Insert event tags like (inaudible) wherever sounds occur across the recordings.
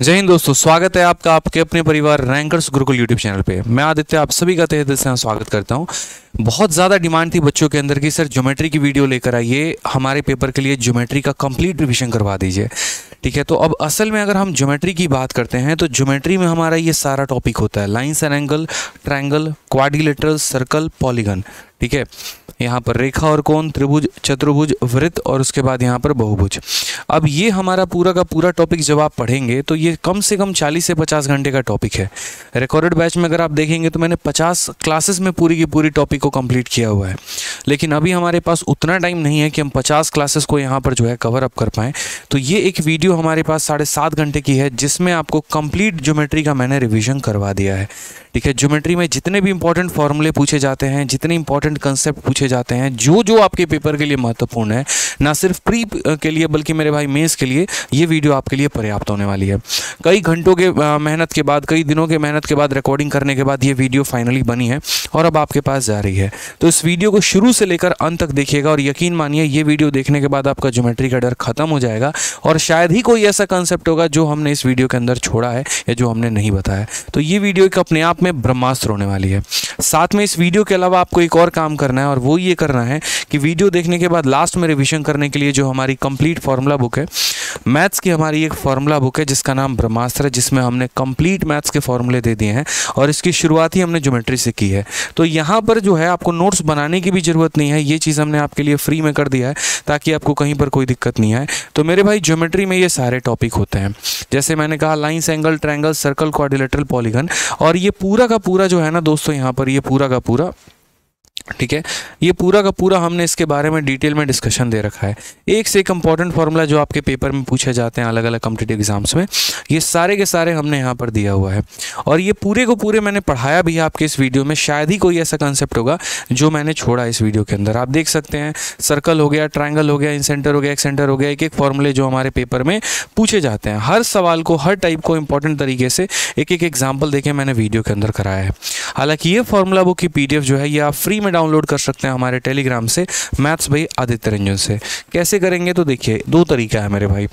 जय हिंद दोस्तों स्वागत है आपका आपके अपने परिवार रैंकर्स गुरुकुल यूट्यूब चैनल पे मैं आदित्य आप सभी का तहे दिल से स्वागत करता हूँ बहुत ज़्यादा डिमांड थी बच्चों के अंदर कि सर ज्योमेट्री की वीडियो लेकर आइए हमारे पेपर के लिए ज्योमेट्री का कंप्लीट रिविजन करवा दीजिए ठीक है तो अब असल में अगर हम ज्योमेट्री की बात करते हैं तो ज्योमेट्री में हमारा ये सारा टॉपिक होता है lines and angle triangle quadrilateral circle polygon ठीक है यहाँ पर रेखा और कौन त्रिभुज चतुर्भुज वृत्त और उसके बाद यहाँ पर बहुभुज अब ये हमारा पूरा का पूरा टॉपिक जब आप पढ़ेंगे तो ये कम से कम चालीस से पचास घंटे का टॉपिक है रिकॉर्डेड बैच में अगर आप देखेंगे तो मैंने पचास क्लासेस में पूरी की पूरी टॉपिक को कंप्लीट किया हुआ है लेकिन अभी हमारे पास उतना टाइम नहीं है कि हम पचास क्लासेस को यहाँ पर जो है कवर अप कर पाएँ तो ये एक वीडियो हमारे पास साढ़े सात घंटे की है जिसमें आपको कम्प्लीट ज्योमेट्री का मैंने रिविजन करवा दिया है ठीक है ज्योमेट्री में जितने भी इंपॉर्टेंट फॉर्मूले पूछे जाते हैं जितने इंपॉर्टेंट कंसेप्ट पूछे जाते हैं जो जो आपके पेपर के लिए महत्वपूर्ण है ना सिर्फ प्री के लिए बल्कि मेरे भाई मेन्स के लिए ये वीडियो आपके लिए पर्याप्त होने वाली है कई घंटों के मेहनत के बाद कई दिनों के मेहनत के बाद रिकॉर्डिंग करने के बाद ये वीडियो फाइनली बनी है और अब आपके पास जा रही है तो इस वीडियो को शुरू से लेकर अंत तक देखिएगा और यकीन मानिए ये वीडियो देखने के बाद आपका ज्योमेट्री का डर खत्म हो जाएगा और शायद ही कोई ऐसा कंसेप्ट होगा जो हमने इस वीडियो के अंदर छोड़ा है या जो हमने नहीं बताया तो ये वीडियो एक अपने आप में में ब्रह्मास्त्र होने वाली है साथ में इस वीडियो के अलावा आपको एक और काम करना है और वो ये करना है कि वीडियो देखने के बाद लास्ट में रिविजन करने के लिए जो हमारी कंप्लीट फार्मूला बुक है मैथ्स की हमारी एक फार्मूला बुक है जिसका नाम ब्रह्मास्त्र है जिसमें हमने कंप्लीट मैथ्स के फॉर्मूले दे दिए हैं और इसकी शुरुआत ही हमने ज्योमेट्री से की है तो यहाँ पर जो है आपको नोट्स बनाने की भी ज़रूरत नहीं है ये चीज़ हमने आपके लिए फ्री में कर दिया है ताकि आपको कहीं पर कोई दिक्कत नहीं आए तो मेरे भाई ज्योमेट्री में ये सारे टॉपिक होते हैं जैसे मैंने कहा lines angle triangle circle quadrilateral polygon और ये पूरा का पूरा जो है ना दोस्तों यहाँ पर ये पूरा का पूरा ठीक है ये पूरा का पूरा हमने इसके बारे में डिटेल में डिस्कशन दे रखा है एक से एक इंपॉर्टेंट फार्मूला जो आपके पेपर में पूछे जाते हैं अलग अलग कम्पिटेटिव एग्जाम्स में ये सारे के सारे हमने यहाँ पर दिया हुआ है और ये पूरे को पूरे मैंने पढ़ाया भी है आपके इस वीडियो में शायद ही कोई ऐसा कंसेप्ट होगा जो मैंने छोड़ा इस वीडियो के अंदर आप देख सकते हैं सर्कल हो गया ट्राइंगल हो गया इन सेंटर हो गया एक सेंटर हो गया एक एक फॉर्मूले जो हमारे पेपर में पूछे जाते हैं हर सवाल को हर टाइप को इंपॉर्टेंट तरीके से एक एक एग्जाम्पल देखे मैंने वीडियो के अंदर कराया है हालांकि ये फार्मूला बुक की पी जो है ये आप फ्री में में डाउनलोड कर सकते हैं हमारे टेलीग्राम से मैथ्स भाई आदित्य रंजन से कैसे करेंगे तो देखिए दो तरीका है मेरे भाई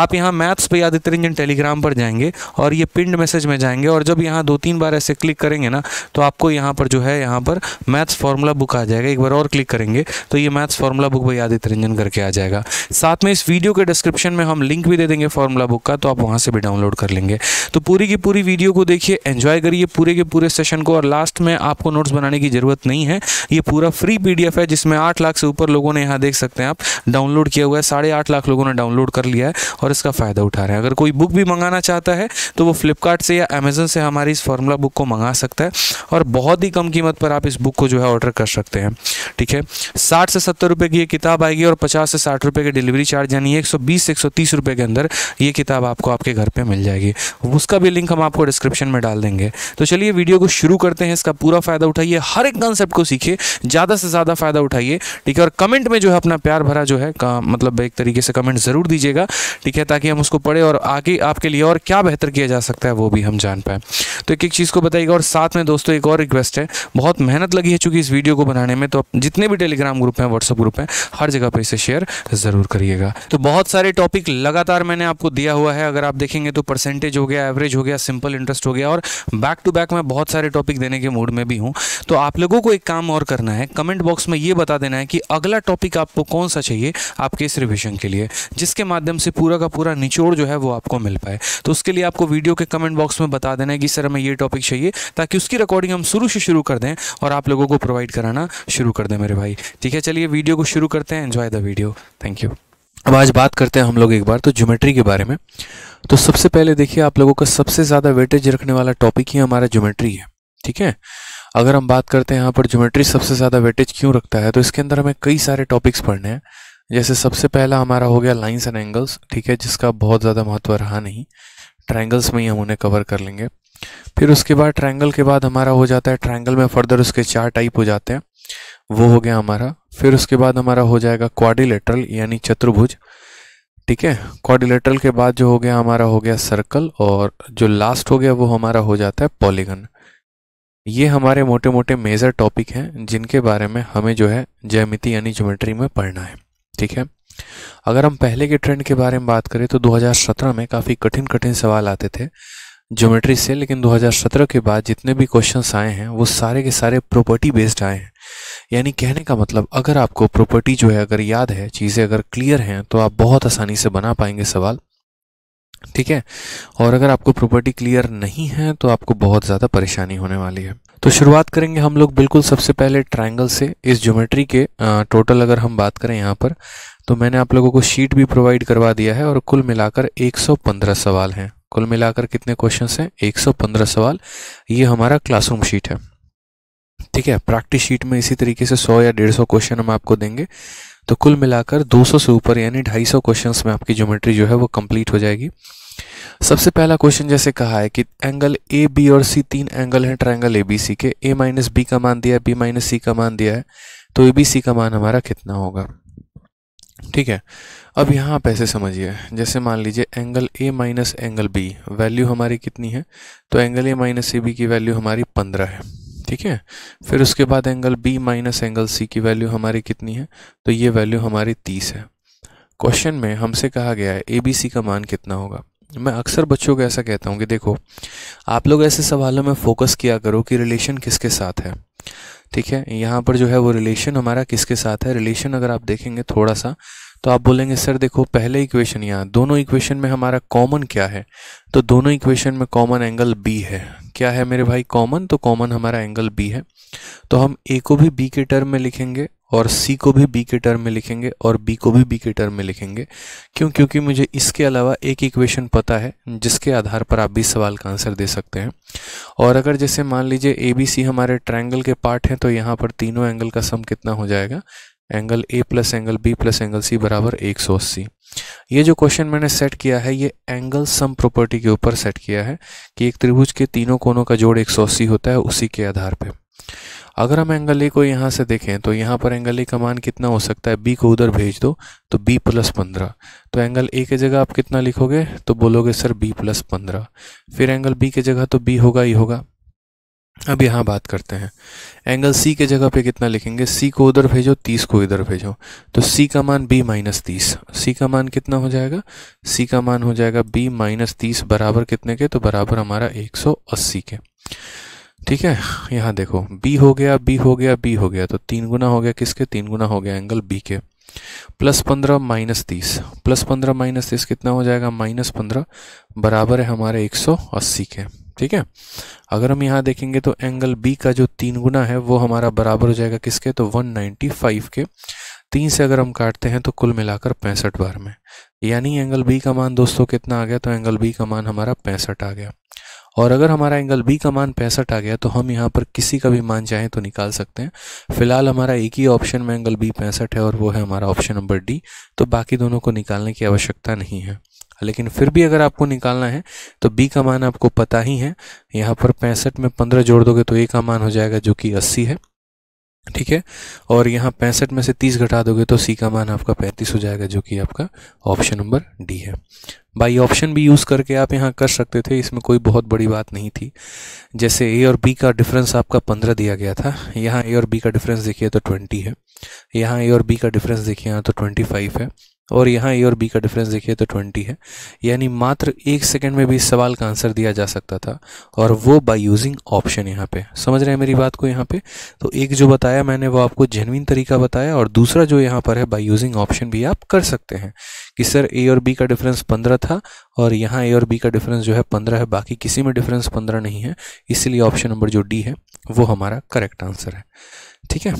आप यहाँ मैथ्स भाई आदित्य रंजन टेलीग्राम पर जाएंगे और ये पिंड मैसेज में जाएंगे और जब यहाँ दो तीन बार ऐसे क्लिक करेंगे ना तो आपको यहाँ पर जो है यहाँ पर मैथ्स फार्मूला बुक आ जाएगा एक बार और क्लिक करेंगे तो ये मैथ्स फार्मूला बुक भाई आदित्य रंजन करके आ जाएगा साथ में इस वीडियो के डिस्क्रिप्शन में हम लिंक भी दे देंगे फार्मूला बुक का तो आप वहाँ से भी डाउनलोड कर लेंगे तो पूरी की पूरी वीडियो को देखिए एंजॉय करिए पूरे के पूरे सेशन को और लास्ट में आपको नोट्स बनाने की ज़रूरत नहीं है ये पूरा फ्री पी है जिसमें आठ लाख से ऊपर लोगों ने यहाँ देख सकते हैं आप डाउनलोड किया हुआ है साढ़े आठ लाख लोगों ने डाउनलोड कर लिया है और इसका फ़ायदा उठा रहे हैं अगर कोई बुक भी मंगाना चाहता है तो वो फ्लिपकार्ट से या अमेज़न से हमारी इस फॉर्मूला बुक को मंगा सकता है और बहुत ही कम कीमत पर आप इस बुक को जो है ऑर्डर कर सकते हैं ठीक है साठ से सत्तर रुपये की ये किताब आएगी और पचास से साठ रुपये के डिलीवरी चार्ज यानी एक सौ बीस से एक सौ तीस रुपए के अंदर ये किताब आपको आपके घर पर मिल जाएगी उसका भी लिंक हम आपको डिस्क्रिप्शन में डाल देंगे तो चलिए वीडियो को शुरू करते हैं इसका पूरा फ़ायदा उठाइए हर एक कंसेप्ट को सीखिए देखिए ज़्यादा से ज़्यादा फ़ायदा उठाइए ठीक है और कमेंट में जो है अपना प्यार भरा जो है का, मतलब एक तरीके से कमेंट ज़रूर दीजिएगा ठीक है ताकि हम उसको पढ़े और आगे आपके लिए और क्या बेहतर किया जा सकता है वो भी हम जान पाएँ तो एक एक चीज़ को बताइएगा और साथ में दोस्तों एक और रिक्वेस्ट है बहुत मेहनत लगी है चूँकि इस वीडियो को बनाने में तो जितने भी टेलीग्राम ग्रुप हैं व्हाट्सअप ग्रुप हैं हर जगह पर इसे शेयर ज़रूर करिएगा तो बहुत सारे टॉपिक लगातार मैंने आपको दिया हुआ है अगर आप देखेंगे तो परसेंटेज हो गया एवरेज हो गया सिंपल इंटरेस्ट हो गया और बैक टू बैक मैं बहुत सारे टॉपिक देने के मूड में भी हूँ तो आप लोगों को एक काम और करना है कमेंट बॉक्स में ये बता देना है कि अगला टॉपिक आपको कौन सा चाहिए आपके इस रिविजन के लिए जिसके माध्यम से पूरा का पूरा निचोड़ जो है वो आपको मिल पाए तो उसके लिए आपको वीडियो के कमेंट बॉक्स में बता देना है कि सर हमें ये टॉपिक चाहिए ताकि उसकी रिकॉर्डिंग हम शुरू से शुरू कर दें और आप लोगों को प्रोवाइड कराना शुरू कर दें मेरे भाई ठीक है चलिए वीडियो को शुरू करते हैं enjoy the video thank you अब आज बात करते हैं हम लोग एक बार तो ज्योमेट्री के बारे में तो सबसे पहले देखिए आप लोगों का सबसे ज़्यादा वेटेज रखने वाला टॉपिक ही हमारा ज्योमेट्री है ठीक है अगर हम बात करते हैं यहाँ पर ज्योमेट्री सबसे ज़्यादा वेटेज क्यों रखता है तो इसके अंदर हमें कई सारे टॉपिक्स पढ़ने हैं जैसे सबसे पहला हमारा हो गया लाइंस एंड एंगल्स ठीक है जिसका बहुत ज़्यादा महत्व रहा नहीं ट्रायंगल्स में ही हम उन्हें कवर कर लेंगे फिर उसके बाद ट्रायंगल के बाद हमारा हो जाता है ट्रायंगल में फर्दर उसके चार टाइप हो जाते हैं वो हो गया हमारा फिर उसके बाद हमारा हो जाएगा क्वाडिलेटरल यानी चतुर्भुज ठीक है क्वाडिलेटरल के बाद जो हो गया हमारा हो गया सर्कल और जो लास्ट हो गया वो हमारा हो जाता है पॉलीगन ये हमारे मोटे मोटे मेजर टॉपिक हैं जिनके बारे में हमें जो है जयमिति यानी ज्योमेट्री में पढ़ना है ठीक है अगर हम पहले के ट्रेंड के बारे में बात करें तो 2017 में काफ़ी कठिन कठिन सवाल आते थे ज्योमेट्री से लेकिन 2017 के बाद जितने भी क्वेश्चन आए हैं वो सारे के सारे प्रॉपर्टी बेस्ड आए हैं यानी कहने का मतलब अगर आपको प्रॉपर्टी जो है अगर याद है चीज़ें अगर क्लियर हैं तो आप बहुत आसानी से बना पाएंगे सवाल ठीक है और अगर आपको प्रॉपर्टी क्लियर नहीं है तो आपको बहुत ज़्यादा परेशानी होने वाली है तो शुरुआत करेंगे हम लोग बिल्कुल सबसे पहले ट्रायंगल से इस ज्योमेट्री के टोटल अगर हम बात करें यहाँ पर तो मैंने आप लोगों को शीट भी प्रोवाइड करवा दिया है और कुल मिलाकर 115 सवाल हैं कुल मिलाकर कितने क्वेश्चन हैं 115 सवाल ये हमारा क्लासरूम शीट है ठीक है प्रैक्टिस शीट में इसी तरीके से 100 या 150 क्वेश्चन हम आपको देंगे तो कुल मिलाकर 200 से ऊपर यानी 250 क्वेश्चन में आपकी ज्योमेट्री जो है वो कंप्लीट हो जाएगी सबसे पहला क्वेश्चन जैसे कहा है कि एंगल ए बी और सी तीन एंगल हैं ट्राइंगल ए बी सी के ए माइनस बी का मान दिया है बी माइनस सी का मान दिया है तो ए बी सी का मान हमारा कितना होगा ठीक है अब यहाँ आप ऐसे समझिए जैसे मान लीजिए angle A minus angle B value हमारी कितनी है तो angle A minus A B की वैल्यू हमारी पंद्रह है ठीक है फिर उसके बाद angle B minus angle C की वैल्यू हमारी कितनी है तो ये वैल्यू हमारी तीस है क्वेश्चन में हमसे कहा गया है ए बी सी का मान कितना होगा मैं अक्सर बच्चों को ऐसा कहता हूँ कि देखो आप लोग ऐसे सवालों में फोकस किया करो कि रिलेशन किसके साथ है ठीक है यहाँ पर जो है वो रिलेशन हमारा किसके साथ है रिलेशन अगर आप देखेंगे थोड़ा सा तो आप बोलेंगे सर देखो पहले इक्वेशन यहाँ दोनों इक्वेशन में हमारा कॉमन क्या है तो दोनों इक्वेशन में कॉमन एंगल बी है क्या है मेरे भाई कॉमन तो कॉमन हमारा एंगल बी है तो हम ए को भी बी के टर्म में लिखेंगे और सी को भी बी के टर्म में लिखेंगे और बी को भी बी के टर्म में लिखेंगे क्यों क्योंकि मुझे इसके अलावा एक इक्वेशन पता है जिसके आधार पर आप भी सवाल का आंसर दे सकते हैं और अगर जैसे मान लीजिए ए बी सी हमारे ट्रायंगल के पार्ट हैं तो यहाँ पर तीनों एंगल का सम कितना हो जाएगा angle A plus angle B plus angle C बराबर एक सौ अस्सी ये जो क्वेश्चन मैंने सेट किया है ये एंगल सम प्रॉपर्टी के ऊपर सेट किया है कि एक त्रिभुज के तीनों कोनों का जोड़ एक सौ अस्सी होता है उसी के आधार पर अगर हम एंगल ए को यहाँ से देखें तो यहाँ पर एंगल ए का मान कितना हो सकता है बी को उधर भेज दो तो बी प्लस पंद्रह तो एंगल ए की जगह आप कितना लिखोगे तो बोलोगे सर बी प्लस पंद्रह फिर एंगल बी की जगह तो बी होगा ही होगा अब यहाँ बात करते हैं एंगल सी के जगह पे कितना लिखेंगे सी को उधर भेजो तीस को इधर भेजो तो सी का मान बी माइनस तीस सी का मान कितना हो जाएगा सी का मान हो जाएगा बी माइनस तीस बराबर कितने के तो बराबर हमारा एक सौ अस्सी के ठीक है यहाँ देखो बी हो गया बी हो गया बी हो गया तो तीन गुना हो गया किसके तीन गुना हो गया एंगल बी के प्लस पंद्रह माइनस तीस प्लस पंद्रह माइनस तीस कितना हो जाएगा माइनस पंद्रह बराबर है हमारे एक सौ अस्सी के ठीक है अगर हम यहाँ देखेंगे तो एंगल बी का जो तीन गुना है वो हमारा बराबर हो जाएगा किसके तो 195 के तीन से अगर हम काटते हैं तो कुल मिलाकर पैंसठ बार में यानी एंगल बी का मान दोस्तों कितना आ गया तो एंगल बी का मान हमारा पैंसठ आ गया और अगर हमारा एंगल बी का मान पैंसठ आ गया तो हम यहाँ पर किसी का भी मान चाहें तो निकाल सकते हैं फिलहाल हमारा एक ही ऑप्शन में एंगल बी पैंसठ है और वो है हमारा ऑप्शन नंबर डी तो बाकी दोनों को निकालने की आवश्यकता नहीं है लेकिन फिर भी अगर आपको निकालना है तो बी का मान आपको पता ही है यहाँ पर पैंसठ में पंद्रह जोड़ दोगे तो ए का मान हो जाएगा जो कि अस्सी है ठीक है और यहाँ पैंसठ में से तीस घटा दोगे तो सी का मान आपका पैंतीस हो जाएगा जो कि आपका ऑप्शन नंबर डी है बाई ऑप्शन भी यूज़ करके आप यहाँ कर सकते थे इसमें कोई बहुत बड़ी बात नहीं थी जैसे ए और बी का डिफरेंस आपका पंद्रह दिया गया था यहाँ ए और बी का डिफरेंस देखिए तो ट्वेंटी है यहाँ ए और बी का डिफरेंस देखिए यहाँ तो ट्वेंटी फाइव है और यहाँ ए और बी का डिफरेंस देखिए तो ट्वेंटी है यानी मात्र एक सेकंड में भी इस सवाल का आंसर दिया जा सकता था और वो बाय यूजिंग ऑप्शन यहाँ पे समझ रहे हैं मेरी बात को यहाँ पे तो एक जो बताया मैंने वो आपको जेनविन तरीका बताया और दूसरा जो यहाँ पर है बाय यूजिंग ऑप्शन भी आप कर सकते हैं कि सर ए और बी का डिफरेंस पंद्रह था और यहाँ ए और बी का डिफरेंस जो है पंद्रह है बाकी किसी में डिफरेंस पंद्रह नहीं है इसलिए ऑप्शन नंबर जो डी है वो हमारा करेक्ट आंसर है ठीक है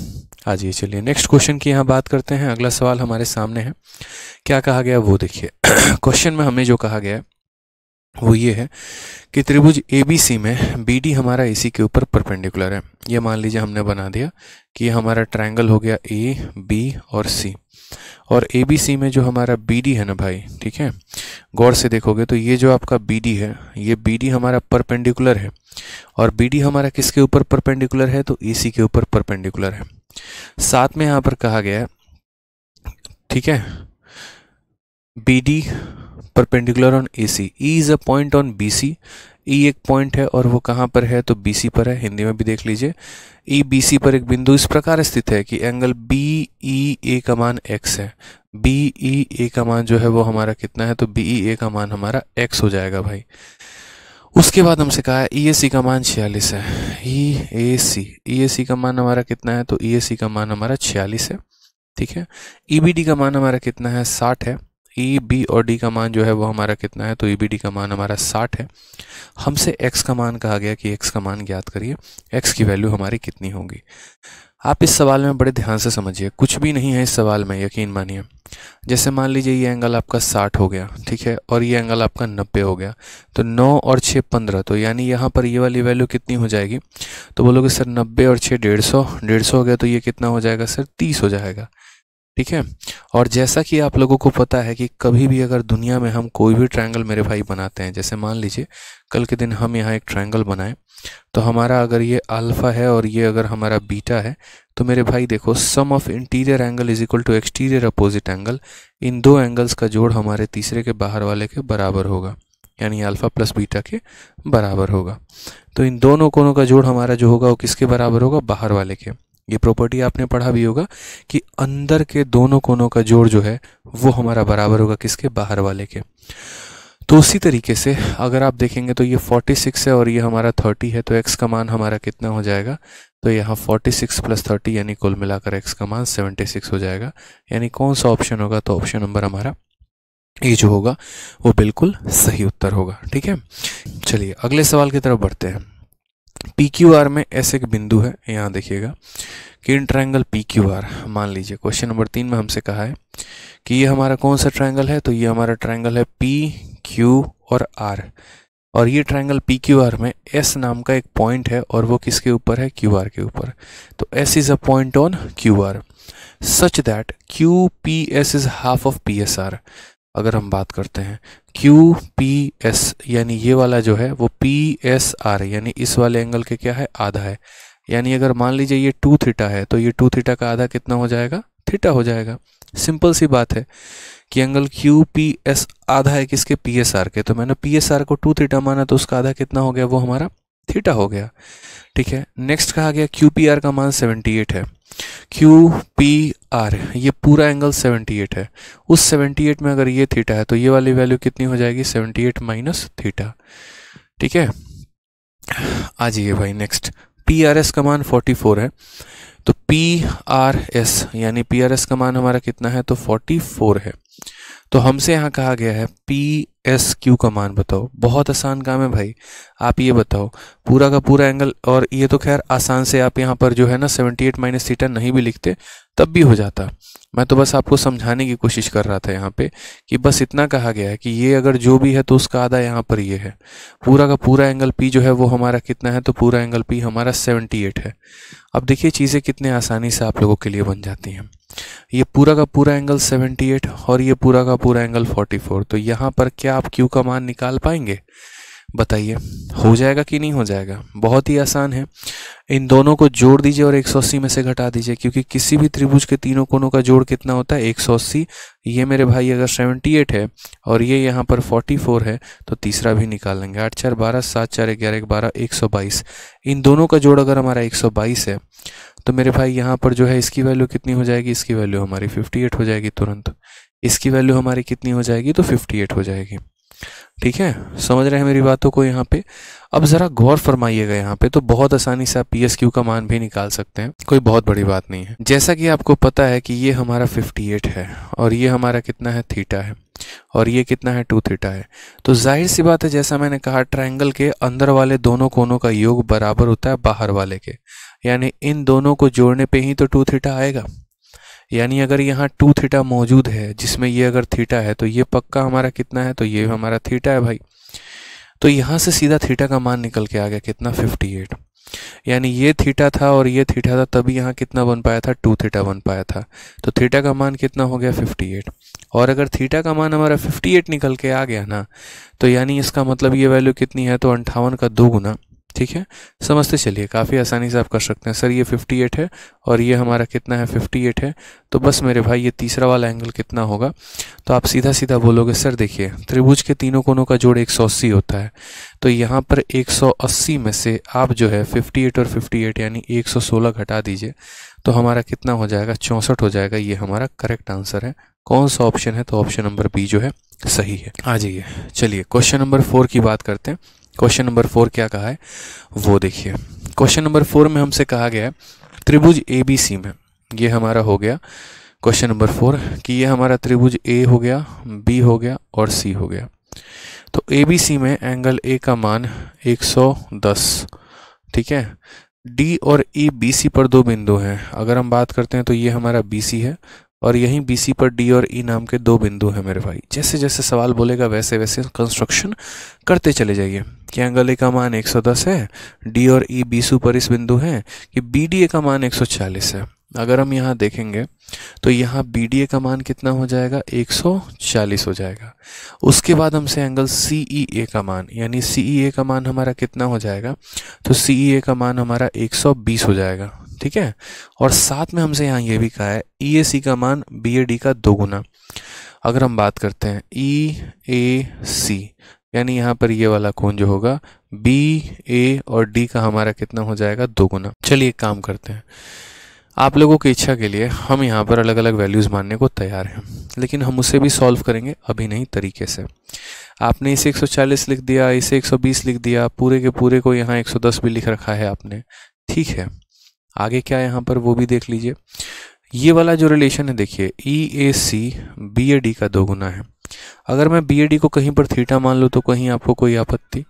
हाँ जी चलिए नेक्स्ट क्वेश्चन की यहाँ बात करते हैं अगला सवाल हमारे सामने है क्या कहा गया वो देखिए क्वेश्चन (clears throat) में हमें जो कहा गया है वो ये है कि त्रिभुज ए बी सी में बी डी हमारा ए सी के ऊपर परपेंडिकुलर है ये मान लीजिए हमने बना दिया कि ये हमारा ट्रायंगल हो गया ए बी और सी और ए बी सी में जो हमारा बी डी है ना भाई ठीक है गौर से देखोगे तो ये जो आपका बी डी है ये बी डी हमारा परपेंडिकुलर है और बी डी हमारा किसके ऊपर परपेंडिकुलर है तो ए सी के ऊपर परपेंडिकुलर है साथ में यहाँ पर कहा गया है ठीक है B D perpendicular on A C E is a point on B C E एक पॉइंट है और वो कहाँ पर है तो बी सी पर है हिंदी में भी देख लीजिए ई बी सी पर एक बिंदु इस प्रकार स्थित है कि एंगल बी ई ए का मान एक्स है बी ई ए का मान जो है वो हमारा कितना है तो बी ई ए का मान हमारा एक्स हो जाएगा भाई उसके बाद हमसे कहा है ई ए सी का मान छियालीस है ई ए सी ई ए सी का मान हमारा कितना है तो ई ए सी का मान हमारा छियालीस है ठीक है ई बी डी का मान हमारा कितना है साठ है ई e बी और डी का मान जो है वो हमारा कितना है तो ई बी डी का मान हमारा साठ है हमसे एक्स का मान कहा गया कि एक्स का मान ज्ञात करिए एक्स की वैल्यू हमारी कितनी होगी आप इस सवाल में बड़े ध्यान से समझिए कुछ भी नहीं है इस सवाल में यकीन मानिए जैसे मान लीजिए ये एंगल आपका साठ हो गया ठीक है और ये एंगल आपका नब्बे हो गया तो नौ और छः पंद्रह तो यानी यहाँ पर ये वाली वैल्यू कितनी हो जाएगी तो बोलोगे सर नब्बे और छः डेढ़ सौ डेढ़ सौ हो गया तो ये कितना हो जाएगा सर तीस हो जाएगा ठीक है और जैसा कि आप लोगों को पता है कि कभी भी अगर दुनिया में हम कोई भी ट्राइंगल मेरे भाई बनाते हैं जैसे मान लीजिए कल के दिन हम यहाँ एक ट्राइंगल बनाएं तो हमारा अगर ये अल्फ़ा है और ये अगर हमारा बीटा है तो मेरे भाई देखो sum of interior angle is equal to exterior opposite angle इन दो एंगल्स का जोड़ हमारे तीसरे के बाहर वाले के बराबर होगा यानी अल्फ़ा प्लस बीटा के बराबर होगा तो इन दोनों कोनों का जोड़ हमारा जो होगा वो किसके बराबर होगा बाहर वाले के ये प्रॉपर्टी आपने पढ़ा भी होगा कि अंदर के दोनों कोनों का जोड़ जो है वो हमारा बराबर होगा किसके बाहर वाले के तो उसी तरीके से अगर आप देखेंगे तो ये 46 है और ये हमारा 30 है तो x का मान हमारा कितना हो जाएगा तो यहाँ 46 प्लस थर्टी यानी कुल मिलाकर x का मान 76 हो जाएगा यानी कौन सा ऑप्शन होगा तो ऑप्शन नंबर हमारा ये जो होगा वो बिल्कुल सही उत्तर होगा ठीक है चलिए अगले सवाल की तरफ बढ़ते हैं पी क्यू आर में ऐसे एक बिंदु है यहाँ देखिएगा कि in triangle P Q R मान लीजिए क्वेश्चन नंबर तीन में हमसे कहा है कि ये हमारा कौन सा ट्राइंगल है तो ये हमारा ट्राइंगल है पी क्यू और आर और ये ट्रायंगल पी क्यू आर में एस नाम का एक पॉइंट है और वो किसके ऊपर है क्यू आर के ऊपर तो S is a point on Q R such that Q P S is half of P S R अगर हम बात करते हैं क्यू पी एस यानी ये वाला जो है वो पी एस आर यानी इस वाले एंगल के क्या है आधा है यानी अगर मान लीजिए ये टू थीटा है तो ये टू थीटा का आधा कितना हो जाएगा थीटा हो जाएगा सिंपल सी बात है कि एंगल क्यू पी एस आधा है किसके पी एस आर के तो मैंने पी एस आर को टू थीटा माना तो उसका आधा कितना हो गया वो हमारा थीटा हो गया ठीक है नेक्स्ट कहा गया क्यू पी आर का मान सेवेंटी एट है क्यू पी आर ये पूरा एंगल सेवेंटी एट है उस सेवेंटी एट में अगर ये थीटा है तो ये वाली वैल्यू कितनी हो जाएगी सेवेंटी एट माइनस थीटा ठीक है आ जाइए भाई नेक्स्ट पी आर एस का मान फोर्टी फोर है तो पी आर एस यानी पी आर एस का मान हमारा कितना है तो 44 है तो हमसे यहाँ कहा गया है पी एस क्यू का मान बताओ बहुत आसान काम है भाई आप ये बताओ पूरा का पूरा एंगल और ये तो खैर आसान से आप यहाँ पर जो है ना 78 एट माइनस थीटा नहीं भी लिखते तब भी हो जाता मैं तो बस आपको समझाने की कोशिश कर रहा था यहाँ पे कि बस इतना कहा गया है कि ये अगर जो भी है तो उसका आधा यहाँ पर ये है पूरा का पूरा एंगल पी जो है वो हमारा कितना है तो पूरा एंगल पी हमारा 78 है अब देखिए चीज़ें कितने आसानी से आप लोगों के लिए बन जाती हैं ये पूरा का पूरा एंगल 78 और ये पूरा का पूरा एंगल 44 तो यहाँ पर क्या आप क्यू का मान निकाल पाएंगे बताइए हो जाएगा कि नहीं हो जाएगा बहुत ही आसान है इन दोनों को जोड़ दीजिए और 180 में से घटा दीजिए क्योंकि किसी भी त्रिभुज के तीनों कोनों का जोड़ कितना होता है 180 ये मेरे भाई अगर 78 है और ये यहाँ पर 44 है तो तीसरा भी निकाल लेंगे आठ चार बारह सात चार ग्यारह बारह एक सौ बाईस इन दोनों का जोड़ अगर हमारा एक सौ बाईस है तो मेरे भाई यहाँ पर जो है इसकी वैल्यू कितनी हो जाएगी इसकी वैल्यू हमारी 58 हो जाएगी तुरंत इसकी वैल्यू हमारी कितनी हो जाएगी तो 58 हो जाएगी ठीक है समझ रहे हैं मेरी बातों को यहाँ पे अब ज़रा गौर फरमाइएगा यहाँ पे तो बहुत आसानी से आप पी एस क्यू का मान भी निकाल सकते हैं कोई बहुत बड़ी बात नहीं है जैसा कि आपको पता है कि ये हमारा 58 है और ये हमारा कितना है थीटा है और ये कितना है टू थीटा है तो जाहिर सी बात है जैसा मैंने कहा ट्रायंगल के अंदर वाले दोनों कोनों का योग बराबर होता है बाहर वाले के यानी इन दोनों को जोड़ने पे ही तो टू थीटा आएगा यानी अगर यहाँ टू थीटा मौजूद है जिसमें ये अगर थीटा है तो ये पक्का हमारा कितना है तो ये हमारा थीटा है भाई तो यहाँ से सीधा थीटा का मान निकल के आ गया कितना फिफ्टी यानी ये थीटा था और ये थीटा था तभी यहाँ कितना बन पाया था टू थीटा बन पाया था तो थीटा का मान कितना हो गया 58 और अगर थीटा का मान हमारा 58 निकल के आ गया ना तो यानी इसका मतलब ये वैल्यू कितनी है तो अंठावन का दो गुना ठीक है समझते चलिए काफ़ी आसानी से आप कर सकते हैं सर ये 58 है और ये हमारा कितना है 58 है तो बस मेरे भाई ये तीसरा वाला एंगल कितना होगा तो आप सीधा सीधा बोलोगे सर देखिए त्रिभुज के तीनों कोनों का जोड़ अस्सी होता है तो यहाँ पर 180 में से आप जो है 58 और 58 यानी 116 घटा दीजिए तो हमारा कितना हो जाएगा चौंसठ हो जाएगा ये हमारा करेक्ट आंसर है कौन सा ऑप्शन है तो ऑप्शन नंबर बी जो है सही है आ जाइए चलिए क्वेश्चन नंबर फोर की बात करते हैं क्वेश्चन नंबर फोर क्या कहा है वो देखिए क्वेश्चन नंबर फोर में हमसे कहा गया है त्रिभुज ए बी सी में ये हमारा हो गया क्वेश्चन नंबर फोर कि ये हमारा त्रिभुज ए हो गया बी हो गया और सी हो गया तो ए बी सी में एंगल ए का मान 110 ठीक है डी और ई बी सी पर दो बिंदु हैं अगर हम बात करते हैं तो ये हमारा बी सी है और यहीं सी पर डी और ई e नाम के दो बिंदु हैं मेरे भाई जैसे जैसे सवाल बोलेगा वैसे वैसे कंस्ट्रक्शन करते चले जाइए कि एंगल ए का मान 110 है डी और ई e सू पर इस बिंदु है कि बी डी ए का मान 140 है अगर हम यहाँ देखेंगे तो यहाँ बी डी ए का मान कितना हो जाएगा 140 हो जाएगा उसके बाद हमसे एंगल सी ई ए का मान यानी सी ई ए का मान हमारा कितना हो जाएगा तो सी ई ए का मान हमारा 120 हो जाएगा ठीक है और साथ में हमसे यहाँ ये भी कहा है ई ए सी का मान बी ए डी का दो गुना अगर हम बात करते हैं ई ए सी यानी यहाँ पर ये वाला कोण जो होगा बी ए और डी का हमारा कितना हो जाएगा दो गुना चलिए काम करते हैं आप लोगों की इच्छा के लिए हम यहाँ पर अलग अलग वैल्यूज़ मानने को तैयार हैं लेकिन हम उसे भी सॉल्व करेंगे अभी नहीं तरीके से आपने इसे 140 लिख दिया इसे 120 लिख दिया पूरे के पूरे को यहाँ 110 भी लिख रखा है आपने ठीक है आगे क्या है यहाँ पर वो भी देख लीजिए ये वाला जो रिलेशन है देखिए ई ए सी बी ए डी का दो गुना है अगर मैं बी ए डी को कहीं पर थीटा मान लूँ तो कहीं आपको कोई आपत्ति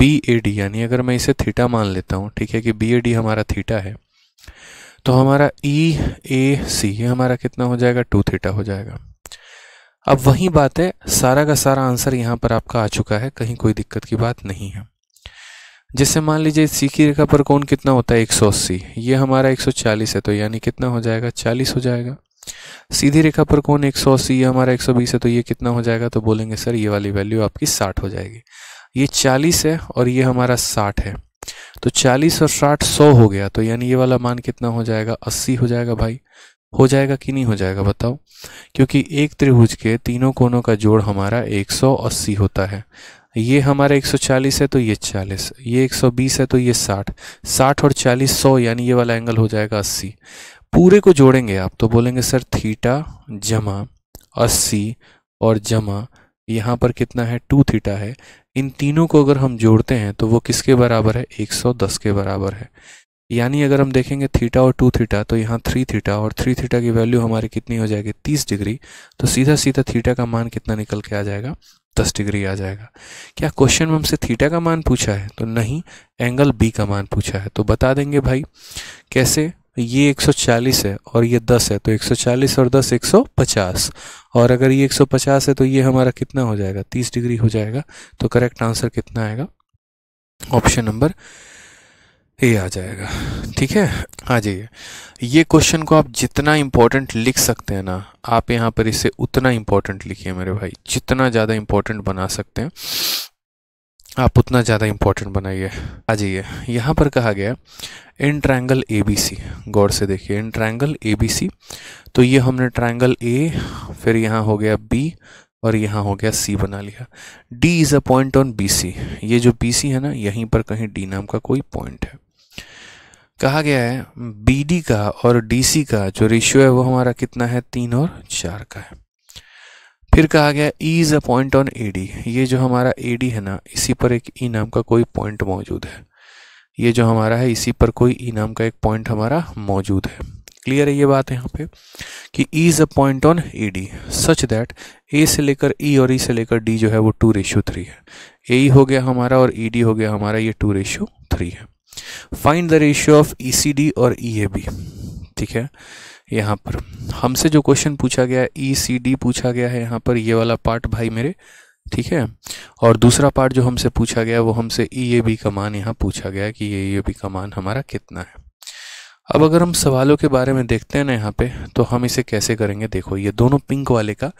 बी ए डी यानी अगर मैं इसे थीटा मान लेता हूँ ठीक है कि बी ए डी हमारा थीटा है तो हमारा ई ए सी ये हमारा कितना हो जाएगा टू थीटा हो जाएगा अब वही बात है सारा का सारा आंसर यहाँ पर आपका आ चुका है कहीं कोई दिक्कत की बात नहीं है जिससे मान लीजिए सीखी रेखा पर कौन कितना होता है एक सौ अस्सी ये हमारा एक सौ चालीस है तो यानी कितना हो जाएगा चालीस हो जाएगा सीधी रेखा पर कौन एक सौ अस्सी ये हमारा एक सौ बीस है तो ये कितना हो जाएगा तो बोलेंगे सर ये वाली वैल्यू आपकी साठ हो जाएगी ये चालीस है और ये हमारा साठ है तो चालीस और साठ सौ हो गया तो यानी ये वाला मान कितना हो जाएगा अस्सी हो जाएगा भाई हो जाएगा कि नहीं हो जाएगा बताओ क्योंकि एक त्रिभुज के तीनों कोनों का जोड़ हमारा 180 होता है ये हमारा 140 है तो ये 40 ये 120 है तो ये 60 60 और 40 100 यानी ये वाला एंगल हो जाएगा 80 पूरे को जोड़ेंगे आप तो बोलेंगे सर थीटा जमा 80 और जमा यहाँ पर कितना है टू थीटा है इन तीनों को अगर हम जोड़ते हैं तो वो किसके बराबर है 110 के बराबर है यानी अगर हम देखेंगे थीटा और टू थीटा तो यहाँ थ्री थीटा और थ्री थीटा की वैल्यू हमारी कितनी हो जाएगी 30 डिग्री तो सीधा सीधा थीटा का मान कितना निकल के आ जाएगा दस डिग्री आ जाएगा क्या क्वेश्चन में हमसे थीटा का मान पूछा है तो नहीं एंगल बी का मान पूछा है तो बता देंगे भाई कैसे ये 140 है और ये 10 है तो 140 और 10 150 और अगर ये 150 है तो ये हमारा कितना हो जाएगा 30 डिग्री हो जाएगा तो करेक्ट आंसर कितना आएगा ऑप्शन नंबर ए आ जाएगा ठीक है आ हाँ जाइए ये क्वेश्चन को आप जितना इम्पोर्टेंट लिख सकते हैं ना आप यहाँ पर इसे उतना इम्पोर्टेंट लिखिए मेरे भाई जितना ज़्यादा इम्पोर्टेंट बना सकते हैं आप उतना ज़्यादा इम्पोर्टेंट बनाइए आ जाइए यहाँ पर कहा गया इन ट्रैंगल ए बी सी गौर से देखिए इन ट्रैंगल ए बी सी तो ये हमने ट्रायंगल ए फिर यहाँ हो गया बी और यहाँ हो गया सी बना लिया D is a point on B C ये जो बी सी है ना यहीं पर कहीं डी नाम का कोई पॉइंट है कहा गया है बी का और डी का जो रेशियो है वो हमारा कितना है तीन और चार का है फिर कहा गया E is a point on A D ये जो हमारा ए डी है ना इसी पर एक ई e नाम का कोई पॉइंट मौजूद है ये जो हमारा है इसी पर कोई ई e नाम का एक पॉइंट हमारा मौजूद है क्लियर है ये बात है यहाँ पे कि E is a point on E D such that A से लेकर ई e और ई e से लेकर डी जो है वो टू रेशियो थ्री है ए e हो गया हमारा और ई e डी हो गया हमारा ये टू रेशियो थ्री है find the ratio of E और ई e ठीक है यहाँ पर हमसे जो क्वेश्चन पूछा गया ई e पूछा गया है यहाँ पर ये वाला पार्ट भाई मेरे ठीक है और दूसरा पार्ट जो हमसे पूछा गया वो हमसे ई ए बी का मान यहाँ पूछा गया कि ये ए e बी का मान हमारा कितना है अब अगर हम सवालों के बारे में देखते हैं ना यहाँ पे तो हम इसे कैसे करेंगे देखो ये दोनों पिंक वाले का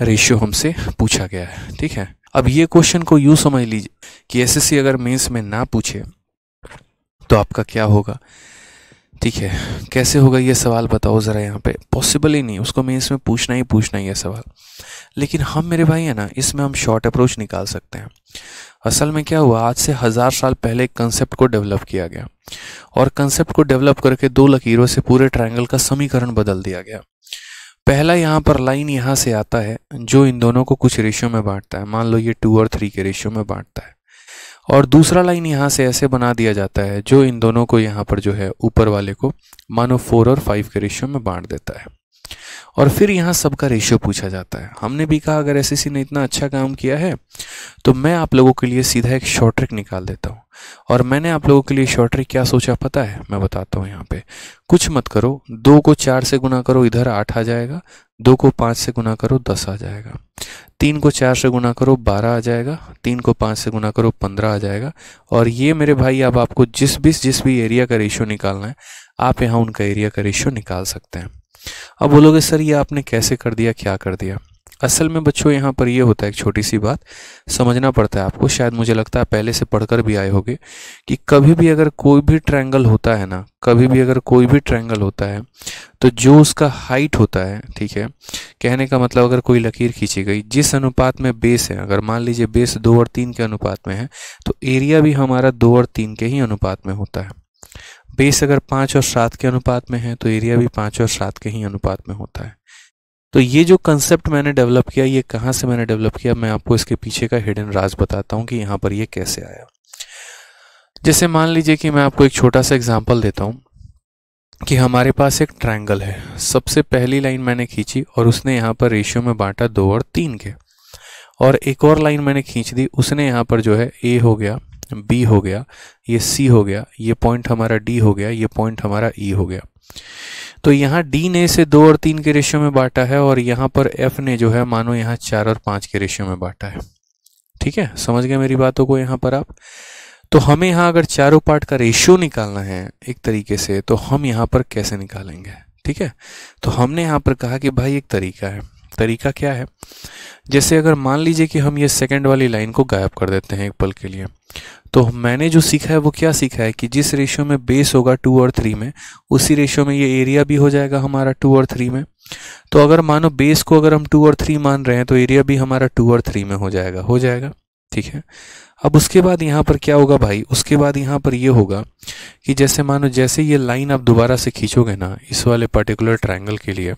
रेशियो हमसे पूछा गया है ठीक है अब ये क्वेश्चन को यूँ समझ लीजिए कि एसएससी अगर मेंस में ना पूछे तो आपका क्या होगा ठीक है कैसे होगा ये सवाल बताओ ज़रा यहाँ पे पॉसिबल ही नहीं उसको मैं इसमें पूछना ही पूछना ही ये सवाल लेकिन हम मेरे भाई है ना इसमें हम शॉर्ट अप्रोच निकाल सकते हैं असल में क्या हुआ आज से हज़ार साल पहले एक कंसेप्ट को डेवलप किया गया और कंसेप्ट को डेवलप करके दो लकीरों से पूरे ट्रायंगल का समीकरण बदल दिया गया पहला यहाँ पर लाइन यहाँ से आता है जो इन दोनों को कुछ रेशियो में बांटता है मान लो ये टू और थ्री के रेशियो में बांटता है और दूसरा लाइन यहाँ से ऐसे बना दिया जाता है जो इन दोनों को यहाँ पर जो है ऊपर वाले को मानो फोर और फाइव के रेशियो में बांट देता है और फिर यहाँ सबका रेशियो पूछा जाता है हमने भी कहा अगर एस ने इतना अच्छा काम किया है तो मैं आप लोगों के लिए सीधा एक शॉर्ट ट्रिक निकाल देता हूँ और मैंने आप लोगों के लिए शॉर्ट ट्रिक क्या सोचा पता है मैं बताता हूँ यहाँ पे कुछ मत करो दो को चार से गुना करो इधर आठ आ जाएगा दो को पाँच से गुना करो दस आ जाएगा तीन को चार से गुना करो बारह आ जाएगा तीन को पाँच से गुना करो पंद्रह आ जाएगा और ये मेरे भाई अब आपको जिस भी जिस भी एरिया का रेशियो निकालना है आप यहाँ उनका एरिया का रेशियो निकाल सकते हैं अब बोलोगे सर ये आपने कैसे कर दिया क्या कर दिया असल में बच्चों यहाँ पर ये यह होता है एक छोटी सी बात समझना पड़ता है आपको शायद मुझे लगता है पहले से पढ़कर भी आए होगे कि कभी भी अगर कोई भी ट्रायंगल होता है ना कभी भी अगर कोई भी ट्रायंगल होता है तो जो उसका हाइट होता है ठीक है कहने का मतलब अगर कोई लकीर खींची गई जिस अनुपात में बेस है अगर मान लीजिए बेस दो और तीन के अनुपात में है तो एरिया भी हमारा दो और तीन के ही अनुपात में होता है बेस अगर पाँच और सात के अनुपात में है तो एरिया भी पाँच और सात के ही अनुपात में होता है तो ये जो कंसेप्ट मैंने डेवलप किया ये कहाँ से मैंने डेवलप किया मैं आपको इसके पीछे का हिडन राज बताता हूँ कि यहाँ पर ये कैसे आया जैसे मान लीजिए कि मैं आपको एक छोटा सा एग्जाम्पल देता हूँ कि हमारे पास एक ट्रायंगल है सबसे पहली लाइन मैंने खींची और उसने यहाँ पर रेशियो में बांटा दो और तीन के और एक और लाइन मैंने खींच दी उसने यहाँ पर जो है ए हो गया बी हो गया ये सी हो गया ये पॉइंट हमारा डी हो गया ये पॉइंट हमारा ई e हो गया तो यहाँ डी ने इसे दो और तीन के रेशियो में बांटा है और यहाँ पर एफ ने जो है मानो यहाँ चार और पांच के रेशियो में बांटा है ठीक है समझ गए मेरी बातों को यहाँ पर आप तो हमें यहाँ अगर चारों पार्ट का रेशियो निकालना है एक तरीके से तो हम यहाँ पर कैसे निकालेंगे ठीक है तो हमने यहाँ पर कहा कि भाई एक तरीका है तरीका क्या है जैसे अगर मान लीजिए कि हम ये सेकंड वाली लाइन को गायब कर देते हैं एक पल के लिए तो मैंने जो सीखा है वो क्या सीखा है कि जिस रेशियो में बेस होगा टू और थ्री में उसी रेशियो में ये एरिया भी हो जाएगा हमारा टू और थ्री में तो अगर मानो बेस को अगर हम टू और थ्री मान रहे हैं तो एरिया भी हमारा टू और थ्री में हो जाएगा हो जाएगा ठीक है अब उसके बाद यहाँ पर क्या होगा भाई उसके बाद यहाँ पर ये यह होगा कि जैसे मानो जैसे ये लाइन आप दोबारा से खींचोगे ना इस वाले पर्टिकुलर ट्राइंगल के लिए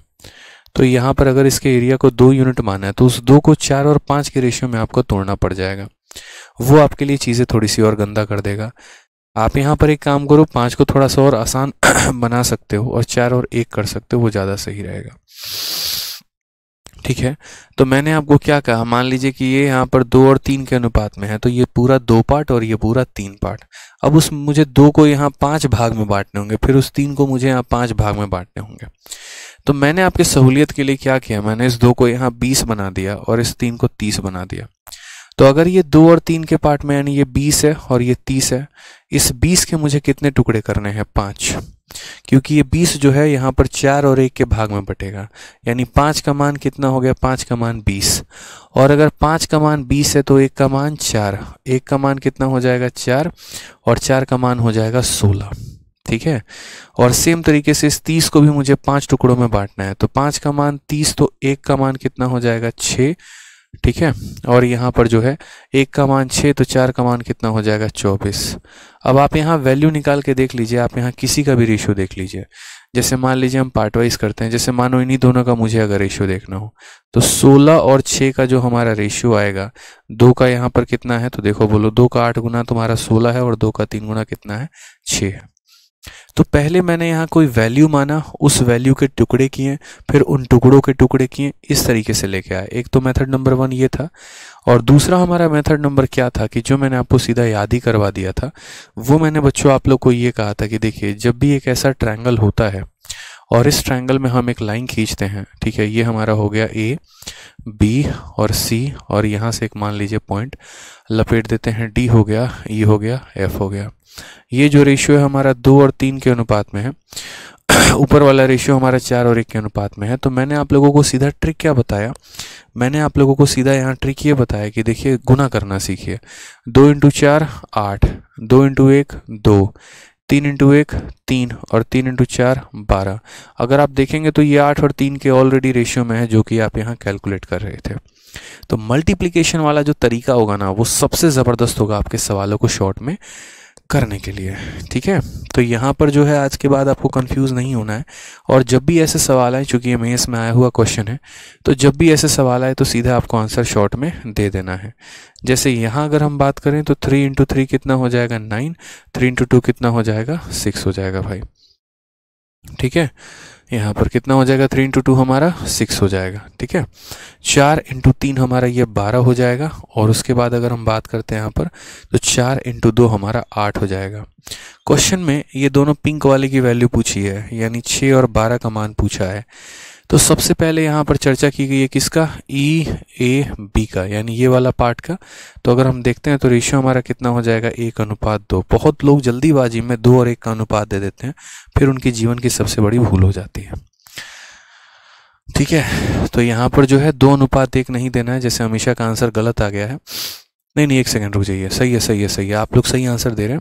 तो यहाँ पर अगर इसके एरिया को दो यूनिट माना है तो उस दो को चार और पाँच के रेशियो में आपको तोड़ना पड़ जाएगा वो आपके लिए चीज़ें थोड़ी सी और गंदा कर देगा आप यहाँ पर एक काम करो पाँच को थोड़ा सा और आसान (clears throat) बना सकते हो और चार और एक कर सकते हो वो ज़्यादा सही रहेगा ठीक है तो मैंने आपको क्या कहा मान लीजिए कि ये यहाँ पर दो और तीन के अनुपात में है तो ये पूरा दो पार्ट और ये पूरा तीन पार्ट अब उस मुझे दो को यहाँ पांच भाग में बांटने होंगे फिर उस तीन को मुझे यहाँ पांच भाग में बांटने होंगे तो मैंने आपके सहूलियत के लिए क्या किया मैंने इस दो को यहाँ बीस बना दिया और इस तीन को तीस बना दिया तो अगर ये दो और तीन के पार्ट में यानी ये बीस है और ये तीस है इस बीस के मुझे कितने टुकड़े करने हैं पाँच क्योंकि ये बीस जो है यहाँ पर चार और एक के भाग में बटेगा यानी पाँच का मान कितना हो गया पाँच का मान बीस और अगर पाँच का मान बीस है तो एक का मान चार एक का मान कितना हो जाएगा चार और चार का मान हो जाएगा सोलह ठीक है और सेम तरीके से इस तीस को भी मुझे पांच टुकड़ों में बांटना है तो पांच का मान तीस तो एक का मान कितना हो जाएगा छ ठीक है और यहाँ पर जो है एक का मान छः तो चार का मान कितना हो जाएगा चौबीस अब आप यहाँ वैल्यू निकाल के देख लीजिए आप यहाँ किसी का भी रेशियो देख लीजिए जैसे मान लीजिए हम पार्ट वाइज करते हैं जैसे मानो इन्हीं दोनों का मुझे अगर रेशियो देखना हो तो सोलह और छः का जो हमारा रेशियो आएगा दो का यहाँ पर कितना है तो देखो बोलो दो का आठ गुना तुम्हारा सोलह है और दो का तीन गुना कितना है छः है तो पहले मैंने यहाँ कोई वैल्यू माना उस वैल्यू के टुकड़े किए फिर उन टुकड़ों के टुकड़े किए इस तरीके से लेके आए एक तो मेथड नंबर वन ये था और दूसरा हमारा मेथड नंबर क्या था कि जो मैंने आपको सीधा याद ही करवा दिया था वो मैंने बच्चों आप लोग को ये कहा था कि देखिए जब भी एक ऐसा ट्रैंगल होता है और इस ट्रैंगल में हम एक लाइन खींचते हैं ठीक है ये हमारा हो गया ए बी और सी और यहाँ से एक मान लीजिए पॉइंट लपेट देते हैं डी हो गया ई e हो गया एफ हो गया ये जो रेशियो है हमारा दो और तीन के अनुपात में है (clears throat) ऊपर वाला रेशियो हमारा चार और एक के अनुपात में है तो मैंने आप लोगों को सीधा ट्रिक क्या बताया मैंने आप लोगों को सीधा यहाँ ट्रिक ये बताया कि देखिए गुना करना सीखिए दो इंटू चार आठ दो इंटू एक दो तीन इंटू एक तीन और तीन इंटू चार बारह अगर आप देखेंगे तो ये आठ और तीन के ऑलरेडी रेशियो में है जो कि आप यहाँ कैलकुलेट कर रहे थे तो मल्टीप्लीकेशन वाला जो तरीका होगा ना वो सबसे ज़बरदस्त होगा आपके सवालों को शॉर्ट में करने के लिए ठीक है तो यहाँ पर जो है आज के बाद आपको कंफ्यूज नहीं होना है और जब भी ऐसे सवाल आए चूंकि ये मेस में आया हुआ क्वेश्चन है तो जब भी ऐसे सवाल आए तो सीधा आपको आंसर शॉर्ट में दे देना है जैसे यहाँ अगर हम बात करें तो थ्री इंटू थ्री कितना हो जाएगा नाइन थ्री इंटू टू कितना हो जाएगा सिक्स हो जाएगा भाई ठीक है यहाँ पर कितना हो जाएगा थ्री इंटू टू हमारा सिक्स हो जाएगा ठीक है चार इंटू तीन हमारा ये बारह हो जाएगा और उसके बाद अगर हम बात करते हैं यहाँ पर तो चार इंटू दो हमारा आठ हो जाएगा क्वेश्चन में ये दोनों पिंक वाले की वैल्यू पूछी है यानी छः और बारह का मान पूछा है तो सबसे पहले यहाँ पर चर्चा की गई है किसका ई ए बी का यानी ये वाला पार्ट का तो अगर हम देखते हैं तो रेशियो हमारा कितना हो जाएगा एक अनुपात दो बहुत लोग जल्दीबाजी में दो और एक का अनुपात दे देते हैं फिर उनके जीवन की सबसे बड़ी भूल हो जाती है ठीक है तो यहाँ पर जो है दो अनुपात एक नहीं देना है जैसे हमेशा का आंसर गलत आ गया है नहीं नहीं एक सेकंड रुक जाइए सही है सही है सही है आप लोग सही आंसर दे रहे हैं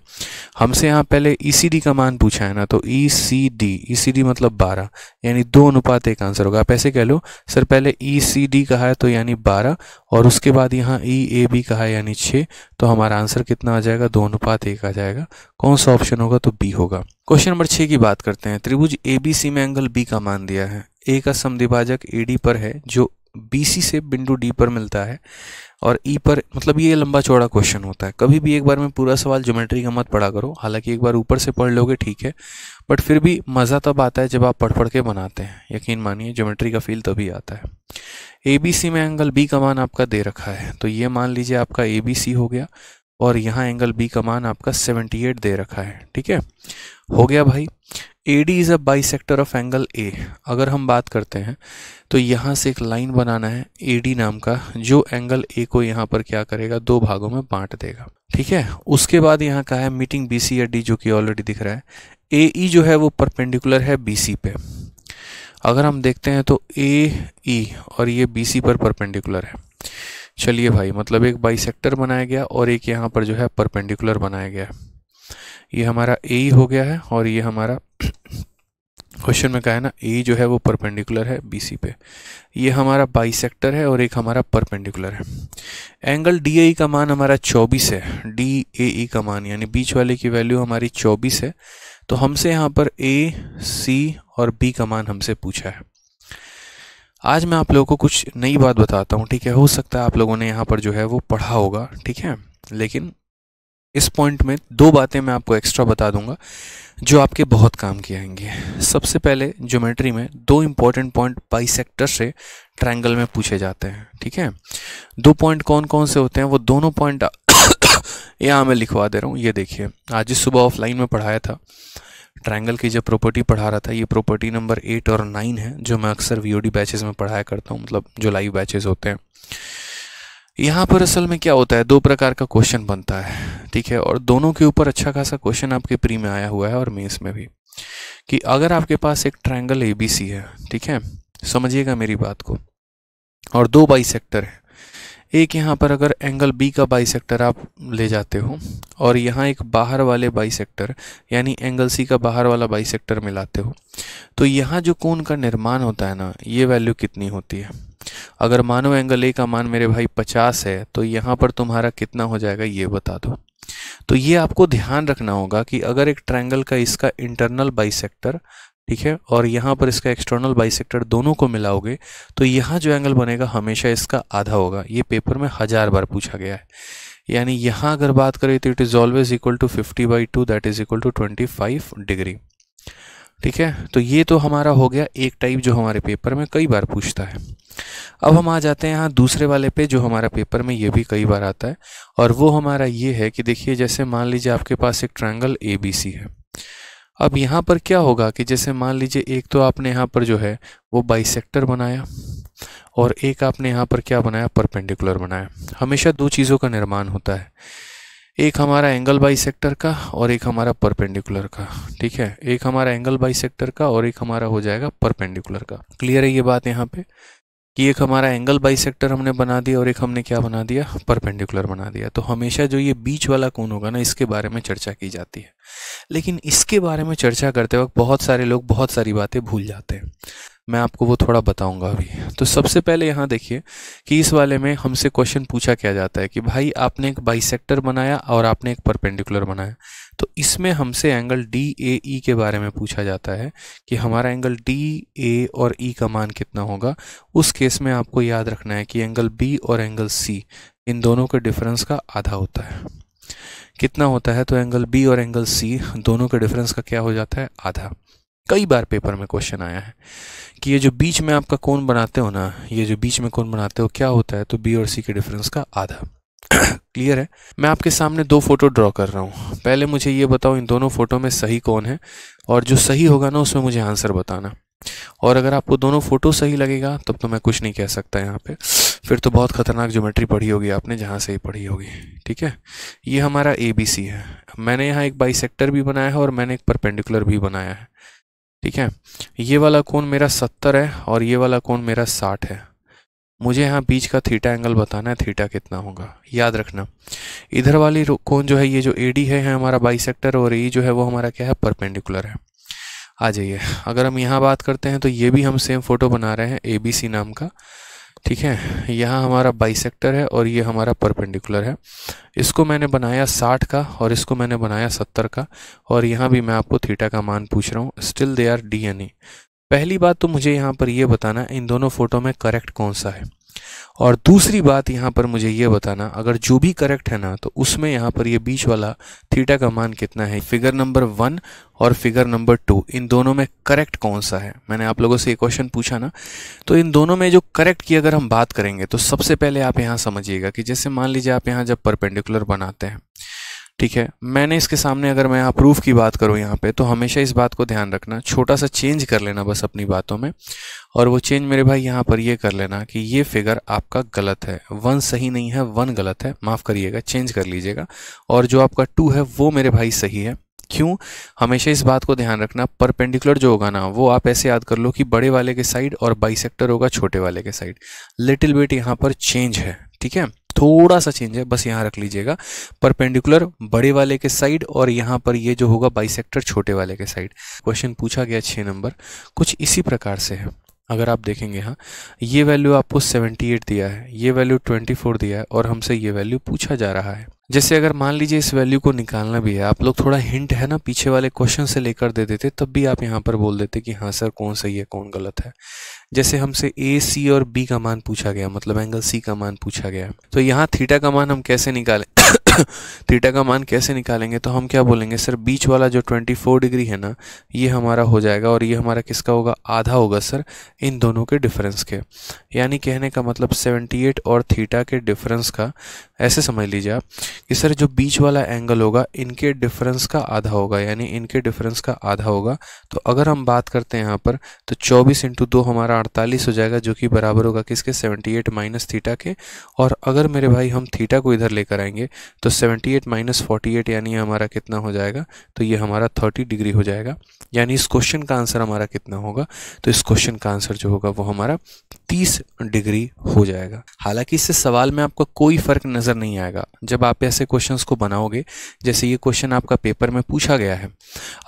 हमसे यहाँ पहले ई e का मान पूछा है ना तो ई सी डी ई सी डी मतलब बारह यानी दो अनुपात एक आंसर होगा आप ऐसे कह लो सर पहले ई सी डी कहा है तो यानी बारह और उसके बाद यहाँ ई ए बी कहा है यानी छः तो हमारा आंसर कितना आ जाएगा दो अनुपात एक आ जाएगा कौन सा ऑप्शन होगा तो बी होगा क्वेश्चन नंबर छः की बात करते हैं त्रिभुज ए बी सी में एंगल बी का मान दिया है ए का समिभाजक ए डी पर है जो बी सी से बिंदु डी पर मिलता है और ई e पर मतलब ये लंबा चौड़ा क्वेश्चन होता है कभी भी एक बार में पूरा सवाल ज्योमेट्री का मत पढ़ा करो हालांकि एक बार ऊपर से पढ़ लोगे ठीक है बट फिर भी मज़ा तब आता है जब आप पढ़ पढ़ के बनाते हैं यकीन मानिए ज्योमेट्री का फील तभी आता है ए बी सी में एंगल बी का मान आपका दे रखा है तो ये मान लीजिए आपका ए बी सी हो गया और यहाँ एंगल बी का मान आपका एट दे रखा है ठीक है हो गया भाई A D is a bisector of angle A अगर हम बात करते हैं तो यहाँ से एक लाइन बनाना है ए डी नाम का जो एंगल ए को यहाँ पर क्या करेगा दो भागों में बांट देगा ठीक है उसके बाद यहाँ का है मीटिंग बी सी या डी जो कि ऑलरेडी दिख रहा है ए ई e जो है वो परपेंडिकुलर है बी सी पे अगर हम देखते हैं तो ए ई e और ये बी सी पर परपेंडिकुलर है चलिए भाई मतलब एक बाई सेक्टर बनाया गया और एक यहाँ पर जो है परपेंडिकुलर बनाया गया है ये हमारा ए e हो गया है और ये हमारा क्वेश्चन में कहा है ना ए जो है वो परपेंडिकुलर है बी सी पे ये हमारा बाइसेक्टर है और एक हमारा परपेंडिकुलर है एंगल डी ए का मान हमारा 24 है डी ए ई का मान यानी बीच वाले की वैल्यू हमारी 24 है तो हमसे यहाँ पर ए सी और बी का मान हमसे पूछा है आज मैं आप लोगों को कुछ नई बात बताता हूँ ठीक है हो सकता है आप लोगों ने यहाँ पर जो है वो पढ़ा होगा ठीक है लेकिन इस पॉइंट में दो बातें मैं आपको एक्स्ट्रा बता दूंगा जो आपके बहुत काम की आएंगी सबसे पहले ज्योमेट्री में दो इंपॉर्टेंट पॉइंट बाई से ट्रायंगल में पूछे जाते हैं ठीक है दो पॉइंट कौन कौन से होते हैं वो दोनों पॉइंट (coughs) यहाँ मैं लिखवा दे रहा हूँ ये देखिए आज इस सुबह ऑफलाइन में पढ़ाया था ट्रायंगल की जब प्रॉपर्टी पढ़ा रहा था ये प्रॉपर्टी नंबर एट और नाइन है जो मैं अक्सर वी बैचेज में पढ़ाया करता हूँ मतलब जो लाइव बैचेज होते हैं यहाँ पर असल में क्या होता है दो प्रकार का क्वेश्चन बनता है ठीक है और दोनों के ऊपर अच्छा खासा क्वेश्चन आपके प्री में आया हुआ है और मेन्स में भी कि अगर आपके पास एक ट्रायंगल ए है ठीक है समझिएगा मेरी बात को और दो बाई सेक्टर है एक यहाँ पर अगर एंगल बी का बाई आप ले जाते हो और यहाँ एक बाहर वाले बाई यानी एंगल सी का बाहर वाला बाई मिलाते हो तो यहाँ जो कोन का निर्माण होता है ना ये वैल्यू कितनी होती है अगर मानो एंगल ए का मान मेरे भाई पचास है तो यहाँ पर तुम्हारा कितना हो जाएगा ये बता दो तो ये आपको ध्यान रखना होगा कि अगर एक ट्रायंगल का इसका इंटरनल बाइसेक्टर ठीक है और यहाँ पर इसका एक्सटर्नल बाइसेक्टर दोनों को मिलाओगे तो यहाँ जो एंगल बनेगा हमेशा इसका आधा होगा ये पेपर में हज़ार बार पूछा गया है यानी यहाँ अगर बात करें तो it is always equal to fifty by two that is equal to twenty five degree ठीक है तो ये तो हमारा हो गया एक टाइप जो हमारे पेपर में कई बार पूछता है अब हम आ जाते हैं यहाँ दूसरे वाले पे जो हमारा पेपर में ये भी कई बार आता है और वो हमारा ये है कि देखिए जैसे मान लीजिए आपके पास एक ट्रायंगल ए है अब यहाँ पर क्या होगा कि जैसे मान लीजिए एक तो आपने यहाँ पर जो है वो बाइसेक्टर बनाया और एक आपने यहाँ पर क्या बनाया परपेंडिकुलर बनाया हमेशा दो चीज़ों का निर्माण होता है एक हमारा एंगल बाइसेक्टर का और एक हमारा परपेंडिकुलर का ठीक है एक हमारा एंगल बाइसेक्टर का और एक हमारा हो जाएगा परपेंडिकुलर का क्लियर है ये बात यहाँ पे कि एक हमारा एंगल बाइसेक्टर हमने बना दिया और एक हमने क्या बना दिया परपेंडिकुलर बना दिया तो हमेशा जो ये बीच वाला कोण होगा ना इसके बारे में चर्चा की जाती है लेकिन इसके बारे में चर्चा करते वक्त बहुत सारे लोग बहुत सारी बातें भूल जाते हैं मैं आपको वो थोड़ा बताऊंगा अभी तो सबसे पहले यहाँ देखिए कि इस वाले में हमसे क्वेश्चन पूछा किया जाता है कि भाई आपने एक बाइसेक्टर बनाया और आपने एक परपेंडिकुलर बनाया तो इसमें हमसे एंगल डी ए ई के बारे में पूछा जाता है कि हमारा एंगल डी ए और ई e का मान कितना होगा उस केस में आपको याद रखना है कि एंगल बी और एंगल सी इन दोनों के डिफरेंस का आधा होता है कितना होता है तो एंगल बी और एंगल सी दोनों के डिफरेंस का क्या हो जाता है आधा कई बार पेपर में क्वेश्चन आया है कि ये जो बीच में आपका कौन बनाते हो ना ये जो बीच में कौन बनाते हो क्या होता है तो बी और सी के डिफरेंस का आधा क्लियर (coughs) है मैं आपके सामने दो फोटो ड्रॉ कर रहा हूँ पहले मुझे ये बताओ इन दोनों फोटो में सही कौन है और जो सही होगा ना उसमें मुझे आंसर बताना और अगर आपको दोनों फोटो सही लगेगा तब तो मैं कुछ नहीं कह सकता यहाँ पे फिर तो बहुत खतरनाक ज्योमेट्री पढ़ी होगी आपने जहाँ से ही पढ़ी होगी ठीक है ये हमारा ए बी सी है मैंने यहाँ एक बाई भी बनाया है और मैंने एक परपेंडिकुलर भी बनाया है ठीक है ये वाला कोण मेरा सत्तर है और ये वाला कोण मेरा साठ है मुझे यहाँ बीच का थीटा एंगल बताना है थीटा कितना होगा याद रखना इधर वाली कोण जो है ये जो ए डी है, है हमारा सेक्टर और ई जो है वो हमारा क्या है परपेंडिकुलर है आ जाइए अगर हम यहाँ बात करते हैं तो ये भी हम सेम फोटो बना रहे हैं ए बी सी नाम का ठीक है यहाँ हमारा बाइसेक्टर है और ये हमारा परपेंडिकुलर है इसको मैंने बनाया साठ का और इसको मैंने बनाया सत्तर का और यहाँ भी मैं आपको थीटा का मान पूछ रहा हूँ still they are D and E पहली बात तो मुझे यहाँ पर ये बताना इन दोनों फ़ोटो में करेक्ट कौन सा है और दूसरी बात यहाँ पर मुझे ये बताना अगर जो भी करेक्ट है ना तो उसमें यहाँ पर ये बीच वाला थीटा का मान कितना है फिगर नंबर वन और फिगर नंबर टू इन दोनों में करेक्ट कौन सा है मैंने आप लोगों से ये क्वेश्चन पूछा ना तो इन दोनों में जो करेक्ट की अगर हम बात करेंगे तो सबसे पहले आप यहाँ समझिएगा कि जैसे मान लीजिए आप यहाँ जब परपेंडिकुलर बनाते हैं ठीक है मैंने इसके सामने अगर मैं यहाँ प्रूफ की बात करूँ यहाँ पे तो हमेशा इस बात को ध्यान रखना छोटा सा चेंज कर लेना बस अपनी बातों में और वो चेंज मेरे भाई यहाँ पर ये कर लेना कि ये फिगर आपका गलत है वन सही नहीं है वन गलत है माफ़ करिएगा चेंज कर लीजिएगा और जो आपका टू है वो मेरे भाई सही है क्यों हमेशा इस बात को ध्यान रखना परपेंडिकुलर जो होगा ना वो आप ऐसे याद कर लो कि बड़े वाले के साइड और बाइसेक्टर होगा छोटे वाले के साइड लिटिल बिट यहाँ पर चेंज है ठीक है थोड़ा सा चेंज है बस यहाँ रख लीजिएगा परपेंडिकुलर बड़े वाले के साइड और यहाँ पर ये जो होगा बाइसेक्टर छोटे वाले के साइड क्वेश्चन पूछा गया छः नंबर कुछ इसी प्रकार से है अगर आप देखेंगे हाँ ये वैल्यू आपको 78 दिया है ये वैल्यू 24 दिया है और हमसे ये वैल्यू पूछा जा रहा है जैसे अगर मान लीजिए इस वैल्यू को निकालना भी है आप लोग थोड़ा हिंट है ना पीछे वाले क्वेश्चन से लेकर दे देते तब भी आप यहाँ पर बोल देते कि हाँ सर कौन सही है कौन गलत है जैसे हमसे ए सी और बी का मान पूछा गया मतलब एंगल सी का मान पूछा गया तो यहाँ थीटा का मान हम कैसे निकालें थीटा का मान कैसे निकालेंगे तो हम क्या बोलेंगे सर बीच वाला जो 24 डिग्री है ना ये हमारा हो जाएगा और ये हमारा किसका होगा आधा होगा सर इन दोनों के डिफरेंस के यानी कहने का मतलब 78 और थीटा के डिफरेंस का ऐसे समझ लीजिए आप कि सर जो बीच वाला एंगल होगा इनके डिफरेंस का आधा होगा यानी इनके डिफरेंस का आधा होगा तो अगर हम बात करते हैं यहाँ पर तो चौबीस इंटू दो हमारा अड़तालीस हो जाएगा जो कि बराबर होगा किसके सेवेंटी एट माइनस थीटा के और अगर मेरे भाई हम थीटा को इधर लेकर आएंगे तो 78 माइनस फोर्टी यानी हमारा कितना हो जाएगा तो ये हमारा 30 डिग्री हो जाएगा यानी इस क्वेश्चन का आंसर हमारा कितना होगा तो इस क्वेश्चन का आंसर जो होगा वो हमारा 30 डिग्री हो जाएगा हालांकि इससे सवाल में आपका कोई फ़र्क नज़र नहीं आएगा जब आप ऐसे क्वेश्चन को बनाओगे जैसे ये क्वेश्चन आपका पेपर में पूछा गया है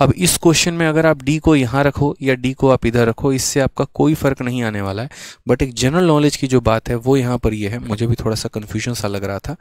अब इस क्वेश्चन में अगर आप डी को यहाँ रखो या डी को आप इधर रखो इससे आपका कोई फ़र्क नहीं आने वाला है बट एक जनरल नॉलेज की जो बात है वो यहाँ पर ये यह है मुझे भी थोड़ा सा कन्फ्यूजन सा लग रहा था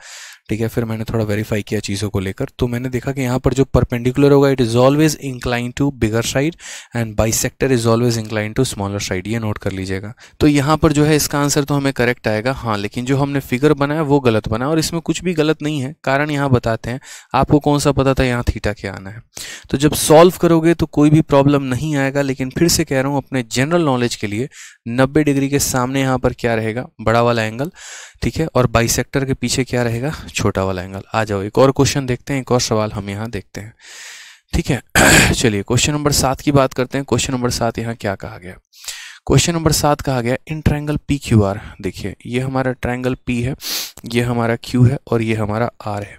ठीक है फिर मैंने थोड़ा वेरीफाई किया चीज़ों को लेकर तो मैंने देखा कि यहाँ पर जो परपेंडिकुलर होगा it is always incline to bigger side and bisector is always incline to smaller side ये नोट कर लीजिएगा तो यहाँ पर जो है इसका आंसर तो हमें करेक्ट आएगा हाँ लेकिन जो हमने फिगर बनाया वो गलत बना और इसमें कुछ भी गलत नहीं है कारण यहाँ बताते हैं आपको कौन सा पता था यहाँ थीटा क्या आना है तो जब सॉल्व करोगे तो कोई भी प्रॉब्लम नहीं आएगा लेकिन फिर से कह रहा हूँ अपने जनरल नॉलेज के लिए नब्बे डिग्री के सामने यहाँ पर क्या रहेगा बड़ा वाला एंगल ठीक है और बाइसेक्टर के पीछे क्या रहेगा छोटा वाला एंगल आ जाओ एक और क्वेश्चन देखते हैं एक और सवाल हम यहाँ देखते हैं ठीक है (clears throat) चलिए क्वेश्चन नंबर सात की बात करते हैं क्वेश्चन नंबर सात यहाँ क्या कहा गया क्वेश्चन नंबर सात कहा गया in triangle P Q R देखिए ये हमारा ट्रायंगल पी है ये हमारा क्यू है और ये हमारा आर है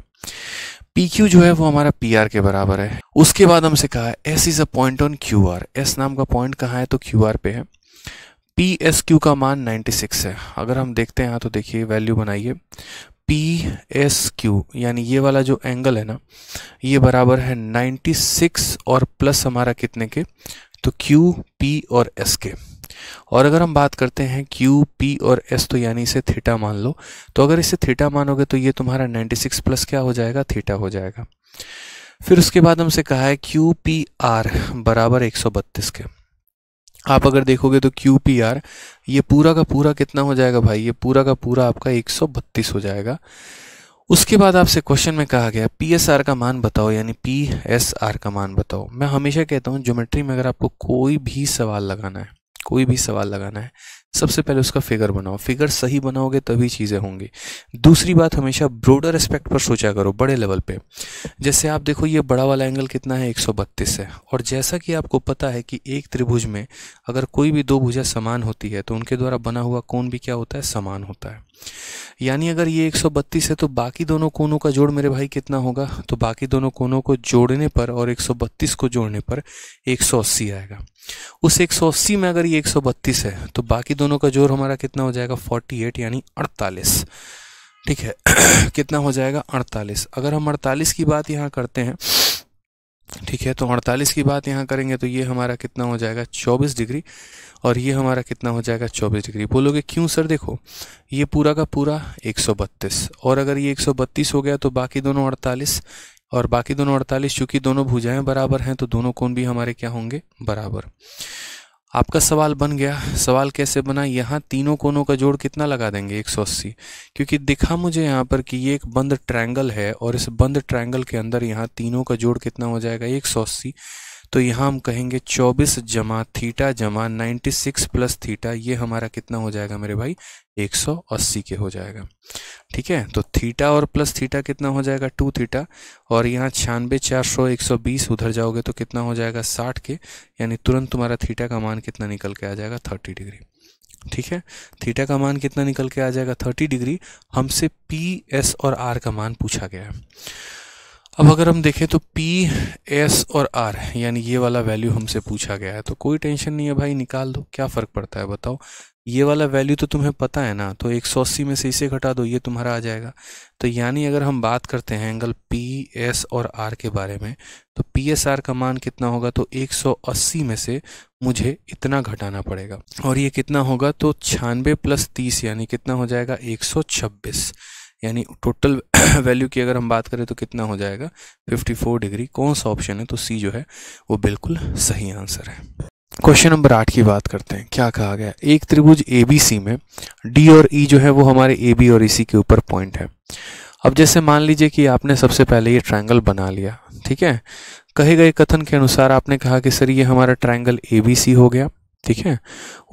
पी क्यू जो है वो हमारा पी आर के बराबर है उसके बाद हमसे कहा है S is a point on Q R S नाम का पॉइंट कहाँ है तो क्यू आर पे है पी एस क्यू का मान 96 है अगर हम देखते हैं यहाँ तो देखिए वैल्यू बनाइए पी एस क्यू यानी ये वाला जो एंगल है ना ये बराबर है 96 और प्लस हमारा कितने के तो क्यू पी और एस के और अगर हम बात करते हैं Q, P और S तो यानी इसे थीटा मान लो तो अगर इसे थीटा मानोगे तो ये तुम्हारा 96 प्लस क्या हो जाएगा थीटा हो जाएगा फिर उसके बाद हमसे कहा है क्यू पी आर बराबर एक के आप अगर देखोगे तो क्यू पी आर ये पूरा का पूरा कितना हो जाएगा भाई ये पूरा का पूरा आपका एक सौ बत्तीस हो जाएगा उसके बाद आपसे क्वेश्चन में कहा गया पी एस आर का मान बताओ यानी पी एस आर का मान बताओ मैं हमेशा कहता हूँ ज्योमेट्री में अगर आपको कोई भी सवाल लगाना है कोई भी सवाल लगाना है सबसे पहले उसका फिगर बनाओ फिगर सही बनाओगे तभी चीज़ें होंगी दूसरी बात हमेशा ब्रोडर एस्पेक्ट पर सोचा करो बड़े लेवल पे जैसे आप देखो ये बड़ा वाला एंगल कितना है 132 है और जैसा कि आपको पता है कि एक त्रिभुज में अगर कोई भी दो भुजा समान होती है तो उनके द्वारा बना हुआ कौन भी क्या होता है समान होता है यानी अगर ये 132 है तो बाकी दोनों कोनों का जोड़ मेरे भाई कितना होगा तो बाकी दोनों कोनों को जोड़ने पर और 132 को जोड़ने पर 180 आएगा उस 180 में अगर ये 132 है तो बाकी दोनों का जोर हमारा कितना हो जाएगा 48 यानी 48 ठीक है (clears throat) कितना हो जाएगा 48 अगर हम 48 की बात यहाँ करते हैं ठीक है तो 48 की बात यहाँ करेंगे तो ये हमारा कितना हो जाएगा 24 डिग्री और ये हमारा कितना हो जाएगा 24 डिग्री बोलोगे क्यों सर देखो ये पूरा का पूरा 132 और अगर ये 132 हो गया तो बाकी दोनों 48 और बाकी दोनों 48 चूंकि दोनों भुजाएं बराबर हैं तो दोनों कोण भी हमारे क्या होंगे बराबर आपका सवाल बन गया सवाल कैसे बना यहाँ तीनों कोनों का जोड़ कितना लगा देंगे 180 क्योंकि दिखा मुझे यहाँ पर कि ये एक बंद ट्रायंगल है और इस बंद ट्रायंगल के अंदर यहाँ तीनों का जोड़ कितना हो जाएगा 180 तो यहाँ हम कहेंगे 24 जमा थीटा जमा 96 प्लस थीटा ये हमारा कितना हो जाएगा मेरे भाई 180 के हो जाएगा ठीक है तो थीटा और प्लस थीटा कितना हो जाएगा टू थीटा और यहाँ छियानवे चार सौ एक सौ बीस उधर जाओगे तो कितना हो जाएगा साठ के यानी तुरंत तुम्हारा थीटा का मान कितना निकल के आ जाएगा थर्टी डिग्री ठीक है थीटा का मान कितना निकल के आ जाएगा थर्टी डिग्री हमसे पी एस और आर का मान पूछा गया है अब अगर हम देखें तो पी एस और आर यानी ये वाला वैल्यू हमसे पूछा गया है तो कोई टेंशन नहीं है भाई निकाल दो क्या फ़र्क पड़ता है बताओ ये वाला वैल्यू तो तुम्हें पता है ना तो एक सौ अस्सी में से इसे घटा दो ये तुम्हारा आ जाएगा तो यानी अगर हम बात करते हैं एंगल पी एस और आर के बारे में तो पी एस आर का मान कितना होगा तो एक सौ अस्सी में से मुझे इतना घटाना पड़ेगा और ये कितना होगा तो छियानवे प्लस तीस यानी कितना हो जाएगा एक सौ छब्बीस यानी टोटल वैल्यू (coughs) की अगर हम बात करें तो कितना हो जाएगा फोर डिग्री कौन सा ऑप्शन है तो सी जो है वो बिल्कुल सही आंसर है क्वेश्चन नंबर आठ की बात करते हैं क्या कहा गया एक त्रिभुज ए बी सी में डी और ई e जो है वो हमारे ए बी और ई e सी के ऊपर पॉइंट है अब जैसे मान लीजिए कि आपने सबसे पहले ये ट्रायंगल बना लिया ठीक है कहे गए कथन के अनुसार आपने कहा कि सर ये हमारा ट्रायंगल ए बी सी हो गया ठीक है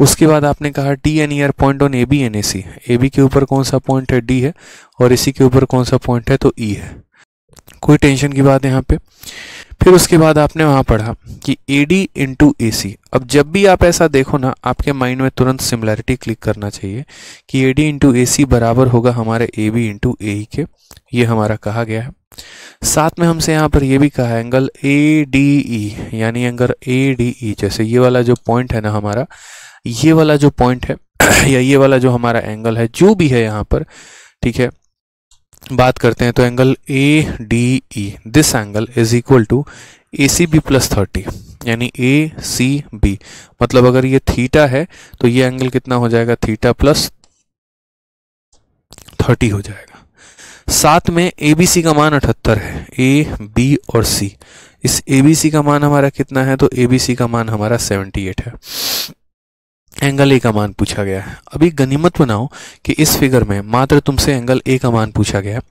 उसके बाद आपने कहा D and are point on A B and A C A B के ऊपर कौन सा पॉइंट है डी है और ए e सी के ऊपर कौन सा पॉइंट है तो ई e है कोई टेंशन की बात यहाँ पे फिर उसके बाद आपने वहां पढ़ा कि ए डी इंटू ए सी अब जब भी आप ऐसा देखो ना आपके माइंड में तुरंत सिमिलैरिटी क्लिक करना चाहिए कि ए डी इंटू ए सी बराबर होगा हमारे ए बी इंटू ए के ये हमारा कहा गया है साथ में हमसे यहाँ पर ये भी कहा है एंगल ए डी ई यानी एंगल ए डी ई जैसे ये वाला जो पॉइंट है ना हमारा ये वाला जो पॉइंट है (clears throat) या ये वाला जो हमारा एंगल है जो भी है यहाँ पर ठीक है बात करते हैं तो angle A D E this angle is equal to A C B plus thirty यानी ए सी बी मतलब अगर ये थीटा है तो ये एंगल कितना हो जाएगा थीटा प्लस थर्टी हो जाएगा साथ में ए बी सी का मान अठहत्तर है ए बी और सी इस ए बी सी का मान हमारा कितना है तो ए बी सी का मान हमारा सेवेंटी एट है एंगल ए का मान पूछा गया है अभी गनीमत बनाओ कि इस फिगर में मात्र तुमसे एंगल ए का मान पूछा गया है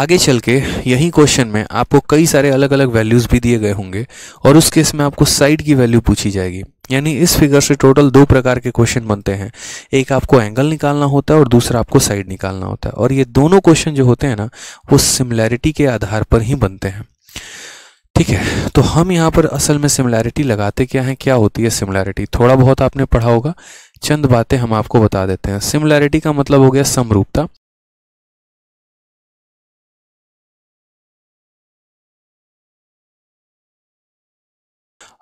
आगे चल के यही क्वेश्चन में आपको कई सारे अलग अलग वैल्यूज़ भी दिए गए होंगे और उस केस में आपको साइड की वैल्यू पूछी जाएगी यानी इस फिगर से टोटल दो प्रकार के क्वेश्चन बनते हैं एक आपको एंगल निकालना होता है और दूसरा आपको साइड निकालना होता है और ये दोनों क्वेश्चन जो होते हैं ना वो सिमिलैरिटी के आधार पर ही बनते हैं ठीक है तो हम यहाँ पर असल में सिमिलैरिटी लगाते क्या है क्या होती है सिमिलैरिटी थोड़ा बहुत आपने पढ़ा होगा चंद बातें हम आपको बता देते हैं सिमिलैरिटी का मतलब हो गया समरूपता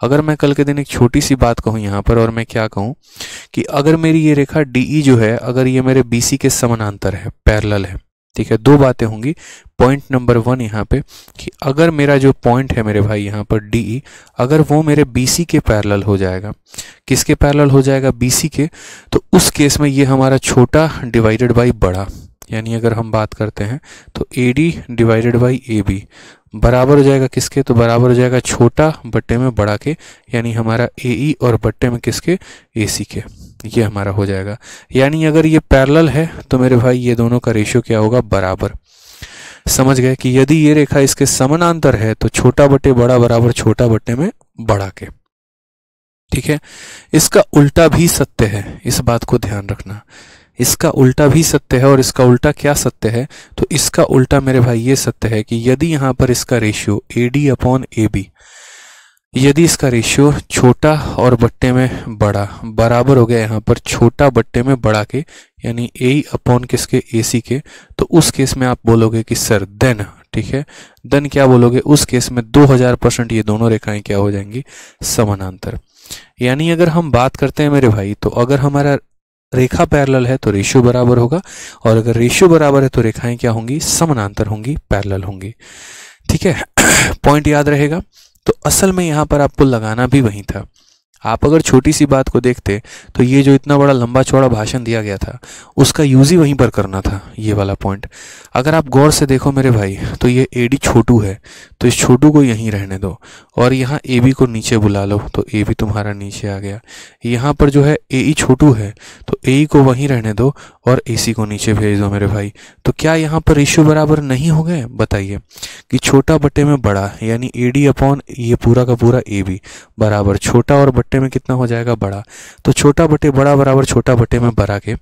अगर मैं कल के दिन एक छोटी सी बात कहूं यहाँ पर और मैं क्या कहूं कि अगर मेरी ये रेखा डीई e जो है अगर ये मेरे बी के समानांतर है पैरल है ठीक है दो बातें होंगी पॉइंट नंबर वन यहाँ पे कि अगर मेरा जो पॉइंट है मेरे भाई यहाँ पर डी e, अगर वो मेरे बी के पैरल हो जाएगा किसके पैरल हो जाएगा बी के तो उस केस में ये हमारा छोटा डिवाइडेड बाई बड़ा यानी अगर हम बात करते हैं तो A D divided by A B बराबर हो जाएगा किसके तो बराबर हो जाएगा छोटा बट्टे में बड़ा के यानी हमारा ए ई e और बट्टे में किसके ए सी के ये हमारा हो जाएगा यानी अगर ये पैरल है तो मेरे भाई ये दोनों का रेशियो क्या होगा बराबर समझ गए कि यदि ये रेखा इसके समानांतर है तो छोटा बटे बड़ा बराबर छोटा बटे में बड़ा के ठीक है इसका उल्टा भी सत्य है इस बात को ध्यान रखना इसका उल्टा भी सत्य है और इसका उल्टा क्या सत्य है तो इसका उल्टा मेरे भाई ये सत्य है कि यदि यहां पर इसका ratio A D upon A B यदि इसका रेशियो छोटा और बट्टे में बड़ा बराबर हो गया यहाँ पर छोटा बट्टे में बड़ा के यानी ए अपॉन किसके ए सी के तो उस केस में आप बोलोगे कि सर देन ठीक है देन क्या बोलोगे उस केस में 2000 परसेंट ये दोनों रेखाएं क्या हो जाएंगी समानांतर यानी अगर हम बात करते हैं मेरे भाई तो अगर हमारा रेखा पैरल है तो रेशियो बराबर होगा और अगर रेशियो बराबर है तो रेखाएं क्या होंगी समानांतर होंगी पैरल होंगी ठीक है पॉइंट (clears throat) याद रहेगा असल में यहाँ पर आपको लगाना भी वहीं था आप अगर छोटी सी बात को देखते तो ये जो इतना बड़ा लंबा चौड़ा भाषण दिया गया था उसका यूज ही वहीं पर करना था ये वाला पॉइंट अगर आप गौर से देखो मेरे भाई तो ये ए डी छोटू है तो इस छोटू को यहीं रहने दो और यहाँ ए बी को नीचे बुला लो तो ए बी तुम्हारा नीचे आ गया यहाँ पर जो है ए ई e छोटू है तो ए ई e को वहीं रहने दो और एसी को नीचे भेज दो मेरे भाई तो क्या यहाँ पर रेशियो बराबर नहीं हो गए बताइए कि छोटा बट्टे में बड़ा यानी ए डी अपॉन ये पूरा का पूरा ए बी बराबर छोटा और बट्टे में कितना हो जाएगा बड़ा तो छोटा बटे बड़ा बराबर छोटा बट्टे में बड़ा के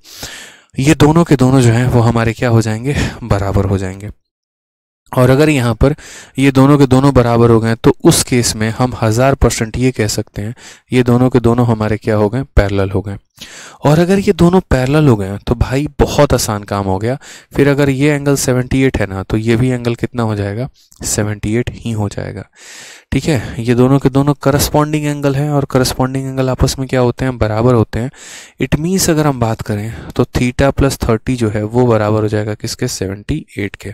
ये दोनों के दोनों जो हैं वो हमारे क्या हो जाएंगे बराबर हो जाएंगे और अगर यहाँ पर ये दोनों के दोनों बराबर हो गए तो उस केस में हम हज़ार परसेंट ये कह सकते हैं ये दोनों के दोनों हमारे क्या हो गए पैरेलल हो गए और अगर ये दोनों पैरेलल हो गए तो भाई बहुत आसान काम हो गया फिर अगर ये एंगल 78 है ना तो ये भी एंगल कितना हो जाएगा 78 ही हो जाएगा ठीक है ये दोनों के दोनों करस्पॉन्डिंग एंगल हैं और करस्पॉन्डिंग एंगल आपस में क्या होते हैं बराबर होते हैं इट मीन्स अगर हम बात करें तो थीटा प्लस थर्टी जो है वो बराबर हो जाएगा किसके सेवेंटी के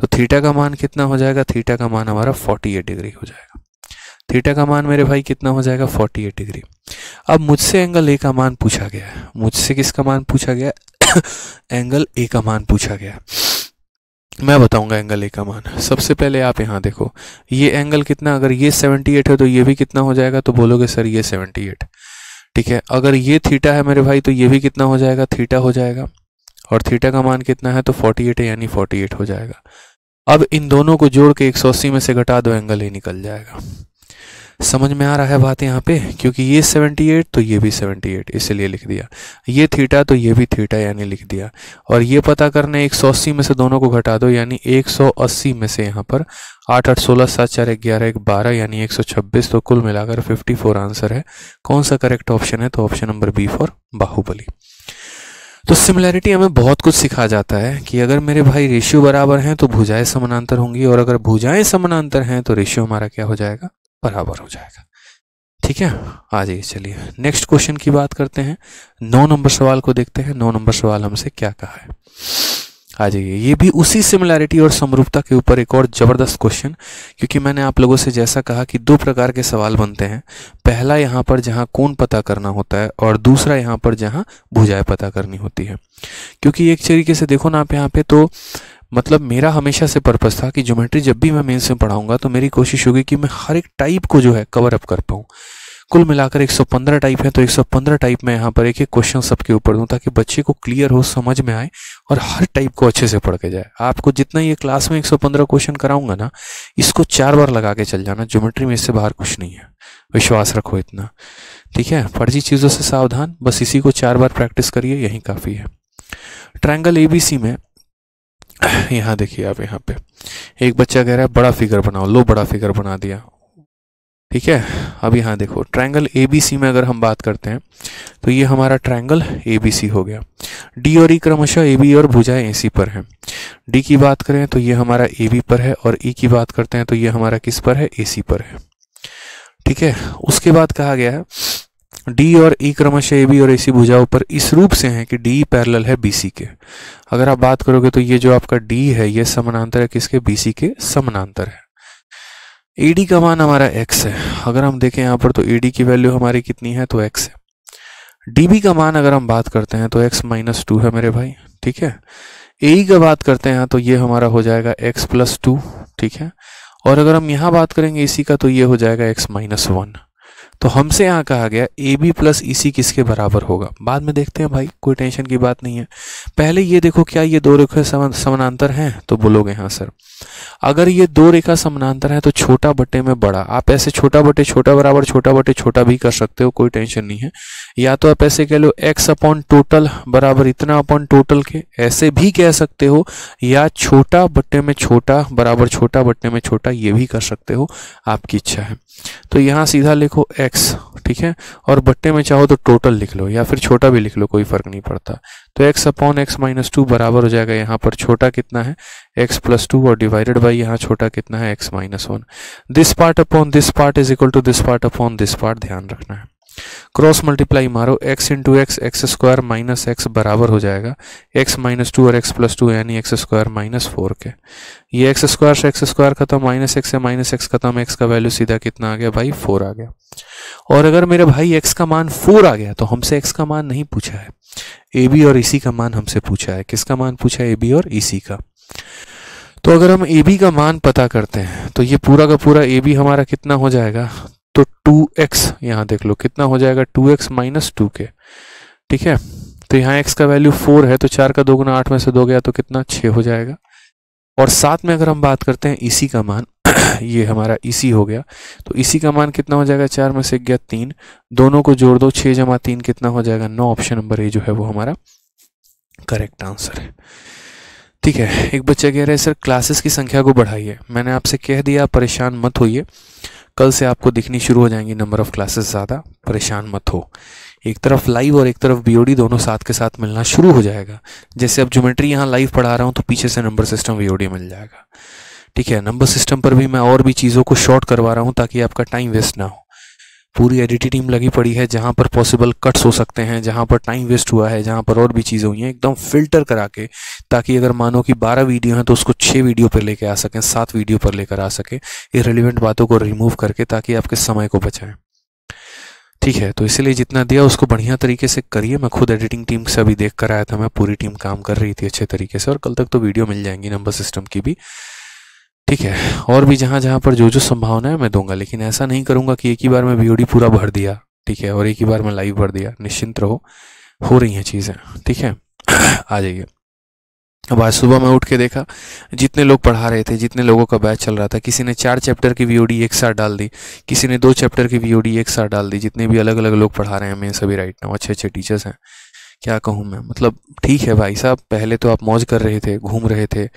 तो थीटा का मान कितना हो जाएगा थीटा का मान हमारा 48 डिग्री हो जाएगा थीटा का मान मेरे भाई कितना हो जाएगा 48 डिग्री अब मुझसे एंगल ए का मान पूछा गया है मुझसे किसका मान पूछा गया एंगल ए (coughs) का मान पूछा गया मैं बताऊंगा एंगल ए का मान सबसे पहले आप यहाँ देखो ये एंगल कितना अगर ये 78 है तो ये भी कितना हो जाएगा तो बोलोगे सर ये 78 ठीक है अगर ये थीटा है मेरे भाई तो ये भी कितना हो जाएगा थीटा हो जाएगा और थीटा का मान कितना है तो 48 है यानी 48 हो जाएगा अब इन दोनों को जोड़ के 180 में से घटा दो एंगल ही निकल जाएगा समझ में आ रहा है बात यहाँ पे क्योंकि ये 78 तो ये भी 78 इसलिए लिख दिया ये थीटा तो ये भी थीटा यानी लिख दिया और ये पता करने सौ में से दोनों को घटा दो यानी 180 में से यहाँ पर आठ आठ सोलह सात चार एक ग्यारह एक बारह यानी 126 तो कुल मिलाकर 54 आंसर है कौन सा करेक्ट ऑप्शन है तो option number B for Baahubali तो सिमिलैरिटी हमें बहुत कुछ सिखा जाता है कि अगर मेरे भाई रेशियो बराबर हैं तो भुजाएं समानांतर होंगी और अगर भुजाएं समानांतर हैं तो रेशियो हमारा क्या हो जाएगा बराबर हो जाएगा ठीक है आ जाइए चलिए नेक्स्ट क्वेश्चन की बात करते हैं नौ नंबर सवाल को देखते हैं नौ नंबर सवाल हमसे क्या कहा है आ हाँ जाइए ये भी उसी सिमिलैरिटी और समरूपता के ऊपर एक और ज़बरदस्त क्वेश्चन क्योंकि मैंने आप लोगों से जैसा कहा कि दो प्रकार के सवाल बनते हैं पहला यहाँ पर जहाँ कौन पता करना होता है और दूसरा यहाँ पर जहाँ भुजाएं पता करनी होती है क्योंकि एक तरीके से देखो ना आप यहाँ पे तो मतलब मेरा हमेशा से पर्पज था कि ज्योमेट्री जब भी मैं मेन्स में पढ़ाऊंगा तो मेरी कोशिश होगी कि मैं हर एक टाइप को जो है कवर अप कर पाऊँ कुल मिलाकर 115 टाइप है तो 115 टाइप में यहाँ पर एक एक क्वेश्चन सबके ऊपर दूं ताकि बच्चे को क्लियर हो समझ में आए और हर टाइप को अच्छे से पढ़ के जाए आपको जितना ये क्लास में 115 क्वेश्चन कराऊंगा ना इसको चार बार लगा के चल जाना ज्योमेट्री में इससे बाहर कुछ नहीं है विश्वास रखो इतना ठीक है फर्जी चीज़ों से सावधान बस इसी को चार बार प्रैक्टिस करिए यही काफ़ी है ट्रायंगल ए में यहाँ देखिए आप यहाँ पे एक बच्चा कह रहा है बड़ा फिगर बनाओ लो बड़ा फिगर बना दिया ठीक है अब यहाँ देखो ट्रायंगल ए बी सी में अगर हम बात करते हैं तो ये हमारा ट्रायंगल ए बी सी हो गया डी और ई e क्रमशः ए बी और भुजाएं ए सी पर हैं डी की बात करें तो ये हमारा ए बी पर है और ई e की बात करते हैं तो ये हमारा किस पर है ए सी पर है ठीक है उसके बाद कहा गया है डी और ई e क्रमशः ए बी और ए सी भुजाओं पर इस रूप से है कि डी पैरेलल है बी सी के अगर आप बात करोगे तो ये जो आपका डी है ये समानांतर है किसके बी सी के समानांतर है ए e डी का मान हमारा एक्स है अगर हम देखें यहाँ पर तो ए e डी की वैल्यू हमारी कितनी है तो एक्स है डी बी का मान अगर हम बात करते हैं तो एक्स माइनस टू है मेरे भाई ठीक है ए e का बात करते हैं तो ये हमारा हो जाएगा एक्स प्लस टू ठीक है और अगर हम यहाँ बात करेंगे इसी का तो ये हो जाएगा एक्स माइनस वन तो हमसे यहाँ कहा गया ए बी प्लस ई सी किसके बराबर होगा बाद में देखते हैं भाई कोई टेंशन की बात नहीं है पहले ये देखो क्या ये दो रेखा समान समानांतर हैं तो बोलोगे हाँ सर अगर ये दो रेखा समानांतर है तो छोटा बटे में बड़ा आप ऐसे छोटा बटे छोटा बराबर छोटा बटे छोटा भी कर सकते हो कोई टेंशन नहीं है या तो आप ऐसे कह लो एक्स अपॉन टोटल बराबर इतना अपॉन टोटल के ऐसे भी कह सकते हो या छोटा बट्टे में छोटा बराबर छोटा बट्टे में छोटा ये भी कर सकते हो आपकी इच्छा है तो यहाँ सीधा लिखो एक्स एक्स ठीक है और बट्टे में चाहो तो टोटल लिख लो या फिर छोटा भी लिख लो कोई फर्क नहीं पड़ता तो x upon x minus two बराबर हो जाएगा यहाँ पर छोटा कितना है एक्स प्लस टू और डिवाइडेड बाई यहाँ छोटा कितना है x minus one this part upon this part is equal to this part upon this part ध्यान रखना है क्रॉस मल्टीप्लाई मारो x into x x square minus x बराबर हो जाएगा x माइनस टू और x प्लस टू यानी x square minus four के ये एक्स स्क्वायर से एक्स स्क्वायर खत्म माइनस एक्स से माइनस एक्स खत्म x का वैल्यू सीधा कितना आ गया भाई फोर आ गया और अगर मेरे भाई x का मान फोर आ गया तो हमसे x का मान नहीं पूछा है ए बी और इसी का मान हमसे पूछा है किसका मान पूछा है ए बी और इसी का तो अगर हम ए बी का मान पता करते हैं तो ये पूरा का पूरा ए बी हमारा कितना हो जाएगा टू एक्स यहाँ देख लो कितना हो जाएगा टू एक्स माइनस टू के ठीक है तो यहाँ x का वैल्यू फोर है तो चार का दो गुना आठ में से दो गया तो कितना छः हो जाएगा और साथ में अगर हम बात करते हैं इसी का मान (clears throat) ये हमारा इसी हो गया तो इसी का मान कितना हो जाएगा चार में से गया तीन दोनों को जोड़ दो छः जमा तीन कितना हो जाएगा नौ ऑप्शन नंबर ए जो है वो हमारा करेक्ट आंसर है ठीक है एक बच्चा कह रहा है सर क्लासेस की संख्या को बढ़ाइए मैंने आपसे कह दिया परेशान मत होइए कल से आपको दिखनी शुरू हो जाएंगी नंबर ऑफ़ क्लासेस ज़्यादा परेशान मत हो एक तरफ लाइव और एक तरफ बीओडी दोनों साथ के साथ मिलना शुरू हो जाएगा जैसे अब ज्योमेट्री यहाँ लाइव पढ़ा रहा हूँ तो पीछे से नंबर सिस्टम बीओडी मिल जाएगा ठीक है नंबर सिस्टम पर भी मैं और भी चीज़ों को शॉर्ट करवा रहा हूँ ताकि आपका टाइम वेस्ट ना हो पूरी एडिटिंग टीम लगी पड़ी है जहाँ पर पॉसिबल कट्स हो सकते हैं जहाँ पर टाइम वेस्ट हुआ है जहाँ पर और भी चीज़ें हुई हैं एकदम फिल्टर करा के ताकि अगर मानो कि बारह वीडियो हैं तो उसको छः वीडियो पर लेकर आ सकें सात वीडियो पर लेकर आ सकें इरेलीवेंट बातों को रिमूव करके ताकि आपके समय को बचाएँ ठीक है तो इसलिए जितना दिया उसको बढ़िया तरीके से करिए मैं खुद एडिटिंग टीम से अभी देख कर आया था मैं पूरी टीम काम कर रही थी अच्छे तरीके से और कल तक तो वीडियो मिल जाएंगी नंबर सिस्टम की भी ठीक है और भी जहाँ जहाँ पर जो जो संभावना है मैं दूंगा लेकिन ऐसा नहीं करूँगा कि एक ही बार मैं वीओडी पूरा भर दिया ठीक है और एक ही बार मैं लाइव भर दिया निश्चिंत रहो हो रही हैं चीज़ें ठीक है (clears throat) आ जाइए अब आज सुबह मैं उठ के देखा जितने लोग पढ़ा रहे थे जितने लोगों का बैच चल रहा था किसी ने चार चैप्टर की वीओडी एक साथ डाल दी किसी ने दो चैप्टर की वीओडी एक साथ डाल दी जितने भी अलग अलग लोग पढ़ा रहे हैं मैं सभी राइट नाउ अच्छे अच्छे टीचर्स हैं क्या कहूँ मैं मतलब ठीक है भाई साहब पहले तो आप मौज कर रहे थे घूम रहे थे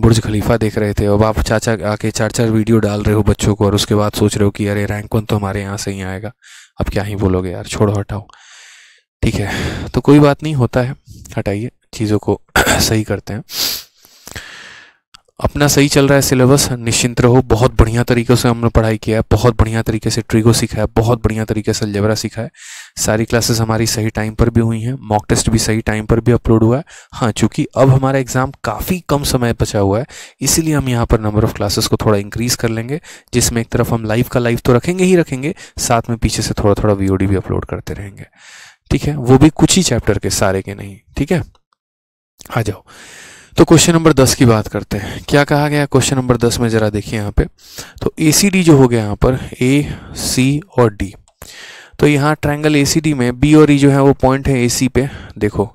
बुर्ज खलीफा देख रहे थे अब आप चाचा आके चार चार वीडियो डाल रहे हो बच्चों को और उसके बाद सोच रहे हो कि अरे रैंक वन तो हमारे यहाँ से ही आएगा अब क्या ही बोलोगे यार छोड़ो हटाओ ठीक है तो कोई बात नहीं होता है हटाइए चीज़ों को (clears throat) सही करते हैं अपना सही चल रहा है सिलेबस निश्चिंत रहो बहुत बढ़िया तरीके से हमने पढ़ाई किया है बहुत बढ़िया तरीके से ट्रिगो सीखा है बहुत बढ़िया तरीके से अलजबरा सीखा है सारी क्लासेस हमारी सही टाइम पर भी हुई हैं मॉक टेस्ट भी सही टाइम पर भी अपलोड हुआ है हाँ चूंकि अब हमारा एग्ज़ाम काफ़ी कम समय बचा हुआ है इसीलिए हम यहाँ पर नंबर ऑफ़ क्लासेस को थोड़ा इंक्रीज़ कर लेंगे जिसमें एक तरफ हम लाइव का लाइव तो रखेंगे ही रखेंगे साथ में पीछे से थोड़ा थोड़ा वी भी अपलोड करते रहेंगे ठीक है वो भी कुछ ही चैप्टर के सारे के नहीं ठीक है आ जाओ तो क्वेश्चन नंबर दस की बात करते हैं क्या कहा गया क्वेश्चन नंबर दस में जरा देखिए यहाँ पे तो ए सी डी जो हो गया यहाँ पर ए सी और डी तो यहाँ ट्रायंगल ए सी डी में बी और ई e जो है वो पॉइंट है ए सी पे देखो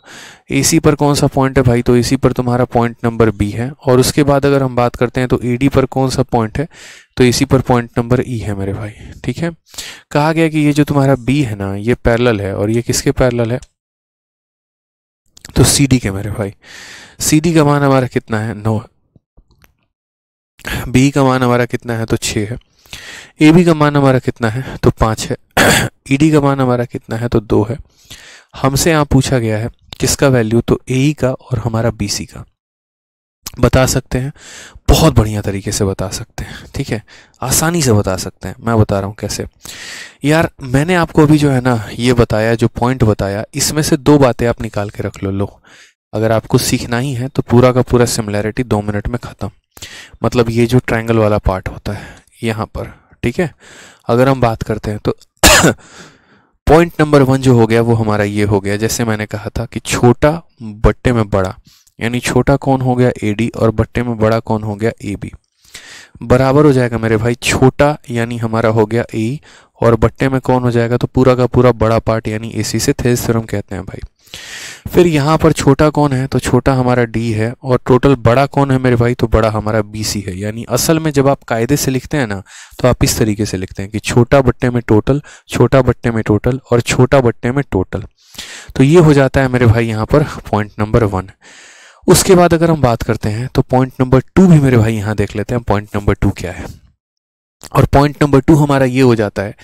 ए सी पर कौन सा पॉइंट है भाई तो ए सी पर तुम्हारा पॉइंट नंबर बी है और उसके बाद अगर हम बात करते हैं तो ए डी पर कौन सा पॉइंट है तो ए सी पर पॉइंट नंबर ई है मेरे भाई ठीक है कहा गया कि ये जो तुम्हारा बी है ना ये पैरल है और ये किसके पैरल है तो सी डी के मेरे भाई सी डी का मान हमारा कितना है नौ बी का मान हमारा कितना है तो छः है ए बी का मान हमारा कितना है तो पाँच है ई (clears throat) डी e का मान हमारा कितना है तो दो है हमसे यहाँ पूछा गया है किसका वैल्यू तो ए e का और हमारा बी सी का बता सकते हैं बहुत बढ़िया तरीके से बता सकते हैं ठीक है आसानी से बता सकते हैं मैं बता रहा हूँ कैसे यार मैंने आपको अभी जो है ना ये बताया जो पॉइंट बताया इसमें से दो बातें आप निकाल के रख लो लो अगर आपको सीखना ही है तो पूरा का पूरा सिमिलैरिटी दो मिनट में ख़त्म मतलब ये जो ट्रायंगल वाला पार्ट होता है यहाँ पर ठीक है अगर हम बात करते हैं तो पॉइंट नंबर वन जो हो गया वो हमारा ये हो गया जैसे मैंने कहा था कि छोटा बट्टे में बड़ा यानी छोटा कौन हो गया ए डी और बट्टे में बड़ा कौन हो गया ए बी बराबर हो जाएगा मेरे भाई छोटा यानी हमारा हो गया ए और बट्टे में कौन हो जाएगा तो पूरा का पूरा बड़ा पार्ट यानी ए सी से थेज कहते हैं भाई फिर यहाँ पर छोटा कौन है तो छोटा हमारा डी है और टोटल बड़ा कौन है मेरे भाई तो बड़ा हमारा बी सी है यानी असल में जब आप कायदे से लिखते हैं ना तो आप इस तरीके से लिखते हैं कि छोटा बट्टे में टोटल छोटा बट्टे में टोटल और छोटा बट्टे में टोटल तो ये हो जाता है मेरे भाई यहाँ पर पॉइंट नंबर वन उसके बाद अगर हम बात करते हैं तो पॉइंट नंबर टू भी मेरे भाई यहां देख लेते हैं पॉइंट नंबर टू क्या है और पॉइंट नंबर टू हमारा ये हो जाता है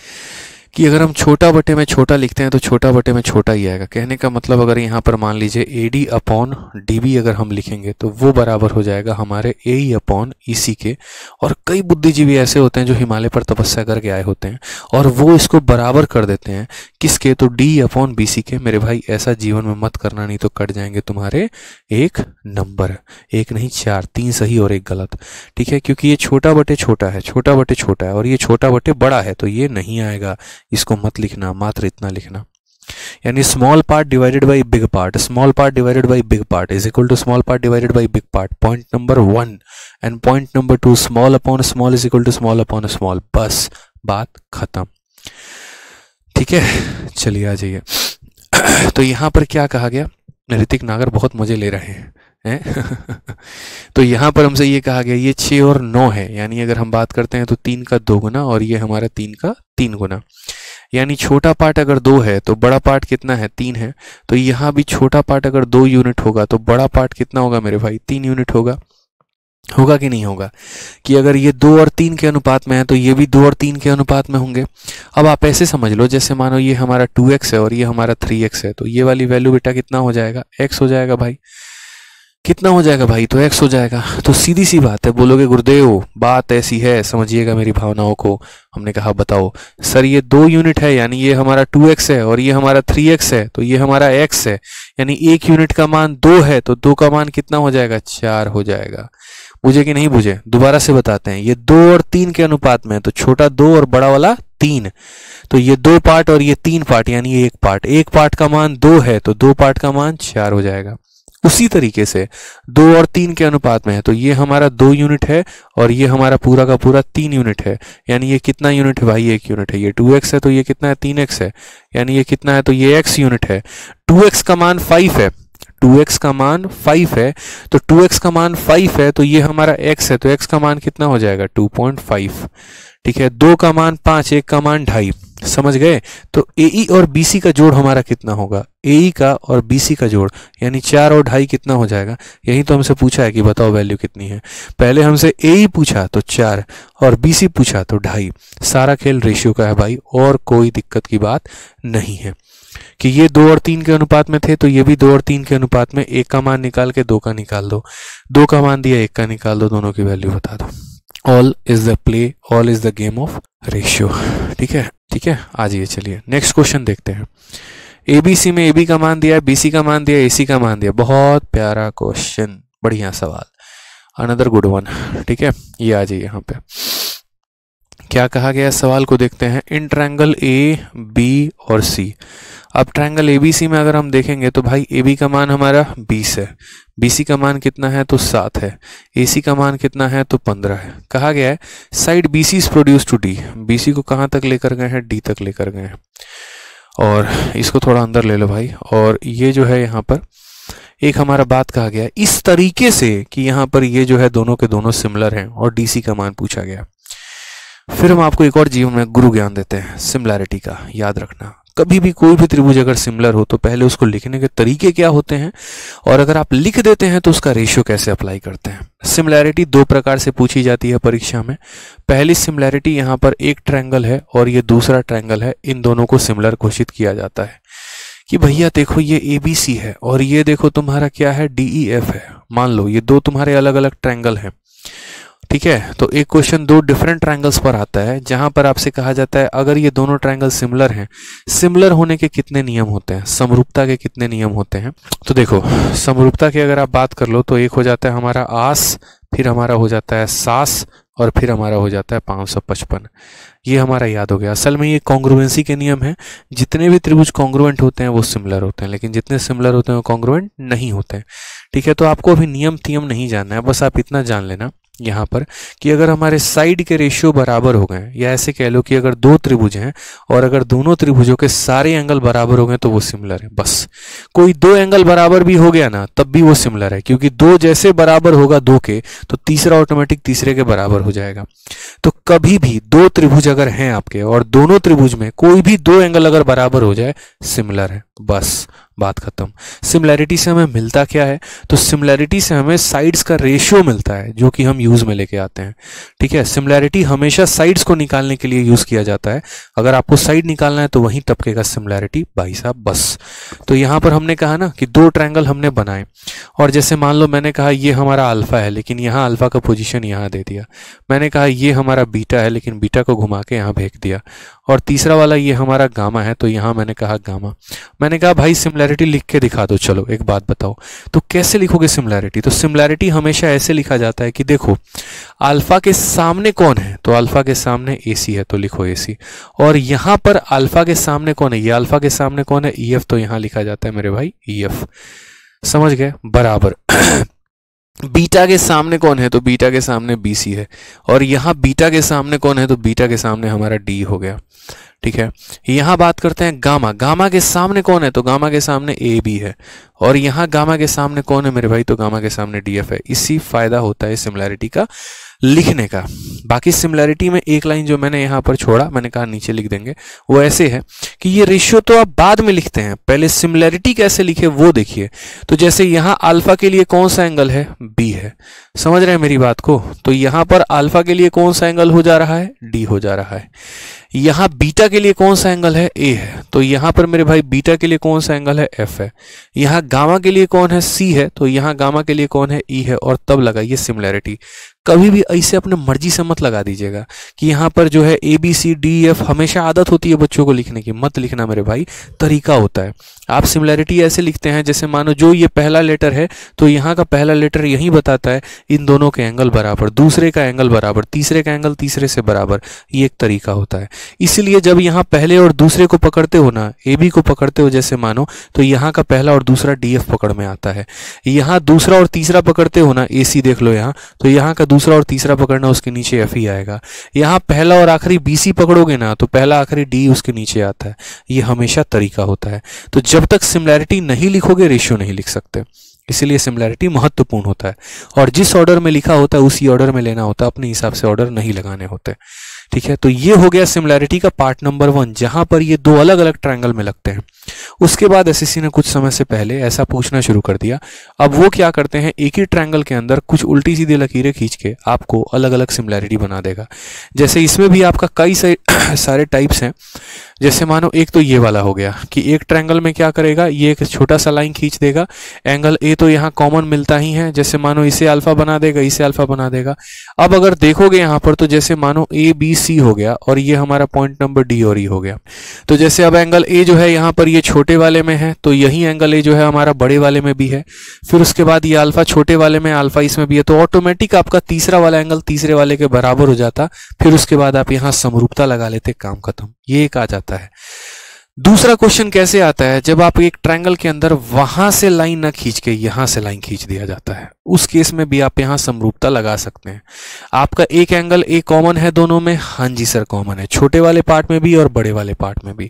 कि अगर हम छोटा बटे में छोटा लिखते हैं तो छोटा बटे में छोटा ही आएगा कहने का मतलब अगर यहाँ पर मान लीजिए A D upon D B अगर हम लिखेंगे तो वो बराबर हो जाएगा हमारे ए ई अपॉन ई सी के और कई बुद्धिजीवी ऐसे होते हैं जो हिमालय पर तपस्या करके आए होते हैं और वो इसको बराबर कर देते हैं किसके तो डी अपॉन बी सी के मेरे भाई ऐसा जीवन में मत करना नहीं तो कट जाएंगे तुम्हारे एक नंबर एक नहीं चार तीन सही और एक गलत ठीक है क्योंकि ये छोटा बटे छोटा है छोटा बटे छोटा है और ये छोटा बटे बड़ा है तो ये नहीं आएगा इसको मत लिखना मात्र इतना लिखना यानी small part divided by big part small part divided by big part is equal to small part divided by big part point number one and point number two small upon small is equal to small upon small बस बात खत्म ठीक है चलिए आ जाइए (coughs) तो यहां पर क्या कहा गया ऋतिक नागर बहुत मजे ले रहे हैं है? (laughs) तो यहां पर हमसे ये कहा गया ये छ और नौ है यानी अगर हम बात करते हैं तो तीन का दो गुना और ये हमारा तीन का तीन गुना यानी छोटा पार्ट अगर दो है तो बड़ा पार्ट कितना है तीन है तो यहाँ भी छोटा पार्ट अगर दो यूनिट होगा तो बड़ा पार्ट कितना होगा मेरे भाई तीन यूनिट होगा होगा कि नहीं होगा कि अगर ये दो और तीन के अनुपात में है तो ये भी दो और तीन के अनुपात में होंगे अब आप ऐसे समझ लो जैसे मानो ये हमारा टू एक्स है और ये हमारा थ्री एक्स है तो ये वाली वैल्यू बेटा कितना हो जाएगा एक्स हो जाएगा भाई कितना हो जाएगा भाई तो एक्स हो जाएगा तो सीधी सी बात है बोलोगे गुरुदेव बात ऐसी है समझिएगा मेरी भावनाओं को हमने कहा बताओ सर ये दो यूनिट है यानी ये हमारा टू एक्स है और ये हमारा थ्री एक्स है तो ये हमारा एक्स है यानी एक यूनिट का मान दो है तो दो का मान कितना हो जाएगा चार हो जाएगा बुझे कि नहीं बुझे दोबारा से बताते हैं ये दो और तीन के अनुपात में है तो छोटा दो और बड़ा वाला तीन तो ये दो पार्ट और ये तीन पार्ट यानी एक पार्ट एक पार्ट का मान दो है तो दो पार्ट का मान चार हो जाएगा उसी तरीके से दो और तीन के अनुपात में है तो ये हमारा दो यूनिट है और ये हमारा पूरा का पूरा तीन यूनिट है यानी ये कितना यूनिट है भाई एक यूनिट है ये टू एक्स है तो ये कितना है तीन एक्स है यानी ये कितना है तो ये एक्स यूनिट है टू एक्स का मान फाइव है टू एक्स का मान फाइव है तो टू एक्स का मान फाइव है तो ये हमारा एक्स है तो एक्स का मान कितना हो जाएगा टू पॉइंट फाइव ठीक है दो का मान पांच एक का मान ढाई समझ गए तो ए e और बी का जोड़ हमारा कितना होगा ए e का और बी का जोड़ यानी चार और ढाई कितना हो जाएगा यही तो हमसे पूछा है कि बताओ वैल्यू कितनी है पहले हमसे ए e पूछा तो चार और बी पूछा तो ढाई सारा खेल रेशियो का है भाई और कोई दिक्कत की बात नहीं है कि ये दो और तीन के अनुपात में थे तो ये भी दो और तीन के अनुपात में एक का मान निकाल के दो का निकाल दो दो का मान दिया एक का निकाल दो दोनों की वैल्यू बता दो all is the play all is the game of ratio ठीक है ठीक है आ जाइए चलिए नेक्स्ट क्वेश्चन देखते हैं एबीसी में ए बी का मान दिया है बीसी का मान दिया ए सी का मान दिया बहुत प्यारा क्वेश्चन बढ़िया सवाल अनदर गुड वन ठीक है ये आ जाइए यहाँ पे क्या कहा गया सवाल को देखते हैं इन ट्रैंगल ए बी और सी अब ट्रायंगल एबीसी में अगर हम देखेंगे तो भाई ए बी का मान हमारा 20 है बीसी का मान कितना है तो सात है ए सी का मान कितना है तो पंद्रह है कहा गया है side B C is produce to D BC को कहाँ तक लेकर गए हैं डी तक लेकर गए हैं और इसको थोड़ा अंदर ले लो भाई और ये जो है यहाँ पर एक हमारा बात कहा गया इस तरीके से कि यहाँ पर ये जो है दोनों के दोनों सिमिलर हैं और सी का मान पूछा गया फिर हम आपको एक और जीवन में गुरु ज्ञान देते हैं सिमिलैरिटी का याद रखना कभी भी कोई भी त्रिभुज अगर सिमिलर हो तो पहले उसको लिखने के तरीके क्या होते हैं और अगर आप लिख देते हैं तो उसका रेशियो कैसे अप्लाई करते हैं सिमिलैरिटी दो प्रकार से पूछी जाती है परीक्षा में पहली सिमिलैरिटी यहाँ पर एक ट्रायंगल है और ये दूसरा ट्रैंगल है इन दोनों को सिमिलर घोषित किया जाता है कि भैया देखो ये ए बी सी है और ये देखो तुम्हारा क्या है डी ई एफ है मान लो ये दो तुम्हारे अलग अलग ट्रैंगल हैं ठीक है तो एक क्वेश्चन दो डिफरेंट ट्राइंगल्स पर आता है जहां पर आपसे कहा जाता है अगर ये दोनों ट्राइंगल सिमिलर हैं सिमिलर होने के कितने नियम होते हैं समरूपता के कितने नियम होते हैं तो देखो समरूपता की अगर आप बात कर लो तो एक हो जाता है हमारा आस फिर हमारा हो जाता है सास और फिर हमारा हो जाता है पाँच सौ पचपन ये हमारा याद हो गया असल में ये कॉन्ग्रुवेंसी के नियम हैं जितने भी त्रिभुज कॉन्ग्रुवेंट होते हैं वो सिमिलर होते हैं लेकिन जितने सिमिलर होते हैं वो कॉन्ग्रुवेंट नहीं होते हैं ठीक है तो आपको अभी नियम थियम नहीं जानना है बस आप इतना जान लेना यहाँ पर कि अगर हमारे साइड के रेशियो बराबर हो गए या ऐसे कह लो कि अगर दो त्रिभुज हैं और अगर दोनों त्रिभुजों के सारे एंगल बराबर हो गए तो वो सिमिलर है बस कोई दो एंगल बराबर भी हो गया ना तब भी वो सिमिलर है क्योंकि दो जैसे बराबर होगा दो के तो तीसरा ऑटोमेटिक तीसरे के बराबर हो जाएगा तो कभी भी दो त्रिभुज अगर हैं आपके और दोनों त्रिभुज में कोई भी दो एंगल अगर बराबर हो जाए सिमिलर है बस बात खत्म सिमिलैरिटी से हमें मिलता क्या है तो सिमिलैरिटी से हमें साइड्स का रेशियो मिलता है जो कि हम यूज़ में लेके आते हैं ठीक है सिमिलैरिटी हमेशा साइड्स को निकालने के लिए यूज़ किया जाता है अगर आपको साइड निकालना है तो वहीं टपकेगा सिमिलैरिटी भाई साहब बस तो यहां पर हमने कहा ना कि दो ट्रैंगल हमने बनाए और जैसे मान लो मैंने कहा ये हमारा अल्फ़ा है लेकिन यहाँ अल्फ़ा का पोजिशन यहाँ दे दिया मैंने कहा ये हमारा बीटा है लेकिन बीटा को घुमा के यहाँ भेज दिया और तीसरा वाला ये हमारा गामा है तो यहाँ मैंने कहा गामा मैंने कहा भाई सिमिलैरिटी सिमिलैरिटी लिख के दिखा दो चलो एक बात बताओ तो कैसे लिखोगे सिमिलैरिटी तो सिमिलैरिटी हमेशा ऐसे लिखा जाता है कि देखो अल्फा के सामने कौन है तो अल्फा के सामने ए है तो लिखो ए और यहां पर अल्फा के सामने कौन है ये अल्फा के सामने कौन है ई e तो यहां लिखा जाता है मेरे भाई ई e समझ गए बराबर बीटा (clears throat) के सामने कौन है तो बीटा के सामने बीसी है और यहां बीटा के सामने कौन है तो बीटा के सामने हमारा डी हो गया ठीक है यहां बात करते हैं गामा गामा के सामने कौन है तो गामा के सामने ए बी है और यहां गामा के सामने कौन है मेरे भाई तो गामा के सामने डी एफ है इसी फायदा होता है सिमिलैरिटी का लिखने का बाकी सिमिलैरिटी में एक लाइन जो मैंने यहाँ पर छोड़ा मैंने कहा नीचे लिख देंगे वो ऐसे है कि ये रेशियो तो आप बाद में लिखते हैं पहले सिमिलैरिटी कैसे लिखे वो देखिए तो जैसे यहाँ अल्फा के लिए कौन सा एंगल है बी है समझ रहे हैं मेरी बात को तो यहाँ पर अल्फा के लिए कौन सा एंगल हो जा रहा है डी हो जा रहा है यहाँ बीटा के लिए कौन सा एंगल है ए है तो यहाँ पर मेरे भाई बीटा के लिए कौन सा एंगल है एफ है यहाँ गामा के लिए कौन है सी है तो यहाँ गामा के लिए कौन है ई e है और तब लगाइए सिमिलैरिटी कभी भी ऐसे अपने मर्जी से मत लगा दीजिएगा कि यहाँ पर जो है A B C D F हमेशा आदत होती है बच्चों को लिखने की मत लिखना मेरे भाई तरीका होता है आप सिमिलैरिटी ऐसे लिखते हैं जैसे मानो जो ये पहला लेटर है तो यहाँ का पहला लेटर यही बताता है इन दोनों के एंगल बराबर दूसरे का एंगल बराबर तीसरे का एंगल तीसरे से बराबर ये एक तरीका होता है इसीलिए जब यहाँ पहले और दूसरे को पकड़ते हो ना ए बी को पकड़ते हो जैसे मानो तो यहाँ का पहला और दूसरा डी एफ पकड़ में आता है यहाँ दूसरा और तीसरा पकड़ते हो ना ए सी देख लो यहाँ तो यहाँ का दूसरा और तीसरा पकड़ना उसके नीचे एफ ही e आएगा यहाँ पहला और आखिरी बी सी पकड़ोगे ना तो पहला आखिरी डी उसके नीचे आता है ये हमेशा तरीका होता है तो जब तक सिमिलैरिटी नहीं लिखोगे रेशियो नहीं लिख सकते इसीलिए सिमिलैरिटी महत्वपूर्ण होता है और जिस ऑर्डर में लिखा होता है उसी ऑर्डर में लेना होता है अपने हिसाब से ऑर्डर नहीं लगाने होते ठीक है तो ये हो गया सिमिलैरिटी का पार्ट नंबर वन जहां पर ये दो अलग अलग ट्रायंगल में लगते हैं उसके बाद एस ने कुछ समय से पहले ऐसा पूछना शुरू कर दिया अब वो क्या करते हैं एक ही ट्रायंगल के अंदर कुछ उल्टी सीधी लकीरें खींच के आपको अलग अलग सिमिलैरिटी बना देगा जैसे इसमें भी आपका कई सारे टाइप्स (clears throat) हैं जैसे मानो एक तो ये वाला हो गया कि एक ट्रायंगल में क्या करेगा ये एक छोटा सा लाइन खींच देगा एंगल ए तो यहाँ कॉमन मिलता ही है जैसे मानो इसे अल्फा बना देगा इसे अल्फा बना देगा अब अगर देखोगे यहाँ पर तो जैसे मानो ए बी सी हो गया और ये हमारा पॉइंट नंबर डी और ई e हो गया तो जैसे अब एंगल ए जो है यहाँ पर ये छोटे वाले में है तो यही एंगल ए जो है हमारा बड़े वाले में भी है फिर उसके बाद ये अल्फा छोटे वाले में अल्फा इसमें भी है तो ऑटोमेटिक आपका तीसरा वाला एंगल तीसरे वाले के बराबर हो जाता फिर उसके बाद आप यहाँ समरूपता लगा लेते काम खत्म ये एक आ जाता है दूसरा क्वेश्चन कैसे आता है जब आप एक ट्रायंगल के अंदर वहां से लाइन ना खींच के यहां से लाइन खींच दिया जाता है उस केस में भी आप यहां समरूपता लगा सकते हैं आपका एक एंगल एक कॉमन है दोनों में हाँ जी सर कॉमन है छोटे वाले पार्ट में भी और बड़े वाले पार्ट में भी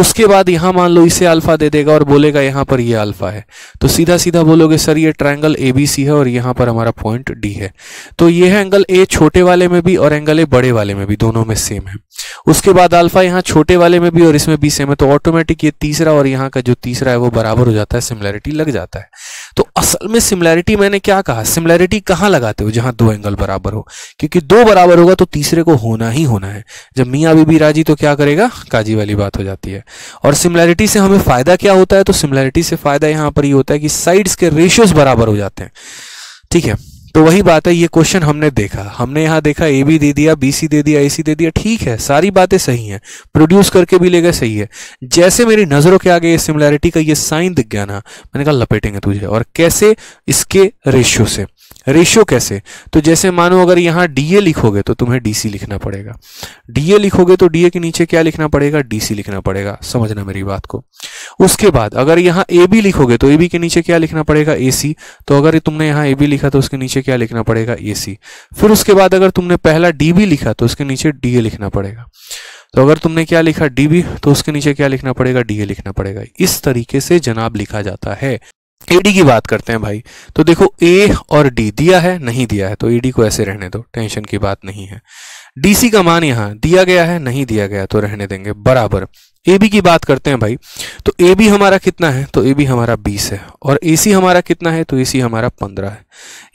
उसके बाद यहां मान लो इसे अल्फा दे देगा और बोलेगा यहां पर यह अल्फा है तो सीधा सीधा बोलोगे सर ये ट्राइंगल ए बी सी है और यहां पर हमारा पॉइंट डी है तो यह एंगल ए छोटे वाले में भी और एंगल ए बड़े वाले में भी दोनों में सेम है उसके बाद अल्फा यहाँ छोटे वाले में भी और इसमें भी सेम है तो ऑटोमेटिक ये तीसरा और यहाँ का जो तीसरा है वो बराबर हो जाता है सिमिलैरिटी लग जाता है तो असल में सिमिलैरिटी मैंने क्या कहा सिमिलैरिटी कहाँ लगाते हो जहाँ दो एंगल बराबर हो क्योंकि दो बराबर होगा तो तीसरे को होना ही होना है जब मियाँ बीबी राजी तो क्या करेगा काजी वाली बात हो जाती है और सिमिलैरिटी से हमें फायदा क्या होता है तो सिमिलैरिटी से फायदा यहाँ पर ये होता है कि साइड्स के रेशियोज बराबर हो जाते हैं ठीक है तो वही बात है ये क्वेश्चन हमने देखा हमने यहाँ देखा ए बी दे दिया बी सी दे दिया ए सी दे दिया ठीक है सारी बातें सही हैं प्रोड्यूस करके भी ले गए सही है जैसे मेरी नज़रों के आगे ये सिमिलैरिटी का ये साइन दिख गया ना मैंने कहा लपेटेंगे तुझे और कैसे इसके रेशियो से रेशियो कैसे तो जैसे मानो अगर यहाँ डीए लिखोगे तो तुम्हें डीसी लिखना पड़ेगा डी ए लिखोगे तो डीए के नीचे क्या लिखना पड़ेगा डी सी लिखना पड़ेगा समझना मेरी बात को उसके बाद अगर यहाँ ए बी लिखोगे तो ए बी के नीचे क्या लिखना पड़ेगा ए सी तो अगर तुमने यहाँ ए बी लिखा तो उसके नीचे क्या लिखना पड़ेगा ए सी फिर उसके बाद अगर तुमने पहला डी बी लिखा तो उसके नीचे डी ए लिखना पड़ेगा तो अगर तुमने क्या लिखा डी बी तो उसके नीचे क्या लिखना पड़ेगा डी ए लिखना पड़ेगा इस तरीके से जनाब लिखा जाता है ईडी की बात करते हैं भाई तो देखो ए और डी दिया है नहीं दिया है तो ईडी को ऐसे रहने दो टेंशन की बात नहीं है डीसी का मान यहां दिया गया है नहीं दिया गया तो रहने देंगे बराबर ए बी की बात करते हैं भाई तो ए बी हमारा कितना है तो ए बी हमारा बीस है और ए सी हमारा कितना है तो ए सी हमारा पंद्रह है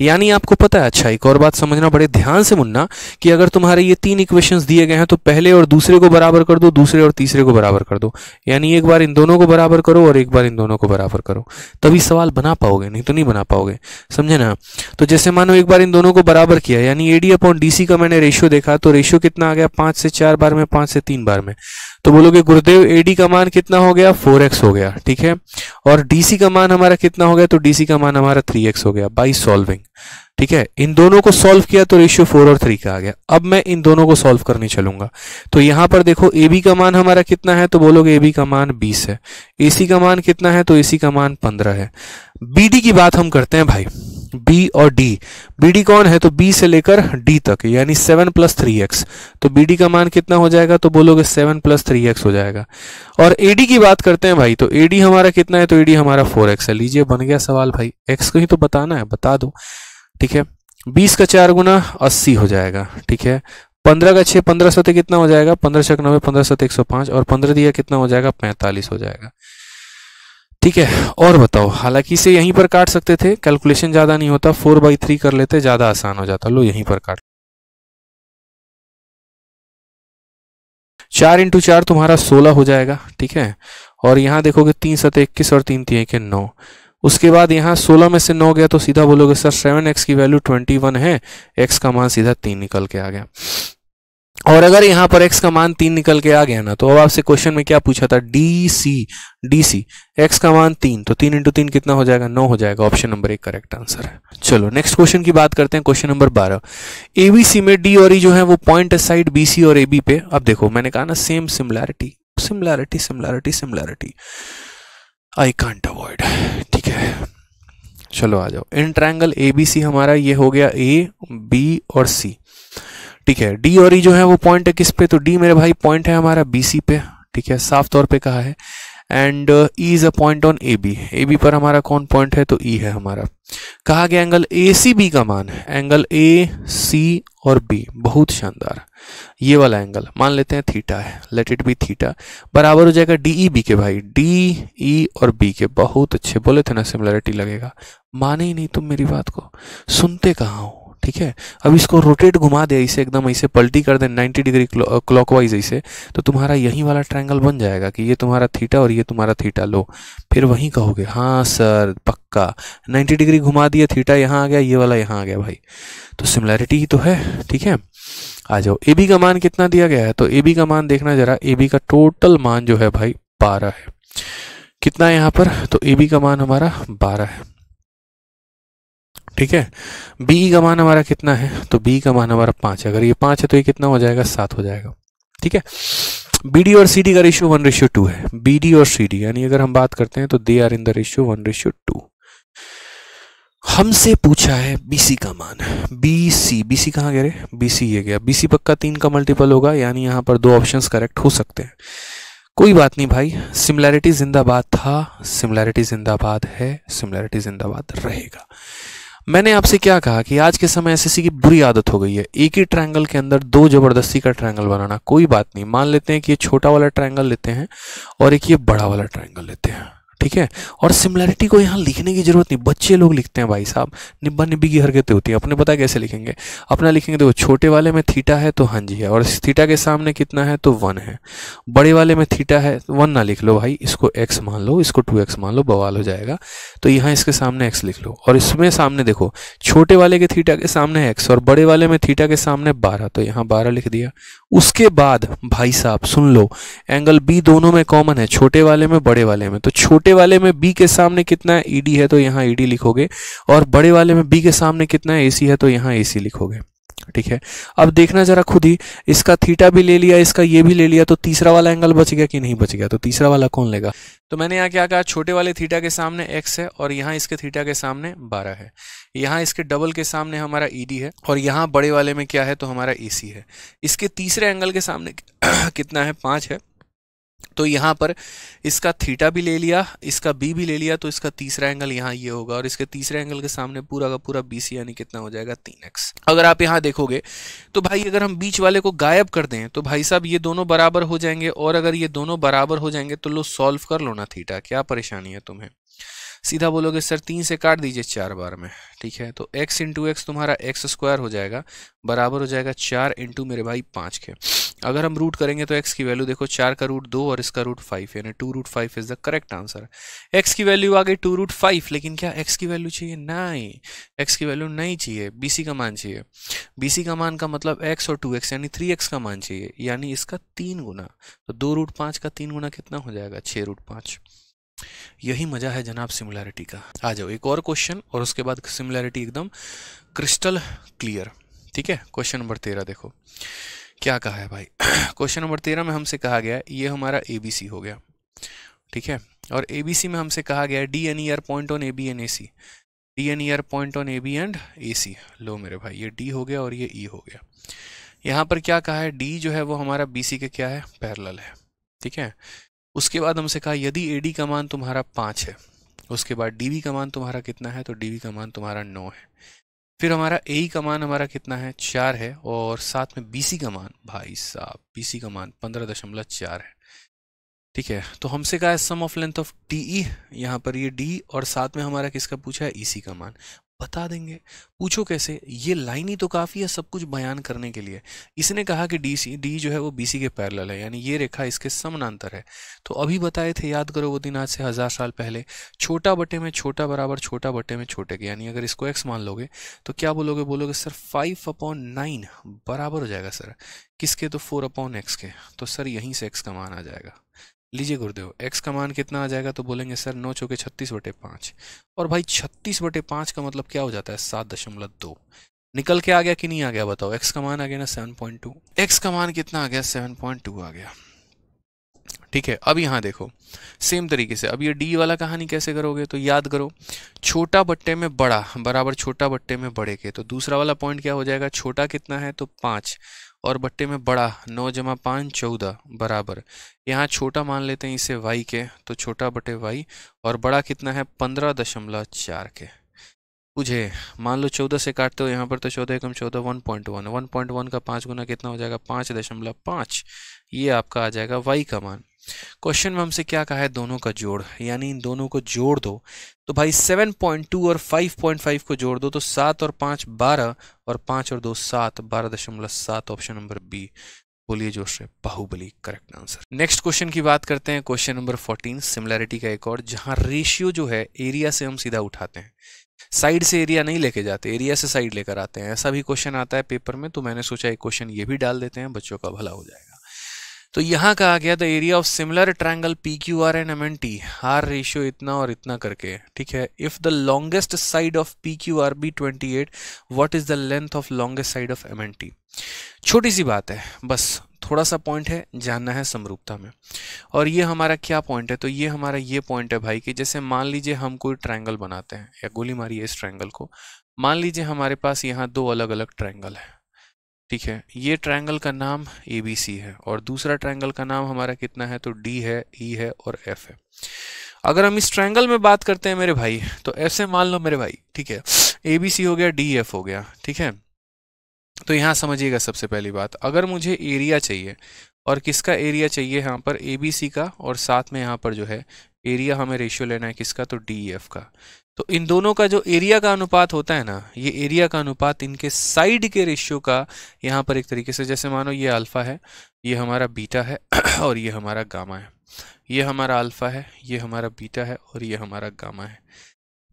यानी आपको पता है अच्छा एक और बात समझना बड़े ध्यान से मुन्ना कि अगर तुम्हारे ये तीन इक्वेशंस दिए गए हैं तो पहले और दूसरे को बराबर कर दो दूसरे और तीसरे को बराबर कर दो यानी एक बार इन दोनों को बराबर करो और एक बार इन दोनों को बराबर करो तभी सवाल बना पाओगे नहीं तो नहीं बना पाओगे समझे ना तो जैसे मानो एक बार इन दोनों को बराबर किया यानी A D upon D C का मैंने रेशियो देखा तो रेशियो कितना आ गया पाँच से चार बार में पाँच से तीन बार में तो बोलोगे गुरुदेव एडी का मान कितना हो गया एक्स हो गया ठीक है और डीसी का मान हमारा कितना हो गया तो डीसी का मान हमारा थ्री एक्स हो गया बाई सॉल्विंग ठीक है इन दोनों को सॉल्व किया तो रेशियो फोर और थ्री का आ गया अब मैं इन दोनों को सॉल्व करने चलूंगा तो यहां पर देखो ए बी का मान हमारा कितना है तो बोलोगे ए बी का मान बीस है ए सी का मान कितना है तो ए सी का मान पंद्रह है बी डी की बात हम करते हैं भाई बी और डी बी डी कौन है तो बी से लेकर डी तक यानी सेवन प्लस थ्री एक्स तो बी डी का मान कितना हो जाएगा तो बोलोगे सेवन प्लस थ्री एक्स हो जाएगा और ए डी की बात करते हैं भाई तो ए डी हमारा कितना है तो ए डी हमारा फोर एक्स है लीजिए बन गया सवाल भाई एक्स को ही तो बताना है बता दो ठीक है बीस का चार गुना अस्सी हो जाएगा ठीक है पंद्रह का छह पंद्रह सौ तो कितना हो जाएगा पंद्रह छः नब्बे पंद्रह सौ तो एक सौ पांच और पंद्रह दिया कितना हो जाएगा पैंतालीस हो जाएगा ठीक है और बताओ हालांकि इसे यहीं पर काट सकते थे कैलकुलेशन ज़्यादा नहीं होता फोर बाई थ्री कर लेते ज़्यादा आसान हो जाता लो यहीं पर काट चार इंटू चार तुम्हारा सोलह हो जाएगा ठीक है और यहां देखोगे तीन सत इक्कीस और तीन तीन के नौ उसके बाद यहाँ सोलह में से नौ गया तो सीधा बोलोगे सर सेवन एक्स की वैल्यू ट्वेंटी वन है एक्स का मान सीधा तीन निकल के आ गया और अगर यहां पर x का मान तीन निकल के आ गया ना तो अब आपसे क्वेश्चन में क्या पूछा था D C D C x का मान तीन तो तीन इंटू तीन कितना हो जाएगा नौ हो जाएगा ऑप्शन नंबर एक करेक्ट आंसर है चलो नेक्स्ट क्वेश्चन की बात करते हैं क्वेश्चन नंबर बारह एबीसी में डी और ई e जो है वो पॉइंट साइड बीसी और एबी पे अब देखो मैंने कहा ना same similarity similarity similarity similarity I can't avoid ठीक है चलो आ जाओ इन ट्रायंगल सी हमारा ये हो गया ए बी और सी ठीक है डी और ई e जो है वो पॉइंट है किस पे तो डी मेरे भाई पॉइंट है हमारा बी सी पे ठीक है साफ तौर पे कहा है and E is a point on A B A B पर हमारा कौन पॉइंट है तो ई e है हमारा कहा गया एंगल ए सी बी का मान है एंगल ए सी और बी बहुत शानदार ये वाला एंगल मान लेते हैं थीटा है लेट इट बी थीटा बराबर हो जाएगा डी ई बी के भाई डी ई e और बी के बहुत अच्छे बोले थे ना सिमिलरिटी लगेगा माने ही नहीं तुम मेरी बात को सुनते कहाँ हो ठीक है अब इसको रोटेट घुमा दे इसे एकदम ऐसे पलटी कर दे 90 डिग्री क्लॉकवाइज ऐसे तो तुम्हारा यही वाला ट्रायंगल बन जाएगा कि ये तुम्हारा थीटा और ये तुम्हारा थीटा लो फिर वहीं कहोगे हाँ सर पक्का 90 डिग्री घुमा दिए थीटा यहाँ आ गया ये वाला यहाँ आ गया भाई तो सिमिलैरिटी ही तो है ठीक है आ जाओ ए बी का मान कितना दिया गया है तो ए बी का मान देखना जरा ए बी का टोटल मान जो है भाई बारह है कितना है यहाँ पर तो ए बी का मान हमारा बारह है ठीक है बी का मान हमारा कितना है तो बी का मान हमारा पांच है अगर ये पांच है तो ये कितना हो जाएगा सात हो जाएगा ठीक है बी डी और सी डी का रेशियो वन रेशियो टू है बी डी और सी डी यानी अगर हम बात करते हैं तो they are in the ratio one ratio two हमसे पूछा है बीसी का मान बी सी बी सी कहाँ गए रहे बी सी ये गया बी सी पक्का तीन का मल्टीपल होगा यानी यहाँ पर दो ऑप्शंस करेक्ट हो सकते हैं कोई बात नहीं भाई सिमिलैरिटी जिंदाबाद था सिमिलैरिटी जिंदाबाद है सिमिलैरिटी जिंदाबाद रहेगा मैंने आपसे क्या कहा कि आज के समय एसएससी की बुरी आदत हो गई है एक ही ट्रायंगल के अंदर दो जबरदस्ती का ट्रायंगल बनाना कोई बात नहीं मान लेते हैं कि ये छोटा वाला ट्रायंगल लेते हैं और एक ये बड़ा वाला ट्रायंगल लेते हैं ठीक है और सिमिलैरिटी को यहाँ लिखने की जरूरत नहीं बच्चे लोग लिखते हैं भाई साहब निब्बा निब्बी की हरकतें होती हैं अपने पता कैसे लिखेंगे अपना लिखेंगे देखो छोटे वाले में थीटा है तो हाँ जी है और थीटा के सामने कितना है तो वन है बड़े वाले में थीटा है वन ना लिख लो भाई इसको एक्स मान लो इसको टू एक्स मान लो बवाल हो जाएगा तो यहाँ इसके सामने एक्स लिख लो और इसमें सामने देखो छोटे वाले के थीटा के सामने एक्स और बड़े वाले में थीटा के सामने बारह तो यहाँ बारह लिख दिया उसके बाद भाई साहब सुन लो एंगल बी दोनों में कॉमन है छोटे वाले में बड़े वाले में तो छोटे छोटे वाले में बी के सामने कितना है e ईडी है तो यहाँ ईडी e लिखोगे और बड़े वाले में बी के सामने कितना है है तो यहाँ ए लिखोगे ठीक है अब देखना जरा खुद ही इसका थीटा भी ले लिया इसका ये भी ले लिया तो तीसरा वाला एंगल बच गया कि नहीं बच गया तो तीसरा वाला कौन लेगा तो मैंने यहाँ क्या कहा छोटे वाले थीटा के सामने एक्स है और यहाँ इसके थीटा के सामने बारह है यहाँ इसके डबल के सामने हमारा ईडी e है और यहाँ बड़े वाले में क्या है तो हमारा ए है इसके तीसरे एंगल के सामने (coughs) कितना है पाँच है तो यहाँ पर इसका थीटा भी ले लिया इसका बी भी ले लिया तो इसका तीसरा एंगल यहाँ ये होगा और इसके तीसरे एंगल के सामने पूरा का पूरा बी सी यानी कितना हो जाएगा तीन एक्स अगर आप यहाँ देखोगे तो भाई अगर हम बीच वाले को गायब कर दें तो भाई साहब ये दोनों बराबर हो जाएंगे और अगर ये दोनों बराबर हो जाएंगे तो लो सॉल्व कर लो ना थीटा क्या परेशानी है तुम्हें सीधा बोलोगे सर तीन से काट दीजिए चार बार में ठीक है तो एक्स इंटू एक्स तुम्हारा एक्स स्क्वायर हो जाएगा बराबर हो जाएगा चार इंटू मेरे भाई पाँच के अगर हम रूट करेंगे तो एक्स की वैल्यू देखो चार का रूट दो और इसका रूट फाइव यानी two root five is the correct answer x की वैल्यू आ गई टू रूट फाइव लेकिन क्या एक्स की वैल्यू चाहिए नहीं एक्स की वैल्यू नहीं चाहिए बी सी का मान चाहिए बी सी का मान का मतलब एक्स और टू एक्स यानी थ्री एक्स का मान चाहिए यानी इसका तीन गुना तो दो रूट पाँच का तीन गुना कितना हो जाएगा छः रूट पाँच यही मजा है जनाब सिमिलैरिटी का आ जाओ एक और क्वेश्चन और उसके बाद सिमिलैरिटी एकदम क्रिस्टल क्लियर ठीक है क्वेश्चन नंबर तेरह देखो क्या कहा है भाई क्वेश्चन (clears throat) नंबर तेरह में हमसे कहा गया ये हमारा ए बी सी हो गया ठीक है और ए बी सी में हमसे कहा गया D and E are point on A B and A C D and E are point on A B and A C लो मेरे भाई ये डी हो गया और ये ई e हो गया यहाँ पर क्या कहा है डी जो है वो हमारा बी सी के क्या है पैरल है ठीक है उसके बाद हमसे कहा यदि ए डी का मान तुम्हारा पाँच है उसके बाद डी बी का मान तुम्हारा कितना है तो डी बी का मान तुम्हारा नौ है फिर हमारा ए का मान हमारा कितना है चार है और साथ में बी सी का मान भाई साहब बी का मान पंद्रह दशमलव चार है ठीक है तो हमसे कहा है sum of length of T E यहाँ पर ये डी और साथ में हमारा किसका पूछा है ई e सी का मान बता देंगे पूछो कैसे ये लाइन ही तो काफ़ी है सब कुछ बयान करने के लिए इसने कहा कि डी सी डी जो है वो बी सी के पैरल है यानी ये रेखा इसके समानांतर है तो अभी बताए थे याद करो वो दिन आज से हज़ार साल पहले छोटा बटे में छोटा बराबर छोटा बटे में छोटे के यानी अगर इसको एक्स मान लोगे तो क्या बोलोगे बोलोगे सर फाइव अपॉन नाइन बराबर हो जाएगा सर किसके तो फोर अपॉन एक्स के तो सर यहीं से एक्स का मान आ जाएगा लीजिए गुरुदेव एक्स का मान कितना आ जाएगा तो बोलेंगे सर नौ चौके छत्तीस बटे पाँच और भाई छत्तीस बटे पाँच का मतलब क्या हो जाता है सात दशमलव दो निकल के आ गया कि नहीं आ गया बताओ एक्स का मान आ गया ना सेवन पॉइंट टू एक्स का मान कितना आ गया सेवन पॉइंट टू आ गया ठीक है अब यहाँ देखो सेम तरीके से अब ये डी वाला कहानी कैसे करोगे तो याद करो छोटा बट्टे में बड़ा बराबर छोटा बट्टे में बड़े के तो दूसरा वाला पॉइंट क्या हो जाएगा छोटा कितना है तो पाँच और बट्टे में बड़ा नौ जमा पाँच चौदह बराबर यहाँ छोटा मान लेते हैं इसे वाई के तो छोटा बटे वाई और बड़ा कितना है पंद्रह दशमलव चार के मुझे मान लो चौदह से काटते हो यहाँ पर तो चौदह एकम चौदह one point one one point one का पाँच गुना कितना हो जाएगा पाँच दशमलव पाँच ये आपका आ जाएगा वाई का मान क्वेश्चन में हमसे क्या कहा है दोनों का जोड़ यानी इन दोनों को जोड़ दो तो भाई 7.2 और 5.5 को जोड़ दो तो सात और पांच बारह और पांच और दो सात बारह दशमलव सात ऑप्शन नंबर बी बोलिए जोश से Baahubali correct answer next question की बात करते हैं क्वेश्चन नंबर 14 सिमिलैरिटी का एक और जहां रेशियो जो है एरिया से हम सीधा उठाते हैं साइड से एरिया नहीं लेके जाते एरिया से साइड लेकर आते हैं ऐसा भी क्वेश्चन आता है पेपर में तो मैंने सोचा एक क्वेश्चन ये भी डाल देते हैं बच्चों का भला हो जाएगा तो यहाँ कहा गया the area of similar triangle P Q R and M N T are ratio इतना और इतना करके ठीक है if the longest side of P Q R be twenty eight what is the length of longest side of M N T छोटी सी बात है बस थोड़ा सा पॉइंट है जानना है समरूपता में और ये हमारा क्या पॉइंट है तो ये हमारा ये पॉइंट है भाई कि जैसे मान लीजिए हम कोई ट्राइंगल बनाते हैं या गोली मारिए इस ट्राइंगल को मान लीजिए हमारे पास यहाँ दो अलग अलग ट्राइंगल है ठीक है ये ट्रायंगल का नाम ए बी सी है और दूसरा ट्रायंगल का नाम हमारा कितना है तो डी है ई e है और एफ है अगर हम इस ट्रायंगल में बात करते हैं मेरे भाई तो ऐसे मान लो मेरे भाई ठीक है ए बी सी हो गया डी एफ हो गया ठीक है तो यहाँ समझिएगा सबसे पहली बात अगर मुझे एरिया चाहिए और किसका एरिया चाहिए यहाँ पर ए बी सी का और साथ में यहाँ पर जो है एरिया हमें रेशियो लेना है किसका तो डी एफ का तो इन दोनों का जो एरिया का अनुपात होता है ना ये एरिया का अनुपात इनके साइड के रेशियो का यहाँ पर एक तरीके से जैसे मानो ये अल्फ़ा है ये हमारा बीटा (clears throat) है और ये हमारा गामा है ये हमारा अल्फ़ा है ये हमारा बीटा है और ये हमारा गामा है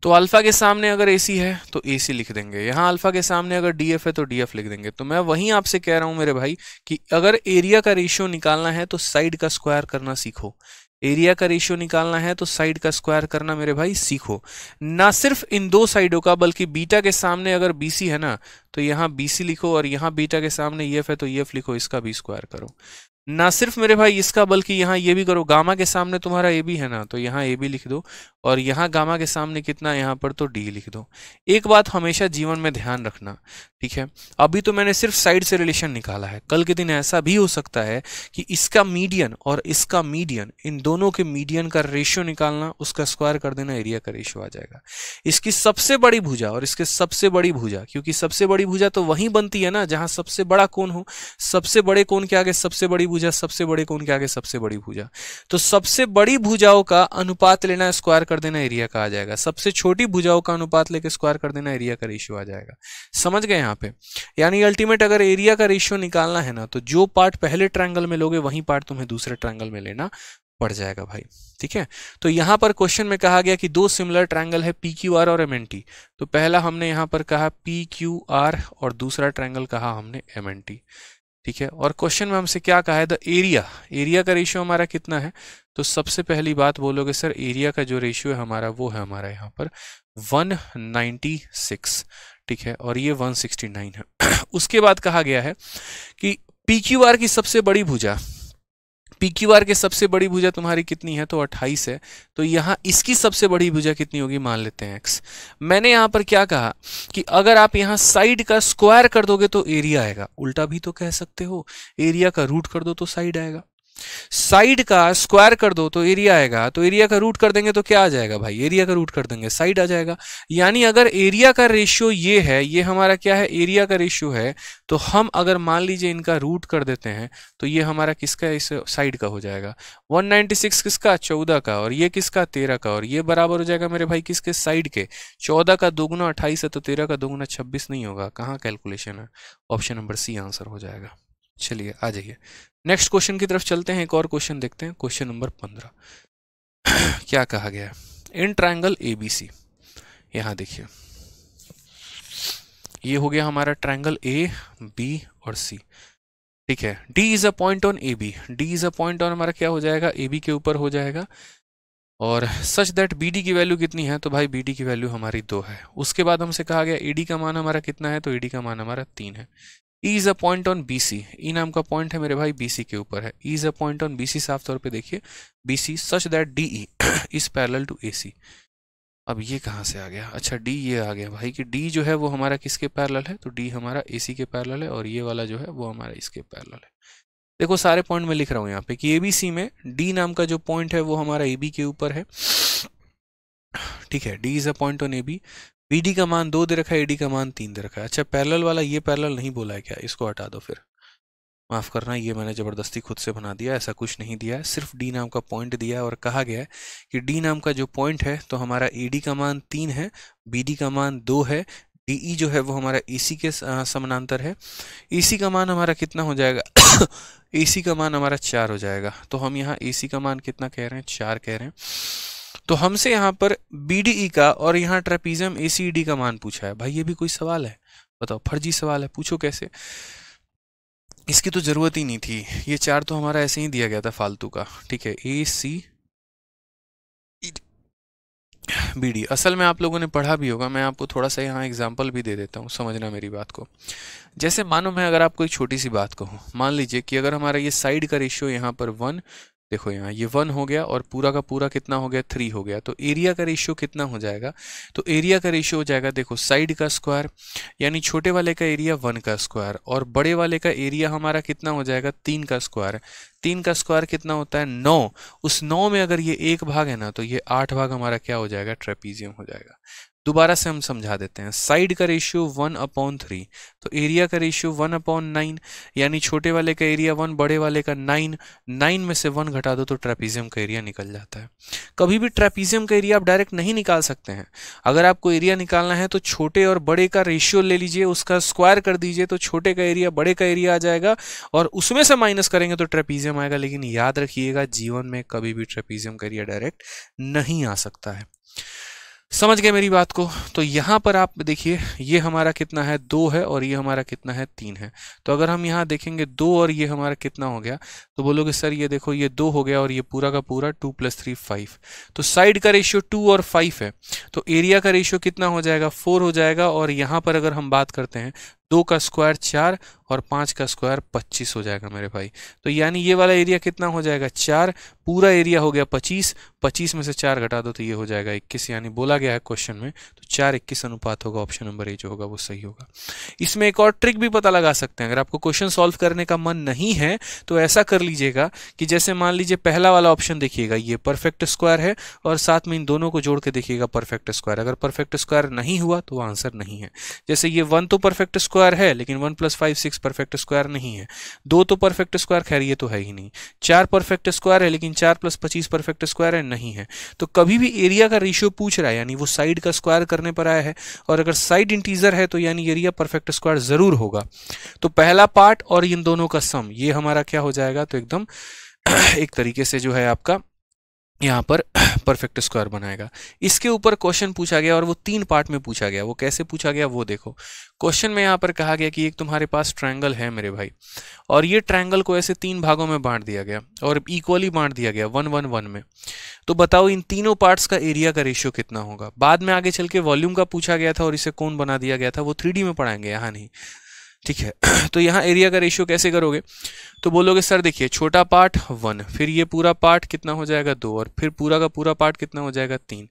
तो अल्फ़ा के सामने अगर ए है तो ए लिख देंगे यहाँ अल्फ़ा के सामने अगर डी है तो डी लिख देंगे तो मैं वहीं आपसे कह रहा हूँ मेरे भाई कि अगर एरिया का रेशियो निकालना है तो साइड का स्क्वायर करना सीखो एरिया का रेशियो निकालना है तो साइड का स्क्वायर करना मेरे भाई सीखो ना सिर्फ इन दो साइडों का बल्कि बीटा के सामने अगर बीसी है ना तो यहाँ बीसी लिखो और यहाँ बीटा के सामने ई e है तो ई e लिखो इसका भी स्क्वायर करो ना सिर्फ मेरे भाई इसका बल्कि यहाँ ये भी करो गामा के सामने तुम्हारा ए भी है ना तो यहाँ ए भी लिख दो और यहाँ गामा के सामने कितना यहाँ पर तो डी लिख दो एक बात हमेशा जीवन में ध्यान रखना ठीक है अभी तो मैंने सिर्फ साइड से रिलेशन निकाला है कल के दिन ऐसा भी हो सकता है कि इसका मीडियन और इसका मीडियन इन दोनों के मीडियन का रेशियो निकालना उसका स्क्वायर कर देना एरिया का रेशियो आ जाएगा इसकी सबसे बड़ी भूजा और इसके सबसे बड़ी भूजा क्योंकि सबसे बड़ी भूजा तो वहीं बनती है ना जहाँ सबसे बड़ा कौन हो सबसे बड़े कौन के आगे सबसे बड़ी भुजा सबसे बड़े कोण के आगे सबसे बड़ी भुजा तो सबसे बड़ी भुजाओं का अनुपात लेना स्क्वायर कर देना एरिया का आ जाएगा सबसे छोटी भुजाओं का अनुपात लेकर स्क्वायर कर देना एरिया का रेशियो आ जाएगा समझ गए यहाँ पे यानी अल्टीमेट अगर एरिया का रेशियो निकालना है ना तो जो पार्ट पहले ट्रायंगल में लोगे वही पार्ट तुम्हें दूसरे ट्रायंगल में लेना पड़ जाएगा भाई ठीक है तो यहाँ पर क्वेश्चन में कहा गया कि दो सिमिलर ट्रायंगल है पी क्यू आर और एम एन टी तो पहला हमने यहाँ पर कहा पी क्यू आर और दूसरा ट्रायंगल कहा हमने एम एन टी ठीक है और क्वेश्चन में हमसे क्या कहा है द एरिया एरिया का रेशियो हमारा कितना है तो सबसे पहली बात बोलोगे सर एरिया का जो रेशियो है हमारा वो है हमारा यहाँ पर 196 ठीक है और ये 169 है (clears throat) उसके बाद कहा गया है कि पी की सबसे बड़ी भुजा पी क्यू आर की सबसे बड़ी भुजा तुम्हारी कितनी है तो 28 है तो यहाँ इसकी सबसे बड़ी भुजा कितनी होगी मान लेते हैं एक्स मैंने यहाँ पर क्या कहा कि अगर आप यहाँ साइड का स्क्वायर कर दोगे तो एरिया आएगा उल्टा भी तो कह सकते हो एरिया का रूट कर दो तो साइड आएगा साइड का स्क्वायर कर दो तो एरिया आएगा तो एरिया का रूट कर देंगे तो क्या आ जाएगा भाई एरिया का रूट कर देंगे साइड आ जाएगा यानी अगर एरिया का रेशियो ये है ये हमारा क्या है एरिया का रेशियो है तो हम अगर मान लीजिए इनका रूट कर देते हैं तो ये हमारा किसका इस साइड का हो जाएगा 196 किसका चौदह का और ये किसका तेरह का और ये बराबर हो जाएगा मेरे भाई किसके साइड के चौदह का दोगुना अट्ठाईस है तो तेरह का दोगुना छब्बीस नहीं होगा कहाँ कैलकुलेशन है ऑप्शन नंबर सी आंसर हो जाएगा चलिए आ जाइए नेक्स्ट क्वेश्चन की तरफ चलते हैं एक और क्वेश्चन देखते हैं क्वेश्चन नंबर पंद्रह (clears throat) क्या कहा गया है in triangle A B C यहाँ देखिए ये हो गया हमारा ट्राइंगल ए बी और सी ठीक है D is a point on A B D is a point on हमारा क्या हो जाएगा ए बी के ऊपर हो जाएगा और सच दैट बी डी की वैल्यू कितनी है तो भाई बी डी की वैल्यू हमारी दो है उसके बाद हमसे कहा गया ए डी का मान हमारा कितना है तो ए डी का मान हमारा तीन है is a point on B C E नाम का पॉइंट है मेरे भाई बी सी के ऊपर है is a point on B C साफ तौर पे देखिए B C such that D E is parallel to A C अब ये कहाँ से आ गया अच्छा डी ये आ गया भाई कि डी जो है वो हमारा किसके पैरल है तो डी हमारा ए सी के पैरल है और ये वाला जो है वो हमारा इसके पैरल है देखो सारे पॉइंट में लिख रहा हूँ यहाँ पे कि ए बी सी में डी नाम का जो पॉइंट है वो हमारा ए बी के ऊपर है ठीक है D is a point on A B BD e का मान दो दे रखा है AD e का मान तीन दे रखा है अच्छा पैरेलल वाला ये पैरेलल नहीं बोला है क्या इसको हटा दो फिर माफ़ करना ये मैंने ज़बरदस्ती खुद से बना दिया ऐसा कुछ नहीं दिया सिर्फ डी नाम का पॉइंट दिया और कहा गया है कि डी नाम का जो पॉइंट है तो हमारा ए e का मान तीन है बी का मान दो है डी ई जो है वो हमारा ए के समानांतर है ए का मान हमारा कितना हो जाएगा ए (coughs) का मान हमारा चार हो जाएगा तो हम यहाँ ए का मान कितना कह रहे हैं चार कह रहे हैं तो हमसे यहाँ पर बी e का और यहाँ ट्रेपीजम ए का मान पूछा है भाई ये भी कोई सवाल है बताओ फर्जी सवाल है पूछो कैसे इसकी तो ज़रूरत ही नहीं थी ये चार तो हमारा ऐसे ही दिया गया था फालतू का ठीक है ए सी बी डी असल में आप लोगों ने पढ़ा भी होगा मैं आपको थोड़ा सा यहाँ एग्जाम्पल भी दे देता हूँ समझना मेरी बात को जैसे मानो मैं अगर आपको एक छोटी सी बात कहूँ मान लीजिए कि अगर हमारा ये साइड का रेशियो यहाँ पर वन देखो यहाँ ये वन हो गया और पूरा का पूरा कितना हो गया थ्री हो गया तो एरिया का रेशियो कितना हो जाएगा तो एरिया का रेशियो हो जाएगा देखो साइड का स्क्वायर यानी छोटे वाले का एरिया वन का स्क्वायर और बड़े वाले का एरिया हमारा कितना हो जाएगा तीन का स्क्वायर तीन का स्क्वायर कितना होता है नौ उस नौ में अगर ये एक भाग है ना तो ये आठ भाग हमारा क्या हो जाएगा ट्रेपीजियम हो जाएगा दोबारा से हम समझा देते हैं साइड का रेशियो वन अपॉन थ्री तो एरिया का रेशियो वन अपॉन नाइन यानी छोटे वाले का एरिया वन बड़े वाले का नाइन नाइन में से वन घटा दो तो ट्रेपीजियम का एरिया निकल जाता है कभी भी ट्रेपीजियम का एरिया आप डायरेक्ट नहीं निकाल सकते हैं अगर आपको एरिया निकालना है तो छोटे और बड़े का रेशियो ले लीजिए उसका स्क्वायर कर दीजिए तो छोटे का एरिया बड़े का एरिया आ जाएगा और उसमें से माइनस करेंगे तो ट्रेपीजियम आएगा लेकिन याद रखिएगा जीवन में कभी भी ट्रेपीजियम का एरिया डायरेक्ट नहीं आ सकता है समझ गए मेरी बात को तो यहाँ पर आप देखिए ये हमारा कितना है दो है और ये हमारा कितना है तीन है तो अगर हम यहाँ देखेंगे दो और ये हमारा कितना हो गया तो बोलोगे सर ये देखो ये दो हो गया और ये पूरा का पूरा टू प्लस थ्री फाइव तो साइड का रेशियो टू और फाइव है तो एरिया का रेशियो कितना हो जाएगा फोर हो जाएगा और यहाँ पर अगर हम बात करते हैं दो का स्क्वायर चार और पाँच का स्क्वायर पच्चीस हो जाएगा मेरे भाई तो यानी ये वाला एरिया कितना हो जाएगा चार पूरा एरिया हो गया पच्चीस पच्चीस में से चार घटा दो तो ये हो जाएगा इक्कीस यानी बोला गया है क्वेश्चन में तो चार इक्कीस अनुपात होगा ऑप्शन नंबर ए जो होगा वो सही होगा इसमें एक और ट्रिक भी पता लगा सकते हैं अगर आपको क्वेश्चन सॉल्व करने का मन नहीं है तो ऐसा कर लीजिएगा कि जैसे मान लीजिए पहला वाला ऑप्शन देखिएगा ये परफेक्ट स्क्वायर है और साथ में इन दोनों को जोड़ के देखिएगा परफेक्ट स्क्वायर अगर परफेक्ट स्क्वायर नहीं हुआ तो आंसर नहीं है जैसे ये वन तो परफेक्ट स्क्वायर है लेकिन one plus five six six perfect square नहीं है दो तो परफेक्ट स्क्वायर खैर ये तो है ही नहीं चार परफेक्ट स्क्वायर है लेकिन चार प्लस पच्चीस परफेक्ट स्क्वायर है नहीं है तो कभी भी एरिया का रेशियो पूछ रहा है यानी वो साइड का स्क्वायर करने पर आया है और अगर साइड इंटीजर है तो यानी एरिया परफेक्ट स्क्वायर ज़रूर होगा तो पहला पार्ट और इन दोनों का सम ये हमारा क्या हो जाएगा तो एकदम (clears throat) एक तरीके से जो है आपका यहाँ पर परफेक्ट (clears throat) स्क्वायर बनाएगा इसके ऊपर क्वेश्चन पूछा गया और वो तीन पार्ट में पूछा गया वो कैसे पूछा गया वो देखो क्वेश्चन में यहाँ पर कहा गया कि एक तुम्हारे पास ट्रायंगल है मेरे भाई और ये ट्रायंगल को ऐसे तीन भागों में बांट दिया गया और इक्वली बांट दिया गया वन वन वन में तो बताओ इन तीनों पार्ट्स का एरिया का रेशियो कितना होगा बाद में आगे चल के वॉल्यूम का पूछा गया था और इसे कौन बना दिया गया था वो थ्री में पढ़ाएंगे यहाँ नहीं ठीक है (clears throat) तो यहाँ एरिया का रेशियो कैसे करोगे तो बोलोगे सर देखिए छोटा पार्ट वन फिर ये पूरा पार्ट कितना हो जाएगा दो और फिर पूरा का पूरा पार्ट कितना हो जाएगा तीन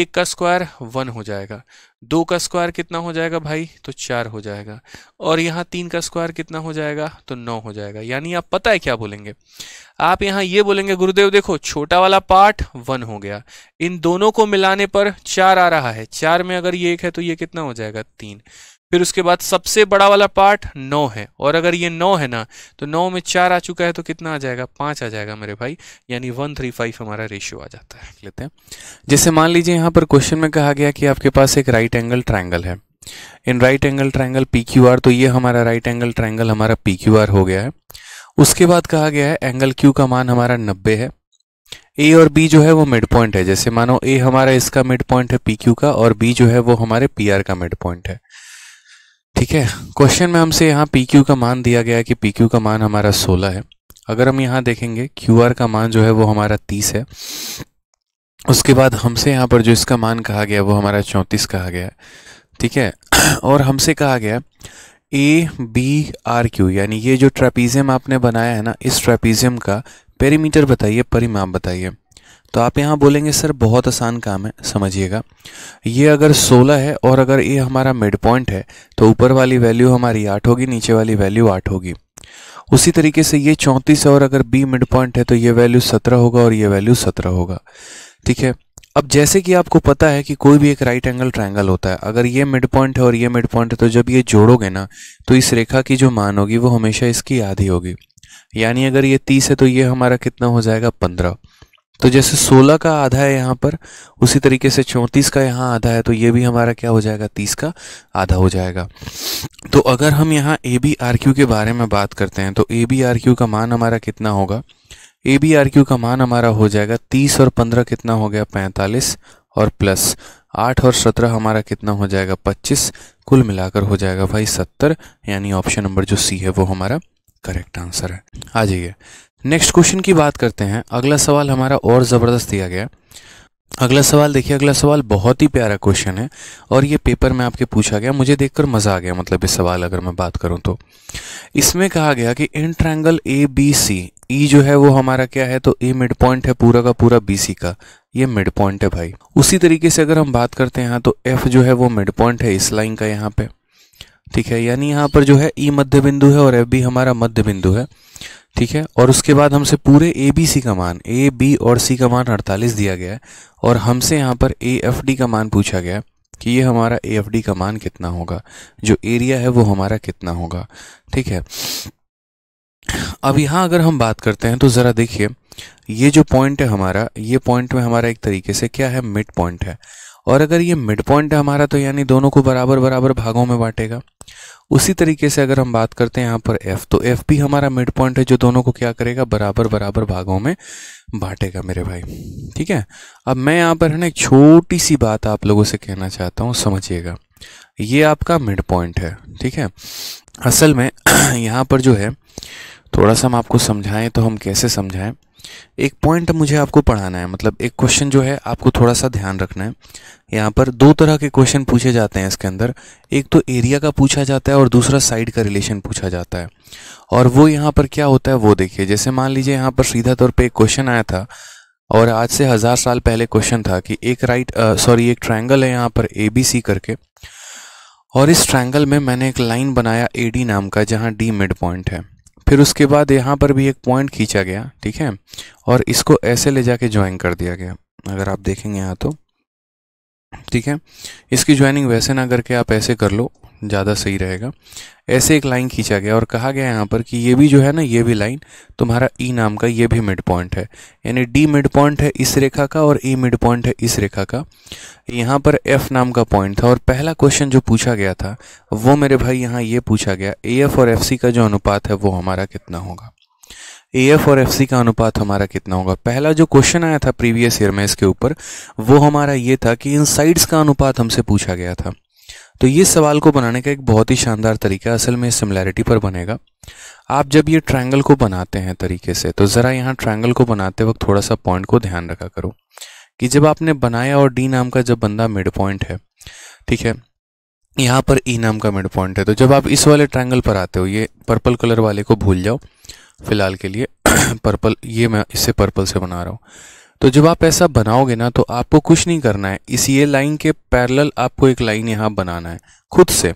एक का स्क्वायर वन हो जाएगा दो का स्क्वायर कितना हो जाएगा भाई तो चार हो जाएगा और यहाँ तीन का स्क्वायर कितना हो जाएगा तो नौ हो जाएगा यानी आप पता है क्या बोलेंगे आप यहाँ ये बोलेंगे गुरुदेव देखो छोटा वाला पार्ट वन हो गया इन दोनों को मिलाने पर चार आ रहा है चार में अगर ये एक है तो ये कितना हो जाएगा तीन फिर उसके बाद सबसे बड़ा वाला पार्ट नौ है और अगर ये नौ है ना तो नौ में चार आ चुका है तो कितना आ जाएगा पाँच आ जाएगा मेरे भाई यानी वन थ्री फाइव हमारा रेशियो आ जाता है लेते हैं जैसे मान लीजिए यहाँ पर क्वेश्चन में कहा गया कि आपके पास एक राइट एंगल ट्राइंगल है in right angle triangle P Q R तो ये हमारा राइट एंगल ट्राइंगल हमारा पी क्यू आर हो गया है उसके बाद कहा गया है एंगल क्यू का मान हमारा नब्बे है ए और बी जो है वो मिड पॉइंट है जैसे मानो ए हमारा इसका मिड पॉइंट है पी क्यू का और बी जो है वो हमारे पी आर का मिड पॉइंट है ठीक है क्वेश्चन में हमसे यहाँ पी क्यू का मान दिया गया कि पी क्यू का मान हमारा सोलह है अगर हम यहाँ देखेंगे क्यू आर का मान जो है वो हमारा तीस है उसके बाद हमसे यहाँ पर जो इसका मान कहा गया वो हमारा चौंतीस कहा गया ठीक है (clears throat) और हमसे कहा गया ए बी आर क्यू यानी ये जो ट्रेपीजियम आपने बनाया है ना इस ट्रेपीजियम का पेरीमीटर बताइए परिमाप बताइए तो आप यहाँ बोलेंगे सर बहुत आसान काम है समझिएगा ये अगर 16 है और अगर ये हमारा मिड पॉइंट है तो ऊपर वाली वैल्यू हमारी 8 होगी नीचे वाली वैल्यू 8 होगी उसी तरीके से ये 34 और अगर बी मिड पॉइंट है तो ये वैल्यू 17 होगा और ये वैल्यू 17 होगा ठीक है अब जैसे कि आपको पता है कि कोई भी एक राइट एंगल ट्राइंगल होता है अगर ये मिड पॉइंट है और ये मिड पॉइंट है तो जब ये जोड़ोगे ना तो इस रेखा की जो मान होगी वो हमेशा इसकी आधी होगी यानी अगर ये तीस है तो ये हमारा कितना हो जाएगा पंद्रह तो जैसे 16 का आधा है यहाँ पर उसी तरीके से 34 का यहाँ आधा है तो ये भी हमारा क्या हो जाएगा 30 का आधा हो जाएगा तो अगर हम यहाँ ए बी आर क्यू के बारे में बात करते हैं तो ए बी आर क्यू का मान हमारा कितना होगा ए बी आर क्यू का मान हमारा हो जाएगा 30 और 15 कितना हो गया 45 और प्लस 8 और 17 हमारा कितना हो जाएगा 25 कुल मिलाकर हो जाएगा भाई 70 यानी ऑप्शन नंबर जो सी है वो हमारा करेक्ट आंसर है आ जाइए नेक्स्ट क्वेश्चन की बात करते हैं अगला सवाल हमारा और ज़बरदस्त दिया गया अगला सवाल देखिए अगला सवाल बहुत ही प्यारा क्वेश्चन है और ये पेपर में आपके पूछा गया मुझे देखकर मज़ा आ गया मतलब इस सवाल अगर मैं बात करूं तो इसमें कहा गया कि इन ट्रैंगल ए बी सी ई जो है वो हमारा क्या है तो ए मिड पॉइंट है पूरा का पूरा बी सी का ये मिड पॉइंट है भाई उसी तरीके से अगर हम बात करते हैं हाँ, तो एफ जो है वो मिड पॉइंट है इस लाइन का यहाँ पे ठीक है यानी यहाँ पर जो है ई e मध्य बिंदु है और एफ भी हमारा मध्य बिंदु है ठीक है और उसके बाद हमसे पूरे ए बी सी का मान ए बी और सी का मान 48 दिया गया है और हमसे यहाँ पर ए एफ डी का मान पूछा गया कि ये हमारा ए एफ डी का मान कितना होगा जो एरिया है वो हमारा कितना होगा ठीक है अब यहाँ अगर हम बात करते हैं तो ज़रा देखिए ये जो पॉइंट है हमारा ये पॉइंट में हमारा एक तरीके से क्या है मिड पॉइंट है और अगर ये मिड पॉइंट है हमारा तो यानी दोनों को बराबर बराबर भागों में बांटेगा उसी तरीके से अगर हम बात करते हैं यहाँ पर एफ तो एफ भी हमारा मिड पॉइंट है जो दोनों को क्या करेगा बराबर बराबर भागों में बांटेगा मेरे भाई ठीक है अब मैं यहाँ पर है ना एक छोटी सी बात आप लोगों से कहना चाहता हूँ समझिएगा ये आपका मिड पॉइंट है ठीक है असल में (clears throat) यहाँ पर जो है थोड़ा सा हम आपको समझाएं तो हम कैसे समझाएं एक पॉइंट मुझे आपको पढ़ाना है मतलब एक क्वेश्चन जो है आपको थोड़ा सा ध्यान रखना है यहाँ पर दो तरह के क्वेश्चन पूछे जाते हैं इसके अंदर एक तो एरिया का पूछा जाता है और दूसरा साइड का रिलेशन पूछा जाता है और वो यहाँ पर क्या होता है वो देखिए जैसे मान लीजिए यहाँ पर सीधा तौर पर एक क्वेश्चन आया था और आज से हज़ार साल पहले क्वेश्चन था कि एक राइट सॉरी एक ट्राइंगल है यहाँ पर ए बी सी करके और इस ट्राइंगल में मैंने एक लाइन बनाया ए डी नाम का जहाँ डी मिड पॉइंट है फिर उसके बाद यहाँ पर भी एक पॉइंट खींचा गया ठीक है और इसको ऐसे ले जाके ज्वाइन कर दिया गया अगर आप देखेंगे यहाँ तो ठीक है इसकी ज्वाइनिंग वैसे ना करके आप ऐसे कर लो ज़्यादा सही रहेगा ऐसे एक लाइन खींचा गया और कहा गया यहाँ पर कि ये भी जो है ना ये भी लाइन तुम्हारा ई e नाम का ये भी मिड पॉइंट है यानी डी मिड पॉइंट है इस रेखा का और ई मिड पॉइंट है इस रेखा का यहाँ पर एफ नाम का पॉइंट था और पहला क्वेश्चन जो पूछा गया था वो मेरे भाई यहाँ ये पूछा गया ए एफ और एफ सी का जो अनुपात है वो हमारा कितना होगा ए एफ और एफ सी का अनुपात हमारा कितना होगा पहला जो क्वेश्चन आया था प्रीवियस ईयर में इसके ऊपर वो हमारा ये था कि इन साइड्स का अनुपात हमसे पूछा गया था तो ये सवाल को बनाने का एक बहुत ही शानदार तरीका असल में सिमिलैरिटी पर बनेगा आप जब ये ट्रायंगल को बनाते हैं तरीके से तो ज़रा यहाँ ट्रायंगल को बनाते वक्त थोड़ा सा पॉइंट को ध्यान रखा करो कि जब आपने बनाया और डी नाम का जब बंदा मिड पॉइंट है ठीक है यहाँ पर ई e नाम का मिड पॉइंट है तो जब आप इस वाले ट्रायंगल पर आते हो ये पर्पल कलर वाले को भूल जाओ फिलहाल के लिए पर्पल (clears throat) ये मैं इसे पर्पल से बना रहा हूँ तो जब आप ऐसा बनाओगे ना तो आपको कुछ नहीं करना है इस ये लाइन के पैरेलल आपको एक लाइन यहाँ बनाना है खुद से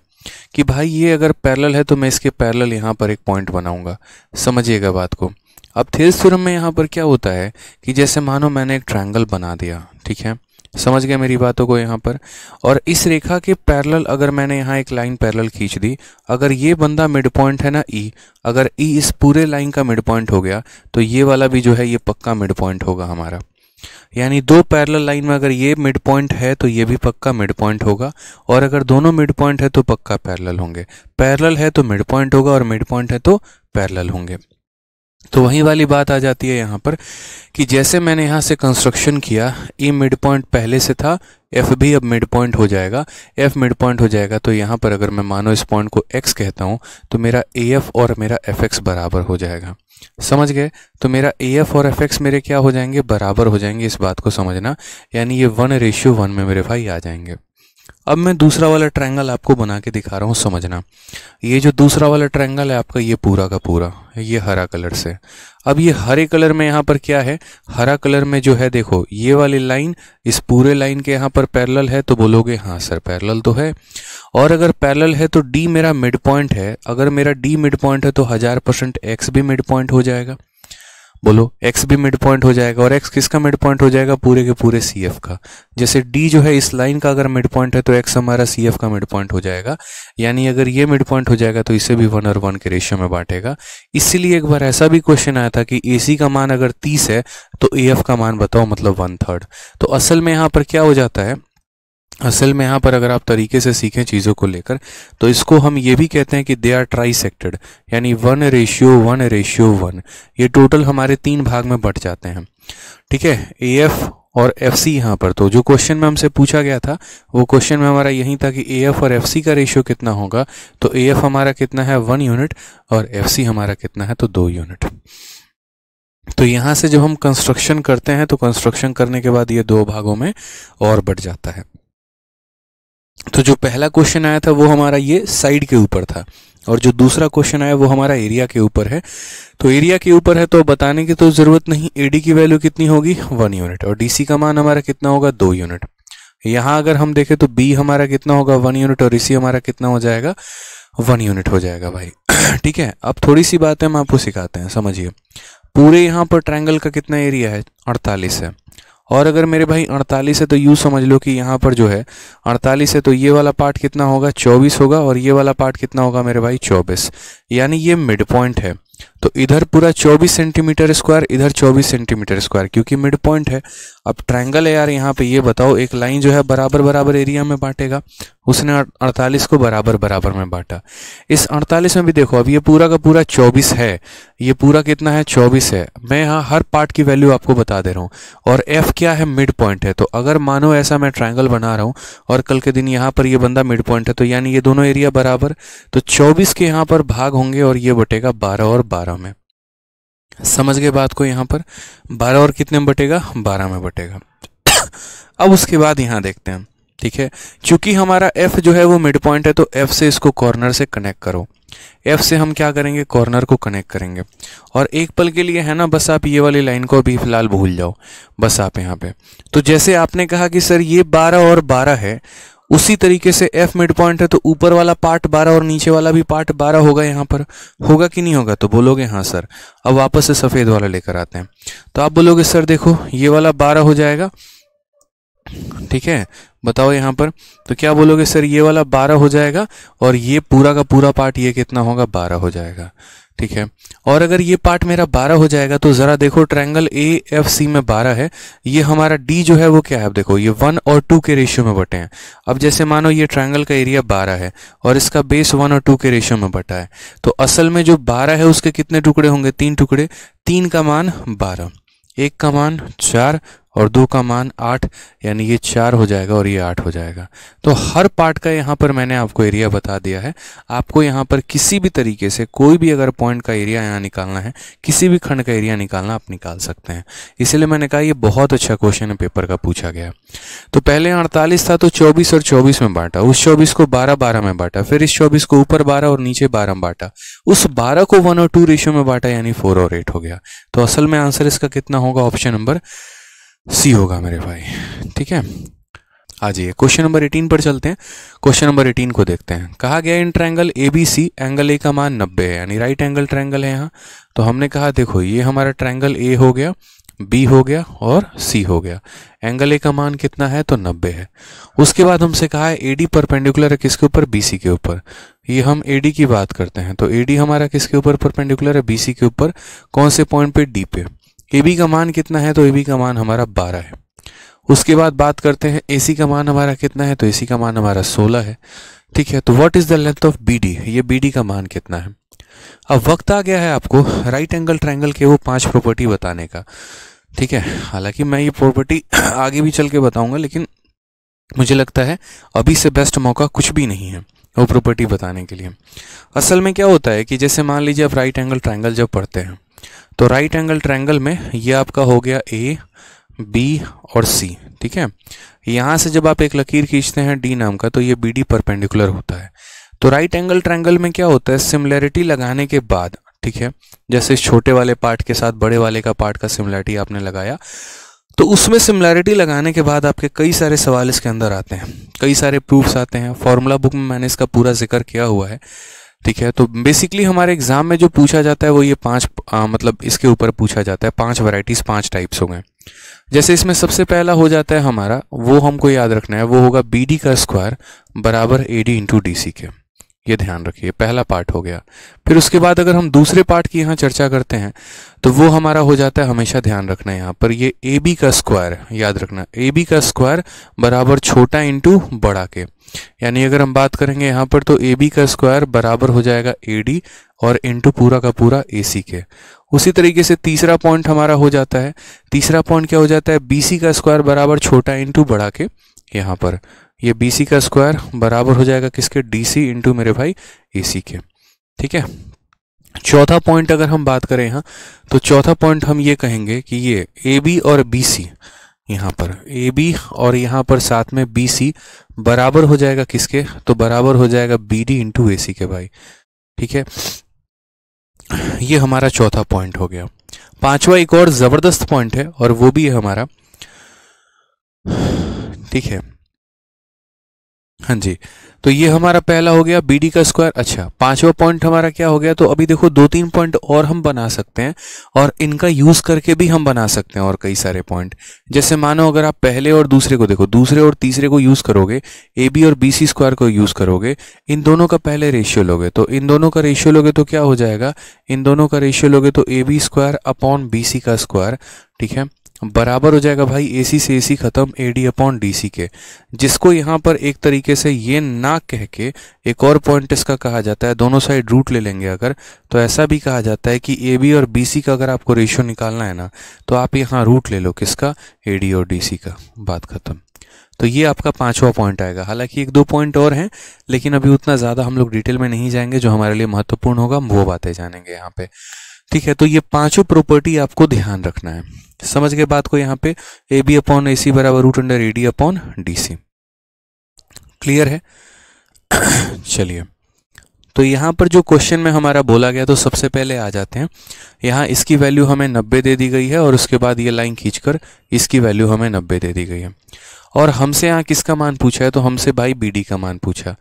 कि भाई ये अगर पैरेलल है तो मैं इसके पैरेलल यहाँ पर एक पॉइंट बनाऊंगा समझिएगा बात को अब थेज सुरम में यहाँ पर क्या होता है कि जैसे मानो मैंने एक ट्रायंगल बना दिया ठीक है समझ गया मेरी बातों को यहाँ पर और इस रेखा के पैरेलल अगर मैंने यहाँ एक लाइन पैरेलल खींच दी अगर ये बंदा मिड पॉइंट है ना ई e, अगर ई e इस पूरे लाइन का मिड पॉइंट हो गया तो ये वाला भी जो है ये पक्का मिड पॉइंट होगा हमारा यानी दो पैरल लाइन में अगर ये मिड पॉइंट है तो ये भी पक्का मिड पॉइंट होगा और अगर दोनों मिड पॉइंट है तो पक्का पैरल होंगे पैरल है तो मिड पॉइंट होगा और मिड पॉइंट है तो पैरल होंगे तो वहीं वाली बात आ जाती है यहाँ पर कि जैसे मैंने यहाँ से कंस्ट्रक्शन किया ई मिड पॉइंट पहले से था एफ भी अब मिड पॉइंट हो जाएगा एफ मिड पॉइंट हो जाएगा तो यहाँ पर अगर मैं मानो इस पॉइंट को एक्स कहता हूँ तो मेरा ए एफ और मेरा एफ एक्स बराबर हो जाएगा समझ गए तो मेरा ए एफ और एफ एक्स मेरे क्या हो जाएंगे बराबर हो जाएंगे इस बात को समझना यानी ये वन रेशियो वन में मेरे भाई आ जाएंगे अब मैं दूसरा वाला ट्रायंगल आपको बना के दिखा रहा हूँ समझना ये जो दूसरा वाला ट्रायंगल है आपका ये पूरा का पूरा ये हरा कलर से अब ये हरे कलर में यहाँ पर क्या है हरा कलर में जो है देखो ये वाली लाइन इस पूरे लाइन के यहाँ पर पैरेलल है तो बोलोगे हाँ सर पैरेलल तो है और अगर पैरेलल है तो डी मेरा मिड पॉइंट है अगर मेरा डी मिड पॉइंट है तो हज़ार परसेंट एक्स भी मिड पॉइंट हो जाएगा बोलो x भी मिड पॉइंट हो जाएगा और x किसका मिड पॉइंट हो जाएगा पूरे के पूरे सी एफ का जैसे d जो है इस लाइन का अगर मिड पॉइंट है तो x हमारा सी एफ का मिड पॉइंट हो जाएगा यानी अगर ये मिड पॉइंट हो जाएगा तो इसे भी वन और वन के रेशियो में बांटेगा इसीलिए एक बार ऐसा भी क्वेश्चन आया था कि ए का मान अगर तीस है तो ए का मान बताओ मतलब वन थर्ड तो असल में यहाँ पर क्या हो जाता है असल में यहाँ पर अगर आप तरीके से सीखें चीज़ों को लेकर तो इसको हम ये भी कहते हैं कि दे आर ट्राई सेक्टेड यानी one ratio one ratio one ये टोटल हमारे तीन भाग में बट जाते हैं ठीक है ए एफ और एफ सी यहाँ पर तो जो क्वेश्चन में हमसे पूछा गया था वो क्वेश्चन में हमारा यही था कि ए एफ और एफ सी का रेशियो कितना होगा तो ए एफ हमारा कितना है वन यूनिट और एफ सी हमारा कितना है तो दो यूनिट तो यहाँ से जब हम कंस्ट्रक्शन करते हैं तो कंस्ट्रक्शन करने के बाद ये दो भागों में और बढ़ जाता है तो जो पहला क्वेश्चन आया था वो हमारा ये साइड के ऊपर था और जो दूसरा क्वेश्चन आया वो हमारा एरिया के ऊपर है तो एरिया के ऊपर है तो बताने की तो ज़रूरत नहीं एडी की वैल्यू कितनी होगी वन यूनिट और डीसी का मान हमारा कितना होगा दो यूनिट यहां अगर हम देखें तो बी हमारा कितना होगा वन यूनिट और इसी हमारा कितना हो जाएगा वन यूनिट हो जाएगा भाई (clears throat) ठीक है अब थोड़ी सी बात है हम आपको सिखाते हैं समझिए पूरे यहां पर ट्रायंगल का कितना एरिया है अड़तालीस है और अगर मेरे भाई अड़तालीस है तो यू समझ लो कि यहाँ पर जो है अड़तालीस है तो ये वाला पार्ट कितना होगा चौबीस होगा और ये वाला पार्ट कितना होगा मेरे भाई चौबीस यानी ये मिड पॉइंट है तो इधर पूरा 24 सेंटीमीटर स्क्वायर इधर 24 सेंटीमीटर स्क्वायर क्योंकि मिड पॉइंट है अब ट्रायंगल है यार यहाँ पे ये बताओ एक लाइन जो है बराबर बराबर एरिया में बांटेगा उसने 48 को बराबर बराबर में बांटा इस 48 में भी देखो अब ये पूरा का पूरा 24 है ये पूरा कितना है 24 है मैं यहाँ हर पार्ट की वैल्यू आपको बता दे रहा हूँ और एफ क्या है मिड पॉइंट है तो अगर मानो ऐसा मैं ट्राइंगल बना रहा हूँ और कल के दिन यहाँ पर ये बंदा मिड पॉइंट है तो यानी ये दोनों एरिया बराबर तो चौबीस के यहाँ पर भाग होंगे और ये बटेगा बारह और बारह बारह में समझ गए बात को यहाँ पर बारह और कितने में बटेगा बारह में बटेगा अब उसके बाद यहाँ देखते हैं ठीक है क्योंकि हमारा एफ जो है वो मिड पॉइंट है तो एफ से इसको कॉर्नर से कनेक्ट करो एफ से हम क्या करेंगे कॉर्नर को कनेक्ट करेंगे और एक पल के लिए है ना बस आप ये वाली लाइन को अभी फिलहाल भूल जाओ बस आप यहाँ पे तो जैसे आपने कहा कि सर ये 12 और 12 है उसी तरीके से एफ मिड पॉइंट है तो ऊपर वाला पार्ट बारह और नीचे वाला भी पार्ट बारह होगा यहाँ पर होगा कि नहीं होगा तो बोलोगे हाँ सर अब वापस से सफ़ेद वाला लेकर आते हैं तो आप बोलोगे सर देखो ये वाला बारह हो जाएगा ठीक है बताओ यहाँ पर तो क्या बोलोगे सर ये वाला बारह हो जाएगा और ये पूरा का पूरा पार्ट ये कितना होगा बारह हो जाएगा ठीक है और अगर ये पार्ट मेरा 12 हो जाएगा तो ज़रा देखो ट्रायंगल ए एफ सी में 12 है ये हमारा डी जो है वो क्या है अब देखो ये वन और टू के रेशियो में बटे हैं अब जैसे मानो ये ट्रायंगल का एरिया 12 है और इसका बेस वन और टू के रेशियो में बटा है तो असल में जो 12 है उसके कितने टुकड़े होंगे तीन टुकड़े तीन का मान बारह एक का मान चार और दो का मान आठ यानी ये चार हो जाएगा और ये आठ हो जाएगा तो हर पार्ट का यहाँ पर मैंने आपको एरिया बता दिया है आपको यहाँ पर किसी भी तरीके से कोई भी अगर पॉइंट का एरिया यहाँ निकालना है किसी भी खंड का एरिया निकालना आप निकाल सकते हैं इसलिए मैंने कहा ये बहुत अच्छा क्वेश्चन है पेपर का पूछा गया तो पहले अड़तालीस था तो चौबीस और चौबीस में बांटा उस चौबीस को बारह बारह में बांटा फिर इस चौबीस को ऊपर बारह और नीचे बारह में बांटा उस बारह को वन और टू रेशियो में बांटा यानी फोर और एट हो गया तो असल में आंसर इसका कितना होगा ऑप्शन नंबर सी होगा मेरे भाई ठीक है आ जाइए क्वेश्चन नंबर 18 पर चलते हैं क्वेश्चन नंबर 18 को देखते हैं कहा गया in triangle A B C angle A का मान 90 है यानी राइट एंगल ट्रैंगल है यहाँ तो हमने कहा देखो ये हमारा ट्रैंगल ए हो गया बी हो गया और सी हो गया एंगल ए का मान कितना है तो 90 है उसके बाद हमसे कहा है ए डी परपेंडिकुलर है किसके ऊपर बी के ऊपर ये हम ए डी की बात करते हैं तो ए डी हमारा किसके ऊपर परपेंडिकुलर है बी के ऊपर कौन से पॉइंट पे डी पे ए बी का मान कितना है तो ए बी का मान हमारा बारह है उसके बाद बात करते हैं ए सी का मान हमारा कितना है तो ए सी का मान हमारा सोलह है ठीक है तो what is the length of B D ये बी डी का मान कितना है अब वक्त आ गया है आपको राइट एंगल ट्रायंगल के वो पांच प्रॉपर्टी बताने का ठीक है हालांकि मैं ये प्रॉपर्टी (clears throat) आगे भी चल के बताऊंगा लेकिन मुझे लगता है अभी से बेस्ट मौका कुछ भी नहीं है वो प्रॉपर्टी बताने के लिए असल में क्या होता है कि जैसे मान लीजिए आप राइट एंगल ट्रायंगल जब पढ़ते हैं तो राइट एंगल ट्रैंगल में ये आपका हो गया ए बी और सी ठीक है यहां से जब आप एक लकीर खींचते हैं डी नाम का तो ये बी डी परपेंडिकुलर होता है तो राइट एंगल ट्रैंगल में क्या होता है सिमिलैरिटी लगाने के बाद ठीक है जैसे छोटे वाले पार्ट के साथ बड़े वाले का पार्ट का सिमिलैरिटी आपने लगाया तो उसमें सिमिलैरिटी लगाने के बाद आपके कई सारे सवाल इसके अंदर आते हैं कई सारे प्रूफ्स आते हैं फॉर्मूला बुक में मैंने इसका पूरा जिक्र किया हुआ है ठीक है तो बेसिकली हमारे एग्जाम में जो पूछा जाता है वो ये पांच आ, मतलब इसके ऊपर पूछा जाता है पांच वैरायटीज पांच टाइप्स हो गए जैसे इसमें सबसे पहला हो जाता है हमारा वो हमको याद रखना है वो होगा बी डी का स्क्वायर बराबर A D into D C के ये ध्यान रखिए पहला पार्ट हो गया फिर उसके बाद अगर हम दूसरे पार्ट की यहाँ चर्चा करते हैं तो वो हमारा हो जाता है हमेशा ध्यान रखना यहाँ पर ये ए बी का स्क्वायर याद रखना ए बी का स्क्वायर बराबर छोटा इंटू बड़ा के यानी अगर हम बात करेंगे यहाँ पर तो ए बी का स्क्वायर बराबर हो जाएगा ए डी और इंटू पूरा का पूरा ए सी के उसी तरीके से तीसरा पॉइंट हमारा हो जाता है तीसरा पॉइंट क्या हो जाता है बी सी का स्क्वायर बराबर छोटा इंटू बड़ा के यहाँ पर ये BC का स्क्वायर बराबर हो जाएगा किसके DC सी इंटू मेरे भाई ए सी के ठीक है चौथा पॉइंट अगर हम बात करें यहाँ तो चौथा पॉइंट हम ये कहेंगे कि ये ए बी और बी सी यहाँ पर ए बी और यहाँ पर साथ में बी सी बराबर हो जाएगा किसके तो बराबर हो जाएगा B D into A C के भाई ठीक है ये हमारा चौथा पॉइंट हो गया पांचवा एक और ज़बरदस्त पॉइंट है और वो भी है हमारा ठीक है हाँ जी तो ये हमारा पहला हो गया बी डी का स्क्वायर अच्छा पांचवा पॉइंट हमारा क्या हो गया तो अभी देखो दो तीन पॉइंट और हम बना सकते हैं और इनका यूज करके भी हम बना सकते हैं और कई सारे पॉइंट जैसे मानो अगर आप पहले और दूसरे को देखो दूसरे और तीसरे को यूज करोगे ए बी और बी सी स्क्वायर को यूज करोगे इन दोनों का पहले रेशियो लोगे तो इन दोनों का रेशियो लोगे तो क्या हो जाएगा इन दोनों का रेशियो लोगे तो A B square upon B C का स्क्वायर ठीक है बराबर हो जाएगा भाई ए सी से ए सी ख़त्म A D upon D C के जिसको यहाँ पर एक तरीके से ये ना कह के एक और पॉइंट इसका कहा जाता है दोनों साइड रूट ले लेंगे अगर तो ऐसा भी कहा जाता है कि ए बी और बी सी का अगर आपको रेशियो निकालना है ना तो आप यहाँ रूट ले लो किसका ए डी और डी सी का बात ख़त्म तो ये आपका पांचवा पॉइंट आएगा हालांकि एक दो पॉइंट और हैं लेकिन अभी उतना ज़्यादा हम लोग डिटेल में नहीं जाएंगे जो हमारे लिए महत्वपूर्ण होगा वो बातें जानेंगे यहाँ पे ठीक है तो ये पांचों प्रॉपर्टी आपको ध्यान रखना है समझ गए बात को यहाँ पे A B upon A C बराबर root under A D upon D C clear है (coughs) चलिए तो यहाँ पर जो क्वेश्चन में हमारा बोला गया तो सबसे पहले आ जाते हैं यहाँ इसकी वैल्यू हमें नब्बे दे दी गई है और उसके बाद ये लाइन खींचकर इसकी वैल्यू हमें नब्बे दे दी गई है और हमसे यहाँ किसका मान पूछा है तो हमसे भाई बी डी का मान पूछा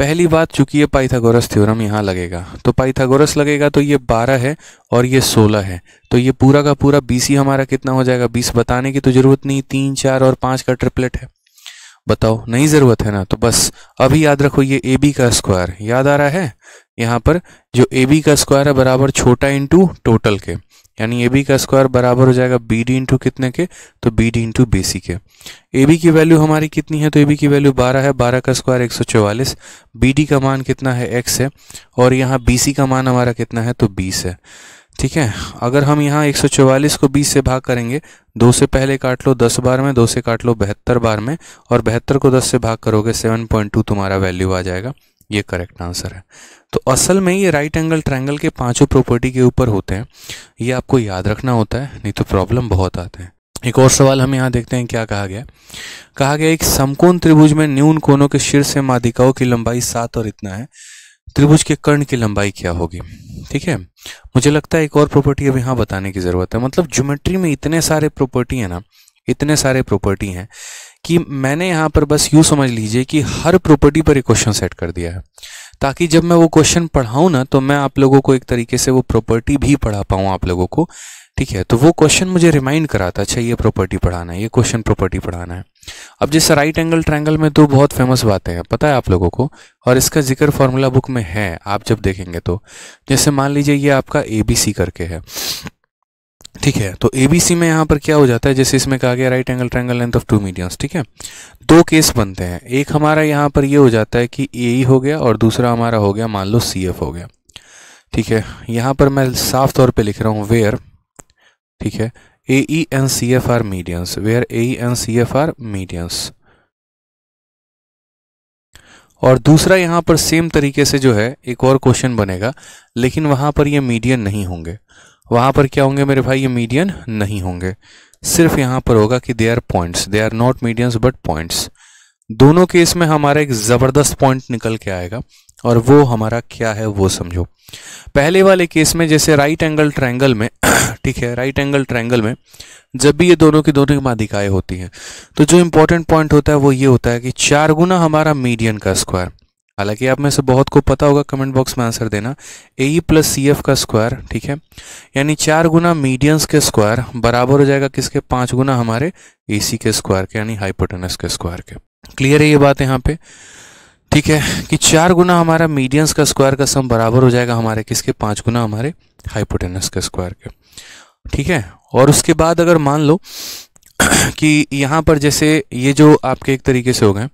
पहली बात चूंकि ये पाइथागोरस थ्योरम यहाँ लगेगा तो पाइथागोरस लगेगा तो ये 12 है और ये 16 है तो ये पूरा का पूरा बीसी हमारा कितना हो जाएगा 20 बताने की तो ज़रूरत नहीं तीन चार और पांच का ट्रिपलेट है बताओ नहीं ज़रूरत है ना तो बस अभी याद रखो ये ए बी का स्क्वायर याद आ रहा है यहाँ पर जो ए बी का स्क्वायर है बराबर छोटा इंटू टोटल के यानी ए बी का स्क्वायर बराबर हो जाएगा बी डी इंटू कितने के तो B D into B C के ए बी की वैल्यू हमारी कितनी है तो ए बी की वैल्यू 12 है 12 का स्क्वायर एक सौ चौवालीस बी डी का मान कितना है एक्स है और यहाँ बी सी का मान हमारा कितना है तो बीस है ठीक है अगर हम यहाँ 144 को 20 से भाग करेंगे दो से पहले काट लो दस बार में दो से काट लो बहत्तर बार में और बहत्तर को दस से भाग करोगे टू तुम्हारा वैल्यू आ जाएगा ये करेक्ट आंसर है तो असल में ये राइट एंगल ट्रायंगल के पांचों प्रॉपर्टी के ऊपर होते हैं ये आपको याद रखना होता है नहीं तो प्रॉब्लम बहुत आते हैं एक और सवाल हम यहाँ देखते हैं क्या कहा गया कहा गया एक समकोण त्रिभुज में न्यून कोनों के शीर्ष से माधिकाओं की लंबाई सात और इतना है त्रिभुज के कर्ण की लंबाई क्या होगी ठीक है मुझे लगता है एक और प्रॉपर्टी अब यहाँ बताने की ज़रूरत है मतलब ज्योमेट्री में इतने सारे प्रॉपर्टी है ना इतने सारे प्रॉपर्टी हैं कि मैंने यहाँ पर बस यूँ समझ लीजिए कि हर प्रॉपर्टी पर एक क्वेश्चन सेट कर दिया है ताकि जब मैं वो क्वेश्चन पढ़ाऊँ ना तो मैं आप लोगों को एक तरीके से वो प्रॉपर्टी भी पढ़ा पाऊँ आप लोगों को ठीक है तो वो क्वेश्चन मुझे रिमाइंड कराता अच्छा ये प्रॉपर्टी पढ़ाना है ये क्वेश्चन प्रॉपर्टी पढ़ाना है अब जैसे राइट एंगल ट्रायंगल में दो तो बहुत फेमस बातें हैं पता है आप लोगों को और इसका जिक्र फॉर्मूला बुक में है आप जब देखेंगे तो जैसे मान लीजिए ये आपका ए बी सी करके है ठीक है तो एबीसी में यहाँ पर क्या हो जाता है जैसे इसमें कहा गया right angle triangle length of two medium ठीक है दो केस बनते हैं एक हमारा यहाँ पर ये यह हो जाता है कि ए e हो गया और दूसरा हमारा हो गया मान लो सी हो गया ठीक है यहाँ पर मैं साफ तौर पे लिख रहा हूँ वेयर ठीक है A E and C F are medians where A E and C F are medians और दूसरा यहाँ पर सेम तरीके से जो है एक और क्वेश्चन बनेगा लेकिन वहां पर ये मीडियन नहीं होंगे वहाँ पर क्या होंगे मेरे भाई ये मीडियन नहीं होंगे सिर्फ यहाँ पर होगा कि they are points they are not medians but points दोनों केस में हमारा एक ज़बरदस्त पॉइंट निकल के आएगा और वो हमारा क्या है वो समझो पहले वाले केस में जैसे राइट एंगल ट्रैंगल में (coughs) ठीक है राइट एंगल ट्रैंगल में जब भी ये दोनों की दोनों की माध्यिकाएँ होती हैं तो जो इंपॉर्टेंट पॉइंट होता है वो ये होता है कि चार गुना हमारा मीडियन का स्क्वायर हालांकि आप में से बहुत को पता होगा कमेंट बॉक्स में आंसर देना ए प्लस सी का स्क्वायर ठीक है यानी चार गुना मीडियंस के स्क्वायर बराबर हो जाएगा किसके पांच गुना हमारे ए के स्क्वायर के यानी हाइपोटेनस के स्क्वायर के क्लियर है ये बात यहाँ पे ठीक है कि चार गुना हमारा मीडियंस का स्क्वायर का सम बराबर हो जाएगा हमारे किसके पांच गुना हमारे हाइपोटेनस के स्क्वायर के ठीक है और उसके बाद अगर मान लो कि यहाँ पर जैसे ये जो आपके एक तरीके से हो गए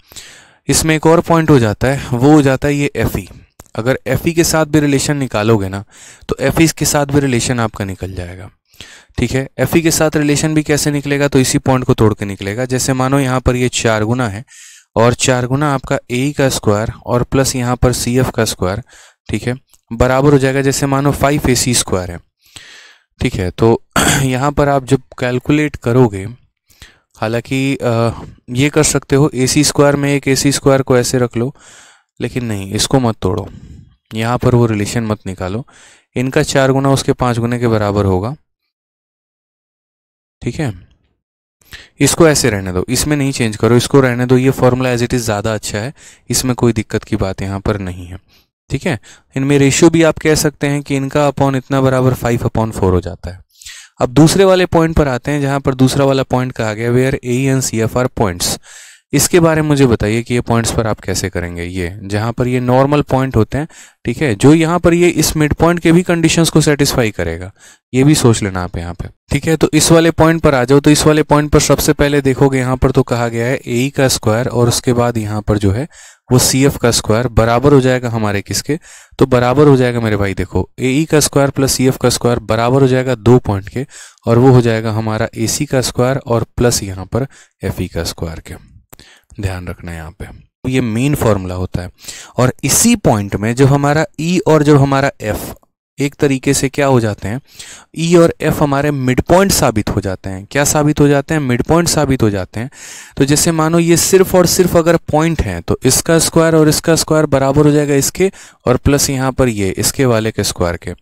इसमें एक और पॉइंट हो जाता है वो हो जाता है ये एफ ई अगर एफ ई के साथ भी रिलेशन निकालोगे ना तो एफ ई के साथ भी रिलेशन आपका निकल जाएगा ठीक है एफ ई के साथ रिलेशन भी कैसे निकलेगा तो इसी पॉइंट को तोड़ के निकलेगा जैसे मानो यहाँ पर ये चार गुना है और चार गुना आपका ए का स्क्वायर और प्लस यहाँ पर सी एफ का स्क्वायर ठीक है बराबर हो जाएगा जैसे मानो फाइव ए सी स्क्वायर है ठीक है तो (clears throat) यहाँ पर आप जब कैलकुलेट करोगे हालांकि ये कर सकते हो ए सी स्क्वायर में एक ए सी स्क्वायर को ऐसे रख लो लेकिन नहीं इसको मत तोड़ो यहाँ पर वो रिलेशन मत निकालो इनका चार गुना उसके पाँच गुने के बराबर होगा ठीक है इसको ऐसे रहने दो इसमें नहीं चेंज करो इसको रहने दो ये फॉर्मूला एज इट इज़ ज़्यादा अच्छा है इसमें कोई दिक्कत की बात यहाँ पर नहीं है ठीक है इनमें रेशियो भी आप कह सकते हैं कि इनका अपॉन इतना बराबर फाइव अपॉन फोर हो जाता है अब दूसरे वाले पॉइंट पर आते हैं जहां पर दूसरा वाला पॉइंट कहा गया where A and C F are points इसके बारे में मुझे बताइए कि ये पॉइंट्स पर आप कैसे करेंगे ये जहां पर ये नॉर्मल पॉइंट होते हैं ठीक है जो यहाँ पर ये इस मिड पॉइंट के भी कंडीशंस को सेटिस्फाई करेगा ये भी सोच लेना आप यहाँ पे ठीक है तो इस वाले पॉइंट पर आ जाओ तो इस वाले पॉइंट पर सबसे पहले देखोगे यहाँ पर तो कहा गया है ए का स्क्वायर और उसके बाद यहाँ पर जो है वो सी एफ का स्क्वायर बराबर हो जाएगा हमारे किसके तो बराबर हो जाएगा मेरे भाई देखो ए ई का स्क्वायर प्लस सी एफ का स्क्वायर बराबर हो जाएगा दो पॉइंट के और वो हो जाएगा हमारा ए सी का स्क्वायर और प्लस यहाँ पर एफ ई e का स्क्वायर के ध्यान रखना है यहाँ पे तो ये मेन फॉर्मूला होता है और इसी पॉइंट में जो हमारा ई e और जो हमारा एफ एक तरीके से क्या हो जाते हैं ई e और एफ हमारे मिड पॉइंट साबित हो जाते हैं क्या साबित हो जाते हैं मिड पॉइंट साबित हो जाते हैं तो जैसे मानो ये सिर्फ और सिर्फ अगर पॉइंट है तो इसका स्क्वायर और इसका स्क्वायर बराबर हो जाएगा इसके और प्लस यहाँ पर ये इसके वाले के स्क्वायर के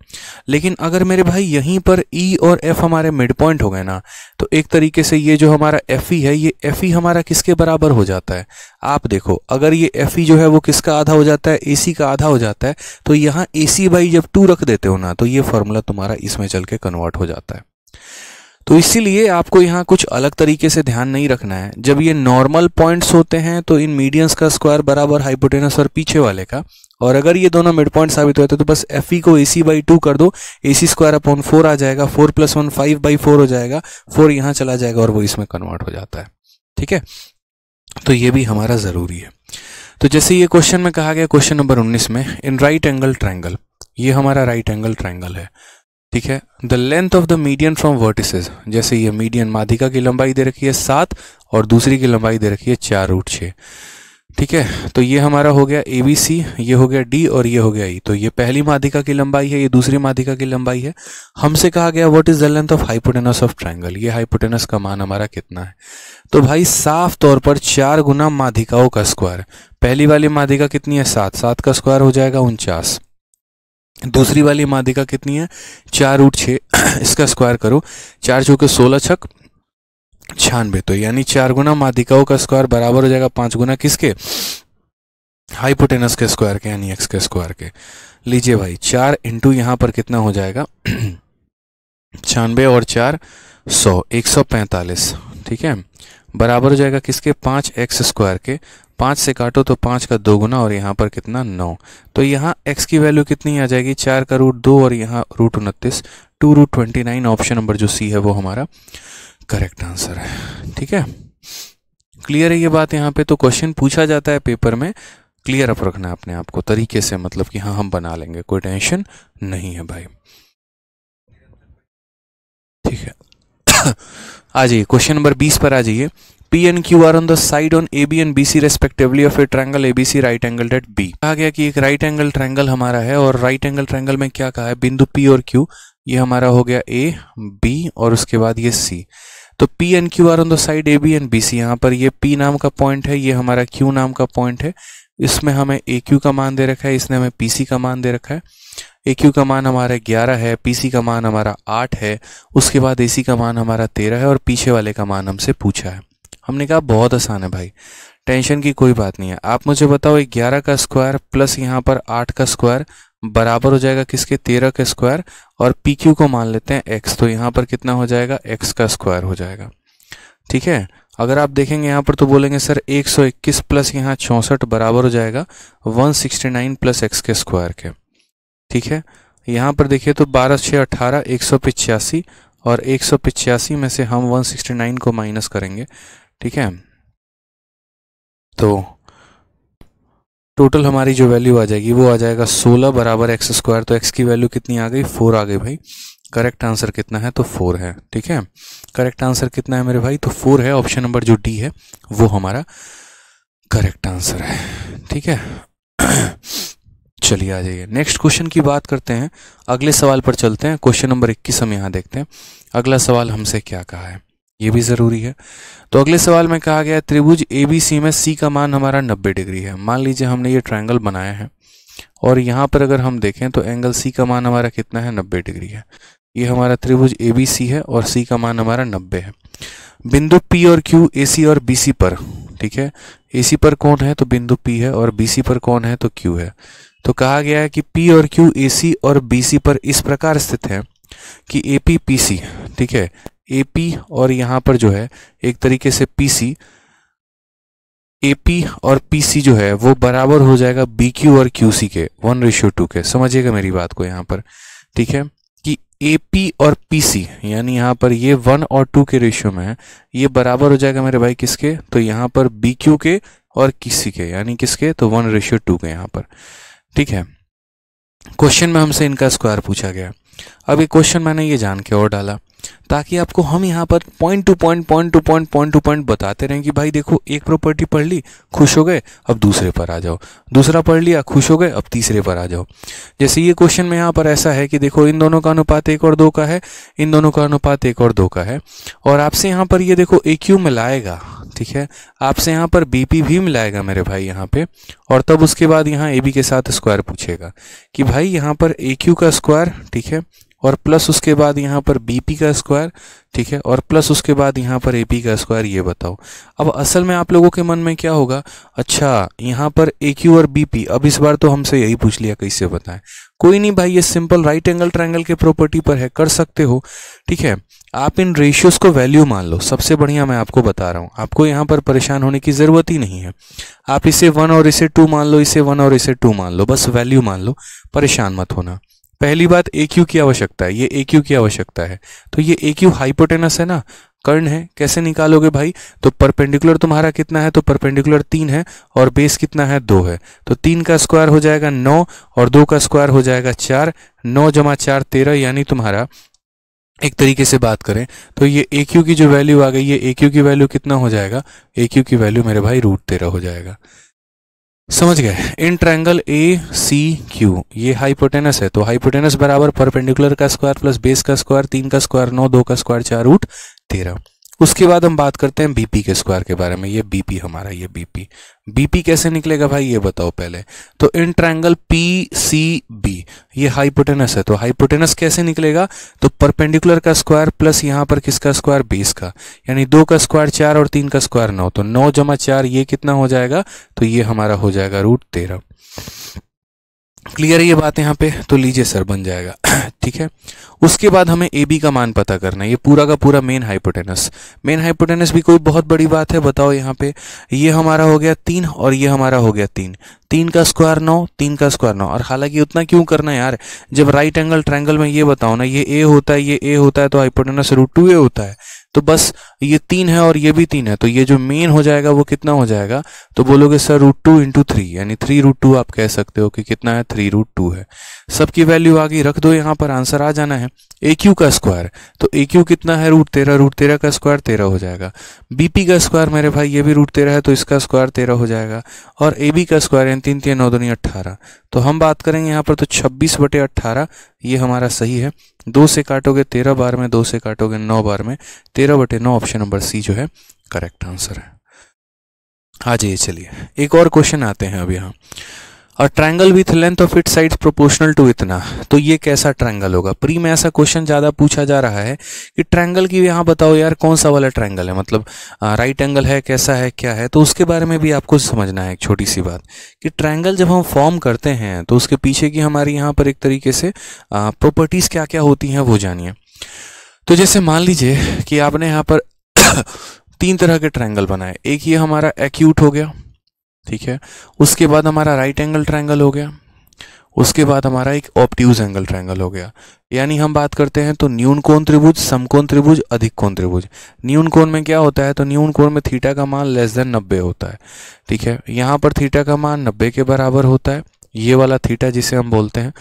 लेकिन अगर मेरे भाई यहीं पर ई e और एफ हमारे मिड पॉइंट हो गए ना तो एक तरीके से ये जो हमारा एफ ई है ये एफ ई हमारा किसके बराबर हो जाता है आप देखो अगर ये एफ ई जो है वो किसका आधा हो जाता है ए का आधा हो जाता है तो यहाँ ए सी बाई जब टू रख देते करते हो ना तो ये फॉर्मूला तुम्हारा इसमें चल के कन्वर्ट हो जाता है तो इसीलिए आपको यहाँ कुछ अलग तरीके से ध्यान नहीं रखना है जब ये नॉर्मल पॉइंट्स होते हैं तो इन मीडियंस का स्क्वायर बराबर हाइपोटेनस और पीछे वाले का और अगर ये दोनों मिड पॉइंट साबित होते हैं तो बस एफ ई को ए सी बाई टू कर दो A C square upon four आ जाएगा four plus one five by four हो जाएगा फोर यहाँ चला जाएगा और वो इसमें कन्वर्ट हो जाता है ठीक है तो ये भी हमारा ज़रूरी है तो जैसे ये क्वेश्चन में कहा गया क्वेश्चन नंबर उन्नीस में इन राइट एंगल ट्राइंगल ये हमारा राइट एंगल ट्राइंगल है ठीक है the length of the median from vertices जैसे ये मीडियन माधिका की लंबाई दे रखी है सात और दूसरी की लंबाई दे रखी है चार रूट छः ठीक है तो ये हमारा हो गया ए बी सी ये हो गया डी और ये हो गया ई e. तो ये पहली माधिका की लंबाई है ये दूसरी माधिका की लंबाई है हमसे कहा गया what is the length of hypotenuse of triangle ये हाइपोटेनस का मान हमारा कितना है तो भाई साफ तौर पर चार गुना माधिकाओं का स्क्वायर पहली वाली माधिका कितनी है सात सात का स्क्वायर हो जाएगा उनचास दूसरी वाली माध्यिका कितनी है चार रूट छः इसका स्क्वायर करो चार चौके सोलह छक छानबे तो यानी चार गुना माध्यिकाओं का स्क्वायर बराबर हो जाएगा पाँच गुना किसके हाइपोटेनस के स्क्वायर के यानी एक्स के स्क्वायर के लीजिए भाई चार इंटू यहाँ पर कितना हो जाएगा छानबे और चार सौ एक सौ पैंतालीस ठीक है बराबर हो जाएगा किसके पाँच एक्स स्क्वायर के पाँच से काटो तो पाँच का दो गुना और यहाँ पर कितना नौ तो यहाँ एक्स की वैल्यू कितनी आ जाएगी चार का रूट दो और यहाँ रूट उनतीस two root twenty nine option number जो सी है वो हमारा करेक्ट आंसर है ठीक है क्लियर है ये बात यहाँ पे तो क्वेश्चन पूछा जाता है पेपर में क्लियर अप रखना है अपने आप को तरीके से मतलब कि हाँ हम बना लेंगे कोई टेंशन नहीं है भाई ठीक है (coughs) आ जाइए क्वेश्चन नंबर बीस पर आ जाइए P and Q are on the side on AB and BC respectively of a triangle ABC right angle at B. कहा गया कि एक राइट एंगल triangle हमारा है और राइट एंगल triangle में क्या कहा है बिंदु P और Q ये हमारा हो गया A, B और उसके बाद ये C. तो P and Q are on the side A B and B C यहाँ पर ये P नाम का पॉइंट है ये हमारा Q नाम का पॉइंट है इसमें हमें ए क्यू का मान दे रखा है इसने हमें पी सी का मान दे रखा है ए क्यू का मान हमारा ग्यारह है पी सी का मान हमारा आठ है उसके बाद ए सी का मान हमारा तेरह है और पीछे वाले का मान हमसे पूछा है हमने कहा बहुत आसान है भाई टेंशन की कोई बात नहीं है आप मुझे बताओ ग्यारह का स्क्वायर प्लस यहाँ पर आठ का स्क्वायर बराबर हो जाएगा किसके तेरह का स्क्वायर और पी क्यू को मान लेते हैं एक्स तो यहाँ पर कितना हो जाएगा एक्स का स्क्वायर हो जाएगा ठीक है अगर आप देखेंगे यहाँ पर तो बोलेंगे सर 121 प्लस यहाँ चौंसठ बराबर हो जाएगा 169 प्लस एक्स के स्क्वायर के ठीक है यहाँ पर देखिए तो बारह छः अट्ठारह एक सौ पिचासी और एक सौ में से हम 169 को माइनस करेंगे ठीक है तो टोटल हमारी जो वैल्यू आ जाएगी वो आ जाएगा 16 बराबर एक्स स्क्वायर तो एक्स की वैल्यू कितनी आ गई फोर आ गई भाई करेक्ट आंसर कितना है तो फोर है ठीक है करेक्ट आंसर कितना है मेरे भाई तो फोर है ऑप्शन नंबर जो डी है वो हमारा करेक्ट आंसर है ठीक है (clears throat) चलिए आ जाइए नेक्स्ट क्वेश्चन की बात करते हैं अगले सवाल पर चलते हैं क्वेश्चन नंबर इक्कीस हम यहाँ देखते हैं अगला सवाल हमसे क्या कहा है ये भी ज़रूरी है तो अगले सवाल में कहा गया त्रिभुज ए बी सी में सी का मान हमारा 90 डिग्री है मान लीजिए हमने ये ट्रायंगल बनाया है और यहाँ पर अगर हम देखें तो एंगल सी का मान हमारा कितना है 90 डिग्री है ये हमारा त्रिभुज ए बी सी है और सी का मान हमारा 90 है बिंदु पी और क्यू ए सी और बी सी पर ठीक है ए सी पर कौन है तो बिंदु पी है और बी सी पर कौन है तो क्यू है तो कहा गया है कि पी और क्यू ए सी और बी सी पर इस प्रकार स्थित है कि ए पी पी सी ठीक है एपी और यहाँ पर जो है एक तरीके से पीसी एपी और पीसी जो है वो बराबर हो जाएगा बीक्यू और क्यूसी के वन रेशियो टू के समझिएगा मेरी बात को यहाँ पर ठीक है कि एपी और पीसी यानी यहाँ पर ये वन और टू के रेशियो में है ये बराबर हो जाएगा मेरे भाई किसके तो यहाँ पर बीक्यू के और किसी के यानी किसके तो वन रेशियो टू के यहाँ पर ठीक है क्वेश्चन में हमसे इनका स्क्वायर पूछा गया अब ये क्वेश्चन मैंने ये जान के और डाला ताकि आपको हम यहाँ पर point to point point to point point to point बताते रहें कि भाई देखो एक प्रॉपर्टी पढ़ ली खुश हो गए अब दूसरे पर आ जाओ दूसरा पढ़ लिया खुश हो गए अब तीसरे पर आ जाओ जैसे ये क्वेश्चन में यहाँ पर ऐसा है कि देखो इन दोनों का अनुपात एक और दो का है इन दोनों का अनुपात एक और दो का है और आपसे यहाँ पर ये देखो ए क्यू मिलाएगा ठीक है आपसे यहाँ पर बी पी भी मिलाएगा मेरे भाई यहाँ पे और तब उसके बाद यहाँ ए बी के साथ स्क्वायर पूछेगा कि भाई यहाँ पर ए क्यू का स्क्वायर ठीक है और प्लस उसके बाद यहाँ पर बी पी का स्क्वायर ठीक है और प्लस उसके बाद यहाँ पर ए पी का स्क्वायर ये बताओ अब असल में आप लोगों के मन में क्या होगा अच्छा यहाँ पर ए क्यू और बी पी अब इस बार तो हमसे यही पूछ लिया कैसे बताएं कोई नहीं भाई ये सिंपल राइट एंगल ट्रायंगल के प्रॉपर्टी पर है कर सकते हो ठीक है आप इन रेशियोज को वैल्यू मान लो सबसे बढ़िया मैं आपको बता रहा हूँ आपको यहाँ पर परेशान होने की ज़रूरत ही नहीं है आप इसे वन और इसे टू मान लो इसे वन और इसे टू मान लो बस वैल्यू मान लो परेशान मत होना पहली बात ए क्यू की आवश्यकता है ये ए क्यू की आवश्यकता है तो ये ए क्यू हाइपोटेनस है ना कर्ण है कैसे निकालोगे भाई तो परपेंडिकुलर तुम्हारा कितना है तो परपेंडिकुलर तीन है और बेस कितना है दो है तो तीन का स्क्वायर हो जाएगा नौ और दो का स्क्वायर हो जाएगा चार नौ जमा चार तेरह यानी तुम्हारा एक तरीके से बात करें तो ये ए क्यू की जो वैल्यू आ गई है ए क्यू की वैल्यू कितना हो जाएगा ए क्यू की वैल्यू मेरे भाई रूट तेरह हो जाएगा समझ गए in triangle A C Q ये हाइपोटेनस है तो हाइपोटेनस बराबर परपेंडिकुलर का स्क्वायर प्लस बेस का स्क्वायर तीन का स्क्वायर नौ दो का स्क्वायर चार रूट तेरह उसके बाद हम बात करते हैं बीपी के स्क्वायर के बारे में ये बीपी हमारा ये बीपी बीपी कैसे निकलेगा भाई ये बताओ पहले तो in triangle P C B ये हाइपोटेनस है तो हाइपोटेनस कैसे निकलेगा तो परपेंडिकुलर का स्क्वायर प्लस यहाँ पर किसका स्क्वायर बीस का यानी दो का स्क्वायर चार और तीन का स्क्वायर नौ तो नौ जमा चार ये कितना हो जाएगा तो ये हमारा हो जाएगा रूट तेरह क्लियर है ये बात यहाँ पे तो लीजिए सर बन जाएगा (clears throat) ठीक है उसके बाद हमें ए बी का मान पता करना है ये पूरा का पूरा मेन हाइपोटेनस मेन हाइपोटेनस भी कोई बहुत बड़ी बात है बताओ यहाँ पे ये हमारा हो गया तीन और ये हमारा हो गया तीन तीन का स्क्वायर नौ तीन का स्क्वायर नौ और हालांकि उतना क्यों करना है यार जब राइट एंगल ट्रैंगल में ये बताओ ना ये ए होता है ये ए होता है तो हाइपोटेनस रूट टू ए होता है तो बस ये तीन है और ये भी तीन है तो ये जो मेन हो जाएगा वो कितना हो जाएगा तो बोलोगे sir root two into three यानी थ्री रूट टू आप कह सकते हो कि कितना है थ्री रूट टू है सबकी वैल्यू आ गई रख दो यहाँ पर आंसर आ जाना है ए क्यू का स्क्वायर तो ए क्यू कितना है रूट तेरह रूट तेरह का स्क्वायर तेरह हो जाएगा बीपी का स्क्वायर मेरे भाई ये भी रूट तेरह है तो इसका स्क्वायर तेरह हो जाएगा और ए बी का स्क्वायर यानी तीन तीन नौ दुनिया अट्ठारह तो हम बात करेंगे यहाँ पर तो छब्बीस बटे अट्ठारह ये हमारा सही है दो से काटोगे तेरह बार में दो से काटोगे नौ बार में तेरह बटे नौ ऑप्शन नंबर सी जो है करेक्ट आंसर है आ जाइए चलिए एक और क्वेश्चन आते हैं अब यहाँ और triangle with length of it side proportional to इतना तो ये कैसा ट्रायंगल होगा प्री में ऐसा क्वेश्चन ज़्यादा पूछा जा रहा है कि ट्रायंगल की यहाँ बताओ यार कौन सा वाला ट्रायंगल है मतलब राइट एंगल है कैसा है क्या है तो उसके बारे में भी आपको समझना है एक छोटी सी बात कि ट्रायंगल जब हम फॉर्म करते हैं तो उसके पीछे की हमारी यहाँ पर एक तरीके से प्रॉपर्टीज़ क्या क्या होती हैं वो जानिए तो जैसे मान लीजिए कि आपने यहाँ पर (coughs) तीन तरह के ट्रायंगल बनाए एक ये हमारा एक्यूट हो गया ठीक है उसके बाद हमारा राइट एंगल ट्रायंगल हो गया उसके बाद हमारा एक ऑप्टिज एंगल ट्रायंगल हो गया यानी हम बात करते हैं तो न्यून कोण त्रिभुज समकोण त्रिभुज अधिक कोण त्रिभुज न्यून कोण में क्या होता है तो न्यून कोण में थीटा का मान लेस देन नब्बे होता है ठीक है यहाँ पर थीटा का मान नब्बे के बराबर होता है ये वाला थीटा जिसे हम बोलते हैं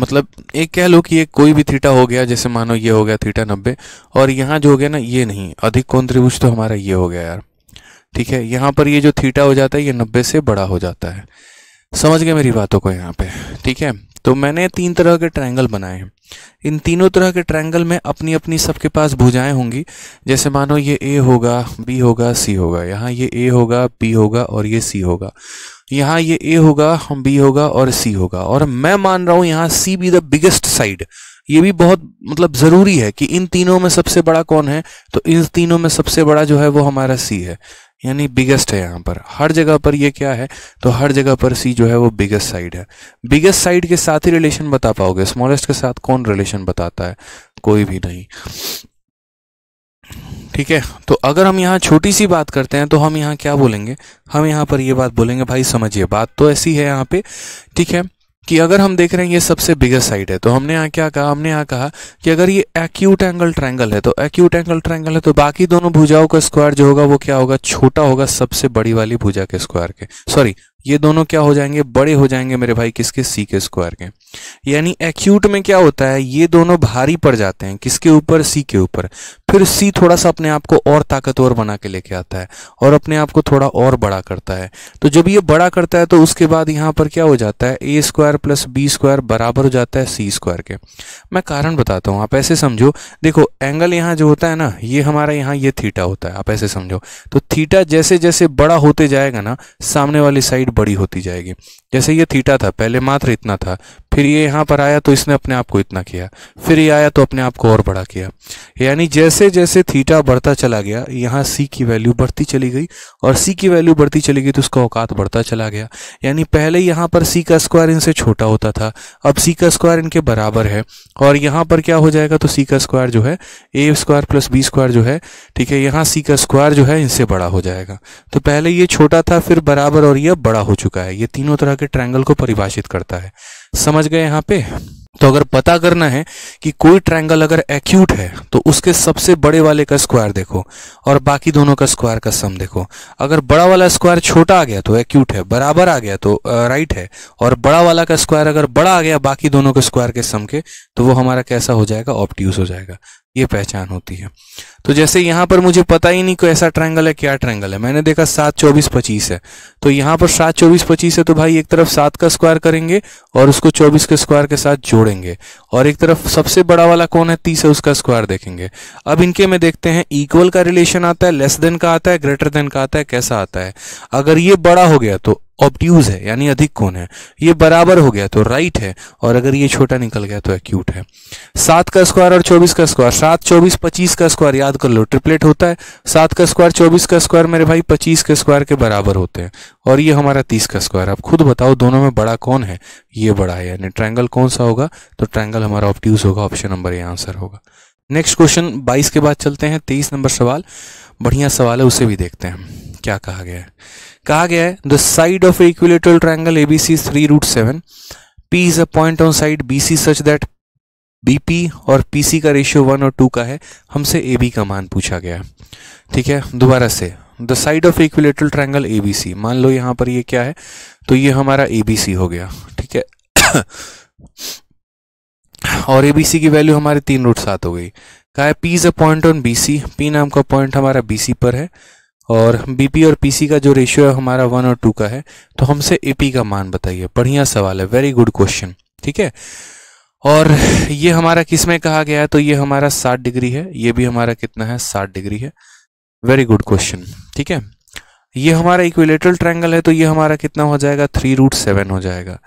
मतलब एक कह लो कि एक कोई भी थीटा हो गया जैसे मानो ये हो गया थीटा नब्बे और यहाँ जो हो गया ना ये नहीं अधिक कोण त्रिभुज तो हमारा ये हो गया यार ठीक है यहाँ पर ये जो थीटा हो जाता है ये नब्बे से बड़ा हो जाता है समझ गए मेरी बातों को यहाँ पे ठीक है तो मैंने तीन तरह के ट्रायंगल बनाए हैं इन तीनों तरह के ट्रायंगल में अपनी अपनी सबके पास भुजाएं होंगी जैसे मानो ये ए होगा बी होगा सी होगा यहाँ ये ए होगा बी होगा और ये सी होगा यहाँ ये ए होगा बी होगा और सी होगा और मैं मान रहा हूँ यहाँ C B the biggest side ये भी बहुत मतलब ज़रूरी है कि इन तीनों में सबसे बड़ा कौन है तो इन तीनों में सबसे बड़ा जो है वो हमारा सी है यानी बिगेस्ट है यहाँ पर हर जगह पर ये क्या है तो हर जगह पर सी जो है वो बिगेस्ट साइड है बिगेस्ट साइड के साथ ही रिलेशन बता पाओगे स्मॉलेस्ट के साथ कौन रिलेशन बताता है कोई भी नहीं ठीक है तो अगर हम यहाँ छोटी सी बात करते हैं तो हम यहाँ क्या बोलेंगे हम यहाँ पर ये बात बोलेंगे भाई समझिए बात तो ऐसी है यहाँ पे ठीक है कि अगर हम देख रहे हैं ये सबसे बिगेस्ट साइड है तो हमने यहाँ क्या कहा हमने यहाँ कहा कि अगर ये एक्यूट एंगल ट्रायंगल है तो एक्यूट एंगल ट्रायंगल है तो बाकी दोनों भुजाओं का स्क्वायर जो होगा वो क्या होगा छोटा होगा सबसे बड़ी वाली भुजा के स्क्वायर के सॉरी ये दोनों क्या हो जाएंगे बड़े हो जाएंगे मेरे भाई किसके सी के स्क्वायर के यानी एक्यूट में क्या होता है ये दोनों भारी पड़ जाते हैं किसके ऊपर सी के ऊपर फिर सी थोड़ा सा अपने आप को और ताकतवर बना के लेके आता है और अपने आप को थोड़ा और बड़ा करता है तो जब ये बड़ा करता है तो उसके बाद यहाँ पर क्या हो जाता है A square plus B square बराबर हो जाता है सी स्क्वायर के मैं कारण बताता हूँ आप ऐसे समझो देखो एंगल यहाँ जो होता है ना ये हमारा यहाँ ये थीटा होता है आप ऐसे समझो तो थीटा जैसे जैसे बड़ा होते जाएगा ना सामने वाली साइड बड़ी होती जाएगी जैसे ये थीटा था पहले मात्र इतना था फिर ये यहाँ पर आया तो इसने अपने आप को इतना किया फिर ये आया तो अपने आप को और बड़ा किया यानी जैसे जैसे थीटा बढ़ता चला गया यहाँ सी की वैल्यू बढ़ती चली गई और सी की वैल्यू बढ़ती चली गई तो उसका औकात बढ़ता चला गया यानी पहले यहाँ पर सी का स्क्वायर इनसे छोटा होता था अब सी का स्क्वायर इनके बराबर है और यहाँ पर क्या हो जाएगा तो सी का स्क्वायर जो है A square plus B square जो है ठीक है यहाँ सी का स्क्वायर जो है इनसे बड़ा हो जाएगा तो पहले ये छोटा था फिर बराबर और यह बड़ा हो चुका है ये तीनों तरह के ट्रायंगल को परिभाषित करता है समझ गए यहाँ पे तो अगर पता करना है कि कोई ट्रायंगल अगर एक्यूट है तो उसके सबसे बड़े वाले का स्क्वायर देखो और बाकी दोनों का स्क्वायर का सम देखो अगर बड़ा वाला स्क्वायर छोटा आ गया तो एक्यूट है बराबर आ गया तो राइट है और बड़ा वाला का स्क्वायर अगर बड़ा आ गया बाकी दोनों के स्क्वायर के सम के तो वो हमारा कैसा हो जाएगा ऑप्ट्यूज हो जाएगा ये पहचान होती है तो जैसे यहाँ पर मुझे पता ही नहीं कोई ऐसा ट्रायंगल है क्या ट्रायंगल है मैंने देखा सात चौबीस पच्चीस है तो यहाँ पर सात चौबीस पच्चीस है तो भाई एक तरफ सात का स्क्वायर करेंगे और उसको चौबीस के स्क्वायर के साथ जोड़ेंगे और एक तरफ सबसे बड़ा वाला कौन है तीस है उसका स्क्वायर देखेंगे अब इनके में देखते हैं इक्वल का रिलेशन आता है लेस देन का आता है ग्रेटर देन का आता है कैसा आता है अगर ये बड़ा हो गया तो ऑब्ट्यूज है यानी अधिक कौन है ये बराबर हो गया तो राइट है और अगर ये छोटा निकल गया तो एक्यूट है सात का स्क्वायर और चौबीस का स्क्वायर सात चौबीस पच्चीस का स्क्वायर याद कर लो ट्रिपलेट होता है सात का स्क्वायर चौबीस का स्क्वायर मेरे भाई पच्चीस के स्क्वायर के बराबर होते हैं और ये हमारा तीस का स्क्वायर आप खुद बताओ दोनों में बड़ा कौन है ये बड़ा है यानी ट्राइंगल कौन सा होगा तो ट्रैंगल हमारा ऑप्ट्यूज होगा ऑप्शन नंबर ए आंसर होगा नेक्स्ट क्वेश्चन बाईस के बाद चलते हैं तेईस नंबर सवाल बढ़िया सवाल है उसे भी देखते हैं क्या कहा गया है कहा गया है the side of equilateral triangle ABC three root seven P is a point on side BC such that BP और पीसी का रेशियो वन और टू का है हमसे ए बी का मान पूछा गया ठीक है दोबारा से the side of equilateral triangle ABC मान लो यहां पर ये क्या है तो ये हमारा एबीसी हो गया ठीक है और एबीसी की वैल्यू हमारे तीन रूट सात हो गई कहा है P is a point on BC P नाम का पॉइंट हमारा बीसी पर है और बीपी और पीसी का जो रेशियो है हमारा वन और टू का है तो हमसे एपी का मान बताइए बढ़िया सवाल है वेरी गुड क्वेश्चन ठीक है और ये हमारा किस में कहा गया है तो ये हमारा साठ डिग्री है ये भी हमारा कितना है साठ डिग्री है वेरी गुड क्वेश्चन ठीक है ये हमारा इक्विलेटरल ट्रायंगल है तो ये हमारा कितना हो जाएगा थ्री रूट सेवन हो जाएगा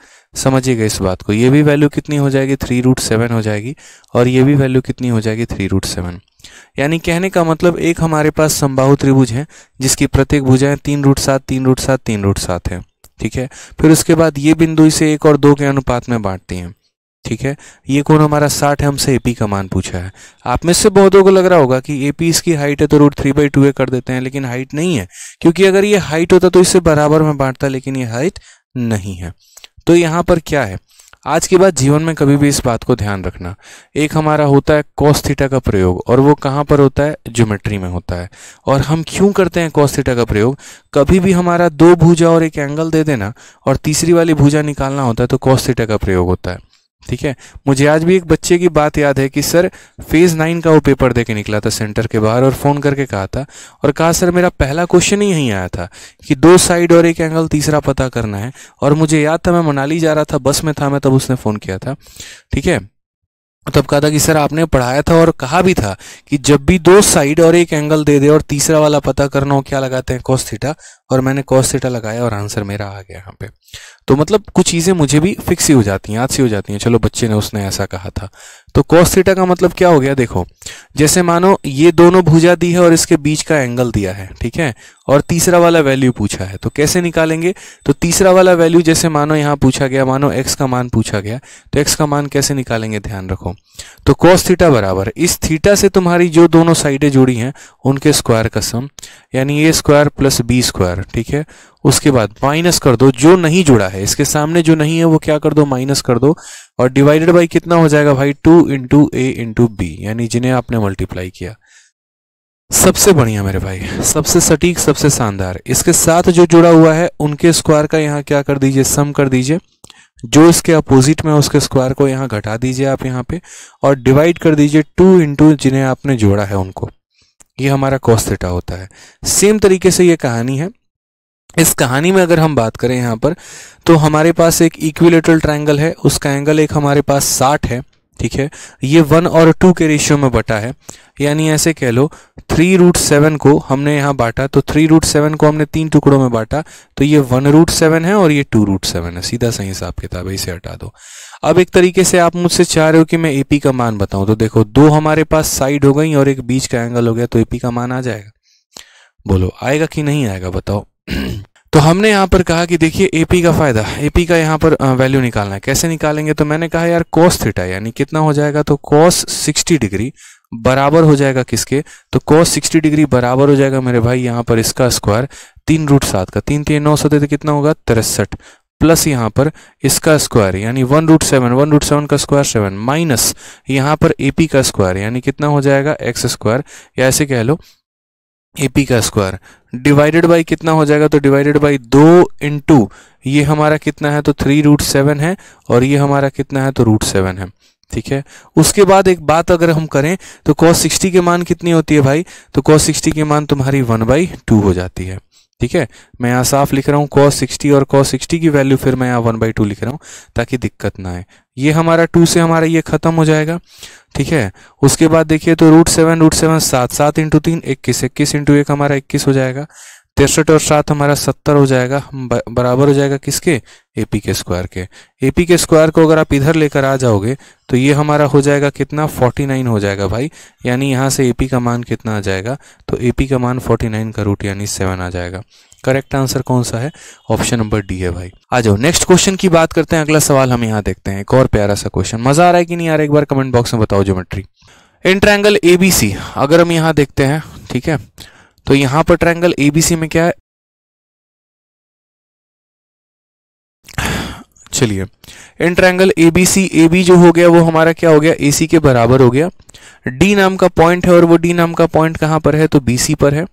समझिएगा इस बात को ये भी वैल्यू कितनी हो जाएगी थ्री रूट सेवन हो जाएगी और ये भी वैल्यू कितनी हो जाएगी थ्री रूट सेवन यानी कहने का मतलब एक हमारे पास संबाहु त्रिभुज है जिसकी प्रत्येक भुजाएं तीन रूट सात तीन रूट सात तीन रूट सात है ठीक है फिर उसके बाद ये बिंदु इसे एक और दो के अनुपात में बांटती हैं ठीक है ये कौन हमारा साठ है हमसे एपी का मान पूछा है आप में से बहुतों को लग रहा होगा कि एपी इसकी हाइट है तो root three by two A कर देते हैं लेकिन हाइट नहीं है क्योंकि अगर ये हाइट होता तो इसे बराबर में बांटता लेकिन ये हाइट नहीं है तो यहां पर क्या है आज के बाद जीवन में कभी भी इस बात को ध्यान रखना एक हमारा होता है कॉस थीटा का प्रयोग और वो कहाँ पर होता है ज्योमेट्री में होता है और हम क्यों करते हैं कॉस थीटा का प्रयोग कभी भी हमारा दो भुजा और एक एंगल दे देना और तीसरी वाली भुजा निकालना होता है तो कॉस थीटा का प्रयोग होता है ठीक है मुझे आज भी एक बच्चे की बात याद है कि सर फेज़ नाइन का वो पेपर देके निकला था सेंटर के बाहर और फ़ोन करके कहा था और कहा सर मेरा पहला क्वेश्चन ही यहीं आया था कि दो साइड और एक एंगल तीसरा पता करना है और मुझे याद था मैं मनाली जा रहा था बस में था मैं तब उसने फ़ोन किया था ठीक है तब कहा था कि सर आपने पढ़ाया था और कहा भी था कि जब भी दो साइड और एक एंगल दे दे और तीसरा वाला पता करना हो क्या लगाते हैं कॉस्थीटा थीटा और मैंने कॉस्थीटा थीटा लगाया और आंसर मेरा आ गया यहाँ पे तो मतलब कुछ चीज़ें मुझे भी फिक्स ही हो जाती हैं आज सी हो जाती हैं चलो बच्चे ने उसने ऐसा कहा था तो कॉस थीटा का मतलब क्या हो गया देखो जैसे मानो ये दोनों भुजा दी है और इसके बीच का एंगल दिया है ठीक है और तीसरा वाला वैल्यू पूछा है तो कैसे निकालेंगे तो तीसरा वाला वैल्यू जैसे मानो यहाँ पूछा गया मानो एक्स का मान पूछा गया तो एक्स का मान कैसे निकालेंगे ध्यान रखो तो कॉस थीटा बराबर इस थीटा से तुम्हारी जो दोनों साइडें जुड़ी हैं उनके स्क्वायर का सम यानी A square plus B square ठीक है उसके बाद माइनस कर दो जो नहीं जुड़ा है इसके सामने जो नहीं है वो क्या कर दो माइनस कर दो और डिवाइडेड बाई कितना हो जाएगा भाई टू इंटू ए इंटू बी यानी जिन्हें आपने मल्टीप्लाई किया सबसे बढ़िया मेरे भाई सबसे सटीक सबसे शानदार इसके साथ जो जुड़ा हुआ है उनके स्क्वायर का यहाँ क्या कर दीजिए सम कर दीजिए जो इसके अपोजिट में उसके स्क्वायर को यहाँ घटा दीजिए आप यहाँ पे और डिवाइड कर दीजिए टू इंटू जिन्हें आपने जोड़ा है उनको ये हमारा कॉस्थेटा होता है सेम तरीके से ये कहानी है इस कहानी में अगर हम बात करें यहाँ पर तो हमारे पास एक इक्विलेटरल ट्रायंगल है उसका एंगल एक हमारे पास साठ है ठीक है ये वन और टू के रेशियो में बटा है यानी ऐसे कह लो थ्री रूट सेवन को हमने यहाँ बांटा तो थ्री रूट सेवन को हमने तीन टुकड़ों में बांटा तो ये वन रूट सेवन है और ये टू रूट सेवन है सीधा सही हिसाब किताब है इसे हटा दो अब एक तरीके से आप मुझसे चाह रहे हो कि मैं एपी का मान बताऊं तो देखो दो हमारे पास साइड हो गई और एक बीच का एंगल हो गया तो एपी का मान आ जाएगा बोलो आएगा कि नहीं आएगा बताओ तो हमने यहाँ पर कहा कि देखिए एपी का फ़ायदा एपी का यहाँ पर वैल्यू निकालना है कैसे निकालेंगे तो मैंने कहा यार कॉस थीटा यानी कितना हो जाएगा तो कॉस 60 डिग्री बराबर हो जाएगा किसके तो कॉस 60 डिग्री बराबर हो जाएगा मेरे भाई यहाँ पर इसका स्क्वायर तीन रूट सात का तीन तीन नौ सौ कितना होगा तिरसठ प्लस यहाँ पर इसका स्क्वायर यानी one root seven one root seven का स्क्वायर सेवन माइनस यहाँ पर एपी का स्क्वायर यानी कितना हो जाएगा एक्स स्क्वायर या ऐसे कह लो ए पी का स्क्वायर डिवाइडेड बाई कितना हो जाएगा तो डिवाइडेड बाई दो इंटू ये हमारा कितना है तो थ्री रूट सेवन है और ये हमारा कितना है तो रूट सेवन है ठीक है उसके बाद एक बात अगर हम करें तो कॉस सिक्सटी के मान कितनी होती है भाई तो कॉस सिक्सटी के मान तुम्हारी वन बाई टू हो जाती है ठीक है मैं यहाँ साफ लिख रहा हूँ कॉस सिक्सटी और कॉस सिक्सटी की वैल्यू फिर मैं यहाँ वन बाई टू लिख रहा हूँ ताकि दिक्कत ना आए ये हमारा टू से हमारा ये खत्म हो जाएगा ठीक है उसके बाद देखिए तो रूट सेवन रूट सेवन सात सात इंटू तीन इक्कीस इक्कीस इंटू एक हमारा इक्कीस हो जाएगा तिरसठ और सात हमारा सत्तर हो जाएगा बराबर हो जाएगा किसके एपी के स्क्वायर के एपी के स्क्वायर को अगर आप इधर लेकर आ जाओगे तो ये हमारा हो जाएगा कितना फोर्टी नाइन हो जाएगा भाई यानी यहाँ से एपी का मान कितना आ जाएगा तो एपी का मान फोर्टी नाइन का रूट यानी सेवन आ जाएगा करेक्ट आंसर कौन सा है ऑप्शन नंबर डी है भाई आ जाओ नेक्स्ट क्वेश्चन की बात करते हैं अगला सवाल हम यहाँ देखते हैं एक और प्यारा सा क्वेश्चन मजा आ रहा है कि नहीं आ रहा एक बार कमेंट बॉक्स में बताओ geometry inter angle A B C अगर हम यहाँ देखते हैं ठीक है तो यहाँ पर ट्रायंगल एबीसी में क्या है चलिए in triangle A B C A B जो हो गया वो हमारा क्या हो गया ए सी के बराबर हो गया डी नाम का पॉइंट है और वो डी नाम का पॉइंट कहाँ पर है तो बी सी पर है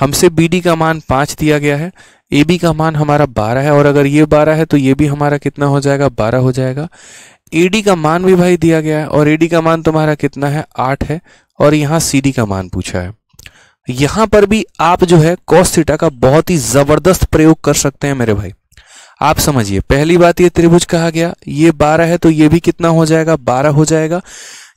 हमसे बी डी का मान पांच दिया गया है ए बी का मान हमारा बारह है और अगर ये बारह है तो ये भी हमारा कितना हो जाएगा बारह हो जाएगा ए डी का मान भी भाई दिया गया है और ए डी का मान तुम्हारा कितना है आठ है और यहाँ सी डी का मान पूछा है यहां पर भी आप जो है कॉस थीटा का बहुत ही जबरदस्त प्रयोग कर सकते हैं मेरे भाई आप समझिए पहली बात ये त्रिभुज कहा गया ये बारह है तो ये भी कितना हो जाएगा बारह हो जाएगा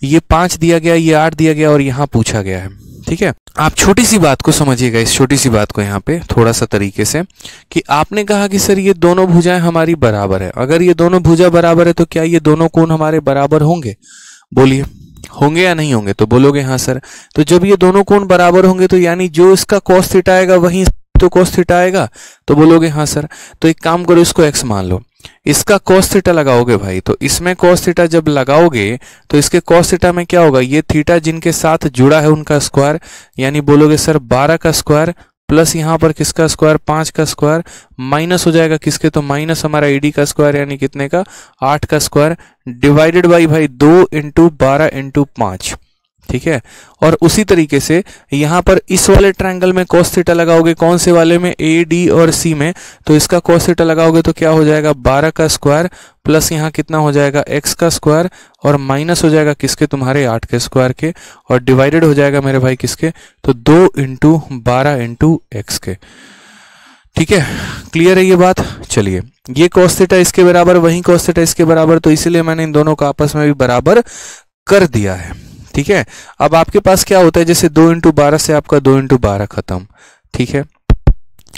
ये पांच दिया गया ये आठ दिया गया और यहां पूछा गया है ठीक है आप छोटी सी बात को समझिएगा इस छोटी सी बात को यहाँ पे थोड़ा सा तरीके से कि आपने कहा कि सर ये दोनों भुजाएं हमारी बराबर है अगर ये दोनों भुजा बराबर है तो क्या ये दोनों कोण हमारे बराबर होंगे बोलिए होंगे या नहीं होंगे तो बोलोगे हाँ सर तो जब ये दोनों कोण बराबर होंगे तो यानी जो इसका कॉस थीटा आएगा वहीं तो कॉस थीटा आएगा तो बोलोगे हाँ सर तो एक काम करो इसको एक्स मान लो इसका कॉस थीटा लगाओगे भाई तो इसमें कॉस थीटा जब लगाओगे तो इसके कॉस थीटा में क्या होगा ये थीटा जिनके साथ जुड़ा है उनका स्क्वायर यानी बोलोगे सर 12 का स्क्वायर प्लस यहाँ पर किसका स्क्वायर पांच का स्क्वायर माइनस हो जाएगा किसके तो माइनस हमारा ईडी e का स्क्वायर यानी कितने का आठ का स्क्वायर डिवाइडेड बाई भाई दो इंटू बारह इंटू पांच ठीक है और उसी तरीके से यहां पर इस वाले ट्रायंगल में कॉस थीटा लगाओगे कौन से वाले में ए डी और सी में तो इसका कॉस थीटा लगाओगे तो क्या हो जाएगा 12 का स्क्वायर प्लस यहाँ कितना हो जाएगा एक्स का स्क्वायर और माइनस हो जाएगा किसके तुम्हारे 8 के स्क्वायर के और डिवाइडेड हो जाएगा मेरे भाई किसके तो दो इंटू बारह इंटू एक्स के ठीक है क्लियर है ये बात चलिए ये कॉस थीटा इसके बराबर वही कॉस थीटा इसके बराबर तो इसीलिए मैंने इन दोनों का आपस में भी बराबर कर दिया है ठीक है अब आपके पास क्या होता है जैसे दो इंटू बारह से आपका दो इंटू बारह खत्म ठीक है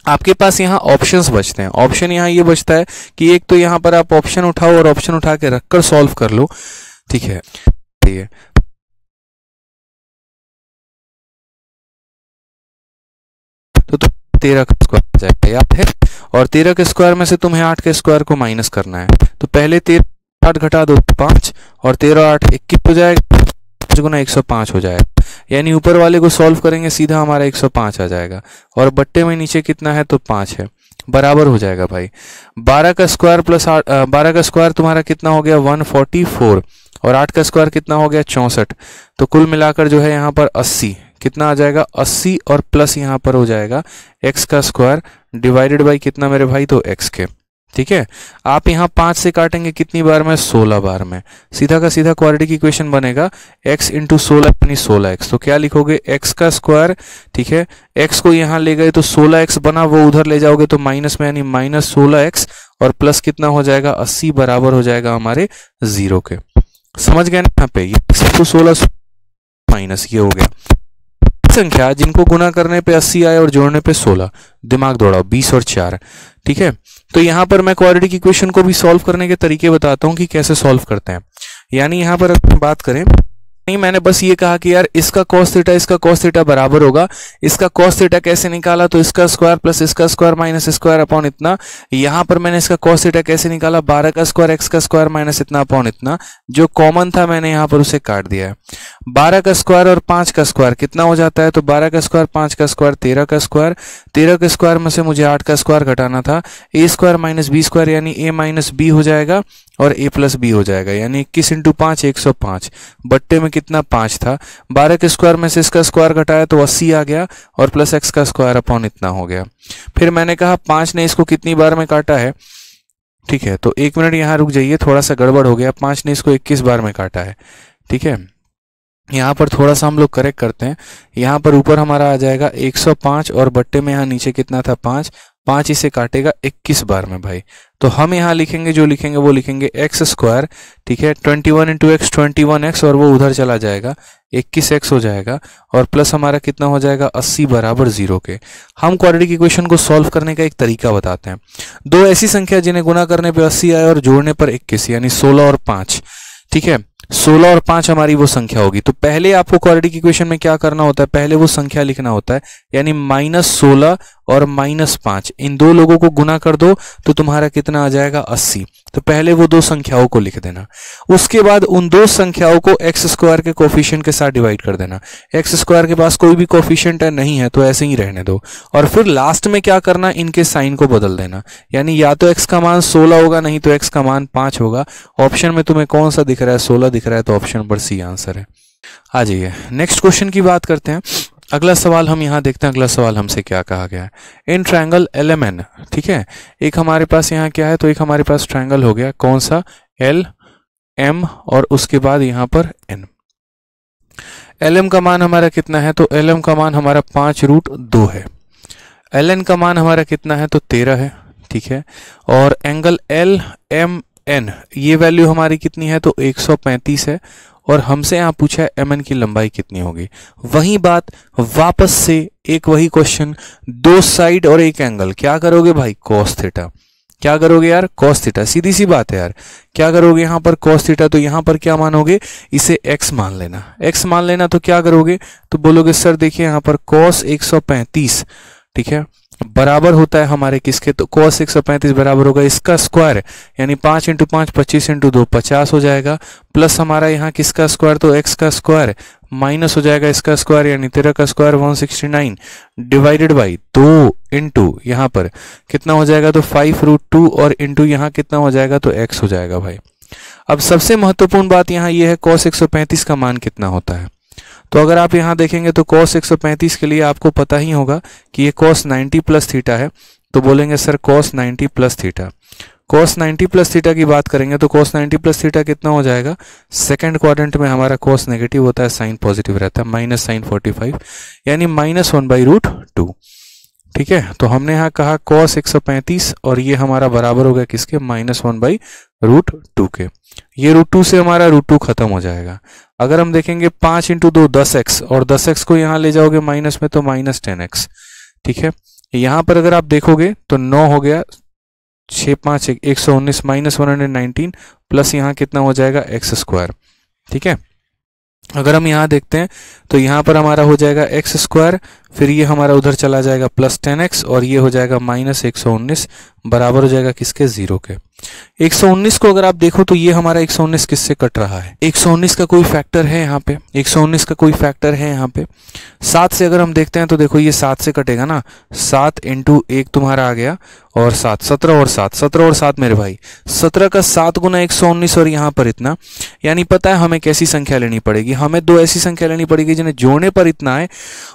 आपके पास यहाँ ऑप्शंस बचते हैं ऑप्शन यहाँ ये यह बचता है कि एक तो यहाँ पर आप ऑप्शन उठाओ और ऑप्शन उठा के रखकर सॉल्व कर लो ठीक है ठीक है तो, तो तेरह का स्क्वायर जाएगा याद है और तेरह के स्क्वायर में से तुम्हें आठ के स्क्वायर को माइनस करना है तो पहले तेरह आठ घटा दो पांच और तेरह आठ इक्कीस हो जाएगा पाँच गुना एक सौ पाँच हो जाएगा यानी ऊपर वाले को सॉल्व करेंगे सीधा हमारा एक सौ पाँच आ जाएगा और बट्टे में नीचे कितना है तो पाँच है बराबर हो जाएगा भाई बारह का स्क्वायर प्लस बारह का स्क्वायर तुम्हारा कितना हो गया वन फोर्टी फोर और आठ का स्क्वायर कितना हो गया चौंसठ तो कुल मिलाकर जो है यहाँ पर अस्सी कितना आ जाएगा अस्सी और प्लस यहाँ पर हो जाएगा एक्स का स्क्वायर डिवाइडेड बाई कितना मेरे भाई तो एक्स के ठीक है आप यहाँ पांच से काटेंगे कितनी बार में सोलह बार में सीधा का सीधा की इक्वेशन बनेगा x इंटू सोलह यानी सोलह एक्स तो क्या लिखोगे x का स्क्वायर ठीक है x को यहाँ ले गए तो सोलह एक्स बना वो उधर ले जाओगे तो माइनस में यानी माइनस सोलह एक्स और प्लस कितना हो जाएगा अस्सी बराबर हो जाएगा हमारे जीरो के समझ गए ना यहाँ पे तो सोलह माइनस ये हो गया संख्या जिनको गुना करने पे 80 आए और जोड़ने पे 16 दिमाग दौड़ाओ 20 और 4 ठीक है तो यहां पर मैं क्वाड्रेटिक इक्वेशन को भी सॉल्व करने के तरीके बताता हूं कि कैसे सॉल्व करते हैं यानी यहां पर बात करें नहीं मैंने बस ये कहा कि यार इसका कॉस थीटा इसका कॉस थीटा बराबर होगा इसका कॉस थीटा कैसे निकाला तो इसका स्क्वायर प्लस इसका स्क्वायर माइनस स्क्वायर अपॉन इतना यहां पर मैंने इसका कॉस थीटा कैसे निकाला बारह का स्क्वायर एक्स का स्क्वायर माइनस इतना अपॉन इतना जो कॉमन था मैंने यहां पर उसे काट दिया है बारह का स्क्वायर और पांच का स्क्वायर कितना हो जाता है तो बारह का स्क्वायर पांच का स्क्वायर तेरह का स्क्वायर तेरह का स्क्वायर में से मुझे आठ का स्क्वायर घटाना था A square minus B square यानी ए माइनस बी हो जाएगा और a प्लस बी हो जाएगा यानी इक्कीस इंटू पाँच एक सौ पाँच बट्टे में कितना पाँच था बारह के स्क्वायर में से इसका स्क्वायर घटाया तो अस्सी आ गया और प्लस एक्स का स्क्वायर अपॉन इतना हो गया फिर मैंने कहा पाँच ने इसको कितनी बार में काटा है ठीक है तो एक मिनट यहाँ रुक जाइए थोड़ा सा गड़बड़ हो गया पाँच ने इसको इक्कीस बार में काटा है ठीक है यहाँ पर थोड़ा सा हम लोग करेक्ट करते हैं यहाँ पर ऊपर हमारा आ जाएगा 105 और बट्टे में यहाँ नीचे कितना था 5 पांच इसे काटेगा इक्कीस बार में भाई तो हम यहाँ लिखेंगे जो लिखेंगे वो लिखेंगे एक्स स्क्वायर ठीक है twenty one into X twenty one X और वो उधर चला जाएगा इक्कीस एक्स हो जाएगा और प्लस हमारा कितना हो जाएगा अस्सी बराबर जीरो के हम क्वाड्रेटिक इक्वेशन को सॉल्व करने का एक तरीका बताते हैं दो ऐसी संख्या जिन्हें गुना करने पर अस्सी आए और जोड़ने पर इक्कीस यानी सोलह और पांच ठीक है सोलह और पांच हमारी वो संख्या होगी तो पहले आपको क्वाड्रेटिक इक्वेशन में क्या करना होता है पहले वो संख्या लिखना होता है यानी माइनस सोलह और माइनस पांच इन दो लोगों को गुना कर दो तो तुम्हारा कितना आ जाएगा अस्सी तो पहले वो दो संख्याओं को लिख देना उसके बाद उन दो संख्याओं को एक्स स्क्वायर के कोफिशियंट के साथ डिवाइड कर देना एक्स स्क्वायर के पास कोई भी कोफिशियंट है नहीं है तो ऐसे ही रहने दो और फिर लास्ट में क्या करना इनके साइन को बदल देना यानी या तो एक्स का मान सोलह होगा नहीं तो एक्स का मान पांच होगा ऑप्शन में तुम्हें कौन सा दिख रहा है सोलह दिख रहा है तो ऑप्शन पर सी आंसर है आ जाइए नेक्स्ट क्वेश्चन की बात करते हैं अगला सवाल हम यहाँ देखते हैं अगला सवाल हमसे क्या कहा गया है in triangle L M N ठीक है एक हमारे पास यहाँ क्या है तो एक हमारे पास ट्राइंगल हो गया कौन सा एल एम और उसके बाद यहाँ पर एन एल एम का मान हमारा कितना है तो एल एम का मान हमारा पांच रूट दो है एल एन का मान हमारा कितना है तो तेरह है ठीक है और एंगल एल एम एन ये वैल्यू हमारी कितनी है तो एक सौ पैंतीस है और हमसे यहां पूछा एम एन की लंबाई कितनी होगी वही बात वापस से एक वही क्वेश्चन दो साइड और एक एंगल क्या करोगे भाई कॉस थीटा क्या करोगे यार कॉस थीटा सीधी सी बात है यार क्या करोगे यहां पर कॉस थीटा तो यहां पर क्या मानोगे इसे एक्स मान लेना एक्स मान लेना तो क्या करोगे तो बोलोगे सर देखिए यहां पर कॉस एक ठीक है बराबर होता है हमारे किसके तो कॉस एक सौ पैंतीस बराबर होगा इसका स्क्वायर यानी पांच इंटू पांच पच्चीस इंटू दो पचास हो जाएगा प्लस हमारा यहाँ किसका स्क्वायर तो एक्स का स्क्वायर माइनस हो जाएगा इसका स्क्वायर यानी तेरह का square one sixty nine divided by दो इंटू यहाँ पर कितना हो जाएगा तो फाइव रूट टू और इंटू यहाँ कितना हो जाएगा तो एक्स हो जाएगा भाई अब सबसे महत्वपूर्ण बात यहाँ ये यह है कॉस एक सौ पैंतीस का मान कितना होता है तो अगर आप यहाँ देखेंगे तो कॉस 135 के लिए आपको पता ही होगा कि ये कॉस 90 प्लस थीटा है तो बोलेंगे sir cos 90 plus theta cos 90 plus theta की बात करेंगे तो कॉस 90 प्लस थीटा कितना हो जाएगा सेकंड क्वाड्रेंट में हमारा कॉस नेगेटिव होता है साइन पॉजिटिव रहता है माइनस साइन 45 यानी minus one by root two ठीक है तो हमने यहाँ कहा कॉस 135 और ये हमारा बराबर हो गया किसके minus one by root two के ये रूट टू से हमारा रूट टू खत्म हो जाएगा अगर हम देखेंगे पांच इंटू दो दस एक्स और दस एक्स को यहाँ ले जाओगे माइनस में तो माइनस टेन एक्स ठीक है यहां पर अगर आप देखोगे तो नौ हो गया छ पांच एक, सौ उन्नीस minus one hundred nineteen plus यहाँ कितना हो जाएगा एक्स स्क्वायर ठीक है अगर हम यहां देखते हैं तो यहां पर हमारा हो जाएगा एक्स स्क्वायर फिर ये हमारा उधर चला जाएगा प्लस टेन एक्स और ये हो जाएगा माइनस एक सौ उन्नीस बराबर हो जाएगा किसके ज़ीरो के 119 को अगर आप देखो तो ये हमारा 119 किससे कट रहा है 119 का कोई फैक्टर है यहाँ पे 119 का कोई फैक्टर है यहाँ पे सात से अगर हम देखते हैं तो देखो ये सात से कटेगा ना सात इंटू एक तुम्हारा आ गया और सात सत्रह और सात सत्रह और सात मेरे भाई सत्रह का सात गुना एक सौ उन्नीस और यहाँ पर इतना यानी पता है हमें कैसी संख्या लेनी पड़ेगी हमें दो ऐसी संख्या लेनी पड़ेगी जिन्हें जोड़ने पर इतना है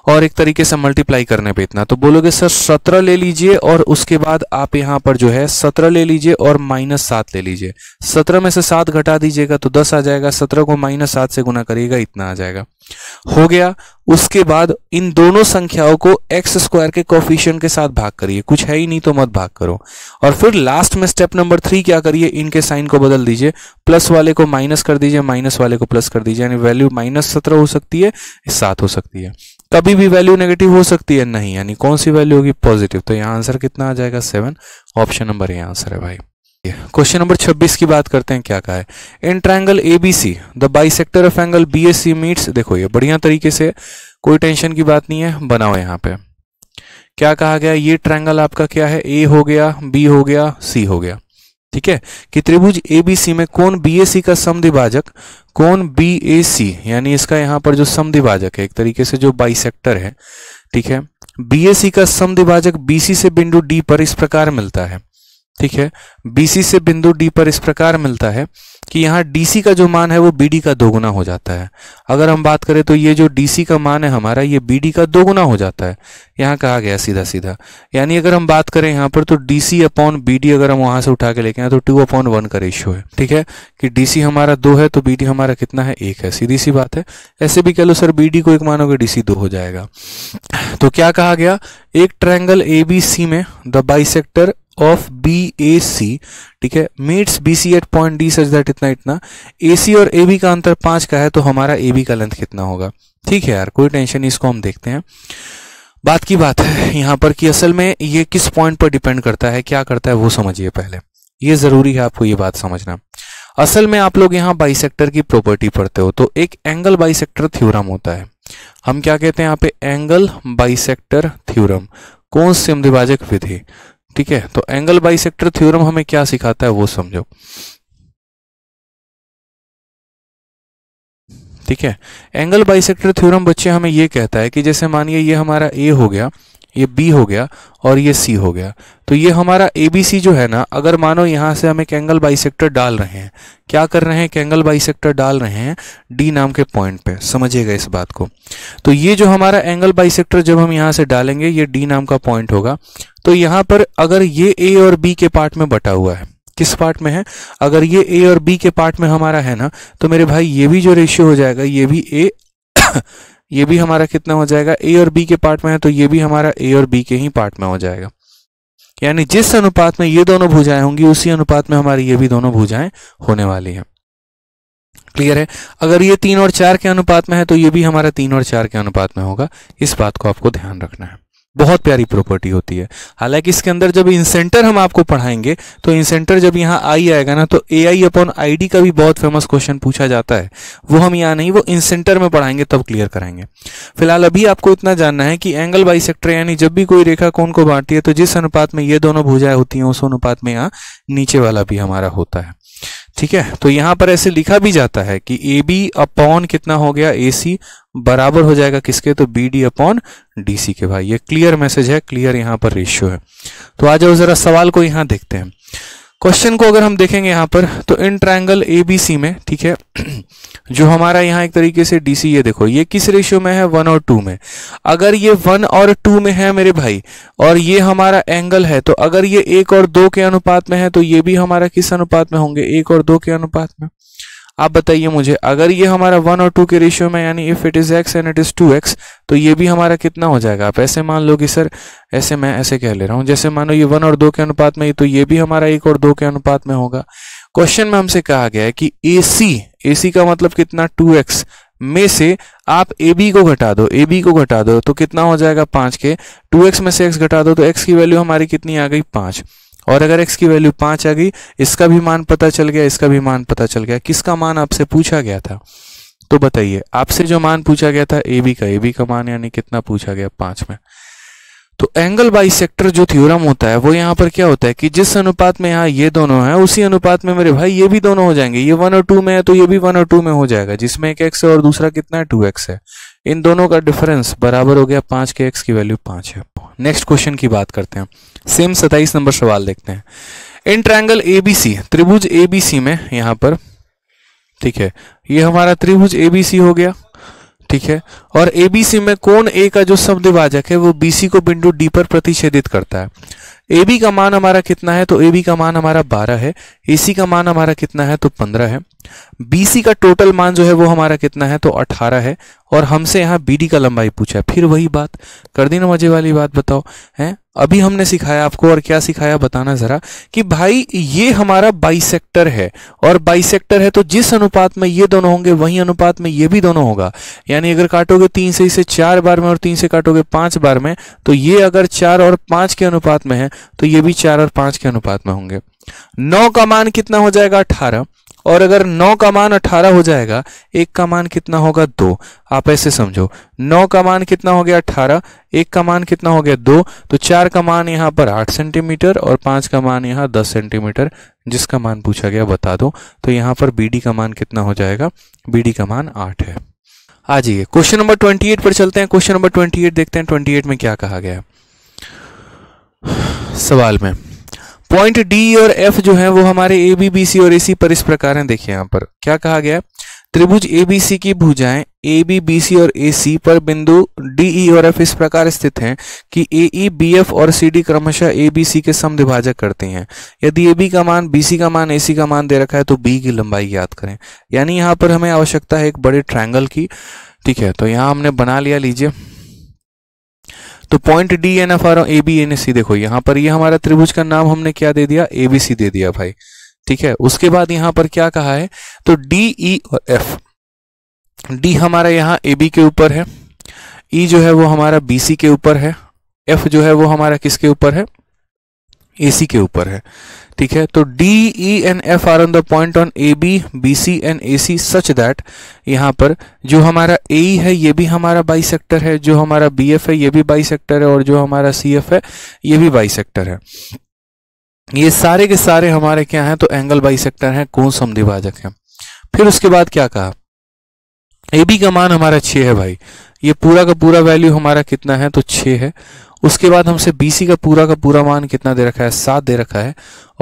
और एक तरीके से मल्टीप्लाई करने पर इतना तो बोलोगे सर सत्रह ले लीजिए और उसके बाद आप यहाँ पर जो है सत्रह ले लीजिए और माइनस सात ले लीजिए सत्रह में से सात घटा दीजिएगा तो दस आ जाएगा सत्रह को माइनस सात से गुना करिएगा इतना आ जाएगा हो गया उसके बाद इन दोनों संख्याओं को एक्स स्क्वायर के कोफिशियंट के साथ भाग करिए कुछ है ही नहीं तो मत भाग करो और फिर लास्ट में स्टेप नंबर थ्री क्या करिए इनके साइन को बदल दीजिए प्लस वाले को माइनस कर दीजिए माइनस वाले को प्लस कर दीजिए यानी वैल्यू माइनस सत्रह हो सकती है सात हो सकती है कभी भी वैल्यू नेगेटिव हो सकती है नहीं यानी कौन सी वैल्यू होगी पॉजिटिव तो यहाँ आंसर कितना आ जाएगा सेवन ऑप्शन नंबर ये आंसर है भाई देखिए क्वेश्चन नंबर 26 की बात करते हैं क्या कहा है in triangle A B C the bisector of angle B S C meets देखो ये बढ़िया तरीके से कोई टेंशन की बात नहीं है बनाओ यहाँ पे क्या कहा गया ये ट्राइंगल आपका क्या है ए हो गया बी हो गया सी हो गया ठीक है कि त्रिभुज ए बी सी में कौन बी सी का समद्विभाजक कौन बी ए सी यानी इसका यहाँ पर जो समद्विभाजक है एक तरीके से जो बाइसेक्टर है ठीक है बी सी का बी सी से बिंदु डी पर इस प्रकार मिलता है ठीक है BC से बिंदु D पर इस प्रकार मिलता है कि यहाँ DC का जो मान है वो BD का दोगुना हो जाता है अगर हम बात करें तो ये जो DC का मान है हमारा ये BD का दोगुना हो जाता है यहाँ कहा गया सीधा सीधा यानी अगर हम बात करें यहाँ पर तो DC अपॉन BD अगर हम वहां से उठा के लेके आए तो टू अपॉन वन का रेशियो है ठीक है कि डीसी हमारा दो है तो बी हमारा कितना है एक है सीधी सी बात है ऐसे भी कह लो सर बी को एक मानोगे डीसी दो हो जाएगा तो क्या कहा गया एक ट्रायंगल ए में the bisector of B A C ठीक है meets B C at point D such that इतना इतना ए सी और ए बी का अंतर पांच का है तो हमारा ए बी का लेंथ कितना होगा ठीक है यार कोई टेंशन नहीं इसको हम देखते हैं बात की बात है यहाँ पर कि असल में ये किस पॉइंट पर डिपेंड करता है क्या करता है वो समझिए पहले ये जरूरी है आपको ये बात समझना असल में आप लोग यहाँ बाई की प्रॉपर्टी पढ़ते हो तो एक एंगल बाइसेक्टर थ्योरम होता है हम क्या कहते हैं यहाँ पे एंगल बाइसेक्टर थ्योरम कौन सिम विभाजक विधि ठीक है तो एंगल बाइसेक्टर थ्योरम हमें क्या सिखाता है वो समझो ठीक है एंगल बाइसेक्टर थ्योरम बच्चे हमें ये कहता है कि जैसे मानिए ये हमारा ए हो गया ये बी हो गया और ये सी हो गया तो ये हमारा ए बी सी जो है ना अगर मानो यहाँ से हम एक एंगल बाइसेक्टर डाल रहे हैं क्या कर रहे हैं एक एंगल सेक्टर डाल रहे हैं डी नाम के पॉइंट पे समझिएगा इस बात को तो ये जो हमारा एंगल बाइसेक्टर जब हम यहां से डालेंगे ये डी नाम का पॉइंट होगा तो यहां पर अगर ये ए और बी के पार्ट में बटा हुआ है किस पार्ट में है अगर ये ए और बी के पार्ट में हमारा है ना तो मेरे भाई ये भी जो रेशियो हो जाएगा ये भी ए (coughs) ये भी हमारा कितना हो जाएगा ए और बी के पार्ट में है तो ये भी हमारा ए और बी के ही पार्ट में हो जाएगा यानी जिस अनुपात में ये दोनों भुजाएं होंगी उसी अनुपात में हमारी ये भी दोनों भुजाएं होने वाली हैं क्लियर है अगर ये तीन और चार के अनुपात में है तो ये भी हमारा तीन और चार के अनुपात में होगा इस बात को आपको ध्यान रखना है बहुत प्यारी प्रॉपर्टी होती है हालांकि इसके अंदर जब इंसेंटर हम आपको पढ़ाएंगे तो इंसेंटर जब यहाँ आई आएगा ना तो ए आई अपॉन आई डी का भी बहुत फेमस क्वेश्चन पूछा जाता है वो हम यहाँ नहीं वो इंसेंटर में पढ़ाएंगे तब क्लियर कराएंगे फिलहाल अभी आपको इतना जानना है कि एंगल बाई यानी जब भी कोई रेखा कौन को बांटती है तो जिस अनुपात में ये दोनों भुजाएं होती हैं उस अनुपात में यहाँ नीचे वाला भी हमारा होता है ठीक है तो यहां पर ऐसे लिखा भी जाता है कि ए बी अपॉन कितना हो गया ए सी बराबर हो जाएगा किसके तो B D upon D C के भाई ये क्लियर मैसेज है क्लियर यहां पर रेशियो है तो आ जाओ जरा सवाल को यहां देखते हैं क्वेश्चन को अगर हम देखेंगे यहां पर तो इन ट्राइंगल ए बी सी में ठीक है जो हमारा यहाँ एक तरीके से डीसी ये देखो ये किस रेशियो में है वन और टू में अगर ये वन और टू में है मेरे भाई और ये हमारा एंगल है तो अगर ये एक और दो के अनुपात में है तो ये भी हमारा किस अनुपात में होंगे एक और दो के अनुपात में आप बताइए मुझे अगर ये हमारा वन और टू के रेशियो में यानी if it is X and it is two X तो ये भी हमारा कितना हो जाएगा आप ऐसे मान लो कि सर ऐसे मैं ऐसे कह ले रहा हूँ जैसे मानो ये वन और दो के अनुपात में तो ये भी हमारा एक और दो के अनुपात में होगा क्वेश्चन में हमसे कहा गया है कि ए सी ए सी का मतलब कितना टू एक्स में से आप ए बी को घटा दो ए बी को घटा दो तो कितना हो जाएगा पांच के टू एक्स में से एक्स घटा दो तो एक्स की वैल्यू हमारी कितनी आ गई पांच और अगर x की वैल्यू पांच आ गई इसका भी मान पता चल गया इसका भी मान पता चल गया किसका मान आपसे पूछा गया था तो बताइए आपसे जो मान पूछा गया था ए बी का ए बी का मान यानी कितना पूछा गया पांच में तो एंगल बाई सेक्टर जो थ्योरम होता है वो यहाँ पर क्या होता है कि जिस अनुपात में यहाँ ये दोनों है उसी अनुपात में मेरे भाई ये भी दोनों हो जाएंगे ये वन और टू में है तो ये भी वन और टू में हो जाएगा जिसमें एक एक्स है और दूसरा कितना है टू एक्स है इन दोनों का डिफरेंस बराबर हो गया पांच के एक्स की वैल्यू पांच है नेक्स्ट क्वेश्चन की बात करते हैं सेम सताइस नंबर सवाल देखते हैं इन ट्रायंगल एबीसी त्रिभुज एबीसी में यहाँ पर ठीक है ये हमारा त्रिभुज एबीसी हो गया ठीक है और एबीसी में कौन ए का जो समद्विभाजक है वो बीसी को बिंदु डी पर प्रतिच्छेदित करता है ए बी का मान हमारा कितना है तो ए बी का मान हमारा बारह है ए सी का मान हमारा कितना है तो पंद्रह है बी सी का टोटल मान जो है वो हमारा कितना है तो अठारह है और हमसे यहाँ बी डी का लंबाई पूछा है फिर वही बात कर दी ना मजे वाली बात बताओ हैं अभी हमने सिखाया आपको और क्या सिखाया बताना जरा कि भाई ये हमारा बाइसेक्टर है और बाइसेक्टर है तो जिस अनुपात में ये दोनों होंगे वही अनुपात में ये भी दोनों होगा यानी अगर काटोगे तीन से इसे चार बार में और तीन से काटोगे पांच बार में तो ये अगर चार और पांच के अनुपात में है तो ये भी चार और पांच के अनुपात में होंगे नौ का मान कितना हो जाएगा अठारह और अगर नौ का मान अठारह हो जाएगा एक का मान कितना होगा दो आप ऐसे समझो नौ का मान कितना हो गया अठारह एक का मान कितना हो गया दो तो चार का मान यहाँ पर आठ सेंटीमीटर और पांच का मान यहाँ दस सेंटीमीटर जिसका मान पूछा गया बता दो तो यहाँ पर बी का मान कितना हो जाएगा बी का मान आठ है आ जाइए क्वेश्चन नंबर 28 पर चलते हैं क्वेश्चन नंबर 28 देखते हैं 28 में क्या कहा गया है सवाल में पॉइंट डी और एफ जो है वो हमारे ए बी बी सी और ए सी पर इस प्रकार है देखिए यहां पर क्या कहा गया त्रिभुज ए बी सी की भुजाएं ए बी बी सी और ए सी पर बिंदु डी ई e और एफ इस प्रकार स्थित हैं कि ए ई बी एफ और सी डी क्रमशः ए बी सी के समद्विभाजक करते हैं यदि ए बी का मान बी सी का मान ए सी का मान दे रखा है तो बी की लंबाई याद करें यानी यहां पर हमें आवश्यकता है एक बड़े ट्रायंगल की ठीक है तो यहां हमने बना लिया लीजिए तो point D and F are A B and C देखो यहां पर ये यह हमारा त्रिभुज का नाम हमने क्या दे दिया ए बी सी दे दिया भाई ठीक है उसके बाद यहां पर क्या कहा है तो डी ई e और एफ डी हमारा यहाँ ए बी के ऊपर है ई e जो है वो हमारा बी सी के ऊपर है एफ जो है वो हमारा किसके ऊपर है एसी के ऊपर है ठीक है तो D E and F are on the point on A B B C and A C such that यहाँ पर जो हमारा ए e है ये भी हमारा बाई सेक्टर है जो हमारा बी एफ है ये भी बाई सेक्टर है और जो हमारा सी एफ है ये भी बाई सेक्टर है ये सारे के सारे हमारे क्या हैं तो एंगल बाई सेक्टर है कौन समधिभाजक है फिर उसके बाद क्या कहा ए बी का मान हमारा छ है भाई ये पूरा का पूरा वैल्यू हमारा कितना है तो छ है उसके बाद हमसे सी का पूरा का पूरा मान कितना दे रखा है सात दे रखा है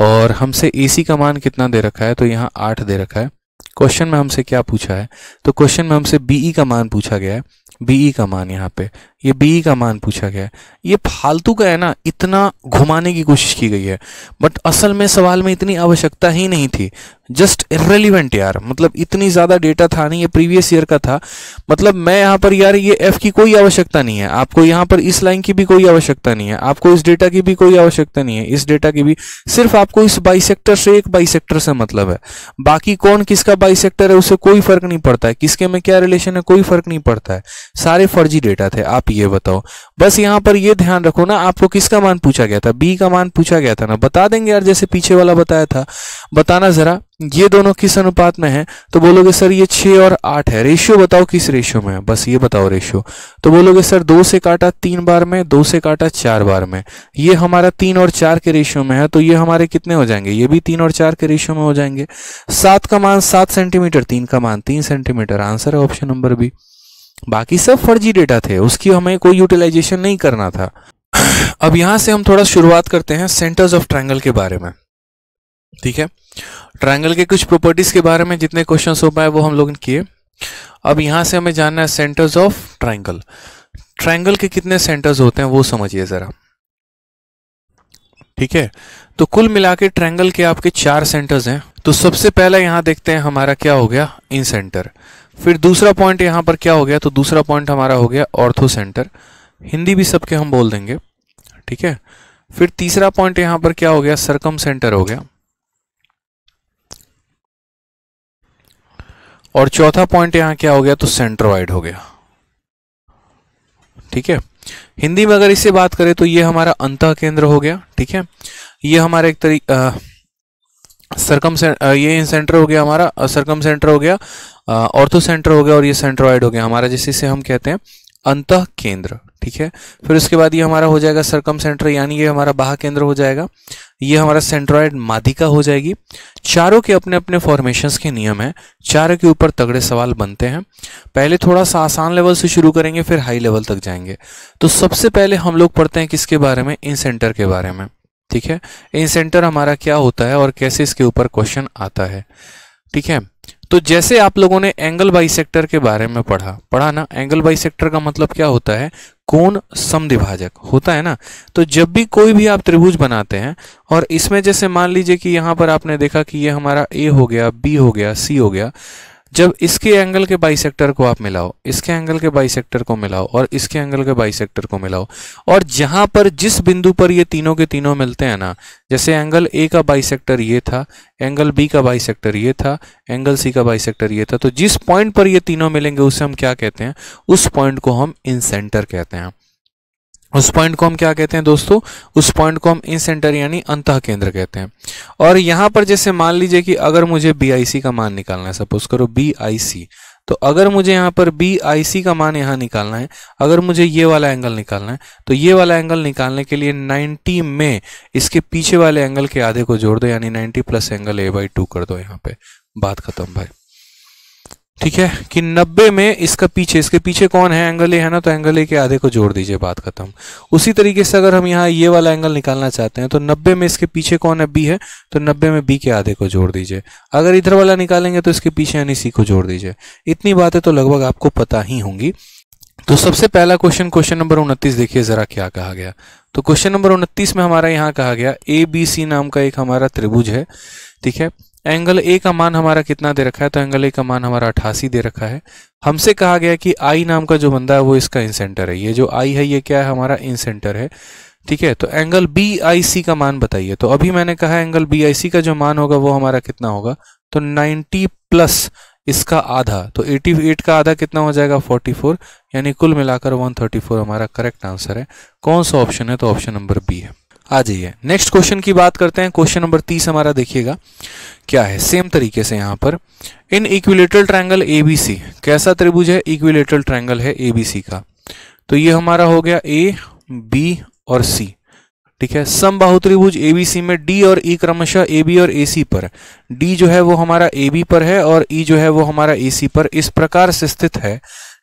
और हमसे सी का मान कितना दे रखा है तो यहाँ आठ दे रखा है क्वेश्चन में हमसे क्या पूछा है तो क्वेश्चन में हमसे बीई e का मान पूछा गया है बीई e का मान यहाँ पे ये बी का मान पूछा गया है ये फालतू का है ना इतना घुमाने की कोशिश की गई है बट असल में सवाल में इतनी आवश्यकता ही नहीं थी जस्ट इरेलीवेंट यार मतलब इतनी ज़्यादा डेटा था नहीं ये प्रीवियस ईयर का था मतलब मैं यहाँ पर यार ये एफ की कोई आवश्यकता नहीं है आपको यहाँ पर इस लाइन की भी कोई आवश्यकता नहीं है आपको इस डेटा की भी कोई आवश्यकता नहीं है इस डेटा की भी सिर्फ आपको इस बाई से एक बाई से मतलब है बाकी कौन किसका बाई है उसे कोई फर्क नहीं पड़ता है किसके में क्या रिलेशन है कोई फर्क नहीं पड़ता है सारे फर्जी डेटा थे आप आप ये बताओ बस यहाँ पर ये ध्यान रखो ना आपको किसका मान पूछा गया था बी का मान पूछा गया था ना बता देंगे यार जैसे पीछे वाला बताया था बताना जरा ये दोनों किस अनुपात में है तो बोलोगे सर ये छह और आठ है रेशियो बताओ किस रेशियो में है बस ये बताओ रेशियो तो बोलोगे सर दो से काटा तीन बार में दो से काटा चार बार में ये हमारा तीन और चार के रेशियो में है तो ये हमारे कितने हो जाएंगे ये भी तीन और चार के रेशियो में हो जाएंगे सात का मान सात सेंटीमीटर तीन का मान तीन सेंटीमीटर आंसर है ऑप्शन नंबर बी बाकी सब फर्जी डेटा थे उसकी हमें कोई यूटिलाइजेशन नहीं करना था अब यहां से हम थोड़ा शुरुआत करते हैं सेंटर्स ऑफ ट्रायंगल के बारे में ठीक है ट्रायंगल के कुछ प्रॉपर्टीज के बारे में जितने क्वेश्चंस हो पाए वो हम लोग किए अब यहां से हमें जानना है सेंटर्स ऑफ ट्रायंगल ट्रायंगल के कितने सेंटर्स होते हैं वो समझिए ज़रा ठीक है तो कुल मिला के ट्रायंगल के आपके चार सेंटर्स हैं तो सबसे पहला यहां देखते हैं हमारा क्या हो गया इन सेंटर फिर दूसरा पॉइंट यहाँ पर क्या हो गया तो दूसरा पॉइंट हमारा हो गया ऑर्थो सेंटर हिंदी भी सबके हम बोल देंगे ठीक है फिर तीसरा पॉइंट यहाँ पर क्या हो गया सरकम सेंटर हो गया और चौथा पॉइंट यहाँ क्या हो गया तो सेंट्रोइड हो गया ठीक है हिंदी में अगर इससे बात करें तो ये हमारा अंत केंद्र हो गया ठीक है ये हमारा एक तरी सरकम ये इन सेंटर हो गया हमारा सरकम सेंटर हो गया ऑर्थो सेंटर हो गया और ये सेंट्रोइड हो गया हमारा जिस से हम कहते हैं अंत केंद्र ठीक है फिर उसके बाद ये हमारा हो जाएगा सरकम सेंटर यानी ये हमारा बाह केंद्र हो जाएगा ये हमारा सेंट्रोइड माधिका हो जाएगी चारों के अपने अपने फॉर्मेशन के नियम हैं चारों के ऊपर तगड़े सवाल बनते हैं पहले थोड़ा सा आसान लेवल से शुरू करेंगे फिर हाई लेवल तक जाएंगे तो सबसे पहले हम लोग पढ़ते हैं किसके बारे में इन सेंटर के बारे में ठीक है इन सेंटर हमारा क्या होता है और कैसे इसके ऊपर क्वेश्चन आता है ठीक है तो जैसे आप लोगों ने एंगल बाइसेक्टर के बारे में पढ़ा पढ़ा ना एंगल बाइसेक्टर का मतलब क्या होता है कोण समद्विभाजक होता है ना तो जब भी कोई भी आप त्रिभुज बनाते हैं और इसमें जैसे मान लीजिए कि यहां पर आपने देखा कि ये हमारा ए हो गया बी हो गया सी हो गया जब इसके एंगल के बाइसेक्टर को आप मिलाओ इसके एंगल के बाइसेक्टर को मिलाओ और इसके एंगल के बाइसेक्टर को मिलाओ और जहां पर जिस बिंदु पर ये तीनों के तीनों मिलते हैं ना जैसे एंगल ए का बाइसेक्टर ये था एंगल बी का बाइसेक्टर ये था एंगल सी का बाइसेक्टर ये था तो जिस पॉइंट पर ये तीनों मिलेंगे उसे हम क्या कहते हैं उस पॉइंट को हम इन सेंटर कहते हैं उस पॉइंट को हम क्या कहते हैं दोस्तों उस पॉइंट को हम इन सेंटर यानी अंत केंद्र कहते हैं और यहां पर जैसे मान लीजिए कि अगर मुझे बी का मान निकालना है सपोज करो बी तो अगर मुझे यहां पर बी आई सी का मान यहां निकालना है अगर मुझे ये वाला एंगल निकालना है तो ये वाला एंगल निकालने के लिए 90 में इसके पीछे वाले एंगल के आधे को जोड़ दो यानी 90 plus angle A by two कर दो यहाँ पे बात खत्म भाई ठीक है कि 90 में इसका पीछे इसके पीछे कौन है एंगल ए है ना तो एंगल ए के आधे को जोड़ दीजिए बात खत्म उसी तरीके से अगर हम यहाँ ये वाला एंगल निकालना चाहते हैं तो 90 में इसके पीछे कौन है बी है तो 90 में बी के आधे को जोड़ दीजिए अगर इधर वाला निकालेंगे तो इसके पीछे यानी सी को जोड़ दीजिए इतनी बातें तो लगभग आपको पता ही होंगी तो सबसे पहला क्वेश्चन क्वेश्चन नंबर उनतीस देखिए जरा क्या कहा गया तो क्वेश्चन नंबर उनतीस में हमारा यहाँ कहा गया ए बी सी नाम का एक हमारा त्रिभुज है ठीक है एंगल ए का मान हमारा कितना दे रखा है तो एंगल ए का मान हमारा अठासी दे रखा है हमसे कहा गया कि आई नाम का जो बंदा है वो इसका इंसेंटर है ये जो आई है ये क्या है हमारा इंसेंटर है ठीक है तो एंगल बी आई सी का मान बताइए तो अभी मैंने कहा एंगल बी आई सी का जो मान होगा वो हमारा कितना होगा तो नाइनटी प्लस इसका आधा तो एटी एट का आधा कितना हो जाएगा फोर्टी फोर यानी कुल मिलाकर वन थर्टी फोर हमारा करेक्ट आंसर है कौन सा ऑप्शन है तो ऑप्शन नंबर बी है आ जाइए नेक्स्ट क्वेश्चन की बात करते हैं क्वेश्चन नंबर तीस हमारा देखिएगा क्या है सेम तरीके से यहां पर इन इक्विलेटरल ट्रायंगल एबीसी कैसा त्रिभुज है इक्विलेटरल ट्रायंगल है एबीसी का तो ये हमारा हो गया ए बी और सी ठीक है समबाहु त्रिभुज एबीसी में डी और ई e क्रमशः ए बी और ए सी पर डी जो है वो हमारा ए बी पर है और ई e जो है वो हमारा ए सी पर इस प्रकार से स्थित है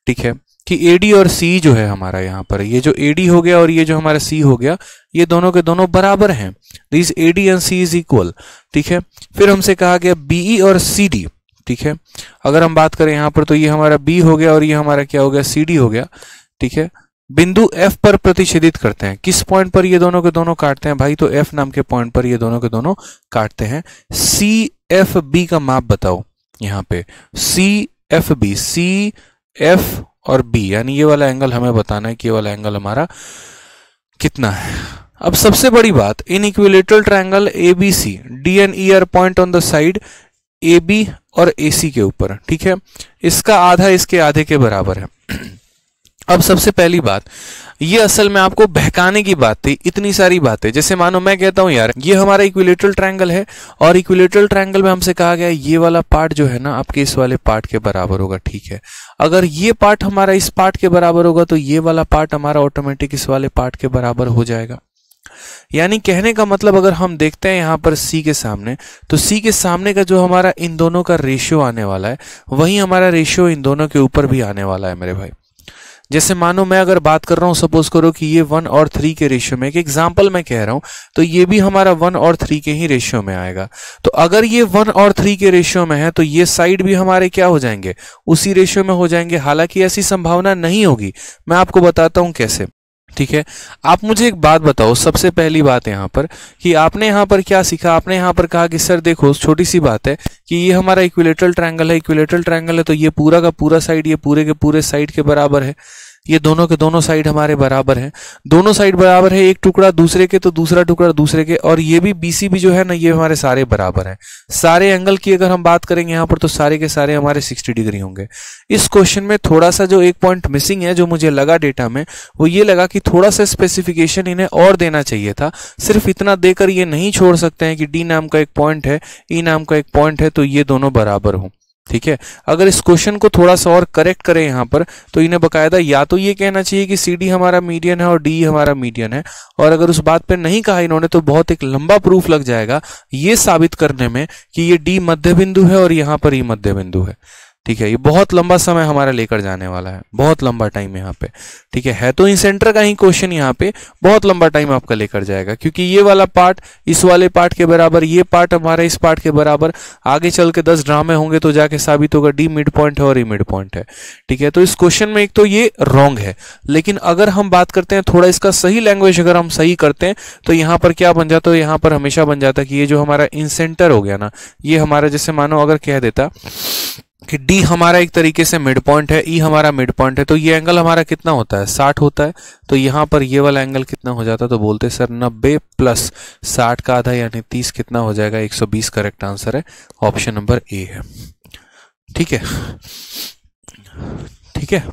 ठीक है कि ए और सी जो है हमारा यहाँ पर ये जो ए हो गया और ये जो हमारा सी हो गया ये दोनों के दोनों बराबर हैं this A D and C is equal ठीक है फिर हमसे कहा गया बीई e और सी डी ठीक है अगर हम बात करें यहाँ पर तो ये हमारा बी हो गया और ये हमारा क्या हो गया सी डी हो गया ठीक है बिंदु एफ पर प्रतिच्छेदित करते हैं किस पॉइंट पर ये दोनों के दोनों काटते हैं भाई तो एफ नाम के पॉइंट पर ये दोनों के दोनों काटते हैं सी एफ बी का माप बताओ यहाँ पे C F B C F और बी यानी ये वाला एंगल हमें बताना है कि ये वाला एंगल हमारा कितना है अब सबसे बड़ी बात in equilateral triangle A B C D and E are point on the side A B और ए सी के ऊपर ठीक है इसका आधा इसके आधे के बराबर है अब सबसे पहली बात ये असल में आपको बहकाने की बात थी इतनी सारी बातें जैसे मानो मैं कहता हूं यार ये हमारा इक्विलेटरल ट्रायंगल है और इक्विलेटरल ट्रायंगल में हमसे कहा गया ये वाला पार्ट जो है ना आपके इस वाले पार्ट के बराबर होगा ठीक है अगर ये पार्ट हमारा इस पार्ट के बराबर होगा तो ये वाला पार्ट हमारा ऑटोमेटिक इस वाले पार्ट के बराबर हो जाएगा यानी कहने का मतलब अगर हम देखते हैं यहाँ पर सी के सामने तो सी के सामने का जो हमारा इन दोनों का रेशियो आने वाला है वही हमारा रेशियो इन दोनों के ऊपर भी आने वाला है मेरे भाई जैसे मानो मैं अगर बात कर रहा हूँ सपोज करो कि ये वन और थ्री के रेशियो में एक एग्जाम्पल मैं कह रहा हूँ तो ये भी हमारा वन और थ्री के ही रेशियो में आएगा तो अगर ये वन और थ्री के रेशियो में है तो ये साइड भी हमारे क्या हो जाएंगे उसी रेशियो में हो जाएंगे हालांकि ऐसी संभावना नहीं होगी मैं आपको बताता हूँ कैसे ठीक है आप मुझे एक बात बताओ सबसे पहली बात यहाँ पर कि आपने यहाँ पर क्या सीखा आपने यहाँ पर कहा कि सर देखो छोटी सी बात है कि ये हमारा इक्विलेटरल ट्रायंगल है इक्विलेटरल ट्रायंगल है तो ये पूरा का पूरा साइड ये पूरे के पूरे साइड के बराबर है ये दोनों के दोनों साइड हमारे बराबर हैं दोनों साइड बराबर है एक टुकड़ा दूसरे के तो दूसरा टुकड़ा दूसरे के और ये भी बीसी भी जो है ना ये हमारे सारे बराबर हैं सारे एंगल की अगर हम बात करेंगे यहाँ पर तो सारे के सारे हमारे 60 डिग्री होंगे इस क्वेश्चन में थोड़ा सा जो एक पॉइंट मिसिंग है जो मुझे लगा डेटा में वो ये लगा कि थोड़ा सा स्पेसिफिकेशन इन्हें और देना चाहिए था सिर्फ इतना देकर ये नहीं छोड़ सकते हैं कि डी नाम का एक पॉइंट है ई e नाम का एक पॉइंट है तो ये दोनों बराबर हों ठीक है अगर इस क्वेश्चन को थोड़ा सा और करेक्ट करें यहाँ पर तो इन्हें बकायदा या तो ये कहना चाहिए कि सी डी हमारा मीडियन है और डी हमारा मीडियन है और अगर उस बात पर नहीं कहा इन्होंने तो बहुत एक लंबा प्रूफ लग जाएगा ये साबित करने में कि ये डी मध्य बिंदु है और यहाँ पर ई e मध्य बिंदु है ठीक है ये बहुत लंबा समय हमारा लेकर जाने वाला है बहुत लंबा टाइम यहाँ पे ठीक है है तो इन सेंटर का ही क्वेश्चन यहाँ पे बहुत लंबा टाइम आपका लेकर जाएगा क्योंकि ये वाला पार्ट इस वाले पार्ट के बराबर ये पार्ट हमारा इस पार्ट के बराबर आगे चल के दस ड्रामे होंगे तो जाके साबित होगा डी मिड पॉइंट है और ई मिड पॉइंट है ठीक है तो इस क्वेश्चन में एक तो ये रॉन्ग है लेकिन अगर हम बात करते हैं थोड़ा इसका सही लैंग्वेज अगर हम सही करते हैं तो यहाँ पर क्या बन जाता है तो यहाँ पर हमेशा बन जाता है कि ये जो हमारा इन सेंटर हो गया ना ये हमारा जैसे मानो अगर कह देता कि D हमारा एक तरीके से मिड पॉइंट है E हमारा मिड पॉइंट है तो ये एंगल हमारा कितना होता है 60 होता है तो यहाँ पर ये वाला एंगल कितना हो जाता है तो बोलते सर 90 प्लस 60 का आधा यानी 30 कितना हो जाएगा 120 करेक्ट आंसर है ऑप्शन नंबर ए है ठीक है ठीक है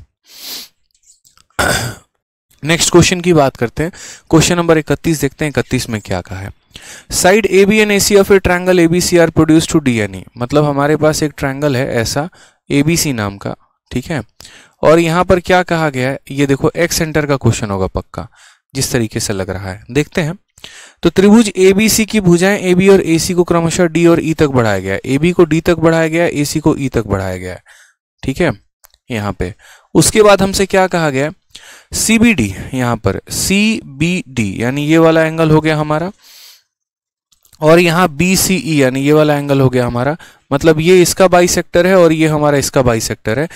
नेक्स्ट क्वेश्चन की बात करते हैं क्वेश्चन नंबर 31 देखते हैं 31 में क्या कहा है side A B and A C of a triangle A B C are produce to D and E मतलब हमारे पास एक ट्रायंगल है ऐसा ए बी सी नाम का ठीक है और यहां पर क्या कहा गया है ये देखो एक्स सेंटर का क्वेश्चन होगा पक्का जिस तरीके से लग रहा है देखते हैं तो त्रिभुज ए बी सी की भुजाएं ए बी और ए सी को क्रमशः डी और ई e तक बढ़ाया गया है ए बी को डी तक बढ़ाया गया है ए सी को ई e तक बढ़ाया गया है ठीक है यहां पे उसके बाद हमसे क्या कहा गया सी बी डी यहां पर सी बी डी यानी ये वाला एंगल हो गया हमारा और यहाँ बी सी ई यानी ये वाला एंगल हो गया हमारा मतलब ये इसका बाई सेक्टर है और ये हमारा इसका बाई सेक्टर है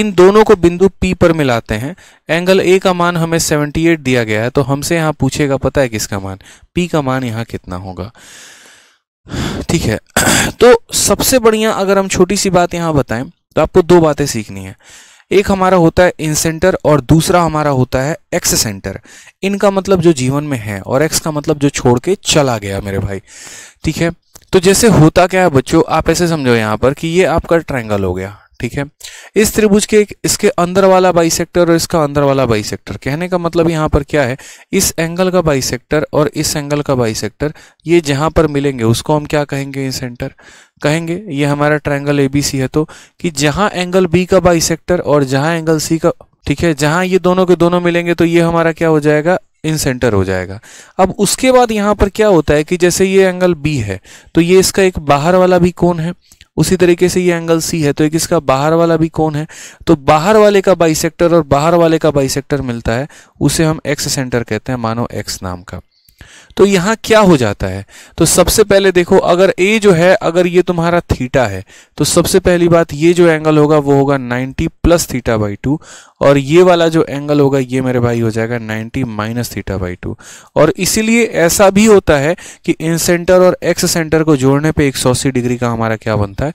इन दोनों को बिंदु पी पर मिलाते हैं एंगल ए का मान हमें 78 दिया गया है तो हमसे यहाँ पूछेगा पता है किसका मान पी का मान यहाँ कितना होगा ठीक है (clears throat) तो सबसे बढ़िया अगर हम छोटी सी बात यहाँ बताएं तो आपको दो बातें सीखनी है एक हमारा होता है इन सेंटर और दूसरा हमारा होता है एक्स सेंटर इनका मतलब जो जीवन में है और एक्स का मतलब जो छोड़ के चला गया मेरे भाई ठीक है तो जैसे होता क्या है बच्चों आप ऐसे समझो यहाँ पर कि ये आपका ट्रायंगल हो गया ठीक है इस त्रिभुज के इसके अंदर वाला बाई और इसका अंदर वाला बाई कहने का मतलब यहाँ पर क्या है इस एंगल का बाई और इस एंगल का बाई ये जहाँ पर मिलेंगे उसको हम क्या कहेंगे इन सेंटर कहेंगे ये हमारा ट्राइंगल ए है तो कि जहाँ एंगल बी का बाई और जहाँ एंगल सी का ठीक है जहाँ ये दोनों के दोनों मिलेंगे तो ये हमारा क्या हो जाएगा इन सेंटर हो जाएगा अब उसके बाद यहाँ पर क्या होता है कि जैसे ये एंगल बी है तो ये इसका एक बाहर वाला भी कौन है उसी तरीके से ये एंगल सी है तो एक इसका बाहर वाला भी कौन है तो बाहर वाले का बाइसेक्टर और बाहर वाले का बाइसेक्टर मिलता है उसे हम एक्स सेंटर कहते हैं मानो एक्स नाम का तो यहाँ क्या हो जाता है तो सबसे पहले देखो अगर ए जो है अगर ये तुम्हारा थीटा है तो सबसे पहली बात ये जो एंगल होगा वो होगा 90 प्लस थीटा बाई टू और ये वाला जो एंगल होगा ये मेरे भाई हो जाएगा 90 माइनस थीटा बाई टू और इसीलिए ऐसा भी होता है कि इन सेंटर और एक्स सेंटर को जोड़ने पे 180 डिग्री का हमारा क्या बनता है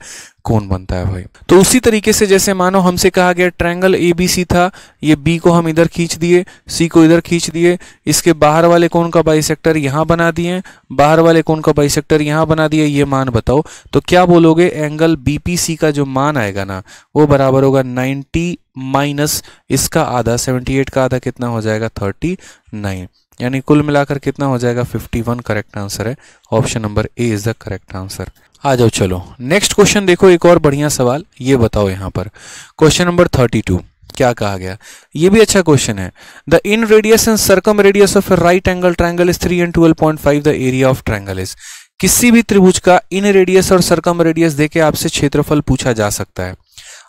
कौन बनता है भाई तो उसी तरीके से जैसे मानो हमसे कहा गया ट्रायंगल ए बी सी था ये बी को हम इधर खींच दिए सी को इधर खींच दिए इसके बाहर वाले कोण का बाइसेक्टर यहाँ बना दिए बाहर वाले कोण का बाइसेक्टर यहाँ बना दिए ये मान बताओ तो क्या बोलोगे एंगल बीपीसी का जो मान आएगा ना वो बराबर होगा नाइनटी माइनस इसका आधा 78 का आधा कितना हो जाएगा 39 यानी कुल मिलाकर कितना हो जाएगा 51 करेक्ट आंसर है option number A is the correct answer आ जाओ चलो नेक्स्ट क्वेश्चन देखो एक और बढ़िया सवाल ये बताओ यहाँ पर क्वेश्चन नंबर 32 क्या कहा गया ये भी अच्छा क्वेश्चन है the inradius and circumradius of right angle triangle is three and twelve point five the area of triangle is किसी भी त्रिभुज का इन रेडियस और सर्कम रेडियस देके आपसे क्षेत्रफल पूछा जा सकता है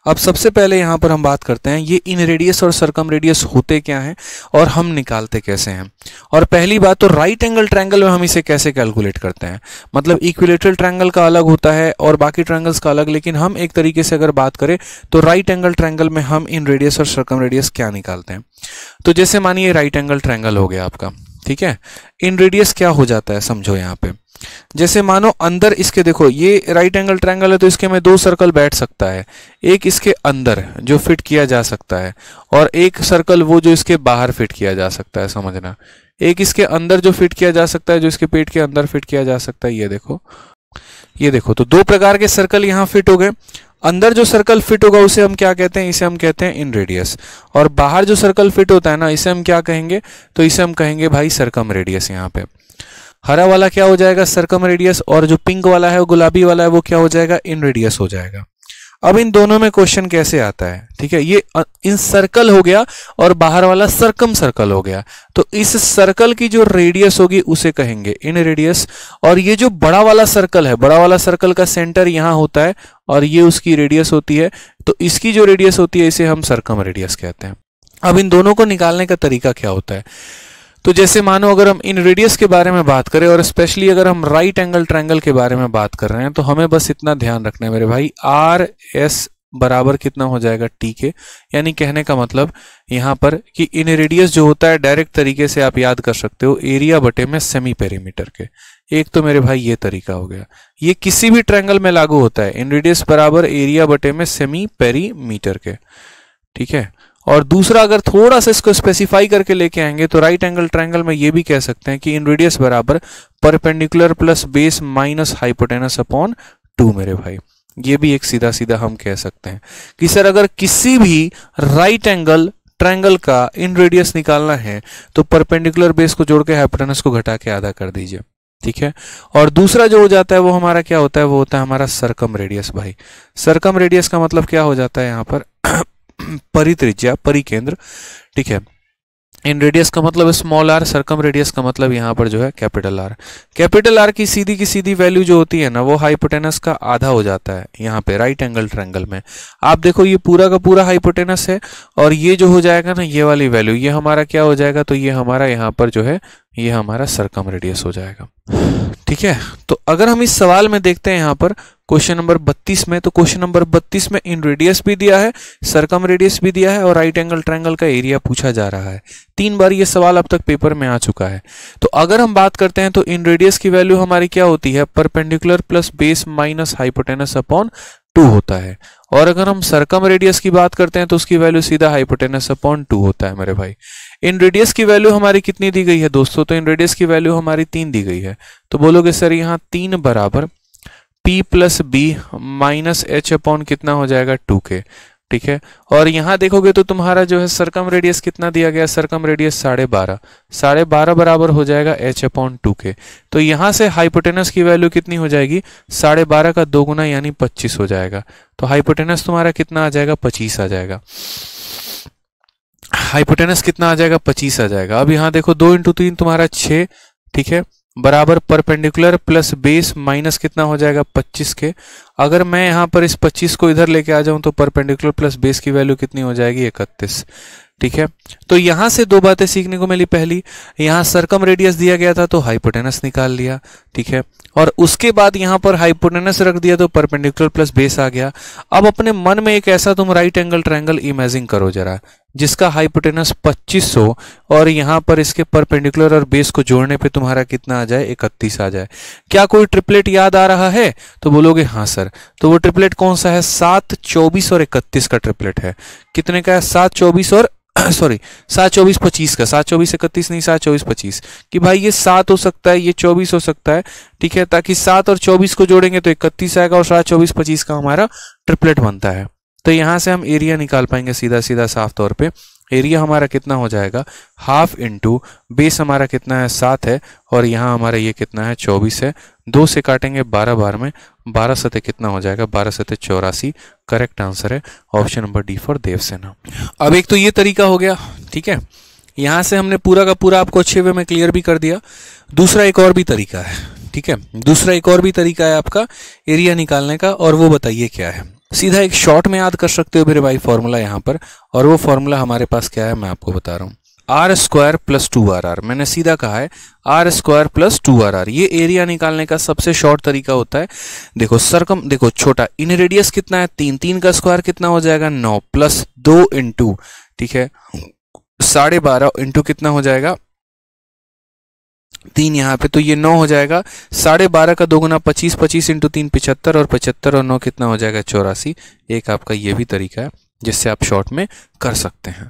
अब सबसे पहले यहाँ पर हम बात करते हैं ये इन रेडियस और सरकम रेडियस होते क्या हैं और हम निकालते कैसे हैं और पहली बात तो राइट एंगल ट्रायंगल में हम इसे कैसे कैलकुलेट करते हैं मतलब इक्विलेटरल ट्रायंगल का अलग होता है और बाकी ट्रायंगल्स का अलग लेकिन हम एक तरीके से अगर बात करें तो राइट एंगल ट्रायंगल में हम इन रेडियस और सरकम रेडियस क्या निकालते हैं तो जैसे मानिए राइट एंगल ट्रायंगल हो गया आपका ठीक है इन रेडियस क्या हो जाता है समझो यहाँ पे जैसे मानो अंदर इसके देखो ये राइट एंगल ट्रायंगल है तो इसके में दो सर्कल बैठ सकता है एक इसके अंदर जो फिट किया जा सकता है और एक सर्कल वो जो इसके बाहर फिट किया जा सकता है समझना एक इसके अंदर जो फिट किया जा सकता है जो इसके पेट के अंदर फिट किया जा सकता है ये देखो ये देखो तो दो प्रकार के सर्कल यहाँ फिट हो गए अंदर जो सर्कल फिट होगा उसे हम क्या कहते हैं इसे हम कहते हैं इन रेडियस और बाहर जो सर्कल फिट होता है ना इसे हम क्या कहेंगे तो इसे हम कहेंगे भाई सर्कम रेडियस यहाँ पे हरा वाला क्या हो जाएगा सर्कम रेडियस और जो पिंक वाला है वो गुलाबी वाला है वो क्या हो जाएगा इन रेडियस हो जाएगा अब इन दोनों में क्वेश्चन कैसे आता है ठीक है ये इन सर्कल हो गया और बाहर वाला सर्कम सर्कल हो गया तो इस सर्कल की जो रेडियस होगी उसे कहेंगे इन रेडियस और ये जो बड़ा वाला सर्कल है बड़ा वाला सर्कल का सेंटर यहां होता है और ये उसकी रेडियस होती है तो इसकी जो रेडियस होती है इसे हम सर्कम रेडियस कहते हैं अब इन दोनों को निकालने का तरीका क्या होता है तो जैसे मानो अगर हम इन रेडियस के बारे में बात करें और स्पेशली अगर हम राइट एंगल ट्रायंगल के बारे में बात कर रहे हैं तो हमें बस इतना ध्यान रखना है मेरे भाई आर एस बराबर कितना हो जाएगा टी के यानी कहने का मतलब यहां पर कि इन रेडियस जो होता है डायरेक्ट तरीके से आप याद कर सकते हो एरिया बटे में सेमी पेरीमीटर के एक तो मेरे भाई ये तरीका हो गया ये किसी भी ट्रैंगल में लागू होता है इन रेडियस बराबर एरिया बटे में सेमी पेरीमीटर के ठीक है और दूसरा अगर थोड़ा सा इसको स्पेसिफाई करके लेके आएंगे तो राइट एंगल ट्रायंगल में ये भी कह सकते हैं कि इन रेडियस बराबर perpendicular plus base minus hypotenuse upon two मेरे भाई ये भी एक सीधा सीधा हम कह सकते हैं कि सर अगर किसी भी राइट एंगल ट्रायंगल का इन रेडियस निकालना है तो परपेंडिकुलर बेस को जोड़ के हाइपोटेनस को घटा के आधा कर दीजिए ठीक है और दूसरा जो हो जाता है वो हमारा क्या होता है वो होता है हमारा सरकम रेडियस भाई सरकम रेडियस का मतलब क्या हो जाता है यहाँ पर परित्रिज्या परिकेंद्र ठीक है इन रेडियस का मतलब स्मॉल आर सरकम रेडियस का मतलब यहाँ पर जो है कैपिटल आर कैपिटल आर की सीधी की सीधी वैल्यू जो होती है ना वो हाइपोटेनस का आधा हो जाता है यहाँ पे राइट एंगल ट्रेंगल में आप देखो ये पूरा का पूरा हाइपोटेनस है और ये जो हो जाएगा ना ये वाली वैल्यू ये हमारा क्या हो जाएगा तो ये हमारा यहाँ पर जो है ये हमारा सरकम रेडियस हो जाएगा ठीक है तो अगर हम इस सवाल में देखते हैं यहां पर क्वेश्चन नंबर 32 में तो क्वेश्चन नंबर 32 में इन रेडियस भी दिया है सरकम रेडियस भी दिया है और राइट एंगल ट्रायंगल का एरिया पूछा जा रहा है तीन बार ये सवाल अब तक पेपर में आ चुका है तो अगर हम बात करते हैं तो इन रेडियस की वैल्यू हमारी क्या होती है perpendicular plus base minus hypotenuse upon two होता है और अगर हम सरकम रेडियस की बात करते हैं तो उसकी वैल्यू सीधा हाइपोटेनस अपॉन टू होता है मेरे भाई इन रेडियस की वैल्यू हमारी कितनी दी गई है दोस्तों तो इन रेडियस की वैल्यू हमारी तीन दी गई है तो बोलोगे सर यहाँ तीन बराबर P plus B minus H upon कितना हो जाएगा टू के ठीक है और यहां देखोगे तो तुम्हारा जो है सरकम रेडियस कितना दिया गया सरकम रेडियस साढ़े बारह साढ़े बारह बराबर हो जाएगा एच अपॉन टू के तो यहां से हाइपोटेनस की वैल्यू कितनी हो जाएगी साढ़े बारह का दो गुना यानी पच्चीस हो जाएगा तो हाइपोटेनस तुम्हारा कितना आ जाएगा पच्चीस आ जाएगा हाइपोटेनस कितना आ जाएगा पच्चीस आ जाएगा अब यहां देखो दो इंटू तीन तुम्हारा छ ठीक है बराबर परपेंडिकुलर प्लस बेस माइनस कितना हो जाएगा 25 के अगर मैं यहाँ पर इस 25 को इधर लेके आ जाऊं तो परपेंडिकुलर प्लस बेस की वैल्यू कितनी हो जाएगी इकतीस ठीक है तो यहां से दो बातें सीखने को मिली पहली यहाँ सरकम रेडियस दिया गया था तो हाइपोटेनस निकाल लिया ठीक है और उसके बाद यहाँ पर हाइपोटेनस रख दिया तो परपेंडिकुलर प्लस बेस आ गया अब अपने मन में एक ऐसा तुम राइट एंगल ट्रायंगल इमेजिंग करो जरा जिसका हाइपोटेनस 2500 और यहाँ पर इसके परपेंडिकुलर और बेस को जोड़ने पे तुम्हारा कितना आ जाए इकतीस आ जाए क्या कोई ट्रिपलेट याद आ रहा है तो बोलोगे हाँ सर तो वो ट्रिपलेट कौन सा है सात चौबीस और इकतीस का ट्रिपलेट है कितने का है सात चौबीस और सॉरी (clears throat) सात चौबीस पच्चीस का सात चौबीस इकतीस नहीं सात चौबीस पच्चीस कि भाई ये सात हो सकता है ये चौबीस हो सकता है ठीक है ताकि सात और चौबीस को जोड़ेंगे तो इकतीस आएगा और सात चौबीस पच्चीस का हमारा ट्रिपलेट बनता है तो यहाँ से हम एरिया निकाल पाएंगे सीधा सीधा साफ तौर पे एरिया हमारा कितना हो जाएगा हाफ इंटू बेस हमारा कितना है सात है और यहाँ हमारा ये कितना है चौबीस है दो से काटेंगे बारह बार में बारह सतह कितना हो जाएगा बारह सतह चौरासी करेक्ट आंसर है option number D for Devsena अब एक तो ये तरीका हो गया ठीक है यहाँ से हमने पूरा का पूरा आपको अच्छे वे में क्लियर भी कर दिया दूसरा एक और भी तरीका है ठीक है दूसरा एक और भी तरीका है आपका एरिया निकालने का और वो बताइए क्या है सीधा एक शॉर्ट में याद कर सकते हो मेरे भाई फॉर्मूला यहाँ पर और वो फॉर्मूला हमारे पास क्या है मैं आपको बता रहा हूँ R square plus two R R मैंने सीधा कहा है R square plus two R R ये एरिया निकालने का सबसे शॉर्ट तरीका होता है देखो सरकम देखो छोटा इन रेडियस कितना है तीन तीन का स्क्वायर कितना हो जाएगा नौ प्लस दो इंटू ठीक है साढ़े बारह इंटू कितना हो जाएगा तीन यहाँ पे तो ये नौ हो जाएगा साढ़े बारह का दोगुना पच्चीस पच्चीस इंटू तीन पिछहत्तर और पचहत्तर और नौ कितना हो जाएगा चौरासी एक आपका ये भी तरीका है जिससे आप शॉर्ट में कर सकते हैं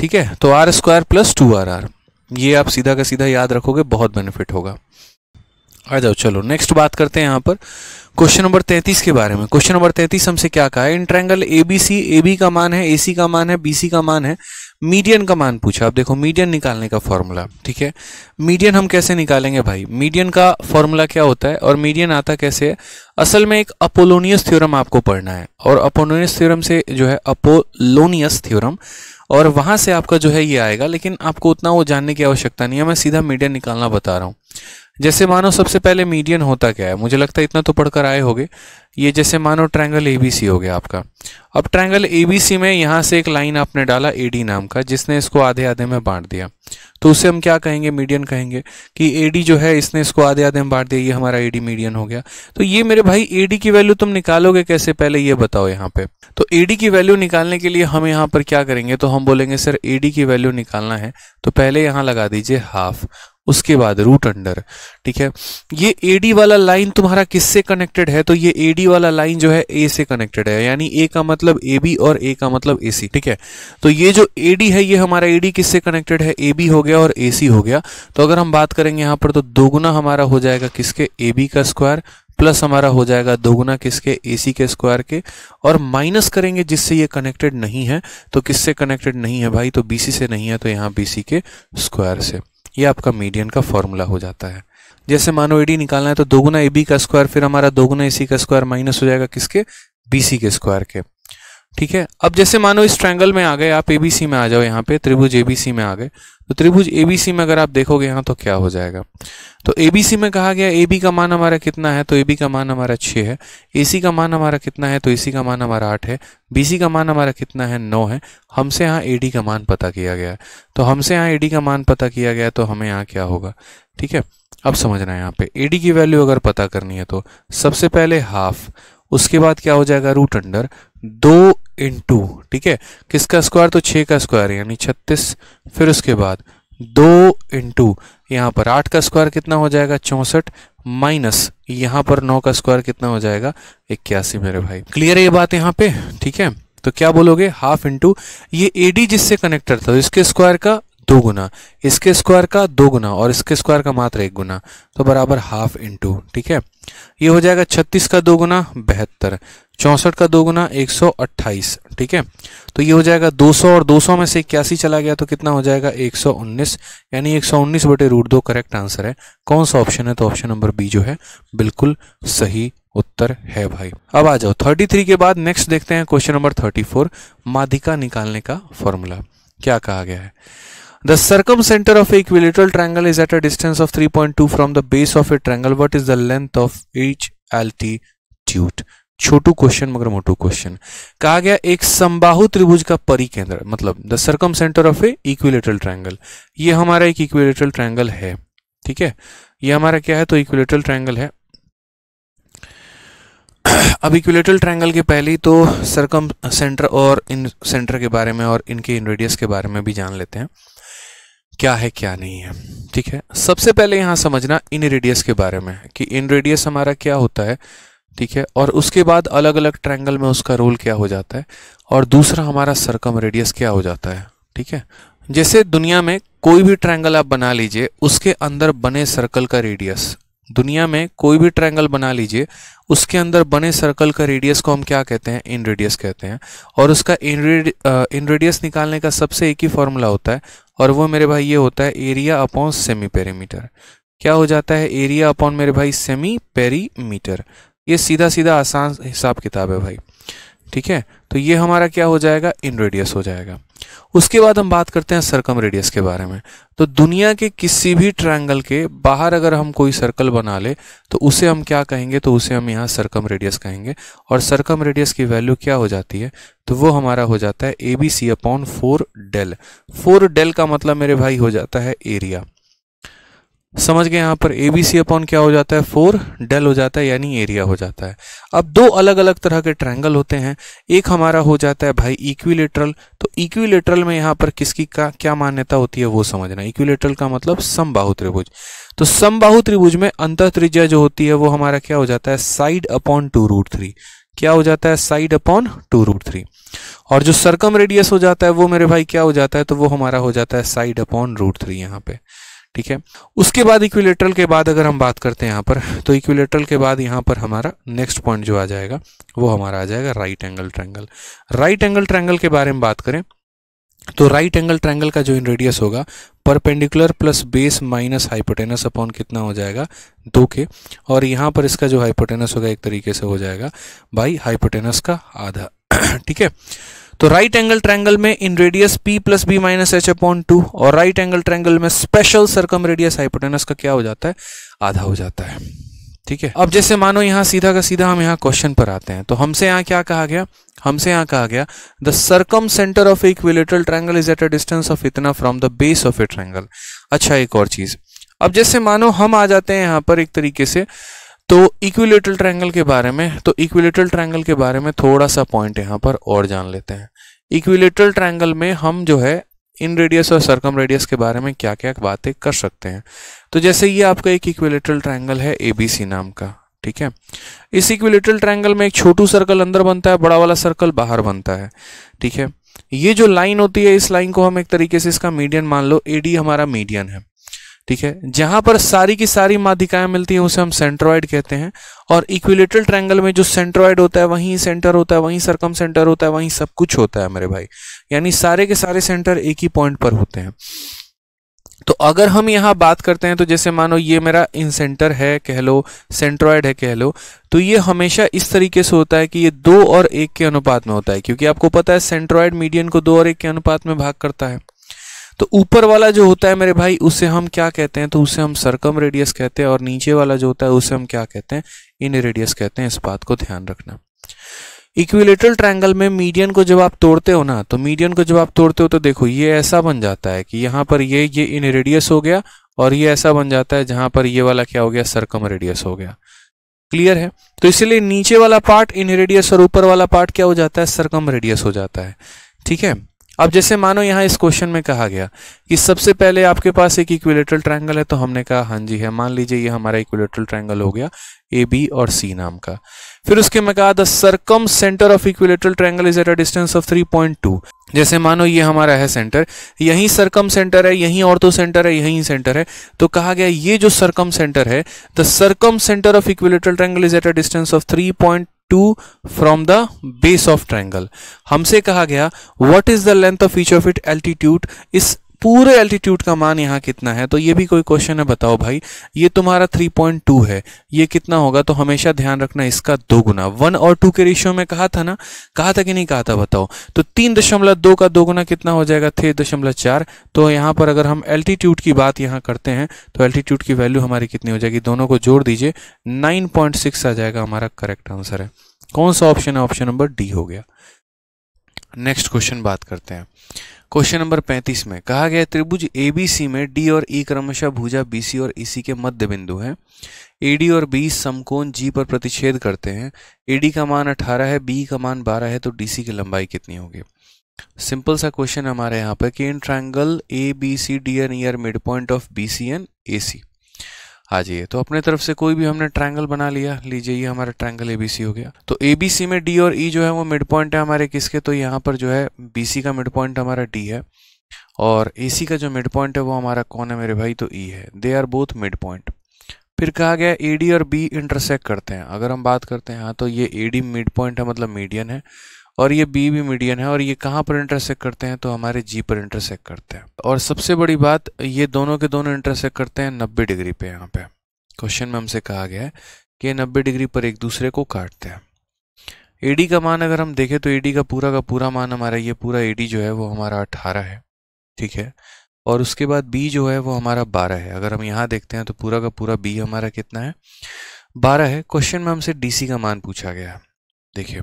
ठीक है तो R square plus two R R ये आप सीधा का सीधा याद रखोगे बहुत बेनिफिट होगा आ जाओ चलो नेक्स्ट बात करते हैं यहाँ पर क्वेश्चन नंबर 33 के बारे में क्वेश्चन नंबर 33 हमसे क्या कहा है इन ए बी सी ए बी का मान है ए सी का मान है बी सी का मान है मीडियन का मान पूछा आप देखो मीडियन निकालने का फॉर्मूला ठीक है मीडियन हम कैसे निकालेंगे भाई मीडियन का फॉर्मूला क्या होता है और मीडियन आता कैसे है असल में एक अपोलोनियस थ्योरम आपको पढ़ना है और अपोलोनियस थ्योरम से जो है अपोलोनियस थ्योरम और वहां से आपका जो है ये आएगा लेकिन आपको उतना वो जानने की आवश्यकता नहीं है मैं सीधा मीडियन निकालना बता रहा हूँ जैसे मानो सबसे पहले मीडियन होता क्या है मुझे लगता है इतना तो पढ़कर आए होगे ये जैसे मानो ट्रायंगल एबीसी हो गया आपका अब ट्रायंगल एबीसी में यहाँ से एक लाइन आपने डाला एडी नाम का जिसने इसको आधे आधे में बांट दिया तो उसे हम क्या कहेंगे मीडियन कहेंगे कि एडी जो है इसने इसको आधे आधे में बांट दिया ये हमारा एडी मीडियन हो गया तो ये मेरे भाई एडी की वैल्यू तुम निकालोगे कैसे पहले ये बताओ यहाँ पे तो एडी की वैल्यू निकालने के लिए हम यहाँ पर क्या करेंगे तो हम बोलेंगे सर एडी की वैल्यू निकालना है तो पहले यहाँ लगा दीजिए हाफ उसके बाद रूट अंडर ठीक है ये एडी वाला लाइन तुम्हारा किससे कनेक्टेड है तो ये एडी वाला लाइन जो है ए से कनेक्टेड है यानी ए का मतलब ए बी और ए का मतलब ए सी ठीक है तो ये जो एडी है ये हमारा एडी किससे कनेक्टेड है ए बी हो गया और ए सी हो गया तो अगर हम बात करेंगे यहाँ पर तो दोगुना हमारा हो जाएगा किसके ए बी का स्क्वायर प्लस हमारा हो जाएगा दोगुना किसके एसी के स्क्वायर के और माइनस करेंगे जिससे ये कनेक्टेड नहीं है तो किससे कनेक्टेड नहीं है भाई तो बीसी से नहीं है तो यहाँ बीसी के स्क्वायर से ये आपका मीडियन का फॉर्मूला हो जाता है जैसे मानो एडी निकालना है तो दोगुना ए बी का स्क्वायर फिर हमारा दोगुना ए सी का स्क्वायर माइनस हो जाएगा किसके बी सी के स्क्वायर के ठीक है अब जैसे मानो इस ट्रैंगल में आ गए आप एबीसी में आ जाओ यहाँ पे त्रिभुज एबीसी में आ गए तो त्रिभुज एबीसी में अगर आप देखोगे यहाँ तो क्या हो जाएगा तो एबीसी में कहा गया ए बी का मान हमारा कितना है तो ए बी का मान हमारा छः है ए सी का मान हमारा कितना है तो ए सी का मान हमारा आठ है बी सी का मान हमारा कितना है नौ है हमसे यहाँ ए डी का मान पता किया गया है तो हमसे यहाँ ए डी का मान पता किया गया तो हमें यहाँ क्या होगा ठीक है अब समझना है यहाँ पे ए डी की वैल्यू अगर पता करनी है तो सबसे पहले हाफ उसके बाद क्या हो जाएगा रूट अंडर दो इन टू ठीक है किसका स्क्वायर तो छः का स्क्वायर यानी छत्तीस फिर उसके बाद दो इन यहाँ पर आठ का स्क्वायर कितना हो जाएगा चौंसठ माइनस यहाँ पर नौ का स्क्वायर कितना हो जाएगा इक्यासी मेरे भाई क्लियर है ये बात यहाँ पे ठीक है तो क्या बोलोगे हाफ इंटू ये एडी जिससे कनेक्टेड था तो इसके स्क्वायर का दो गुना इसके स्क्वायर का दो गुना और इसके स्क्वायर का मात्र एक गुना तो बराबर हाफ इंटू ठीक है ये हो जाएगा छत्तीस का दो गुना बहत्तर 64 का दोगुना एक सौ अट्ठाईस ठीक है तो ये हो जाएगा 200 और 200 में से इक्यासी चला गया तो कितना हो जाएगा 119 यानी 119 बटे रूट दो करेक्ट आंसर है कौन सा ऑप्शन है तो ऑप्शन नंबर बी जो है बिल्कुल सही उत्तर है भाई अब आ जाओ 33 के बाद नेक्स्ट देखते हैं क्वेश्चन नंबर 34 माधिका निकालने का फॉर्मूला क्या कहा गया है the circumcentre of equilateral triangle is at a distance of 3.2 from the base of a triangle what is the length of each altitude छोटू क्वेश्चन मगर मोटू क्वेश्चन कहा गया एक संबाहु त्रिभुज का परिकेंद्र मतलब the circumcentre of a equilateral triangle ये हमारा एक इक्विलेटरल ट्रायंगल है ठीक है ये हमारा क्या है तो इक्विलेटरल ट्रायंगल है अब इक्विलेटरल ट्रायंगल के पहले ही तो सर्कम सेंटर और इन सेंटर के बारे में और इनके इन रेडियस के बारे में भी जान लेते हैं क्या है क्या नहीं है ठीक है सबसे पहले यहां समझना इन रेडियस के बारे में कि इन रेडियस हमारा क्या होता है ठीक है और उसके बाद अलग अलग ट्रायंगल में उसका रोल क्या हो जाता है और दूसरा हमारा सरकम रेडियस क्या हो जाता है ठीक है जैसे दुनिया में कोई भी ट्रायंगल आप बना लीजिए उसके अंदर बने सर्कल का रेडियस दुनिया में कोई भी ट्रायंगल बना लीजिए उसके अंदर बने सर्कल का रेडियस को हम क्या कहते हैं इन रेडियस कहते हैं और उसका इन रेडियस निकालने का सबसे एक ही फॉर्मूला होता है और वो मेरे भाई ये होता है एरिया अपॉन सेमी पेरीमीटर क्या हो जाता है एरिया अपॉन मेरे भाई सेमी पेरीमीटर ये सीधा सीधा आसान हिसाब किताब है भाई ठीक है तो ये हमारा क्या हो जाएगा इन रेडियस हो जाएगा उसके बाद हम बात करते हैं सर्कम रेडियस के बारे में तो दुनिया के किसी भी ट्रायंगल के बाहर अगर हम कोई सर्कल बना ले तो उसे हम क्या कहेंगे तो उसे हम यहाँ सर्कम रेडियस कहेंगे और सर्कम रेडियस की वैल्यू क्या हो जाती है तो वो हमारा हो जाता है A B C upon four del four del का मतलब मेरे भाई हो जाता है एरिया समझ गए यहाँ पर ए बी सी अपॉन क्या हो जाता है फोर डेल हो जाता है यानी एरिया हो जाता है अब दो अलग अलग तरह के ट्रायंगल होते हैं एक हमारा हो जाता है भाई इक्विलेटरल तो इक्विलेटरल में यहाँ पर किसकी का क्या मान्यता होती है वो समझना इक्विलेटरल का मतलब समबाहु त्रिभुज तो समबाहु त्रिभुज में अंतर त्रिज्या जो होती है वो हमारा क्या हो जाता है side upon two root three क्या हो जाता है side upon two root three और जो सरकम रेडियस हो जाता है वो मेरे भाई क्या हो जाता है तो वो हमारा हो जाता है साइड अपॉन रूट थ्री यहाँ पे ठीक है उसके बाद इक्विलेटरल के बाद अगर हम बात करते हैं यहाँ पर तो इक्विलेटरल के बाद यहाँ पर हमारा नेक्स्ट पॉइंट जो आ जाएगा वो हमारा आ जाएगा right angle triangle right angle triangle के बारे में बात करें तो राइट एंगल ट्रैंगल का जो इन रेडियस होगा perpendicular plus base minus hypotenuse upon कितना हो जाएगा दो के और यहाँ पर इसका जो हाइपोटेनस होगा एक तरीके से हो जाएगा बाई हाइपोटेनस का आधा (clears throat) ठीक है तो राइट एंगल ट्रैंगल में inradius P plus B minus H upon two और राइट एंगल ट्रैंगल में स्पेशल सरकम रेडियस हाइपोटेनस का क्या हो जाता है आधा हो जाता है ठीक है अब जैसे मानो यहां सीधा का सीधा हम यहां क्वेश्चन पर आते हैं तो हमसे यहां क्या कहा गया हमसे यहां कहा गया the circumcentre of equilateral triangle is at a distance of इतना from the base of a triangle अच्छा एक और चीज अब जैसे मानो हम आ जाते हैं यहां पर एक तरीके से तो इक्विलेटरल ट्रायंगल के बारे में तो इक्विलेटरल ट्रायंगल के बारे में थोड़ा सा पॉइंट यहाँ पर और जान लेते हैं इक्विलेटरल ट्रायंगल में हम जो है इन रेडियस और सरकम रेडियस के बारे में क्या क्या बातें कर सकते हैं तो जैसे ये आपका एक इक्विलेटरल ट्रायंगल है एबीसी नाम का ठीक है इस इक्विलेटरल ट्रायंगल में एक छोटू सर्कल अंदर बनता है बड़ा वाला सर्कल बाहर बनता है ठीक है ये जो लाइन होती है इस लाइन को हम एक तरीके से इसका मीडियन मान लो एडी हमारा मीडियन है ठीक है जहां पर सारी की सारी माधिकाएं मिलती हैं उसे हम सेंट्रोइड कहते हैं और इक्विलेटरल ट्रायंगल में जो सेंट्रोइड होता है वहीं सेंटर होता है वहीं सरकम सेंटर होता है वहीं सब कुछ होता है मेरे भाई यानी सारे के सारे सेंटर एक ही पॉइंट पर होते हैं तो अगर हम यहाँ बात करते हैं तो जैसे मानो ये मेरा इन सेंटर है कह लो सेंट्रॉयड है कह लो तो ये हमेशा इस तरीके से होता है कि ये दो और एक के अनुपात में होता है क्योंकि आपको पता है सेंट्रॉयड मीडियन को दो और एक के अनुपात में भाग करता है तो ऊपर वाला जो होता है मेरे भाई उसे हम क्या कहते हैं तो उसे हम सरकम रेडियस कहते हैं और नीचे वाला जो होता है उसे हम क्या कहते हैं इन रेडियस कहते हैं इस बात को ध्यान रखना इक्विलेटरल ट्रायंगल में मीडियन को जब आप तोड़ते हो ना तो मीडियन को जब आप तोड़ते हो तो देखो ये ऐसा बन जाता है कि यहाँ पर ये ये इन रेडियस हो गया और ये ऐसा बन जाता है जहां पर ये वाला क्या हो गया सरकम रेडियस हो गया क्लियर है तो इसलिए नीचे वाला पार्ट इन रेडियस और ऊपर वाला पार्ट क्या हो जाता है सरकम रेडियस हो जाता है ठीक है अब जैसे मानो यहाँ इस क्वेश्चन में कहा गया कि सबसे पहले आपके पास एक इक्विलेटरल ट्रायंगल है तो हमने कहा हाँ जी है मान लीजिए ये हमारा इक्विलेटरल ट्रायंगल हो गया ए बी और सी नाम का फिर उसके में कहा the circumcentre of equilateral triangle is at a distance of 3.2 जैसे मानो ये हमारा है सेंटर यही सर्कम सेंटर है यही और तो सेंटर है यही सेंटर है तो कहा गया ये जो सर्कम सेंटर है the circumcentre of equilateral triangle is at a distance of 3.2 two from the base of triangle हमसे कहा गया what is the length of each of it altitude इस पूरे एल्टीट्यूड का मान यहाँ कितना है तो ये भी कोई क्वेश्चन है बताओ भाई ये तुम्हारा 3.2 है ये कितना होगा तो हमेशा ध्यान रखना इसका दो गुना वन और टू के रेशियो में कहा था ना कहा था कि नहीं कहा था बताओ तो तीन दशमलव दो का दो गुना कितना हो जाएगा थे दशमलव चार तो यहाँ पर अगर हम एल्टीट्यूड की बात यहाँ करते हैं तो एल्टीट्यूड की वैल्यू हमारी कितनी हो जाएगी दोनों को जोड़ दीजिए नाइन पॉइंट सिक्स आ जाएगा हमारा करेक्ट आंसर है कौन सा ऑप्शन है ऑप्शन नंबर डी हो गया नेक्स्ट क्वेश्चन बात करते हैं क्वेश्चन नंबर 35 में कहा गया त्रिभुज एबीसी में डी और ई e क्रमशः भुजा बीसी और ईसी के मध्य बिंदु हैं एडी और बी समकोण जी पर प्रतिच्छेद करते हैं एडी का मान 18 है बी का मान 12 है तो डीसी की लंबाई कितनी होगी सिंपल सा क्वेश्चन हमारे यहाँ पर कि in triangle A B C D and E are mid point of B C and A C आ हाँ जाइए तो अपने तरफ से कोई भी हमने ट्रायंगल बना लिया लीजिए ये हमारा ट्रायंगल एबीसी हो गया तो एबीसी में डी और ई e जो है वो मिड पॉइंट है हमारे किसके तो यहाँ पर जो है बीसी का मिड पॉइंट हमारा डी है और एसी का जो मिड पॉइंट है वो हमारा कौन है मेरे भाई तो ई e है they are both mid point फिर कहा गया ए डी और बी इंटरसेक्ट करते हैं अगर हम बात करते हैं हाँ तो ये ए डी मिड पॉइंट है मतलब मीडियन है और ये बी भी मीडियन है और ये कहाँ पर इंटरसेक करते हैं तो हमारे जी पर इंटरसेक करते हैं और सबसे बड़ी बात ये दोनों के दोनों इंटरसेक करते हैं नब्बे डिग्री पे यहाँ पे क्वेश्चन में हमसे कहा गया है कि नब्बे डिग्री पर एक दूसरे को काटते हैं ए का मान अगर हम देखें तो ए का पूरा का पूरा मान हमारा ये पूरा ए जो है वो हमारा अठारह है ठीक है और उसके बाद बी जो है वो हमारा बारह है अगर हम यहाँ देखते हैं तो पूरा का पूरा बी हमारा कितना है बारह है क्वेश्चन में हमसे डीसी का मान पूछा गया है देखिए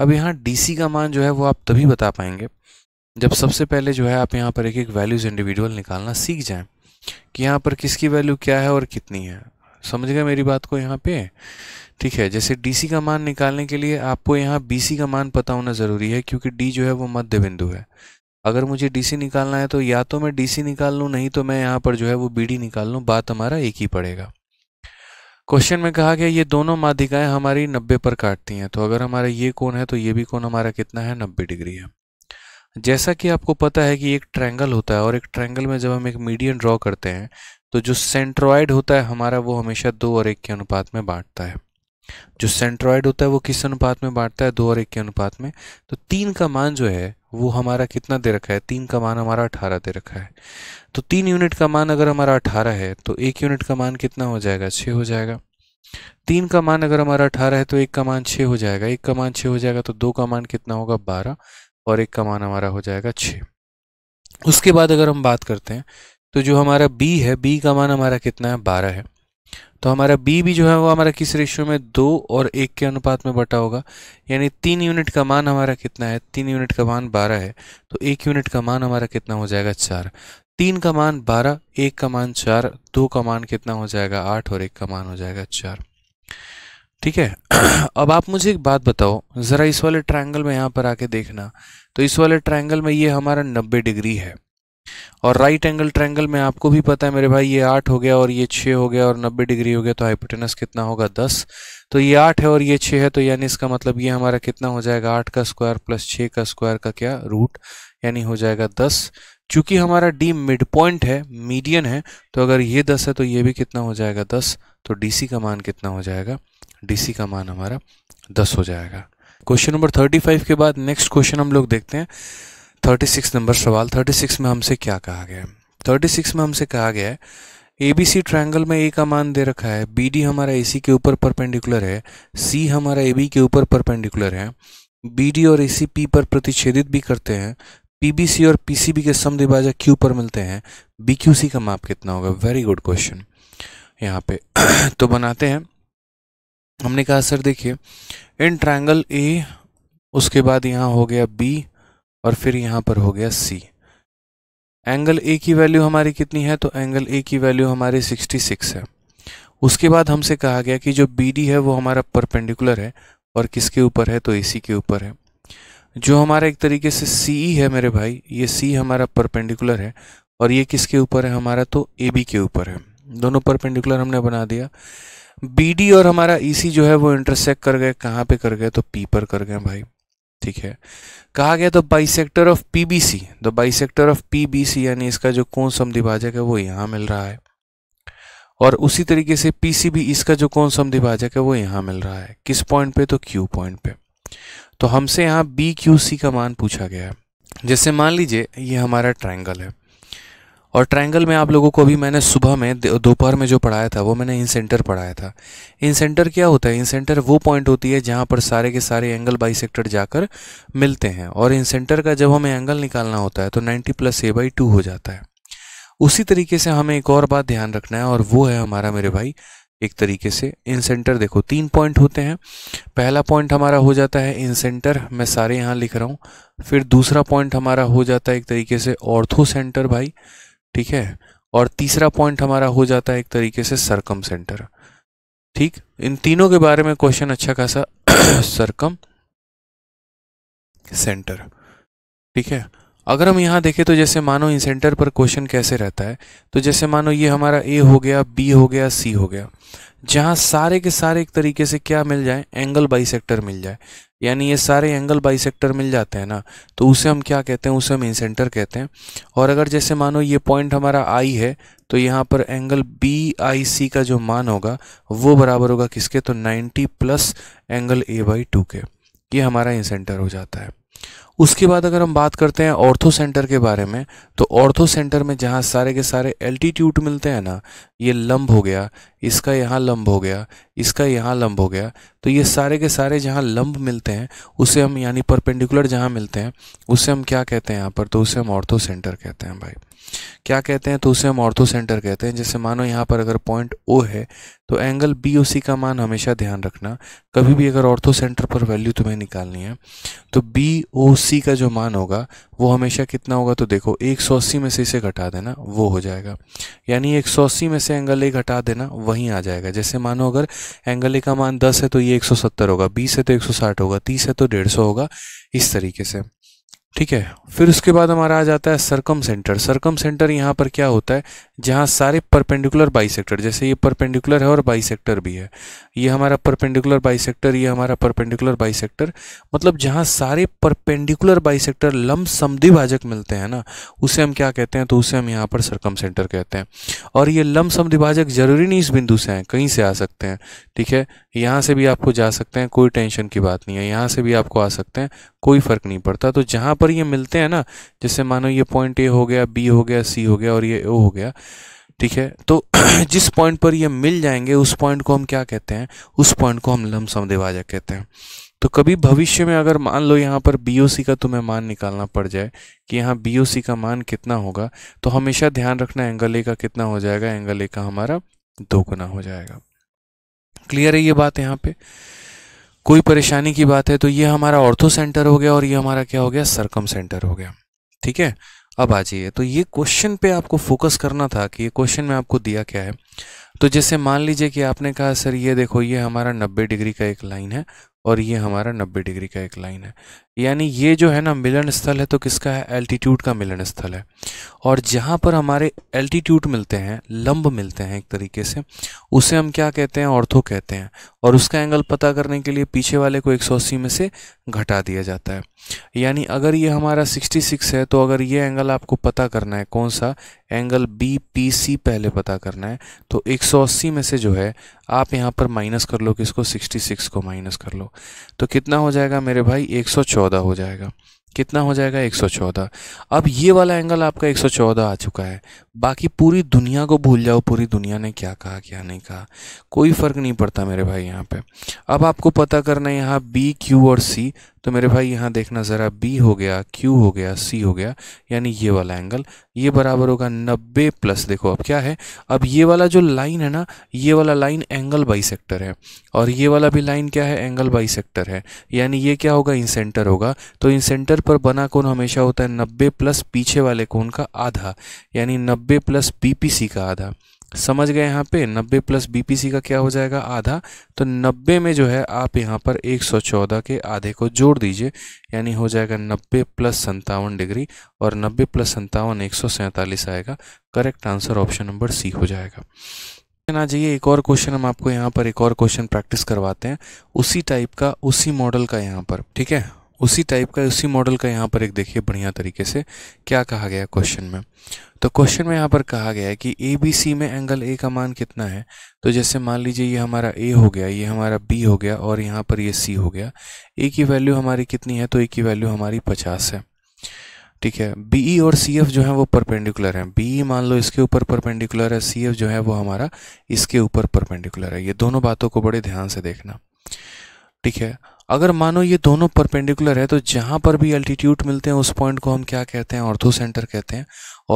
अब यहाँ डी का मान जो है वो आप तभी बता पाएंगे जब सबसे पहले जो है आप यहाँ पर एक एक वैल्यूज़ इंडिविजुअल निकालना सीख जाएं कि यहाँ पर किसकी वैल्यू क्या है और कितनी है समझ गए मेरी बात को यहाँ पे ठीक है जैसे डी का मान निकालने के लिए आपको यहाँ बी का मान पता होना ज़रूरी है क्योंकि डी जो है वो मध्य बिंदु है अगर मुझे डीसी निकालना है तो या तो मैं डीसी निकाल लूँ नहीं तो मैं यहाँ पर जो है वो बीडी निकाल लूँ बात हमारा एक ही पड़ेगा क्वेश्चन में कहा गया ये दोनों माध्यिकाएं हमारी 90 पर काटती हैं तो अगर हमारा ये कोण है तो ये भी कोण हमारा कितना है 90 डिग्री है जैसा कि आपको पता है कि एक ट्रायंगल होता है और एक ट्रायंगल में जब हम एक मीडियन ड्रॉ करते हैं तो जो सेंट्रोइड होता है हमारा वो हमेशा दो और एक के अनुपात में बांटता है जो सेंट्रॉयड होता है वो किस अनुपात में बांटता है दो और एक के अनुपात में तो तीन का मान जो है वो हमारा कितना दे रखा है तीन का मान हमारा अठारह दे रखा है तो तीन यूनिट का मान अगर हमारा अठारह है तो एक यूनिट का मान कितना हो जाएगा छः हो जाएगा तीन का मान अगर हमारा अठारह है तो एक का मान छः हो जाएगा एक का मान छः हो जाएगा तो दो का मान कितना होगा बारह और एक का मान हमारा हो जाएगा छः उसके बाद अगर हम बात करते हैं तो जो हमारा बी है बी का मान हमारा कितना है बारह है तो हमारा बी भी जो है वो हमारा किस रेशियो में दो और एक के अनुपात में बटा होगा यानी तीन यूनिट का मान हमारा कितना है तीन यूनिट का मान बारह है तो एक यूनिट का मान हमारा कितना हो जाएगा चार तीन का मान बारह एक का मान चार दो का मान कितना हो जाएगा आठ और एक का मान हो जाएगा चार ठीक है (clears throat) अब आप मुझे एक बात बताओ ज़रा इस वाले ट्राइंगल में यहाँ पर आके देखना तो इस वाले ट्राइंगल में ये हमारा नब्बे डिग्री है और राइट एंगल ट्रैंगल में आपको भी पता है मेरे भाई ये आठ हो गया और ये छः हो गया और नब्बे डिग्री हो गया तो हाइपोटेनस कितना होगा दस तो ये आठ है और ये छः है तो यानी इसका मतलब ये हमारा कितना हो जाएगा आठ का स्क्वायर प्लस छः का स्क्वायर का क्या रूट यानी हो जाएगा दस चूंकि हमारा डी मिड पॉइंट है मीडियन है तो अगर ये दस है तो ये भी कितना हो जाएगा दस तो डी का मान कितना हो जाएगा डी का मान हमारा दस हो जाएगा क्वेश्चन नंबर थर्टी फाइव के बाद नेक्स्ट क्वेश्चन हम लोग देखते हैं थर्टी सिक्स नंबर सवाल थर्टी सिक्स में हमसे क्या कहा गया है थर्टी सिक्स में हमसे कहा गया है ए बी सी ट्राइंगल में ए का मान दे रखा है बी डी हमारा ए सी के ऊपर परपेंडिकुलर है सी हमारा ए बी के ऊपर परपेंडिकुलर है बी डी और ए सी पी पर प्रतिच्छेदित भी करते हैं पी बी सी और पी सी बी के समद्विभाजक क्यू पर मिलते हैं बी क्यू सी का माप कितना होगा वेरी गुड क्वेश्चन यहाँ पे (clears throat) तो बनाते हैं हमने कहा सर देखिए इन ट्राइंगल ए उसके बाद यहाँ हो गया बी और फिर यहाँ पर हो गया सी एंगल ए की वैल्यू हमारी कितनी है तो एंगल ए की वैल्यू हमारी 66 है उसके बाद हमसे कहा गया कि जो बी डी है वो हमारा परपेंडिकुलर है और किसके ऊपर है तो ए सी के ऊपर है जो हमारा एक तरीके से सी ई e है मेरे भाई ये सी हमारा परपेंडिकुलर है और ये किसके ऊपर है हमारा तो ए बी के ऊपर है दोनों परपेंडिकुलर हमने बना दिया बी डी और हमारा ई e सी जो है वो इंटरसेक्ट कर गए कहाँ पर कर गए तो पी पर कर गए भाई ठीक है कहा गया तो sector of P B C the sector of P B C यानी इसका जो सम विभाजक है वो यहाँ मिल रहा है और उसी तरीके से पीसीबी इसका जो सम विभाजक है वो यहाँ मिल रहा है किस पॉइंट पे तो क्यू पॉइंट पे तो हमसे यहाँ बी क्यू सी का मान पूछा गया है जैसे मान लीजिए ये हमारा ट्रायंगल है और ट्रायंगल में आप लोगों को भी मैंने सुबह में दोपहर में जो पढ़ाया था वो मैंने इन सेंटर पढ़ाया था इन सेंटर क्या होता है इन सेंटर वो पॉइंट होती है जहाँ पर सारे के सारे एंगल बाई जाकर मिलते हैं और इन सेंटर का जब हमें एंगल निकालना होता है तो ninety plus A by two हो जाता है उसी तरीके से हमें एक और बात ध्यान रखना है और वो है हमारा मेरे भाई एक तरीके से इन सेंटर देखो तीन पॉइंट होते हैं पहला पॉइंट हमारा हो जाता है इन सेंटर मैं सारे यहाँ लिख रहा हूँ फिर दूसरा पॉइंट हमारा हो जाता है एक तरीके से ऑर्थो सेंटर भाई ठीक है और तीसरा पॉइंट हमारा हो जाता है एक तरीके से सरकम सेंटर ठीक इन तीनों के बारे में क्वेश्चन अच्छा खासा सरकम (clears throat) सेंटर ठीक है अगर हम यहाँ देखें तो जैसे मानो इन सेंटर पर क्वेश्चन कैसे रहता है तो जैसे मानो ये हमारा ए हो गया बी हो गया सी हो गया जहाँ सारे के सारे एक तरीके से क्या मिल जाए एंगल बाई मिल जाए यानी ये सारे एंगल बाई मिल जाते हैं ना तो उसे हम क्या कहते हैं उसे हम इंसेंटर कहते हैं और अगर जैसे मानो ये पॉइंट हमारा आई है तो यहाँ पर एंगल बी आई सी का जो मान होगा वो बराबर होगा किसके तो 90 plus angle A by two के ये हमारा इंसेंटर हो जाता है उसके बाद अगर हम बात करते हैं ऑर्थो सेंटर के बारे में तो ऑर्थो सेंटर में जहाँ सारे के सारे एल्टीट्यूड मिलते हैं ना ये लंब हो गया इसका यहाँ लंब हो गया इसका यहाँ लंब हो गया तो ये सारे के सारे जहाँ लंब मिलते हैं उसे हम यानी परपेंडिकुलर जहाँ मिलते हैं उसे हम क्या कहते हैं यहाँ पर तो उसे हम ऑर्थो सेंटर कहते हैं भाई क्या कहते हैं तो उसे हम ऑर्थो सेंटर कहते हैं जैसे मानो यहाँ पर अगर पॉइंट ओ है तो एंगल बी ओ सी का मान हमेशा ध्यान रखना कभी भी अगर ऑर्थो सेंटर पर वैल्यू तुम्हें निकालनी है तो बी ओ सी का जो मान होगा वो हमेशा कितना होगा तो देखो एक सौ अस्सी में से इसे घटा देना वो हो जाएगा यानी एक सौ अस्सी में से एंगल ए घटा देना वहीं आ जाएगा जैसे मानो अगर एंगल ए का मान दस है तो ये एक सौ सत्तर होगा बीस है तो एक सौ साठ होगा तीस है तो डेढ़ सौ होगा इस तरीके से ठीक है फिर उसके बाद हमारा आ जाता है सरकम सेंटर सरकम सेंटर यहाँ पर क्या होता है जहाँ सारे परपेंडिकुलर बाइसेक्टर जैसे ये परपेंडिकुलर है और बाइसेक्टर भी है ये हमारा परपेंडिकुलर बाइसेक्टर ये हमारा परपेंडिकुलर बाइसेक्टर मतलब जहाँ सारे परपेंडिकुलर बाइसेक्टर लम समिभाजक मिलते हैं ना उसे हम क्या कहते हैं तो उसे हम यहाँ पर सरकम सेंटर कहते हैं और ये लम समिभाजक जरूरी नहीं इस बिंदु से हैं कहीं से आ सकते हैं ठीक है यहाँ से भी आपको जा सकते हैं कोई टेंशन की बात नहीं है यहाँ से भी आपको आ सकते हैं कोई फ़र्क नहीं पड़ता तो जहाँ पर ये मिलते हैं ना जैसे मानो ये पॉइंट ए हो गया बी हो गया सी हो गया और ये ओ हो गया ठीक है तो (clears throat) जिस पॉइंट पर ये मिल जाएंगे उस पॉइंट को हम क्या कहते हैं उस पॉइंट को हम लम सम कहते हैं तो कभी भविष्य में अगर मान लो यहाँ पर बी का तुम्हें मान निकालना पड़ जाए कि यहाँ बी का मान कितना होगा तो हमेशा ध्यान रखना एंगल ए का कितना हो जाएगा एंगल ए का हमारा दो गुना हो जाएगा क्लियर है ये बात यहाँ पे कोई परेशानी की बात है तो ये हमारा ऑर्थो सेंटर हो गया और ये हमारा क्या हो गया सरकम सेंटर हो गया ठीक है अब आ जाइए तो ये क्वेश्चन पे आपको फोकस करना था कि ये क्वेश्चन में आपको दिया क्या है तो जैसे मान लीजिए कि आपने कहा सर ये देखो ये हमारा 90 डिग्री का एक लाइन है और ये हमारा 90 डिग्री का एक लाइन है यानी ये जो है ना मिलन स्थल है तो किसका है एल्टीट्यूड का मिलन स्थल है और जहाँ पर हमारे एल्टीट्यूड मिलते हैं लंब मिलते हैं एक तरीके से उसे हम क्या कहते हैं ऑर्थो कहते हैं और उसका एंगल पता करने के लिए पीछे वाले को एक में से घटा दिया जाता है यानी अगर ये हमारा 66 है तो अगर ये एंगल आपको पता करना है कौन सा एंगल बी पहले पता करना है तो एक में से जो है आप यहाँ पर माइनस कर लो किसको सिक्सटी को माइनस कर लो तो कितना हो जाएगा मेरे भाई एक 114 हो जाएगा कितना हो जाएगा 114 अब ये वाला एंगल आपका 114 आ चुका है बाकी पूरी दुनिया को भूल जाओ पूरी दुनिया ने क्या कहा क्या नहीं कहा कोई फ़र्क नहीं पड़ता मेरे भाई यहाँ पे अब आपको पता करना है यहाँ बी क्यू और सी तो मेरे भाई यहाँ देखना ज़रा बी हो गया क्यू हो गया सी हो गया यानी ये वाला एंगल ये बराबर होगा नब्बे प्लस देखो अब क्या है अब ये वाला जो लाइन है ना ये वाला लाइन एंगल बाई है और ये वाला भी लाइन क्या है एंगल बाई है यानी ये क्या होगा इंसेंटर होगा तो इंसेंटर पर बना कौन हमेशा होता है नब्बे प्लस पीछे वाले कौन का आधा यानी नब्बे प्लस बी का आधा समझ गए यहाँ पे 90 प्लस बी का क्या हो जाएगा आधा तो 90 में जो है आप यहाँ पर 114 के आधे को जोड़ दीजिए यानी हो जाएगा 90 प्लस संतावन डिग्री और 90 प्लस संतावन एक आएगा correct answer option number C हो जाएगा ना जाइए एक और क्वेश्चन हम आपको यहाँ पर एक और क्वेश्चन प्रैक्टिस करवाते हैं उसी टाइप का उसी मॉडल का यहाँ पर ठीक है उसी टाइप का उसी मॉडल का यहाँ पर एक देखिए बढ़िया तरीके से क्या कहा गया क्वेश्चन में तो क्वेश्चन में यहाँ पर कहा गया है कि ए बी सी में एंगल ए का मान कितना है तो जैसे मान लीजिए ये हमारा ए हो गया ये हमारा बी हो गया और यहाँ पर ये सी हो गया ए की वैल्यू हमारी कितनी है तो ए की वैल्यू हमारी पचास है ठीक है बी e और सी एफ जो है वो परपेंडिकुलर है बी मान लो इसके ऊपर परपेंडिकुलर है सी एफ जो है वो हमारा इसके ऊपर परपेंडिकुलर है ये दोनों बातों को बड़े ध्यान से देखना ठीक है अगर मानो ये दोनों परपेंडिकुलर है तो जहाँ पर भी अल्टीट्यूड मिलते हैं उस पॉइंट को हम क्या कहते हैं ऑर्थो सेंटर कहते हैं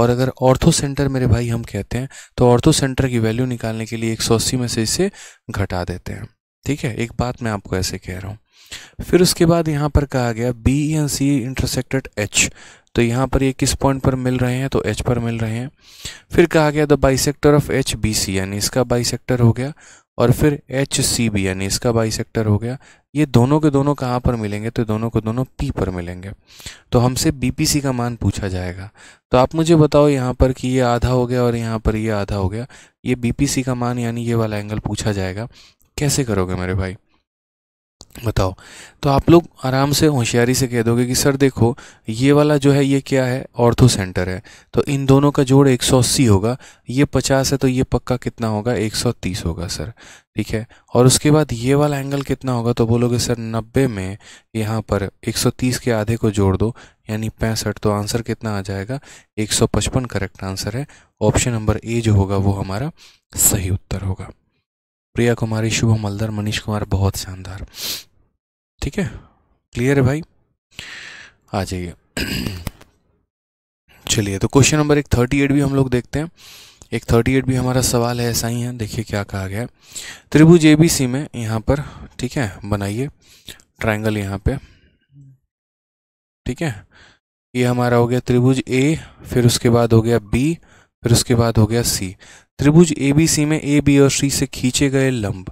और अगर ऑर्थो सेंटर मेरे भाई हम कहते हैं तो ऑर्थो सेंटर की वैल्यू निकालने के लिए एक में से इसे घटा देते हैं ठीक है एक बात मैं आपको ऐसे कह रहा हूँ फिर उसके बाद यहाँ पर कहा गया B and C intersected H तो यहाँ पर ये किस पॉइंट पर मिल रहे हैं तो एच पर मिल रहे हैं फिर कहा गया the bisector of H B C यानी इसका सेक्टर हो गया और फिर एच सी बी यानी इसका बाई सेक्टर हो गया ये दोनों के दोनों कहाँ पर मिलेंगे तो दोनों को दोनों पी पर मिलेंगे तो हमसे बी पी सी का मान पूछा जाएगा तो आप मुझे बताओ यहाँ पर कि ये आधा हो गया और यहाँ पर ये आधा हो गया ये बी पी सी का मान यानी ये वाला एंगल पूछा जाएगा कैसे करोगे मेरे भाई बताओ तो आप लोग आराम से होशियारी से कह दोगे कि सर देखो ये वाला जो है ये क्या है ऑर्थो सेंटर है तो इन दोनों का जोड़ 180 होगा ये 50 है तो ये पक्का कितना होगा 130 होगा सर ठीक है और उसके बाद ये वाला एंगल कितना होगा तो बोलोगे सर 90 में यहाँ पर 130 के आधे को जोड़ दो यानी पैंसठ तो आंसर कितना आ जाएगा 155 करेक्ट आंसर है ऑप्शन नंबर ए जो होगा वो हमारा सही उत्तर होगा प्रिया कुमारी शुभ हल्दर मनीष कुमार बहुत शानदार ठीक है क्लियर है भाई आ जाइए (clears throat) चलिए तो क्वेश्चन नंबर एक थर्टी एट भी हम लोग देखते हैं एक थर्टी एट भी हमारा सवाल है ऐसा ही है देखिए क्या कहा गया है त्रिभुज ए बी सी में यहाँ पर ठीक है बनाइए ट्राइंगल यहाँ पे ठीक है ये हमारा हो गया त्रिभुज ए फिर उसके बाद हो गया बी फिर उसके बाद हो गया सी त्रिभुज ए बी सी में ए बी और सी से खींचे गए लंब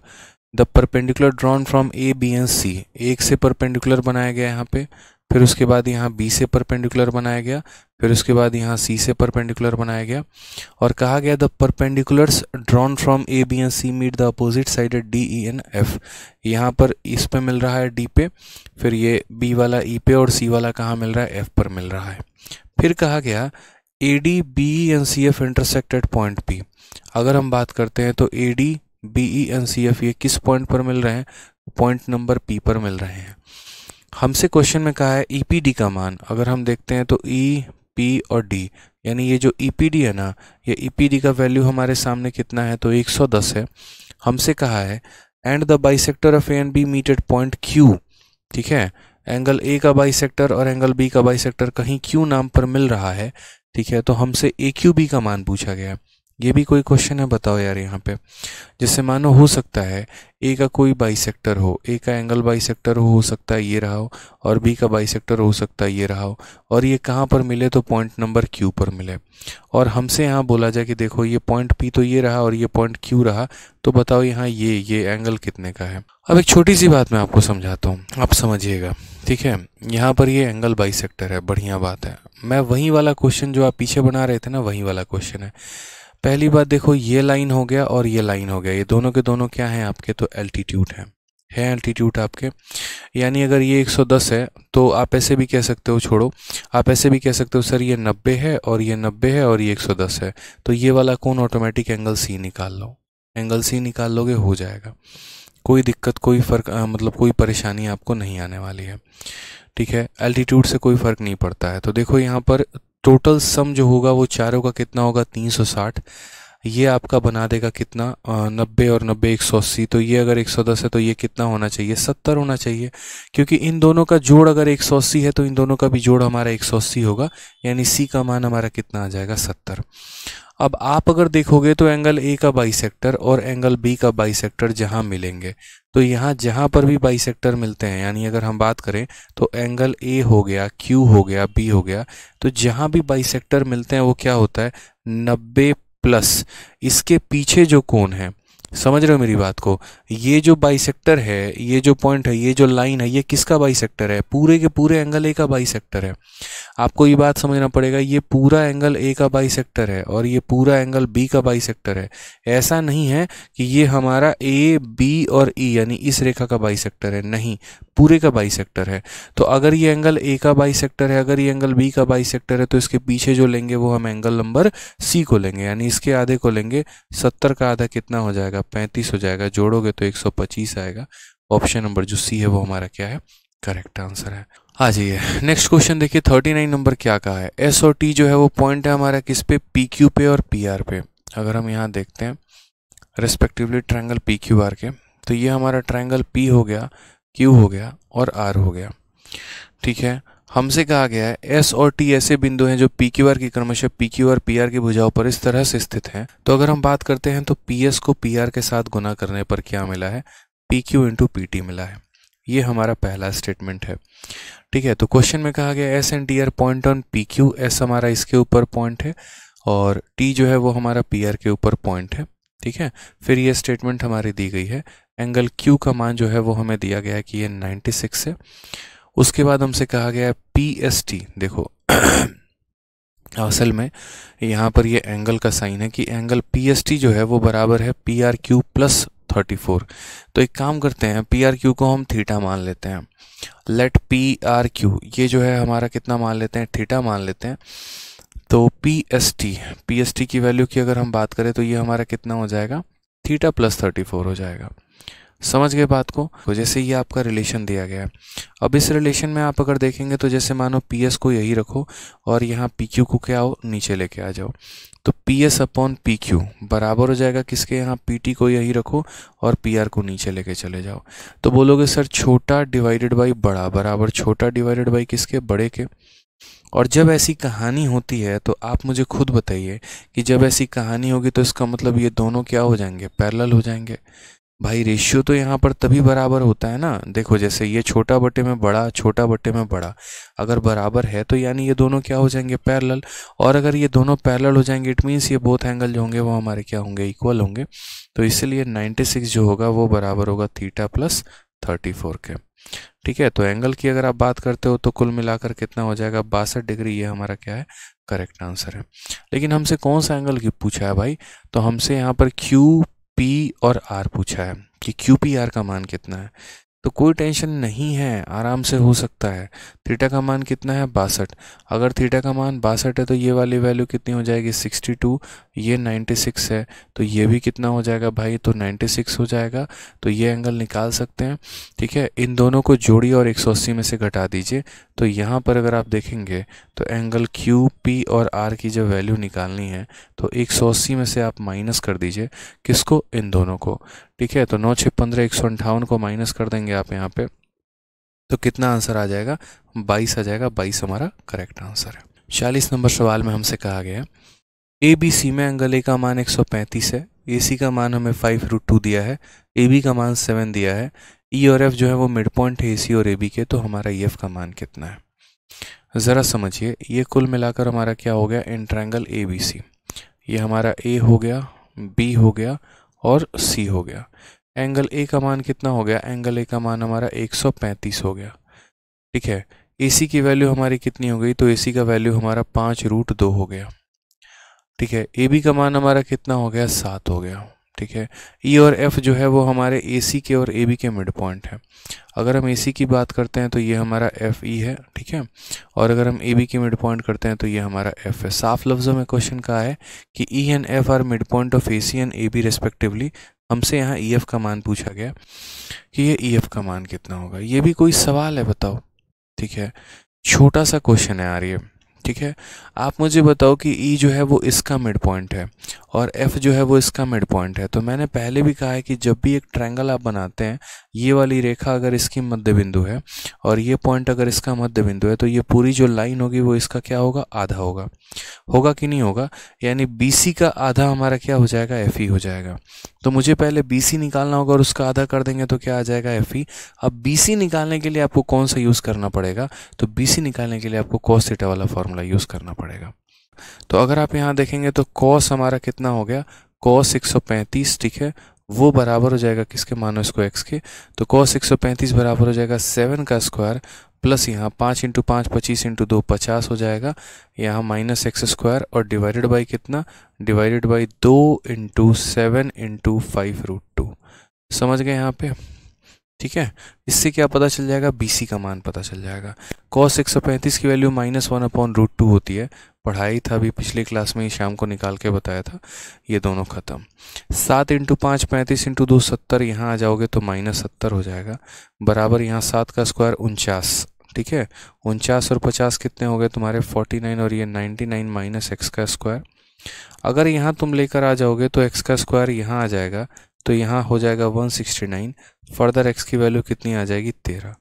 the perpendicular drawn from A B and C एक से परपेंडिकुलर बनाया गया यहाँ पे फिर उसके बाद यहाँ बी से परपेंडिकुलर बनाया गया फिर उसके बाद यहाँ सी से परपेंडिकुलर बनाया गया और कहा गया the perpendiculars drawn from A B and C meet the opposite side D E and F यहाँ पर इस पे मिल रहा है डी पे फिर ये बी वाला ई e पे और सी वाला कहाँ मिल रहा है एफ पर मिल रहा है फिर कहा गया A D B E and C F intersect at point P अगर हम बात करते हैं तो A D B E and C F ये किस पॉइंट पर मिल रहे हैं पॉइंट नंबर पी पर मिल रहे हैं हमसे क्वेश्चन में कहा है ई पी डी का मान अगर हम देखते हैं तो ई e, पी और डी यानी ये जो ई पी डी है ना ये ई पी डी का वैल्यू हमारे सामने कितना है तो एक सौ दस है हमसे कहा है and the bisector of A and B meet at point Q ठीक है एंगल ए का बाई सेक्टर और एंगल बी का बाई सेक्टर कहीं क्यू नाम पर मिल रहा है ठीक है तो हमसे ए बी का मान पूछा गया ये भी कोई क्वेश्चन है बताओ यार यहाँ पे जिससे मानो हो सकता है ए का कोई बाई हो ए का एंगल बाई हो हो सकता है ये रहा हो और बी का बाई हो सकता है ये रहा हो और ये कहाँ पर मिले तो पॉइंट नंबर क्यू पर मिले और हमसे यहाँ बोला जाए कि देखो ये पॉइंट पी तो ये रहा और ये पॉइंट क्यू रहा तो बताओ यहाँ ये ये एंगल कितने का है अब एक छोटी सी बात मैं आपको समझाता हूँ आप समझिएगा ठीक है यहाँ पर ये एंगल बाई है बढ़िया बात है मैं वहीं वाला क्वेश्चन जो आप पीछे बना रहे थे ना वहीं वाला क्वेश्चन है पहली बात देखो ये लाइन हो गया और ये लाइन हो गया ये दोनों के दोनों क्या हैं आपके तो एल्टीट्यूड हैं है एल्टीट्यूड आपके यानी अगर ये 110 है तो आप ऐसे भी कह सकते हो छोड़ो आप ऐसे भी कह सकते हो सर ये 90 है और ये 90 है और ये 110 है तो ये वाला कौन ऑटोमेटिक एंगल सी निकाल लो एंगल सी निकाल लोगे हो जाएगा कोई दिक्कत कोई फ़र्क मतलब कोई परेशानी आपको नहीं आने वाली है ठीक है एल्टीट्यूड से कोई फ़र्क नहीं पड़ता है तो देखो यहाँ पर टोटल सम जो होगा वो चारों का कितना होगा 360 ये आपका बना देगा कितना नब्बे और नब्बे एक सौ अस्सी तो ये अगर एक सौ दस है तो ये कितना होना चाहिए सत्तर होना चाहिए क्योंकि इन दोनों का जोड़ अगर एक सौ अस्सी है तो इन दोनों का भी जोड़ हमारा एक सौ अस्सी होगा यानी सी का मान हमारा कितना आ जाएगा सत्तर अब आप अगर देखोगे तो एंगल ए का बाइसेक्टर और एंगल बी का बाइसेक्टर जहाँ मिलेंगे तो यहाँ जहाँ पर भी बाइसेक्टर मिलते हैं यानी अगर हम बात करें तो एंगल ए हो गया क्यू हो गया बी हो गया तो जहाँ भी बाइसेक्टर मिलते हैं वो क्या होता है नब्बे प्लस इसके पीछे जो कोण है समझ रहे हो मेरी बात को ये जो बाइसेक्टर है ये जो पॉइंट है ये जो लाइन है ये किसका बाइसेक्टर है पूरे के पूरे एंगल ए का बाइसेक्टर है आपको ये बात समझना पड़ेगा ये पूरा एंगल ए का बाइसेक्टर है और ये पूरा एंगल बी का बाइसेक्टर है ऐसा नहीं है कि ये हमारा ए बी और ई e, यानी इस रेखा का बाइसेक्टर है नहीं पूरे का बाइसेक्टर है तो अगर ये एंगल ए का बाइसेक्टर है अगर ये एंगल बी का बाइसेक्टर है तो इसके पीछे जो लेंगे वो हम एंगल नंबर सी को लेंगे यानी इसके आधे को लेंगे सत्तर का आधा कितना हो जाएगा पैंतीस हो जाएगा जोड़ोगे तो एक आएगा ऑप्शन नंबर जो सी है वो हमारा क्या है करेक्ट आंसर है आ जाइए नेक्स्ट क्वेश्चन देखिए थर्टी नाइन नंबर क्या कहा है एस और टी जो है वो पॉइंट है हमारा किस पे पी क्यू पे और पी आर पे अगर हम यहाँ देखते हैं respectively triangle P Q R के तो ये हमारा ट्रायंगल पी हो गया क्यू हो गया और आर हो गया ठीक है हमसे कहा गया है एस और टी ऐसे बिंदु हैं जो पी क्यू आर की क्रमशः P Q R P R की भुजाओं पर इस तरह से स्थित हैं तो अगर हम बात करते हैं तो पी एस को पी आर के साथ गुना करने पर क्या मिला है P Q into P T मिला है ये हमारा पहला स्टेटमेंट है ठीक है तो क्वेश्चन में कहा गया S and T are point on P Q S हमारा इसके ऊपर पॉइंट है और टी जो है वो हमारा पी आर के ऊपर पॉइंट है ठीक है फिर ये स्टेटमेंट हमारी दी गई है एंगल क्यू का मान जो है वो हमें दिया गया है कि ये सिक्स है उसके बाद हमसे कहा गया पी एस टी देखो (clears throat) असल में यहाँ पर ये एंगल का साइन है कि एंगल पी एस टी जो है वो बराबर है P R Q plus thirty four तो एक काम करते हैं पी आर क्यू को हम थीटा मान लेते हैं लेट पी आर क्यू ये जो है हमारा कितना मान लेते हैं थीटा मान लेते हैं तो P S T P S T की वैल्यू की अगर हम बात करें तो ये हमारा कितना हो जाएगा थीटा प्लस थर्टी फोर हो जाएगा समझ गए बात को तो जैसे ये आपका रिलेशन दिया गया है अब इस रिलेशन में आप अगर देखेंगे तो जैसे मानो पी एस को यही रखो और यहाँ पी क्यू को क्या हो नीचे लेके आ जाओ तो P S upon P Q बराबर हो जाएगा किसके यहाँ पी टी को यही रखो और पी आर को नीचे लेके चले जाओ तो बोलोगे सर छोटा डिवाइडेड बाई बड़ा बराबर छोटा डिवाइडेड बाई किसके बड़े के और जब ऐसी कहानी होती है तो आप मुझे खुद बताइए कि जब ऐसी कहानी होगी तो इसका मतलब ये दोनों क्या हो जाएंगे पैरल हो जाएंगे भाई रेशियो तो यहाँ पर तभी बराबर होता है ना देखो जैसे ये छोटा बटे में बड़ा छोटा बटे में बड़ा अगर बराबर है तो यानी ये दोनों क्या हो जाएंगे पैरेलल और अगर ये दोनों पैरेलल हो जाएंगे इट मीन्स ये बोथ एंगल जो होंगे वो हमारे क्या होंगे इक्वल होंगे तो इसलिए 96 जो होगा वो बराबर होगा थीटा प्लस फोर के ठीक है तो एंगल की अगर आप बात करते हो तो कुल मिलाकर कितना हो जाएगा बासठ डिग्री ये हमारा क्या है करेक्ट आंसर है लेकिन हमसे कौन सा एंगल की पूछा है भाई तो हमसे यहाँ पर क्यू पी और आर पूछा है कि क्यू पी आर का मान कितना है तो कोई टेंशन नहीं है आराम से हो सकता है थीटा का मान कितना है बासठ अगर थीटा का मान बासठ है तो ये वाली वैल्यू कितनी हो जाएगी सिक्सटी टू ये नाइन्टी सिक्स है तो ये भी कितना हो जाएगा भाई तो नाइन्टी सिक्स हो जाएगा तो ये एंगल निकाल सकते हैं ठीक है इन दोनों को जोड़िए और एक सौ अस्सी में से घटा दीजिए तो यहाँ पर अगर आप देखेंगे तो एंगल क्यू पी और आर की जो वैल्यू निकालनी है तो एक सौ अस्सी में से आप माइनस कर दीजिए किसको इन दोनों को ठीक है तो नौ छः पंद्रह एक सौ अंठावन को माइनस कर देंगे आप यहाँ पे तो कितना आंसर आ जाएगा बाईस आ जाएगा बाईस हमारा करेक्ट आंसर है चालीस नंबर सवाल में हमसे कहा गया है ए बी सी में एंगल ए का मान एक सौ पैंतीस है ए सी का मान हमें फाइव रूट टू दिया है ए बी का मान सेवन दिया है ई e और एफ जो है वो मिड पॉइंट है ए सी और ए बी के तो हमारा ई एफ का मान कितना है ज़रा समझिए ये कुल मिलाकर हमारा क्या हो गया in triangle A B C ये हमारा ए हो गया बी हो गया और सी हो गया एंगल ए का मान कितना हो गया एंगल ए का मान हमारा 135 हो गया ठीक है ए सी की वैल्यू हमारी कितनी हो गई तो ए सी का वैल्यू हमारा पाँच रूट दो हो गया ठीक है ए बी का मान हमारा कितना हो गया सात हो गया ठीक है ई e और एफ जो है वो हमारे ए सी के और ए बी के मिड पॉइंट हैं अगर हम ए सी की बात करते हैं तो ये हमारा एफ ई e है ठीक है और अगर हम ए बी की मिड पॉइंट करते हैं तो ये हमारा एफ है साफ लफ्ज़ों में क्वेश्चन कहा है कि E and F are mid point of A C and A B respectively हमसे यहाँ ई e एफ का मान पूछा गया कि ये ई e एफ का मान कितना होगा ये भी कोई सवाल है बताओ ठीक है छोटा सा क्वेश्चन है यार ये ठीक है आप मुझे बताओ कि ई e जो है वो इसका मिड पॉइंट है और एफ जो है वो इसका मिड पॉइंट है तो मैंने पहले भी कहा है कि जब भी एक ट्रायंगल आप बनाते हैं ये वाली रेखा अगर इसकी मध्य बिंदु है और ये पॉइंट अगर इसका मध्य बिंदु है तो ये पूरी जो लाइन होगी वो इसका क्या होगा आधा होगा होगा कि नहीं होगा यानी बी का आधा हमारा क्या हो जाएगा एफ e हो जाएगा तो मुझे पहले बी सी निकालना होगा और उसका आधा कर देंगे तो क्या आ जाएगा एफ ई अब बी सी निकालने के लिए आपको कौन सा यूज़ करना पड़ेगा तो बी सी निकालने के लिए आपको कॉस थीटा वाला फार्मूला यूज़ करना पड़ेगा तो अगर आप यहाँ देखेंगे तो कॉस हमारा कितना हो गया कॉस पैंतीस ठीक है वो बराबर हो जाएगा किसके मानो इसको एक्स के तो कॉस पैंतीस बराबर हो जाएगा सेवन का स्क्वायर प्लस यहाँ पाँच इंटू पाँच पच्चीस इंटू दो पचास हो जाएगा यहाँ माइनस एक्स स्क्वायर और डिवाइडेड बाई कितना डिवाइडेड बाई दो into seven into five root two समझ गए यहाँ पे ठीक है इससे क्या पता चल जाएगा बी का मान पता चल जाएगा कॉस एक सौ पैंतीस की value minus one upon root two होती है पढ़ाई था अभी पिछले क्लास में ही शाम को निकाल के बताया था ये दोनों ख़त्म सात इंटू पाँच पैंतीस इंटू दो सत्तर यहाँ आ जाओगे तो माइनस सत्तर हो जाएगा बराबर यहाँ सात का स्क्वायर उनचास ठीक है उनचास और पचास कितने हो गए तुम्हारे फोर्टी नाइन और ये नाइन्टी नाइन माइनस एक्स का स्क्वायर अगर यहाँ तुम लेकर आ जाओगे तो एक्स का स्क्वायर यहाँ आ जाएगा तो यहाँ हो जाएगा one sixty nine further x की वैल्यू कितनी आ जाएगी तेरह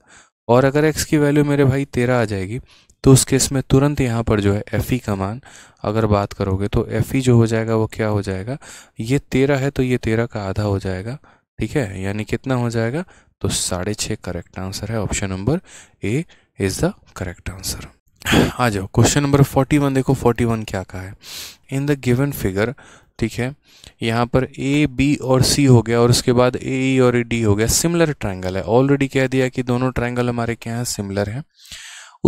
और अगर एक्स की वैल्यू मेरे भाई तेरह आ जाएगी तो उस केस में तुरंत यहाँ पर जो है एफ ई का मान अगर बात करोगे तो एफ ई जो हो जाएगा वो क्या हो जाएगा ये तेरह है तो ये तेरह का आधा हो जाएगा ठीक है यानी कितना हो जाएगा तो साढ़े छः करेक्ट आंसर है option number A is the correct answer आ जाओ क्वेश्चन नंबर फोर्टी वन देखो फोर्टी वन क्या कहा है इन द गिवन फिगर ठीक है यहाँ पर ए बी और सी हो गया और उसके बाद ए ई e और डी हो गया सिमिलर ट्रायंगल है ऑलरेडी कह दिया कि दोनों ट्रायंगल हमारे क्या हैं सिमिलर हैं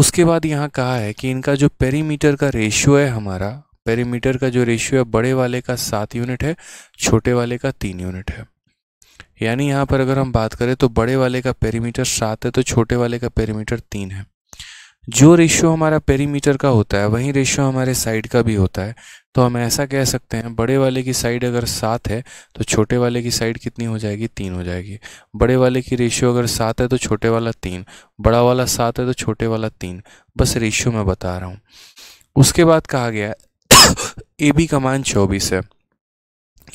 उसके बाद यहाँ कहा है कि इनका जो पेरीमीटर का रेशियो है हमारा पेरीमीटर का जो रेशियो है बड़े वाले का सात यूनिट है छोटे वाले का तीन यूनिट है यानी यहाँ पर अगर हम बात करें तो बड़े वाले का पेरीमीटर सात है तो छोटे वाले का पेरीमीटर तीन है जो रेशियो हमारा पेरीमीटर का होता है वही रेशियो हमारे साइड का भी होता है तो हम ऐसा कह सकते हैं बड़े वाले की साइड अगर सात है तो छोटे वाले की साइड कितनी हो जाएगी तीन हो जाएगी बड़े वाले की रेशियो अगर सात है तो छोटे वाला तीन बड़ा वाला सात है तो छोटे वाला तीन बस रेशियो मैं बता रहा हूँ उसके बाद कहा गया (coughs) ए बी का मान चौबीस है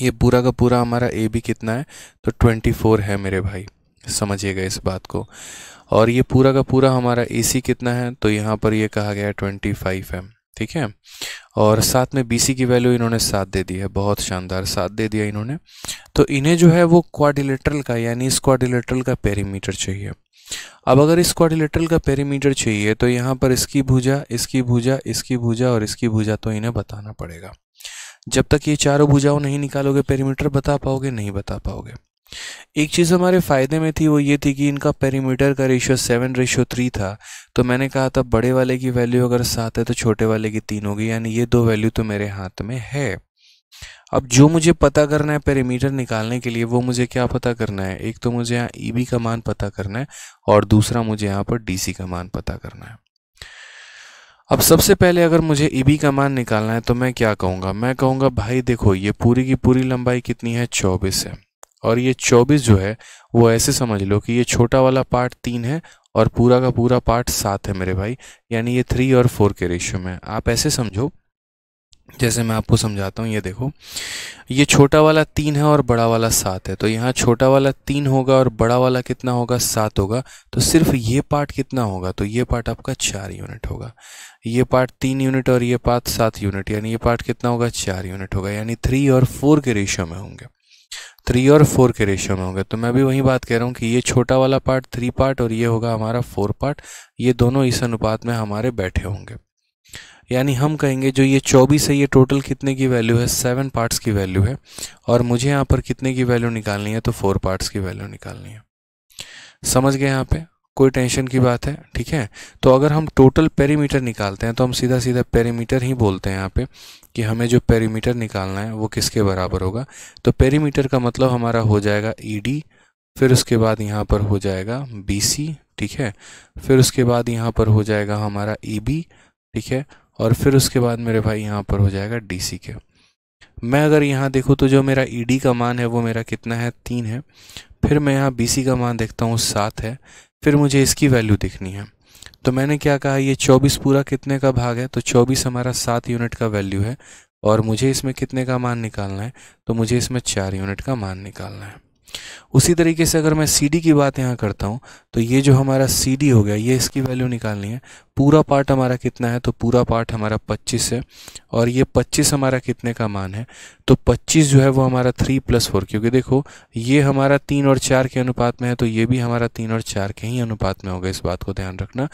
ये पूरा का पूरा हमारा ए बी कितना है तो ट्वेंटी फोर है मेरे भाई समझिएगा इस बात को और ये पूरा का पूरा हमारा ए सी कितना है तो यहाँ पर ये कहा गया ट्वेंटी फाइव है ठीक है और साथ में बी सी की वैल्यू इन्होंने साथ दे दी है बहुत शानदार साथ दे दिया इन्होंने तो इन्हें जो है वो क्वाडिलेटरल का यानी इस क्वाडिलेटरल का पेरीमीटर चाहिए अब अगर इस क्वारिलेटरल का पेरीमीटर चाहिए तो यहाँ पर इसकी भुजा इसकी भुजा इसकी भुजा और इसकी भुजा तो इन्हें बताना पड़ेगा जब तक ये चारों भुजाओं नहीं निकालोगे पेरीमीटर बता पाओगे नहीं बता पाओगे एक चीज़ हमारे फ़ायदे में थी वो ये थी कि इनका पेरीमीटर का रेशियो सेवन रेशियो थ्री था तो मैंने कहा था बड़े वाले की वैल्यू अगर सात है तो छोटे वाले की तीन होगी यानी ये दो वैल्यू तो मेरे हाथ में है अब जो मुझे पता करना है पेरीमीटर निकालने के लिए वो मुझे क्या पता करना है एक तो मुझे यहाँ ई e बी का मान पता करना है और दूसरा मुझे यहाँ पर डी सी का मान पता करना है अब सबसे पहले अगर मुझे ई e बी का मान निकालना है तो मैं क्या कहूँगा मैं कहूँगा भाई देखो ये पूरी की पूरी लंबाई कितनी है चौबीस है और ये चौबीस जो है वो ऐसे समझ लो कि ये छोटा वाला पार्ट तीन है और पूरा का पूरा पार्ट सात है मेरे भाई यानी ये थ्री और फोर के रेशियो में आप ऐसे समझो जैसे मैं आपको समझाता हूँ ये देखो ये छोटा वाला तीन है और बड़ा वाला सात है तो यहाँ छोटा वाला तीन होगा और बड़ा वाला कितना होगा सात होगा तो सिर्फ ये पार्ट कितना होगा तो ये पार्ट आपका चार यूनिट होगा ये पार्ट तीन यूनिट और ये पार्ट सात यूनिट यानी ये पार्ट कितना होगा चार यूनिट होगा यानी थ्री और फोर के रेशियो में होंगे थ्री और फोर के रेशियो में होंगे तो मैं भी वही बात कह रहा हूँ कि ये छोटा वाला पार्ट थ्री पार्ट और ये होगा हमारा फोर पार्ट ये दोनों इस अनुपात में हमारे बैठे होंगे यानी हम कहेंगे जो ये चौबीस है ये टोटल कितने की वैल्यू है सेवन पार्ट्स की वैल्यू है और मुझे यहाँ पर कितने की वैल्यू निकालनी है तो फोर पार्ट्स की वैल्यू निकालनी है समझ गए यहाँ पे कोई टेंशन की बात है ठीक है तो अगर हम टोटल पेरीमीटर निकालते हैं तो हम सीधा सीधा पेरीमीटर ही बोलते हैं यहाँ पे कि हमें जो पेरीमीटर निकालना है वो किसके बराबर होगा तो पेरीमीटर का मतलब हमारा हो जाएगा ई e फिर उसके बाद यहाँ पर हो जाएगा बी ठीक है फिर उसके बाद यहाँ पर हो जाएगा हमारा ई e ठीक है और फिर उसके बाद मेरे भाई यहाँ पर हो जाएगा डी सी के मैं अगर यहाँ देखूँ तो जो मेरा ई e डी का मान है वो मेरा कितना है तीन है फिर मैं यहाँ बी सी का मान देखता हूँ सात है फिर मुझे इसकी वैल्यू दिखनी है तो मैंने क्या कहा ये चौबीस पूरा कितने का भाग है तो चौबीस हमारा सात यूनिट का वैल्यू है और मुझे इसमें कितने का मान निकालना है तो मुझे इसमें चार यूनिट का मान निकालना है उसी तरीके से अगर मैं सी डी की बात यहाँ करता हूँ तो ये जो हमारा सी डी हो गया ये इसकी वैल्यू निकालनी है पूरा पार्ट हमारा कितना है तो पूरा पार्ट हमारा 25 है और ये 25 हमारा कितने का मान है तो 25 जो है वो हमारा 3 प्लस फोर क्योंकि देखो ये हमारा तीन और चार के अनुपात में है तो ये भी हमारा तीन और चार के ही अनुपात में होगा इस बात को ध्यान रखना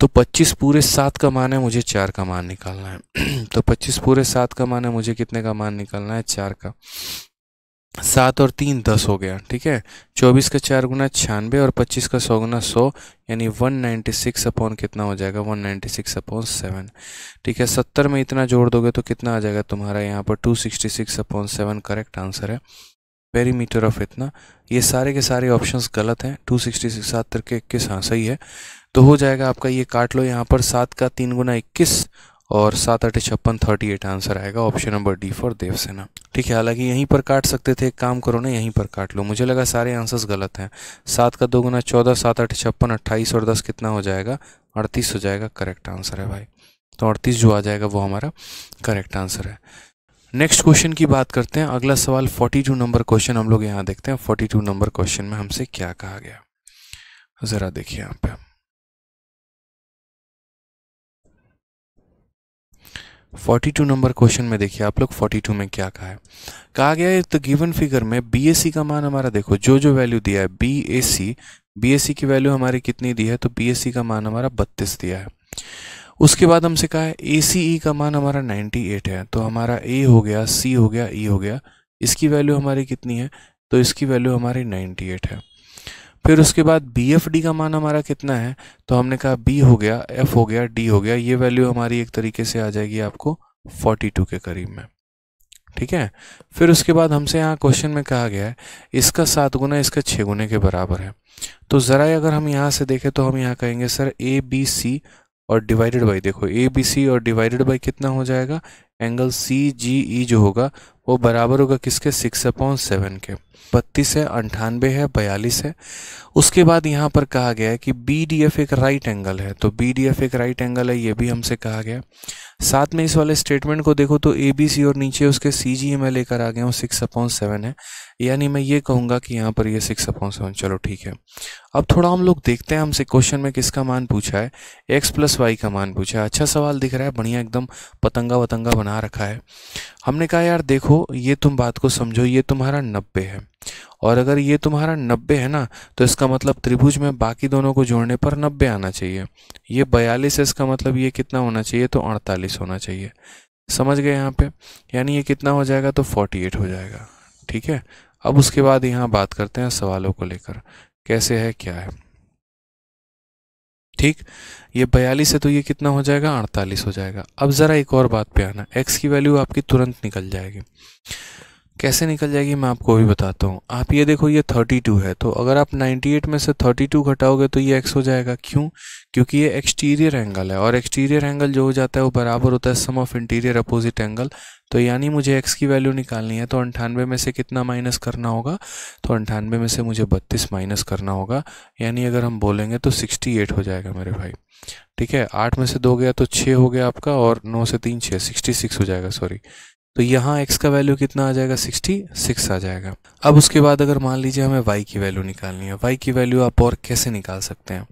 तो 25 पूरे सात का मान है मुझे चार का मान निकालना है (clears throat) तो पच्चीस पूरे सात का मान है मुझे कितने का मान निकालना है चार का सात और तीन दस हो गया ठीक है चौबीस का चार गुना छियानवे और पच्चीस का सौ गुना सौ यानी वन नाइन्टी सिक्स अपॉन कितना हो जाएगा one ninety six upon seven ठीक है सत्तर में इतना जोड़ दोगे तो कितना आ जाएगा तुम्हारा यहाँ पर two sixty six upon seven correct answer है पेरीमीटर ऑफ इतना ये सारे के सारे ऑप्शन गलत हैं टू सिक्सटी सिक्स सात तक के इक्कीस हाँ सही है तो हो जाएगा आपका ये काट लो यहाँ पर सात का तीन गुना इक्कीस और सात आठ छप्पन थर्टी एट आंसर आएगा ऑप्शन नंबर डी फॉर देवसेना ठीक है हालांकि यहीं पर काट सकते थे एक काम करो ना यहीं पर काट लो मुझे लगा सारे आंसर्स गलत हैं सात का दो गुना चौदह सात आठ छप्पन अट्ठाईस और दस कितना हो जाएगा अड़तीस हो जाएगा करेक्ट आंसर है भाई तो अड़तीस जो आ जाएगा वो हमारा करेक्ट आंसर है नेक्स्ट क्वेश्चन की बात करते हैं अगला सवाल फोर्टी नंबर क्वेश्चन हम लोग यहाँ देखते हैं फोर्टी नंबर क्वेश्चन में हमसे क्या कहा गया ज़रा देखिए यहाँ पे फोर्टी टू नंबर क्वेश्चन में देखिए आप लोग फोर्टी टू में क्या कहा है कहा गया है तो गिवन फिगर में बी का मान हमारा देखो जो जो वैल्यू दिया है B A C B A सी की वैल्यू हमारी कितनी दी है तो बी ए सी का मान हमारा बत्तीस दिया है उसके बाद हमसे कहा है ए सी ई का मान हमारा नाइन्टी एट है तो हमारा ए हो गया सी हो गया ई e हो गया इसकी वैल्यू हमारी कितनी है तो इसकी वैल्यू हमारी नाइन्टी एट है फिर उसके बाद बी एफ डी का मान हमारा कितना है तो हमने कहा बी हो गया एफ हो गया डी हो गया ये वैल्यू हमारी एक तरीके से आ जाएगी आपको फोर्टी टू के करीब में ठीक है फिर उसके बाद हमसे यहाँ क्वेश्चन में कहा गया है इसका सात गुना इसका छः गुने के बराबर है तो ज़रा अगर हम यहाँ से देखें तो हम यहाँ कहेंगे सर ए बी सी और डिवाइडेड बाई देखो ए बी सी और डिवाइडेड बाई कितना हो जाएगा एंगल सी जी ई जो होगा वो बराबर होगा किसके सिक्स अपॉन सेवन के बत्तीस है अंठानबे है बयालीस है उसके बाद यहाँ पर कहा गया है कि बी डी एफ एक राइट एंगल है तो बी डी एफ एक राइट एंगल है ये भी हमसे कहा गया साथ में इस वाले स्टेटमेंट को देखो तो ए बी सी और नीचे उसके सी जी e मैं लेकर आ गया हूँ सिक्स अपॉन सेवन है यानी मैं ये कहूँगा कि यहाँ पर ये सिक्स अपॉन सेवन चलो ठीक है अब थोड़ा हम लोग देखते हैं हमसे क्वेश्चन में किसका मान पूछा है एक्स प्लस वाई का मान पूछा है अच्छा सवाल दिख रहा है बढ़िया एकदम पतंगा वतंगा बना रखा है हमने कहा यार देखो ये तुम बात को समझो ये तुम्हारा नब्बे है और अगर ये तुम्हारा नब्बे है ना तो इसका मतलब त्रिभुज में बाकी दोनों को जोड़ने पर नब्बे आना चाहिए ये बयालीस है इसका मतलब ये कितना होना चाहिए तो अड़तालीस होना चाहिए समझ गए यहाँ पे यानी ये कितना हो जाएगा तो 48 हो जाएगा ठीक है अब उसके बाद यहाँ बात करते हैं सवालों को लेकर कैसे है क्या है ठीक ये बयालीस है तो ये कितना हो जाएगा अड़तालीस हो जाएगा अब ज़रा एक और बात पे आना एक्स की वैल्यू आपकी तुरंत निकल जाएगी कैसे निकल जाएगी मैं आपको भी बताता हूँ आप ये देखो ये 32 है तो अगर आप 98 में से 32 घटाओगे तो ये x हो जाएगा क्यों क्योंकि ये एक्सटीरियर एंगल है और एक्सटीरियर एंगल जो हो जाता है वो बराबर होता है sum of interior opposite angle तो यानी मुझे x की वैल्यू निकालनी है तो अंठानवे में से कितना माइनस करना होगा तो अंठानवे में से मुझे बत्तीस माइनस करना होगा यानी अगर हम बोलेंगे तो सिक्सटी एट हो जाएगा मेरे भाई ठीक है आठ में से दो गया तो छः हो गया आपका और नौ से तीन छः सिक्सटी सिक्स हो जाएगा सॉरी तो यहाँ x का वैल्यू कितना आ जाएगा 66 आ जाएगा अब उसके बाद अगर मान लीजिए हमें y की वैल्यू निकालनी है y की वैल्यू आप और कैसे निकाल सकते हैं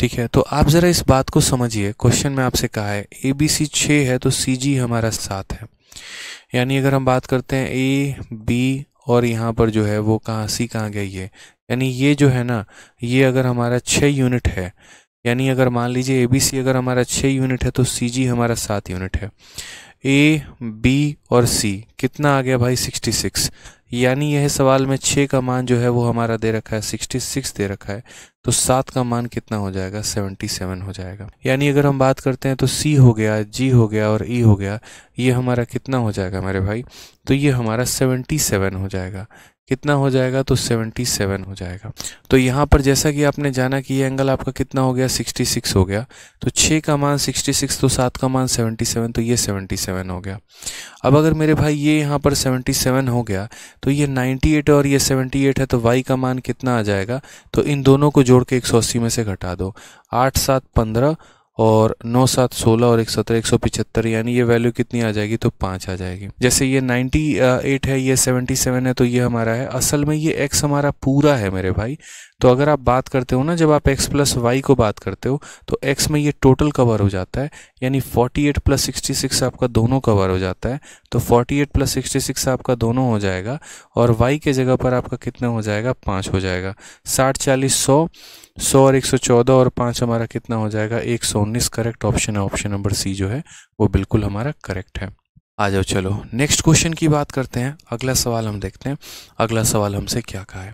ठीक है तो आप ज़रा इस बात को समझिए क्वेश्चन में आपसे कहा है ए बी सी छः है तो सी जी हमारा सात है यानी अगर हम बात करते हैं ए बी और यहाँ पर जो है वो कहाँ सी कहाँ गई है यानी ये जो है ना ये अगर हमारा छः यूनिट है यानी अगर मान लीजिए ए बी सी अगर हमारा छः यूनिट है तो सी जी हमारा सात यूनिट है ए बी और सी कितना आ गया भाई 66 यानी यह सवाल में छः का मान जो है वो हमारा दे रखा है 66 दे रखा है तो सात का मान कितना हो जाएगा 77 हो जाएगा यानी अगर हम बात करते हैं तो सी हो गया जी हो गया और ई e हो गया ये हमारा कितना हो जाएगा मेरे भाई तो ये हमारा 77 हो जाएगा कितना हो जाएगा तो 77 हो जाएगा तो यहाँ पर जैसा कि आपने जाना कि ये एंगल आपका कितना हो गया 66 हो गया तो 6 का मान 66 तो 7 का मान 77 तो ये 77 हो गया अब अगर मेरे भाई ये यहाँ पर 77 हो गया तो ये 98 और ये 78 है तो y का मान कितना आ जाएगा तो इन दोनों को जोड़ के एक में से घटा दो आठ सात पंद्रह और नौ सात सोलह और एक सत्रह एक सौ पिछहत्तर यानी ये वैल्यू कितनी आ जाएगी तो पाँच आ जाएगी जैसे ये नाइन्टी एट है ये सेवेंटी सेवन है तो ये हमारा है असल में ये एक्स हमारा पूरा है मेरे भाई तो अगर आप बात करते हो ना जब आप x प्लस वाई को बात करते हो तो x में ये टोटल कवर हो जाता है यानी 48 एट प्लस सिक्सटी सिक्स आपका दोनों कवर हो जाता है तो 48 प्लस सिक्स आपका दोनों हो जाएगा और y के जगह पर आपका कितना हो जाएगा पाँच हो जाएगा साठ चालीस सौ सौ और एक सौ चौदह और पाँच हमारा कितना हो जाएगा एक सौ उन्नीस करेक्ट ऑप्शन है ऑप्शन नंबर सी जो है वो बिल्कुल हमारा करेक्ट है आ जाओ चलो नेक्स्ट क्वेश्चन की बात करते हैं अगला सवाल हम देखते हैं अगला सवाल हमसे क्या कहा है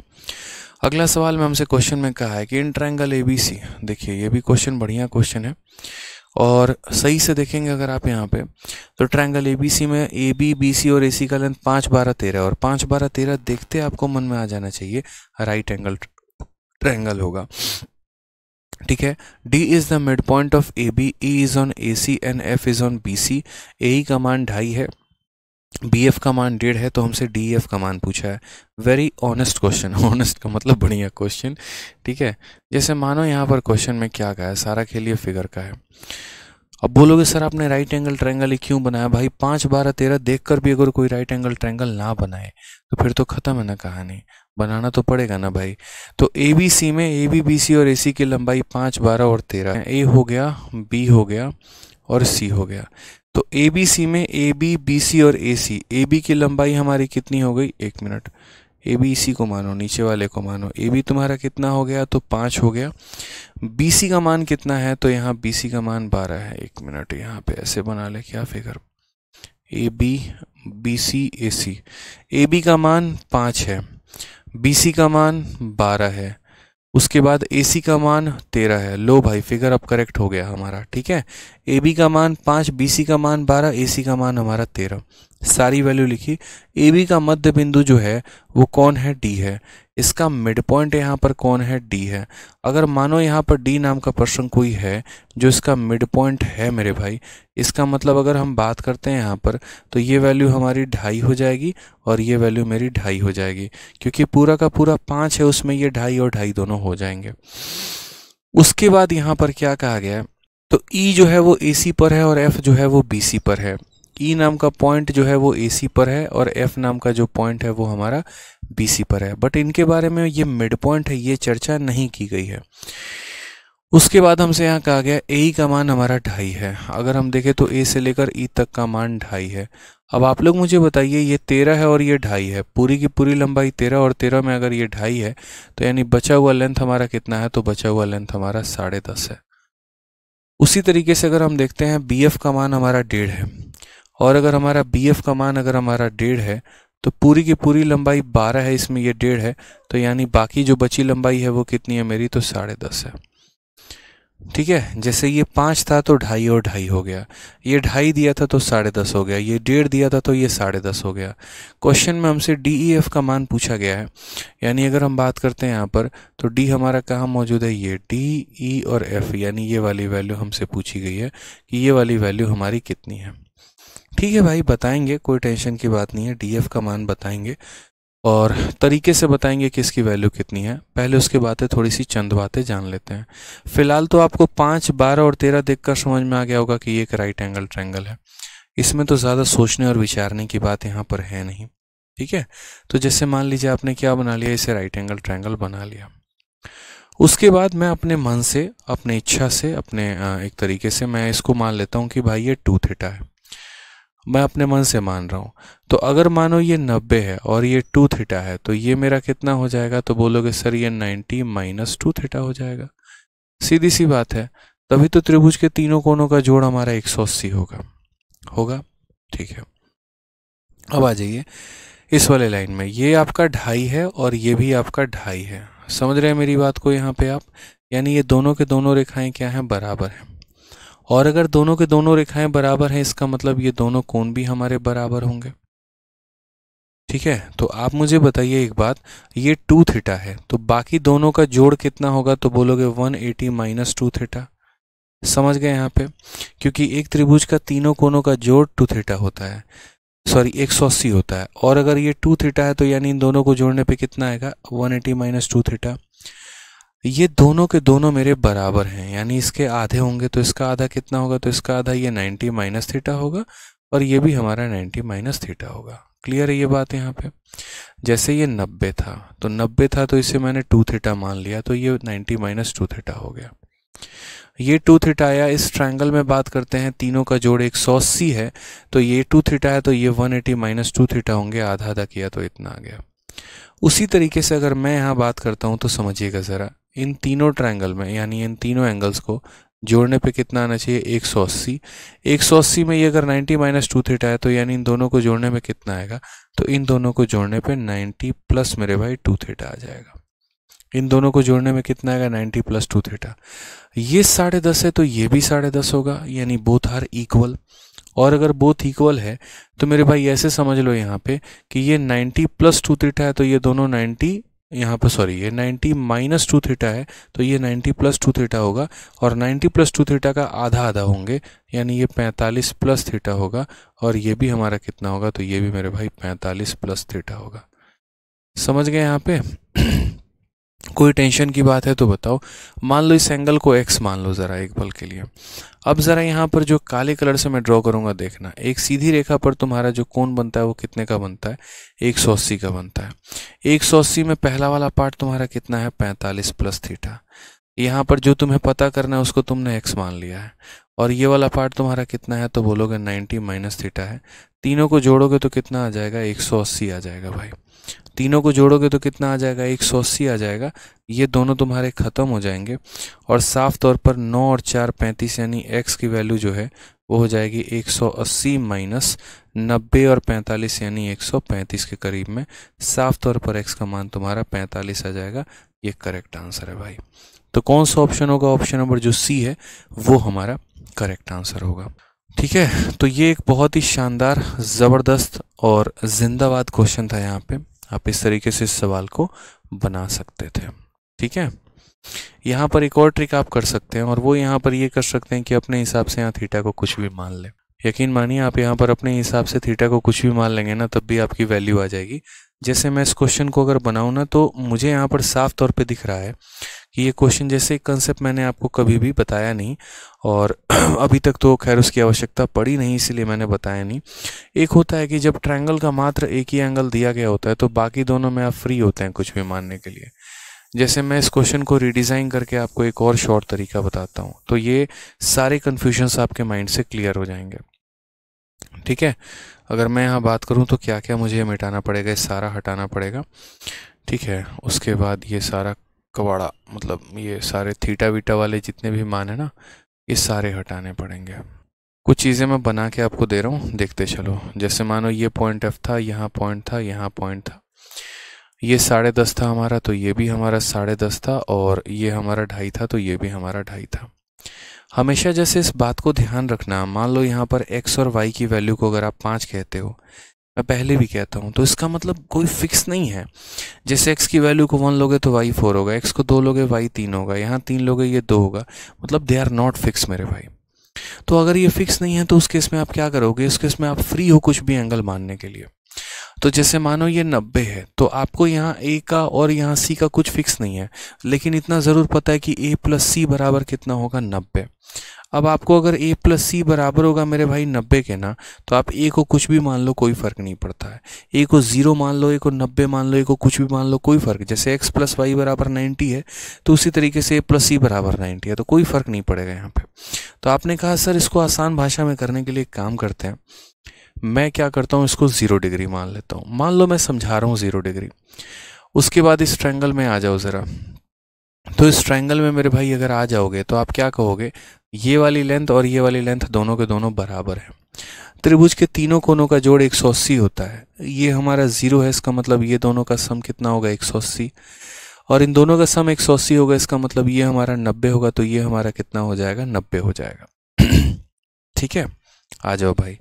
अगला सवाल में हमसे क्वेश्चन में कहा है कि इन ट्रायंगल ए बी सी देखिए ये भी क्वेश्चन बढ़िया क्वेश्चन है और सही से देखेंगे अगर आप यहाँ पे तो ट्रायंगल ए बी सी में ए बी बी सी और ए सी का लेंथ पाँच बारह तेरह और पाँच बारह तेरह देखते आपको मन में आ जाना चाहिए राइट एंगल ट्रायंगल होगा ठीक है D is the mid point of A B E is on A C and F is on B C A का मान ढाई है बी एफ का मान डेढ़ है तो हमसे डी एफ का मान पूछा है वेरी ऑनेस्ट क्वेश्चन ऑनेस्ट का मतलब बढ़िया क्वेश्चन ठीक है जैसे मानो यहाँ पर क्वेश्चन में क्या कहा है सारा के लिए फिगर का है अब बोलोगे सर आपने राइट एंगल ट्रैंगल ही क्यों बनाया भाई पाँच बारह तेरह देख कर भी अगर कोई राइट एंगल ट्रैंगल ना बनाए तो फिर तो ख़त्म है ना कहानी बनाना तो पड़ेगा ना भाई तो ए बी सी में ए बी बी सी और ए सी की लंबाई पाँच बारह और तेरह ए हो गया बी हो गया और सी हो गया तो ए बी सी में ए बी बी सी और ए सी ए बी की लंबाई हमारी कितनी हो गई एक मिनट ए बी सी को मानो नीचे वाले को मानो ए बी तुम्हारा कितना हो गया तो पाँच हो गया बी सी का मान कितना है तो यहाँ बी सी का मान बारह है एक मिनट यहाँ पे ऐसे बना ले क्या figure A B B C A C A B का मान पाँच है बी सी का मान बारह है उसके बाद ए सी का मान तेरह है लो भाई फिगर अब करेक्ट हो गया हमारा ठीक है ए बी का मान पाँच बी सी का मान बारह ए सी का मान हमारा तेरह सारी वैल्यू लिखी ए बी का मध्य बिंदु जो है वो कौन है डी है इसका मिड पॉइंट यहाँ पर कौन है डी है अगर मानो यहाँ पर डी नाम का प्रश्न कोई है जो इसका मिड पॉइंट है मेरे भाई इसका मतलब अगर हम बात करते हैं यहाँ पर तो ये वैल्यू हमारी ढाई हो जाएगी और ये वैल्यू मेरी ढाई हो जाएगी क्योंकि पूरा का पूरा पाँच है उसमें ये ढाई और ढाई दोनों हो जाएंगे उसके बाद यहाँ पर क्या कहा गया है तो ई e जो है वो ए सी पर है और एफ जो है वो बी सी पर है ई e नाम का पॉइंट जो है वो ए सी पर है और एफ नाम का जो पॉइंट है वो हमारा बी सी पर है बट इनके बारे में ये मिड पॉइंट है ये चर्चा नहीं की गई है उसके बाद हमसे यहाँ कहा गया ए e का मान हमारा ढाई है अगर हम देखें तो ए से लेकर ई e तक का मान ढाई है अब आप लोग मुझे बताइए ये तेरह है और ये ढाई है पूरी की पूरी लंबाई तेरह और तेरह में अगर ये ढाई है तो यानी बचा हुआ लेंथ हमारा कितना है तो बचा हुआ लेंथ हमारा साढ़े दस है उसी तरीके से अगर हम देखते हैं बी एफ का मान हमारा डेढ़ है और अगर हमारा बी एफ का मान अगर हमारा डेढ़ है तो पूरी की पूरी लंबाई बारह है इसमें यह डेढ़ है तो यानी बाकी जो बची लंबाई है वो कितनी है मेरी तो साढ़े दस है ठीक है जैसे ये पाँच था तो ढाई और ढाई हो गया ये ढाई दिया था तो साढ़े दस हो गया ये डेढ़ दिया था तो ये साढ़े दस हो गया क्वेश्चन में हमसे डी ई एफ का मान पूछा गया है यानी अगर हम बात करते हैं यहाँ पर तो डी हमारा कहाँ मौजूद है ये डी ई e और एफ यानी ये वाली वैल्यू हमसे पूछी गई है कि ये वाली वैल्यू हमारी कितनी है ठीक है भाई बताएंगे कोई टेंशन की बात नहीं है डी एफ e का मान बताएंगे और तरीके से बताएंगे कि इसकी वैल्यू कितनी है पहले उसके बातें थोड़ी सी चंद बातें जान लेते हैं फिलहाल तो आपको पाँच बारह और तेरह देखकर समझ में आ गया होगा कि ये एक राइट एंगल ट्रैंगल है इसमें तो ज़्यादा सोचने और विचारने की बात यहाँ पर है नहीं ठीक है तो जैसे मान लीजिए आपने क्या बना लिया इसे राइट एंगल ट्रैंगल बना लिया उसके बाद मैं अपने मन से अपने इच्छा से अपने एक तरीके से मैं इसको मान लेता हूँ कि भाई ये टू थीटा है मैं अपने मन से मान रहा हूँ तो अगर मानो ये नब्बे है और ये टू थीटा है तो ये मेरा कितना हो जाएगा तो बोलोगे सर ये नाइन्टी माइनस टू थीटा हो जाएगा सीधी सी बात है तभी तो त्रिभुज के तीनों कोनों का जोड़ हमारा एक सौ अस्सी होगा होगा ठीक है अब आ जाइए इस वाले लाइन में ये आपका ढाई है और ये भी आपका ढाई है समझ रहे हैं मेरी बात को यहाँ पे आप यानी ये दोनों के दोनों रेखाएं क्या हैं बराबर हैं और अगर दोनों के दोनों रेखाएं बराबर हैं इसका मतलब ये दोनों कोण भी हमारे बराबर होंगे ठीक है तो आप मुझे बताइए एक बात ये टू थीटा है तो बाकी दोनों का जोड़ कितना होगा तो बोलोगे one eighty minus two theta समझ गए यहाँ पे क्योंकि एक त्रिभुज का तीनों कोनों का जोड़ टू थीटा होता है सॉरी एक सौ अस्सी होता है और अगर ये टू थीटा है तो यानी इन दोनों को जोड़ने पे कितना आएगा one eighty minus two theta ये दोनों के दोनों मेरे बराबर हैं यानी इसके आधे होंगे तो इसका आधा कितना होगा तो इसका आधा ये 90 माइनस थीटा होगा और ये भी हमारा 90 माइनस थीटा होगा क्लियर है ये बात यहाँ पे जैसे ये 90 था तो 90 था तो इसे मैंने 2 थीटा मान लिया तो ये 90 माइनस टू थीटा हो गया ये टू थीटा आया इस ट्रायंगल में बात करते हैं तीनों का जोड़ एक सौ अस्सी है तो ये टू थीटा है तो ये one eighty minus two theta होंगे आधा आधा किया तो इतना आ गया उसी तरीके से अगर मैं यहाँ बात करता हूँ तो समझिएगा ज़रा इन तीनों ट्रायंगल में यानी इन तीनों एंगल्स को जोड़ने पे कितना आना चाहिए एक सौ अस्सी एक सौ अस्सी में ये अगर नाइन्टी माइनस टू थीटा है तो यानी इन दोनों को जोड़ने में कितना आएगा तो इन दोनों को जोड़ने पे नाइन्टी प्लस मेरे भाई टू थीटा आ जाएगा इन दोनों को जोड़ने में कितना आएगा नाइन्टी प्लस टू थीटा ये साढ़े दस है तो ये भी साढ़े दस होगा यानी बोथ आर इक्वल और अगर बोथ इक्वल है तो मेरे भाई ऐसे समझ लो यहाँ पे कि ये 90 प्लस टू थीटा है तो ये दोनों नाइन्टी यहाँ पर सॉरी ये 90 माइनस टू थीटा है तो ये 90 प्लस टू थीटा होगा और 90 प्लस टू थीटा का आधा आधा होंगे यानी ये 45 प्लस थीटा होगा और ये भी हमारा कितना होगा तो ये भी मेरे भाई 45 प्लस थीटा होगा समझ गए यहाँ पे कोई टेंशन की बात है तो बताओ मान लो इस एंगल को एक्स मान लो ज़रा एक पल के लिए अब ज़रा यहाँ पर जो काले कलर से मैं ड्रॉ करूँगा देखना एक सीधी रेखा पर तुम्हारा जो कोण बनता है वो कितने का बनता है एक सौ अस्सी का बनता है एक सौ अस्सी में पहला वाला पार्ट तुम्हारा कितना है पैंतालीस प्लस थीठा यहाँ पर जो तुम्हें पता करना है उसको तुमने एक्स मान लिया है और ये वाला पार्ट तुम्हारा कितना है तो बोलोगे नाइन्टी माइनस थीटा है तीनों को जोड़ोगे तो कितना आ जाएगा एक सौ अस्सी आ जाएगा भाई तीनों को जोड़ोगे तो कितना आ जाएगा एक सौ अस्सी आ जाएगा ये दोनों तुम्हारे ख़त्म हो जाएंगे और साफ तौर पर नौ और चार पैंतीस यानी एक्स की वैल्यू जो है वो हो जाएगी एक सौ अस्सी माइनस नब्बे और पैंतालीस यानी एक सौ पैंतीस के करीब में साफ तौर पर एक्स का मान तुम्हारा पैंतालीस आ जाएगा ये करेक्ट आंसर है भाई तो कौन सा ऑप्शन होगा ऑप्शन नंबर जो सी है वो हमारा करेक्ट आंसर होगा ठीक है तो ये एक बहुत ही शानदार ज़बरदस्त और जिंदाबाद क्वेश्चन था यहाँ पे आप इस तरीके से इस सवाल को बना सकते थे ठीक है यहाँ पर एक और ट्रिक आप कर सकते हैं और वो यहाँ पर ये कर सकते हैं कि अपने हिसाब से यहाँ थीटा को कुछ भी मान लें यकीन मानिए आप यहाँ पर अपने हिसाब से थीटा को कुछ भी मान लेंगे ना तब भी आपकी वैल्यू आ जाएगी जैसे मैं इस क्वेश्चन को अगर बनाऊँ ना तो मुझे यहाँ पर साफ तौर पर दिख रहा है कि ये क्वेश्चन जैसे एक कंसेप्ट मैंने आपको कभी भी बताया नहीं और (clears throat) अभी तक तो खैर उसकी आवश्यकता पड़ी नहीं इसलिए मैंने बताया नहीं एक होता है कि जब ट्रायंगल का मात्र एक ही एंगल दिया गया होता है तो बाकी दोनों में आप फ्री होते हैं कुछ भी मानने के लिए जैसे मैं इस क्वेश्चन को रिडिज़ाइन करके आपको एक और शॉर्ट तरीका बताता हूँ तो ये सारे कन्फ्यूजन्स आपके माइंड से क्लियर हो जाएंगे ठीक है अगर मैं यहाँ बात करूँ तो क्या क्या मुझे मिटाना पड़ेगा ये सारा हटाना पड़ेगा ठीक है उसके बाद ये सारा कबाड़ा मतलब ये सारे थीटा वीटा वाले जितने भी मान है ना ये सारे हटाने पड़ेंगे कुछ चीज़ें मैं बना के आपको दे रहा हूँ देखते चलो जैसे मानो ये पॉइंट एफ था यहाँ पॉइंट था यहाँ पॉइंट था ये साढ़े दस था हमारा तो ये भी हमारा साढ़े दस था और ये हमारा ढाई था तो ये भी हमारा ढाई था हमेशा जैसे इस बात को ध्यान रखना मान लो यहाँ पर एक्स और वाई की वैल्यू को अगर आप पाँच कहते हो मैं पहले भी कहता हूँ तो इसका मतलब कोई फिक्स नहीं है जैसे एक्स की वैल्यू को वन लोगे तो वाई फोर होगा एक्स को दो लोगे वाई तीन होगा यहाँ तीन लोगे ये दो होगा मतलब दे आर नॉट फिक्स मेरे भाई तो अगर ये फिक्स नहीं है तो उस केस में आप क्या करोगे उस केस में आप फ्री हो कुछ भी एंगल मानने के लिए तो जैसे मानो ये नब्बे है तो आपको यहाँ ए का और यहाँ सी का कुछ फिक्स नहीं है लेकिन इतना ज़रूर पता है कि ए प्लस सी बराबर कितना होगा नब्बे अब आपको अगर ए प्लस सी बराबर होगा मेरे भाई नब्बे के ना तो आप ए को कुछ भी मान लो कोई फ़र्क नहीं पड़ता है ए को ज़ीरो मान लो ए को नब्बे मान लो ए को कुछ भी मान लो कोई फ़र्क जैसे एक्स प्लस वाई बराबर नाइन्टी है तो उसी तरीके से ए प्लस सी बराबर नाइन्टी है तो कोई फ़र्क नहीं पड़ेगा यहाँ पर तो आपने कहा सर इसको आसान भाषा में करने के लिए काम करते हैं मैं क्या करता हूँ इसको ज़ीरो डिग्री मान लेता हूँ मान लो मैं समझा रहा हूँ ज़ीरो डिग्री उसके बाद इस ट्रैंगल में आ जाओ ज़रा तो इस ट्रायंगल में मेरे भाई अगर आ जाओगे तो आप क्या कहोगे ये वाली लेंथ और ये वाली लेंथ दोनों के दोनों बराबर है त्रिभुज के तीनों कोनों का जोड़ एक होता है ये हमारा जीरो है इसका मतलब ये दोनों का सम कितना होगा एक और इन दोनों का सम एक होगा इसका मतलब ये हमारा नब्बे होगा तो ये हमारा कितना हो जाएगा नब्बे हो जाएगा (clears throat) ठीक है आ जाओ भाई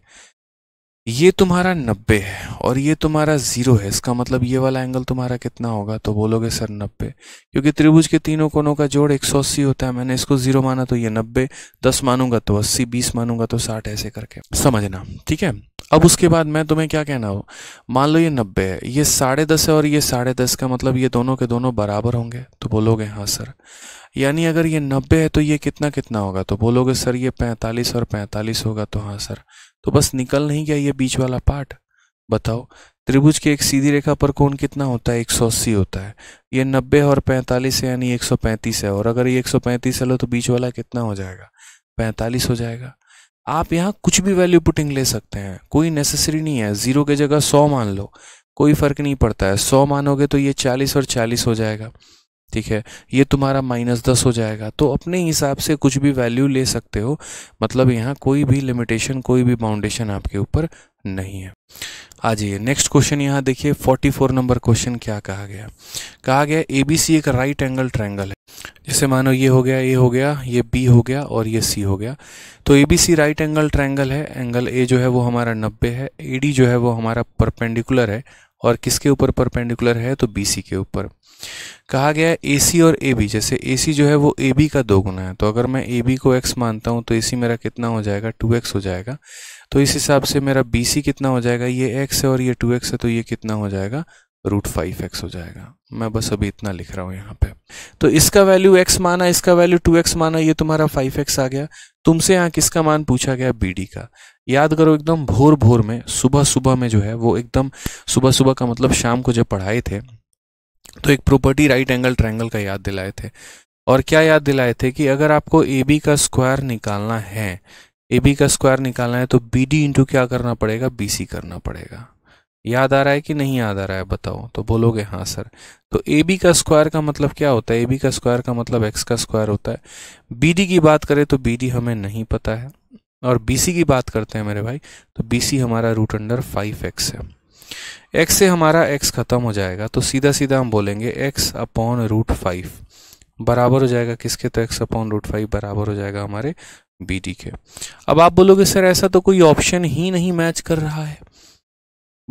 ये तुम्हारा नब्बे है और ये तुम्हारा ज़ीरो है इसका मतलब ये वाला एंगल तुम्हारा कितना होगा तो बोलोगे सर नब्बे क्योंकि त्रिभुज के तीनों कोनों का जोड़ एक सौ अस्सी होता है मैंने इसको ज़ीरो माना तो ये नब्बे दस मानूंगा तो अस्सी बीस मानूंगा तो साठ ऐसे करके समझना ठीक है अब उसके बाद मैं तुम्हें क्या कहना हो मान लो ये नब्बे है ये साढ़े दस है और ये साढ़े दस का मतलब ये दोनों के दोनों बराबर होंगे तो बोलोगे हाँ सर यानी अगर ये नब्बे है तो ये कितना कितना होगा तो बोलोगे सर ये पैंतालीस और पैंतालीस होगा तो हाँ सर तो बस निकल नहीं गया ये बीच वाला पार्ट बताओ त्रिभुज के एक सीधी रेखा पर कोण कितना होता है अस्सी होता है ये 90 और 45 है यानी 135 है और अगर ये 135 है लो तो बीच वाला कितना हो जाएगा 45 हो जाएगा आप यहाँ कुछ भी वैल्यू पुटिंग ले सकते हैं कोई नेसेसरी नहीं है जीरो के जगह सौ मान लो कोई फर्क नहीं पड़ता है सौ मानोगे तो ये चालीस और चालीस हो जाएगा ठीक है ये तुम्हारा माइनस दस हो जाएगा तो अपने हिसाब से कुछ भी वैल्यू ले सकते हो मतलब यहाँ कोई भी लिमिटेशन कोई भी बाउंडेशन आपके ऊपर नहीं है आ जाइए नेक्स्ट क्वेश्चन यहाँ देखिए 44 नंबर क्वेश्चन क्या कहा गया कहा गया ए बी सी एक राइट एंगल ट्रायंगल है जैसे मानो ये हो गया ये हो गया ये बी हो गया और ये सी हो गया तो A B C right angle triangle है एंगल ए जो है वो हमारा नब्बे है ए डी जो है वो हमारा परपेंडिकुलर है और किसके ऊपर परपेंडिकुलर है तो बी सी के ऊपर कहा गया है ए और ए बी जैसे ए जो है वो ए बी का दो गुना है तो अगर मैं ए बी को एक्स मानता हूँ तो ए सी मेरा कितना हो जाएगा टू एक्स हो जाएगा तो इस हिसाब से मेरा बी कितना हो जाएगा ये एक्स है और ये टू एक्स है तो ये कितना हो जाएगा रूट फाइव एक्स हो जाएगा मैं बस अभी इतना लिख रहा हूँ यहाँ पे तो इसका वैल्यू एक्स माना इसका वैल्यू टू एक्स माना ये तुम्हारा फाइव एक्स आ गया तुमसे यहाँ किसका मान पूछा गया बी डी का याद करो एकदम भोर भोर में सुबह सुबह में जो है वो एकदम सुबह सुबह का मतलब शाम को जब पढ़ाए थे तो एक प्रॉपर्टी राइट एंगल ट्रायंगल का याद दिलाए थे और क्या याद दिलाए थे कि अगर आपको ए बी का स्क्वायर निकालना है ए बी का स्क्वायर निकालना है तो बी डी इंटू क्या करना पड़ेगा बी सी करना पड़ेगा याद आ रहा है कि नहीं याद आ रहा है बताओ तो बोलोगे हाँ सर तो ए बी का स्क्वायर का मतलब क्या होता है ए बी का स्क्वायर का मतलब एक्स का स्क्वायर होता है बी डी की बात करें तो बी डी हमें नहीं पता है और बी सी की बात करते हैं मेरे भाई तो बी सी हमारा रूट अंडर फाइव एक्स है एक्स से हमारा एक्स ख़त्म हो जाएगा तो सीधा सीधा हम बोलेंगे एक्स अपॉन रूट फाइव बराबर हो जाएगा किसके तो एक्स अपॉन रूट फाइव बराबर हो जाएगा हमारे बी डी के अब आप बोलोगे सर ऐसा तो कोई ऑप्शन ही नहीं मैच कर रहा है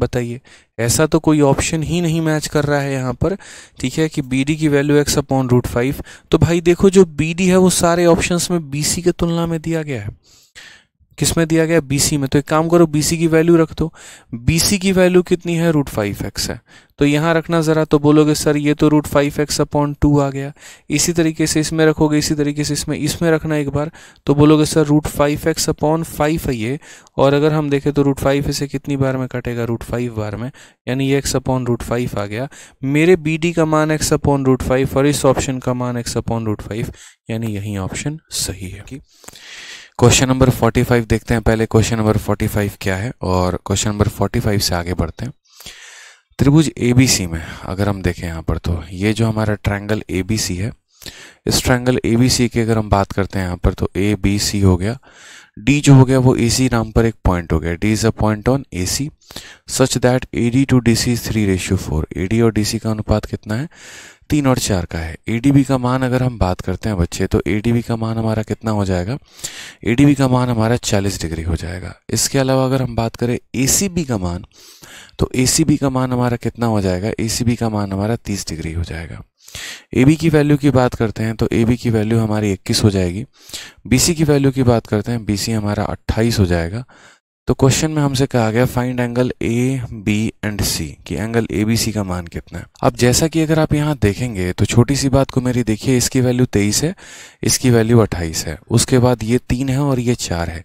बताइए ऐसा तो कोई ऑप्शन ही नहीं मैच कर रहा है यहाँ पर ठीक है कि बी डी की value x upon root five तो भाई देखो जो बी डी है वो सारे ऑप्शन में बी सी के तुलना में दिया गया है किस में दिया गया बी सी में तो एक काम करो बीसी की वैल्यू रख दो बीसी की वैल्यू कितनी है रूट फाइव एक्स है तो यहाँ रखना ज़रा तो बोलोगे सर ये तो root five x upon two आ गया इसी तरीके से इसमें रखोगे इसी तरीके से इसमें इसमें रखना एक बार तो बोलोगे sir root five x upon five है ये और अगर हम देखें तो रूट फाइव इसे कितनी बार में कटेगा रूट फाइव बार में यानी ये एक्स अपॉन रूट फाइव आ गया मेरे बी डी का मान एक्स अपॉन रूट फाइव और इस ऑप्शन का मान एक्स अपॉन रूट फाइव यानी यही ऑप्शन सही है क्वेश्चन नंबर 45 देखते हैं पहले क्वेश्चन नंबर 45 क्या है और क्वेश्चन नंबर 45 से आगे बढ़ते हैं त्रिभुज एबीसी में अगर हम देखें यहाँ पर तो ये जो हमारा ट्रायंगल एबीसी है इस ट्रायंगल एबीसी की अगर हम बात करते हैं यहाँ पर तो ए बी सी हो गया डी जो हो गया वो ए सी नाम पर एक पॉइंट हो गया D is a point on A C such that A D to D C three ratio four A D और डी सी का अनुपात कितना है तीन और चार का है ए का मान अगर हम बात करते हैं बच्चे तो ए का मान हमारा कितना हो जाएगा ए का मान हमारा चालीस डिग्री हो जाएगा इसके अलावा अगर हम बात करें ए का मान तो ए का मान हमारा कितना हो जाएगा ए का मान हमारा तीस डिग्री हो जाएगा ए बी की वैल्यू की बात करते हैं तो ए बी की वैल्यू हमारी इक्कीस हो जाएगी बी सी की वैल्यू की बात करते हैं बी सी हमारा अट्ठाईस हो जाएगा तो क्वेश्चन में हमसे कहा गया find angle A B and C कि एंगल ए बी सी का मान कितना है अब जैसा कि अगर आप यहाँ देखेंगे तो छोटी सी बात को मेरी देखिए इसकी वैल्यू तेईस है इसकी वैल्यू अट्ठाईस है उसके बाद ये तीन है और ये चार है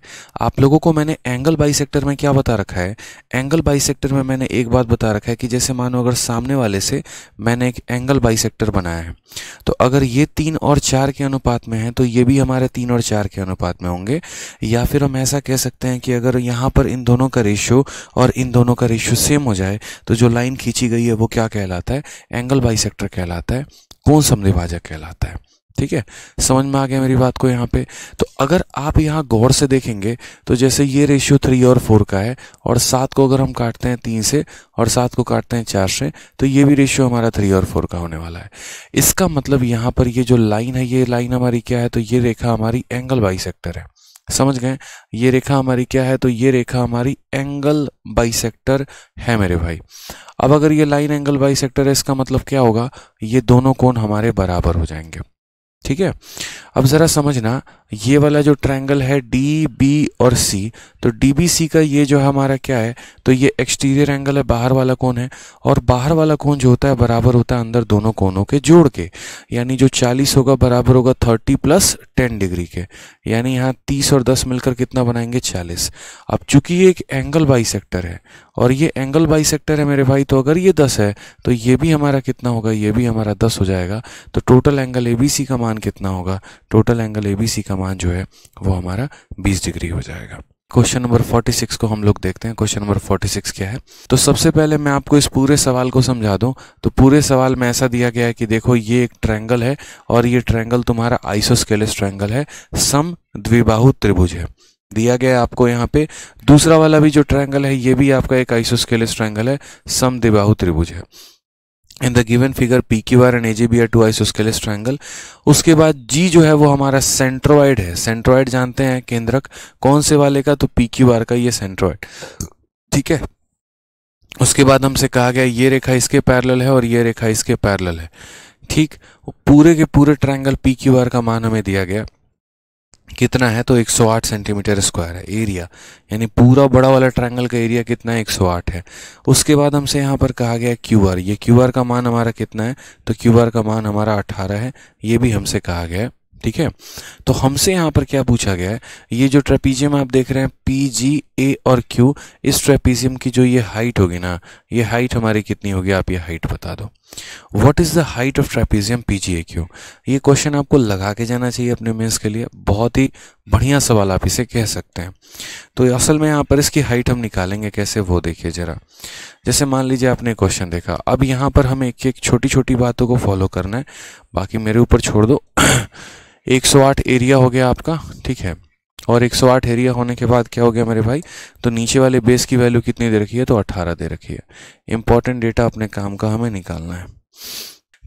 आप लोगों को मैंने एंगल बाई सेक्टर में क्या बता रखा है एंगल बाई सेक्टर में मैंने एक बात बता रखा है कि जैसे मानो अगर सामने वाले से मैंने एक एंगल बाई सेक्टर बनाया है तो अगर ये तीन और चार के अनुपात में है तो ये भी हमारे तीन और चार के अनुपात में होंगे या फिर हम ऐसा कह सकते हैं कि अगर यहाँ पर इन दोनों का रेशियो और इन दोनों का रेशियो सेम हो जाए तो जो लाइन खींची गई है वो क्या कहलाता है एंगल बाइसेक्टर कहलाता है कौन समद्विभाजक कहलाता है ठीक है समझ में आ गया मेरी बात को यहाँ पे तो अगर आप यहाँ गौर से देखेंगे तो जैसे ये रेशियो थ्री और फोर का है और सात को अगर हम काटते हैं तीन से और सात को काटते हैं चार से तो ये भी रेशियो हमारा थ्री और फोर का होने वाला है इसका मतलब यहाँ पर ये जो लाइन है ये लाइन हमारी क्या है तो ये रेखा हमारी एंगल बाई है समझ गए ये रेखा हमारी क्या है तो ये रेखा हमारी एंगल बाइसेक्टर है मेरे भाई अब अगर ये लाइन एंगल बाइसेक्टर है इसका मतलब क्या होगा ये दोनों कोण हमारे बराबर हो जाएंगे ठीक है अब ज़रा समझना ये वाला जो ट्रायंगल है डी बी और सी तो डी बी सी का ये जो है हमारा क्या है तो ये एक्सटीरियर एंगल है बाहर वाला कोण है और बाहर वाला कोण जो होता है बराबर होता है अंदर दोनों कोनों के जोड़ के यानी जो चालीस होगा बराबर होगा थर्टी प्लस टेन डिग्री के यानी यहाँ तीस और दस मिलकर कितना बनाएंगे चालीस अब चूंकि ये एक एंगल बाई है और ये एंगल बाई है मेरे भाई तो अगर ये दस है तो ये भी हमारा कितना होगा ये भी हमारा दस हो जाएगा तो total angle A B C का मान कितना होगा total angle A B C का मान जो है वो हमारा बीस डिग्री हो जाएगा क्वेश्चन नंबर 46 को हम लोग देखते हैं क्वेश्चन नंबर 46 क्या है तो सबसे पहले मैं आपको इस पूरे सवाल को समझा दूं तो पूरे सवाल में ऐसा दिया गया है कि देखो ये एक ट्रैंगल है और ये ट्रैंगल तुम्हारा आइसोस्केलेस ट्रैंगल है सम द्विबाहु त्रिभुज है दिया गया है आपको यहाँ पे दूसरा वाला भी जो ट्रैंगल है ये भी आपका एक आइसोस्केलेस ट्रायंगल है सम द्विबाहु त्रिभुज है in the given figure P Q R and A G B are two I isosceles triangle उसके बाद जी जो है वो हमारा सेंट्रोइड है सेंट्रोइड जानते हैं केंद्रक कौन से वाले का तो पी क्यू आर का ये सेंट्रोइड ठीक है उसके बाद हमसे कहा गया ये रेखा इसके पैरेलल है और ये रेखा इसके पैरेलल है ठीक पूरे के पूरे ट्राइंगल पी क्यू आर का मान हमें दिया गया कितना है तो 108 सेंटीमीटर स्क्वायर है एरिया यानी पूरा बड़ा वाला ट्रायंगल का एरिया कितना है 108 है उसके बाद हमसे यहाँ पर कहा गया क्यू आर ये क्यू आर का मान हमारा कितना है तो क्यू आर का मान हमारा 18 है ये भी हमसे कहा गया है ठीक है तो हमसे यहाँ पर क्या पूछा गया है ये जो ट्रेपीजियम आप देख रहे हैं पी जी ए और क्यू इस ट्रेपीजियम की जो ये हाइट होगी ना ये हाइट हमारी कितनी होगी आप ये हाइट बता दो what is the height of trapezium PGA Q ये क्वेश्चन आपको लगा के जाना चाहिए अपने मेंस के लिए बहुत ही बढ़िया सवाल आप इसे कह सकते हैं तो असल में यहाँ पर इसकी हाइट हम निकालेंगे कैसे वो देखिए ज़रा जैसे मान लीजिए आपने क्वेश्चन देखा अब यहाँ पर हमें एक एक छोटी छोटी बातों को फॉलो करना है बाकी मेरे ऊपर छोड़ दो 108 (coughs) एरिया हो गया आपका ठीक है और 108 एरिया होने के बाद क्या हो गया मेरे भाई तो नीचे वाले बेस की वैल्यू कितनी दे रखी है तो 18 दे रखी है इंपॉर्टेंट डेटा अपने काम का हमें निकालना है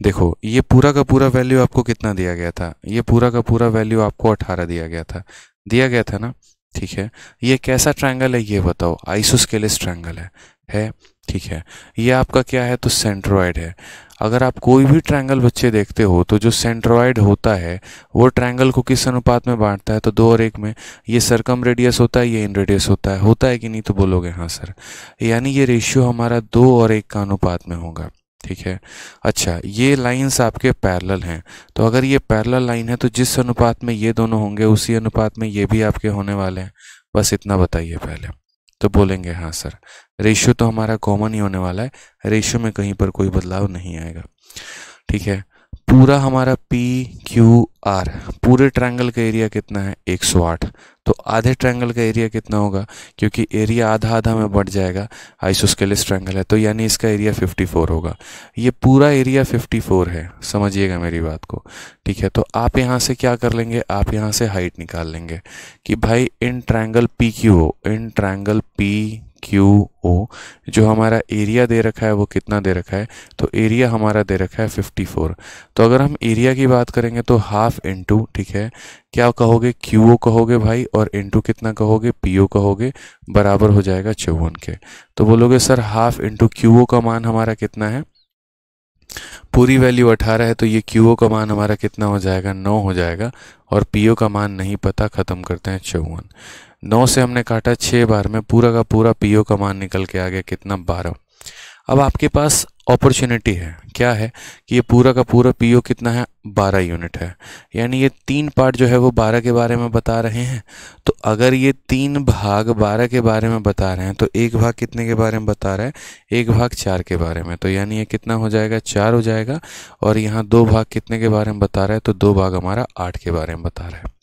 देखो ये पूरा का पूरा वैल्यू आपको कितना दिया गया था ये पूरा का पूरा वैल्यू आपको 18 दिया गया था दिया गया था ना ठीक है ये कैसा ट्रैंगल है ये बताओ आइसोस्केलेस ट्रैंगल है है ठीक है ये आपका क्या है तो सेंट्रोइड है अगर आप कोई भी ट्रायंगल बच्चे देखते हो तो जो सेंट्रोइड होता है वो ट्रायंगल को किस अनुपात में बांटता है तो दो और एक में ये सरकम रेडियस होता है ये इन रेडियस होता है होता है कि नहीं तो बोलोगे हाँ सर यानी ये रेशियो हमारा दो और एक का अनुपात में होगा ठीक है अच्छा ये लाइंस आपके पैरेलल हैं तो अगर ये पैरेलल लाइन है तो जिस अनुपात में ये दोनों होंगे उसी अनुपात में ये भी आपके होने वाले हैं बस इतना बताइए पहले तो बोलेंगे हाँ सर रेशियो तो हमारा कॉमन ही होने वाला है रेशियो में कहीं पर कोई बदलाव नहीं आएगा ठीक है पूरा हमारा पी क्यू आर पूरे ट्रायंगल का एरिया कितना है 108 तो आधे ट्रायंगल का एरिया कितना होगा क्योंकि एरिया आधा आधा में बढ़ जाएगा आइसोस्केलिस ट्रायंगल है तो यानी इसका एरिया 54 होगा ये पूरा एरिया 54 है समझिएगा मेरी बात को ठीक है तो आप यहाँ से क्या कर लेंगे आप यहाँ से हाइट निकाल लेंगे कि भाई in triangle P Q in triangle P Q O जो हमारा एरिया दे रखा है वो कितना दे रखा है तो एरिया हमारा दे रखा है 54 तो अगर हम एरिया की बात करेंगे तो हाफ इंटू ठीक है क्या कहोगे क्यू ओ कहोगे भाई और इंटू कितना कहोगे पी ओ कहोगे बराबर हो जाएगा चौवन के तो बोलोगे sir half into Q O का मान हमारा कितना है पूरी वैल्यू 18 है तो ये क्यू का मान हमारा कितना हो जाएगा 9 हो जाएगा और पी का मान नहीं पता ख़त्म करते हैं चौवन नौ से हमने काटा छः बार में पूरा का पूरा पीओ का मान निकल के आ गया कितना बारह अब आपके पास अपॉर्चुनिटी है क्या है कि ये पूरा का पूरा पीओ कितना है बारह यूनिट है यानी ये तीन पार्ट जो है वो बारह के बारे में बता रहे हैं तो अगर ये तीन भाग बारह के बारे में बता रहे हैं तो एक भाग कितने के बारे में बता रहा है एक भाग चार के बारे में तो यानी ये कितना हो जाएगा चार हो जाएगा और यहाँ दो भाग कितने के बारे में बता रहा है तो दो भाग हमारा आठ के बारे में बता रहा है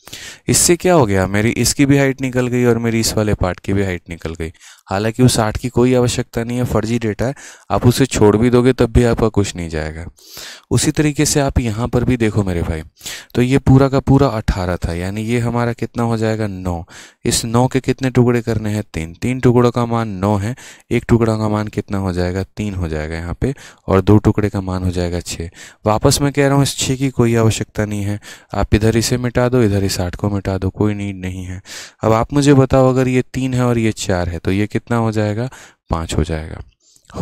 इससे क्या हो गया मेरी इसकी भी हाइट निकल गई और मेरी इस वाले पार्ट की भी हाइट निकल गई हालांकि उस आठ की कोई आवश्यकता नहीं है फर्जी डेटा है आप उसे छोड़ भी दोगे तब भी आपका कुछ नहीं जाएगा उसी तरीके से आप यहाँ पर भी देखो मेरे भाई तो ये पूरा का पूरा अठारह था यानी ये हमारा कितना हो जाएगा नौ इस नौ के कितने टुकड़े करने हैं तीन तीन टुकड़ों का मान नौ है एक टुकड़ा का मान कितना हो जाएगा तीन हो जाएगा यहाँ पे और दो टुकड़े का मान हो जाएगा छः वापस मैं कह रहा हूँ इस छः की कोई आवश्यकता नहीं है आप इधर इसे मिटा दो इधर इसे साठ को मिटा दो कोई नीड नहीं है अब आप मुझे बताओ अगर ये तीन है और ये चार है तो ये कितना हो जाएगा पाँच हो जाएगा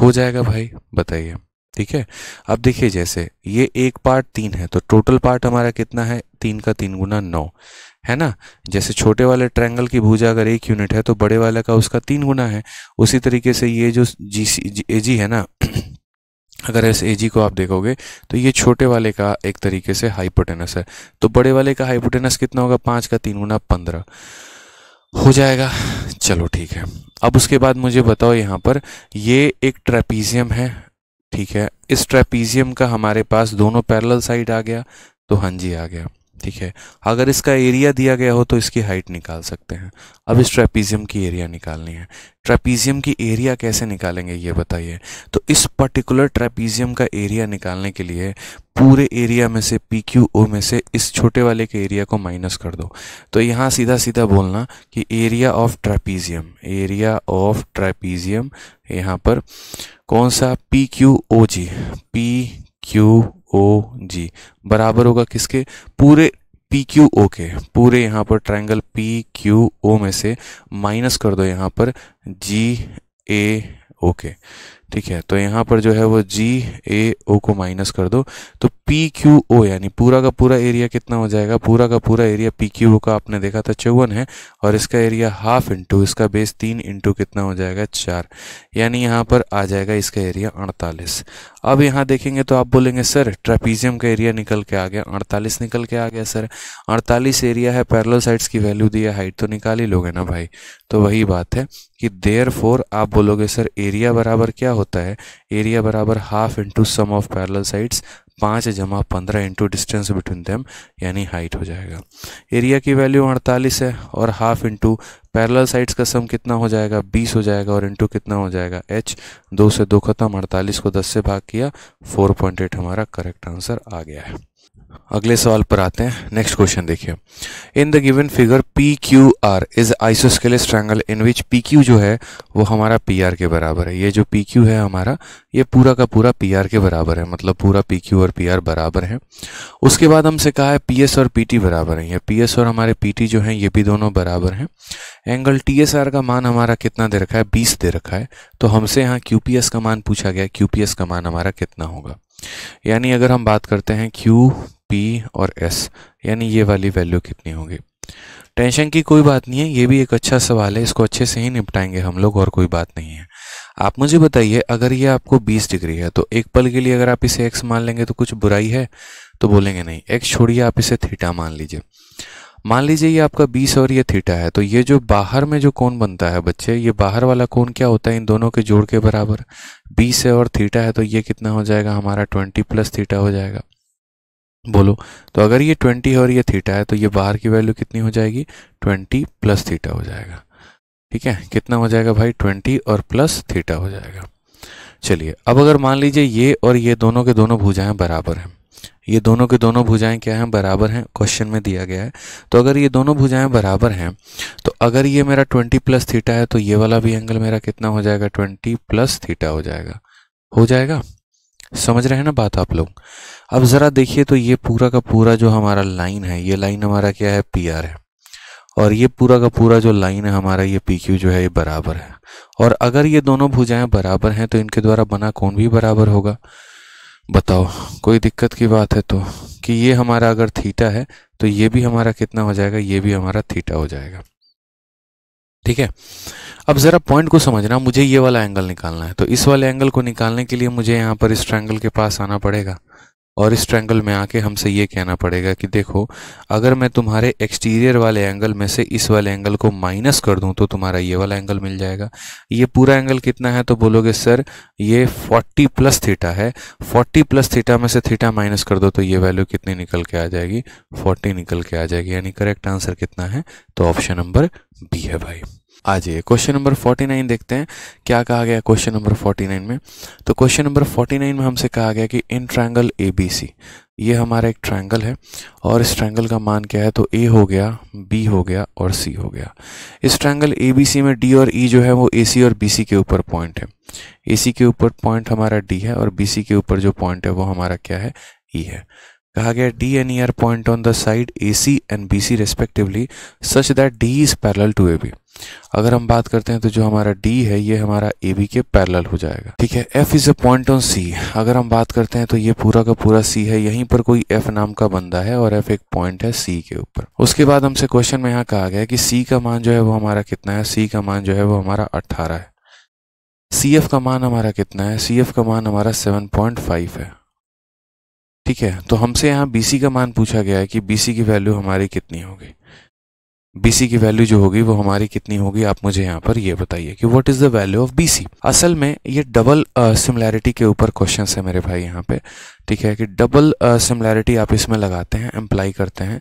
हो जाएगा भाई बताइए ठीक है अब देखिए जैसे ये एक पार्ट तीन है तो टोटल पार्ट हमारा कितना है तीन का तीन गुना नौ है ना जैसे छोटे वाले ट्रायंगल की भुजा अगर एक यूनिट है तो बड़े वाले का उसका तीन गुना है उसी तरीके से ये जो जी सी ए जी है ना अगर एस ए जी को आप देखोगे तो ये छोटे वाले का एक तरीके से हाइपोटेनस है तो बड़े वाले का हाइपोटेनस कितना होगा पाँच का तीन गुना पंद्रह हो जाएगा चलो ठीक है अब उसके बाद मुझे बताओ यहाँ पर ये एक ट्रेपीजियम है ठीक है इस ट्रेपीजियम का हमारे पास दोनों पैरल साइड आ गया तो हाँ जी आ गया ठीक है अगर इसका एरिया दिया गया हो तो इसकी हाइट निकाल सकते हैं अब इस ट्रेपीजियम की एरिया निकालनी है ट्रेपीजियम की एरिया कैसे निकालेंगे ये बताइए तो इस पर्टिकुलर ट्रेपीजियम का एरिया निकालने के लिए पूरे एरिया में से पी क्यू ओ में से इस छोटे वाले के एरिया को माइनस कर दो तो यहाँ सीधा सीधा बोलना कि area of trapezium area of trapezium यहाँ पर कौन सा P Q O G P Q O G बराबर होगा किसके पूरे पी क्यू ओ के पूरे यहाँ पर ट्राइंगल पी क्यू ओ में से माइनस कर दो यहाँ पर जी ए ओ के ठीक है तो यहाँ पर जो है वो जी ए ओ को माइनस कर दो तो पी क्यू ओ यानी पूरा का पूरा एरिया कितना हो जाएगा पूरा का पूरा एरिया पी क्यू ओ का आपने देखा था चौवन है और इसका एरिया हाफ इंटू इसका बेस तीन इंटू कितना हो जाएगा चार यानी यहाँ पर आ जाएगा इसका एरिया अड़तालीस अब यहाँ देखेंगे तो आप बोलेंगे सर ट्रेपीजियम का एरिया निकल के आ गया अड़तालीस निकल के आ गया सर अड़तालीस एरिया है पैरल साइड्स की वैल्यू दी है हाइट तो निकाल ही लोगे ना भाई तो वही बात है कि देयर फोर आप बोलोगे सर एरिया बराबर क्या होता है एरिया बराबर half into sum of parallel sides पाँच जमा पंद्रह इंटू डिस्टेंस बिटवीन देम यानी हाइट हो जाएगा एरिया की वैल्यू अड़तालीस है और हाफ इंटू पैरल साइड्स का सम कितना हो जाएगा बीस हो जाएगा और इंटू कितना हो जाएगा एच दो से दो खत्म अड़तालीस को दस से भाग किया फोर पॉइंट एट हमारा करेक्ट आंसर आ गया है अगले सवाल पर आते हैं नेक्स्ट क्वेश्चन देखिए in the given figure P Q R is आइसोस्केले triangle in which P Q जो है वो हमारा पी आर के बराबर है ये जो पी क्यू है हमारा ये पूरा का पूरा पी आर के बराबर है मतलब पूरा पी क्यू और पी आर बराबर है उसके बाद हमसे कहा है पी एस और पी टी बराबर है ये पी एस और हमारे पी टी जो है ये भी दोनों बराबर हैं एंगल टी एस आर का मान हमारा कितना दे रखा है बीस दे रखा है तो हमसे यहाँ क्यू पी एस का मान पूछा गया क्यू पी एस का मान हमारा कितना होगा यानी अगर हम बात करते हैं क्यू पी और एस यानी ये वाली वैल्यू कितनी होगी टेंशन की कोई बात नहीं है ये भी एक अच्छा सवाल है इसको अच्छे से ही निपटाएंगे हम लोग और कोई बात नहीं है आप मुझे बताइए अगर ये आपको 20 डिग्री है तो एक पल के लिए अगर आप इसे एक्स मान लेंगे तो कुछ बुराई है तो बोलेंगे नहीं एक्स छोड़िए आप इसे थीटा मान लीजिए मान लीजिए ये आपका 20 और ये थीटा है तो ये जो बाहर में जो कौन बनता है बच्चे ये बाहर वाला कौन क्या होता है इन दोनों के जोड़ के बराबर 20 है और थीटा है तो ये कितना हो जाएगा हमारा 20 प्लस थीटा हो जाएगा बोलो तो अगर ये ट्वेंटी है और ये थीटा है तो ये बाहर की वैल्यू कितनी हो जाएगी ट्वेंटी प्लस थीटा हो जाएगा ठीक है कितना हो जाएगा भाई ट्वेंटी और प्लस थीटा हो जाएगा चलिए अब अगर मान लीजिए ये और ये दोनों के दोनों भुजाएं बराबर हैं ये दोनों के दोनों भुजाएं क्या हैं बराबर हैं क्वेश्चन में दिया गया है तो अगर ये दोनों भुजाएं बराबर हैं तो अगर ये मेरा 20 प्लस थीटा है तो ये वाला भी एंगल मेरा कितना हो जाएगा 20 प्लस थीटा हो जाएगा हो जाएगा समझ रहे हैं ना बात आप लोग अब ज़रा देखिए तो ये पूरा का पूरा जो हमारा लाइन है ये लाइन हमारा क्या है पी आर है और ये पूरा का पूरा जो लाइन है हमारा ये पी क्यू जो है ये बराबर है और अगर ये दोनों भुजाएं बराबर हैं तो इनके द्वारा बना कौन भी बराबर होगा बताओ कोई दिक्कत की बात है तो कि ये हमारा अगर थीटा है तो ये भी हमारा कितना हो जाएगा ये भी हमारा थीटा हो जाएगा ठीक है अब ज़रा पॉइंट को समझना मुझे ये वाला एंगल निकालना है तो इस वाले एंगल को निकालने के लिए मुझे यहाँ पर इस ट्रायंगल के पास आना पड़ेगा और इस ट्रैंगल में आके हमसे ये कहना पड़ेगा कि देखो अगर मैं तुम्हारे एक्सटीरियर वाले एंगल में से इस वाले एंगल को माइनस कर दूं तो तुम्हारा ये वाला एंगल मिल जाएगा ये पूरा एंगल कितना है तो बोलोगे सर ये 40 प्लस थीटा है 40 प्लस थीटा में से थीटा माइनस कर दो तो ये वैल्यू कितनी निकल के आ जाएगी फोर्टी निकल के आ जाएगी यानी करेक्ट आंसर कितना है तो ऑप्शन नंबर बी है भाई आ जाइए क्वेश्चन नंबर फोर्टी नाइन देखते हैं क्या कहा गया क्वेश्चन नंबर फोर्टी नाइन में तो क्वेश्चन नंबर फोर्टी नाइन में हमसे कहा गया कि in triangle A B C ये हमारा एक ट्रायंगल है और इस ट्रायंगल का मान क्या है तो ए हो गया बी हो गया और सी हो गया इस ट्रायंगल ए बी सी में डी और ई e जो है वो ए सी और बी सी के ऊपर पॉइंट है ए सी के ऊपर पॉइंट हमारा डी है और बी सी के ऊपर जो पॉइंट है वो हमारा क्या है ई e है कहा गया D and E are point on the side A C and B C respectively such that D is parallel to A B अगर हम बात करते हैं तो जो हमारा डी है ये हमारा ए बी के पैरल हो जाएगा ठीक है F is a point on C अगर हम बात करते हैं तो ये पूरा का पूरा सी है यहीं पर कोई एफ नाम का बंदा है और एफ एक पॉइंट है सी के ऊपर उसके बाद हमसे क्वेश्चन में यहाँ कहा गया कि सी का मान जो है वो हमारा कितना है सी का मान जो है वो हमारा अट्ठारह है सी एफ का मान हमारा कितना है सी एफ का मान हमारा सेवन पॉइंट फाइव है ठीक है तो हमसे यहाँ BC का मान पूछा गया है कि BC की वैल्यू हमारी कितनी होगी BC की वैल्यू जो होगी वो हमारी कितनी होगी आप मुझे यहाँ पर ये बताइए कि what is the value of BC असल में ये डबल सिमिलैरिटी uh, के ऊपर क्वेश्चन है मेरे भाई यहाँ पे ठीक है कि डबल सिमिलैरिटी uh, आप इसमें लगाते हैं एम्प्लाई करते हैं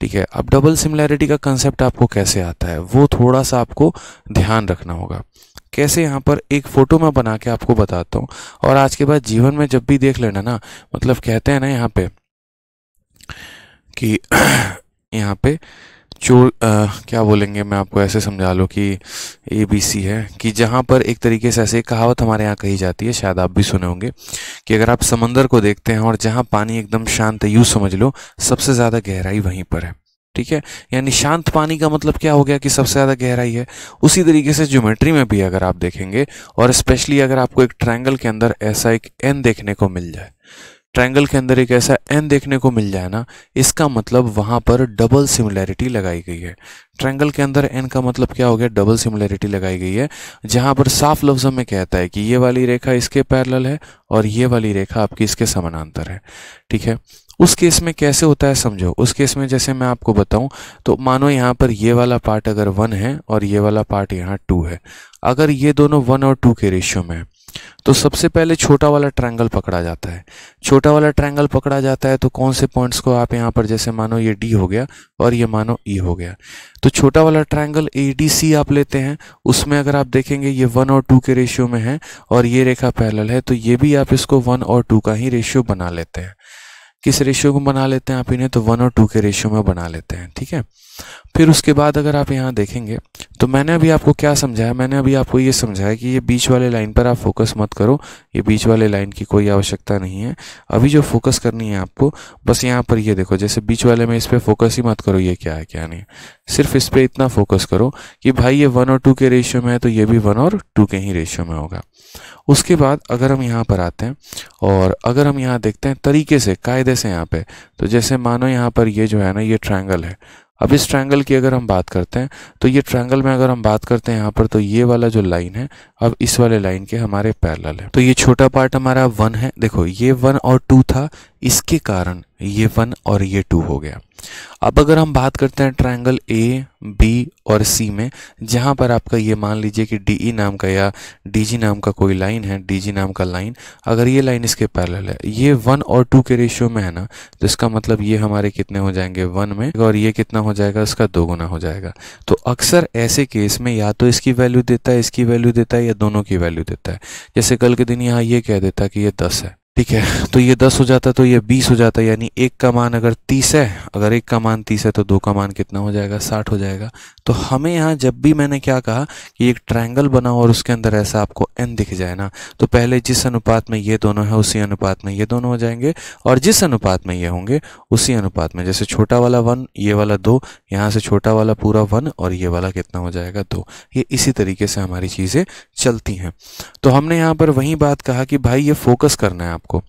ठीक है अब डबल सिमिलैरिटी का कंसेप्ट आपको कैसे आता है वो थोड़ा सा आपको ध्यान रखना होगा कैसे यहाँ पर एक फ़ोटो मैं बना के आपको बताता हूँ और आज के बाद जीवन में जब भी देख लेना ना मतलब कहते हैं ना यहाँ पे कि (clears throat) यहाँ पे चोर क्या बोलेंगे मैं आपको ऐसे समझा लो कि ए बी सी है कि जहाँ पर एक तरीके से ऐसे कहावत हमारे यहाँ कही जाती है शायद आप भी सुने होंगे कि अगर आप समंदर को देखते हैं और जहाँ पानी एकदम शांत है यूँ समझ लो सबसे ज़्यादा गहराई वहीं पर है ठीक है यानी शांत पानी का मतलब क्या हो गया कि सबसे ज़्यादा गहराई है उसी तरीके से ज्योमेट्री में भी अगर आप देखेंगे और स्पेशली अगर आपको एक ट्रायंगल के अंदर ऐसा एक एन देखने को मिल जाए ट्रायंगल के अंदर एक ऐसा एन देखने को मिल जाए ना इसका मतलब वहां पर डबल सिमिलैरिटी लगाई गई है ट्रायंगल के अंदर एन का मतलब क्या हो गया डबल सिमिलैरिटी लगाई गई है जहां पर साफ लफ्जों में कहता है कि ये वाली रेखा इसके पैरेलल है और ये वाली रेखा आपकी इसके समानांतर है ठीक है उस केस में कैसे होता है समझो उस केस में जैसे मैं आपको बताऊं तो मानो यहाँ पर ये वाला पार्ट अगर वन है और ये वाला पार्ट यहाँ टू है अगर ये दोनों वन और टू के रेशियो में है तो सबसे पहले छोटा वाला ट्रायंगल पकड़ा जाता है छोटा वाला ट्रायंगल पकड़ा जाता है तो कौन से पॉइंट्स को आप यहाँ पर जैसे मानो ये डी हो गया और ये मानो ई e हो गया तो छोटा वाला ट्रायंगल ए डी सी आप लेते हैं उसमें अगर आप देखेंगे ये वन और टू के रेशियो में है और ये रेखा पैरेलल है तो ये भी आप इसको वन और टू का ही रेशियो बना लेते हैं किस रेशियो को बना लेते हैं आप इन्हें तो वन और टू के रेशियो में बना लेते हैं ठीक है फिर उसके बाद अगर आप यहाँ देखेंगे तो मैंने अभी आपको क्या समझाया मैंने अभी आपको ये समझाया कि ये बीच वाले लाइन पर आप फोकस मत करो ये बीच वाले लाइन की कोई आवश्यकता नहीं है अभी जो फोकस करनी है आपको बस यहाँ पर ये देखो जैसे बीच वाले में इस पर फोकस ही मत करो ये क्या है क्या नहीं सिर्फ इस पर इतना फोकस करो कि भाई ये वन और टू के रेशियो में है तो ये भी वन और टू के ही रेशियो में होगा उसके बाद अगर हम यहाँ पर आते हैं और अगर हम यहाँ देखते हैं तरीके से कायदे से यहाँ पे तो जैसे मानो यहाँ पर ये जो है ना ये ट्रायंगल है अब इस ट्रायंगल की अगर हम बात करते हैं तो ये ट्रायंगल में अगर हम बात करते हैं यहाँ पर तो ये वाला जो लाइन है अब इस वाले लाइन के हमारे पैरल है तो ये छोटा पार्ट हमारा वन है देखो ये वन और टू था इसके कारण ये वन और ये टू हो गया अब अगर हम बात करते हैं ट्रायंगल ए बी और सी में जहां पर आपका ये मान लीजिए कि डी ई e नाम का या डी जी नाम का कोई लाइन है डी जी नाम का लाइन अगर ये लाइन इसके पैरल है ये वन और टू के रेशियो में है ना तो इसका मतलब ये हमारे कितने हो जाएंगे वन में और ये कितना हो जाएगा इसका दो गुना हो जाएगा तो अक्सर ऐसे केस में या तो इसकी वैल्यू देता है इसकी वैल्यू देता है या दोनों की वैल्यू देता है जैसे कल के दिन यहाँ ये कह देता कि ये दस है ठीक है तो ये दस हो जाता तो ये बीस हो जाता यानी एक का मान अगर तीस है अगर एक का मान तीस है तो दो का मान कितना हो जाएगा साठ हो जाएगा तो हमें यहाँ जब भी मैंने क्या कहा कि एक ट्रायंगल बनाओ और उसके अंदर ऐसा आपको एन दिख जाए ना तो पहले जिस अनुपात में ये दोनों है उसी अनुपात में ये दोनों हो जाएंगे और जिस अनुपात में ये होंगे उसी अनुपात में जैसे छोटा वाला वन ये वाला दो यहाँ से छोटा वाला पूरा वन और ये वाला कितना हो जाएगा दो ये इसी तरीके से हमारी चीज़ें चलती हैं तो हमने यहाँ पर वही बात कहा कि भाई ये फोकस करना है आप आपको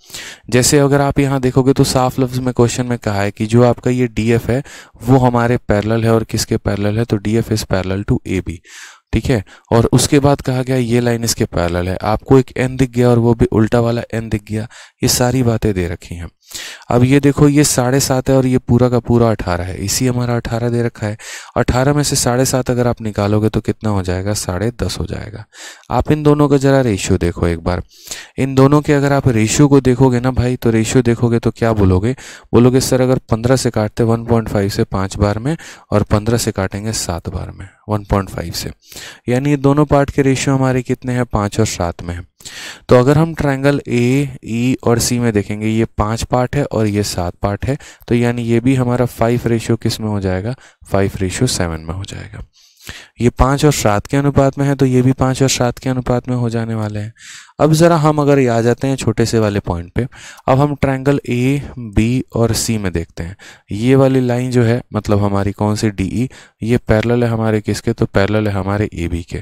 जैसे अगर आप यहाँ देखोगे तो साफ लफ्ज में क्वेश्चन में कहा है कि जो आपका ये डी है वो हमारे पैरल है और किसके पैरल है तो D F is parallel to A B ठीक है और उसके बाद कहा गया ये लाइन इसके पैरल है आपको एक एन दिख गया और वो भी उल्टा वाला एन दिख गया ये सारी बातें दे रखी हैं अब ये देखो ये साढ़े सात है और ये पूरा का पूरा अठारह है इसी हमारा अठारह दे रखा है अठारह में से साढ़े सात अगर आप निकालोगे तो कितना हो जाएगा साढ़े दस हो जाएगा आप इन दोनों का ज़रा रेशियो देखो एक बार इन दोनों के अगर आप रेशियो को देखोगे ना भाई तो रेशियो देखोगे तो क्या बोलोगे बोलोगे सर अगर पंद्रह से काटते वन पॉइंट फाइव से पाँच बार में और पंद्रह से काटेंगे सात बार में वन पॉइंट फाइव से यानी ये दोनों पार्ट के रेशियो हमारे कितने हैं पाँच और सात में है तो अगर हम ट्रायंगल ए ई और सी में देखेंगे ये पांच पार्ट है और ये सात पार्ट है तो यानी ये भी हमारा फाइव रेशियो किस में हो जाएगा फाइव रेशियो सेवन में हो जाएगा ये पांच और सात के अनुपात में है तो ये भी पांच और सात के अनुपात में हो जाने वाले हैं अब ज़रा हम अगर ये आ जाते हैं छोटे से वाले पॉइंट पे अब हम ट्रायंगल ए बी और सी में देखते हैं ये वाली लाइन जो है मतलब हमारी कौन सी डी ई e, ये पैरेलल है हमारे किसके तो पैरेलल है हमारे ए बी के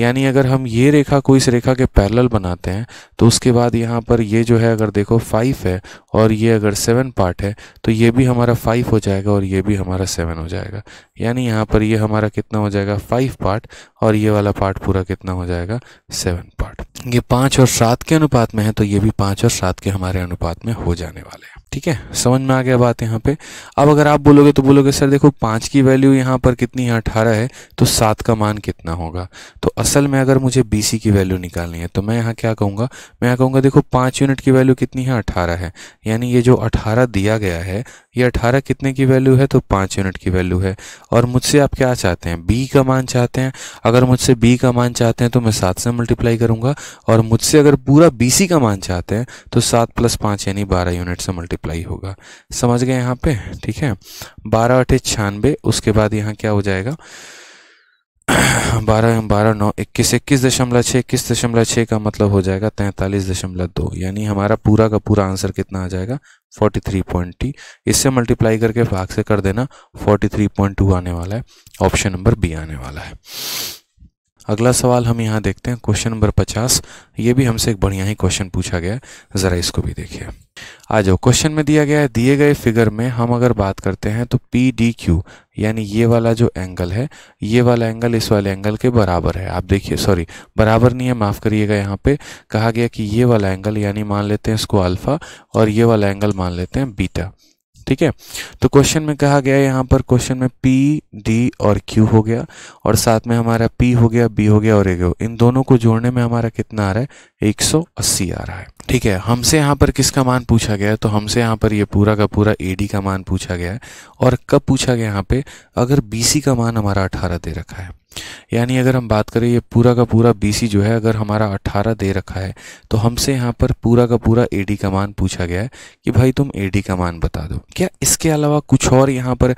यानी अगर हम ये रेखा को इस रेखा के पैरेलल बनाते हैं तो उसके बाद यहाँ पर ये जो है अगर देखो फाइव है और ये अगर सेवन पार्ट है तो ये भी हमारा फाइव हो जाएगा और ये भी हमारा सेवन हो जाएगा यानी यहाँ पर ये हमारा कितना हो जाएगा फाइव पार्ट और ये वाला पार्ट पूरा कितना हो जाएगा सेवन पार्ट ये पाँच और सात के अनुपात में है तो ये भी पाँच और सात के हमारे अनुपात में हो जाने वाले हैं ठीक है समझ में आ गया बात यहाँ पे अब अगर आप बोलोगे तो बोलोगे सर देखो पाँच की वैल्यू यहाँ पर कितनी है अठारह है तो सात का मान कितना होगा तो असल में अगर मुझे बी सी की वैल्यू निकालनी है तो मैं यहाँ क्या कहूँगा मैं यहाँ कहूँगा देखो पाँच यूनिट की वैल्यू कितनी है अठारह है यानी ये जो अठारह दिया गया है ये अठारह कितने की वैल्यू है तो पाँच यूनिट की वैल्यू है और मुझसे आप क्या चाहते हैं बी का मान चाहते हैं अगर मुझसे बी का मान चाहते हैं तो मैं सात से मल्टीप्लाई करूँगा और मुझसे अगर पूरा बी सी का मान चाहते हैं तो सात प्लस यानी बारह यूनिट से मल्टीप्लाई मल्टीप्लाई होगा समझ गए यहाँ पे ठीक है बारह अठे छियानबे उसके बाद यहाँ क्या हो जाएगा बारह बारह नौ इक्कीस इक्कीस दशमलव छः इक्कीस दशमलव छः का मतलब हो जाएगा तैंतालीस दशमलव दो यानी हमारा पूरा का पूरा आंसर कितना आ जाएगा फोर्टी थ्री पॉइंट टी इससे मल्टीप्लाई करके भाग से कर देना फोर्टी थ्री पॉइंट टू आने वाला है ऑप्शन नंबर बी आने वाला है अगला सवाल हम यहाँ देखते हैं क्वेश्चन नंबर पचास ये भी हमसे एक बढ़िया ही क्वेश्चन पूछा गया है ज़रा इसको भी देखिए आ जाओ क्वेश्चन में दिया गया है दिए गए फिगर में हम अगर बात करते हैं तो पी डी क्यू यानी ये वाला जो एंगल है ये वाला एंगल इस वाले एंगल के बराबर है आप देखिए सॉरी बराबर नहीं है माफ़ करिएगा यहाँ पे कहा गया कि ये वाला एंगल यानी मान लेते हैं इसको अल्फ़ा और ये वाला एंगल मान लेते हैं बीटा ठीक है तो क्वेश्चन में कहा गया यहाँ पर क्वेश्चन में पी डी और क्यू हो गया और साथ में हमारा पी हो गया बी हो गया और ए गया इन दोनों को जोड़ने में हमारा कितना आ रहा है 180 आ रहा है ठीक है हमसे यहाँ पर किसका मान पूछा गया है तो हमसे यहाँ पर ये पूरा का पूरा ए डी का मान पूछा गया है और कब पूछा गया यहाँ पे अगर बी सी का मान हमारा अठारह दे रखा है यानी अगर हम बात करें ये पूरा का पूरा बीसी जो है अगर हमारा अट्ठारह दे रखा है तो हमसे यहाँ पर पूरा का पूरा एडी का मान पूछा गया है कि भाई तुम एडी का मान बता दो क्या इसके अलावा कुछ और यहाँ पर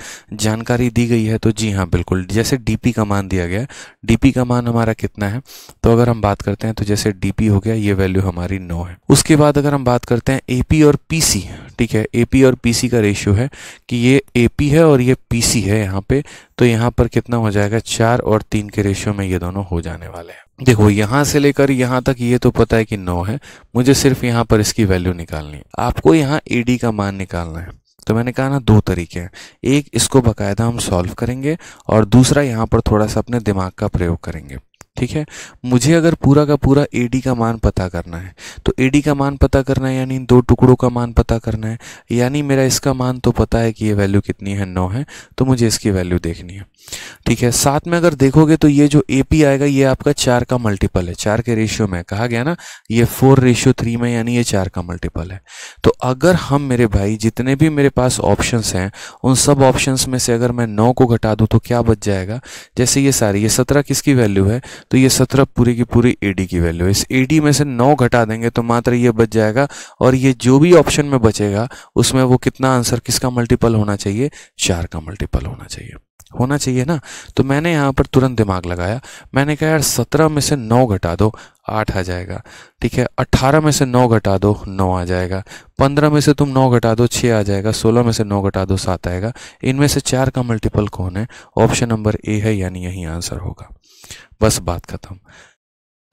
जानकारी दी गई है तो जी हाँ बिल्कुल जैसे डीपी का मान दिया गया डीपी का मान हमारा कितना है तो अगर हम बात करते हैं तो जैसे डीपी हो गया ये वैल्यू हमारी नौ है उसके बाद अगर हम बात करते हैं एपी और पीसी ठीक है ए और पी का रेशियो है कि ये ए है और ये पी है यहाँ पे तो यहाँ पर कितना हो जाएगा चार और तीन के रेशियो में ये दोनों हो जाने वाले हैं देखो यहाँ से लेकर यहाँ तक ये तो पता है कि नौ है मुझे सिर्फ यहाँ पर इसकी वैल्यू निकालनी है आपको यहाँ ए का मान निकालना है तो मैंने कहा ना दो तरीके हैं एक इसको बाकायदा हम सॉल्व करेंगे और दूसरा यहाँ पर थोड़ा सा अपने दिमाग का प्रयोग करेंगे ठीक है मुझे अगर पूरा का पूरा ए डी का मान पता करना है तो ए डी का मान पता करना है यानी दो टुकड़ों का मान पता करना है यानी मेरा इसका मान तो पता है कि ये वैल्यू कितनी है नौ है तो मुझे इसकी वैल्यू देखनी है ठीक है साथ में अगर देखोगे तो ये जो ए पी आएगा ये आपका चार का मल्टीपल है चार के रेशियो में कहा गया ना ये फोर रेशियो थ्री में यानी ये चार का मल्टीपल है तो अगर हम मेरे भाई जितने भी मेरे पास ऑप्शन हैं उन सब ऑप्शन में से अगर मैं नौ को घटा दूँ तो क्या बच जाएगा जैसे ये सारी ये सत्रह किसकी वैल्यू है तो ये सत्रह पूरी की पूरी एडी की वैल्यू है इस एडी में से नौ घटा देंगे तो मात्र ये बच जाएगा और ये जो भी ऑप्शन में बचेगा उसमें वो कितना आंसर किसका मल्टीपल होना चाहिए चार का मल्टीपल होना चाहिए होना चाहिए ना तो मैंने यहाँ पर तुरंत दिमाग लगाया मैंने कहा यार सत्रह में से नौ घटा दो आठ आ जाएगा ठीक है अट्ठारह में से नौ घटा दो नौ आ जाएगा पंद्रह में से तुम नौ घटा दो छः आ जाएगा सोलह में से नौ घटा दो सात आएगा इनमें से चार का मल्टीपल कौन है ऑप्शन नंबर ए है यानी यही आंसर होगा बस बात खत्म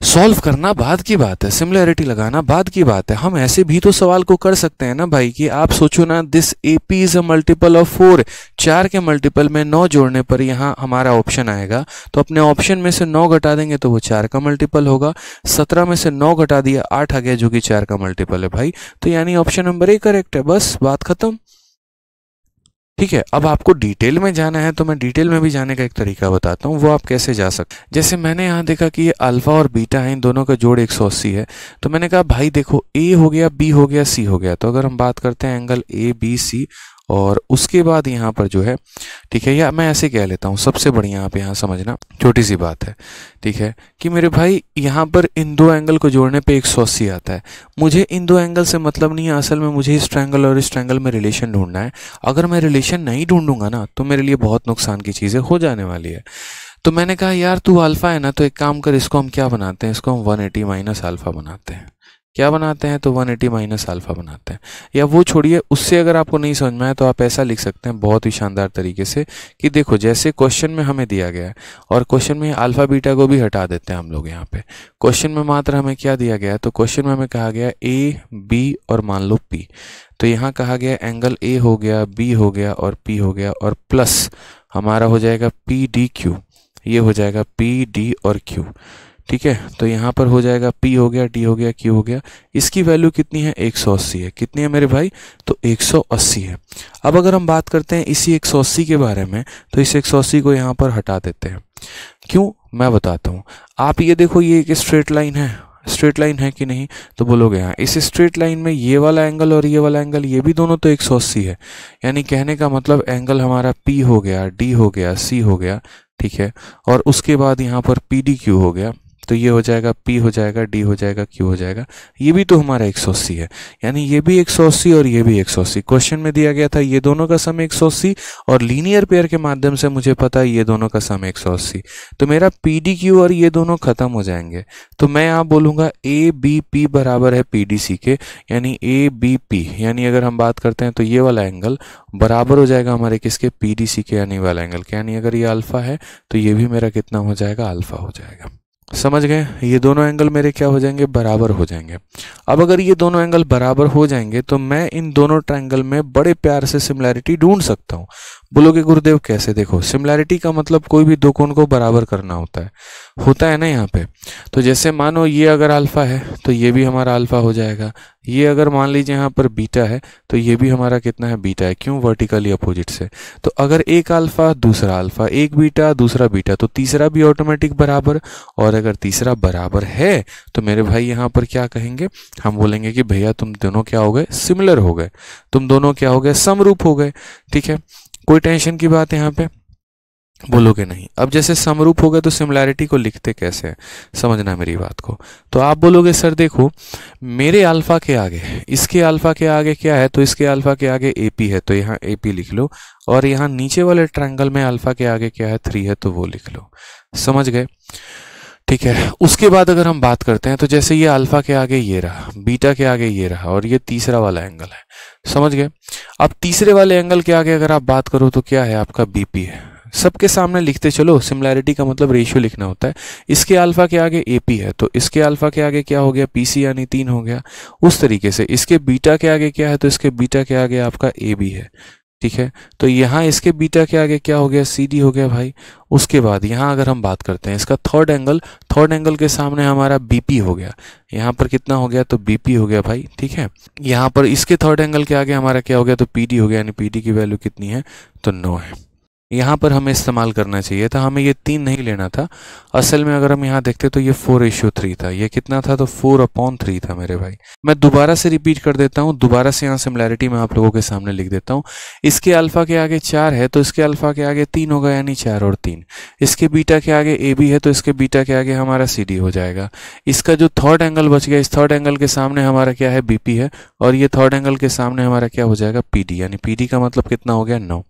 सॉल्व करना बाद की बात है सिमिलैरिटी लगाना बाद की बात है हम ऐसे भी तो सवाल को कर सकते हैं ना भाई कि आप सोचो ना this A P is a multiple of four चार के मल्टीपल में नौ जोड़ने पर यहाँ हमारा ऑप्शन आएगा तो अपने ऑप्शन में से नौ घटा देंगे तो वो चार का मल्टीपल होगा सत्रह में से नौ घटा दिया आठ आ गया जो कि चार का मल्टीपल है भाई तो यानी ऑप्शन नंबर ए करेक्ट है बस बात खत्म ठीक है अब आपको डिटेल में जाना है तो मैं डिटेल में भी जाने का एक तरीका बताता हूँ वो आप कैसे जा सकते जैसे मैंने यहाँ देखा कि ये अल्फ़ा और बीटा है इन दोनों का जोड़ एक है तो मैंने कहा भाई देखो ए हो गया बी हो गया सी हो गया तो अगर हम बात करते हैं एंगल ए बी सी और उसके बाद यहाँ पर जो है ठीक है या मैं ऐसे कह लेता हूँ सबसे बढ़िया आप यहाँ समझना छोटी सी बात है ठीक है कि मेरे भाई यहाँ पर इन दो एंगल को जोड़ने पे एक सौ अस्सी आता है मुझे इन दो एंगल से मतलब नहीं है असल में मुझे इस ट्रैंगल और इस ट्रैंगल में रिलेशन ढूंढना है अगर मैं रिलेशन नहीं ढूंढूंगा ना तो मेरे लिए बहुत नुकसान की चीज़ें हो जाने वाली है तो मैंने कहा यार तू अल्फ़ा है ना तो एक काम कर इसको हम क्या बनाते हैं इसको हम 180 एटी माइनस अल्फ़ा बनाते हैं क्या बनाते हैं तो 180 एटी माइनस अल्फ़ा बनाते हैं या वो छोड़िए उससे अगर आपको नहीं समझ में आए तो आप ऐसा लिख सकते हैं बहुत ही शानदार तरीके से कि देखो जैसे क्वेश्चन में हमें दिया गया है और क्वेश्चन में अल्फ़ा बीटा को भी हटा देते हैं हम लोग यहाँ पे क्वेश्चन में मात्र हमें क्या दिया गया है तो क्वेश्चन में हमें कहा गया ए बी और मान लो पी तो यहाँ कहा गया एंगल ए हो गया बी हो गया और पी हो गया और प्लस हमारा हो जाएगा पी डी क्यू ये हो जाएगा पी डी और क्यू ठीक है तो यहाँ पर हो जाएगा पी हो गया डी हो गया Q हो गया इसकी वैल्यू कितनी है 180 है कितनी है मेरे भाई तो 180 है अब अगर हम बात करते हैं इसी 180 के बारे में तो इस 180 को यहाँ पर हटा देते हैं क्यों मैं बताता हूँ आप ये देखो ये एक स्ट्रेट लाइन है स्ट्रेट लाइन है कि नहीं तो बोलोगे हाँ इस स्ट्रेट लाइन में ये वाला एंगल और ये वाला एंगल ये भी दोनों तो एक है यानी कहने का मतलब एंगल हमारा पी हो गया डी हो गया सी हो गया ठीक है और उसके बाद यहाँ पर पी डी क्यू हो गया तो ये हो जाएगा पी हो जाएगा डी हो जाएगा क्यू हो जाएगा ये भी तो हमारा एक है यानी ये भी एक और ये भी एक क्वेश्चन में दिया गया था ये दोनों का सम एक और लीनियर पेयर के माध्यम से मुझे पता है ये दोनों का सम एक तो मेरा पी डी क्यू और ये दोनों खत्म हो जाएंगे तो मैं यहाँ बोलूंगा ए बी पी बराबर है पी डी सी के यानी ए बी पी यानी अगर हम बात करते हैं तो ये वाला एंगल बराबर हो जाएगा हमारे किसके पी डी सी के यानी वाला एंगल के यानी अगर ये अल्फा है तो ये भी मेरा कितना हो जाएगा अल्फा हो जाएगा समझ गए ये दोनों एंगल मेरे क्या हो जाएंगे बराबर हो जाएंगे अब अगर ये दोनों एंगल बराबर हो जाएंगे तो मैं इन दोनों ट्रायंगल में बड़े प्यार से सिमिलैरिटी ढूंढ सकता हूँ बोलोगे गुरुदेव कैसे देखो सिमिलैरिटी का मतलब कोई भी दो कोण को बराबर करना होता है होता है ना यहाँ पे तो जैसे मानो ये अगर अल्फ़ा है तो ये भी हमारा अल्फ़ा हो जाएगा ये अगर मान लीजिए यहाँ पर बीटा है तो ये भी हमारा कितना है बीटा है क्यों वर्टिकली अपोजिट से तो अगर एक अल्फ़ा दूसरा अल्फ़ा एक बीटा दूसरा बीटा तो तीसरा भी ऑटोमेटिक बराबर और अगर तीसरा बराबर है तो मेरे भाई यहाँ पर क्या कहेंगे हम बोलेंगे कि भैया तुम दोनों क्या हो गए सिमिलर हो गए तुम दोनों क्या हो गए समरूप हो गए ठीक है कोई टेंशन की बात यहाँ पे बोलोगे नहीं अब जैसे समरूप होगा तो सिमिलैरिटी को लिखते कैसे है समझना मेरी बात को तो आप बोलोगे सर देखो मेरे अल्फा के आगे इसके अल्फा के आगे क्या है तो इसके अल्फा के आगे एपी है तो यहाँ एपी लिख लो और यहाँ नीचे वाले ट्रायंगल में अल्फा के आगे क्या है थ्री है तो वो लिख लो समझ गए ठीक है उसके बाद अगर हम बात करते हैं तो जैसे ये अल्फा के आगे ये रहा बीटा के आगे ये रहा और ये तीसरा वाला एंगल है समझ गए अब तीसरे वाले एंगल के आगे अगर आप बात करो तो क्या है आपका बीपी है सबके सामने लिखते चलो सिमिलैरिटी का मतलब रेशियो लिखना होता है इसके अल्फा के आगे एपी है तो इसके अल्फा के आगे क्या हो गया पीसी यानी तीन हो गया उस तरीके से इसके बीटा के आगे क्या है तो इसके बीटा के आगे आपका ए बी है ठीक है तो यहाँ इसके बीटा के आगे क्या हो गया सी डी हो गया भाई उसके बाद यहाँ अगर हम बात करते हैं इसका थर्ड एंगल थर्ड एंगल के सामने हमारा बीपी हो गया यहाँ पर कितना हो गया तो बीपी हो गया भाई ठीक है यहाँ पर इसके थर्ड एंगल के आगे हमारा क्या हो गया तो पीडी हो गया यानी पीडी की वैल्यू कितनी है तो नो है यहाँ पर हमें इस्तेमाल करना चाहिए था हमें ये तीन नहीं लेना था असल में अगर हम यहाँ देखते तो ये फोर इश्यू थ्री था ये कितना था तो फोर अपॉन थ्री था मेरे भाई मैं दोबारा से रिपीट कर देता हूँ दोबारा से यहाँ सिमिलैरिटी में आप लोगों के सामने लिख देता हूँ इसके अल्फा के आगे चार है तो इसके अल्फा के आगे तीन होगा यानी चार और तीन इसके बीटा के आगे ए बी है तो इसके बीटा के आगे हमारा सी डी हो जाएगा इसका जो थर्ड एंगल बच गया इस थर्ड एंगल के सामने हमारा क्या है बी पी है और ये थर्ड एंगल के सामने हमारा क्या हो जाएगा पी डी यानी पी डी का मतलब कितना हो गया नौ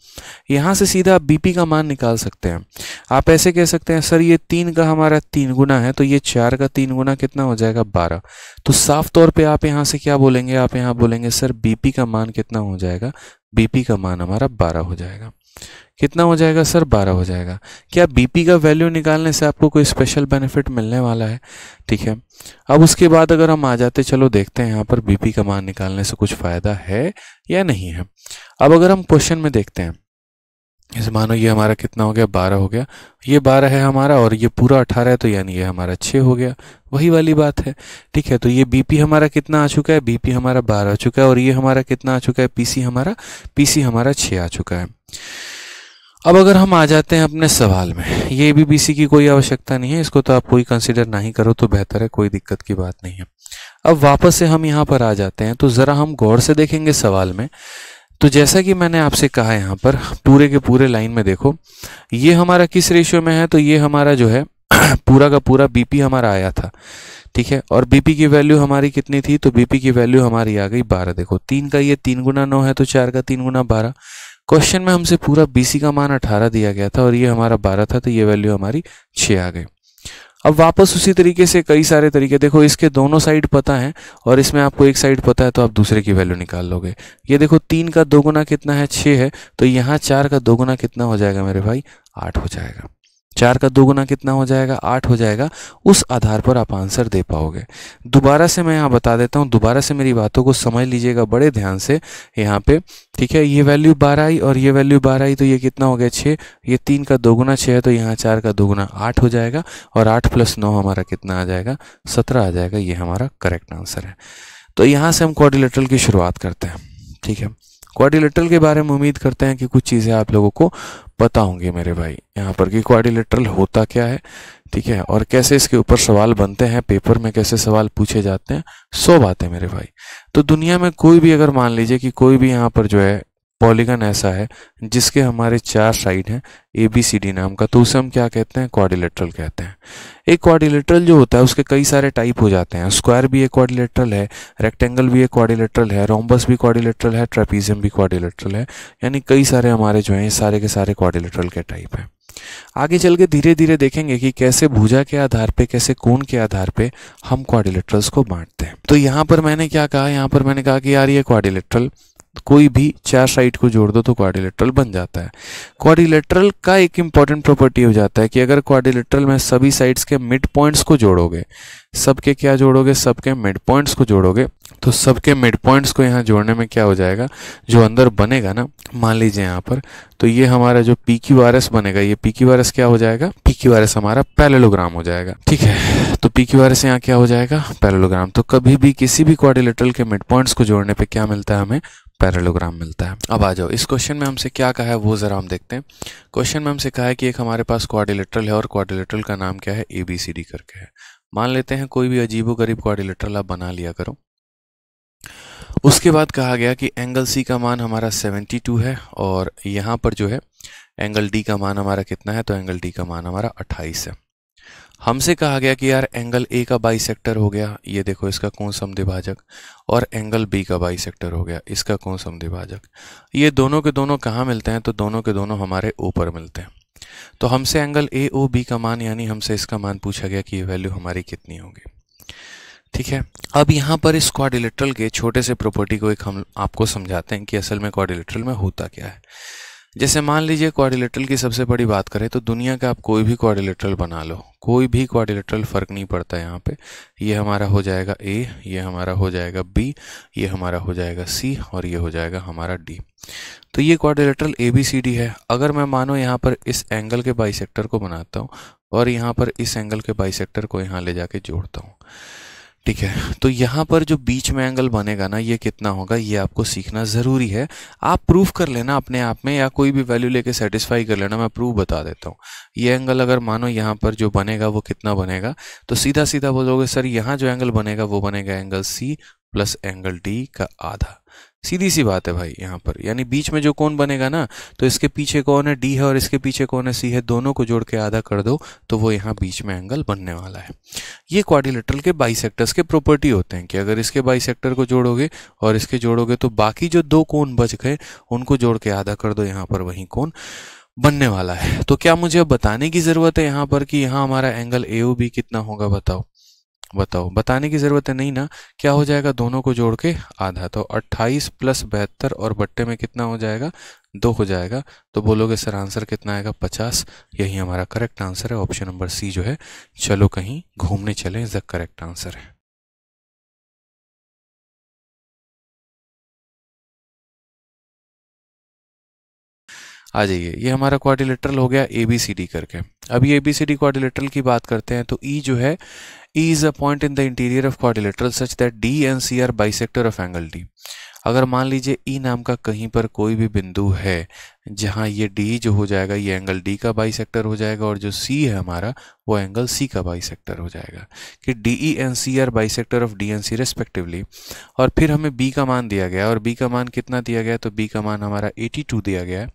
यहाँ से सीधा बीपी का मान निकाल सकते हैं आप ऐसे कह सकते हैं सर ये तीन का हमारा तीन गुना है तो ये चार का तीन गुना कितना हो जाएगा बारह तो साफ तौर पे आप यहाँ से क्या बोलेंगे आप यहाँ बोलेंगे सर बीपी का मान कितना हो जाएगा बीपी का मान हमारा बारह हो जाएगा कितना हो जाएगा सर बारह हो जाएगा क्या बीपी का वैल्यू निकालने से आपको कोई स्पेशल बेनिफिट मिलने वाला है ठीक है अब उसके बाद अगर हम आ जाते चलो देखते हैं यहाँ पर बीपी का मान निकालने से कुछ फ़ायदा है या नहीं है अब अगर हम क्वेश्चन में देखते हैं जैसे मानो ये हमारा कितना हो गया बारह हो गया ये बारह है हमारा और ये पूरा अठारह है तो यानी ये हमारा छः हो गया वही वाली बात है ठीक है तो ये बीपी हमारा कितना आ चुका है बीपी हमारा बारह आ चुका है और ये हमारा कितना आ चुका है पीसी हमारा पीसी हमारा छः आ चुका है अब अगर हम आ जाते हैं अपने सवाल में ये बी बी सी की कोई आवश्यकता नहीं है इसको तो आप कोई कंसिडर नहीं करो तो बेहतर है कोई दिक्कत की बात नहीं है अब वापस से हम यहाँ पर आ जाते हैं तो ज़रा हम गौर से देखेंगे सवाल में तो जैसा कि मैंने आपसे कहा यहाँ पर पूरे के पूरे लाइन में देखो ये हमारा किस रेशियो में है तो ये हमारा जो है (clears throat) पूरा का पूरा बीपी हमारा आया था ठीक है और बीपी की वैल्यू हमारी कितनी थी तो बीपी की वैल्यू हमारी आ गई बारह देखो तीन का ये तीन गुना नौ है तो चार का तीन गुना बारह क्वेश्चन में हमसे पूरा बीसी का मान अठारह दिया गया था और ये हमारा बारह था तो ये वैल्यू हमारी छः आ गई अब वापस उसी तरीके से कई सारे तरीके देखो इसके दोनों साइड पता है और इसमें आपको एक साइड पता है तो आप दूसरे की वैल्यू निकाल लोगे ये देखो तीन का दोगुना कितना है छः है तो यहाँ चार का दोगुना कितना हो जाएगा मेरे भाई आठ हो जाएगा चार का दो गुना कितना हो जाएगा आठ हो जाएगा उस आधार पर आप आंसर दे पाओगे दोबारा से मैं यहाँ बता देता हूँ दोबारा से मेरी बातों को समझ लीजिएगा बड़े ध्यान से यहाँ पे ठीक है ये वैल्यू बारह आई और ये वैल्यू बारह आई तो ये कितना हो गया छः ये तीन का दो गुना छः है तो यहाँ चार का दो गुना आठ हो जाएगा और आठ प्लस नौ हमारा कितना आ जाएगा सत्रह आ जाएगा ये हमारा करेक्ट आंसर है तो यहाँ से हम कॉर्डिलेटरल की शुरुआत करते हैं ठीक है क्वारिलेटरल के बारे में उम्मीद करते हैं कि कुछ चीज़ें आप लोगों को पता होंगी मेरे भाई यहाँ पर कि क्वारिलेटरल होता क्या है ठीक है और कैसे इसके ऊपर सवाल बनते हैं पेपर में कैसे सवाल पूछे जाते हैं सो बातें मेरे भाई तो दुनिया में कोई भी अगर मान लीजिए कि कोई भी यहाँ पर जो है पॉलीगन ऐसा है जिसके हमारे चार साइड हैं ए बी सी डी नाम का तो उसे हम क्या कहते हैं क्वारिलेटरल कहते हैं एक क्वारिलेटरल जो होता है उसके कई सारे टाइप हो जाते हैं स्क्वायर भी एक क्वारिलेटरल है रेक्टेंगल भी एक क्वारिलेटरल है रोम्बस भी क्वारिलेटरल है ट्रेपीजियम भी क्वारिलेटरल है यानी कई सारे हमारे जो हैं सारे के सारे क्वारिलेटरल के टाइप हैं आगे चल के धीरे धीरे देखेंगे कि कैसे भुजा के आधार पे कैसे कोण के आधार पे हम क्वारिलेटरल्स को बांटते हैं तो यहाँ पर मैंने क्या कहा यहाँ पर मैंने कहा कि यार ये क्वारिलेटरल कोई भी चार साइड को जोड़ दो तो क्वाड्रिलेटरल बन जाता है क्वाड्रिलेटरल का एक इंपॉर्टेंट प्रॉपर्टी हो जाता है कि अगर क्वाड्रिलेटरल में सभी साइड्स के मिड पॉइंट्स को जोड़ोगे सबके क्या जोड़ोगे सबके मिड पॉइंट्स को जोड़ोगे तो सबके मिड पॉइंट्स को यहाँ जोड़ने में क्या हो जाएगा जो अंदर बनेगा ना मान लीजिए यहाँ पर तो ये हमारा जो पी क्यू आर एस बनेगा ये पी क्यू आर एस क्या हो जाएगा पी क्यू आर एस हमारा पैरेलोग्राम हो जाएगा ठीक है तो पी क्यू आर एस यहाँ क्या हो जाएगा पैरेलोग्राम तो कभी भी किसी भी क्वाड्रिलेटरल के मिड पॉइंट्स को जोड़ने पे क्या मिलता है हमें पैरेलोग्राम मिलता है अब आ जाओ इस क्वेश्चन में हमसे क्या कहा है वो ज़रा हम देखते हैं क्वेश्चन में हमसे कहा है कि एक हमारे पास क्वारिलेटरल है और क्वारिलेटरल का नाम क्या है ए बी सी डी करके है मान लेते हैं कोई भी अजीबो गरीब क्वारिलेटरल आप बना लिया करो उसके बाद कहा गया कि एंगल सी का मान हमारा 72 है और यहाँ पर जो है एंगल डी का मान हमारा कितना है तो एंगल डी का मान हमारा 28 है हमसे कहा गया कि यार एंगल ए का बाई हो गया ये देखो इसका कौन समिभाजक और एंगल बी का बाई हो गया इसका कौन समिभाजक ये दोनों के दोनों कहाँ मिलते हैं तो दोनों के दोनों हमारे ऊपर मिलते हैं तो हमसे एंगल ए ओ बी का मान यानी हमसे इसका मान पूछा गया कि ये वैल्यू हमारी कितनी होगी ठीक है अब यहाँ पर इस क्वाडिलेट्रल के छोटे से प्रॉपर्टी को एक हम आपको समझाते हैं कि असल में क्वाडिलेट्रल में होता क्या है जैसे मान लीजिए क्वारिलेटरल की सबसे बड़ी बात करें तो दुनिया का आप कोई भी क्वारिलेटरल बना लो कोई भी क्वारिलेटरल फ़र्क नहीं पड़ता यहाँ पे ये हमारा हो जाएगा ए ये हमारा हो जाएगा बी ये हमारा हो जाएगा सी और ये हो जाएगा हमारा डी तो ये quadrilateral A B C D है अगर मैं मानो यहाँ पर इस एंगल के बाइसेक्टर को बनाता हूँ और यहाँ पर इस एंगल के बाइसेक्टर को यहाँ ले जाके जोड़ता हूँ ठीक है तो यहाँ पर जो बीच में एंगल बनेगा ना ये कितना होगा ये आपको सीखना ज़रूरी है आप प्रूफ कर लेना अपने आप में या कोई भी वैल्यू लेके सेटिस्फाई कर लेना मैं प्रूफ बता देता हूँ ये एंगल अगर मानो यहाँ पर जो बनेगा वो कितना बनेगा तो सीधा सीधा बोलोगे सर यहाँ जो एंगल बनेगा वो बनेगा angle C plus angle D का आधा सीधी सी बात है भाई यहाँ पर यानी बीच में जो कौन बनेगा ना तो इसके पीछे कौन है डी है और इसके पीछे कौन है सी है दोनों को जोड़ के आधा कर दो तो वो यहाँ बीच में एंगल बनने वाला है ये क्वारिलेटरल के बाई के प्रॉपर्टी होते हैं कि अगर इसके बाई को जोड़ोगे और इसके जोड़ोगे तो बाकी जो दो कौन बच गए उनको जोड़ के आधा कर दो यहाँ पर वही कौन बनने वाला है तो क्या मुझे अब बताने की ज़रूरत है यहाँ पर कि यहाँ हमारा एंगल ए कितना होगा बताओ बताओ बताने की ज़रूरत है नहीं ना क्या हो जाएगा दोनों को जोड़ के आधा तो 28 प्लस बहत्तर और बट्टे में कितना हो जाएगा दो हो जाएगा तो बोलोगे सर आंसर कितना आएगा पचास यही हमारा करेक्ट आंसर है ऑप्शन नंबर सी जो है चलो कहीं घूमने चले इज़ द करेक्ट आंसर है आ जाइए ये हमारा क्वारिलेटरल हो गया ए बी सी डी करके अभी A B C D quadrilateral की बात करते हैं तो ई e जो है E is a point in the interior of quadrilateral such that D and C are bisector of angle D अगर मान लीजिए ई e नाम का कहीं पर कोई भी बिंदु है जहां ये डी जो हो जाएगा ये एंगल डी का बाई हो जाएगा और जो सी है हमारा वो एंगल सी का बाई हो जाएगा कि D E and C are by of D and C respectively और फिर हमें बी का मान दिया गया और बी का मान कितना दिया गया तो बी का मान हमारा 82 दिया गया है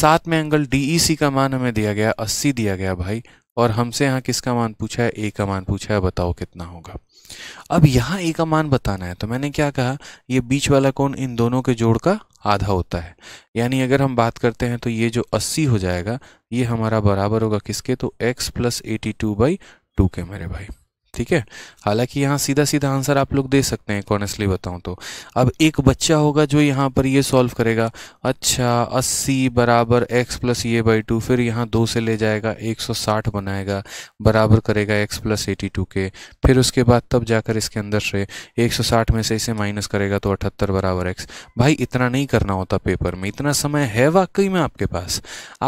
साथ में एंगल डी ई सी का मान हमें दिया गया अस्सी दिया गया भाई और हमसे यहाँ किसका मान पूछा है ए का मान पूछा है बताओ कितना होगा अब यहाँ ए का मान बताना है तो मैंने क्या कहा ये बीच वाला कोण इन दोनों के जोड़ का आधा होता है यानी अगर हम बात करते हैं तो ये जो 80 हो जाएगा ये हमारा बराबर होगा किसके तो x plus eighty two by two के मेरे भाई ठीक है हालांकि यहाँ सीधा सीधा आंसर आप लोग दे सकते हैं ऑनेस्टली बताऊँ तो अब एक बच्चा होगा जो यहाँ पर ये सॉल्व करेगा अच्छा अस्सी बराबर एक्स प्लस ये बाई टू फिर यहाँ दो से ले जाएगा एक सौ साठ बनाएगा बराबर करेगा एक्स प्लस एटी टू के फिर उसके बाद तब जाकर इसके अंदर से एक सौ साठ में से इसे माइनस करेगा तो अठहत्तर बराबर एक्स भाई इतना नहीं करना होता पेपर में इतना समय है वाकई में आपके पास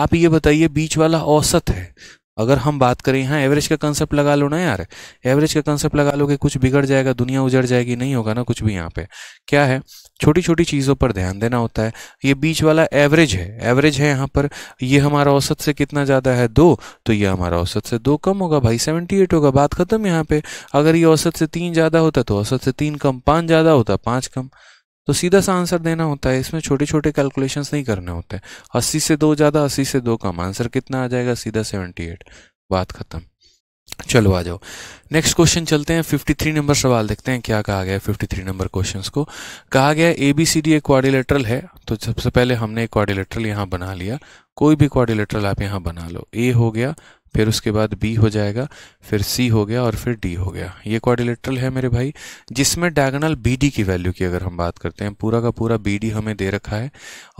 आप ये बताइए बीच वाला औसत है अगर हम बात करें यहाँ एवरेज का कंसेप्ट लगा लो ना यार एवरेज का कंसेप्ट लगा लो कि कुछ बिगड़ जाएगा दुनिया उजड़ जाएगी नहीं होगा ना कुछ भी यहाँ पे क्या है छोटी छोटी चीज़ों पर ध्यान देना होता है ये बीच वाला एवरेज है एवरेज है यहाँ पर ये हमारा औसत से कितना ज़्यादा है दो तो ये हमारा औसत से दो कम होगा भाई सेवेंटी एट होगा बात खत्म यहाँ पे अगर ये औसत से तीन ज़्यादा होता तो औसत से तीन कम पाँच ज़्यादा होता पाँच कम तो सीधा सा आंसर देना होता है इसमें छोटे छोटे कैलकुलेशन नहीं करने होते हैं अस्सी से दो ज़्यादा अस्सी से दो कम आंसर कितना आ जाएगा सीधा सेवेंटी एट बात खत्म चलो आ जाओ नेक्स्ट क्वेश्चन चलते हैं 53 नंबर सवाल देखते हैं क्या कहा गया फिफ्टी 53 नंबर क्वेश्चंस को कहा गया ए बी सी डी एक क्वारिलेटरल है तो सबसे पहले हमने एक क्वारिलेटरल यहाँ बना लिया कोई भी क्वारिलेटरल आप यहाँ बना लो ए हो गया फिर उसके बाद बी हो जाएगा फिर सी हो गया और फिर डी हो गया ये क्वारिलेटरल है मेरे भाई जिसमें डायगोनल बी की वैल्यू की अगर हम बात करते हैं पूरा का पूरा बी हमें दे रखा है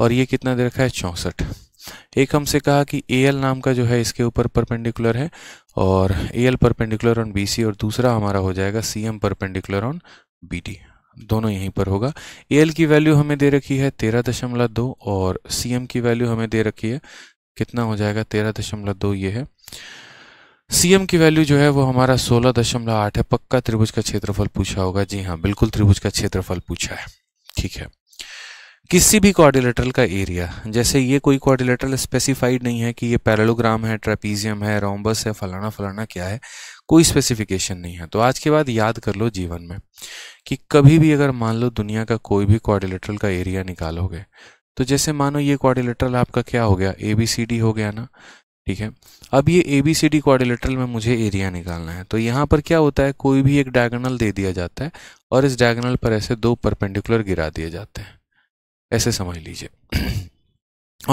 और ये कितना दे रखा है चौंसठ एक हमसे कहा कि ए एल नाम का जो है इसके ऊपर परपेंडिकुलर है और A L perpendicular on B C और दूसरा हमारा हो जाएगा C M perpendicular on B D दोनों यहीं पर होगा ए एल की वैल्यू हमें दे रखी है तेरह दशमलव दो और सी एम की वैल्यू हमें दे रखी है कितना हो जाएगा तेरह दशमलव दो ये है सीएम की वैल्यू जो है वो हमारा सोलह दशमलव आठ है पक्का त्रिभुज का क्षेत्रफल पूछा होगा जी हाँ बिल्कुल त्रिभुज का क्षेत्रफल पूछा है ठीक है किसी भी कॉर्डिलेटरल का एरिया जैसे ये कोई कॉर्डिलेटरल स्पेसिफाइड नहीं है कि ये पैरेलोग्राम है ट्रेपीजियम है रोम्बस है फलाना फलाना क्या है कोई स्पेसिफिकेशन नहीं है तो आज के बाद याद कर लो जीवन में कि कभी भी अगर मान लो दुनिया का कोई भी कॉर्डिलेटरल का एरिया निकालोगे तो जैसे मानो ये क्वारिलेटरल आपका क्या हो गया ए बी सी डी हो गया ना ठीक है अब ये A B C D quadrilateral में मुझे एरिया निकालना है तो यहाँ पर क्या होता है कोई भी एक डायगोनल दे दिया जाता है और इस डायगोनल पर ऐसे दो परपेंडिकुलर गिरा दिए जाते हैं ऐसे समझ लीजिए (clears throat)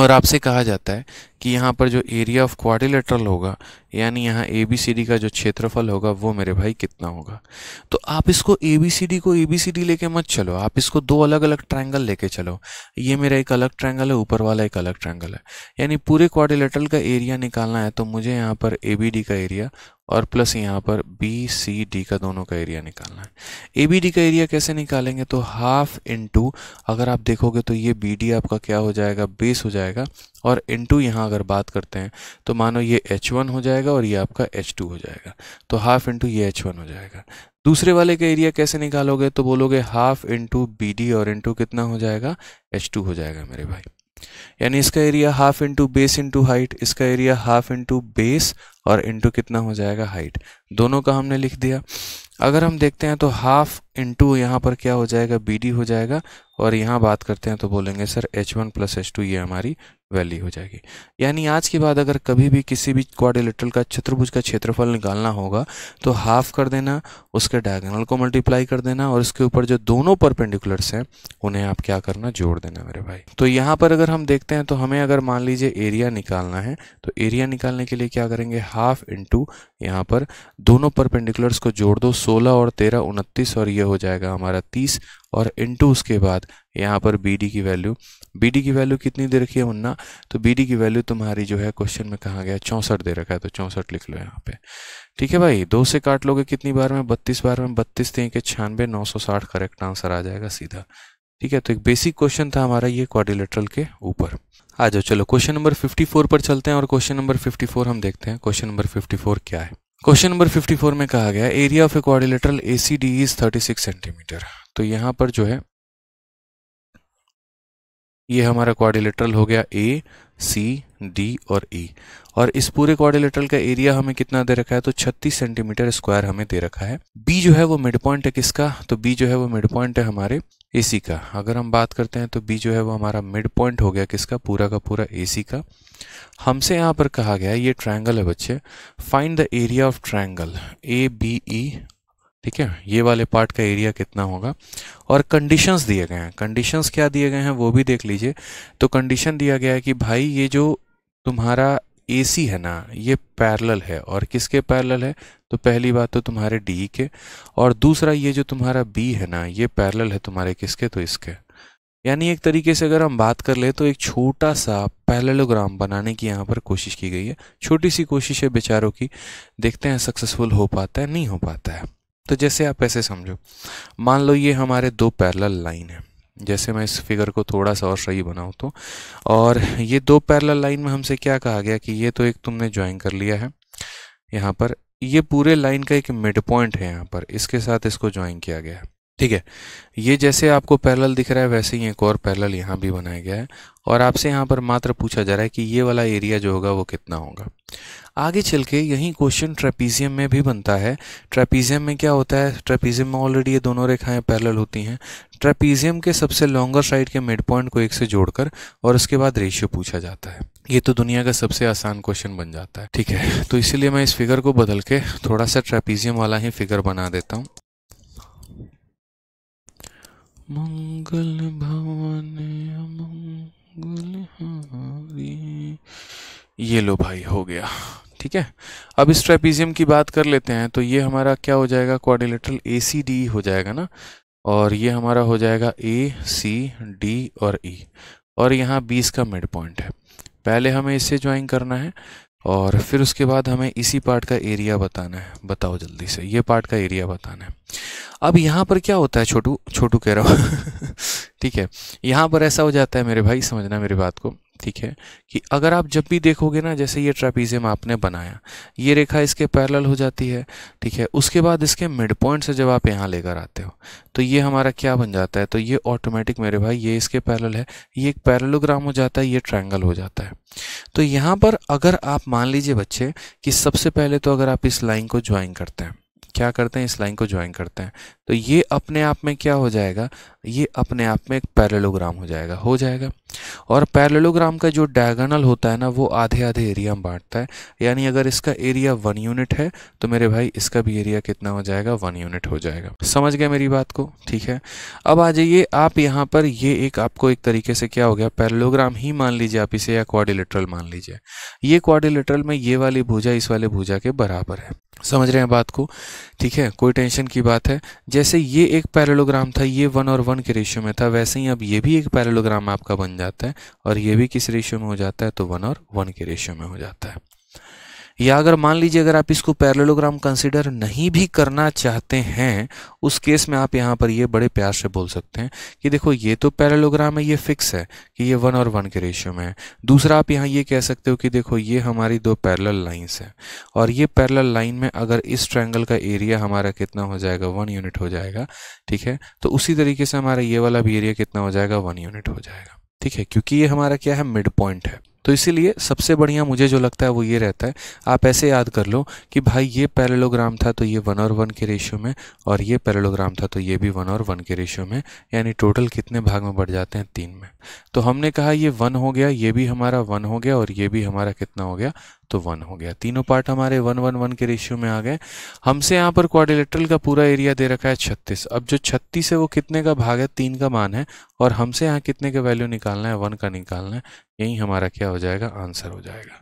और आपसे कहा जाता है कि यहाँ पर जो एरिया ऑफ क्वारिलेटरल होगा यानी यहाँ ए बी सी डी का जो क्षेत्रफल होगा वो मेरे भाई कितना होगा तो आप इसको ए बी सी डी को ए बी सी डी लेके मत चलो आप इसको दो अलग अलग ट्रायंगल लेके चलो ये मेरा एक अलग ट्रायंगल है ऊपर वाला एक अलग ट्रायंगल है यानी पूरे क्वारिलेटरल का एरिया निकालना है तो मुझे यहाँ पर ए बी डी का एरिया और प्लस यहाँ पर बी सी डी का दोनों का एरिया निकालना है ए बी डी का एरिया कैसे निकालेंगे तो हाफ इंटू अगर आप देखोगे तो ये बी डी आपका क्या हो जाएगा बेस हो जाएगा और इन टू यहाँ अगर बात करते हैं तो मानो ये एच वन हो जाएगा और ये आपका एच टू हो जाएगा तो हाफ इंटू ये एच वन हो जाएगा दूसरे वाले का एरिया कैसे निकालोगे तो बोलोगे हाफ इंटू बी डी और इंटू कितना हो जाएगा एच टू हो जाएगा मेरे भाई यानी इसका area half into base into height इसका एरिया हाफ इंटू बेस और इंटू कितना हो जाएगा हाइट दोनों का हमने लिख दिया अगर हम देखते हैं तो हाफ टू यहाँ पर क्या हो जाएगा बी डी हो जाएगा और यहाँ बात करते हैं तो बोलेंगे sir H one plus H two ये हमारी वैल्यू हो जाएगी यानी आज के बाद अगर कभी भी किसी भी क्वाड्रिलेटरल का चतुर्भुज का क्षेत्रफल निकालना होगा तो हाफ कर देना उसके डायगोनल को मल्टीप्लाई कर देना और इसके ऊपर जो दोनों परपेंडिकुलर्स हैं उन्हें आप क्या करना जोड़ देना मेरे भाई तो यहाँ पर अगर हम देखते हैं तो हमें अगर मान लीजिए एरिया निकालना है तो एरिया निकालने के लिए क्या करेंगे हाफ इंटू यहाँ पर दोनों परपेंडिकुलर्स को जोड़ दो सोलह और तेरह उनतीस और ये हो जाएगा हमारा तीस और इनटू उसके बाद यहाँ पर बी डी की वैल्यू बी डी की वैल्यू कितनी दे रखी है उन्ना तो बी डी की वैल्यू तुम्हारी जो है क्वेश्चन में कहा गया चौंसठ दे रखा है तो चौंसठ लिख लो यहाँ पे ठीक है भाई दो से काट लोगे कितनी बार में बत्तीस बार में बत्तीस तीन तो के छियानवे नौ सौ साठ करेक्ट आंसर आ जाएगा सीधा ठीक है तो एक बेसिक क्वेश्चन था हमारा ये क्वारिलेटरल के ऊपर आ जाओ चलो क्वेश्चन नंबर 54 पर चलते हैं और क्वेश्चन नंबर 54 हम देखते हैं क्वेश्चन नंबर 54 क्या है क्वेश्चन नंबर 54 में कहा गया area of a quadrilateral A C D is thirty centimetre तो यहां पर जो है ये हमारा क्वारिलेटरल हो गया ए सी डी और ई e. और इस पूरे क्वारिलेटरल का एरिया हमें कितना दे रखा है तो 36 सेंटीमीटर स्क्वायर हमें दे रखा है बी जो है वो मिड पॉइंट है किसका तो बी जो है वो मिड पॉइंट है हमारे ए का अगर हम बात करते हैं तो बी जो है वो हमारा मिड पॉइंट हो गया किसका पूरा का पूरा ए का हमसे यहाँ पर कहा गया ये ट्रायंगल है बच्चे find the area of triangle A B E ठीक है ये वाले पार्ट का एरिया कितना होगा और कंडीशंस दिए गए हैं कंडीशंस क्या दिए गए हैं वो भी देख लीजिए तो कंडीशन दिया गया है कि भाई ये जो तुम्हारा ए सी है ना ये पैरल है और किसके पैरल है तो पहली बात तो तुम्हारे डी e के और दूसरा ये जो तुम्हारा बी है ना ये पैरल है तुम्हारे किसके तो इसके यानी एक तरीके से अगर हम बात कर ले तो एक छोटा सा पैलेलोग्राम बनाने की यहाँ पर कोशिश की गई है छोटी सी कोशिश है बेचारों की देखते हैं सक्सेसफुल हो पाता है नहीं हो पाता है तो जैसे आप ऐसे समझो मान लो ये हमारे दो पैरल लाइन है जैसे मैं इस फिगर को थोड़ा सा और सही बनाऊँ तो और ये दो पैरल लाइन में हमसे क्या कहा गया कि ये तो एक तुमने ज्वाइन कर लिया है यहाँ पर ये पूरे लाइन का एक मिड पॉइंट है यहाँ पर इसके साथ इसको ज्वाइन किया गया है ठीक है ये जैसे आपको पैरेलल दिख रहा है वैसे ही एक और पैरेलल यहाँ भी बनाया गया है और आपसे यहाँ पर मात्र पूछा जा रहा है कि ये वाला एरिया जो होगा वो कितना होगा आगे चल के यही क्वेश्चन ट्रेपीजियम में भी बनता है ट्रेपीजियम में क्या होता है ट्रेपीजियम में ऑलरेडी ये दोनों रेखाएं पैरेलल होती हैं ट्रेपीजियम के सबसे लॉन्गर साइड के मिड पॉइंट को एक से जोड़कर और उसके बाद रेशियो पूछा जाता है ये तो दुनिया का सबसे आसान क्वेश्चन बन जाता है ठीक है तो इसीलिए मैं इस फिगर को बदल के थोड़ा सा ट्रेपीजियम वाला ही फिगर बना देता हूँ मंगल भवन मंगल हारी ये लो भाई हो गया ठीक है अब इस ट्रेपीजियम की बात कर लेते हैं तो ये हमारा क्या हो जाएगा क्वारिलेटरल ए सी डी हो जाएगा ना और ये हमारा हो जाएगा ए सी डी और ई e. और यहाँ बीस का मिड पॉइंट है पहले हमें इसे ज्वाइन करना है और फिर उसके बाद हमें इसी पार्ट का एरिया बताना है बताओ जल्दी से ये पार्ट का एरिया बताना है अब यहाँ पर क्या होता है छोटू छोटू कह रहा हूँ (laughs) ठीक है यहाँ पर ऐसा हो जाता है मेरे भाई समझना मेरी बात को ठीक है कि अगर आप जब भी देखोगे ना जैसे ये ट्रापीजियम आपने बनाया ये रेखा इसके पैरल हो जाती है ठीक है उसके बाद इसके मिड पॉइंट से जब आप यहाँ लेकर आते हो तो ये हमारा क्या बन जाता है तो ये ऑटोमेटिक मेरे भाई ये इसके पैरल है ये एक पैरलोग्राम हो जाता है ये ट्राइंगल हो जाता है तो यहाँ पर अगर आप मान लीजिए बच्चे कि सबसे पहले तो अगर आप इस लाइन को ज्वाइन करते हैं क्या करते हैं इस लाइन को ज्वाइन करते हैं तो ये अपने आप में क्या हो जाएगा ये अपने आप में एक पैरेलोग्राम हो जाएगा हो जाएगा और पैरेलोग्राम का जो डायगोनल होता है ना वो आधे आधे एरिया में बांटता है यानी अगर इसका एरिया वन यूनिट है तो मेरे भाई इसका भी एरिया कितना हो जाएगा वन यूनिट हो जाएगा समझ गया मेरी बात को ठीक है अब आ जाइए आप यहाँ पर ये एक आपको एक तरीके से क्या हो गया पैरेलोग्राम ही मान लीजिए आप इसे या क्वारिलेटरल मान लीजिए ये क्वारिलेटरल में ये वाली भुजा इस वाले भुजा के बराबर है समझ रहे हैं बात को ठीक है कोई टेंशन की बात है जैसे ये एक पैरेलोग्राम था ये वन और वन के रेशियो में था वैसे ही अब ये भी एक पैरेलोग्राम आपका बन जाता है और ये भी किस रेशियो में हो जाता है तो वन और वन के रेशियो में हो जाता है या अगर मान लीजिए अगर आप इसको पैरेललोग्राम कंसिडर नहीं भी करना चाहते हैं उस केस में आप यहाँ पर ये बड़े प्यार से बोल सकते हैं कि देखो ये तो पैरेललोग्राम है ये फिक्स है कि ये वन और वन के रेशियो में है दूसरा आप यहाँ ये कह सकते हो कि देखो ये हमारी दो पैरल लाइन्स हैं और ये पैरल लाइन में अगर इस ट्रैंगल का एरिया हमारा कितना हो जाएगा वन यूनिट हो जाएगा ठीक है तो उसी तरीके से हमारा ये वाला भी एरिया कितना हो जाएगा वन यूनिट हो जाएगा ठीक है क्योंकि ये हमारा क्या है मिड पॉइंट है तो इसीलिए सबसे बढ़िया मुझे जो लगता है वो ये रहता है आप ऐसे याद कर लो कि भाई ये पैरेलोग्राम था तो ये वन और वन के रेशियो में और ये पैरेलोग्राम था तो ये भी वन और वन के रेशियो में यानी टोटल कितने भाग में बढ़ जाते हैं तीन में तो हमने कहा ये वन हो गया ये भी हमारा वन हो गया और ये भी हमारा कितना हो गया तो वन हो गया तीनों पार्ट हमारे वन वन वन के रेशियो में आ गए हमसे यहाँ पर क्वारिलेट्रल का पूरा एरिया दे रखा है छत्तीस अब जो छत्तीस है वो कितने का भाग है तीन का मान है और हमसे यहाँ कितने का वैल्यू निकालना है वन का निकालना है यही हमारा क्या हो जाएगा आंसर हो जाएगा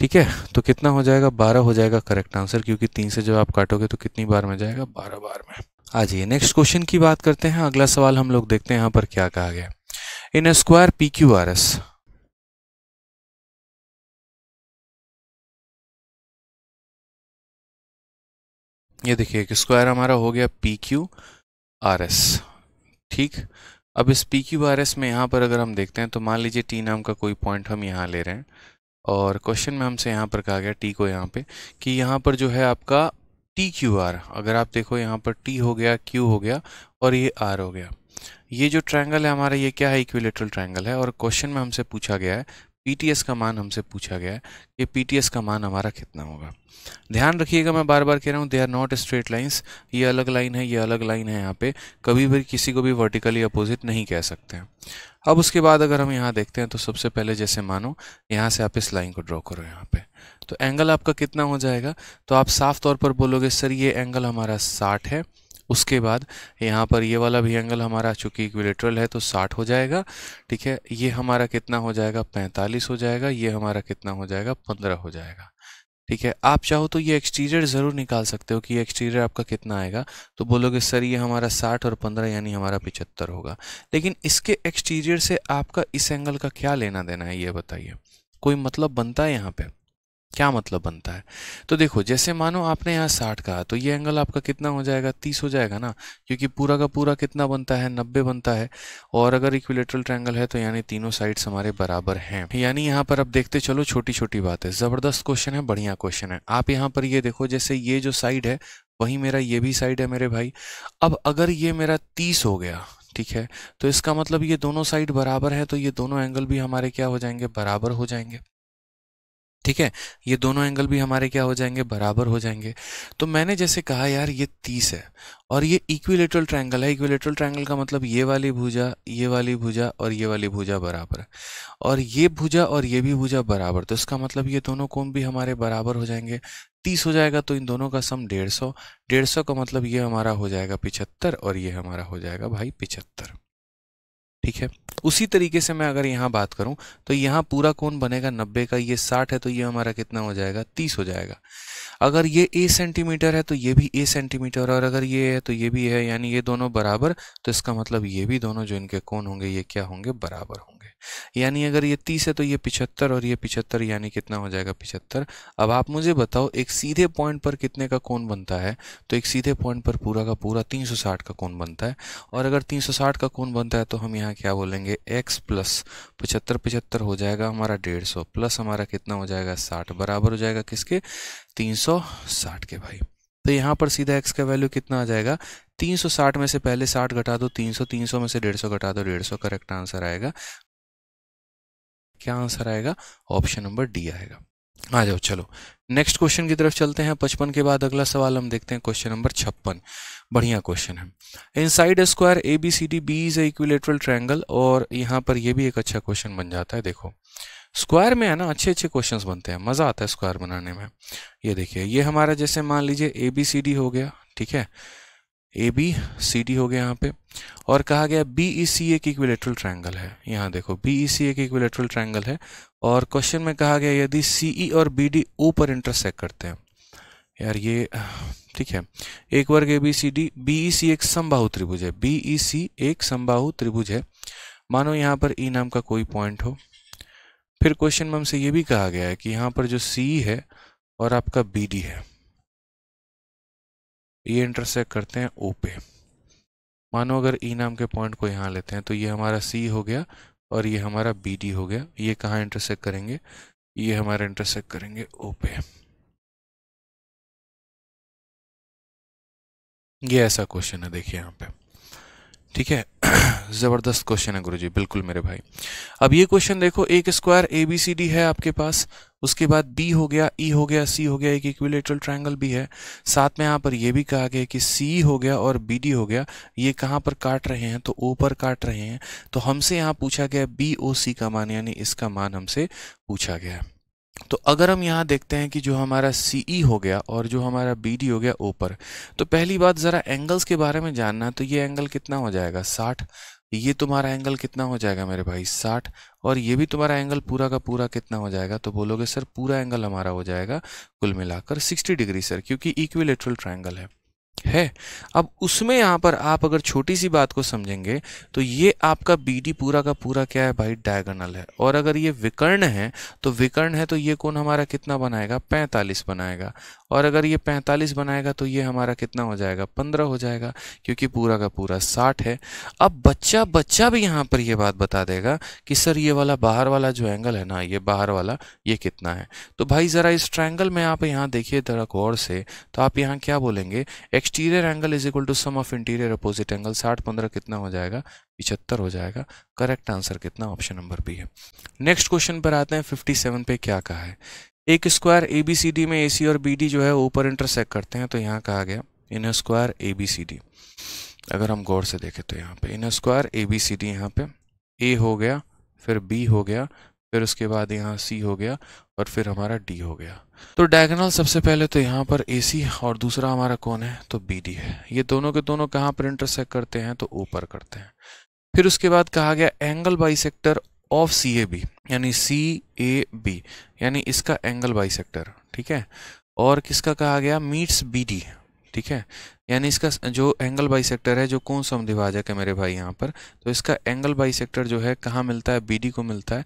ठीक है तो कितना हो जाएगा बारह हो जाएगा करेक्ट आंसर क्योंकि तीन से जब आप काटोगे तो कितनी बार में जाएगा बारह बार में आज ये नेक्स्ट क्वेश्चन की बात करते हैं अगला सवाल हम लोग देखते हैं यहाँ पर क्या कहा गया in square P Q R S ये देखिए एक स्क्वायर हमारा हो गया पी क्यू आर एस ठीक अब इस पी क्यू आर एस में यहाँ पर अगर हम देखते हैं तो मान लीजिए टी नाम का कोई पॉइंट हम यहाँ ले रहे हैं और क्वेश्चन में हमसे यहाँ पर कहा गया टी को यहाँ पे कि यहाँ पर जो है आपका टी क्यू आर अगर आप देखो यहाँ पर टी हो गया क्यू हो गया और ये आर हो गया ये जो ट्रायंगल है हमारा ये क्या है इक्विलेटरल ट्रायंगल है और क्वेश्चन में हमसे पूछा गया है पीटीएस का मान हमसे पूछा गया है कि पीटीएस का मान हमारा कितना होगा ध्यान रखिएगा मैं बार बार कह रहा हूँ they are not straight lines ये अलग लाइन है ये अलग लाइन है यहाँ पे कभी भी किसी को भी वर्टिकली अपोजिट नहीं कह सकते हैं अब उसके बाद अगर हम यहाँ देखते हैं तो सबसे पहले जैसे मानो यहाँ से आप इस लाइन को ड्रॉ करो यहाँ पे तो एंगल आपका कितना हो जाएगा तो आप साफ तौर पर बोलोगे सर ये एंगल हमारा साठ है उसके बाद यहाँ पर ये वाला भी एंगल हमारा चूंकि इक्विलेटरल है तो साठ हो जाएगा ठीक है ये हमारा कितना हो जाएगा पैंतालीस हो जाएगा ये हमारा कितना हो जाएगा पंद्रह हो जाएगा ठीक है आप चाहो तो ये एक्सटीरियर ज़रूर निकाल सकते हो कि ये एक्सटीरियर आपका कितना आएगा तो बोलोगे सर ये हमारा साठ और पंद्रह यानी हमारा पिचहत्तर होगा लेकिन इसके एक्सटीरियर से आपका इस एंगल का क्या लेना देना है ये बताइए कोई मतलब बनता है यहाँ पे क्या मतलब बनता है तो देखो जैसे मानो आपने यहाँ साठ कहा तो ये एंगल आपका कितना हो जाएगा तीस हो जाएगा ना क्योंकि पूरा का पूरा कितना बनता है नब्बे बनता है और अगर इक्विलेटरल ट्रायंगल है तो यानी तीनों साइड्स हमारे बराबर हैं यानी यहाँ पर अब देखते चलो छोटी छोटी बात है जबरदस्त क्वेश्चन है बढ़िया क्वेश्चन है आप यहाँ पर ये देखो जैसे ये जो साइड है वही मेरा ये भी साइड है मेरे भाई अब अगर ये मेरा तीस हो गया ठीक है तो इसका मतलब ये दोनों साइड बराबर है तो ये दोनों एंगल भी हमारे क्या हो जाएंगे बराबर हो जाएंगे ठीक है ये दोनों एंगल भी हमारे क्या हो जाएंगे बराबर हो जाएंगे तो मैंने जैसे कहा यार ये तीस है और ये इक्विलेटरल ट्रायंगल है इक्विलेटरल ट्रायंगल का मतलब ये वाली भुजा ये वाली भुजा और ये वाली भुजा बराबर है और ये भुजा और ये भी भुजा बराबर तो इसका मतलब ये दोनों कोण भी हमारे बराबर हो जाएंगे तीस हो जाएगा तो इन दोनों का सम डेढ़ सौ डेढ़ सौ का मतलब ये हमारा हो जाएगा पिछहत्तर और ये हमारा हो जाएगा भाई पिछहत्तर ठीक है उसी तरीके से मैं अगर यहाँ बात करूँ तो यहाँ पूरा कौन बनेगा नब्बे का ये साठ है तो ये हमारा कितना हो जाएगा तीस हो जाएगा अगर ये ए सेंटीमीटर है तो ये भी ए सेंटीमीटर और अगर ये है तो ये भी है यानी ये दोनों बराबर तो इसका मतलब ये भी दोनों जो इनके कौन होंगे ये क्या होंगे बराबर होंगे यानी अगर ये तीस है तो ये पिछहत्तर और ये पिछहत्तर यानी कितना हो जाएगा पिछहत्तर अब आप मुझे बताओ एक सीधे पॉइंट पर कितने का कोण बनता है तो एक सीधे पॉइंट पर पूरा का पूरा तीन का कोण बनता है और अगर तीन का कोण बनता है तो हम यहाँ क्या बोलेंगे एक्स प्लस पचहत्तर पचहत्तर हो जाएगा हमारा डेढ़ सौ प्लस हमारा कितना हो जाएगा साठ बराबर हो जाएगा किसके तीन सौ साठ के भाई तो यहाँ पर सीधा एक्स का वैल्यू कितना आ जाएगा 360 में से पहले 60 घटा दो 300 300 में से 150 घटा दो 150 करेक्ट आंसर आएगा क्या आंसर आएगा ऑप्शन नंबर डी आएगा आ जाओ चलो नेक्स्ट क्वेश्चन की तरफ चलते हैं पचपन के बाद अगला सवाल हम देखते हैं क्वेश्चन नंबर छप्पन बढ़िया क्वेश्चन है inside square A B C D B is equilateral triangle और यहाँ पर यह भी एक अच्छा क्वेश्चन बन जाता है देखो स्क्वायर में है ना अच्छे अच्छे क्वेश्चंस बनते हैं मज़ा आता है स्क्वायर बनाने में ये देखिए ये हमारा जैसे मान लीजिए ए बी सी डी हो गया ठीक है ए बी सी डी हो गया यहाँ पे और कहा गया बी ई सी एक इक्विलेटरल ट्रायंगल है यहाँ देखो बी ई सी एक इक्विलेटरल ट्रायंगल है और क्वेश्चन में कहा गया यदि सी ई e और बी डी ओ पर इंटरसेक्ट करते हैं यार ये ठीक है एक वर्ग A B C D B E C एक समबाहु त्रिभुज है बी ई सी एक समबाहु त्रिभुज है मानो यहाँ पर ई e नाम का कोई पॉइंट हो फिर क्वेश्चन में हमसे ये भी कहा गया है कि यहाँ पर जो सी है और आपका बी डी है ये इंटरसेक्ट करते हैं ओ पे मानो अगर ई e नाम के पॉइंट को यहाँ लेते हैं तो ये हमारा सी हो गया और ये हमारा बी डी हो गया ये कहाँ इंटरसेक्ट करेंगे ये हमारा इंटरसेक्ट करेंगे ओ पे ये ऐसा क्वेश्चन है देखिए यहाँ पे ठीक है (clears throat) ज़बरदस्त क्वेश्चन है गुरुजी बिल्कुल मेरे भाई अब ये क्वेश्चन देखो एक square A B C D है आपके पास उसके बाद बी हो गया ई e हो गया सी हो गया एक इक्विलेटरल ट्रायंगल भी है साथ में यहाँ पर यह भी कहा गया कि सी हो गया और बी डी हो गया ये कहाँ पर काट रहे हैं तो ओ पर काट रहे हैं तो हमसे यहाँ पूछा गया बी ओ सी का मान यानी इसका मान हमसे पूछा गया तो अगर हम यहाँ देखते हैं कि जो हमारा सी ई e हो गया और जो हमारा बी डी हो गया ओ पर तो पहली बात ज़रा एंगल्स के बारे में जानना तो ये एंगल कितना हो जाएगा साठ ये तुम्हारा एंगल कितना हो जाएगा मेरे भाई साठ और ये भी तुम्हारा एंगल पूरा का पूरा कितना हो जाएगा तो बोलोगे सर पूरा एंगल हमारा हो जाएगा कुल मिलाकर 60 डिग्री सर क्योंकि इक्विलेट्रल ट्राइंगल है है अब उसमें यहाँ पर आप अगर छोटी सी बात को समझेंगे तो ये आपका बी डी पूरा का पूरा क्या है भाई डायगोनल है और अगर ये विकर्ण है तो विकर्ण है तो ये कौन हमारा कितना बनाएगा 45 बनाएगा और अगर ये 45 बनाएगा तो ये हमारा कितना हो जाएगा 15 हो जाएगा क्योंकि पूरा का पूरा 60 है अब बच्चा बच्चा भी यहाँ पर ये बात बता देगा कि सर ये वाला बाहर वाला जो एंगल है ना ये बाहर वाला ये कितना है तो भाई ज़रा इस ट्रैंगल में आप यहाँ देखिए ज़रा गौर से तो आप यहाँ क्या बोलेंगे exterior angle is equal to sum of interior opposite angle साठ पंद्रह कितना हो जाएगा पिछहत्तर हो जाएगा करेक्ट आंसर कितना ऑप्शन नंबर बी है नेक्स्ट क्वेश्चन पर आते हैं 57 पे क्या कहा है एक square A B C D में ए सी और बी डी जो है ऊपर इंटरसेक्ट करते हैं तो यहाँ कहा गया in square A B C D अगर हम गौर से देखें तो यहाँ पे in square A B C D यहाँ पे ए हो गया फिर बी हो गया फिर उसके बाद यहाँ सी हो गया और फिर हमारा डी हो गया तो डायगोनल सबसे पहले तो यहाँ पर ए सी और दूसरा हमारा कौन है तो बी डी है ये दोनों के दोनों कहाँ पर इंटरसेक्ट करते हैं तो ऊपर करते हैं फिर उसके बाद कहा गया angle bisector of C A B यानी सी ए बी यानी इसका एंगल बाई ठीक है और किसका कहा गया मीट्स बी डी ठीक है यानी इसका जो एंगल बाई है जो कौन समद्विभाजक है मेरे भाई यहाँ पर तो इसका एंगल बाई जो है कहाँ मिलता है बी डी को मिलता है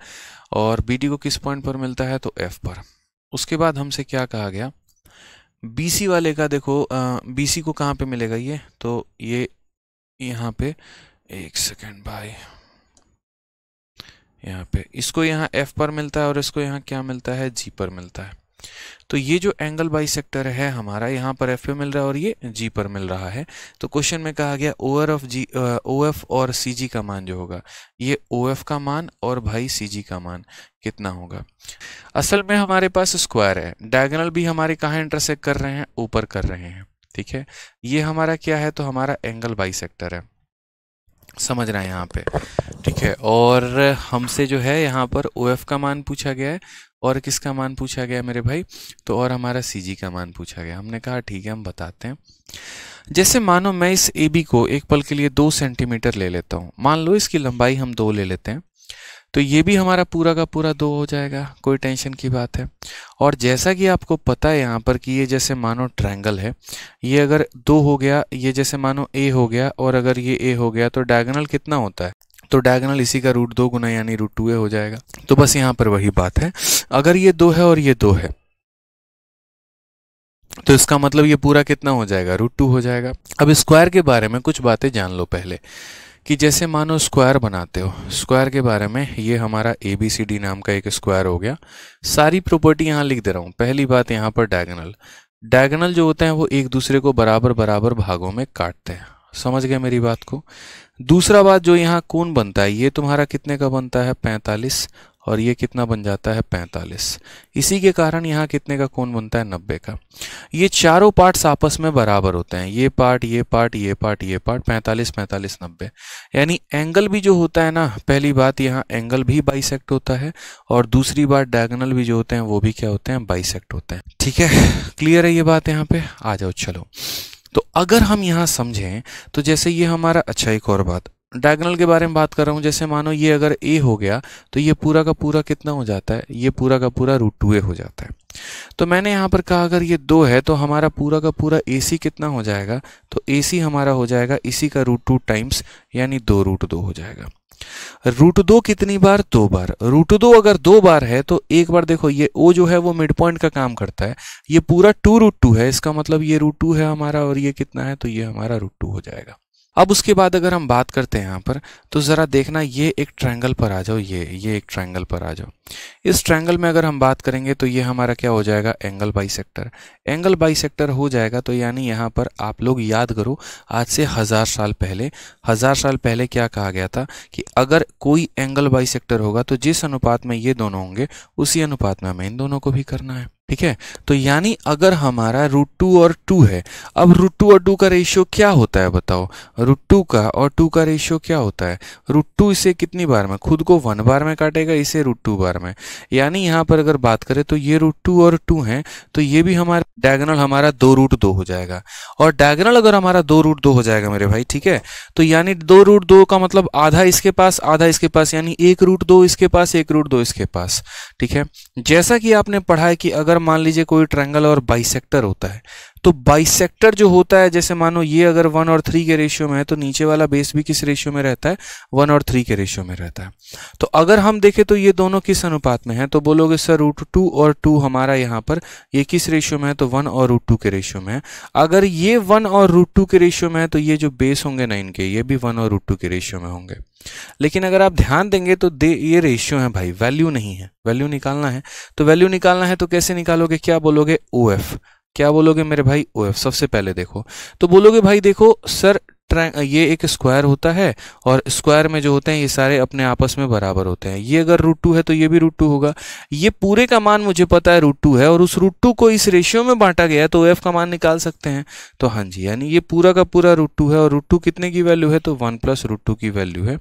और बी डी को किस पॉइंट पर मिलता है तो एफ पर उसके बाद हमसे क्या कहा गया सी वाले का देखो सी को कहाँ पे मिलेगा ये तो ये यहाँ पे एक सेकेंड भाई यहाँ पे इसको यहाँ एफ पर मिलता है और इसको यहाँ क्या मिलता है जी पर मिलता है तो ये जो एंगल बाई है हमारा यहाँ पर एफ पे मिल रहा है और ये जी पर मिल रहा है तो क्वेश्चन में कहा गया O R of G O F और सी जी का मान जो होगा ये ओ एफ का मान और भाई सी जी का मान कितना होगा असल में हमारे पास स्क्वायर है डायगोनल भी हमारे कहाँ इंटरसेक्ट कर रहे हैं ऊपर कर रहे हैं ठीक है ये हमारा क्या है तो हमारा एंगल बाई है समझ रहा है यहाँ पे ठीक है और हमसे जो है यहाँ पर ओ एफ का मान पूछा गया है और किसका मान पूछा गया मेरे भाई तो और हमारा सी जी का मान पूछा गया हमने कहा ठीक है हम बताते हैं जैसे मानो मैं इस ए बी को एक पल के लिए दो सेंटीमीटर ले लेता हूँ मान लो इसकी लंबाई हम दो ले लेते हैं तो ये भी हमारा पूरा का पूरा दो हो जाएगा कोई टेंशन की बात है और जैसा कि आपको पता है यहाँ पर कि ये जैसे मानो ट्रायंगल है ये अगर दो हो गया ये जैसे मानो ए हो गया और अगर ये ए हो गया तो डायगोनल कितना होता है तो डायगोनल इसी का रूट दो गुना यानी रूट टू ए हो जाएगा तो बस यहाँ पर वही बात है अगर ये दो है और ये दो है तो इसका मतलब ये पूरा कितना हो जाएगा रूट टू हो जाएगा अब स्क्वायर के बारे में कुछ बातें जान लो पहले कि जैसे मानो स्क्वायर बनाते हो स्क्वायर के बारे में ये हमारा ए बी सी डी नाम का एक स्क्वायर हो गया सारी प्रॉपर्टी यहाँ लिख दे रहा हूँ पहली बात यहाँ पर डायगनल डायगनल जो होते हैं वो एक दूसरे को बराबर बराबर भागों में काटते हैं समझ गए मेरी बात को दूसरा बात जो यहाँ कौन बनता है ये तुम्हारा कितने का बनता है पैंतालीस और ये कितना बन जाता है 45 इसी के कारण यहाँ कितने का कोण बनता है 90 का ये चारों पार्ट्स आपस में बराबर होते हैं ये पार्ट ये पार्ट ये पार्ट ये पार्ट 45 45 90 यानी एंगल भी जो होता है ना पहली बात यहाँ एंगल भी बाइसेक्ट होता है और दूसरी बात डायगनल भी जो होते हैं वो भी क्या होते हैं बाइसेक्ट होते हैं ठीक है क्लियर है ये बात यहाँ पे आ जाओ चलो तो अगर हम यहाँ समझें तो जैसे ये हमारा अच्छा एक और बात डायगनल के बारे में बात कर रहा हूँ जैसे मानो ये अगर ए हो गया तो ये पूरा का पूरा कितना हो जाता है ये पूरा का पूरा रूट टू ए हो जाता है तो मैंने यहाँ पर कहा अगर ये दो है तो हमारा पूरा का पूरा ए सी कितना हो जाएगा तो ए सी हमारा हो जाएगा इसी का रूट टू टाइम्स यानी दो रूट दो हो जाएगा रूट दो कितनी बार दो बार रूट दो अगर दो बार है तो एक बार देखो ये ओ जो है वो मिड पॉइंट का काम करता है ये पूरा टू रूट टू है इसका मतलब ये रूट टू है हमारा और ये कितना है तो ये हमारा रूट टू हो जाएगा अब उसके बाद अगर हम बात करते हैं यहाँ पर तो ज़रा देखना ये एक ट्रायंगल पर आ जाओ ये ये एक ट्रायंगल पर आ जाओ इस ट्रायंगल में अगर हम बात करेंगे तो ये हमारा क्या हो जाएगा एंगल सेक्टर एंगल सेक्टर हो जाएगा तो यानी यहाँ पर आप लोग याद करो आज से हज़ार साल पहले हज़ार साल पहले क्या कहा गया था कि अगर कोई एंगल सेक्टर होगा तो जिस अनुपात में ये दोनों होंगे उसी अनुपात में हमें इन दोनों को भी करना है ठीक है तो यानी अगर हमारा रूट टू और टू है अब रूट टू और टू का रेशियो क्या होता है बताओ रूट टू का और टू का रेशियो क्या होता है रूट टू इसे कितनी बार में खुद को वन बार में काटेगा इसे रूट टू बार में यानी यहाँ पर अगर बात करें तो ये रूट टू और टू है तो ये भी हमारा डायगनल हमारा दो रूट दो हो जाएगा और डायगनल अगर हमारा दो रूट दो हो जाएगा मेरे भाई ठीक है तो यानी दो रूट दो का मतलब आधा इसके पास आधा इसके पास यानी एक रूट दो इसके पास एक रूट दो इसके पास ठीक है जैसा कि आपने पढ़ा है कि अगर अगर मान लीजिए कोई ट्रायंगल और बाइसेक्टर होता है तो बाइसेक्टर जो होता है जैसे मानो ये अगर वन और थ्री के रेशियो में है तो नीचे वाला बेस भी किस रेशियो में रहता है वन और थ्री के रेशियो में रहता है तो अगर हम देखें तो ये दोनों किस अनुपात में है तो बोलोगे सर रूट टू और टू हमारा यहाँ पर ये किस रेशियो में है तो वन और रूट के रेशियो में है अगर ये वन और रूट के रेशियो में है तो ये जो बेस होंगे ना इनके ये भी वन और रूट के रेशियो में होंगे लेकिन अगर आप ध्यान देंगे तो दे ये रेशियो है भाई वैल्यू नहीं है वैल्यू निकालना है तो वैल्यू निकालना है तो कैसे निकालोगे क्या बोलोगे ओ एफ क्या बोलोगे मेरे भाई ओ एफ सबसे पहले देखो तो बोलोगे भाई देखो सर ये एक स्क्वायर होता है और स्क्वायर में जो होते हैं ये सारे अपने आपस में बराबर होते हैं ये अगर रूट टू है तो ये भी रूट टू होगा ये पूरे का मान मुझे पता है रूट टू है और उस रूट टू को इस रेशियो में बांटा गया है तो ओ एफ का मान निकाल सकते हैं तो हाँ जी यानी ये पूरा का पूरा रूट टू है और रूट टू कितने की वैल्यू है तो वन प्लस रूट टू की वैल्यू है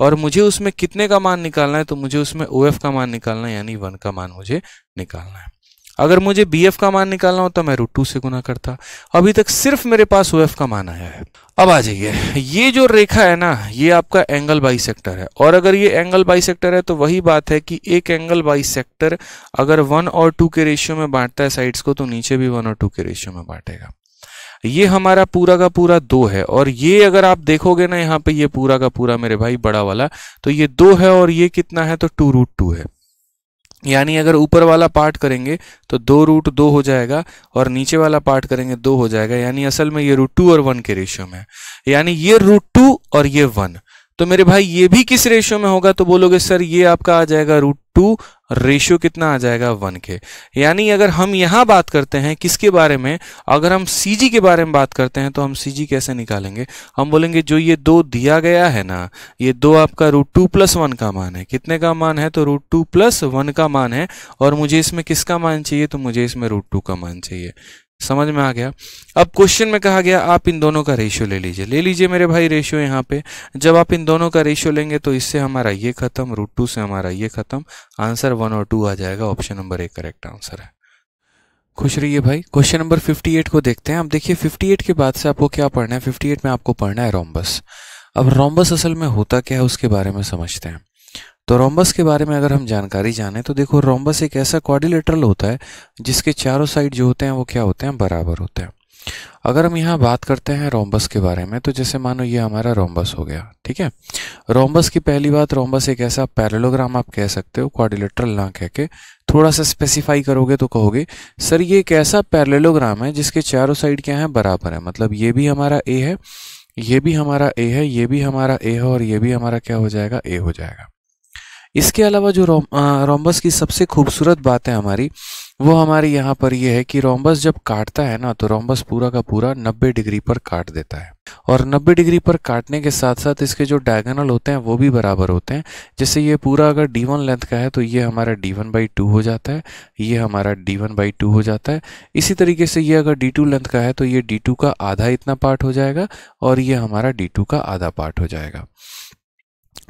और मुझे उसमें कितने का मान निकालना है तो मुझे उसमें ओ एफ का मान निकालना है यानी वन का मान मुझे निकालना है अगर मुझे बी एफ का मान निकालना होता तो मैं रूट टू से गुना करता अभी तक सिर्फ मेरे पास ओ एफ का मान आया है अब आ जाइए ये जो रेखा है ना ये आपका एंगल बाई है और अगर ये एंगल बाई है तो वही बात है कि एक एंगल बाई अगर वन और टू के रेशियो में बांटता है साइड्स को तो नीचे भी वन और टू के रेशियो में बांटेगा ये हमारा पूरा का पूरा दो है और ये अगर आप देखोगे ना यहाँ पे ये पूरा का पूरा मेरे भाई बड़ा वाला तो ये दो है और ये कितना है तो टू रूट टू है यानी अगर ऊपर वाला पार्ट करेंगे तो दो रूट दो हो जाएगा और नीचे वाला पार्ट करेंगे दो हो जाएगा यानी असल में ये रूट टू और वन के रेशियो में यानी ये रूट टू और ये वन तो मेरे भाई ये भी किस रेशियो में होगा तो बोलोगे सर ये आपका आ जाएगा रूट टू रेशियो कितना आ जाएगा वन के यानी अगर हम यहाँ बात करते हैं किसके बारे में अगर हम सी के बारे में बात करते हैं तो हम सी कैसे निकालेंगे हम बोलेंगे जो ये दो दिया गया है ना ये दो आपका रूट टू प्लस वन का मान है कितने का मान है तो रूट टू प्लस वन का मान है और मुझे इसमें किसका मान चाहिए तो मुझे इसमें रूट टू का मान चाहिए समझ में आ गया अब क्वेश्चन में कहा गया आप इन दोनों का रेशियो ले लीजिए ले लीजिए मेरे भाई रेशियो यहाँ पे जब आप इन दोनों का रेशियो लेंगे तो इससे हमारा ये खत्म रूट टू से हमारा ये खत्म आंसर वन और टू आ जाएगा ऑप्शन नंबर एक करेक्ट आंसर है खुश रहिए भाई क्वेश्चन नंबर 58 को देखते हैं अब देखिए 58 के बाद से आपको क्या पढ़ना है 58 में आपको पढ़ना है रोम्बस अब रोम्बस असल में होता क्या है उसके बारे में समझते हैं तो रोम्बस के बारे में अगर हम जानकारी जाने तो देखो रोम्बस एक ऐसा क्वाड्रिलेटरल होता है जिसके चारों साइड जो होते हैं वो क्या होते हैं बराबर होते हैं अगर हम यहाँ बात करते हैं रोम्बस के बारे में तो जैसे मानो ये हमारा रोम्बस हो गया ठीक है रोम्बस की पहली बात रोम्बस एक ऐसा पैरेलोग्राम आप कह सकते हो क्वाड्रिलेटरल ना कह के थोड़ा सा स्पेसिफाई करोगे तो कहोगे सर ये एक ऐसा पैरेलोग्राम है जिसके चारों साइड क्या है बराबर है मतलब ये भी हमारा ए है ये भी हमारा ए है ये भी हमारा ए है और ये भी हमारा क्या हो जाएगा ए हो जाएगा इसके अलावा जो रोम, रोम्बस की सबसे खूबसूरत बात है हमारी वो हमारे यहाँ पर ये है कि रोम्बस जब काटता है ना तो रोम्बस पूरा का पूरा 90 डिग्री पर काट देता है और 90 डिग्री पर काटने के साथ साथ इसके जो डायगोनल होते हैं वो भी बराबर होते हैं जैसे ये पूरा अगर डी वन लेंथ का है तो ये हमारा डी वन बाई टू हो जाता है ये हमारा डी वन बाई टू हो जाता है इसी तरीके से ये अगर डी टू लेंथ का है तो ये डी टू का आधा इतना पार्ट हो जाएगा और ये हमारा डी टू का आधा पार्ट हो जाएगा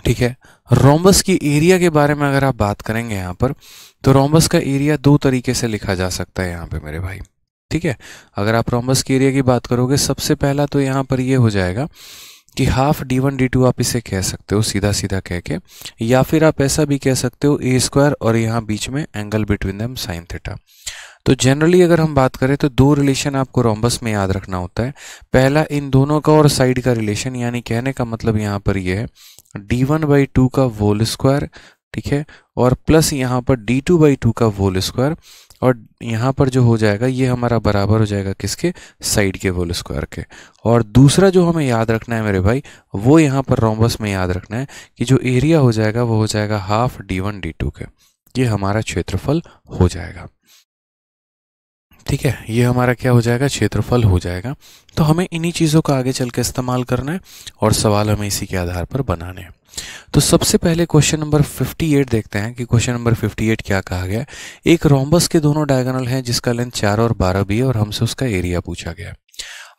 ठीक है रोमबस की एरिया के बारे में अगर आप बात करेंगे यहाँ पर तो रोमबस का एरिया दो तरीके से लिखा जा सकता है यहाँ पे मेरे भाई ठीक है अगर आप रोमबस के एरिया की बात करोगे सबसे पहला तो यहाँ पर ये यह हो जाएगा कि half D one D two आप इसे कह सकते हो सीधा सीधा कह के या फिर आप ऐसा भी कह सकते हो ए स्क्वायर और यहाँ बीच में angle between them sine theta तो जनरली अगर हम बात करें तो दो रिलेशन आपको रोमबस में याद रखना होता है पहला इन दोनों का और साइड का रिलेशन यानी कहने का मतलब यहाँ पर यह है डी वन बाई टू का वोल स्क्वायर ठीक है और प्लस यहाँ पर डी टू बाई टू का वोल स्क्वायर और यहाँ पर जो हो जाएगा ये हमारा बराबर हो जाएगा किसके साइड के वोल स्क्वायर के और दूसरा जो हमें याद रखना है मेरे भाई वो यहाँ पर रोमबस में याद रखना है कि जो एरिया हो जाएगा वो हो जाएगा half D one D two के ये हमारा क्षेत्रफल हो जाएगा ठीक है ये हमारा क्या हो जाएगा क्षेत्रफल हो जाएगा तो हमें इन्हीं चीज़ों का आगे चल के इस्तेमाल करना है और सवाल हमें इसी के आधार पर बनाने हैं तो सबसे पहले क्वेश्चन नंबर 58 देखते हैं कि क्वेश्चन नंबर 58 क्या कहा गया एक रोम्बस के दोनों डायगोनल हैं जिसका लेंथ चार और बारह भी है और हमसे उसका एरिया पूछा गया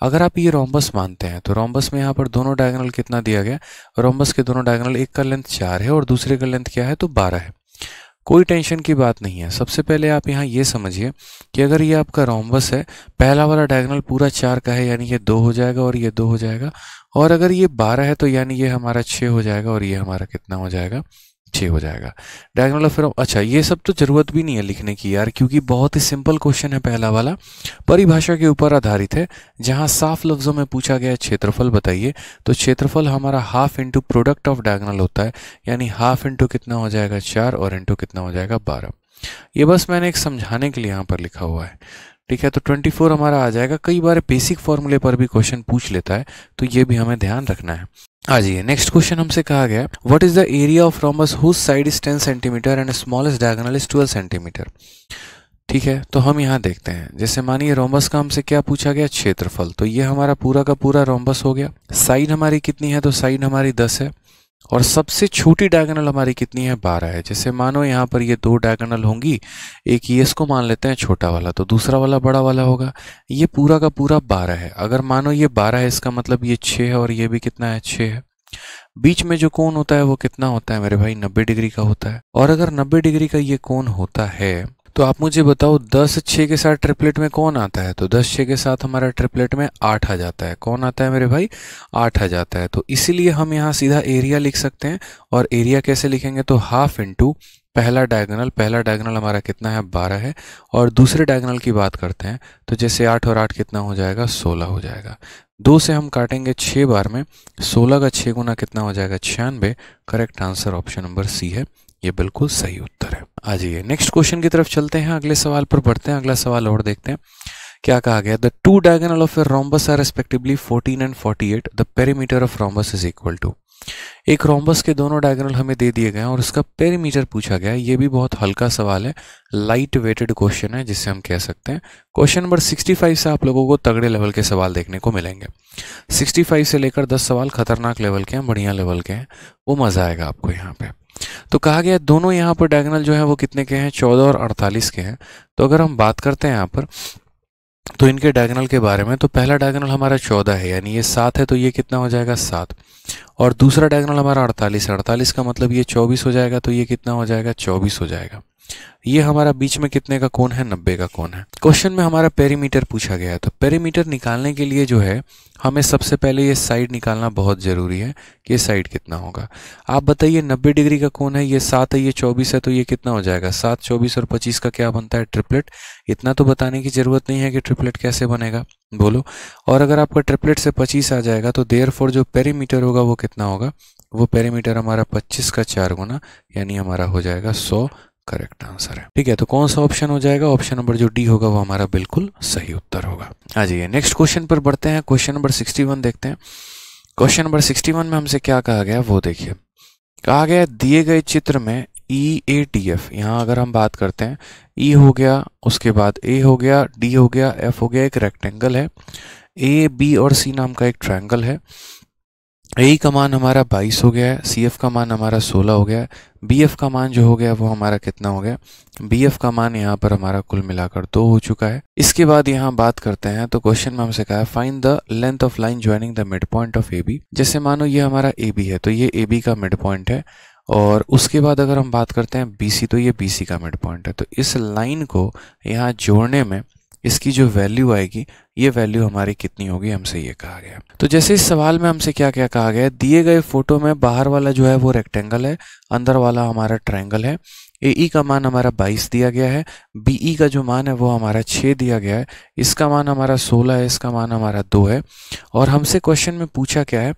अगर आप ये रोम्बस मानते हैं तो रोम्बस में यहाँ पर दोनों डायगोनल कितना दिया गया रोम्बस के दोनों डायगोनल एक का लेंथ चार है और दूसरे का लेंथ क्या है तो बारह है कोई टेंशन की बात नहीं है सबसे पहले आप यहाँ ये समझिए कि अगर ये आपका रोमबस है पहला वाला डायगनल पूरा चार का है यानी ये दो हो जाएगा और ये दो हो जाएगा और अगर ये बारह है तो यानी ये हमारा छः हो जाएगा और ये हमारा कितना हो जाएगा छः हो जाएगा डायगोनल ऑफ एरो अच्छा ये सब तो ज़रूरत भी नहीं है लिखने की यार क्योंकि बहुत ही सिंपल क्वेश्चन है पहला वाला परिभाषा के ऊपर आधारित है जहाँ साफ लफ्ज़ों में पूछा गया क्षेत्रफल बताइए तो क्षेत्रफल हमारा half into product of diagonal होता है यानी हाफ इंटू कितना हो जाएगा चार और इंटू कितना हो जाएगा बारह ये बस मैंने एक समझाने के लिए यहाँ पर लिखा हुआ है ठीक है तो 24 हमारा आ जाएगा कई बार बेसिक फॉर्मूले पर भी क्वेश्चन पूछ लेता है तो ये भी हमें ध्यान रखना है आ नेक्स्ट क्वेश्चन हमसे कहा गया what is the area of rhombus whose side is 10 centimetre and smallest diagonal is 12 centimetre ठीक है तो हम यहाँ देखते हैं जैसे मानिए रोमबस का हमसे क्या पूछा गया क्षेत्रफल तो ये हमारा पूरा का पूरा रोमबस हो गया साइड हमारी कितनी है तो साइड हमारी 10 है और सबसे छोटी डायगोनल हमारी कितनी है बारह है जैसे मानो यहाँ पर ये दो डायगोनल होंगी एक ये इसको मान लेते हैं छोटा वाला तो दूसरा वाला बड़ा वाला होगा ये पूरा का पूरा बारह है अगर मानो ये बारह है इसका मतलब ये छः है और ये भी कितना है छः है बीच में जो कोण होता है वो कितना होता है मेरे भाई नब्बे डिग्री का होता है और अगर नब्बे डिग्री का ये कोण होता है तो आप मुझे बताओ दस छः के साथ ट्रिपलेट में कौन आता है तो दस छः के साथ हमारा ट्रिपलेट में आठ आ जाता है कौन आता है मेरे भाई आठ आ जाता है तो इसीलिए हम यहाँ सीधा एरिया लिख सकते हैं और एरिया कैसे लिखेंगे तो हाफ इंटू पहला डायगोनल पहला डायगोनल हमारा कितना है बारह है और दूसरे डायगोनल की बात करते हैं तो जैसे आठ और आठ कितना हो जाएगा सोलह हो जाएगा दो से हम काटेंगे छः बार में सोलह का छः गुना कितना हो जाएगा छियानवे correct answer option number C है ये बिल्कुल सही उत्तर है आ जाइए नेक्स्ट क्वेश्चन की तरफ चलते हैं अगले सवाल पर बढ़ते हैं अगला सवाल और देखते हैं क्या कहा गया the two diagonal of a rhombus are respectively 14 and 48 the perimeter of rhombus is equal to एक रोम्बस के दोनों डायगनल हमें दे दिए गए हैं और उसका पेरीमीटर पूछा गया है ये भी बहुत हल्का सवाल है लाइट वेटेड क्वेश्चन है जिससे हम कह सकते हैं क्वेश्चन नंबर 65 से आप लोगों को तगड़े लेवल के सवाल देखने को मिलेंगे 65 से लेकर 10 सवाल खतरनाक लेवल के हैं बढ़िया लेवल के हैं वो मज़ा आएगा आपको यहाँ पे तो कहा गया दोनों यहाँ पर डायगोनल जो है वो कितने के हैं चौदह और अड़तालीस के हैं तो अगर हम बात करते हैं यहाँ पर तो इनके डायगोनल के बारे में तो पहला डायगोनल हमारा चौदह है यानी ये सात है तो ये कितना हो जाएगा सात और दूसरा डायगोनल हमारा अड़तालीस है अड़तालीस का मतलब ये चौबीस हो जाएगा तो ये कितना हो जाएगा चौबीस हो जाएगा ये हमारा बीच में कितने का कोण है नब्बे का कोण है क्वेश्चन में हमारा पेरीमीटर पूछा गया है तो पेरीमीटर निकालने के लिए जो है हमें सबसे पहले ये साइड निकालना बहुत ज़रूरी है कि साइड कितना होगा आप बताइए नब्बे डिग्री का कोण है ये सात है ये चौबीस है तो ये कितना हो जाएगा सात चौबीस और पच्चीस का क्या बनता है ट्रिपलेट इतना तो बताने की ज़रूरत नहीं है कि ट्रिपलेट कैसे बनेगा बोलो और अगर आपका ट्रिपलेट से पच्चीस आ जाएगा तो देयर जो पेरीमीटर होगा वो कितना होगा वो पेरीमीटर हमारा पच्चीस का चार गुना यानी हमारा हो जाएगा सौ करेक्ट आंसर है ठीक है तो कौन सा ऑप्शन हो जाएगा ऑप्शन नंबर जो डी होगा वो हमारा बिल्कुल सही उत्तर होगा आ जाइए नेक्स्ट क्वेश्चन पर बढ़ते हैं क्वेश्चन नंबर सिक्सटी वन देखते हैं क्वेश्चन नंबर सिक्सटी वन में हमसे क्या कहा गया वो देखिए कहा गया दिए गए चित्र में ई ए टी एफ यहाँ अगर हम बात करते हैं ई e हो गया उसके बाद ए हो गया डी हो गया एफ हो गया एक रेक्टेंगल है ए बी और सी नाम का एक ट्रायंगल है ए का मान हमारा 22 हो गया है सी एफ का मान हमारा 16 हो गया है बी एफ का मान जो हो गया वो हमारा कितना हो गया बी एफ का मान यहाँ पर हमारा कुल मिलाकर दो हो चुका है इसके बाद यहाँ बात करते हैं तो क्वेश्चन में हमसे कहा है find the length of line joining the mid point of A B जैसे मानो ये हमारा ए बी है तो ये ए बी का मिड पॉइंट है और उसके बाद अगर हम बात करते हैं बी सी तो ये बी सी का मिड पॉइंट है तो इस लाइन को यहाँ जोड़ने में इसकी जो वैल्यू आएगी ये वैल्यू हमारी कितनी होगी हमसे ये कहा गया तो जैसे इस सवाल में हमसे क्या क्या कहा गया दिए गए फोटो में बाहर वाला जो है वो रेक्टेंगल है अंदर वाला हमारा ट्रायंगल है ए e का मान हमारा 22 दिया गया है बी का जो मान है वो हमारा छः दिया गया है इसका मान हमारा सोलह है इसका मान हमारा दो है और हमसे क्वेश्चन में पूछा क्या है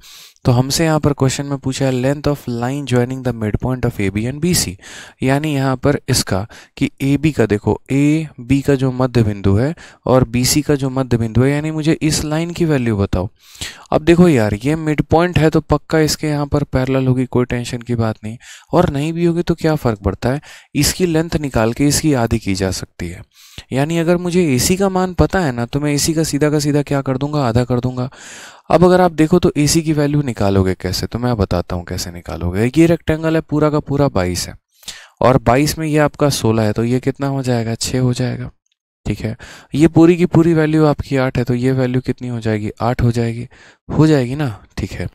तो हमसे यहाँ पर क्वेश्चन में पूछा है length of line joining the mid point of A B and B C यानी यहाँ पर इसका कि ए बी का देखो ए बी का जो मध्य बिंदु है और बी सी का जो मध्य बिंदु है यानी मुझे इस लाइन की वैल्यू बताओ अब देखो यार ये मिड पॉइंट है तो पक्का इसके यहाँ पर पैरल होगी कोई टेंशन की बात नहीं और नहीं भी होगी तो क्या फ़र्क पड़ता है इसकी लेंथ निकाल के इसकी आधी की जा सकती है यानी अगर मुझे ए का मान पता है ना तो मैं ए का सीधा का सीधा क्या कर दूंगा आधा कर दूंगा अब अगर आप देखो तो ए की वैल्यू निकालोगे कैसे तो मैं बताता हूँ कैसे निकालोगे ये रेक्टेंगल है पूरा का पूरा बाईस है और बाईस में ये आपका सोलह है तो ये कितना हो जाएगा छः हो जाएगा ठीक है ये पूरी की पूरी वैल्यू आपकी आठ है तो ये वैल्यू कितनी हो जाएगी आठ हो जाएगी हो जाएगी ना ठीक है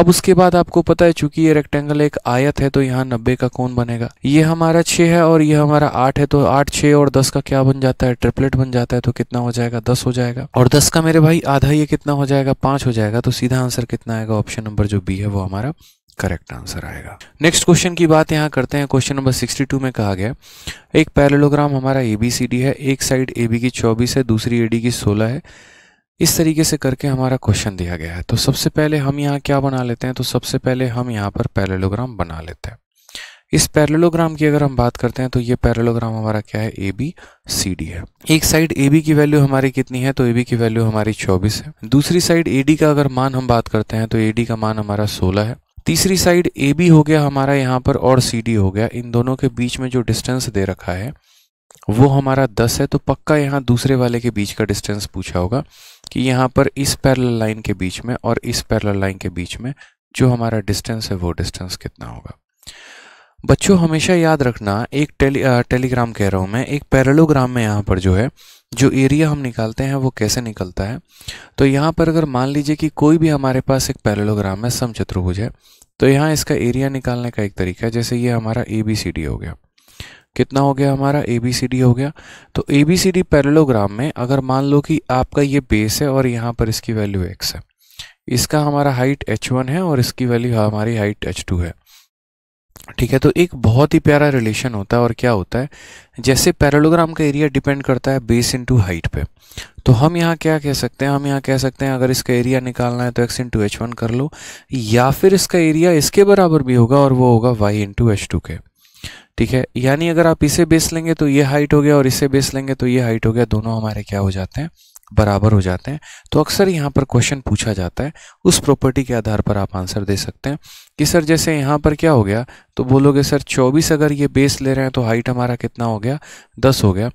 अब उसके बाद आपको पता है चूंकि ये रेक्टेंगल एक आयत है तो यहाँ नब्बे का कौन बनेगा ये हमारा छः है और ये हमारा आठ है तो आठ छः और दस का क्या बन जाता है ट्रिपलेट बन जाता है तो कितना हो जाएगा दस हो जाएगा और दस का मेरे भाई आधा ये कितना हो जाएगा पाँच हो जाएगा तो सीधा आंसर कितना आएगा ऑप्शन नंबर जो बी है वो हमारा करेक्ट आंसर आएगा नेक्स्ट क्वेश्चन की बात यहाँ करते हैं क्वेश्चन नंबर 62 में कहा गया एक पैरेलोग्राम हमारा ए बी सी डी है एक साइड ए बी की 24 है दूसरी ए डी की 16 है इस तरीके से करके हमारा क्वेश्चन दिया गया है तो सबसे पहले हम यहाँ क्या बना लेते हैं तो सबसे पहले हम यहाँ पर पैरेलोग्राम बना लेते हैं इस पैरेलोग्राम की अगर हम बात करते हैं तो ये पैरेलोग्राम हमारा क्या है ए बी सी डी है एक साइड ए बी की वैल्यू हमारी कितनी है तो ए बी की वैल्यू हमारी 24 है दूसरी साइड ए डी का अगर मान हम बात करते हैं तो ए डी का मान हमारा 16 है तीसरी साइड ए बी हो गया हमारा यहाँ पर और सी डी हो गया इन दोनों के बीच में जो डिस्टेंस दे रखा है वो हमारा 10 है तो पक्का यहाँ दूसरे वाले के बीच का डिस्टेंस पूछा होगा कि यहाँ पर इस पैरल लाइन के बीच में और इस पैरल लाइन के बीच में जो हमारा डिस्टेंस है वो डिस्टेंस कितना होगा बच्चों हमेशा याद रखना एक टेली आ, टेलीग्राम कह रहा हूँ मैं एक पैरलोग्राम में यहाँ पर जो है जो एरिया हम निकालते हैं वो कैसे निकलता है तो यहाँ पर अगर मान लीजिए कि कोई भी हमारे पास एक पैरलोग्राम है समचतुर्भुज है तो यहाँ इसका एरिया निकालने का एक तरीका है जैसे ये हमारा ए बी सी डी हो गया कितना हो गया हमारा ए बी सी डी हो गया तो A B C D parallelogram में अगर मान लो कि आपका ये बेस है और यहाँ पर इसकी वैल्यू एक्स है इसका हमारा हाइट एच वन है और इसकी वैल्यू हमारी हाइट एच टू है ठीक है तो एक बहुत ही प्यारा रिलेशन होता है और क्या होता है जैसे पैरेलोग्राम का एरिया डिपेंड करता है बेस इनटू हाइट पे तो हम यहाँ क्या कह सकते हैं हम यहाँ कह सकते हैं अगर इसका एरिया निकालना है तो एक्स इंटू एच वन कर लो या फिर इसका एरिया इसके बराबर भी होगा और वो होगा वाई इंटू एच टू के ठीक है यानी अगर आप इसे बेस लेंगे तो ये हाइट हो गया और इसे बेस लेंगे तो ये हाइट हो गया दोनों हमारे क्या हो जाते हैं बराबर हो जाते हैं तो अक्सर यहाँ पर क्वेश्चन पूछा जाता है उस प्रॉपर्टी के आधार पर आप आंसर दे सकते हैं कि सर जैसे यहाँ पर क्या हो गया तो बोलोगे सर 24 अगर ये बेस ले रहे हैं तो हाइट हमारा कितना हो गया 10 हो गया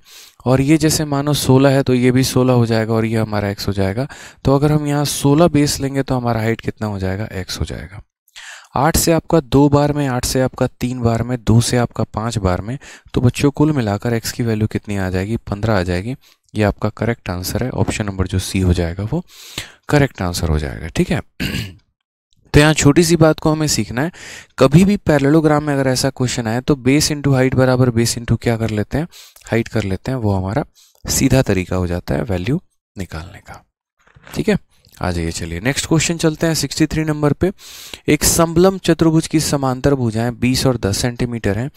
और ये जैसे मानो 16 है तो ये भी 16 हो जाएगा और ये हमारा एक्स हो जाएगा तो अगर हम यहाँ सोलह बेस लेंगे तो हमारा हाइट कितना हो जाएगा एक्स हो जाएगा आठ से आपका दो बार में आठ से आपका तीन बार में दो से आपका पाँच बार में तो बच्चों कुल मिलाकर एक्स की वैल्यू कितनी आ जाएगी पंद्रह आ जाएगी ये आपका करेक्ट आंसर है ऑप्शन नंबर जो सी हो जाएगा वो करेक्ट आंसर हो जाएगा ठीक है (clears throat) तो यहाँ छोटी सी बात को हमें सीखना है कभी भी पैरेलोग्राम में अगर ऐसा क्वेश्चन आए तो बेस इंटू हाइट बराबर बेस इंटू क्या कर लेते हैं हाइट कर लेते हैं वो हमारा सीधा तरीका हो जाता है वैल्यू निकालने का ठीक है आ जाइए चलिए नेक्स्ट क्वेश्चन चलते हैं 63 नंबर पे एक संबलम चतुर्भुज की समांतर भुजाएं 20 और 10 सेंटीमीटर हैं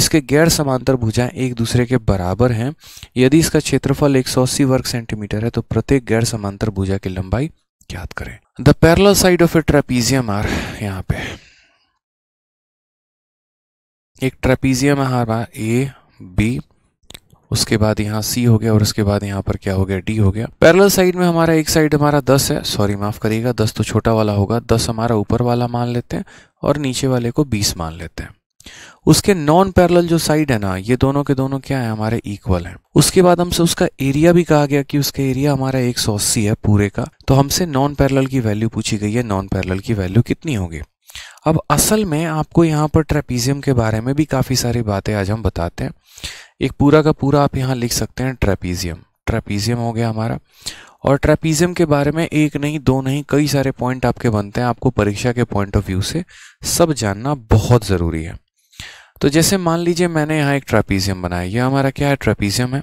इसके गैर समांतर भुजाएं एक दूसरे के बराबर हैं यदि इसका क्षेत्रफल अस्सी वर्ग सेंटीमीटर है तो प्रत्येक गैर समांतर भुजा की लंबाई याद करें the parallel side of a trapezium are यहाँ पे एक ट्रेपीजियम है हमारा ए बी उसके बाद यहाँ सी हो गया और उसके बाद यहाँ पर क्या हो गया डी हो गया पैरल साइड में हमारा एक साइड हमारा दस है सॉरी माफ करिएगा दस तो छोटा वाला होगा दस हमारा ऊपर वाला मान लेते हैं और नीचे वाले को बीस मान लेते हैं उसके नॉन पैरेलल जो साइड है ना ये दोनों के दोनों क्या है हमारे इक्वल है उसके बाद हमसे उसका एरिया भी कहा गया कि उसका एरिया हमारा एक सौ अस्सी है पूरे का तो हमसे नॉन पैरल की वैल्यू पूछी गई है नॉन पैरल की वैल्यू कितनी होगी अब असल में आपको यहाँ पर ट्रेपीजियम के बारे में भी काफ़ी सारी बातें आज हम बताते हैं एक पूरा का पूरा आप यहाँ लिख सकते हैं ट्रेपीजियम ट्रेपीजियम हो गया हमारा और ट्रेपीजियम के बारे में एक नहीं दो नहीं कई सारे पॉइंट आपके बनते हैं आपको परीक्षा के पॉइंट ऑफ व्यू से सब जानना बहुत ज़रूरी है तो जैसे मान लीजिए मैंने यहाँ एक ट्रेपीजियम बनाया ये हमारा क्या है ट्रेपीजियम है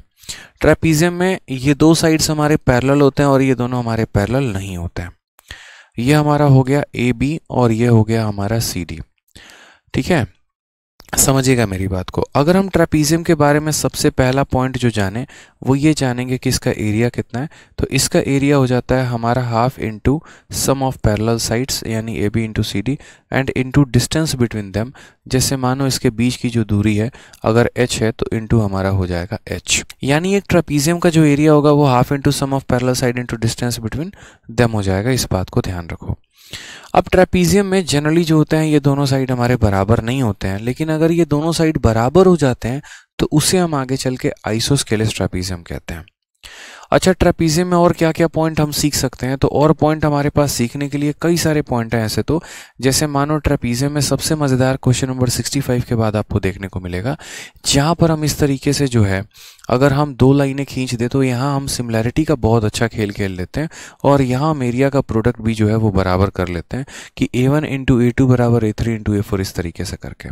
ट्रेपीजियम में ये दो साइड्स हमारे पैरल होते हैं और ये दोनों हमारे पैरल नहीं होते हैं ये हमारा हो गया ए बी और ये हो गया हमारा सी डी ठीक है समझिएगा मेरी बात को अगर हम ट्रापीजियम के बारे में सबसे पहला पॉइंट जो जाने वो ये जानेंगे कि इसका एरिया कितना है तो इसका एरिया हो जाता है हमारा half into sum of parallel sides यानी A B into C D and into distance between them जैसे मानो इसके बीच की जो दूरी है अगर एच है तो इंटू हमारा हो जाएगा एच यानी एक ट्रापीजियम का जो एरिया होगा वो half into sum of parallel side into distance between them हो जाएगा इस बात को ध्यान रखो अब ट्रेपीजियम में जनरली जो होते हैं ये दोनों साइड हमारे बराबर नहीं होते हैं लेकिन अगर ये दोनों साइड बराबर हो जाते हैं तो उसे हम आगे चल के आइसोस्केलेस ट्रेपीजियम कहते हैं अच्छा ट्रेपीजियम में और क्या क्या पॉइंट हम सीख सकते हैं तो और पॉइंट हमारे पास सीखने के लिए कई सारे पॉइंट हैं ऐसे तो जैसे मानो ट्रेपीजियम में सबसे मज़ेदार क्वेश्चन नंबर 65 के बाद आपको देखने को मिलेगा जहाँ पर हम इस तरीके से जो है अगर हम दो लाइनें खींच दें तो यहाँ हम सिमिलैरिटी का बहुत अच्छा खेल खेल लेते हैं और यहाँ हम एरिया का प्रोडक्ट भी जो है वो बराबर कर लेते हैं कि A one into A two बराबर A three into A four इस तरीके से करके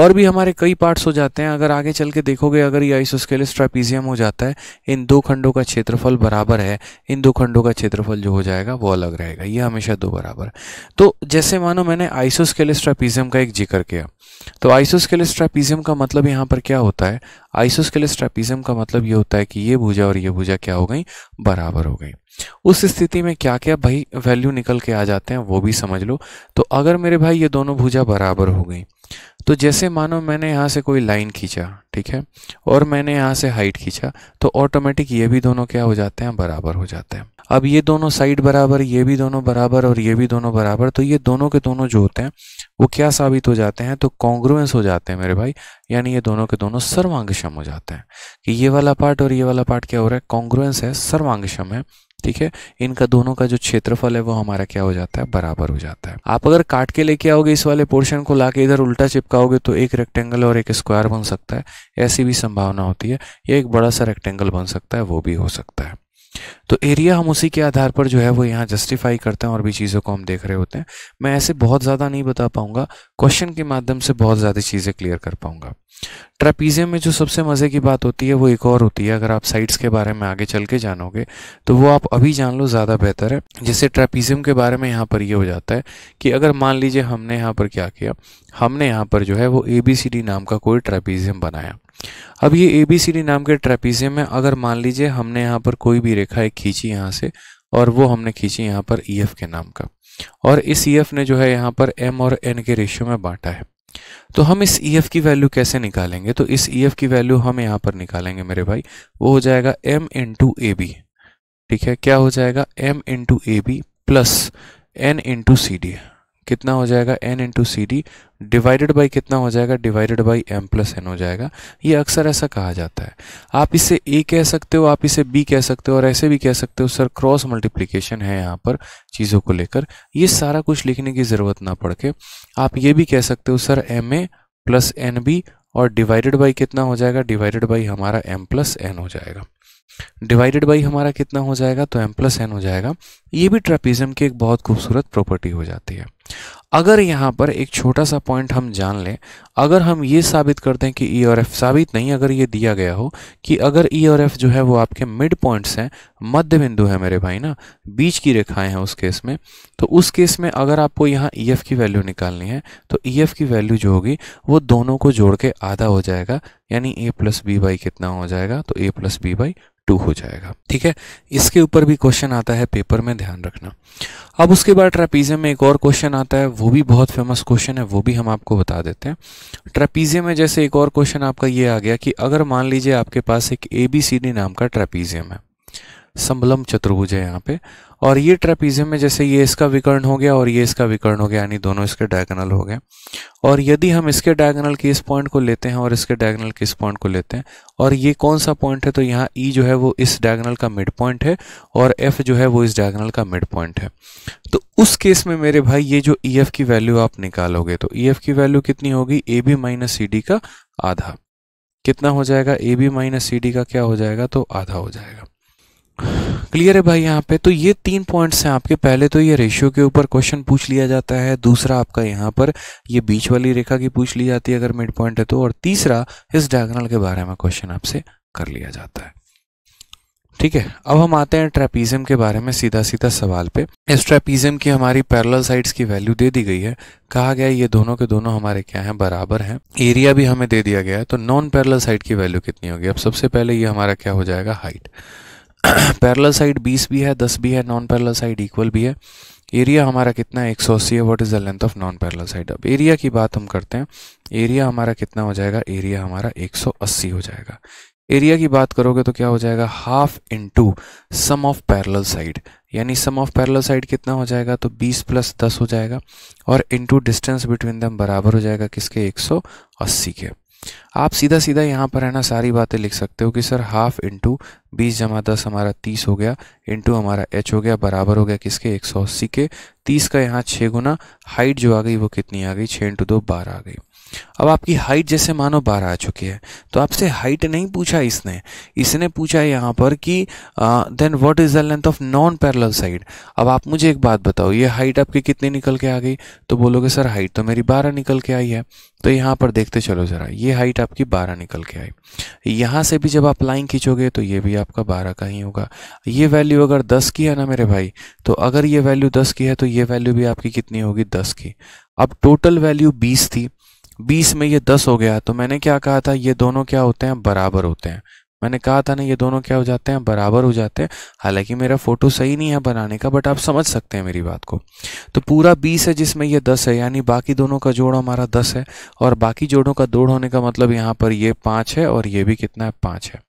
और भी हमारे कई पार्ट्स हो जाते हैं अगर आगे चल के देखोगे अगर ये आइसोस्केलिस ट्रापीजियम हो जाता है इन दो खंडों का क्षेत्र क्षेत्रफल बराबर है इन दो खंडों का क्षेत्रफल जो हो जाएगा वो अलग रहेगा ये हमेशा दो बराबर तो जैसे मानो मैंने आइसोस्केलिस का एक जिक्र किया तो आइसोस्केलिस का मतलब यहाँ पर क्या होता है आइसोस्केलिस का मतलब ये होता है कि ये भूजा और ये भूजा क्या हो गई बराबर हो गई उस स्थिति में क्या क्या भाई वैल्यू निकल के आ जाते हैं वो भी समझ लो तो अगर मेरे भाई ये दोनों भूजा बराबर हो गई तो जैसे मानो मैंने यहाँ से कोई लाइन खींचा ठीक है और मैंने यहाँ से हाइट खींचा तो ऑटोमेटिक ये भी दोनों क्या हो जाते हैं बराबर हो जाते हैं अब ये दोनों साइड बराबर ये भी दोनों बराबर और ये भी दोनों बराबर तो ये दोनों के दोनों जो होते हैं वो क्या साबित हो जाते हैं तो कॉन्ग्रुएंस हो जाते हैं मेरे भाई यानी ये दोनों के दोनों सर्वांगक्षम हो जाते हैं कि ये वाला पार्ट और ये वाला पार्ट क्या हो रहा है कॉन्ग्रुएंस है सर्वांगक्षम है ठीक है इनका दोनों का जो क्षेत्रफल है वो हमारा क्या हो जाता है बराबर हो जाता है आप अगर काट के लेके आओगे इस वाले पोर्शन को लाके इधर उल्टा चिपकाओगे तो एक रेक्टेंगल और एक स्क्वायर बन सकता है ऐसी भी संभावना होती है या एक बड़ा सा रेक्टेंगल बन सकता है वो भी हो सकता है तो एरिया हम उसी के आधार पर जो है वो यहाँ जस्टिफाई करते हैं और भी चीज़ों को हम देख रहे होते हैं मैं ऐसे बहुत ज़्यादा नहीं बता पाऊंगा क्वेश्चन के माध्यम से बहुत ज़्यादा चीज़ें क्लियर कर पाऊंगा ट्रेपीजियम में जो सबसे मज़े की बात होती है वो एक और होती है अगर आप साइड्स के बारे में आगे चल के जानोगे तो वो आप अभी जान लो ज़्यादा बेहतर है जैसे ट्रेपीजियम के बारे में यहाँ पर ये यह हो जाता है कि अगर मान लीजिए हमने यहाँ पर क्या किया हमने यहाँ पर जो है वो ए नाम का कोई ट्रेपीजियम बनाया अब ये ए बी सी डी नाम के ट्रेपीजियम में अगर मान लीजिए हमने यहाँ पर कोई भी रेखा एक खींची यहाँ से और वो हमने खींची यहाँ पर ई e एफ के नाम का और इस ई e एफ ने जो है यहाँ पर एम और एन के रेशियो में बांटा है तो हम इस ई e एफ की वैल्यू कैसे निकालेंगे तो इस ई एफ की वैल्यू हम यहाँ पर निकालेंगे मेरे भाई वो हो जाएगा M into A B ठीक है क्या हो जाएगा M into A B plus N into C D कितना हो जाएगा N into C D divided by कितना हो जाएगा divided by M plus N हो जाएगा ये अक्सर ऐसा कहा जाता है आप इसे ए कह सकते हो आप इसे बी कह सकते हो और ऐसे भी कह सकते हो सर क्रॉस मल्टीप्लीकेशन है यहाँ पर चीज़ों को लेकर ये सारा कुछ लिखने की ज़रूरत ना पड़ के आप ये भी कह सकते हो sir M A plus N B और डिवाइडेड बाई कितना हो जाएगा डिवाइडेड बाई हमारा एम प्लस एन हो जाएगा डिवाइडेड बाई हमारा कितना हो जाएगा तो एम प्लस एन हो जाएगा ये भी ट्रेपिजम की एक बहुत खूबसूरत प्रॉपर्टी हो जाती है अगर यहाँ पर एक छोटा सा पॉइंट हम जान लें अगर हम ये साबित कर दें कि ई e और एफ साबित नहीं अगर ये दिया गया हो कि अगर ई e और एफ जो है वो आपके मिड पॉइंट्स हैं मध्य बिंदु है मेरे भाई ना बीच की रेखाएं हैं उस केस में तो उस केस में अगर आपको यहाँ ई e एफ की वैल्यू निकालनी है तो ई एफ की वैल्यू जो होगी वो दोनों को जोड़ के आधा हो जाएगा यानी ए प्लस बी बाई कितना हो जाएगा तो A plus B by two हो जाएगा ठीक है इसके ऊपर भी क्वेश्चन आता है पेपर में ध्यान रखना अब उसके बाद ट्रेपीजियम में एक और क्वेश्चन आता है वो भी बहुत फेमस क्वेश्चन है वो भी हम आपको बता देते हैं ट्रेपीजियम में जैसे एक और क्वेश्चन आपका ये आ गया कि अगर मान लीजिए आपके पास एक ए बी सी डी नाम का ट्रेपीजियम है संबलम चतुर्भुज है यहाँ पे और ये ट्रेपीजियम में जैसे ये इसका विकर्ण हो गया और ये इसका विकर्ण हो गया यानी दोनों इसके डायगनल हो गए और यदि हम इसके डायगनल के इस पॉइंट को लेते हैं और इसके डायगनल के इस पॉइंट को लेते हैं और ये कौन सा पॉइंट है तो यहाँ ई e जो है वो इस डायगनल का मिड पॉइंट है और एफ जो है वो इस डायगनल का मिड पॉइंट है तो उस केस में मेरे भाई ये जो ई e की वैल्यू आप निकालोगे तो ई e की वैल्यू कितनी होगी A B minus C D का आधा कितना हो जाएगा A B minus C D का क्या हो जाएगा तो आधा हो जाएगा क्लियर है भाई यहाँ पे तो ये तीन पॉइंट्स हैं आपके पहले तो ये रेशियो के ऊपर क्वेश्चन पूछ लिया जाता है दूसरा आपका यहाँ पर ये बीच वाली रेखा की पूछ ली जाती है अगर मिड पॉइंट है तो और तीसरा इस डायगोनल के बारे में क्वेश्चन आपसे कर लिया जाता है ठीक है अब हम आते हैं ट्रेपीजम के बारे में सीधा सीधा सवाल पे इस ट्रेपीजम की हमारी पैरेलल साइड्स की वैल्यू दे दी गई है कहा गया ये दोनों के दोनों हमारे क्या हैं बराबर हैं एरिया भी हमें दे दिया गया है तो नॉन पैरेलल साइड की वैल्यू कितनी होगी अब सबसे पहले ये हमारा क्या हो जाएगा हाइट पैरल साइड 20 भी है 10 भी है नॉन पैरल साइड इक्वल भी है एरिया हमारा कितना है एक सौ अस्सी है what is the length of non parallel side अब एरिया की बात हम करते हैं एरिया हमारा कितना हो जाएगा एरिया हमारा 180 हो जाएगा एरिया की बात करोगे तो क्या हो जाएगा half into sum of parallel side यानी सम ऑफ पैरल साइड कितना हो जाएगा तो 20 प्लस दस हो जाएगा और इंटू डिस्टेंस बिटवीन दम बराबर हो जाएगा किसके एक के आप सीधा सीधा यहाँ पर है ना सारी बातें लिख सकते हो कि सर हाफ इंटू बीस जमा दस हमारा तीस हो गया इंटू हमारा एच हो गया बराबर हो गया किसके एक सौ अस्सी के तीस का यहाँ छः गुना हाइट जो आ गई वो कितनी आ गई छः इंटू दो बारह आ गई अब आपकी हाइट जैसे मानो बारह आ चुकी है तो आपसे हाइट नहीं पूछा इसने इसने पूछा यहाँ पर कि then what is the length of non parallel side अब आप मुझे एक बात बताओ ये हाइट आपकी कितनी निकल के आ गई तो बोलोगे सर हाइट तो मेरी बारह निकल के आई है तो यहाँ पर देखते चलो ज़रा ये हाइट आपकी बारह निकल के आई यहाँ से भी जब आप लाइन खींचोगे तो ये भी आपका बारह का ही होगा ये वैल्यू अगर दस की है ना मेरे भाई तो अगर ये वैल्यू दस की है तो ये वैल्यू भी आपकी कितनी होगी दस की अब टोटल वैल्यू बीस थी बीस में ये दस हो गया तो मैंने क्या कहा था ये दोनों क्या होते हैं बराबर होते हैं मैंने कहा था ना ये दोनों क्या हो जाते हैं बराबर हो जाते हैं हालांकि मेरा फोटो सही नहीं है बनाने का बट आप समझ सकते हैं मेरी बात को तो पूरा बीस है जिसमें ये दस है यानी बाकी दोनों का जोड़ हमारा दस है और बाकी जोड़ों का जोड़ होने का मतलब यहाँ पर ये पाँच है और ये भी कितना है पाँच है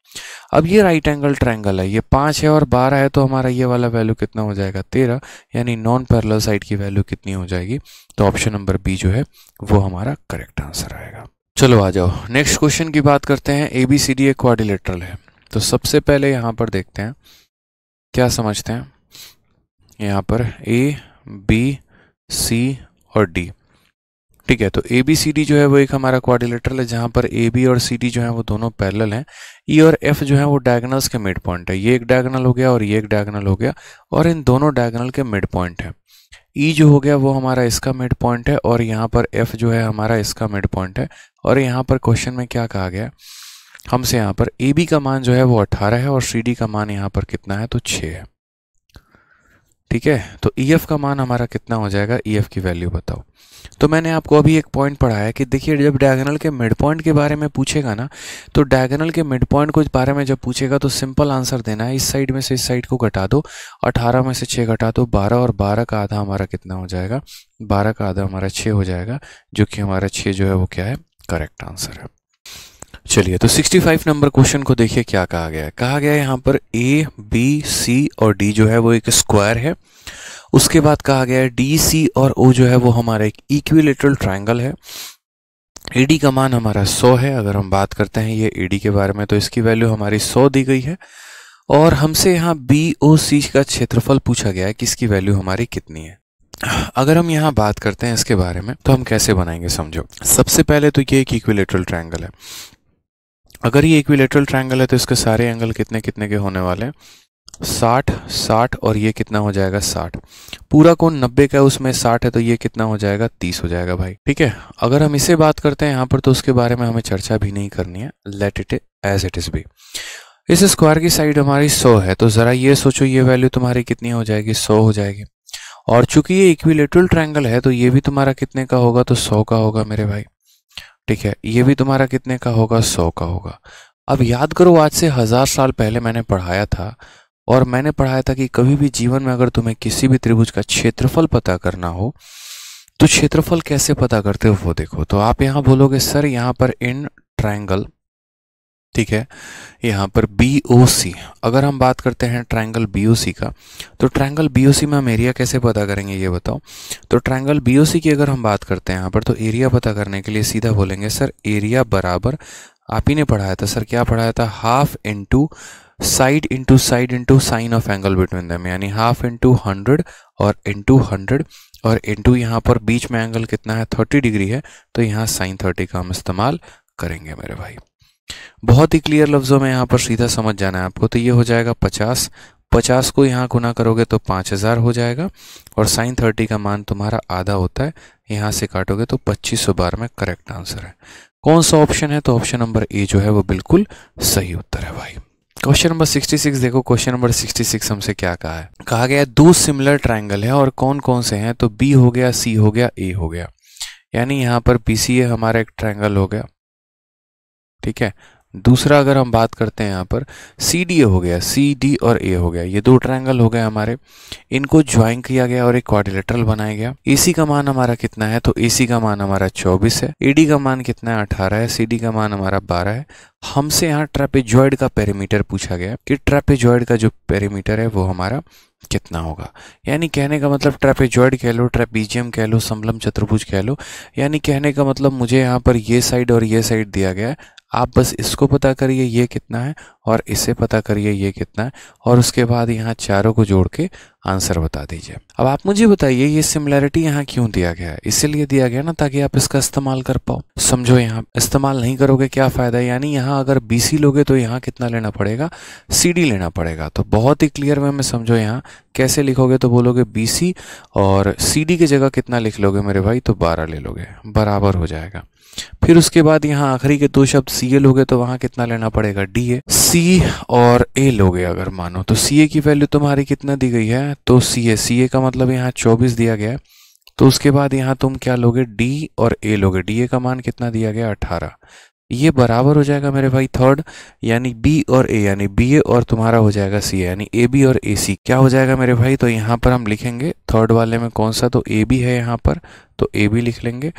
अब ये राइट एंगल ट्रायंगल है ये पाँच है और बारह है तो हमारा ये वाला वैल्यू कितना हो जाएगा तेरह यानी नॉन पैरल साइड की वैल्यू कितनी हो जाएगी तो ऑप्शन नंबर बी जो है वो हमारा करेक्ट आंसर आएगा चलो आ जाओ नेक्स्ट क्वेश्चन की बात करते हैं ए बी सी डी एक क्वारिलेटरल है तो सबसे पहले यहाँ पर देखते हैं क्या समझते हैं यहाँ पर ए बी सी और डी ठीक है तो ए बी सी डी जो है वो एक हमारा क्वारिलेटरल है जहाँ पर ए बी और सी डी जो है वो दोनों पैरेलल हैं ई e और एफ जो है वो डायगनल्स के मिड पॉइंट है ये एक डायगनल हो गया और ये एक डायगनल हो गया और इन दोनों डायगनल के मिड पॉइंट है ई e जो हो गया वो हमारा इसका मिड पॉइंट है और यहाँ पर एफ जो है हमारा इसका मिड पॉइंट है और यहाँ पर क्वेश्चन में क्या कहा गया हमसे यहाँ पर ए बी का मान जो है वो अट्ठारह है और सी डी का मान यहाँ पर कितना है तो छः है ठीक है तो ई e एफ का मान हमारा कितना हो जाएगा ई e एफ की वैल्यू बताओ तो मैंने आपको अभी एक पॉइंट पढ़ाया कि देखिए जब डायगोनल के मिड पॉइंट के बारे में पूछेगा ना तो डायगोनल के मिड पॉइंट को बारे में जब पूछेगा तो सिंपल आंसर देना है इस साइड में से इस साइड को घटा दो अठारह में से छः घटा दो बारह और बारह का आधा हमारा कितना हो जाएगा बारह का आधा हमारा छः हो जाएगा जो कि हमारा छः जो है वो क्या है करेक्ट आंसर है चलिए तो 65 नंबर क्वेश्चन को देखिए क्या कहा गया है कहा गया है यहाँ पर ए बी सी और डी जो है वो एक स्क्वायर है उसके बाद कहा गया है डी सी और ओ जो है वो हमारा एक इक्विलेटरल ट्रायंगल है ईडी का मान हमारा 100 है अगर हम बात करते हैं ये ईडी के बारे में तो इसकी वैल्यू हमारी 100 दी गई है और हमसे यहाँ बी ओ सी का क्षेत्रफल पूछा गया है कि इसकी वैल्यू हमारी कितनी है अगर हम यहाँ बात करते हैं इसके बारे में तो हम कैसे बनाएंगे समझो सबसे पहले तो ये एक इक्विलेटरल ट्रायंगल है अगर ये इक्विलेटरल ट्रायंगल है तो इसके सारे एंगल कितने कितने के होने वाले हैं साठ साठ और ये कितना हो जाएगा साठ पूरा कोण नब्बे का उसमें साठ है तो ये कितना हो जाएगा तीस हो जाएगा भाई ठीक है अगर हम इसे बात करते हैं यहाँ पर तो उसके बारे में हमें चर्चा भी नहीं करनी है let it as it is B इस स्क्वायर की साइड हमारी सौ है तो ज़रा ये सोचो ये वैल्यू तुम्हारी कितनी हो जाएगी सौ हो जाएगी और चूंकि ये इक्विलेटरल ट्रायंगल है तो ये भी तुम्हारा कितने का होगा तो सौ का होगा मेरे भाई ठीक है ये भी तुम्हारा कितने का होगा सौ का होगा अब याद करो आज से हज़ार साल पहले मैंने पढ़ाया था और मैंने पढ़ाया था कि कभी भी जीवन में अगर तुम्हें किसी भी त्रिभुज का क्षेत्रफल पता करना हो तो क्षेत्रफल कैसे पता करते हो वो देखो तो आप यहाँ बोलोगे सर यहाँ पर इन ट्रायंगल ठीक है यहाँ पर बी ओ सी अगर हम बात करते हैं ट्राइंगल बी ओ सी का तो ट्राइंगल बी ओ सी में हम एरिया कैसे पता करेंगे ये बताओ तो ट्राइंगल बी ओ सी की अगर हम बात करते हैं यहाँ पर तो एरिया पता करने के लिए सीधा बोलेंगे सर एरिया बराबर आप ही ने पढ़ाया था सर क्या पढ़ाया था half into side into side into sine of angle between them यानी हाफ इंटू हंड्रेड और इंटू हंड्रेड और इंटू यहाँ पर बीच में एंगल कितना है थर्टी डिग्री है तो यहाँ साइन थर्टी का हम इस्तेमाल करेंगे मेरे भाई बहुत ही क्लियर लफ्ज़ों में यहाँ पर सीधा समझ जाना है आपको तो ये हो जाएगा पचास पचास को यहाँ गुना करोगे तो पाँच हज़ार हो जाएगा और साइन थर्टी का मान तुम्हारा आधा होता है यहाँ से काटोगे तो पच्चीस सौ बार में करेक्ट आंसर है कौन सा ऑप्शन है तो ऑप्शन नंबर ए जो है वो बिल्कुल सही उत्तर है भाई क्वेश्चन नंबर 66 देखो क्वेश्चन नंबर 66 हमसे क्या कहा है कहा गया दो सिमिलर ट्राइंगल है और कौन कौन से हैं तो बी हो गया सी हो गया ए हो गया यानी यहाँ पर बी सी ए हमारा एक ट्राइंगल हो गया ठीक है दूसरा अगर हम बात करते हैं यहाँ पर सी डी ए हो गया सी डी और ए हो गया ये दो ट्रायंगल हो गए हमारे इनको ज्वाइन किया गया और एक क्वारिलेटरल बनाया गया ए सी का मान हमारा कितना है तो ए सी का मान हमारा चौबीस है ए डी का मान कितना है अठारह है सी डी का मान हमारा बारह है हमसे यहाँ ट्रेपेजॉइड का पेरीमीटर पूछा गया कि ट्रेपेजॉइड का जो पेरीमीटर है वो हमारा कितना होगा यानी कहने का मतलब ट्रेपेजॉइड कह लो ट्रेपीजियम कह लो समलम चतुर्भुज कह लो यानी कहने का मतलब मुझे यहाँ पर ये साइड और ये साइड दिया गया है आप बस इसको पता करिए ये कितना है और इसे पता करिए ये कितना है और उसके बाद यहाँ चारों को जोड़ के आंसर बता दीजिए अब आप मुझे बताइए ये सिमिलैरिटी यहाँ क्यों दिया गया है इसीलिए दिया गया ना ताकि आप इसका इस्तेमाल कर पाओ समझो यहाँ इस्तेमाल नहीं करोगे क्या फ़ायदा यानी यहाँ अगर बी लोगे तो यहाँ कितना लेना पड़ेगा सी लेना पड़ेगा तो बहुत ही क्लियर वे में समझो यहाँ कैसे लिखोगे तो बोलोगे बी और सी की जगह कितना लिख लोगे मेरे भाई तो बारह ले लोगे बराबर हो जाएगा फिर उसके बाद यहाँ आखिरी के दो शब्द सी ए लोगे तो वहां कितना लेना पड़ेगा डी ए सी और ए लोगे अगर मानो तो सी ए की वैल्यू तुम्हारी कितना दी गई है तो सी ए सी ए का मतलब यहाँ चौबीस दिया गया तो उसके बाद यहाँ तुम क्या लोगे डी और ए लोगे डी ए का मान कितना दिया गया अठारह ये बराबर हो जाएगा मेरे भाई थर्ड यानी बी और ए यानी बी ए और तुम्हारा हो जाएगा सी यानी ए बी और ए सी क्या हो जाएगा मेरे भाई तो यहाँ पर हम लिखेंगे थर्ड वाले में कौन सा तो ए बी है यहाँ पर तो ए बी लिख लेंगे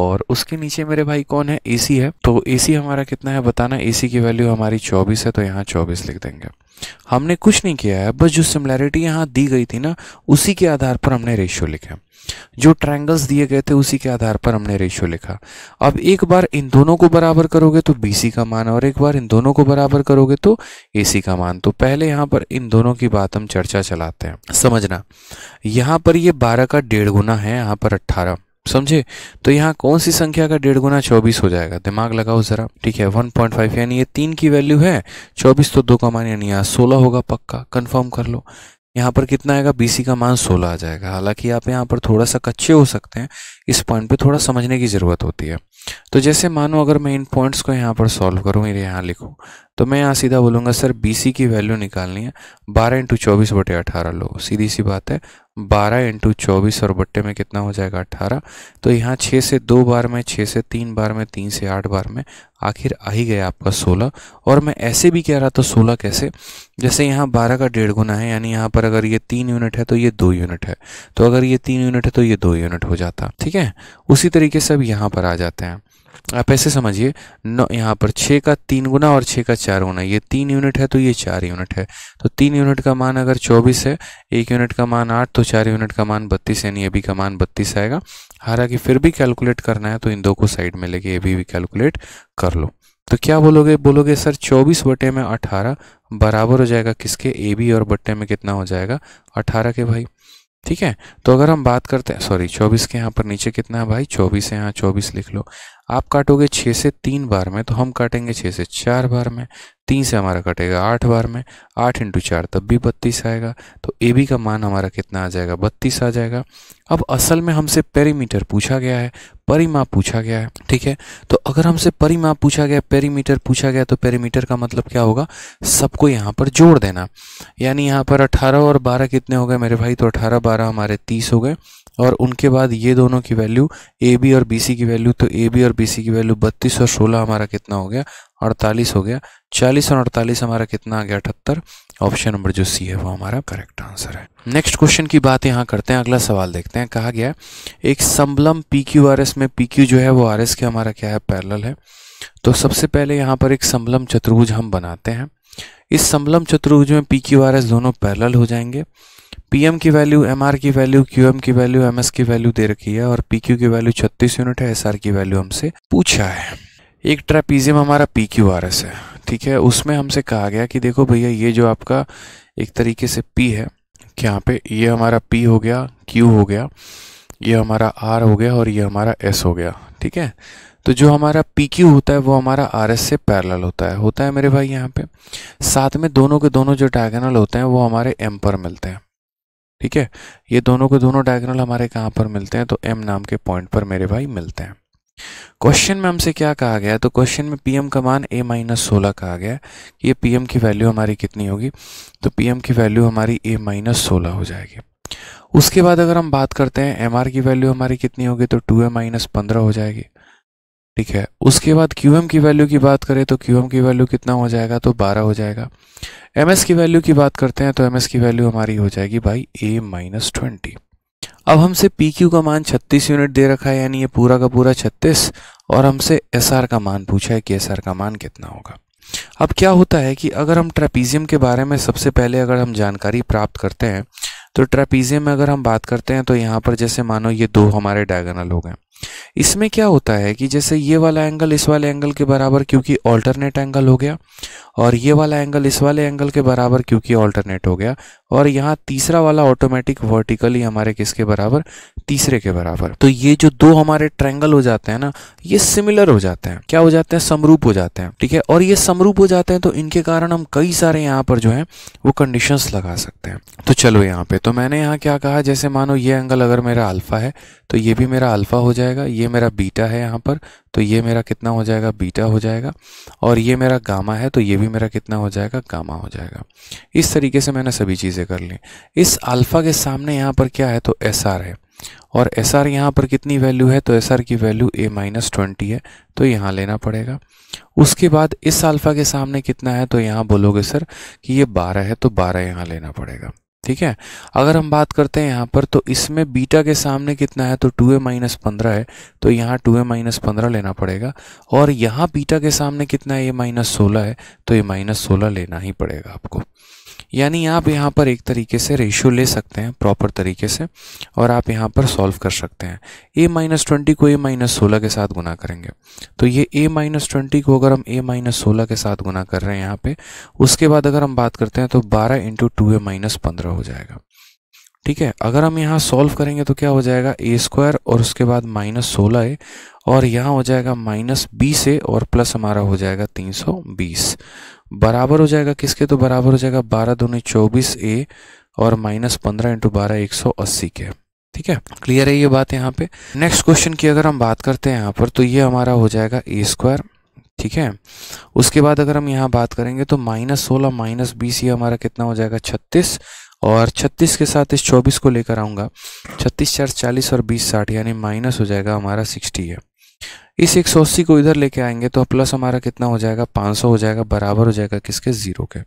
और उसके नीचे मेरे भाई कौन है ए सी है तो ए सी हमारा कितना है बताना ए सी की वैल्यू हमारी चौबीस है तो यहाँ चौबीस लिख देंगे हमने कुछ नहीं किया है बस जो सिमिलैरिटी यहाँ दी गई थी ना उसी के आधार पर हमने रेशियो लिखा जो ट्रायंगल्स दिए गए थे उसी के आधार पर हमने रेशियो लिखा अब एक बार इन दोनों को बराबर करोगे तो बीसी का मान और एक बार इन दोनों को बराबर करोगे तो एसी का मान तो पहले यहाँ पर इन दोनों की बात हम चर्चा चलाते हैं समझना यहाँ पर ये यह बारह का डेढ़ गुना है यहाँ पर अट्ठारह समझे तो यहाँ कौन सी संख्या का डेढ़ गुना चौबीस हो जाएगा दिमाग लगाओ ज़रा ठीक है वन पॉइंट फाइव यानी ये तीन की वैल्यू है चौबीस तो दो का मान यानी यहाँ सोलह होगा पक्का कंफर्म कर लो यहाँ पर कितना आएगा बीसी का मान सोलह आ जाएगा हालांकि आप यहाँ पर थोड़ा सा कच्चे हो सकते हैं इस पॉइंट पे थोड़ा समझने की ज़रूरत होती है तो जैसे मानो अगर मैं इन पॉइंट्स को यहाँ पर सॉल्व करूँ मेरे यहाँ लिखूँ तो मैं यहाँ सीधा बोलूँगा सर बी की वैल्यू निकालनी है बारह इंटू चौबीस बटे अठारह लो सीधी सी बात है बारह इंटू चौबीस और बट्टे में कितना हो जाएगा अट्ठारह तो यहाँ छः से दो बार में छः से तीन बार में तीन से आठ बार में आखिर आ ही गया आपका सोलह और मैं ऐसे भी कह रहा था सोलह कैसे जैसे यहाँ बारह का डेढ़ गुना है यानी यहाँ पर अगर ये तीन यूनिट है तो ये दो यूनिट है तो अगर ये तीन यूनिट है तो ये दो यूनिट हो जाता ठीक है ठीक है उसी तरीके से अब यहाँ पर आ जाते हैं आप ऐसे समझिए नौ यहाँ पर छः का तीन गुना और छः का चार गुना ये तीन यूनिट है तो ये चार यूनिट है तो तीन यूनिट का मान अगर चौबीस है एक यूनिट का मान आठ तो चार यूनिट का मान बत्तीस यानी ए बी का मान बत्तीस आएगा हालांकि फिर भी कैलकुलेट करना है तो इन दो को साइड में लेके ए भी कैलकुलेट कर लो तो क्या बोलोगे बोलोगे सर चौबीस बटे में अठारह बराबर हो जाएगा किसके ए बी और बट्टे में कितना हो जाएगा अठारह के भाई ठीक है तो अगर हम बात करते हैं सॉरी 24 के यहाँ पर नीचे कितना है भाई 24 है यहाँ 24 लिख लो आप काटोगे छः से तीन बार में तो हम काटेंगे छः से चार बार में तीन से हमारा कटेगा आठ बार में आठ इंटू चार तब भी बत्तीस आएगा तो ए बी का मान हमारा कितना आ जाएगा बत्तीस आ जाएगा अब असल में हमसे पेरीमीटर पूछा गया है परिमाप पूछा गया है ठीक है तो अगर हमसे परिमाप पूछा गया पेरीमीटर पूछा गया तो पेरीमीटर का मतलब क्या होगा सबको यहाँ पर जोड़ देना यानी यहाँ पर अठारह और बारह कितने हो गए मेरे भाई तो अठारह बारह हमारे तीस हो गए और उनके बाद ये दोनों की वैल्यू ए बी और बी सी की वैल्यू तो ए बी और बी सी की वैल्यू बत्तीस और सोलह हमारा कितना हो गया अड़तालीस हो गया चालीस और अड़तालीस हमारा कितना आ गया अठहत्तर ऑप्शन नंबर जो सी है वो हमारा करेक्ट आंसर है नेक्स्ट क्वेश्चन की बात यहाँ करते हैं अगला सवाल देखते हैं कहा गया एक सम्बलम पी क्यू आर एस में पी क्यू जो है वो आर एस के हमारा क्या है पैरल है तो सबसे पहले यहाँ पर एक सम्बलम चतुर्भुज हम बनाते हैं इस सम्बलम चतुर्भुज में पी क्यू आर एस दोनों पैरल हो जाएंगे पीएम की वैल्यू एमआर की वैल्यू क्यूएम की वैल्यू एमएस की वैल्यू दे रखी है और पीक्यू की वैल्यू 36 यूनिट है एसआर की वैल्यू हमसे पूछा है एक ट्रेपीजियम हमारा पी क्यू आर एस है ठीक है उसमें हमसे कहा गया कि देखो भैया ये जो आपका एक तरीके से पी है यहाँ पे ये हमारा पी हो गया क्यू हो गया ये हमारा आर हो गया और ये हमारा एस हो गया ठीक है तो जो हमारा पी क्यू होता है वो हमारा आर एस से पैरल होता है होता है मेरे भाई यहाँ पे साथ में दोनों के दोनों जो डायगोनल होते हैं वो हमारे एम पर मिलते हैं ठीक है ये दोनों के दोनों डायगोनल हमारे कहाँ पर मिलते हैं तो एम नाम के पॉइंट पर मेरे भाई मिलते हैं क्वेश्चन में हमसे क्या कहा गया तो क्वेश्चन में पीएम का मान ए माइनस सोलह कहा गया कि ये पीएम की वैल्यू हमारी कितनी होगी तो पीएम की वैल्यू हमारी ए माइनस सोलह हो जाएगी उसके बाद अगर हम बात करते हैं एम की वैल्यू हमारी कितनी होगी तो टू ए माइनस पंद्रह हो जाएगी ठीक है उसके बाद क्यू एम की वैल्यू की बात करें तो क्यू एम की वैल्यू कितना हो जाएगा तो बारह हो जाएगा एम एस की वैल्यू की बात करते हैं तो एम एस की वैल्यू हमारी हो जाएगी भाई ए माइनस ट्वेंटी अब हमसे पी क्यू का मान छत्तीस यूनिट दे रखा है यानी ये पूरा का पूरा छत्तीस और हमसे एस आर का मान पूछा है कि एस आर का मान कितना होगा अब क्या होता है कि अगर हम ट्रेपीजियम के बारे में सबसे पहले अगर हम जानकारी प्राप्त करते हैं तो ट्रेपीजियम में अगर हम बात करते हैं तो यहाँ पर जैसे मानो ये दो हमारे डायगोनल हो गए इसमें क्या होता है कि जैसे ये वाला एंगल इस वाले एंगल के बराबर क्योंकि ऑल्टरनेट एंगल हो गया और ये वाला एंगल इस वाले एंगल के बराबर क्योंकि ऑल्टरनेट हो गया और यहाँ तीसरा वाला ऑटोमेटिक वर्टिकली हमारे किसके बराबर तीसरे के बराबर तो ये जो दो हमारे ट्रैंगल हो जाते हैं ना ये सिमिलर हो जाते हैं क्या हो जाते हैं समरूप हो जाते हैं ठीक है और ये समरूप हो जाते हैं तो इनके कारण हम कई सारे यहाँ पर जो है वो कंडीशन लगा सकते हैं तो चलो यहाँ पे तो मैंने यहाँ क्या कहा जैसे मानो ये एंगल अगर मेरा अल्फा है तो ये भी मेरा अल्फा हो जाएगा ये मेरा बीटा है यहाँ पर तो ये मेरा कितना हो जाएगा बीटा हो जाएगा और ये मेरा गामा है तो ये भी भी मेरा कितना हो जाएगा गामा हो जाएगा इस तरीके से मैंने सभी चीज़ें कर ली इस अल्फ़ा के सामने यहाँ पर क्या है तो एस है और एस आर यहाँ पर कितनी वैल्यू है तो एस आर की वैल्यू ए माइनस ट्वेंटी है तो यहाँ लेना पड़ेगा उसके बाद इस अल्फ़ा के सामने कितना है तो यहाँ बोलोगे सर कि ये बारह है तो बारह यहाँ लेना पड़ेगा ठीक है अगर हम बात करते हैं यहाँ पर तो इसमें बीटा के सामने कितना है तो टू ए माइनस पंद्रह है तो यहाँ टू ए माइनस पंद्रह लेना पड़ेगा और यहाँ बीटा के सामने कितना है ये माइनस सोलह है तो ये माइनस सोलह लेना ही पड़ेगा आपको यानी आप यहाँ पर एक तरीके से रेशियो ले सकते हैं प्रॉपर तरीके से और आप यहाँ पर सॉल्व कर सकते हैं ए माइनस ट्वेंटी को ए माइनस सोलह के साथ गुना करेंगे तो ये ए माइनस ट्वेंटी को अगर हम ए माइनस सोलह के साथ गुना कर रहे हैं यहाँ पे उसके बाद अगर हम बात करते हैं तो बारह इंटू टू ए माइनस पंद्रह हो जाएगा ठीक है अगर हम यहाँ सॉल्व करेंगे तो क्या हो जाएगा ए स्क्वायर और उसके बाद माइनस सोलह ए और यहाँ हो जाएगा माइनस बीस ए और प्लस हमारा हो जाएगा तीन सौ बीस बराबर हो जाएगा किसके तो बराबर हो जाएगा बारह दोनों चौबीस ए और माइनस पंद्रह इंटू बारह एक सौ अस्सी के ठीक है क्लियर है ये बात यहाँ पे नेक्स्ट क्वेश्चन की अगर हम बात करते हैं यहाँ पर तो ये हमारा हो जाएगा ए स्क्वायर ठीक है उसके बाद अगर हम यहाँ बात करेंगे तो माइनस सोलह माइनस बीस ये हमारा कितना हो जाएगा छत्तीस और 36 के साथ इस 24 को लेकर आऊँगा 36 चार चालीस और 20 साठ यानी माइनस हो जाएगा हमारा 60 है इस एक को इधर लेके आएंगे तो प्लस हमारा कितना हो जाएगा 500 हो जाएगा बराबर हो जाएगा किसके ज़ीरो के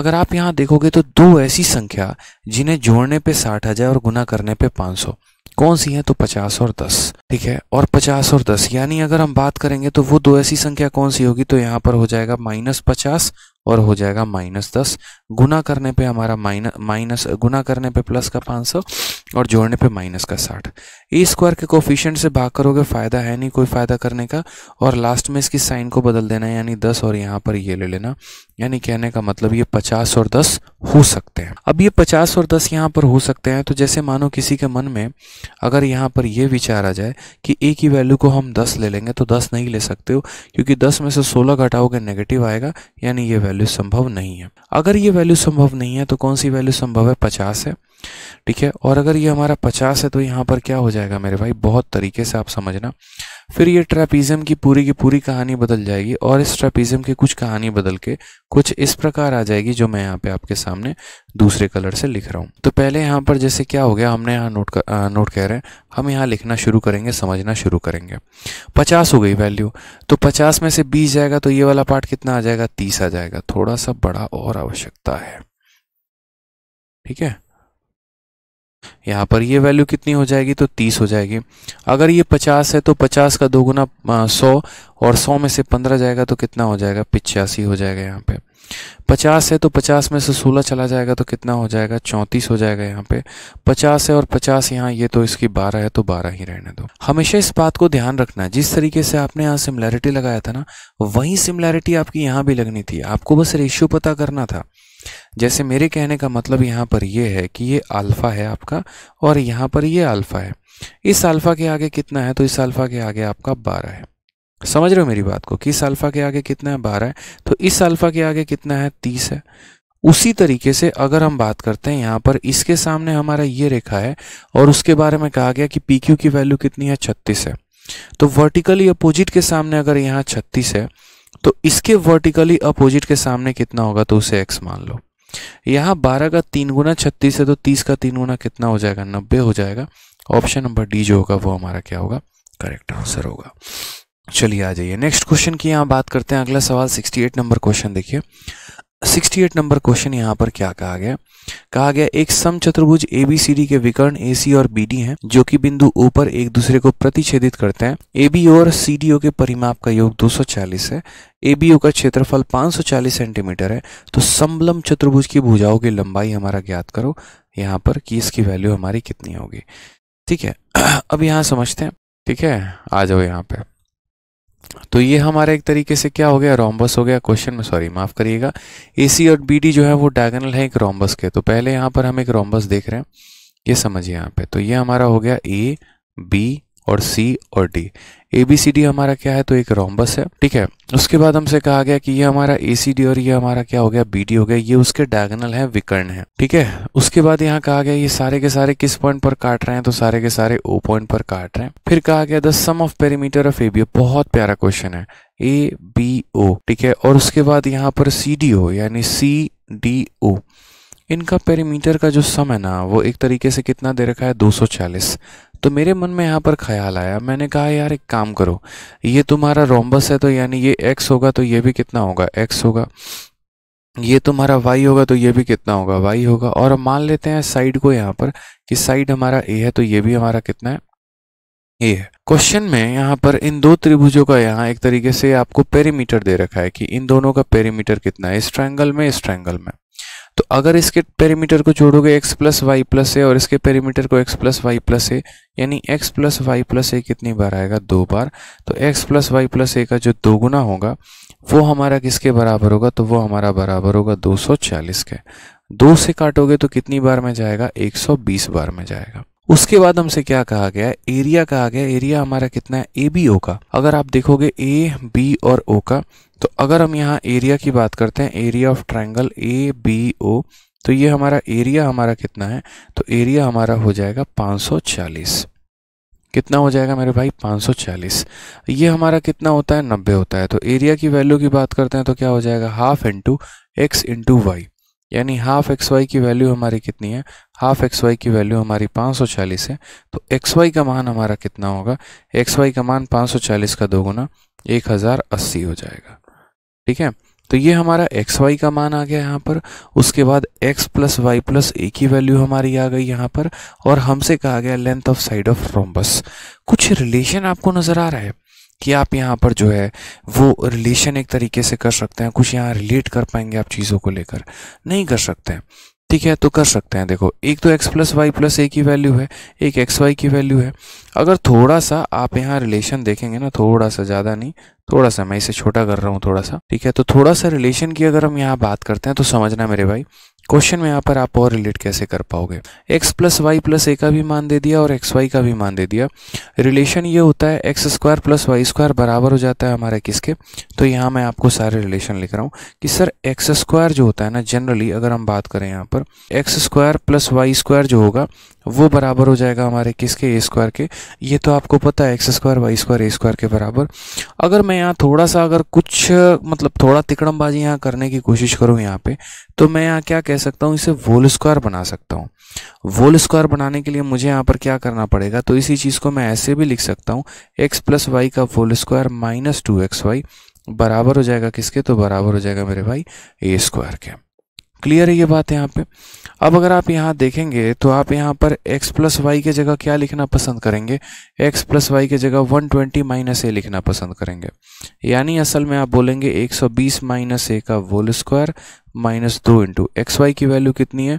अगर आप यहाँ देखोगे तो दो ऐसी संख्या जिन्हें जोड़ने पे साठ हजार और गुना करने पे 500 कौन सी है तो पचास और दस ठीक है और पचास और दस यानी अगर हम बात करेंगे तो वो दो ऐसी संख्या कौन सी होगी तो यहाँ पर हो जाएगा माइनस पचास और हो जाएगा माइनस दस गुना करने पे हमारा माइनस माइनस गुना करने पे प्लस का 500 और जोड़ने पे माइनस का 60 ए स्क्वायर के कोफिशियंट से भाग करोगे फ़ायदा है नहीं कोई फ़ायदा करने का और लास्ट में इसकी साइन को बदल देना है यानी 10 और यहाँ पर ये ले लेना यानी कहने का मतलब ये 50 और 10 हो सकते हैं अब ये 50 और 10 यहाँ पर हो सकते हैं तो जैसे मानो किसी के मन में अगर यहाँ पर ये विचार आ जाए कि ए की वैल्यू को हम 10 ले लेंगे तो 10 नहीं ले सकते हो क्योंकि 10 में से 16 घटाओगे नेगेटिव आएगा यानी ये वैल्यू संभव नहीं है अगर ये वैल्यू संभव नहीं है तो कौन सी वैल्यू संभव है पचास है ठीक है और अगर ये हमारा पचास है तो यहाँ पर क्या हो जाएगा मेरे भाई बहुत तरीके से आप समझना फिर ये ट्रेपीज़म की पूरी की पूरी कहानी बदल जाएगी और इस ट्रेपिज्म की कुछ कहानी बदल के कुछ इस प्रकार आ जाएगी जो मैं यहाँ पे आपके सामने दूसरे कलर से लिख रहा हूँ तो पहले यहाँ पर जैसे क्या हो गया हमने यहाँ नोट कर, आ, नोट कह रहे हैं हम यहाँ लिखना शुरू करेंगे समझना शुरू करेंगे पचास हो गई वैल्यू तो पचास में से बीस जाएगा तो ये वाला पार्ट कितना आ जाएगा तीस आ जाएगा थोड़ा सा बड़ा और आवश्यकता है ठीक है यहाँ पर ये वैल्यू कितनी हो जाएगी तो तीस हो जाएगी अगर ये पचास है तो पचास का दोगुना 100 सौ और सौ में से पंद्रह जाएगा तो कितना हो जाएगा पिचासी हो जाएगा यहाँ पे पचास है तो पचास में से सोलह चला जाएगा तो कितना हो जाएगा चौंतीस हो जाएगा यहाँ पे पचास है और पचास यहाँ ये तो इसकी बारह है तो बारह ही रहने दो हमेशा इस बात को ध्यान रखना जिस तरीके से आपने यहाँ सिमिलैरिटी लगाया था ना वही सिमिलैरिटी आपकी यहाँ भी लगनी थी आपको बस रेशियो पता करना था जैसे मेरे कहने का मतलब यहाँ पर यह है कि ये अल्फ़ा है आपका और यहाँ पर ये अल्फ़ा है इस अल्फ़ा के आगे कितना है तो इस अल्फ़ा के आगे आपका बारह है समझ रहे हो मेरी बात को किस अल्फ़ा के आगे कितना है बारह है तो इस अल्फ़ा के आगे कितना है तीस है उसी तरीके से अगर हम बात करते हैं यहाँ पर इसके सामने हमारा ये रेखा है और उसके बारे में कहा गया कि पी क्यू की वैल्यू कितनी है छत्तीस है तो वर्टिकली अपोजिट के सामने अगर यहाँ छत्तीस है तो इसके वर्टिकली अपोजिट के सामने कितना होगा तो उसे एक्स मान लो यहाँ बारह का तीन गुना छत्तीस है तो तीस का तीन गुना कितना हो जाएगा नब्बे हो जाएगा ऑप्शन नंबर डी जो होगा वो हमारा क्या होगा करेक्ट आंसर होगा चलिए आ जाइए नेक्स्ट क्वेश्चन की यहाँ बात करते हैं अगला सवाल 68 नंबर क्वेश्चन देखिए 68 नंबर क्वेश्चन यहाँ पर क्या कहा गया कहा गया एक सम चतुर्भुज ए बी सी डी के विकर्ण ए सी और बी डी है जो कि बिंदु ओ पर एक दूसरे को प्रतिच्छेदित करते हैं ए बी ओ और सी डी ओ के परिमाप का योग 240 है ए बी ओ का क्षेत्रफल 540 सेंटीमीटर है तो समलम चतुर्भुज की भुजाओं की लंबाई हमारा ज्ञात करो यहाँ पर कि इसकी वैल्यू हमारी कितनी होगी ठीक है (clears throat) अब यहाँ समझते हैं ठीक है आ जाओ यहाँ पे तो ये हमारा एक तरीके से क्या हो गया रोम्बस हो गया क्वेश्चन में सॉरी माफ़ करिएगा ए सी और बी डी जो है वो डायगनल है एक रोम्बस के तो पहले यहां पर हम एक रोम्बस देख रहे हैं ये समझिए यहाँ पे तो ये हमारा हो गया ए बी और सी और D A B C D हमारा क्या है तो एक रोम्बस है ठीक है उसके बाद हमसे कहा गया कि ये हमारा ए सी डी और ये हमारा क्या हो गया बी डी हो गया ये उसके डायगनल है विकर्ण है ठीक है उसके बाद यहाँ कहा गया ये सारे के सारे किस पॉइंट पर काट रहे हैं तो सारे के सारे ओ पॉइंट पर काट रहे हैं फिर कहा गया the sum of perimeter of A B बहुत प्यारा क्वेश्चन है ए बी ओ ठीक है और उसके बाद यहाँ पर सी डी ओ यानी सी डी ओ इनका पेरीमीटर का जो सम है ना वो एक तरीके से कितना दे रखा है 240 तो मेरे मन में यहाँ पर ख्याल आया मैंने कहा यार एक काम करो ये तुम्हारा रोम्बस है तो यानी ये एक्स होगा तो ये भी कितना होगा एक्स होगा ये तुम्हारा वाई होगा तो ये भी कितना होगा वाई होगा और मान लेते हैं साइड को यहाँ पर कि साइड हमारा ए है तो ये भी हमारा कितना है ए है क्वेश्चन में यहाँ पर इन दो त्रिभुजों का यहाँ एक तरीके से आपको पेरीमीटर दे रखा है कि इन दोनों का पेरीमीटर कितना है इस ट्रायंगल में इस ट्रायंगल में तो अगर इसके पेरीमीटर को जोड़ोगे X plus Y plus A और इसके पेरीमीटर को X plus Y plus A यानी X plus Y plus A कितनी बार आएगा दो बार तो X plus Y plus A का जो दोगुना होगा वो हमारा किसके बराबर होगा तो वो हमारा बराबर होगा 240 के दो से काटोगे तो कितनी बार में जाएगा 120 बार में जाएगा उसके बाद हमसे क्या कहा गया है एरिया कहा गया एरिया हमारा कितना है ए बी ओ का अगर आप देखोगे ए बी और ओ का तो अगर हम यहाँ एरिया की बात करते हैं area of triangle A B O तो ये हमारा एरिया हमारा कितना है तो एरिया हमारा हो जाएगा 540 कितना हो जाएगा मेरे भाई 540 ये हमारा कितना होता है 90 होता है तो एरिया की वैल्यू की बात करते हैं तो क्या हो जाएगा half into X into Y यानी हाफ एक्स वाई की वैल्यू हमारी कितनी है हाफ एक्स वाई की वैल्यू हमारी 540 है तो एक्स वाई का मान हमारा कितना होगा एक्स वाई का मान 540 का दोगुना अस्सी हो जाएगा ठीक है तो ये हमारा एक्स वाई का मान आ गया यहाँ पर उसके बाद X plus Y plus A की वैल्यू हमारी आ गई यहाँ पर और हमसे कहा गया length of side of rhombus कुछ रिलेशन आपको नज़र आ रहा है कि आप यहाँ पर जो है वो रिलेशन एक तरीके से कर सकते हैं कुछ यहाँ रिलेट कर पाएंगे आप चीज़ों को लेकर नहीं कर सकते हैं ठीक है तो कर सकते हैं देखो एक तो X plus Y plus A की वैल्यू है एक एक्स वाई की वैल्यू है अगर थोड़ा सा आप यहाँ रिलेशन देखेंगे ना थोड़ा सा ज़्यादा नहीं थोड़ा सा मैं इसे छोटा कर रहा हूँ थोड़ा सा ठीक है तो थोड़ा सा रिलेशन की अगर हम यहाँ बात करते हैं तो समझना मेरे भाई क्वेश्चन में यहाँ पर आप और रिलेट कैसे कर पाओगे x plus Y plus A का भी मान दे दिया और एक्स वाई का भी मान दे दिया रिलेशन ये होता है X square plus Y square बराबर हो जाता है हमारे किसके तो यहाँ मैं आपको सारे रिलेशन लिख रहा हूँ कि सर एक्स स्क्वायर जो होता है ना जनरली अगर हम बात करें यहाँ पर X square plus Y square जो होगा वो बराबर हो जाएगा हमारे किसके ए स्क्वायर के ये तो आपको पता है X square Y square A square के बराबर अगर मैं यहाँ थोड़ा सा अगर कुछ मतलब थोड़ा तिकड़मबाजी यहाँ करने की कोशिश करूँ यहाँ पे तो मैं यहाँ क्या कह सकता हूँ इसे वोल स्क्वायर बना सकता हूँ वोल स्क्वायर बनाने के लिए मुझे यहाँ पर क्या करना पड़ेगा तो इसी चीज़ को मैं ऐसे भी लिख सकता हूँ एक्स प्लस वाई का whole square minus two X Y बराबर हो जाएगा किसके तो बराबर हो जाएगा मेरे भाई ए स्क्वायर के क्लियर है ये बात यहाँ पे अब अगर आप यहाँ देखेंगे तो आप यहाँ पर x प्लस वाई की जगह क्या लिखना पसंद करेंगे x प्लस वाई की जगह 120 ट्वेंटी माइनस ए लिखना पसंद करेंगे यानी असल में आप बोलेंगे 120 सौ बीस माइनस ए का वोल स्क्वायर माइनस दो इंटू एक्स वाई की वैल्यू कितनी है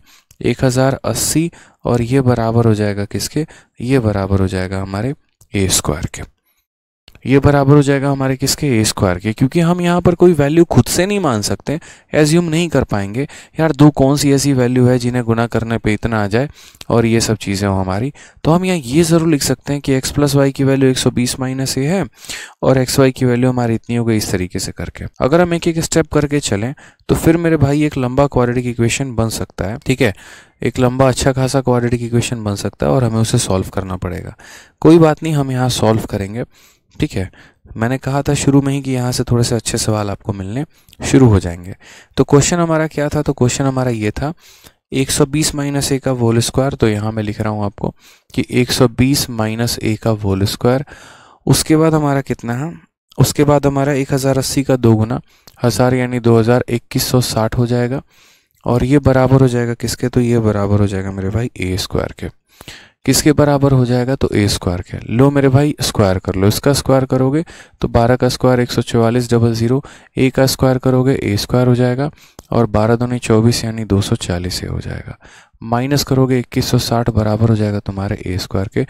1080 और ये बराबर हो जाएगा किसके ये बराबर हो जाएगा हमारे ए स्क्वायर के ये बराबर हो जाएगा हमारे किसके ए स्क्वायर के क्योंकि हम यहाँ पर कोई वैल्यू खुद से नहीं मान सकते एज्यूम नहीं कर पाएंगे यार दो कौन सी ऐसी वैल्यू है जिन्हें गुना करने पे इतना आ जाए और ये सब चीज़ें हों हमारी तो हम यहाँ ये ज़रूर लिख सकते हैं कि एक्स प्लस वाई की वैल्यू एक सौ बीस माइनस ए है और एक्स वाई की वैल्यू हमारी इतनी हो गई इस तरीके से करके अगर हम एक एक स्टेप करके चलें तो फिर मेरे भाई एक लंबा क्वाड्रेटिक इक्वेशन बन सकता है ठीक है एक लंबा अच्छा खासा क्वाड्रेटिक इक्वेशन बन सकता है और हमें उसे सॉल्व करना पड़ेगा कोई बात नहीं हम यहाँ सॉल्व करेंगे ठीक है मैंने कहा था शुरू में ही कि यहाँ से थोड़े से अच्छे सवाल आपको मिलने शुरू हो जाएंगे तो क्वेश्चन हमारा क्या था तो क्वेश्चन हमारा ये था 120 सौ बीस माइनस ए का वोल स्क्वायर तो यहाँ मैं लिख रहा हूँ आपको कि 120 सौ बीस माइनस ए का वोल स्क्वायर उसके बाद हमारा कितना है उसके बाद हमारा एक हज़ार अस्सी का दो गुना हज़ार यानी दो हज़ार इक्कीस सौ साठ हो जाएगा और ये बराबर हो जाएगा किसके तो ये बराबर हो जाएगा मेरे भाई ए स्क्वायर के किसके बराबर हो जाएगा तो ए स्क्वायर के लो मेरे भाई स्क्वायर कर लो इसका स्क्वायर करोगे तो 12 का स्क्वायर एक सौ चौवालीस डबल ज़ीरो ए का स्क्वायर करोगे ए स्क्वायर हो जाएगा और 12 दोनों चौबीस यानी 240 ए हो जाएगा माइनस करोगे 2160 बराबर हो जाएगा तुम्हारे ए स्क्वायर के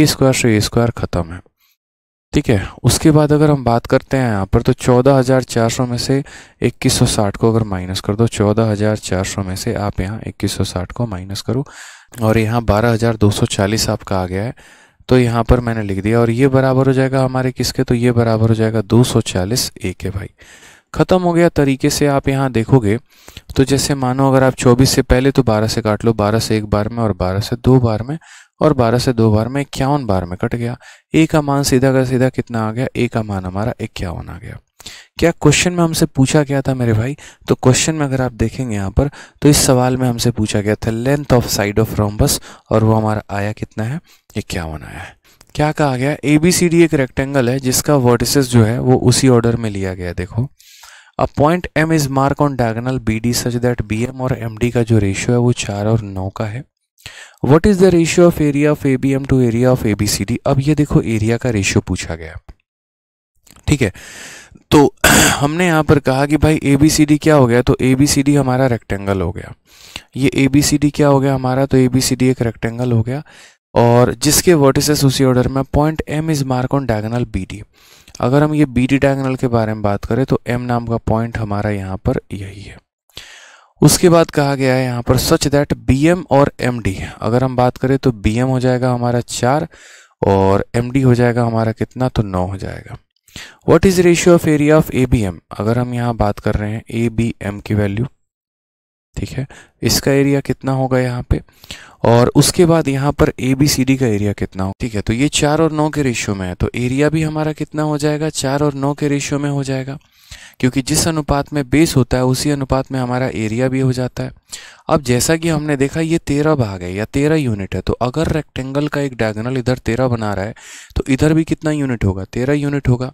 ए स्क्वायर से ए स्क्वायर ख़त्म है ठीक है उसके बाद अगर हम बात करते हैं यहाँ पर तो 14,400 में से 2160 को अगर माइनस कर दो 14,400 में से आप यहाँ 2160 को माइनस करो और यहाँ 12,240 आपका आ गया है तो यहाँ पर मैंने लिख दिया और ये बराबर हो जाएगा हमारे किसके तो ये बराबर हो जाएगा 240 ए के भाई ख़त्म हो गया तरीके से आप यहाँ देखोगे तो जैसे मानो अगर आप 24 से पहले तो 12 से काट लो 12 से एक बार में और 12 से दो बार में और 12 से दो बार में इक्यावन बार में कट गया ए का मान सीधा का सीधा कितना आ गया ए का मान हमारा इक्यावन आ गया क्या क्वेश्चन में हमसे पूछा गया था मेरे भाई तो क्वेश्चन में अगर आप देखेंगे यहाँ पर तो इस सवाल में हमसे पूछा गया था length of side of rhombus और वो हमारा आया कितना है इक्यावन आया है क्या कहा गया ए बी सी डी एक रेक्टेंगल है जिसका वर्टिसेस जो है वो उसी ऑर्डर में लिया गया देखो a point M is mark on diagonal B D such that B M और एम डी का जो रेशियो है वो चार और नौ का है what is the ratio of area of A B M to area of A B C D अब ये देखो एरिया का रेशियो पूछा गया ठीक है तो (clears throat) हमने यहाँ पर कहा कि भाई ए बी सी डी क्या हो गया तो ए बी सी डी हमारा रेक्टेंगल हो गया ये ए बी सी डी क्या हो गया हमारा तो ए बी सी डी एक रेक्टेंगल हो गया और जिसके वर्टिसेस उसी ऑर्डर में point M is mark on diagonal B D अगर हम ये बी डी डायगनल के बारे में बात करें तो एम नाम का पॉइंट हमारा यहाँ पर यही है उसके बाद कहा गया है यहाँ पर सच दैट बीएम और एमडी अगर हम बात करें तो बीएम हो जाएगा हमारा चार और एमडी हो जाएगा हमारा कितना तो नौ हो जाएगा what is ratio of area of ABM अगर हम यहाँ बात कर रहे हैं एबीएम की वैल्यू ठीक है इसका एरिया कितना होगा यहाँ पे और उसके बाद यहाँ पर ए बी सी डी का एरिया कितना होगा ठीक है तो ये चार और नौ के रेशियो में है तो एरिया भी हमारा कितना हो जाएगा चार और नौ के रेशियो में हो जाएगा क्योंकि जिस अनुपात में बेस होता है उसी अनुपात में हमारा एरिया भी हो जाता है अब जैसा कि हमने देखा ये तेरह भाग है या तेरह यूनिट है तो अगर रेक्टेंगल का एक डायगोनल इधर तेरह बना रहा है तो इधर भी कितना यूनिट होगा तेरह यूनिट होगा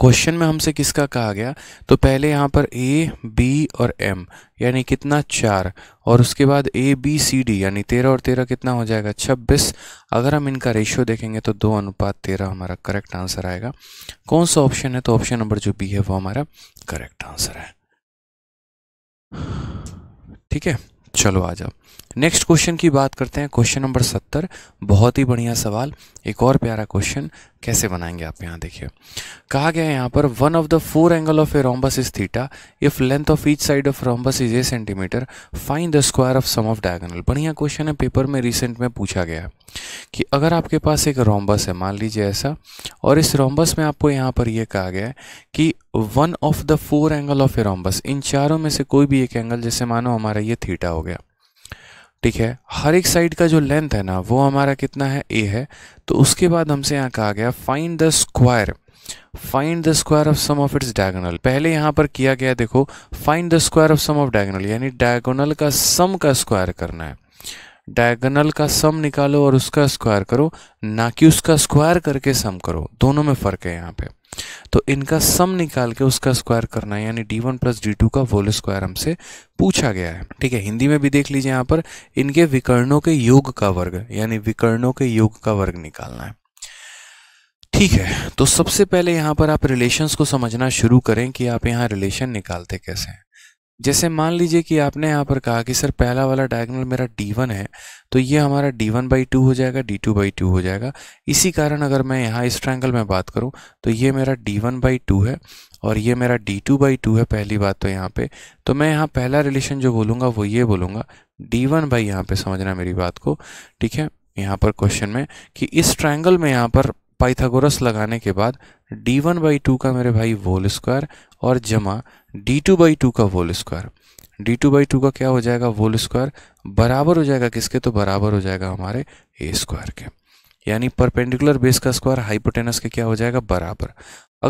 क्वेश्चन में हमसे किसका कहा गया तो पहले यहाँ पर ए बी और एम यानी कितना चार और उसके बाद ए बी सी डी यानी तेरह और तेरह कितना हो जाएगा छब्बीस अगर हम इनका रेशियो देखेंगे तो दो अनुपात तेरह हमारा करेक्ट आंसर आएगा कौन सा ऑप्शन है तो ऑप्शन नंबर जो बी है वो हमारा करेक्ट आंसर है ठीक है चलो आ जाओ नेक्स्ट क्वेश्चन की बात करते हैं क्वेश्चन नंबर सत्तर बहुत ही बढ़िया सवाल एक और प्यारा क्वेश्चन कैसे बनाएंगे आप यहाँ देखिए कहा गया है यहाँ पर one of the four angle of a rhombus is theta if length of each side of rhombus is a centimetre find the square of sum of diagonal बढ़िया क्वेश्चन है पेपर में रिसेंट में पूछा गया कि अगर आपके पास एक रोम्बस है मान लीजिए ऐसा और इस रोम्बस में आपको यहाँ पर यह कहा गया है कि one of the four angle of a rhombus इन चारों में से कोई भी एक एंगल जैसे मानो हमारा ये थीटा हो गया ठीक है हर एक साइड का जो लेंथ है ना वो हमारा कितना है ए है तो उसके बाद हमसे यहाँ कहा गया find the square find the square of sum of its diagonal पहले यहाँ पर किया गया देखो find the square of sum of diagonal यानी डायगोनल का सम का स्क्वायर करना है डायगोनल का सम निकालो और उसका स्क्वायर करो ना कि उसका स्क्वायर करके सम करो दोनों में फर्क है यहाँ पे तो इनका सम निकाल के उसका स्क्वायर करना है यानी D one plus D two का होल स्क्वायर हमसे पूछा गया है ठीक है हिंदी में भी देख लीजिए यहाँ पर इनके विकर्णों के योग का वर्ग यानी विकर्णों के योग का वर्ग निकालना है ठीक है तो सबसे पहले यहाँ पर आप रिलेशंस को समझना शुरू करें कि आप यहाँ रिलेशन निकालते कैसे हैं जैसे मान लीजिए कि आपने यहाँ पर कहा कि सर पहला वाला डायगोनल मेरा D1 है तो ये हमारा D1 बाई टू हो जाएगा D2 बाई टू हो जाएगा इसी कारण अगर मैं यहाँ इस ट्रैंगल में बात करूँ तो ये मेरा D1 बाई टू है और ये मेरा D2 बाई टू है पहली बात तो यहाँ पे तो मैं यहाँ पहला रिलेशन जो बोलूँगा वो ये बोलूँगा D1 वन बाई यहाँ पर समझना मेरी बात को ठीक है यहाँ पर क्वेश्चन में कि इस ट्रैंगल में यहाँ पर पाइथागोरस लगाने के बाद d1 वन बाई का मेरे भाई वोल स्क्वायर और जमा डी टू बाई टू का whole square D two by two का क्या हो जाएगा वोल स्क्वायर बराबर हो जाएगा किसके तो बराबर हो जाएगा हमारे ए स्क्वायर के यानी परपेंडिकुलर बेस का स्क्वायर हाइपोटेनस के क्या हो जाएगा बराबर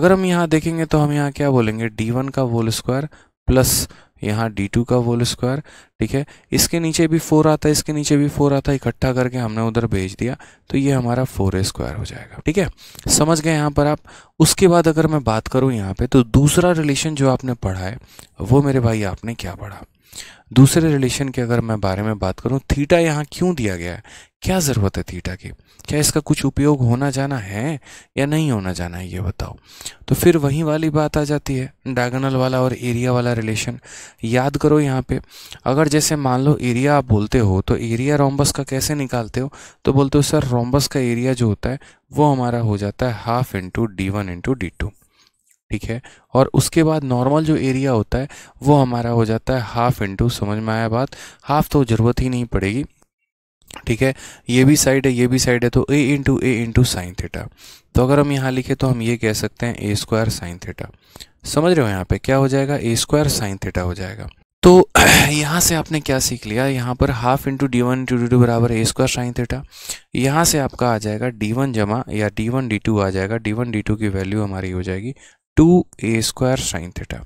अगर हम यहाँ देखेंगे तो हम यहाँ क्या बोलेंगे डी वन का वोल स्क्वायर प्लस यहाँ डी टू का होल स्क्वायर ठीक है इसके नीचे भी फोर आता है इसके नीचे भी फोर आता है इकट्ठा करके हमने उधर भेज दिया तो ये हमारा फोर स्क्वायर हो जाएगा ठीक है समझ गए यहाँ पर आप उसके बाद अगर मैं बात करूँ यहाँ पे तो दूसरा रिलेशन जो आपने पढ़ा है वो मेरे भाई आपने क्या पढ़ा दूसरे रिलेशन के अगर मैं बारे में बात करूँ थीटा यहाँ क्यों दिया गया है क्या ज़रूरत है थीटा की क्या इसका कुछ उपयोग होना जाना है या नहीं होना जाना है ये बताओ तो फिर वही वाली बात आ जाती है डायगोनल वाला और एरिया वाला रिलेशन याद करो यहाँ पे अगर जैसे मान लो एरिया आप बोलते हो तो एरिया रोम्बस का कैसे निकालते हो तो बोलते हो सर रोम्बस का एरिया जो होता है वो हमारा हो जाता है half into D one into D two ठीक है और उसके बाद नॉर्मल जो एरिया होता है वो हमारा हो जाता है हाफ इंटू समझ में आया बात हाफ तो ज़रूरत ही नहीं पड़ेगी ठीक है ये भी साइड है ये भी साइड है तो A into A into sine theta तो अगर हम यहाँ लिखे तो हम ये कह सकते हैं ए स्क्वायर साइन थीटा समझ रहे हो यहाँ पे क्या हो जाएगा ए स्क्वायर साइन थीटा हो जाएगा तो (clears throat) यहाँ से आपने क्या सीख लिया यहाँ पर half into D one into D two बराबर ए स्क्वायर साइन थीटा यहाँ से आपका आ जाएगा डी वन जमा या डी वन डी टू आ जाएगा डी वन डी टू की वैल्यू हमारी हो जाएगी टू ए स्क्वायर साइन थीटा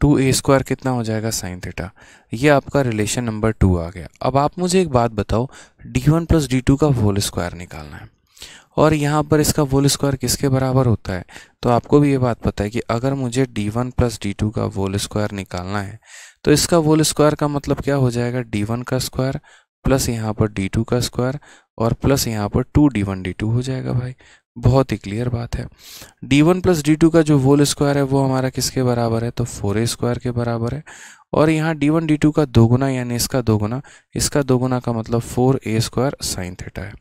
टू ए स्क्वायर कितना हो जाएगा साइन थीटा ये आपका रिलेशन नंबर टू आ गया अब आप मुझे एक बात बताओ D one plus D two का होल स्क्वायर निकालना है और यहाँ पर इसका वोल स्क्वायर किसके बराबर होता है तो आपको भी ये बात पता है कि अगर मुझे D one plus D two का होल स्क्वायर निकालना है तो इसका होल स्क्वायर का मतलब क्या हो जाएगा डी वन का स्क्वायर प्लस यहाँ पर डी टू का स्क्वायर और प्लस यहाँ पर two D one D two हो जाएगा भाई बहुत ही क्लियर बात है D one plus D two का जो होल स्क्वायर है वो हमारा किसके बराबर है तो फोर ए स्क्वायर के बराबर है और यहाँ डी वन डी टू का दोगुना यानी इसका दोगुना इसका दोगुना का मतलब फोर ए स्क्वायर साइन थीटा है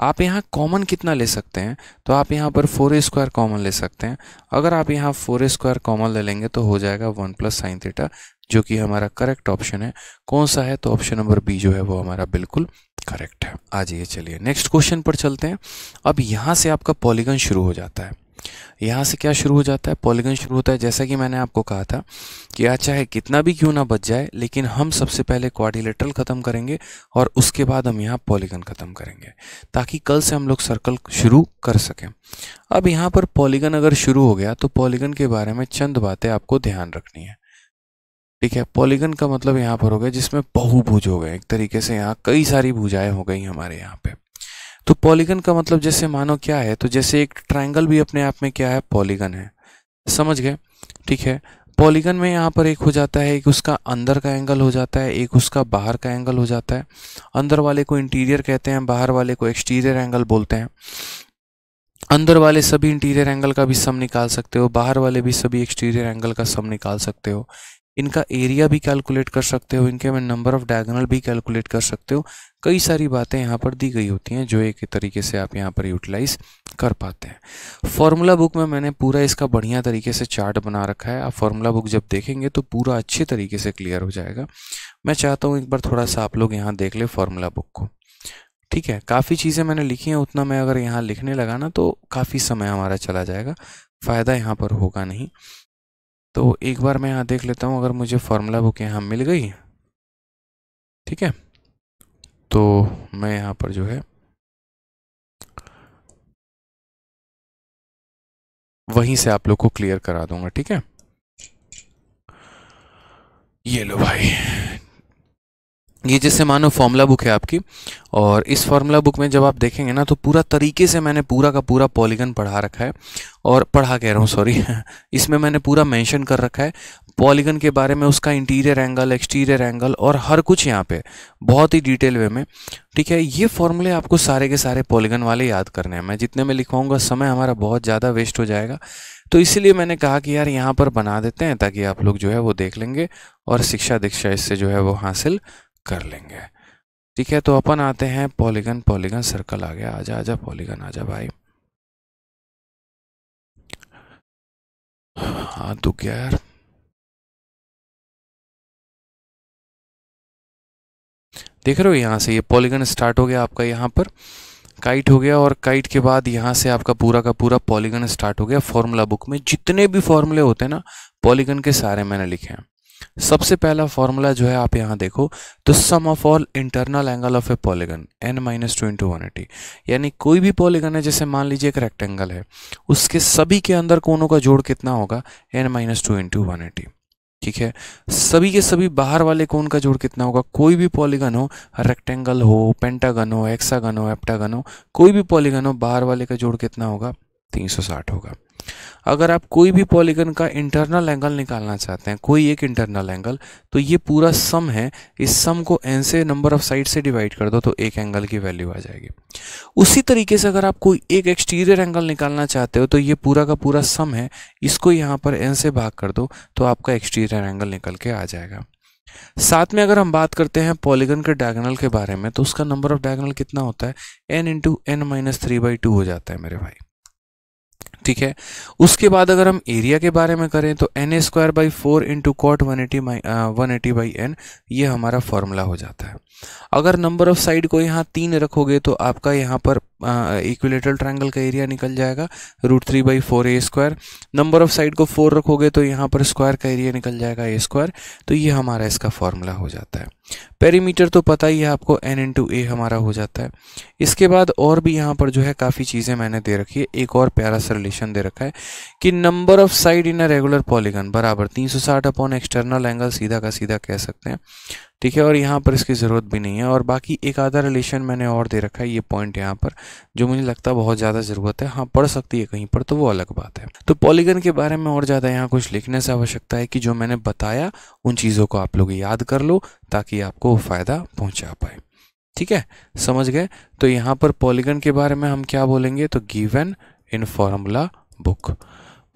आप यहाँ कॉमन कितना ले सकते हैं तो आप यहाँ पर फोर ए स्क्वायर कॉमन ले सकते हैं अगर आप यहाँ फोर ए स्क्वायर कॉमन ले लेंगे तो हो जाएगा वन प्लस साइन थीटा जो कि हमारा करेक्ट ऑप्शन है कौन सा है तो ऑप्शन नंबर बी जो है वो हमारा बिल्कुल करेक्ट है आ जाइए चलिए नेक्स्ट क्वेश्चन पर चलते हैं अब यहाँ से आपका पॉलीगन शुरू हो जाता है यहाँ से क्या शुरू हो जाता है पॉलीगन शुरू होता है जैसा कि मैंने आपको कहा था कि आज चाहे कितना भी क्यों ना बच जाए लेकिन हम सबसे पहले क्वारिलेटरल ख़त्म करेंगे और उसके बाद हम यहाँ पॉलीगन ख़त्म करेंगे ताकि कल से हम लोग सर्कल शुरू कर सकें अब यहाँ पर पॉलीगन अगर शुरू हो गया तो पॉलीगन के बारे में चंद बातें आपको ध्यान रखनी है ठीक है पॉलीगन का मतलब यहाँ पर हो गया जिसमें बहुभुज हो गए एक तरीके से यहाँ कई सारी भुजाएं हो गई हमारे यहाँ पे तो पॉलीगन का मतलब जैसे मानो क्या है तो जैसे एक ट्रायंगल भी अपने आप में क्या है पॉलीगन है समझ गए ठीक है पॉलीगन में यहाँ पर एक हो जाता है एक उसका अंदर का एंगल हो जाता है एक उसका बाहर का एंगल हो जाता है अंदर वाले को इंटीरियर कहते हैं बाहर वाले को एक्सटीरियर एंगल बोलते हैं अंदर वाले सभी इंटीरियर एंगल का भी सम निकाल सकते हो बाहर वाले भी सभी एक्सटीरियर एंगल का सम निकाल सकते हो इनका एरिया भी कैलकुलेट कर सकते हो इनके में नंबर ऑफ डायगोनल भी कैलकुलेट कर सकते हो कई सारी बातें यहाँ पर दी गई होती हैं जो एक तरीके से आप यहाँ पर यूटिलाइज कर पाते हैं फार्मूला बुक में मैंने पूरा इसका बढ़िया तरीके से चार्ट बना रखा है आप फार्मूला बुक जब देखेंगे तो पूरा अच्छे तरीके से क्लियर हो जाएगा मैं चाहता हूँ एक बार थोड़ा सा आप लोग यहाँ देख ले फार्मूला बुक को ठीक है काफ़ी चीज़ें मैंने लिखी हैं उतना मैं अगर यहाँ लिखने लगा ना तो काफ़ी समय हमारा चला जाएगा फ़ायदा यहाँ पर होगा नहीं तो एक बार मैं यहाँ देख लेता हूँ अगर मुझे फार्मूला बुक यहाँ मिल गई ठीक है तो मैं यहाँ पर जो है वहीं से आप लोग को क्लियर करा दूंगा ठीक है ये लो भाई ये जैसे मानो फार्मूला बुक है आपकी और इस फार्मूला बुक में जब आप देखेंगे ना तो पूरा तरीके से मैंने पूरा का पूरा पॉलीगन पढ़ा रखा है और पढ़ा कह रहा हूँ सॉरी (laughs) इसमें मैंने पूरा मेंशन कर रखा है पॉलीगन के बारे में उसका इंटीरियर एंगल एक्सटीरियर एंगल और हर कुछ यहाँ पे बहुत ही डिटेल वे में ठीक है ये फॉर्मूले आपको सारे के सारे पॉलीगन वाले याद करने हैं मैं जितने में लिखवाऊंगा समय हमारा बहुत ज़्यादा वेस्ट हो जाएगा तो इसीलिए मैंने कहा कि यार यहाँ पर बना देते हैं ताकि आप लोग जो है वो देख लेंगे और शिक्षा दीक्षा इससे जो है वो हासिल कर लेंगे ठीक है तो अपन आते हैं पॉलीगन पॉलीगन सर्कल आ गया आजा आजा पॉलीगन आजा भाई हाँ तो क्या यार देख रहे हो यहाँ से ये पॉलीगन स्टार्ट हो गया आपका यहाँ पर काइट हो गया और काइट के बाद यहाँ से आपका पूरा का पूरा पॉलीगन स्टार्ट हो गया फॉर्मूला बुक में जितने भी फॉर्मूले होते हैं ना पॉलीगन के सारे मैंने लिखे हैं सबसे पहला फॉर्मूला जो है आप यहाँ देखो तो sum of all internal angle of a polygon N minus two into one eighty यानी कोई भी पॉलीगन है जैसे मान लीजिए एक रेक्टेंगल है उसके सभी के अंदर कोनों का जोड़ कितना होगा N minus two into one eighty ठीक है सभी के सभी बाहर वाले कोन का जोड़ कितना होगा कोई भी पॉलीगन हो रेक्टेंगल हो पेंटागन हो एक्सागन हो एप्टागन हो कोई भी पॉलीगन हो बाहर वाले का जोड़ कितना होगा साठ होगा अगर आप कोई भी पॉलीगन का इंटरनल एंगल निकालना चाहते हैं कोई एक इंटरनल एंगल तो ये पूरा सम है इस सम को एन से नंबर ऑफ साइड से डिवाइड कर दो तो एक एंगल की वैल्यू आ जाएगी उसी तरीके से अगर आप कोई एक एक्सटीरियर एंगल निकालना चाहते हो तो ये पूरा का पूरा सम है इसको यहाँ पर एन से भाग कर दो तो आपका एक्सटीरियर एंगल निकल के आ जाएगा साथ में अगर हम बात करते हैं पॉलीगन के डायगोनल के बारे में तो उसका नंबर ऑफ डायगोनल कितना होता है N into N minus three by two हो जाता है मेरे भाई ठीक है उसके बाद अगर हम एरिया के बारे में करें तो n a square by four into cot one eighty my one eighty by n ये हमारा फॉर्मूला हो जाता है अगर नंबर ऑफ साइड को यहाँ तीन रखोगे तो आपका यहाँ पर इक्विलेटरल ट्रायंगल का एरिया निकल जाएगा root three by four A square number of side को फोर रखोगे तो यहाँ पर स्क्वायर का एरिया निकल जाएगा ए स्क्वायर तो ये हमारा इसका फॉर्मूला हो जाता है पेरीमीटर तो पता ही है आपको एन इन टू ए हमारा हो जाता है इसके बाद और भी यहाँ पर जो है काफ़ी चीज़ें मैंने दे रखी है एक और प्यारा सा रिलेशन दे रखा है कि number of side in a regular polygon बराबर तीन सौ साठ अपॉन एक्सटर्नल एंगल सीधा का सीधा कह सकते हैं ठीक है और यहाँ पर इसकी ज़रूरत भी नहीं है और बाकी एक आधा रिलेशन मैंने और दे रखा है ये पॉइंट यहाँ पर जो मुझे लगता है बहुत ज़्यादा ज़रूरत है हाँ पढ़ सकती है कहीं पर तो वो अलग बात है तो पॉलीगन के बारे में और ज़्यादा यहाँ कुछ लिखने से आवश्यकता है कि जो मैंने बताया उन चीज़ों को आप लोग याद कर लो ताकि आपको फ़ायदा पहुँचा पाए ठीक है समझ गए तो यहाँ पर पॉलीगन के बारे में हम क्या बोलेंगे तो गिवन इन फॉर्मूला बुक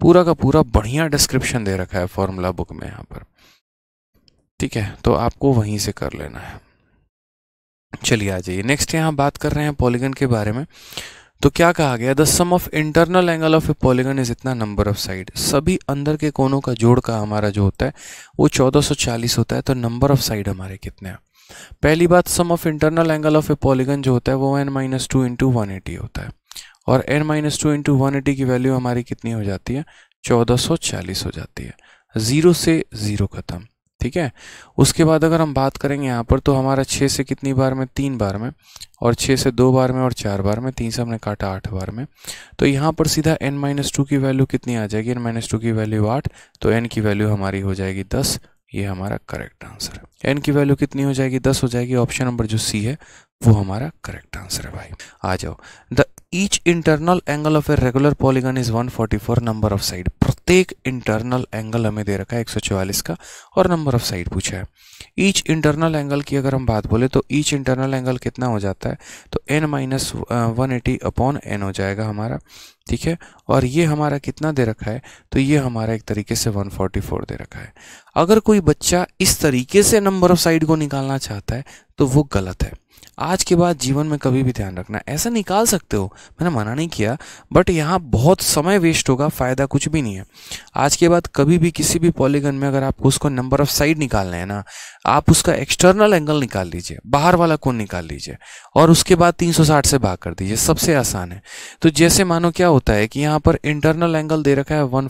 पूरा का पूरा बढ़िया डिस्क्रिप्शन दे रखा है फॉर्मूला बुक में यहाँ पर ठीक है तो आपको वहीं से कर लेना है चलिए आ जाइए नेक्स्ट यहाँ बात कर रहे हैं पॉलीगन के बारे में तो क्या कहा गया the sum of internal angle of a polygon is इतना नंबर ऑफ साइड सभी अंदर के कोनों का जोड़ का हमारा जो होता है वो 1440 होता है तो नंबर ऑफ साइड हमारे कितने हैं पहली बात sum of internal angle of a polygon जो होता है वो n minus two into one eighty होता है और n minus two into one eighty की वैल्यू हमारी कितनी हो जाती है 1440 हो जाती है ज़ीरो से ज़ीरो ख़त्म ठीक है उसके बाद अगर हम बात करेंगे यहाँ पर तो हमारा छः से कितनी बार में तीन बार में और छः से दो बार में और चार बार में तीन से हमने काटा आठ बार में तो यहाँ पर सीधा एन माइनस टू की वैल्यू कितनी आ जाएगी एन माइनस टू की वैल्यू आठ तो एन की वैल्यू हमारी हो जाएगी दस ये हमारा करेक्ट आंसर है एन की वैल्यू कितनी हो जाएगी दस हो जाएगी ऑप्शन नंबर जो सी है वो हमारा करेक्ट आंसर है भाई आ जाओ the each internal angle of a regular polygon is four number of side प्रत्येक इंटरनल एंगल हमें दे रखा है 144 का और नंबर ऑफ साइड पूछा है ईच इंटरनल एंगल की अगर हम बात बोले तो ईच इंटरनल एंगल कितना हो जाता है तो n minus one eighty upon n हो जाएगा हमारा ठीक है और ये हमारा कितना दे रखा है तो ये हमारा एक तरीके से 144 दे रखा है अगर कोई बच्चा इस तरीके से नंबर ऑफ साइड को निकालना चाहता है तो वो गलत है आज के बाद जीवन में कभी भी ध्यान रखना ऐसा निकाल सकते हो मैंने मना नहीं किया बट यहाँ बहुत समय वेस्ट होगा फ़ायदा कुछ भी नहीं है आज के बाद कभी भी किसी भी पॉलीगन में अगर आपको उसको नंबर ऑफ साइड निकालना है ना आप उसका एक्सटर्नल एंगल निकाल लीजिए बाहर वाला कोण निकाल लीजिए और उसके बाद 360 से भाग कर दीजिए सबसे आसान है तो जैसे मानो क्या होता है कि यहाँ पर इंटरनल एंगल दे रखा है वन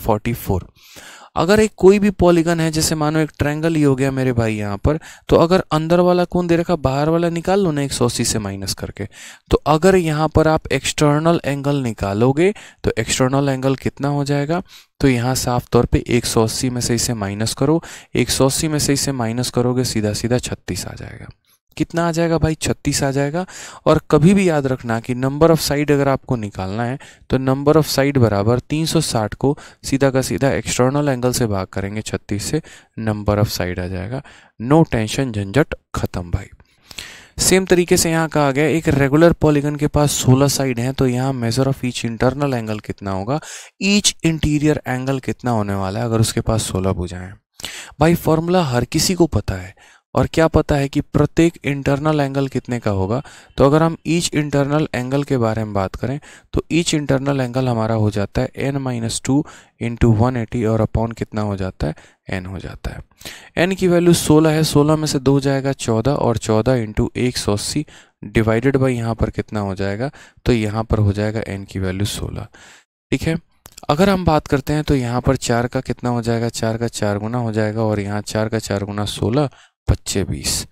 अगर एक कोई भी पॉलीगन है जैसे मानो एक ट्रायंगल ही हो गया मेरे भाई यहाँ पर तो अगर अंदर वाला कौन दे रखा बाहर वाला निकाल लो ना एक सौ से माइनस करके तो अगर यहाँ पर आप एक्सटर्नल एंगल निकालोगे तो एक्सटर्नल एंगल कितना हो जाएगा तो यहाँ साफ तौर पे एक में से इसे माइनस करो एक में से इसे माइनस करोगे सीधा सीधा छत्तीस आ जाएगा कितना आ जाएगा भाई छत्तीस आ जाएगा और कभी भी याद रखना कि नंबर ऑफ साइड अगर आपको निकालना है तो नंबर ऑफ साइड बराबर 360 को सीधा का सीधा एक्सटर्नल एंगल से भाग करेंगे छत्तीस से नंबर ऑफ साइड आ जाएगा नो टेंशन झंझट खत्म भाई सेम तरीके से यहाँ कहा गया एक रेगुलर पॉलीगन के पास 16 साइड हैं तो यहाँ measure of each internal angle कितना होगा ईच इंटीरियर एंगल कितना होने वाला है अगर उसके पास 16 बुझाएं भाई फॉर्मूला हर किसी को पता है और क्या पता है कि प्रत्येक इंटरनल एंगल कितने का होगा तो अगर हम ईच इंटरनल एंगल के बारे में बात करें तो ईच इंटरनल एंगल हमारा हो जाता है n minus two into one eighty और अपॉन कितना हो जाता है एन हो जाता है एन की वैल्यू सोलह है सोलह में से दो जाएगा चौदह और चौदह इंटू एक सौ अस्सी डिवाइडेड बाई यहाँ पर कितना हो जाएगा तो यहाँ पर हो जाएगा एन की वैल्यू सोलह ठीक है अगर हम बात करते हैं तो यहाँ पर चार का कितना हो जाएगा चार का चार गुना हो जाएगा और यहाँ चार का चार गुना सोलह पच्चे बीस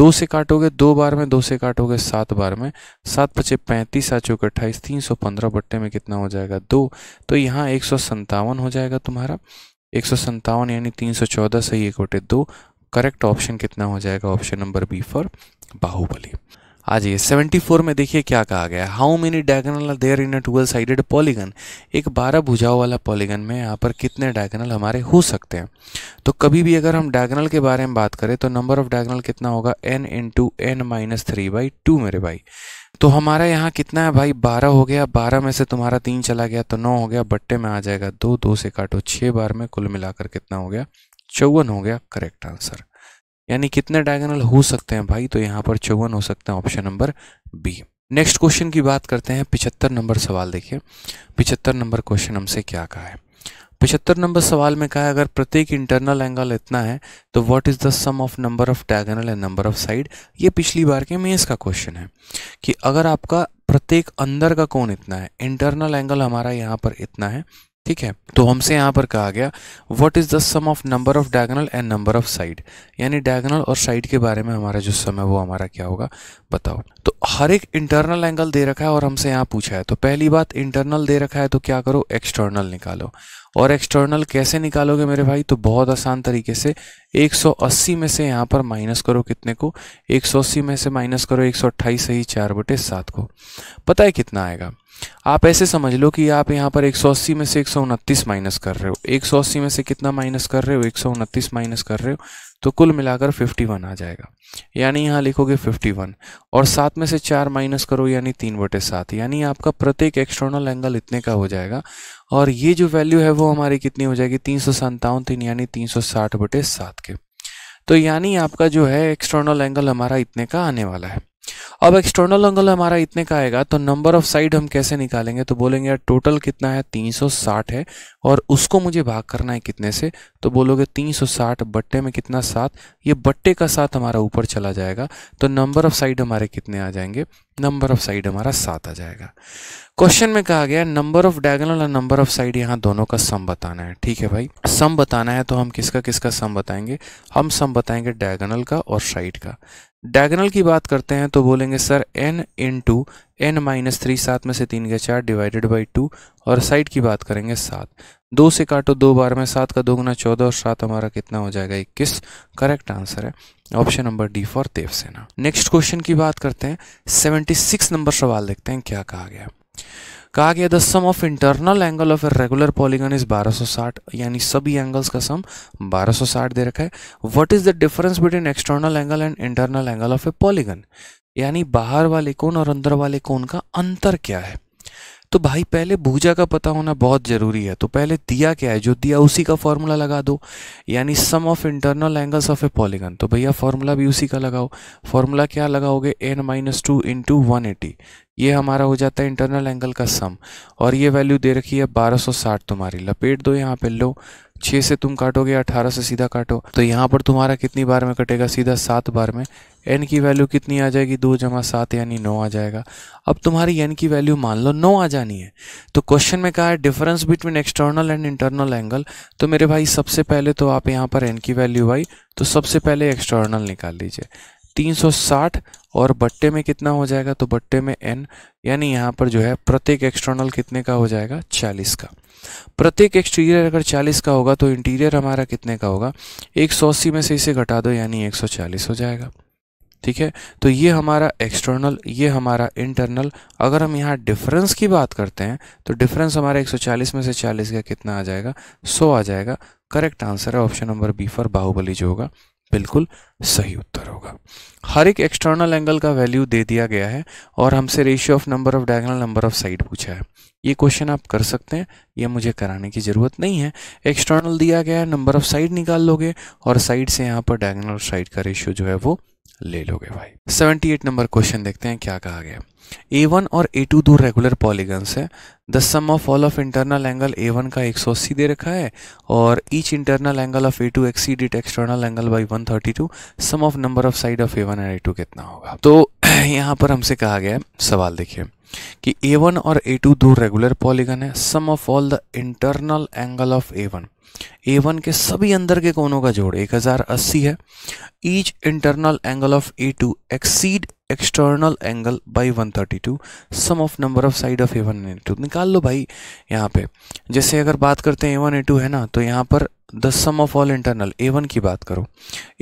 दो से काटोगे दो बार में दो से काटोगे सात बार में सात पचे पैंतीस आ चौके अट्ठाईस तीन सौ पंद्रह बट्टे में कितना हो जाएगा दो तो यहाँ एक सौ संतावन हो जाएगा तुम्हारा एक सौ संतावन यानी तीन सौ चौदह सही एक बटे दो करेक्ट ऑप्शन कितना हो जाएगा option number B for Baahubali आ जाइए 74 में देखिए क्या कहा गया how many diagonal are there in a twelve sided polygon एक बारह भुजाओ वाला पॉलीगन में यहाँ पर कितने डायगनल हमारे हो सकते हैं तो कभी भी अगर हम डायगनल के बारे में बात करें तो नंबर ऑफ डायगनल कितना होगा n in two n minus three by two मेरे भाई तो हमारा यहाँ कितना है भाई बारह हो गया बारह में से तुम्हारा तीन चला गया तो नौ हो गया बट्टे में आ जाएगा दो दो से काटो छः बार में कुल मिलाकर कितना हो गया चौवन हो गया करेक्ट आंसर यानी कितने डायगोनल हो सकते हैं भाई तो यहाँ पर चौवन हो सकते हैं option number B next question की बात करते हैं पिछहत्तर नंबर सवाल देखिए पिछहत्तर नंबर क्वेश्चन हमसे क्या कहा है पिछहत्तर नंबर सवाल में कहा है अगर प्रत्येक इंटरनल एंगल इतना है तो what is the sum of number of diagonal and number of side ये पिछली बार के मेंस का क्वेश्चन है कि अगर आपका प्रत्येक अंदर का कोण इतना है इंटरनल एंगल हमारा यहाँ पर इतना है ठीक है तो हमसे यहाँ पर कहा गया what is the sum of number of diagonal and number of side यानी डायगोनल और साइड के बारे में हमारा जो सम है वो हमारा क्या होगा बताओ तो हर एक इंटरनल एंगल दे रखा है और हमसे यहाँ पूछा है तो पहली बात इंटरनल दे रखा है तो क्या करो एक्सटर्नल निकालो और एक्सटर्नल कैसे निकालोगे मेरे भाई तो बहुत आसान तरीके से 180 में से यहाँ पर माइनस करो कितने को 180 में से माइनस करो 128 सही चार बटे सात को पता है कितना आएगा आप ऐसे समझ लो कि आप यहाँ पर एक में से एक माइनस कर रहे हो एक में से कितना माइनस कर रहे हो एक माइनस कर रहे हो तो कुल मिलाकर 51 आ जाएगा यानी यहाँ लिखोगे 51 और सात में से चार माइनस करो यानी तीन बटे सात यानी आपका प्रत्येक एक्सटर्नल एंगल इतने का हो जाएगा और ये जो वैल्यू है वो हमारी कितनी हो जाएगी तीन सौ संतावन तीन यानी तीन सौ साठ बटे सात के तो यानी आपका जो है एक्सटर्नल एंगल हमारा इतने का आने वाला है अब एक्सटर्नल एंगल हमारा इतने का आएगा तो नंबर ऑफ साइड हम कैसे निकालेंगे तो बोलेंगे यार टोटल कितना है 360 है और उसको मुझे भाग करना है कितने से तो बोलोगे 360 बट्टे में कितना सात ये बट्टे का साथ हमारा ऊपर चला जाएगा तो नंबर ऑफ साइड हमारे कितने आ जाएंगे नंबर ऑफ साइड हमारा सात आ जाएगा क्वेश्चन में कहा गया नंबर ऑफ डायगनल और नंबर ऑफ साइड यहाँ दोनों का सम बताना है ठीक है भाई सम बताना है तो हम किसका किसका सम बताएंगे हम सम बताएंगे डायगनल का और साइड का डायगनल की बात करते हैं तो बोलेंगे sir n in two n minus three सात में से तीन के चार डिवाइडेड बाई टू और साइड की बात करेंगे सात दो से काटो दो बार में सात का दो गुना चौदह और सात हमारा कितना हो जाएगा इक्कीस करेक्ट आंसर है option number D for Devsena next question की बात करते हैं सेवेंटी सिक्स नंबर सवाल देखते हैं क्या कहा गया कहा गया the sum of internal angle of a regular polygon is 1260 यानी सभी एंगल्स का सम 1260 दे रखा है what is the difference between external angle and internal angle of a polygon यानी बाहर वाले कोण और अंदर वाले कोण का अंतर क्या है तो भाई पहले भुजा का पता होना बहुत ज़रूरी है तो पहले दिया क्या है जो दिया उसी का फॉर्मूला लगा दो यानी sum of internal angles of a polygon तो भैया फॉर्मूला भी उसी का लगाओ फॉर्मूला क्या लगाओगे n minus two into one eighty ये हमारा हो जाता है इंटरनल एंगल का सम और ये वैल्यू दे रखी है 1260 तुम्हारी लपेट दो यहाँ पे लो छः से तुम काटोगे अठारह से सीधा काटो तो यहाँ पर तुम्हारा कितनी बार में कटेगा सीधा सात बार में एन की वैल्यू कितनी आ जाएगी दो जमा सात यानी नौ आ जाएगा अब तुम्हारी एन की वैल्यू मान लो नौ आ जानी है तो क्वेश्चन में कहा है difference between external and internal angle तो मेरे भाई सबसे पहले तो आप यहाँ पर एन की वैल्यू आई तो सबसे पहले एक्सटर्नल निकाल लीजिए 360 और बट्टे में कितना हो जाएगा तो बट्टे में एन यानी यहाँ पर जो है प्रत्येक एक्सटर्नल कितने का हो जाएगा 40 का प्रत्येक एक्सटीरियर अगर 40 का होगा तो इंटीरियर हमारा कितने का होगा एक में से इसे घटा दो यानी 140 हो जाएगा ठीक है तो ये हमारा एक्सटर्नल ये हमारा इंटरनल अगर हम यहाँ डिफरेंस की बात करते हैं तो डिफरेंस हमारा 140 में से 40 का कितना आ जाएगा 100 आ जाएगा करेक्ट आंसर है option number B for Baahubali जो होगा बिल्कुल सही उत्तर होगा हर एक एक्सटर्नल एंगल का वैल्यू दे दिया गया है और हमसे ratio of number of diagonal number of side पूछा है ये क्वेश्चन आप कर सकते हैं ये मुझे कराने की ज़रूरत नहीं है एक्सटर्नल दिया गया है नंबर ऑफ साइड निकाल लोगे और साइड से यहाँ पर डायगनल साइड का रेशियो जो है वो ले लोगे भाई सेवेंटी नंबर क्वेश्चन देखते हैं क्या कहा गया ए वन और ए टू दो रेगुलर पॉलीगन्स हैं the sum of all of internal angle A one का एक सौ अस्सी दे रखा है और each internal angle of A two exceed it external angle by one thirty two sum of number of side of A one and A two कितना होगा तो (clears throat) यहाँ पर हमसे कहा गया है सवाल देखिए कि ए वन और ए टू दो रेगुलर पॉलीगन है sum of all the internal angle of A one A one के सभी अंदर के कोनों का जोड़ एक हजार अस्सी है each internal angle of A two exceed external angle by 132 sum of number of side of A one A two निकाल लो भाई यहाँ पे जैसे अगर बात करते हैं ए वन ए टू है ना तो यहाँ पर the sum of all internal A one की बात करो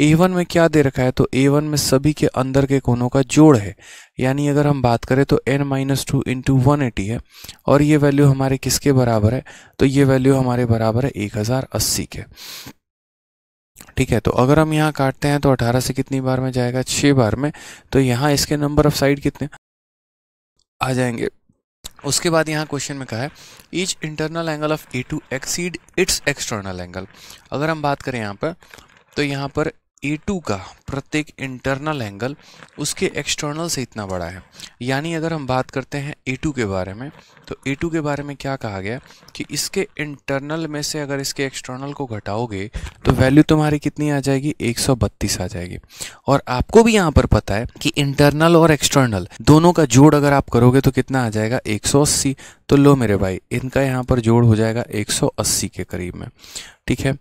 ए वन में क्या दे रखा है तो ए वन में सभी के अंदर के कोनों का जोड़ है यानी अगर हम बात करें तो n minus two into one eighty है और ये वैल्यू हमारे किसके बराबर है तो ये वैल्यू हमारे बराबर है एक हज़ार अस्सी के ठीक है तो अगर हम यहाँ काटते हैं तो 18 से कितनी बार में जाएगा छः बार में तो यहाँ इसके नंबर ऑफ साइड कितने आ जाएंगे उसके बाद यहाँ क्वेश्चन में कहा है each internal angle of A two exceed its external angle अगर हम बात करें यहाँ पर तो यहाँ पर ए टू का प्रत्येक इंटरनल एंगल उसके एक्सटर्नल से इतना बड़ा है यानी अगर हम बात करते हैं ए टू के बारे में तो ए टू के बारे में क्या कहा गया कि इसके इंटरनल में से अगर इसके एक्सटर्नल को घटाओगे तो वैल्यू तुम्हारी कितनी आ जाएगी 132 आ जाएगी और आपको भी यहाँ पर पता है कि इंटरनल और एक्सटर्नल दोनों का जोड़ अगर आप करोगे तो कितना आ जाएगा एक तो लो मेरे भाई इनका यहाँ पर जोड़ हो जाएगा एक के करीब में ठीक है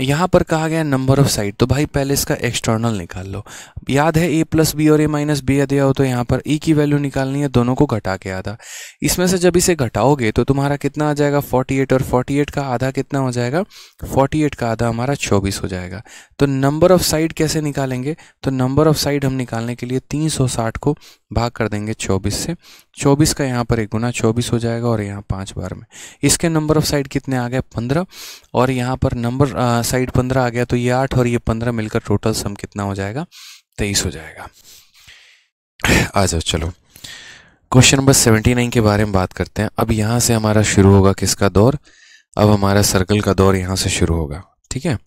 यहाँ पर कहा गया नंबर ऑफ साइड तो भाई पहले इसका एक्सटर्नल निकाल लो याद है ए प्लस बी और ए माइनस बी दिया हो तो यहाँ पर ई e की वैल्यू निकालनी है दोनों को घटा के आधा इसमें से जब इसे घटाओगे तो तुम्हारा कितना आ जाएगा 48 और 48 का आधा कितना हो जाएगा 48 का आधा हमारा 24 हो जाएगा तो नंबर ऑफ साइड कैसे निकालेंगे तो नंबर ऑफ साइड हम निकालने के लिए तीन को भाग कर देंगे 24 से 24 का यहाँ पर एक गुना 24 हो जाएगा और यहाँ पांच बार में इसके नंबर ऑफ साइड कितने आ गए 15 और यहाँ पर नंबर साइड 15 आ गया तो ये आठ और ये 15 मिलकर टोटल सम कितना हो जाएगा 23 हो जाएगा आ जाओ चलो क्वेश्चन नंबर 79 के बारे में बात करते हैं अब यहाँ से हमारा शुरू होगा किसका दौर अब हमारा सर्कल का दौर यहाँ से शुरू होगा ठीक है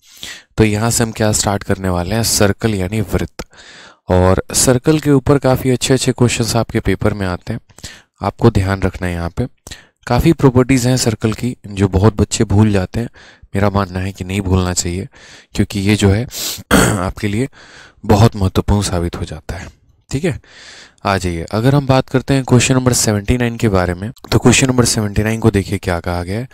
तो यहाँ से हम क्या स्टार्ट करने वाले हैं सर्कल यानी वृत्त और सर्कल के ऊपर काफ़ी अच्छे अच्छे क्वेश्चंस आपके पेपर में आते हैं आपको ध्यान रखना है यहाँ पे काफ़ी प्रॉपर्टीज़ हैं सर्कल की जो बहुत बच्चे भूल जाते हैं मेरा मानना है कि नहीं भूलना चाहिए क्योंकि ये जो है (clears throat) आपके लिए बहुत महत्वपूर्ण साबित हो जाता है ठीक है आ जाइए अगर हम बात करते हैं क्वेश्चन नंबर 79 के बारे में तो क्वेश्चन नंबर 79 को देखिए क्या कहा गया है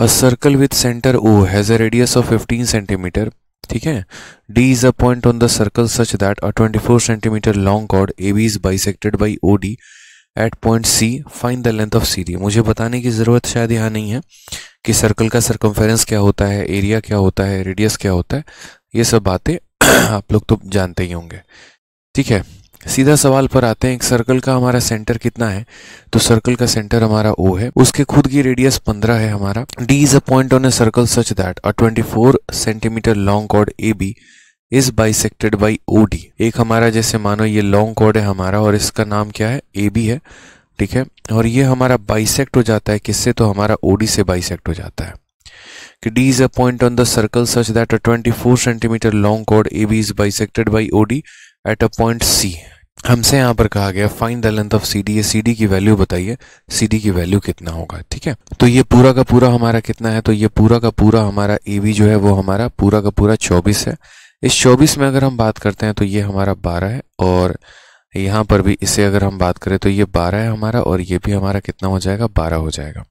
a circle with centre O has a radius of 15 centimetre ठीक है D is a point on the circle such that a 24 centimetre long chord A B is bisected by O D at point C find the length of C D मुझे बताने की ज़रूरत शायद यहाँ नहीं है कि सर्कल का सर्कम्फेरेंस क्या होता है एरिया क्या होता है रेडियस क्या होता है ये सब बातें (clears throat) आप लोग तो जानते ही होंगे ठीक है सीधा सवाल पर आते हैं एक सर्कल का हमारा सेंटर कितना है तो सर्कल का सेंटर हमारा ओ है उसके खुद की रेडियस 15 है हमारा D is a point on a circle such that a 24 centimetre long chord A B is bisected by O D एक हमारा जैसे मानो ये लॉन्ग कॉर्ड है हमारा और इसका नाम क्या है ए बी है ठीक है और ये हमारा बाइसेक्ट हो जाता है किससे तो हमारा ओ डी से बाइसेक्ट हो जाता है कि D is a point on the circle such that a 24 centimetre long chord A B is bisected by O D at a point C हमसे यहाँ पर कहा गया find the length of C D ये सी डी की value बताइए C D की value कितना होगा ठीक है तो ये पूरा का पूरा हमारा कितना है तो ये पूरा का पूरा हमारा ए बी जो है वो हमारा पूरा का पूरा चौबीस है इस चौबीस में अगर हम बात करते हैं तो ये हमारा बारह है और यहाँ पर भी इसे अगर हम बात करें तो ये बारह है हमारा और ये भी हमारा कितना हो जाएगा बारह हो जाएगा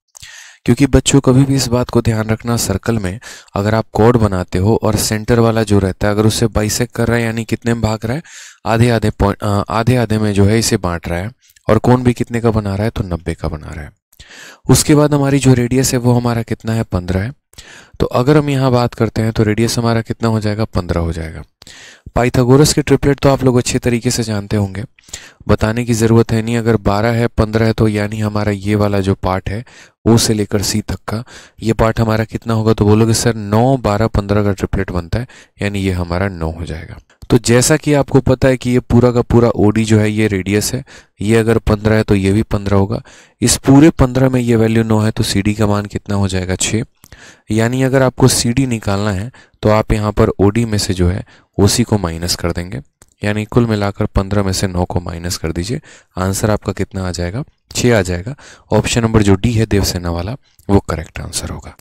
क्योंकि बच्चों कभी भी इस बात को ध्यान रखना सर्कल में अगर आप कोड बनाते हो और सेंटर वाला जो रहता है अगर उससे बाइसेक कर रहा है यानी कितने में भाग रहा है आधे आधे पॉइंट आधे आधे में जो है इसे बांट रहा है और कौन भी कितने का बना रहा है तो नब्बे का बना रहा है उसके बाद हमारी जो रेडियस है वो हमारा कितना है पंद्रह है तो अगर हम यहाँ बात करते हैं तो रेडियस हमारा कितना हो जाएगा पंद्रह हो जाएगा पाइथागोरस के ट्रिपलेट तो आप लोग अच्छे तरीके से जानते होंगे बताने की ज़रूरत है नहीं अगर 12 है 15 है तो यानी हमारा ये वाला जो पार्ट है ओ से लेकर सी तक का ये पार्ट हमारा कितना होगा तो बोलोगे सर 9 12 15 का ट्रिपलेट बनता है यानी ये हमारा 9 हो जाएगा तो जैसा कि आपको पता है कि ये पूरा का पूरा ओडी जो है ये रेडियस है ये अगर पंद्रह है तो ये भी पंद्रह होगा इस पूरे पंद्रह में ये वैल्यू नौ है तो सी का मान कितना हो जाएगा 6 यानी अगर आपको सी डी निकालना है तो आप यहाँ पर ओ डी में से जो है ओ सी को माइनस कर देंगे यानी कुल मिलाकर पंद्रह में से नौ को माइनस कर दीजिए आंसर आपका कितना आ जाएगा छः आ जाएगा ऑप्शन नंबर जो डी है देवसेना वाला वो करेक्ट आंसर होगा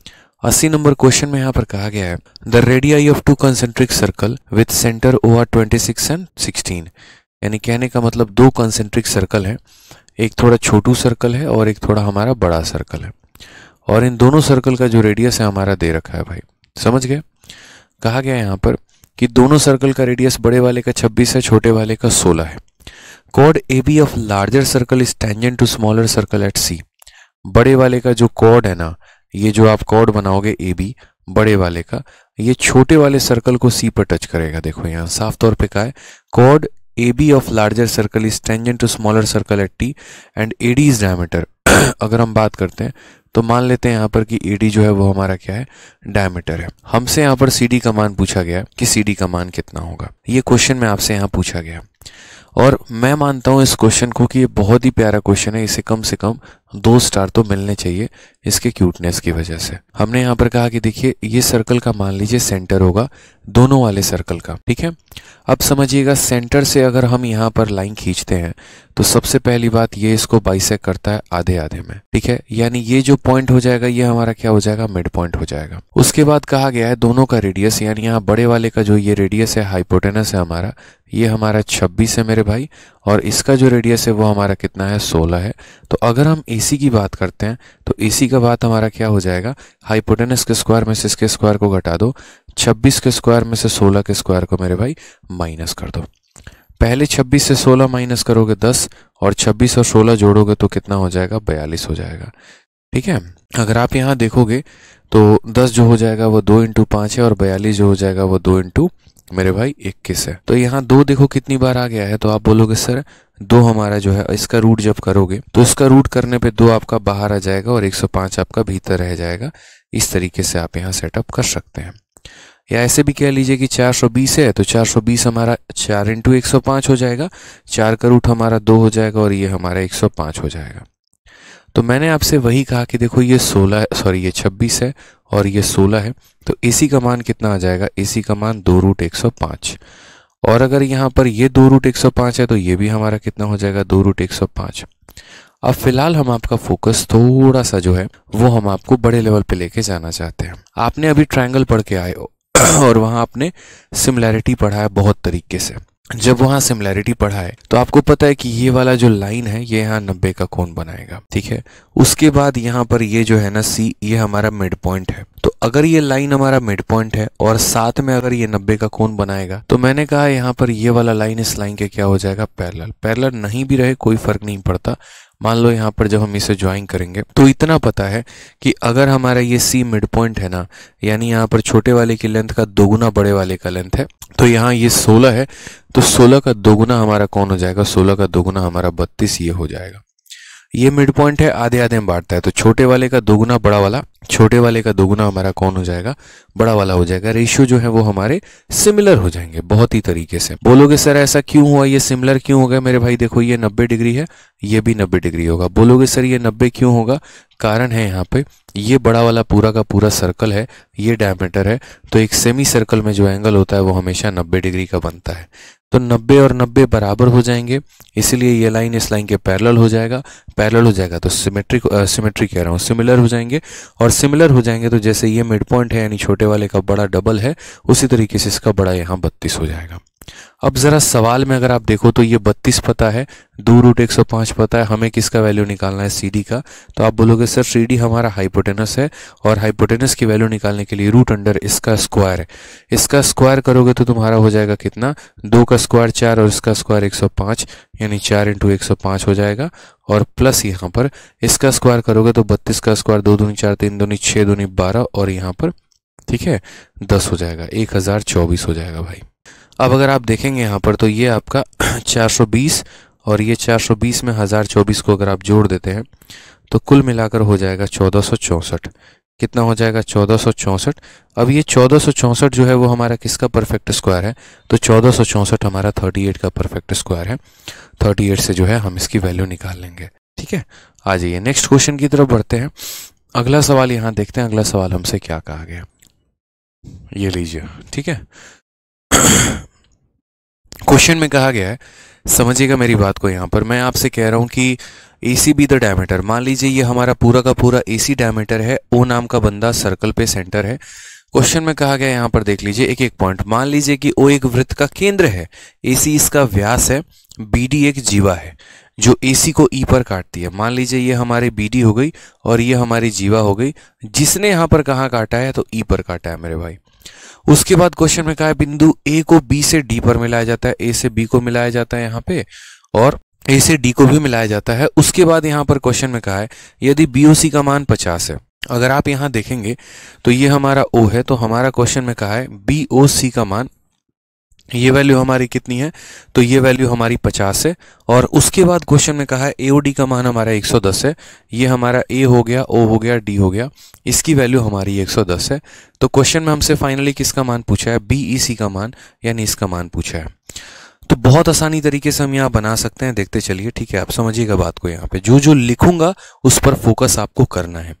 अस्सी नंबर क्वेश्चन में यहाँ पर कहा गया है the radii of two concentric circle with centre O are twenty six and sixteen यानी कहने का मतलब दो कंसेंट्रिक सर्कल है एक थोड़ा छोटू सर्कल है और एक थोड़ा हमारा बड़ा सर्कल है और इन दोनों सर्कल का जो रेडियस है हमारा दे रखा है भाई समझ गए कहा गया यहाँ पर कि दोनों सर्कल का रेडियस बड़े वाले का 26 है छोटे वाले का 16 है कॉड A B of larger circle is tangent to smaller circle at C बड़े वाले का जो कॉड है ना ये जो आप कॉड बनाओगे ए बी बड़े वाले का ये छोटे वाले सर्कल को सी पर टच करेगा देखो यहाँ साफ तौर पे कहा है कॉड A B of larger circle is tangent to smaller circle at T and A D is diameter अगर हम बात करते हैं तो मान लेते हैं यहाँ पर कि AD e जो है वो हमारा क्या है डायमीटर है हमसे यहाँ पर सी डी का मान पूछा गया कि सी डी का मान कितना होगा ये क्वेश्चन में आपसे यहाँ पूछा गया और मैं मानता हूँ इस क्वेश्चन को कि ये बहुत ही प्यारा क्वेश्चन है इसे कम से कम दो स्टार तो मिलने चाहिए इसके क्यूटनेस की वजह से हमने यहाँ पर कहा कि देखिए ये सर्कल का मान लीजिए सेंटर होगा दोनों वाले सर्कल का ठीक है अब समझिएगा सेंटर से अगर हम यहाँ पर लाइन खींचते हैं तो सबसे पहली बात ये इसको बाइसेक करता है आधे आधे में ठीक है यानी ये जो पॉइंट हो जाएगा ये हमारा क्या हो जाएगा मिड पॉइंट हो जाएगा उसके बाद कहा गया है दोनों का रेडियस यानी यहाँ बड़े वाले का जो ये रेडियस है हाइपोटेनस है हमारा ये हमारा 26 है मेरे भाई और इसका जो रेडियस है वो हमारा कितना है 16 है तो अगर हम एसी की बात करते हैं तो एसी के बाद हमारा क्या हो जाएगा हाइपोटेनस के स्क्वायर में से इसके स्क्वायर को घटा दो 26 के स्क्वायर में से 16 के स्क्वायर को मेरे भाई माइनस कर दो पहले 26 से 16 माइनस करोगे 10 और 26 और 16 जोड़ोगे तो कितना हो जाएगा 42 हो जाएगा ठीक है अगर आप यहाँ देखोगे तो 10 जो हो जाएगा वो दो इंटू है और बयालीस जो हो जाएगा वो दो इंटू मेरे भाई इक्कीस है तो यहाँ दो देखो कितनी बार आ गया है तो आप बोलोगे सर दो हमारा जो है इसका रूट जब करोगे तो इसका रूट करने पे दो आपका बाहर आ जाएगा और 105 आपका भीतर रह जाएगा इस तरीके से आप यहाँ सेटअप कर सकते हैं या ऐसे भी कह लीजिए कि 420 है तो 420 हमारा चार इंटू एक हो जाएगा चार का रूट हमारा दो हो जाएगा और ये हमारा 105 हो जाएगा तो मैंने आपसे वही कहा कि देखो ये 16 सॉरी ये 26 है और ये 16 है तो ए सी का मान कितना आ जाएगा ए सी का मान दो रूट 105 और अगर यहाँ पर ये दो रूट एक सौ पाँच है तो ये भी हमारा कितना हो जाएगा दो रूट एक सौ पाँच अब फिलहाल हम आपका फोकस थोड़ा सा जो है वो हम आपको बड़े लेवल पे लेके जाना चाहते हैं आपने अभी ट्राइंगल पढ़ के आए हो और वहाँ आपने सिमिलैरिटी पढ़ा है बहुत तरीके से जब वहाँ सिमिलैरिटी पढ़ा है तो आपको पता है कि ये वाला जो लाइन है ये यहाँ नब्बे का कोण बनाएगा ठीक है उसके बाद यहाँ पर ये जो है ना सी ये हमारा मिड पॉइंट है तो अगर ये लाइन हमारा मिड पॉइंट है और साथ में अगर ये नब्बे का कोण बनाएगा तो मैंने कहा यहाँ पर ये वाला लाइन इस लाइन के क्या हो जाएगा पैरल पैरल नहीं भी रहे कोई फर्क नहीं पड़ता मान लो यहाँ पर जब हम इसे ज्वाइन करेंगे तो इतना पता है कि अगर हमारा ये सी मिड पॉइंट है ना यानी यहाँ पर छोटे वाले की लेंथ का दोगुना बड़े वाले का लेंथ है तो यहाँ ये सोलह है तो सोलह का दोगुना हमारा कौन हो जाएगा सोलह का दोगुना हमारा बत्तीस ये हो जाएगा ये मिड पॉइंट है आधे आधे में बांटता है तो छोटे वाले का दोगुना बड़ा वाला छोटे वाले का दोगुना हमारा कौन हो जाएगा बड़ा वाला हो जाएगा रेशियो जो है वो हमारे सिमिलर हो जाएंगे बहुत ही तरीके से बोलोगे सर ऐसा क्यों हुआ ये सिमिलर क्यों हो गया मेरे भाई देखो ये नब्बे डिग्री है ये भी नब्बे डिग्री होगा बोलोगे सर ये नब्बे क्यों होगा कारण है यहाँ पे ये बड़ा वाला पूरा का पूरा सर्कल है ये डायमीटर है तो एक सेमी सर्कल में जो एंगल होता है वो हमेशा नब्बे डिग्री का बनता है तो 90 और 90 बराबर हो जाएंगे इसीलिए ये लाइन इस लाइन के पैरेलल हो जाएगा पैरेलल हो जाएगा तो सिमेट्रिक सिमेट्री कह रहा हूँ सिमिलर हो जाएंगे और सिमिलर हो जाएंगे तो जैसे ये मिड पॉइंट है यानी छोटे वाले का बड़ा डबल है उसी तरीके से इसका बड़ा यहाँ बत्तीस हो जाएगा अब ज़रा सवाल में अगर आप देखो तो ये बत्तीस पता है दो रूट एक सौ पता है हमें किसका वैल्यू निकालना है सी डी का तो आप बोलोगे सर सी डी हमारा हाइपोटेनस है और हाइपोटेनस की वैल्यू निकालने के लिए रूट अंडर इसका स्क्वायर है इसका स्क्वायर करोगे तो तुम्हारा हो जाएगा कितना दो का स्क्वायर चार और इसका स्क्वायर एक सौ यानी चार इंटू एक सौ हो जाएगा और प्लस यहाँ पर इसका स्क्वायर करोगे तो बत्तीस का स्क्वायर दो दूनी चार तीन दूनी छः दूनी बारह और यहाँ पर ठीक है दस हो जाएगा एक हज़ार चौबीस हो जाएगा भाई अब अगर आप देखेंगे यहाँ पर तो ये आपका 420 (clears throat) और ये 420 में चौबीस को अगर आप जोड़ देते हैं तो कुल मिलाकर हो जाएगा चौदह कितना हो जाएगा चौदह अब ये चौदह जो है वो हमारा किसका परफेक्ट स्क्वायर है तो चौदह हमारा 38 का परफेक्ट स्क्वायर है 38 से जो है हम इसकी वैल्यू निकाल लेंगे ठीक है आ जाइए नेक्स्ट क्वेश्चन की तरफ बढ़ते हैं अगला सवाल यहाँ देखते हैं अगला सवाल हमसे क्या कहा गया ये लीजिए ठीक है क्वेश्चन में कहा गया है समझिएगा मेरी बात को यहाँ पर मैं आपसे कह रहा हूँ कि A C B the diameter मान लीजिए ये हमारा पूरा का पूरा ए सी डायमीटर है ओ नाम का बंदा सर्कल पे सेंटर है क्वेश्चन में कहा गया यहाँ पर देख लीजिए एक एक पॉइंट मान लीजिए कि ओ एक वृत्त का केंद्र है ए सी इसका व्यास है बी डी एक जीवा है जो ए सी को ई e पर काटती है मान लीजिए ये हमारे बी डी हो गई और ये हमारी जीवा हो गई जिसने यहाँ पर कहाँ काटा है तो ई e पर काटा है मेरे भाई उसके बाद क्वेश्चन में कहा है बिंदु ए को बी से डी पर मिलाया जाता है ए से बी को मिलाया जाता है यहाँ पे और ए से डी को भी मिलाया जाता है उसके बाद यहाँ पर क्वेश्चन में कहा है यदि बी का मान पचास है अगर आप यहाँ देखेंगे तो ये हमारा ओ है तो हमारा क्वेश्चन में कहा है बी का मान ये वैल्यू हमारी कितनी है तो ये वैल्यू हमारी 50 है और उसके बाद क्वेश्चन में कहा है ए का मान हमारा 110 है ये हमारा ए हो गया ओ हो गया डी हो गया इसकी वैल्यू हमारी 110 है तो क्वेश्चन में हमसे फाइनली किसका मान पूछा है बी ई सी का मान यानी इसका मान पूछा है तो बहुत आसानी तरीके से हम यहाँ बना सकते हैं देखते चलिए ठीक है आप समझिएगा बात को यहाँ पे जो जो लिखूंगा उस पर फोकस आपको करना है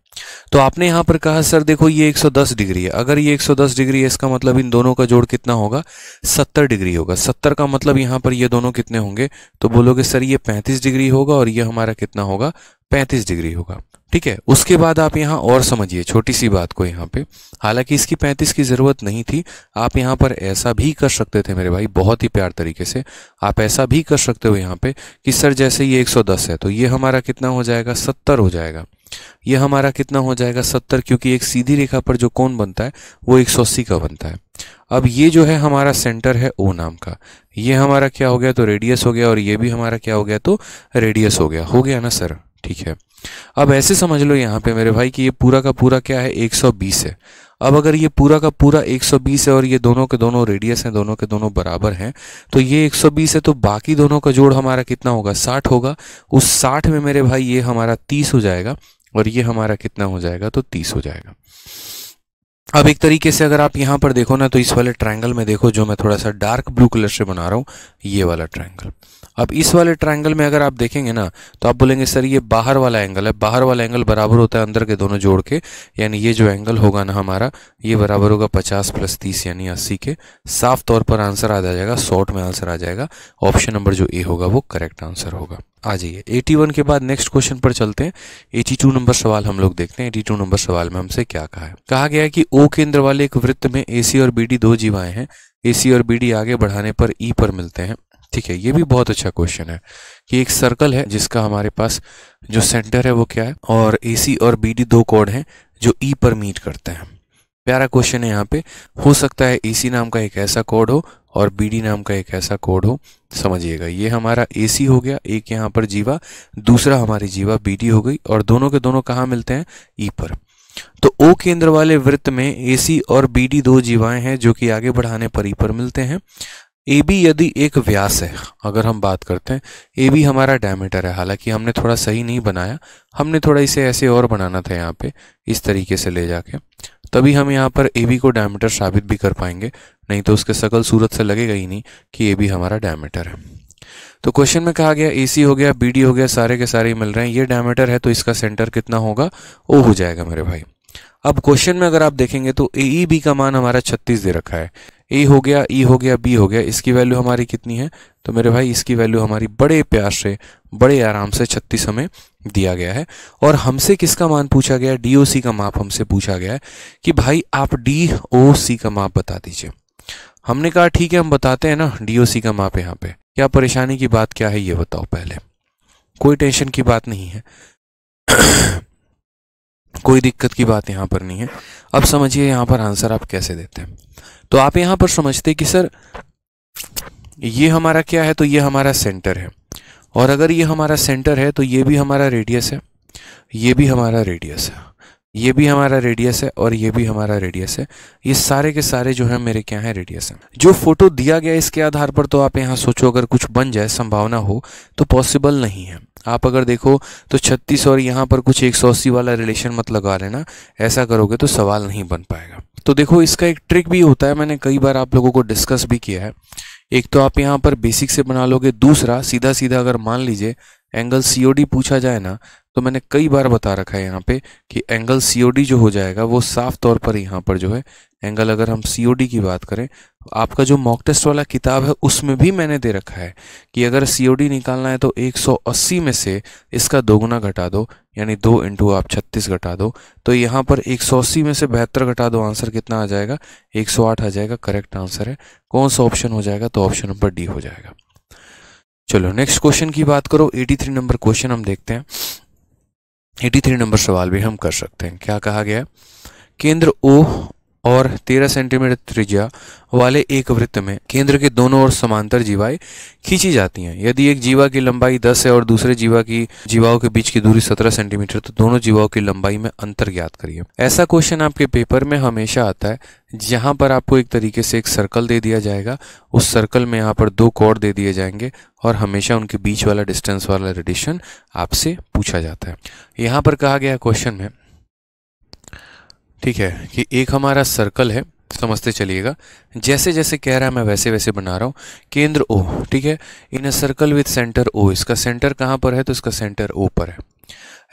तो आपने यहां पर कहा सर देखो ये 110 डिग्री है अगर ये 110 डिग्री है इसका मतलब इन दोनों का जोड़ कितना होगा 70 डिग्री होगा 70 का मतलब यहां पर ये दोनों कितने होंगे तो बोलोगे सर ये 35 डिग्री होगा और ये हमारा कितना होगा 35 डिग्री होगा ठीक है उसके बाद आप यहाँ और समझिए छोटी सी बात को यहां पे हालांकि इसकी 35 की ज़रूरत नहीं थी आप यहां पर ऐसा भी कर सकते थे मेरे भाई बहुत ही प्यार तरीके से आप ऐसा भी कर सकते हो यहाँ पे कि सर जैसे ये 110 है तो ये हमारा कितना हो जाएगा 70 हो जाएगा ये हमारा कितना हो जाएगा सत्तर क्योंकि एक सीधी रेखा पर जो कोण बनता है वो एक सौ अस्सी का बनता है अब ये जो है हमारा सेंटर है ओ नाम का ये हमारा क्या हो गया तो रेडियस हो गया और ये भी हमारा क्या हो गया तो रेडियस हो गया हो गया ना सर ठीक है अब ऐसे समझ लो यहाँ पे मेरे भाई कि ये पूरा का पूरा क्या है 120 है अब अगर ये पूरा का पूरा 120 है और ये दोनों के दोनों रेडियस हैं दोनों के दोनों बराबर हैं तो ये 120 है तो बाकी दोनों का जोड़ हमारा कितना होगा 60 होगा उस 60 में मेरे भाई ये हमारा 30 हो जाएगा और ये हमारा कितना हो जाएगा तो तीस हो जाएगा अब एक तरीके से अगर आप यहाँ पर देखो ना तो इस वाले ट्रायंगल में देखो जो मैं थोड़ा सा डार्क ब्लू कलर से बना रहा हूँ ये वाला ट्रायंगल अब इस वाले ट्रायंगल में अगर आप देखेंगे ना तो आप बोलेंगे सर ये बाहर वाला एंगल है बाहर वाला एंगल बराबर होता है अंदर के दोनों जोड़ के यानी ये जो एंगल होगा ना हमारा ये बराबर होगा पचास प्लस तीस यानी अस्सी के साफ तौर पर आंसर आ जाएगा शॉर्ट में आंसर आ जाएगा ऑप्शन नंबर जो ए होगा वो करेक्ट आंसर होगा आ जाइए 81 के बाद नेक्स्ट क्वेश्चन पर चलते हैं 82 नंबर सवाल हम लोग देखते हैं 82 नंबर सवाल में हमसे क्या कहा है कहा गया है कि ओ केंद्र वाले एक वृत्त में ए सी और बी डी दो जीवाएं हैं ए सी और बी डी आगे बढ़ाने पर ई e पर मिलते हैं ठीक है ये भी बहुत अच्छा क्वेश्चन है कि एक सर्कल है जिसका हमारे पास जो सेंटर है वो क्या है और ए सी और बी डी दो कोड है जो ई e पर मीट करते हैं प्यारा क्वेश्चन है यहाँ पे हो सकता है ए सी नाम का एक ऐसा कोड हो और बी डी नाम का एक ऐसा कोड हो समझिएगा ये हमारा ए सी हो गया एक यहाँ पर जीवा दूसरा हमारी जीवा बी डी हो गई और दोनों के दोनों कहाँ मिलते हैं ई e पर तो ओ केंद्र वाले वृत्त में ए सी और बी डी दो जीवाएं हैं जो कि आगे बढ़ाने पर ई e पर मिलते हैं ए बी यदि एक व्यास है अगर हम बात करते हैं ए बी हमारा डायमीटर है हालांकि हमने थोड़ा सही नहीं बनाया हमने थोड़ा इसे ऐसे और बनाना था यहाँ पे इस तरीके से ले जाके तभी हम यहाँ पर ए बी को डायमीटर साबित भी कर पाएंगे नहीं तो उसके सकल सूरत से लगेगा ही नहीं कि ए बी हमारा डायमीटर है तो क्वेश्चन में कहा गया ए सी हो गया बी डी हो गया सारे के सारे ही मिल रहे हैं ये डायमीटर है तो इसका सेंटर कितना होगा ओ हो जाएगा मेरे भाई अब क्वेश्चन में अगर आप देखेंगे तो ए ई बी का मान हमारा छत्तीस दे रखा है ए हो गया ई e हो गया बी हो गया इसकी वैल्यू हमारी कितनी है तो मेरे भाई इसकी वैल्यू हमारी बड़े प्यार से बड़े आराम से छत्तीस हमें दिया गया है और हमसे किसका मान पूछा गया डी का माप हमसे पूछा गया है कि भाई आप डी का माप बता दीजिए हमने कहा ठीक है हम बताते हैं ना डी का माप यहाँ पे क्या परेशानी की बात क्या है ये बताओ पहले कोई टेंशन की बात नहीं है (coughs) कोई दिक्कत की बात यहाँ पर नहीं है अब समझिए यहाँ पर आंसर आप कैसे देते हैं तो आप यहाँ पर समझते कि सर ये हमारा क्या है तो ये हमारा सेंटर है और अगर ये हमारा सेंटर है तो ये भी हमारा रेडियस है ये भी हमारा रेडियस है ये भी हमारा रेडियस है और ये भी हमारा रेडियस है ये सारे के सारे जो है मेरे क्या है रेडियस है जो फोटो दिया गया इसके आधार पर तो आप यहाँ सोचो अगर कुछ बन जाए संभावना हो तो पॉसिबल नहीं है आप अगर देखो तो 36 और यहाँ पर कुछ 180 वाला रिलेशन मत लगा लेना ऐसा करोगे तो सवाल नहीं बन पाएगा तो देखो इसका एक ट्रिक भी होता है मैंने कई बार आप लोगों को डिस्कस भी किया है एक तो आप यहाँ पर बेसिक से बना लोगे दूसरा सीधा सीधा अगर मान लीजिए एंगल सी पूछा जाए ना तो मैंने कई बार बता रखा है यहाँ पे कि एंगल सी जो हो जाएगा वो साफ तौर पर यहाँ पर जो है एंगल अगर हम सी की बात करें आपका जो मॉक टेस्ट वाला किताब है उसमें भी मैंने दे रखा है कि अगर सी निकालना है तो 180 में से इसका दोगुना घटा दो यानी दो इंटू आप 36 घटा दो तो यहाँ पर 180 में से बेहतर घटा दो आंसर कितना आ जाएगा 108 आ जाएगा करेक्ट आंसर है कौन सा ऑप्शन हो जाएगा तो ऑप्शन नंबर डी हो जाएगा चलो नेक्स्ट क्वेश्चन की बात करो एटी नंबर क्वेश्चन हम देखते हैं एटी नंबर सवाल भी हम कर सकते हैं क्या कहा गया केंद्र ओ और 13 सेंटीमीटर त्रिज्या वाले एक वृत्त में केंद्र के दोनों ओर समांतर जीवाएं खींची जाती हैं यदि एक जीवा की लंबाई 10 है और दूसरे जीवा की जीवाओं के बीच की दूरी 17 सेंटीमीटर तो दोनों जीवाओं की लंबाई में अंतर ज्ञात करिए ऐसा क्वेश्चन आपके पेपर में हमेशा आता है जहाँ पर आपको एक तरीके से एक सर्कल दे दिया जाएगा उस सर्कल में यहाँ पर दो कॉर्ड दे दिए जाएंगे और हमेशा उनके बीच वाला डिस्टेंस वाला रेडिशन आपसे पूछा जाता है यहाँ पर कहा गया क्वेश्चन में ठीक है कि एक हमारा सर्कल है समझते चलिएगा जैसे जैसे कह रहा है मैं वैसे वैसे बना रहा हूँ केंद्र ओ ठीक है in a circle with centre O इसका सेंटर कहाँ पर है तो इसका सेंटर ओ पर है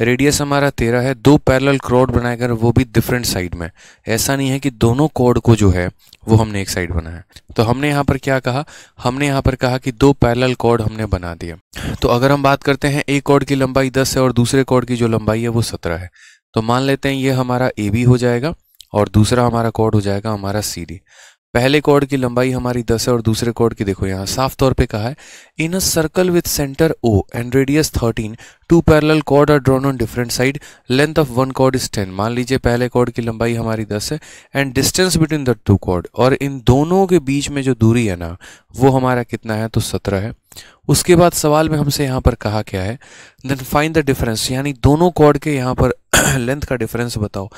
रेडियस हमारा तेरह है दो पैरेलल क्रॉड बनाकर वो भी डिफरेंट साइड में ऐसा नहीं है कि दोनों कॉर्ड को जो है वो हमने एक साइड बनाया तो हमने यहाँ पर क्या कहा हमने यहाँ पर कहा कि दो पैरेलल कॉर्ड हमने बना दिए तो अगर हम बात करते हैं एक कॉर्ड की लंबाई दस है और दूसरे कॉर्ड की जो लंबाई है वो सत्रह है तो मान लेते हैं ये हमारा ए बी हो जाएगा और दूसरा हमारा कॉर्ड हो जाएगा हमारा सी डी पहले कॉर्ड की लंबाई हमारी दस है और दूसरे कॉर्ड की देखो यहाँ साफ तौर पे कहा है in a circle with centre O and radius 13 two parallel chord are drawn on different side length of one chord is 10 मान लीजिए पहले कॉर्ड की लंबाई हमारी 10 है and distance between the two chord और इन दोनों के बीच में जो दूरी है ना वो हमारा कितना है तो सत्रह है उसके बाद सवाल में हमसे यहाँ पर कहा क्या है देन फाइंड द डिफरेंस यानी दोनों कॉर्ड के यहाँ पर लेंथ (clears throat) का डिफरेंस बताओ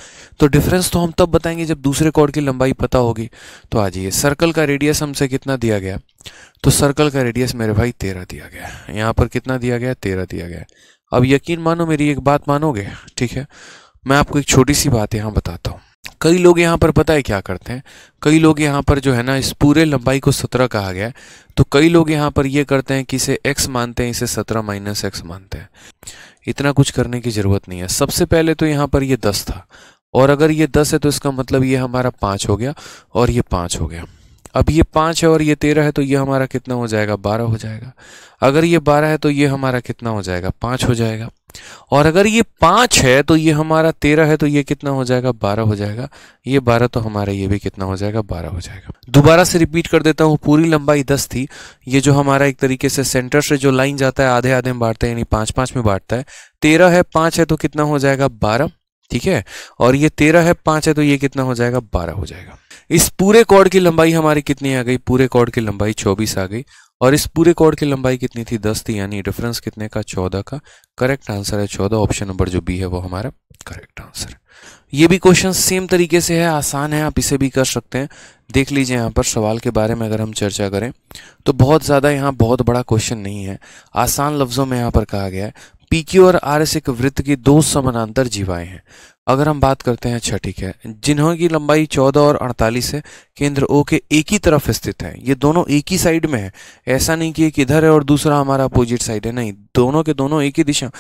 तो डिफरेंस तो हम तब बताएंगे जब दूसरे कॉर्ड की लंबाई पता होगी तो आ जाइए सर्कल का रेडियस हमसे कितना दिया गया तो सर्कल का रेडियस मेरे भाई तेरह दिया गया है यहाँ पर कितना दिया गया तेरह दिया गया अब यकीन मानो मेरी एक बात मानोगे ठीक है मैं आपको एक छोटी सी बात यहाँ बताता हूँ कई लोग यहाँ पर पता है क्या करते हैं कई लोग यहाँ पर जो है ना इस पूरे लंबाई को सत्रह कहा गया है तो कई लोग यहाँ पर ये करते हैं कि इसे एक्स मानते हैं इसे सत्रह माइनस एक्स मानते हैं इतना कुछ करने की ज़रूरत नहीं है सबसे पहले तो यहाँ पर ये दस था और अगर ये दस है तो इसका मतलब ये हमारा पाँच हो गया और ये पाँच हो गया अब ये पाँच है और ये तेरह है तो ये हमारा कितना हो जाएगा बारह हो जाएगा अगर ये बारह है तो ये हमारा कितना हो जाएगा पाँच हो जाएगा और अगर ये पांच है तो ये हमारा तेरह है तो ये कितना हो जाएगा बारह हो जाएगा ये बारह तो हमारा ये भी कितना हो जाएगा बारह हो जाएगा दोबारा से रिपीट कर देता हूं पूरी लंबाई दस थी ये जो हमारा एक तरीके से सेंटर से जो लाइन जाता है आधे आधे में बांटता है यानी पांच पांच में बांटता है तेरह है पांच है तो कितना हो जाएगा बारह ठीक है और ये तेरह है पांच है तो ये कितना हो जाएगा बारह हो जाएगा इस पूरे कॉर्ड की लंबाई हमारी कितनी आ गई पूरे कॉर्ड की लंबाई चौबीस आ गई और इस पूरे कोड की लंबाई कितनी थी दस थी यानी डिफरेंस कितने का चौदह का करेक्ट आंसर है चौदह ऑप्शन नंबर जो बी है वो हमारा करेक्ट आंसर ये भी क्वेश्चन सेम तरीके से है आसान है आप इसे भी कर सकते हैं देख लीजिए यहाँ पर सवाल के बारे में अगर हम चर्चा करें तो बहुत ज़्यादा यहाँ बहुत बड़ा क्वेश्चन नहीं है आसान लफ्ज़ों में यहाँ पर कहा गया है पी और आर एक वृत्त की दो समानांतर जीवाएं हैं अगर हम बात करते हैं छठी के जिन्हों की लंबाई 14 और 48 है केंद्र ओ के एक ही तरफ स्थित है ये दोनों एक ही साइड में है ऐसा नहीं कि एक इधर है और दूसरा हमारा अपोजिट साइड है नहीं दोनों के दोनों एक ही दिशा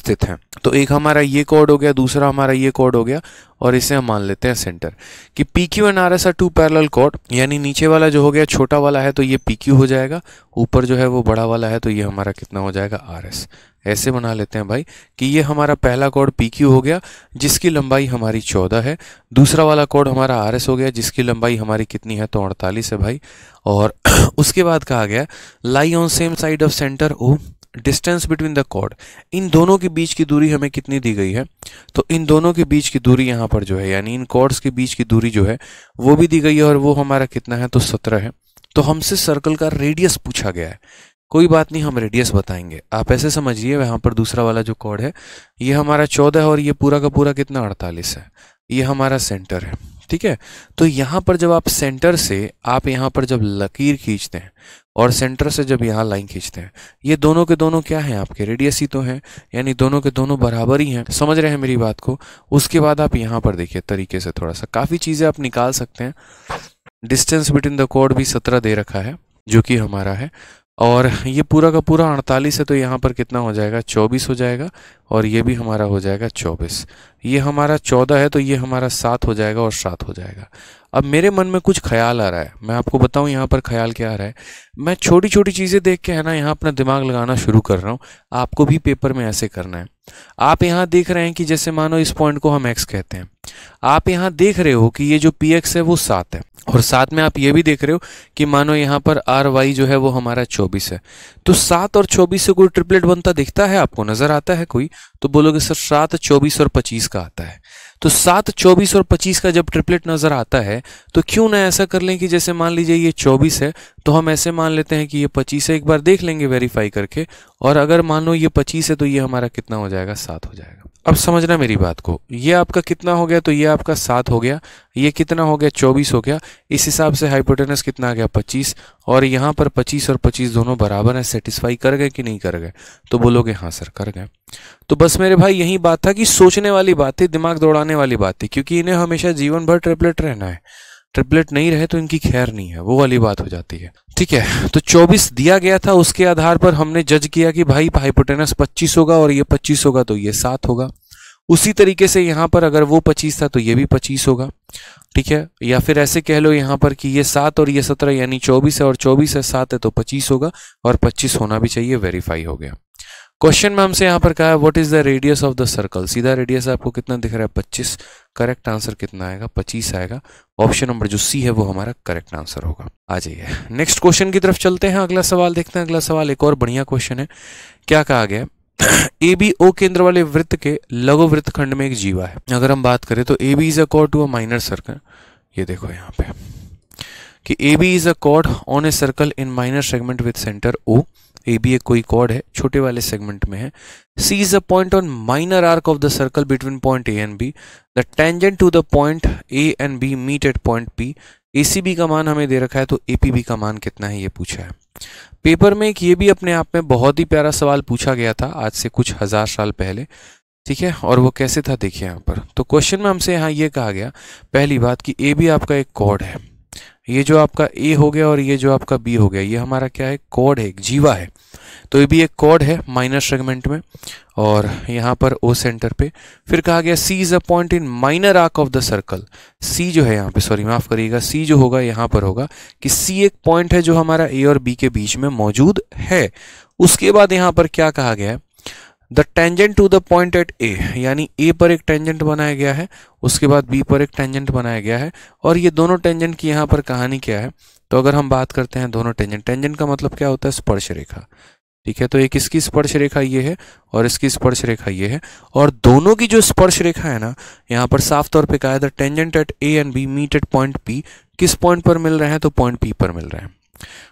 स्थित हैं तो एक हमारा ये कोड हो गया दूसरा हमारा ये कोड हो गया और इसे हम मान लेते हैं सेंटर कि P Q and R S are two parallel कोड यानी नीचे वाला जो हो गया छोटा वाला है तो ये पी क्यू हो जाएगा ऊपर जो है वो बड़ा वाला है तो ये हमारा कितना हो जाएगा आर एस ऐसे बना लेते हैं भाई कि ये हमारा पहला कोड PQ हो गया जिसकी लंबाई हमारी 14 है दूसरा वाला कोड हमारा RS हो गया जिसकी लंबाई हमारी कितनी है तो अड़तालीस है भाई और (clears throat) उसके बाद कहा गया lie on same side of centre O distance between the chord इन दोनों के बीच की दूरी हमें कितनी दी गई है तो इन दोनों के बीच की दूरी यहाँ पर जो है यानी इन कॉर्ड्स के बीच की दूरी जो है वो भी दी गई है और वो हमारा कितना है तो सत्रह है तो हमसे सर्कल का रेडियस पूछा गया है कोई बात नहीं हम रेडियस बताएंगे आप ऐसे समझिए वहाँ पर दूसरा वाला जो कॉर्ड है ये हमारा चौदह और ये पूरा का पूरा कितना अड़तालीस है ये हमारा सेंटर है ठीक है तो यहाँ पर जब आप सेंटर से आप यहाँ पर जब लकीर खींचते हैं और सेंटर से जब यहाँ लाइन खींचते हैं ये दोनों के दोनों क्या हैं आपके रेडियस ही तो हैं यानी दोनों के दोनों बराबर ही हैं समझ रहे हैं मेरी बात को उसके बाद आप यहाँ पर देखिए तरीके से थोड़ा सा काफ़ी चीज़ें आप निकाल सकते हैं डिस्टेंस बिटवीन द कोड भी सत्रह दे रखा है जो कि हमारा है और ये पूरा का पूरा अड़तालीस है तो यहाँ पर कितना हो जाएगा चौबीस हो जाएगा और ये भी हमारा हो जाएगा चौबीस ये हमारा चौदह है तो ये हमारा सात हो जाएगा और सात हो जाएगा अब मेरे मन में कुछ ख्याल आ रहा है मैं आपको बताऊं यहाँ पर ख्याल क्या आ रहा है मैं छोटी छोटी चीज़ें देख के है ना यहाँ अपना दिमाग लगाना शुरू कर रहा हूँ आपको भी पेपर में ऐसे करना है आप यहाँ देख रहे हैं कि जैसे मानो इस पॉइंट को हम एक्स कहते हैं आप यहाँ देख रहे हो कि ये जो पी एक्स है वो सात है और साथ में आप ये भी देख रहे हो कि मानो यहाँ पर आर वाई जो है वो हमारा चौबीस है तो सात और चौबीस से कोई ट्रिपलेट बनता दिखता है आपको नजर आता है कोई तो बोलोगे सर सात चौबीस और पच्चीस का आता है तो सात चौबीस और पच्चीस का जब ट्रिपलेट नजर आता है तो क्यों ना ऐसा कर लें कि जैसे मान लीजिए ये चौबीस है तो हम ऐसे मान लेते हैं कि ये पच्चीस है एक बार देख लेंगे वेरीफाई करके और अगर मान लो ये पच्चीस है तो ये हमारा कितना हो जाएगा सात हो जाएगा अब समझना मेरी बात को ये आपका कितना हो गया तो ये आपका सात हो गया ये कितना हो गया चौबीस हो गया इस हिसाब से हाइपोटेनस कितना आ गया पच्चीस और यहाँ पर पच्चीस और पच्चीस दोनों बराबर हैं सेटिस्फाई कर गए कि नहीं कर गए तो बोलोगे हाँ सर कर गए तो बस मेरे भाई यही बात था कि सोचने वाली बात थी दिमाग दौड़ाने वाली बात थी क्योंकि इन्हें हमेशा जीवन भर ट्रिपलेट रहना है ट्रिपलेट नहीं रहे तो इनकी खैर नहीं है वो वाली बात हो जाती है ठीक है तो 24 दिया गया था उसके आधार पर हमने जज किया कि भाई हाइपोटेनस 25 होगा और ये 25 होगा तो ये सात होगा उसी तरीके से यहाँ पर अगर वो 25 था तो ये भी 25 होगा ठीक है या फिर ऐसे कह लो यहाँ पर कि ये सात और ये सत्रह यानी 24 है और 24 है सात है तो 25 होगा और 25 होना भी चाहिए वेरीफाई हो गया क्वेश्चन में हमसे यहाँ पर कहा है what is the radius of the circle सीधा रेडियस आपको कितना दिख रहा है पच्चीस करेक्ट आंसर कितना आएगा पच्चीस आएगा ऑप्शन नंबर जो सी है वो हमारा करेक्ट आंसर होगा आ जाइए नेक्स्ट क्वेश्चन की तरफ चलते हैं अगला सवाल देखते हैं अगला सवाल एक और बढ़िया क्वेश्चन है क्या कहा गया ए बी ओ केंद्र वाले वृत्त के लघु वृत्त खंड में एक जीवा है अगर हम बात करें तो A B is a chord to a minor circle ये देखो यहाँ पे कि A B is a chord on a circle in minor segment with centre O A B एक कोई कॉर्ड है छोटे वाले सेगमेंट में है C is a point on minor arc of the circle between point A and B the tangent to the point A and B meet at point P A C B का मान हमें दे रखा है तो A P B का मान कितना है ये पूछा है पेपर में एक ये भी अपने आप में बहुत ही प्यारा सवाल पूछा गया था आज से कुछ हज़ार साल पहले ठीक है और वो कैसे था देखिए यहाँ पर तो क्वेश्चन में हमसे यहाँ ये कहा गया पहली बात कि ए बी आपका एक कॉर्ड है ये जो आपका ए हो गया और ये जो आपका बी हो गया ये हमारा क्या है कॉड है जीवा है तो ये भी एक कॉड है माइनर सेगमेंट में और यहाँ पर ओ सेंटर पे फिर कहा गया C is a point in minor arc of the circle C जो है यहाँ पे सॉरी माफ़ करिएगा सी जो होगा यहाँ पर होगा कि सी एक पॉइंट है जो हमारा ए और बी के बीच में मौजूद है उसके बाद यहाँ पर क्या कहा गया है the tangent to the point at A यानी ए पर एक टेंजेंट बनाया गया है उसके बाद बी पर एक टेंजेंट बनाया गया है और ये दोनों टेंजेंट की यहाँ पर कहानी क्या है तो अगर हम बात करते हैं दोनों टेंजेंट टेंजेंट का मतलब क्या होता है स्पर्श रेखा ठीक है तो एक इसकी स्पर्श रेखा ये है और इसकी स्पर्श रेखा ये है और दोनों की जो स्पर्श रेखा है ना यहाँ पर साफ तौर पर कहा है the tangent at A and B meet at point P किस पॉइंट पर मिल रहे हैं तो पॉइंट पी पर मिल रहे हैं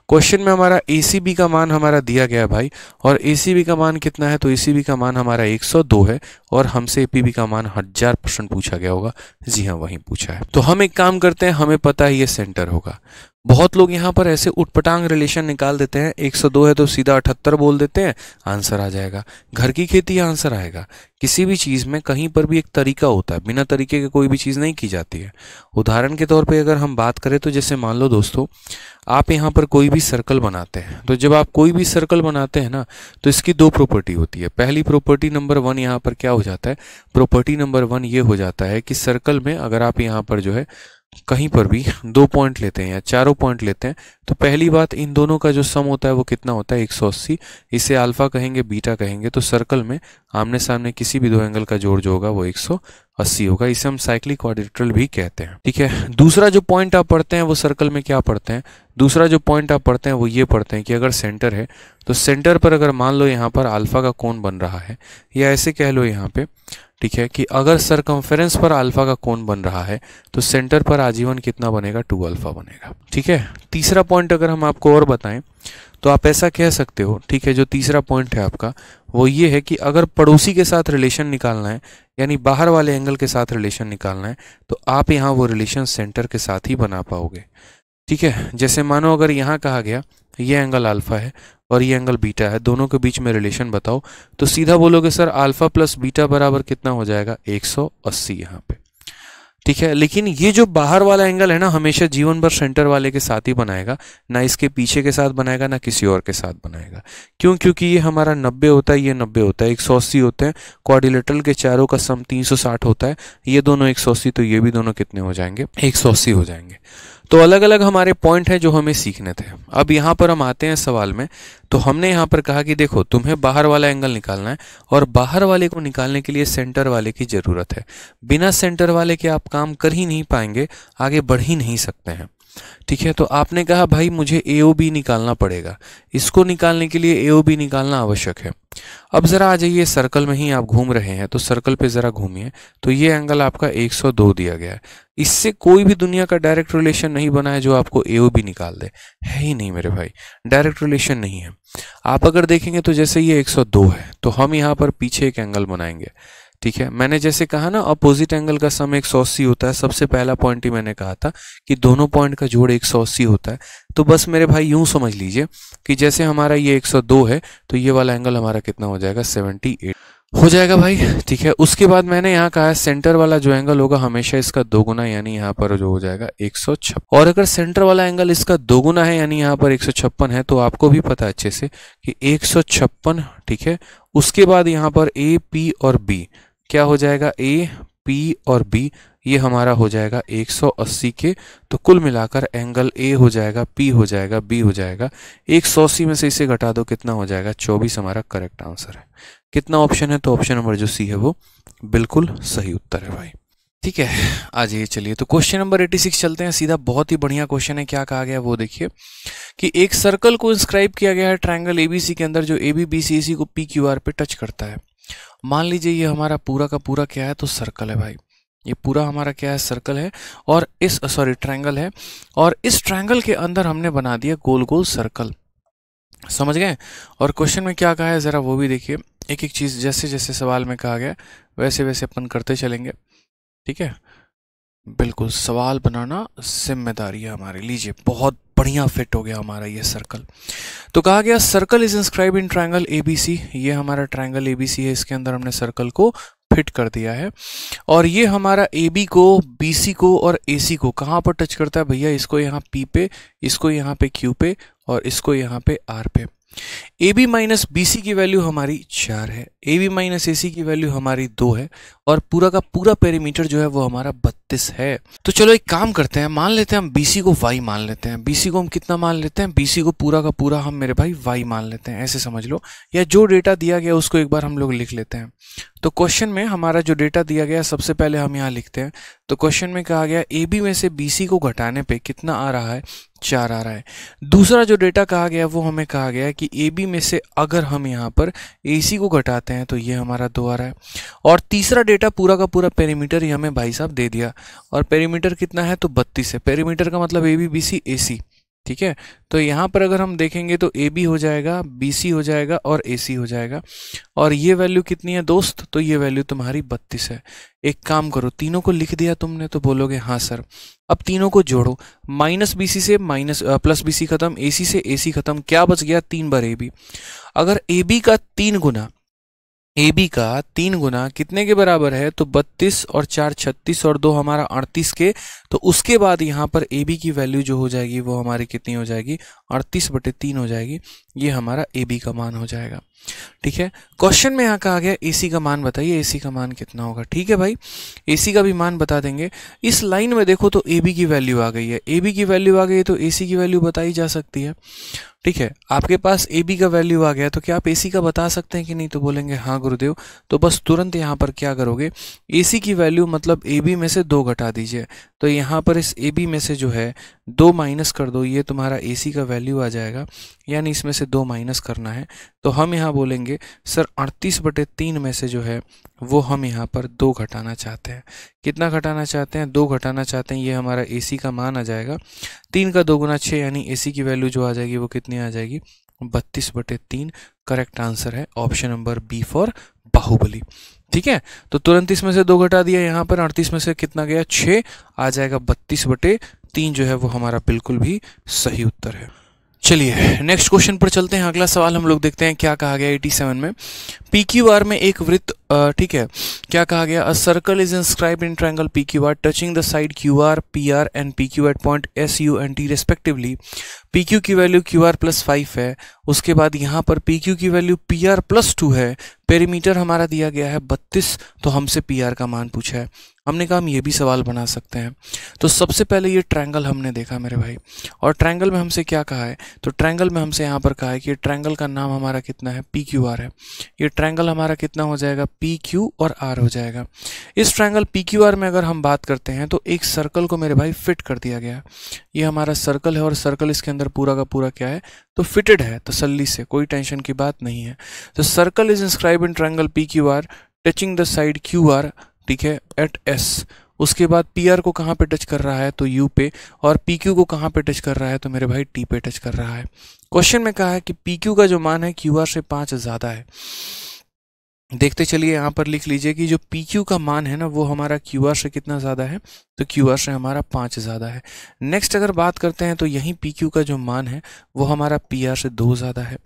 क्वेश्चन में हमारा ए का मान हमारा दिया गया भाई और ए का मान कितना है तो ए का मान हमारा 102 है और हमसे ए का मान हजार परसेंट पूछा गया होगा जी हाँ वहीं पूछा है तो हम एक काम करते हैं हमें पता है ये सेंटर होगा बहुत लोग यहाँ पर ऐसे उठपटांग रिलेशन निकाल देते हैं 102 है तो सीधा अठहत्तर बोल देते हैं आंसर आ जाएगा घर की खेती आंसर आएगा किसी भी चीज़ में कहीं पर भी एक तरीका होता है बिना तरीके के कोई भी चीज़ नहीं की जाती है उदाहरण के तौर पे अगर हम बात करें तो जैसे मान लो दोस्तों आप यहाँ पर कोई भी सर्कल बनाते हैं तो जब आप कोई भी सर्कल बनाते हैं ना तो इसकी दो प्रॉपर्टी होती है पहली प्रॉपर्टी नंबर वन यहाँ पर क्या हो जाता है प्रॉपर्टी नंबर वन ये हो जाता है कि सर्कल में अगर आप यहाँ पर जो है कहीं पर भी दो पॉइंट लेते हैं या चारों पॉइंट लेते हैं तो पहली बात इन दोनों का जो सम होता है वो कितना होता है 180 इसे अल्फा कहेंगे बीटा कहेंगे तो सर्कल में आमने सामने किसी भी दो एंगल का जोड़ जो होगा वो अस्सी होगा इसे हम साइक्लिक क्वाड्रिलेटरल भी कहते हैं ठीक है दूसरा जो पॉइंट आप पढ़ते हैं वो सर्कल में क्या पढ़ते हैं दूसरा जो पॉइंट आप पढ़ते हैं वो ये पढ़ते हैं कि अगर सेंटर है तो सेंटर पर अगर मान लो यहाँ पर अल्फा का कोण बन रहा है या ऐसे कह लो यहाँ पे ठीक है कि अगर सरकमफेरेंस पर अल्फा का कोण बन रहा है तो सेंटर पर आजीवन कितना बनेगा टू अल्फा बनेगा ठीक है तीसरा पॉइंट अगर हम आपको और बताएं तो आप ऐसा कह सकते हो ठीक है जो तीसरा पॉइंट है आपका वो ये है कि अगर पड़ोसी के साथ रिलेशन निकालना है यानी बाहर वाले एंगल के साथ रिलेशन निकालना है तो आप यहाँ वो रिलेशन सेंटर के साथ ही बना पाओगे ठीक है जैसे मानो अगर यहाँ कहा गया ये एंगल अल्फ़ा है और ये एंगल बीटा है दोनों के बीच में रिलेशन बताओ तो सीधा बोलोगे सर अल्फ़ा प्लस बीटा बराबर कितना हो जाएगा 180 सौ यहाँ पे ठीक है लेकिन ये जो बाहर वाला एंगल है ना हमेशा जीवन भर सेंटर वाले के साथ ही बनाएगा ना इसके पीछे के साथ बनाएगा ना किसी और के साथ बनाएगा क्यों क्योंकि ये हमारा 90 होता है ये 90 होता है एक सौ अस्सी होते हैं क्वारिलेटरल के चारों का सम 360 होता है ये दोनों एक सौ अस्सी तो ये भी दोनों कितने हो जाएंगे एक सौ अस्सी हो जाएंगे तो अलग अलग हमारे पॉइंट हैं जो हमें सीखने थे अब यहाँ पर हम आते हैं सवाल में तो हमने यहाँ पर कहा कि देखो तुम्हें बाहर वाला एंगल निकालना है और बाहर वाले को निकालने के लिए सेंटर वाले की ज़रूरत है बिना सेंटर वाले के आप काम कर ही नहीं पाएंगे आगे बढ़ ही नहीं सकते हैं ठीक है तो आपने कहा भाई मुझे ए निकालना पड़ेगा इसको निकालने के लिए ए निकालना आवश्यक है अब ज़रा आ जाइए सर्कल में ही आप घूम रहे हैं तो सर्कल पे ज़रा घूमिए तो ये एंगल आपका 102 दिया गया है इससे कोई भी दुनिया का डायरेक्ट रिलेशन नहीं बना है जो आपको ए भी निकाल दे है ही नहीं मेरे भाई डायरेक्ट रिलेशन नहीं है आप अगर देखेंगे तो जैसे ये 102 है तो हम यहाँ पर पीछे एक एंगल बनाएंगे ठीक है मैंने जैसे कहा ना अपोजिट एंगल का सम एक सौ अस्सी होता है सबसे पहला पॉइंट ही मैंने कहा था कि दोनों पॉइंट का जोड़ एक सौ अस्सी होता है तो बस मेरे भाई यूं समझ लीजिए कि जैसे हमारा ये एक सौ दो है तो ये वाला एंगल हमारा कितना हो जाएगा सेवेंटी एट हो जाएगा भाई ठीक है उसके बाद मैंने यहाँ कहा है सेंटर वाला जो एंगल होगा हमेशा इसका दोगुना यानी यहाँ पर जो हो जाएगा एक और अगर सेंटर वाला एंगल इसका दोगुना है यानी यहाँ पर एक है तो आपको भी पता अच्छे से कि एक ठीक है उसके बाद यहाँ पर ए पी और बी क्या हो जाएगा ए पी और बी ये हमारा हो जाएगा 180 के तो कुल मिलाकर एंगल ए हो जाएगा पी हो जाएगा बी हो जाएगा 180 में से इसे घटा दो कितना हो जाएगा 24 हमारा करेक्ट आंसर है कितना ऑप्शन है तो ऑप्शन नंबर जो सी है वो बिल्कुल सही उत्तर है भाई ठीक है आज ये चलिए तो क्वेश्चन नंबर 86 चलते हैं सीधा बहुत ही बढ़िया क्वेश्चन है क्या कहा गया वो देखिए कि एक सर्कल को इंस्क्राइब किया गया है ट्रायंगल एबीसी के अंदर जो ए बी बी सी को पी क्यू आर पे टच करता है मान लीजिए ये हमारा पूरा का पूरा क्या है तो सर्कल है भाई ये पूरा हमारा क्या है सर्कल है और इस सॉरी ट्रायंगल है और इस ट्रायंगल के अंदर हमने बना दिया गोल गोल सर्कल समझ गए और क्वेश्चन में क्या कहा है ज़रा वो भी देखिए एक एक चीज़ जैसे जैसे सवाल में कहा गया वैसे वैसे अपन करते चलेंगे ठीक है बिल्कुल सवाल बनाना जिम्मेदारी है हमारे लीजिए बहुत बढ़िया फिट हो गया हमारा ये सर्कल तो कहा गया circle is inscribe in triangle A B C ये हमारा ट्राइंगल ए बी सी है इसके अंदर हमने सर्कल को फिट कर दिया है और ये हमारा ए बी को बी सी को और ए सी को कहाँ पर टच करता है भैया इसको यहाँ पी पे इसको यहाँ पे क्यू पे और इसको यहाँ पे आर पे A B minus B C की वैल्यू हमारी चार है ए बी माइनस ए सी की वैल्यू हमारी दो है और पूरा का पूरा पेरीमीटर जो है वो हमारा बत्तीस है तो चलो एक काम करते हैं मान लेते हैं हम बी सी को वाई मान लेते हैं बी सी को हम कितना मान लेते हैं बी सी को पूरा का पूरा हम मेरे भाई वाई मान लेते हैं ऐसे समझ लो या जो डेटा दिया गया उसको एक बार हम लोग लिख लेते हैं तो क्वेश्चन में हमारा जो डेटा दिया गया सबसे पहले हम यहाँ लिखते हैं तो क्वेश्चन में कहा गया ए बी में से बी सी को घटाने पर कितना आ रहा है चार आ रहा है दूसरा जो डेटा कहा गया वो हमें कहा गया कि ए बी में से अगर हम यहाँ पर ए सी को घटाते हैं तो ये हमारा दो आ रहा है और तीसरा डेटा पूरा का पूरा पेरीमीटर ही हमें भाई साहब दे दिया और पेरीमीटर कितना है तो बत्तीस है पेरीमीटर का मतलब A B B C A C ठीक है तो यहाँ पर अगर हम देखेंगे तो ए बी हो जाएगा बी सी हो जाएगा और ए सी हो जाएगा और ये वैल्यू कितनी है दोस्त तो ये वैल्यू तुम्हारी बत्तीस है एक काम करो तीनों को लिख दिया तुमने तो बोलोगे हाँ सर अब तीनों को जोड़ो माइनस बी सी से माइनस प्लस बी सी खत्म ए सी से ए सी खत्म क्या बच गया तीन बार ए बी अगर ए बी का तीन गुना ए बी का तीन गुना कितने के बराबर है तो बत्तीस और चार छत्तीस और दो हमारा अड़तीस के तो उसके बाद यहाँ पर ए बी की वैल्यू जो हो जाएगी वो हमारी कितनी हो जाएगी अड़तीस बटे तीन हो जाएगी ये हमारा ए बी का मान हो जाएगा ठीक है क्वेश्चन में यहाँ कहा गया एसी का मान बताइए एसी का मान कितना होगा ठीक है भाई एसी का भी मान बता देंगे इस लाइन में देखो तो ए बी की वैल्यू आ गई है ए बी की वैल्यू आ गई है तो एसी की वैल्यू बताई जा सकती है ठीक है आपके पास ए बी का वैल्यू आ गया तो क्या आप ए सी का बता सकते हैं कि नहीं तो बोलेंगे हाँ गुरुदेव तो बस तुरंत यहाँ पर क्या करोगे ए सी की वैल्यू मतलब ए बी में से दो घटा दीजिए तो यहाँ पर इस ए बी में से जो है दो माइनस कर दो ये तुम्हारा ए सी का वैल्यू आ जाएगा यानी इसमें से दो माइनस करना है तो हम यहाँ यहाँ बोलेंगे सर अड़तीस बटे तीन में से जो है वो हम यहाँ पर दो घटाना चाहते हैं कितना घटाना चाहते हैं दो घटाना चाहते हैं ये हमारा ए का मान आ जाएगा तीन का दो गुना छः यानी ए की वैल्यू जो आ जाएगी वो कितनी आ जाएगी बत्तीस बटे तीन करेक्ट आंसर है option number B for Baahubali ठीक है तो तुरंत इसमें से दो घटा दिया यहाँ पर अड़तीस में से कितना गया छः आ जाएगा बत्तीस बटे तीन जो है वो हमारा बिल्कुल भी सही उत्तर है चलिए नेक्स्ट क्वेश्चन पर चलते हैं अगला सवाल हम लोग देखते हैं क्या कहा गया 87 में पी क्यू आर में एक वृत्त ठीक है क्या कहा गया a circle is inscribe in triangle P Q R touching the side Q R P R and P Q at point S U and T respectively P Q की value Q R plus five है उसके बाद यहाँ पर P Q की value P R plus two है perimeter हमारा दिया गया है बत्तीस तो हमसे पी आर का मान पूछा है हमने कहा हम ये भी सवाल बना सकते हैं तो सबसे पहले ये ट्रैंगल हमने देखा मेरे भाई और ट्रैंगल में हमसे क्या कहा है तो ट्रैंगल में हमसे यहाँ पर कहा है कि ट्रैंगल का नाम हमारा कितना है पी क्यू आर है ये ट्रैंगल हमारा कितना हो जाएगा पी क्यू और आर हो जाएगा इस ट्रैंगल पी क्यू आर में अगर हम बात करते हैं तो एक सर्कल को मेरे भाई फिट कर दिया गया ये हमारा सर्कल है और सर्कल इसके अंदर पूरा का पूरा क्या है तो फिटेड है तसल्ली से कोई टेंशन की बात नहीं है तो circle is inscribe in triangle P Q R touching the side Q R ठीक है एट एस उसके बाद पी आर को कहाँ पे टच कर रहा है तो यू पे और पी क्यू को कहाँ पे टच कर रहा है तो मेरे भाई टी पे टच कर रहा है क्वेश्चन में कहा है कि पी क्यू का जो मान है क्यू आर से पाँच ज़्यादा है देखते चलिए यहाँ पर लिख लीजिए कि जो पी क्यू का मान है ना वो हमारा क्यू आर से कितना ज़्यादा है तो क्यू आर से हमारा पाँच ज़्यादा है नेक्स्ट अगर बात करते हैं तो यहीं पी क्यू का जो मान है वो हमारा पी आर से दो ज़्यादा है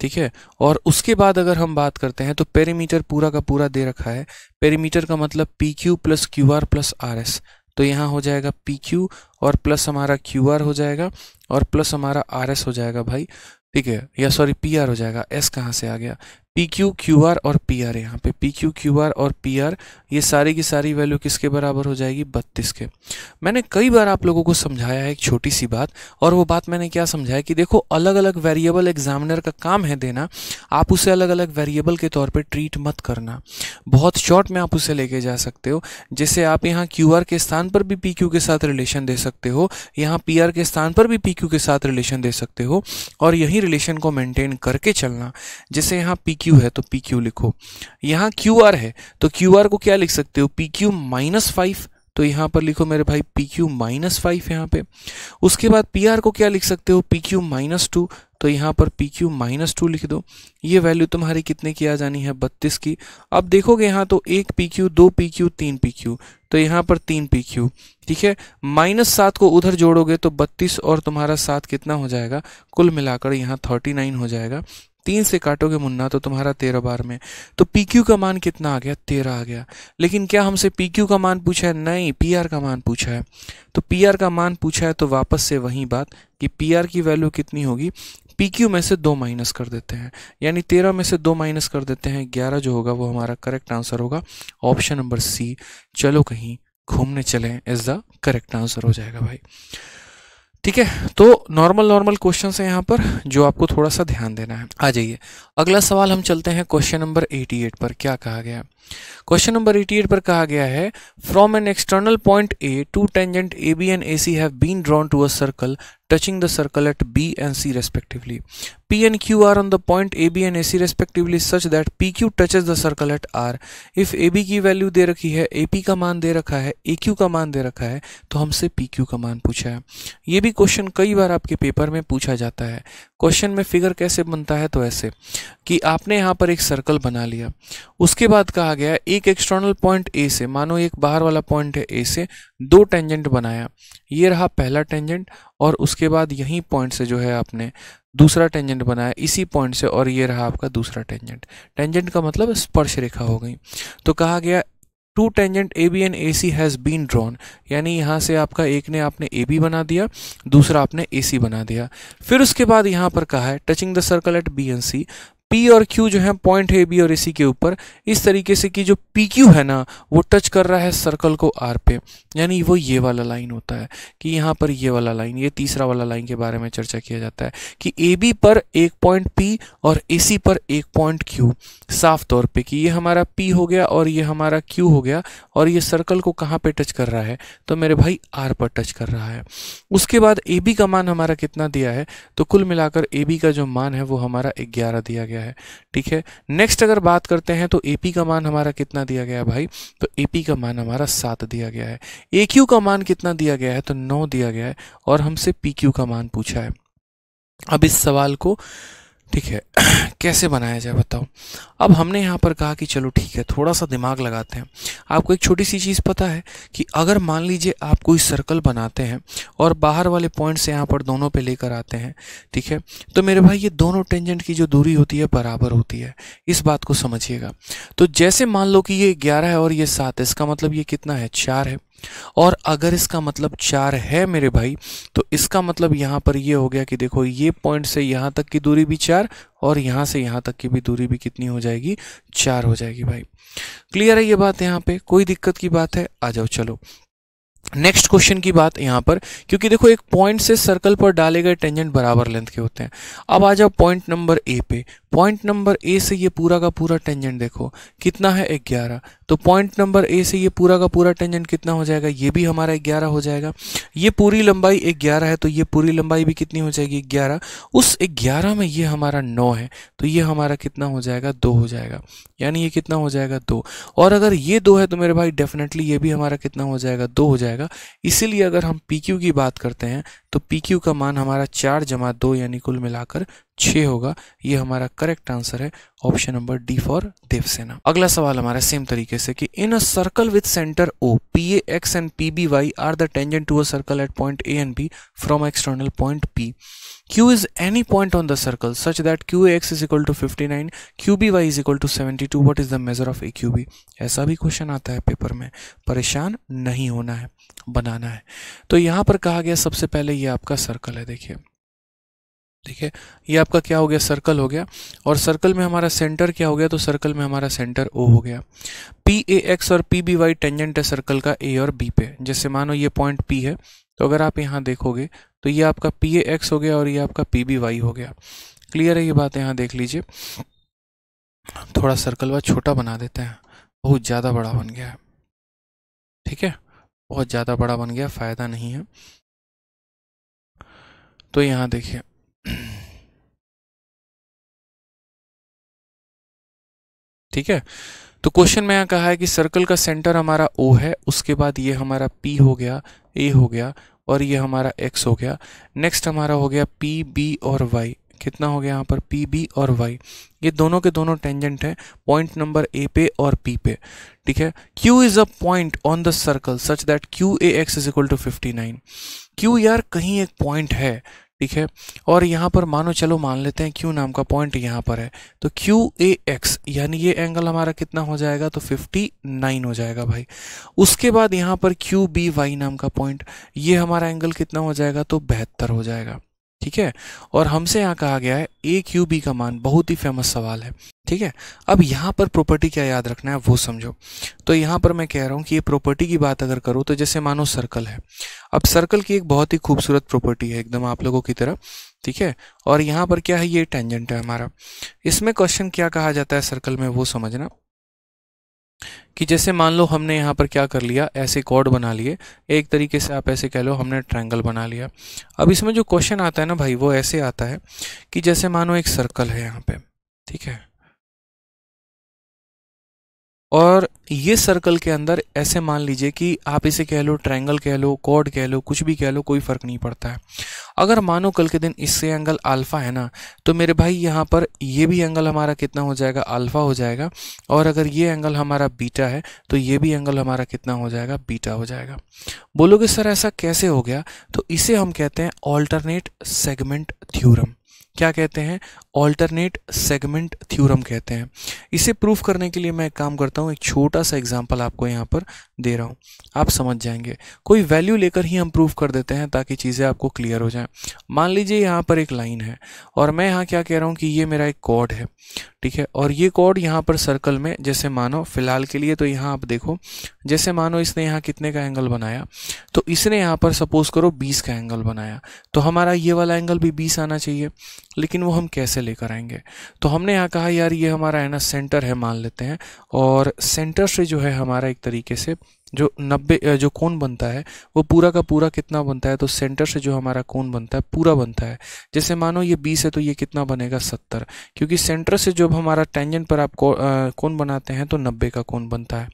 ठीक है और उसके बाद अगर हम बात करते हैं तो पेरीमीटर पूरा का पूरा दे रखा है पेरीमीटर का मतलब P Q plus Q R plus R S तो यहाँ हो जाएगा पी क्यू और प्लस हमारा क्यू आर हो जाएगा और प्लस हमारा आर एस हो जाएगा भाई ठीक है या सॉरी पी आर हो जाएगा एस कहाँ से आ गया पी क्यू क्यू आर और पी आर यहाँ पे पी क्यू क्यू आर और पी आर ये सारी की सारी वैल्यू किसके बराबर हो जाएगी बत्तीस के मैंने कई बार आप लोगों को समझाया है एक छोटी सी बात और वो बात मैंने क्या समझाया कि देखो अलग अलग वेरिएबल एग्जामिनर का काम है देना आप उसे अलग अलग वेरिएबल के तौर पर ट्रीट मत करना बहुत शॉर्ट में आप उसे लेके जा सकते हो जैसे आप यहाँ क्यू आर के स्थान पर भी पी क्यू के साथ रिलेशन दे सकते हो यहाँ पी आर के स्थान पर भी पी क्यू के साथ रिलेशन दे सकते हो और यही रिलेशन को मेनटेन करके चलना जैसे यहाँ पी क्यू है तो पी क्यू लिखो यहाँ क्यू आर है तो क्यू आर को क्या लिख सकते हो पी क्यू माइनस फाइव तो यहाँ पर लिखो मेरे भाई पी क्यू माइनस फाइव यहाँ पे उसके बाद पी आर को क्या लिख सकते हो पी क्यू माइनस टू तो यहाँ पर पी क्यू माइनस टू लिख दो ये वैल्यू तुम्हारी कितने की आ जानी है बत्तीस की अब देखोगे यहाँ तो एक पी क्यू दो पी क्यू तीन पी क्यू तो यहाँ पर तीन पी क्यू ठीक है माइनस सात को उधर जोड़ोगे तो बत्तीस और तुम्हारा सात कितना हो जाएगा कुल मिलाकर यहाँ थर्टी नाइन हो जाएगा तीन से काटोगे मुन्ना तो तुम्हारा तेरह बार में तो पी क्यू का मान कितना आ गया तेरह आ गया लेकिन क्या हमसे पी क्यू का मान पूछा है नहीं पी आर का मान पूछा है तो पी आर का मान पूछा है तो वापस से वही बात कि पी आर की वैल्यू कितनी होगी पी क्यू में से दो माइनस कर देते हैं यानी तेरह में से दो माइनस कर देते हैं ग्यारह जो होगा वो हमारा करेक्ट आंसर होगा ऑप्शन नंबर सी चलो कहीं घूमने चलें इज़ द करेक्ट आंसर हो जाएगा भाई ठीक है तो नॉर्मल नॉर्मल क्वेश्चन है यहाँ पर जो आपको थोड़ा सा ध्यान देना है आ जाइए अगला सवाल हम चलते हैं क्वेश्चन नंबर 88 पर क्या कहा गया क्वेश्चन नंबर 88 पर कहा गया है from an external point A two tangent A B and A C have been drawn to a circle touching the circle at B and C respectively P and Q are on the point A B and A C respectively such that P Q touches the circle at R if A B की value दे रखी है ए P का मान दे रखा है ए Q का मान दे रखा है तो हमसे पी क्यू का मान पूछा है ये भी क्वेश्चन कई बार आपके पेपर में पूछा जाता है क्वेश्चन में फिगर कैसे बनता है तो ऐसे कि आपने यहाँ पर एक सर्कल बना लिया उसके बाद कहा गया एक एक्सटर्नल पॉइंट ए से मानो एक बाहर वाला पॉइंट है ए से दो टेंजेंट बनाया ये रहा पहला टेंजेंट और उसके बाद यही पॉइंट से जो है आपने दूसरा टेंजेंट बनाया इसी पॉइंट से और ये रहा आपका दूसरा टेंजेंट टेंजेंट का मतलब स्पर्श रेखा हो गई तो कहा गया two tangent A B and A C has been drawn यानी यहाँ से आपका एक ने आपने ए बी बना दिया दूसरा आपने ए सी बना दिया फिर उसके बाद यहाँ पर कहा है touching the circle at B and C P और क्यू जो है पॉइंट है ए बी और ए सी के ऊपर इस तरीके से कि जो पी क्यू है ना वो टच कर रहा है सर्कल को आर पे यानी वो ये वाला लाइन होता है कि यहाँ पर ये वाला लाइन ये तीसरा वाला लाइन के बारे में चर्चा किया जाता है कि ए बी पर एक पॉइंट पी और ए सी पर एक पॉइंट क्यू साफ तौर पे कि ये हमारा पी हो गया और ये हमारा क्यू हो गया और ये सर्कल को कहाँ पर टच कर रहा है तो मेरे भाई आर पर टच कर रहा है उसके बाद ए बी का मान हमारा कितना दिया है तो कुल मिलाकर ए बी का जो मान है वो हमारा ग्यारह दिया गया है ठीक है नेक्स्ट अगर बात करते हैं तो एपी का मान हमारा कितना दिया गया भाई तो एपी का मान हमारा सात दिया गया है ए का मान कितना दिया गया है तो नौ दिया गया है और हमसे पी का मान पूछा है अब इस सवाल को ठीक है (clears throat) कैसे बनाया जाए बताओ अब हमने यहाँ पर कहा कि चलो ठीक है थोड़ा सा दिमाग लगाते हैं आपको एक छोटी सी चीज़ पता है कि अगर मान लीजिए आप कोई सर्कल बनाते हैं और बाहर वाले पॉइंट से यहाँ पर दोनों पे लेकर आते हैं ठीक है तो मेरे भाई ये दोनों टेंजेंट की जो दूरी होती है बराबर होती है इस बात को समझिएगा तो जैसे मान लो कि ये ग्यारह है और ये सात है इसका मतलब ये कितना है चार है और अगर इसका मतलब चार है मेरे भाई तो इसका मतलब यहाँ पर ये हो गया कि देखो ये पॉइंट से यहाँ तक की दूरी भी चार और यहाँ से यहाँ तक की भी दूरी भी कितनी हो जाएगी चार हो जाएगी भाई क्लियर है ये बात यहाँ पे कोई दिक्कत की बात है आ जाओ चलो नेक्स्ट क्वेश्चन की बात यहाँ पर क्योंकि देखो एक पॉइंट से सर्कल पर डाले गए टेंजेंट बराबर लेंथ के होते हैं अब आ जाओ पॉइंट नंबर ए पे पॉइंट नंबर ए से ये पूरा का पूरा टेंजेंट देखो कितना है ग्यारह तो पॉइंट नंबर ए से ये पूरा का पूरा टेंजेंट कितना हो जाएगा ये भी हमारा ग्यारह हो जाएगा ये पूरी लंबाई ग्यारह है तो ये पूरी लंबाई भी कितनी हो जाएगी ग्यारह उस ग्यारह में ये हमारा नौ है तो ये हमारा कितना हो जाएगा दो हो जाएगा यानी ये कितना हो जाएगा दो और अगर ये दो है तो मेरे भाई डेफिनेटली ये भी हमारा कितना हो जाएगा दो हो जाएगा इसीलिए अगर हम पी की बात करते हैं तो पी का मान हमारा चार जमा दो यानी कुल मिलाकर छ होगा ये हमारा करेक्ट आंसर है option number D for Devasena अगला सवाल हमारा सेम तरीके से कि in a circle with centre O P X and P B Y are the tangent to a circle at point A and B from external point P Q is any point on the circle such that QAX is equal to 59, QBY is equal to 72. What is the measure of AQB? ऐसा भी question आता है paper में परेशान नहीं होना है बनाना है तो यहाँ पर कहा गया सबसे पहले ये आपका सर्कल है देखिए ठीक है ये आपका क्या हो गया सर्कल हो गया और सर्कल में हमारा सेंटर क्या हो गया तो सर्कल में हमारा सेंटर ओ हो गया पी ए एक्स और पी बी वाई टेंजेंट है सर्कल का ए और बी पे जैसे मानो ये पॉइंट पी है तो अगर आप यहाँ देखोगे तो ये आपका पी ए एक्स हो गया और ये आपका पी बी वाई हो गया क्लियर है ये बात यहाँ देख लीजिए थोड़ा सर्कल वह छोटा बना देते हैं बहुत ज़्यादा बड़ा बन गया है ठीक है बहुत ज़्यादा बड़ा बन गया फ़ायदा नहीं है तो यहाँ देखिए (clears throat) ठीक है तो क्वेश्चन में यहाँ कहा है कि सर्कल का सेंटर हमारा ओ है उसके बाद ये हमारा पी हो गया ए हो गया और ये हमारा एक्स हो गया नेक्स्ट हमारा हो गया पी बी और वाई कितना हो गया यहाँ पर पी बी और वाई ये दोनों के दोनों टेंजेंट हैं पॉइंट नंबर ए पे और पी पे ठीक है Q is a point on the circle such that Q A X is equal to fifty nine Q यार कहीं एक पॉइंट है ठीक है और यहाँ पर मानो चलो मान लेते हैं क्यू नाम का पॉइंट यहाँ पर है तो क्यू ए एक्स यानी ये एंगल हमारा कितना हो जाएगा तो 59 हो जाएगा भाई उसके बाद यहाँ पर क्यू बी वाई नाम का पॉइंट ये हमारा एंगल कितना हो जाएगा तो बेहतर हो जाएगा ठीक है और हमसे यहाँ कहा गया है ए क्यू बी का मान बहुत ही फेमस सवाल है ठीक है अब यहाँ पर प्रॉपर्टी क्या याद रखना है वो समझो तो यहाँ पर मैं कह रहा हूँ कि ये प्रॉपर्टी की बात अगर करूँ तो जैसे मानो सर्कल है अब सर्कल की एक बहुत ही खूबसूरत प्रॉपर्टी है एकदम आप लोगों की तरह ठीक है और यहाँ पर क्या है ये टेंजेंट है हमारा इसमें क्वेश्चन क्या कहा जाता है सर्कल में वो समझना कि जैसे मान लो हमने यहाँ पर क्या कर लिया ऐसे कॉर्ड बना लिए एक तरीके से आप ऐसे कह लो हमने ट्रायंगल बना लिया अब इसमें जो क्वेश्चन आता है ना भाई वो ऐसे आता है कि जैसे मानो एक सर्कल है यहाँ पे ठीक है और ये सर्कल के अंदर ऐसे मान लीजिए कि आप इसे कह लो ट्रायंगल कह लो कॉर्ड कह लो कुछ भी कह लो कोई फ़र्क नहीं पड़ता है अगर मानो कल के दिन इससे एंगल अल्फ़ा है ना तो मेरे भाई यहाँ पर ये भी एंगल हमारा कितना हो जाएगा अल्फ़ा हो जाएगा और अगर ये एंगल हमारा बीटा है तो ये भी एंगल हमारा कितना हो जाएगा बीटा हो जाएगा बोलोगे सर ऐसा कैसे हो गया तो इसे हम कहते हैं ऑल्टरनेट सेगमेंट थ्यूरम क्या कहते हैं ऑल्टरनेट सेगमेंट थ्योरम कहते हैं इसे प्रूफ करने के लिए मैं एक काम करता हूँ एक छोटा सा एग्जाम्पल आपको यहाँ पर दे रहा हूँ आप समझ जाएंगे कोई वैल्यू लेकर ही हम प्रूफ कर देते हैं ताकि चीज़ें आपको क्लियर हो जाएं मान लीजिए यहाँ पर एक लाइन है और मैं यहाँ क्या कह रहा हूँ कि ये मेरा एक कॉड है ठीक है और ये कॉड यहाँ पर सर्कल में जैसे मानो फिलहाल के लिए तो यहाँ आप देखो जैसे मानो इसने यहाँ कितने का एंगल बनाया तो इसने यहाँ पर सपोज करो बीस का एंगल बनाया तो हमारा ये वाला एंगल भी बीस आना चाहिए लेकिन वो हम कैसे लेकर आएंगे तो हमने यहाँ कहा यार ये हमारा है ना सेंटर है मान लेते हैं और सेंटर से जो है हमारा एक तरीके से जो नब्बे जो कोण बनता है वो पूरा का पूरा कितना बनता है तो सेंटर से जो हमारा कोण बनता है पूरा बनता है जैसे मानो ये बीस है तो ये कितना बनेगा सत्तर क्योंकि सेंटर से जब हमारा टेंजेंट पर आप कोण बनाते हैं तो नब्बे का कोण बनता है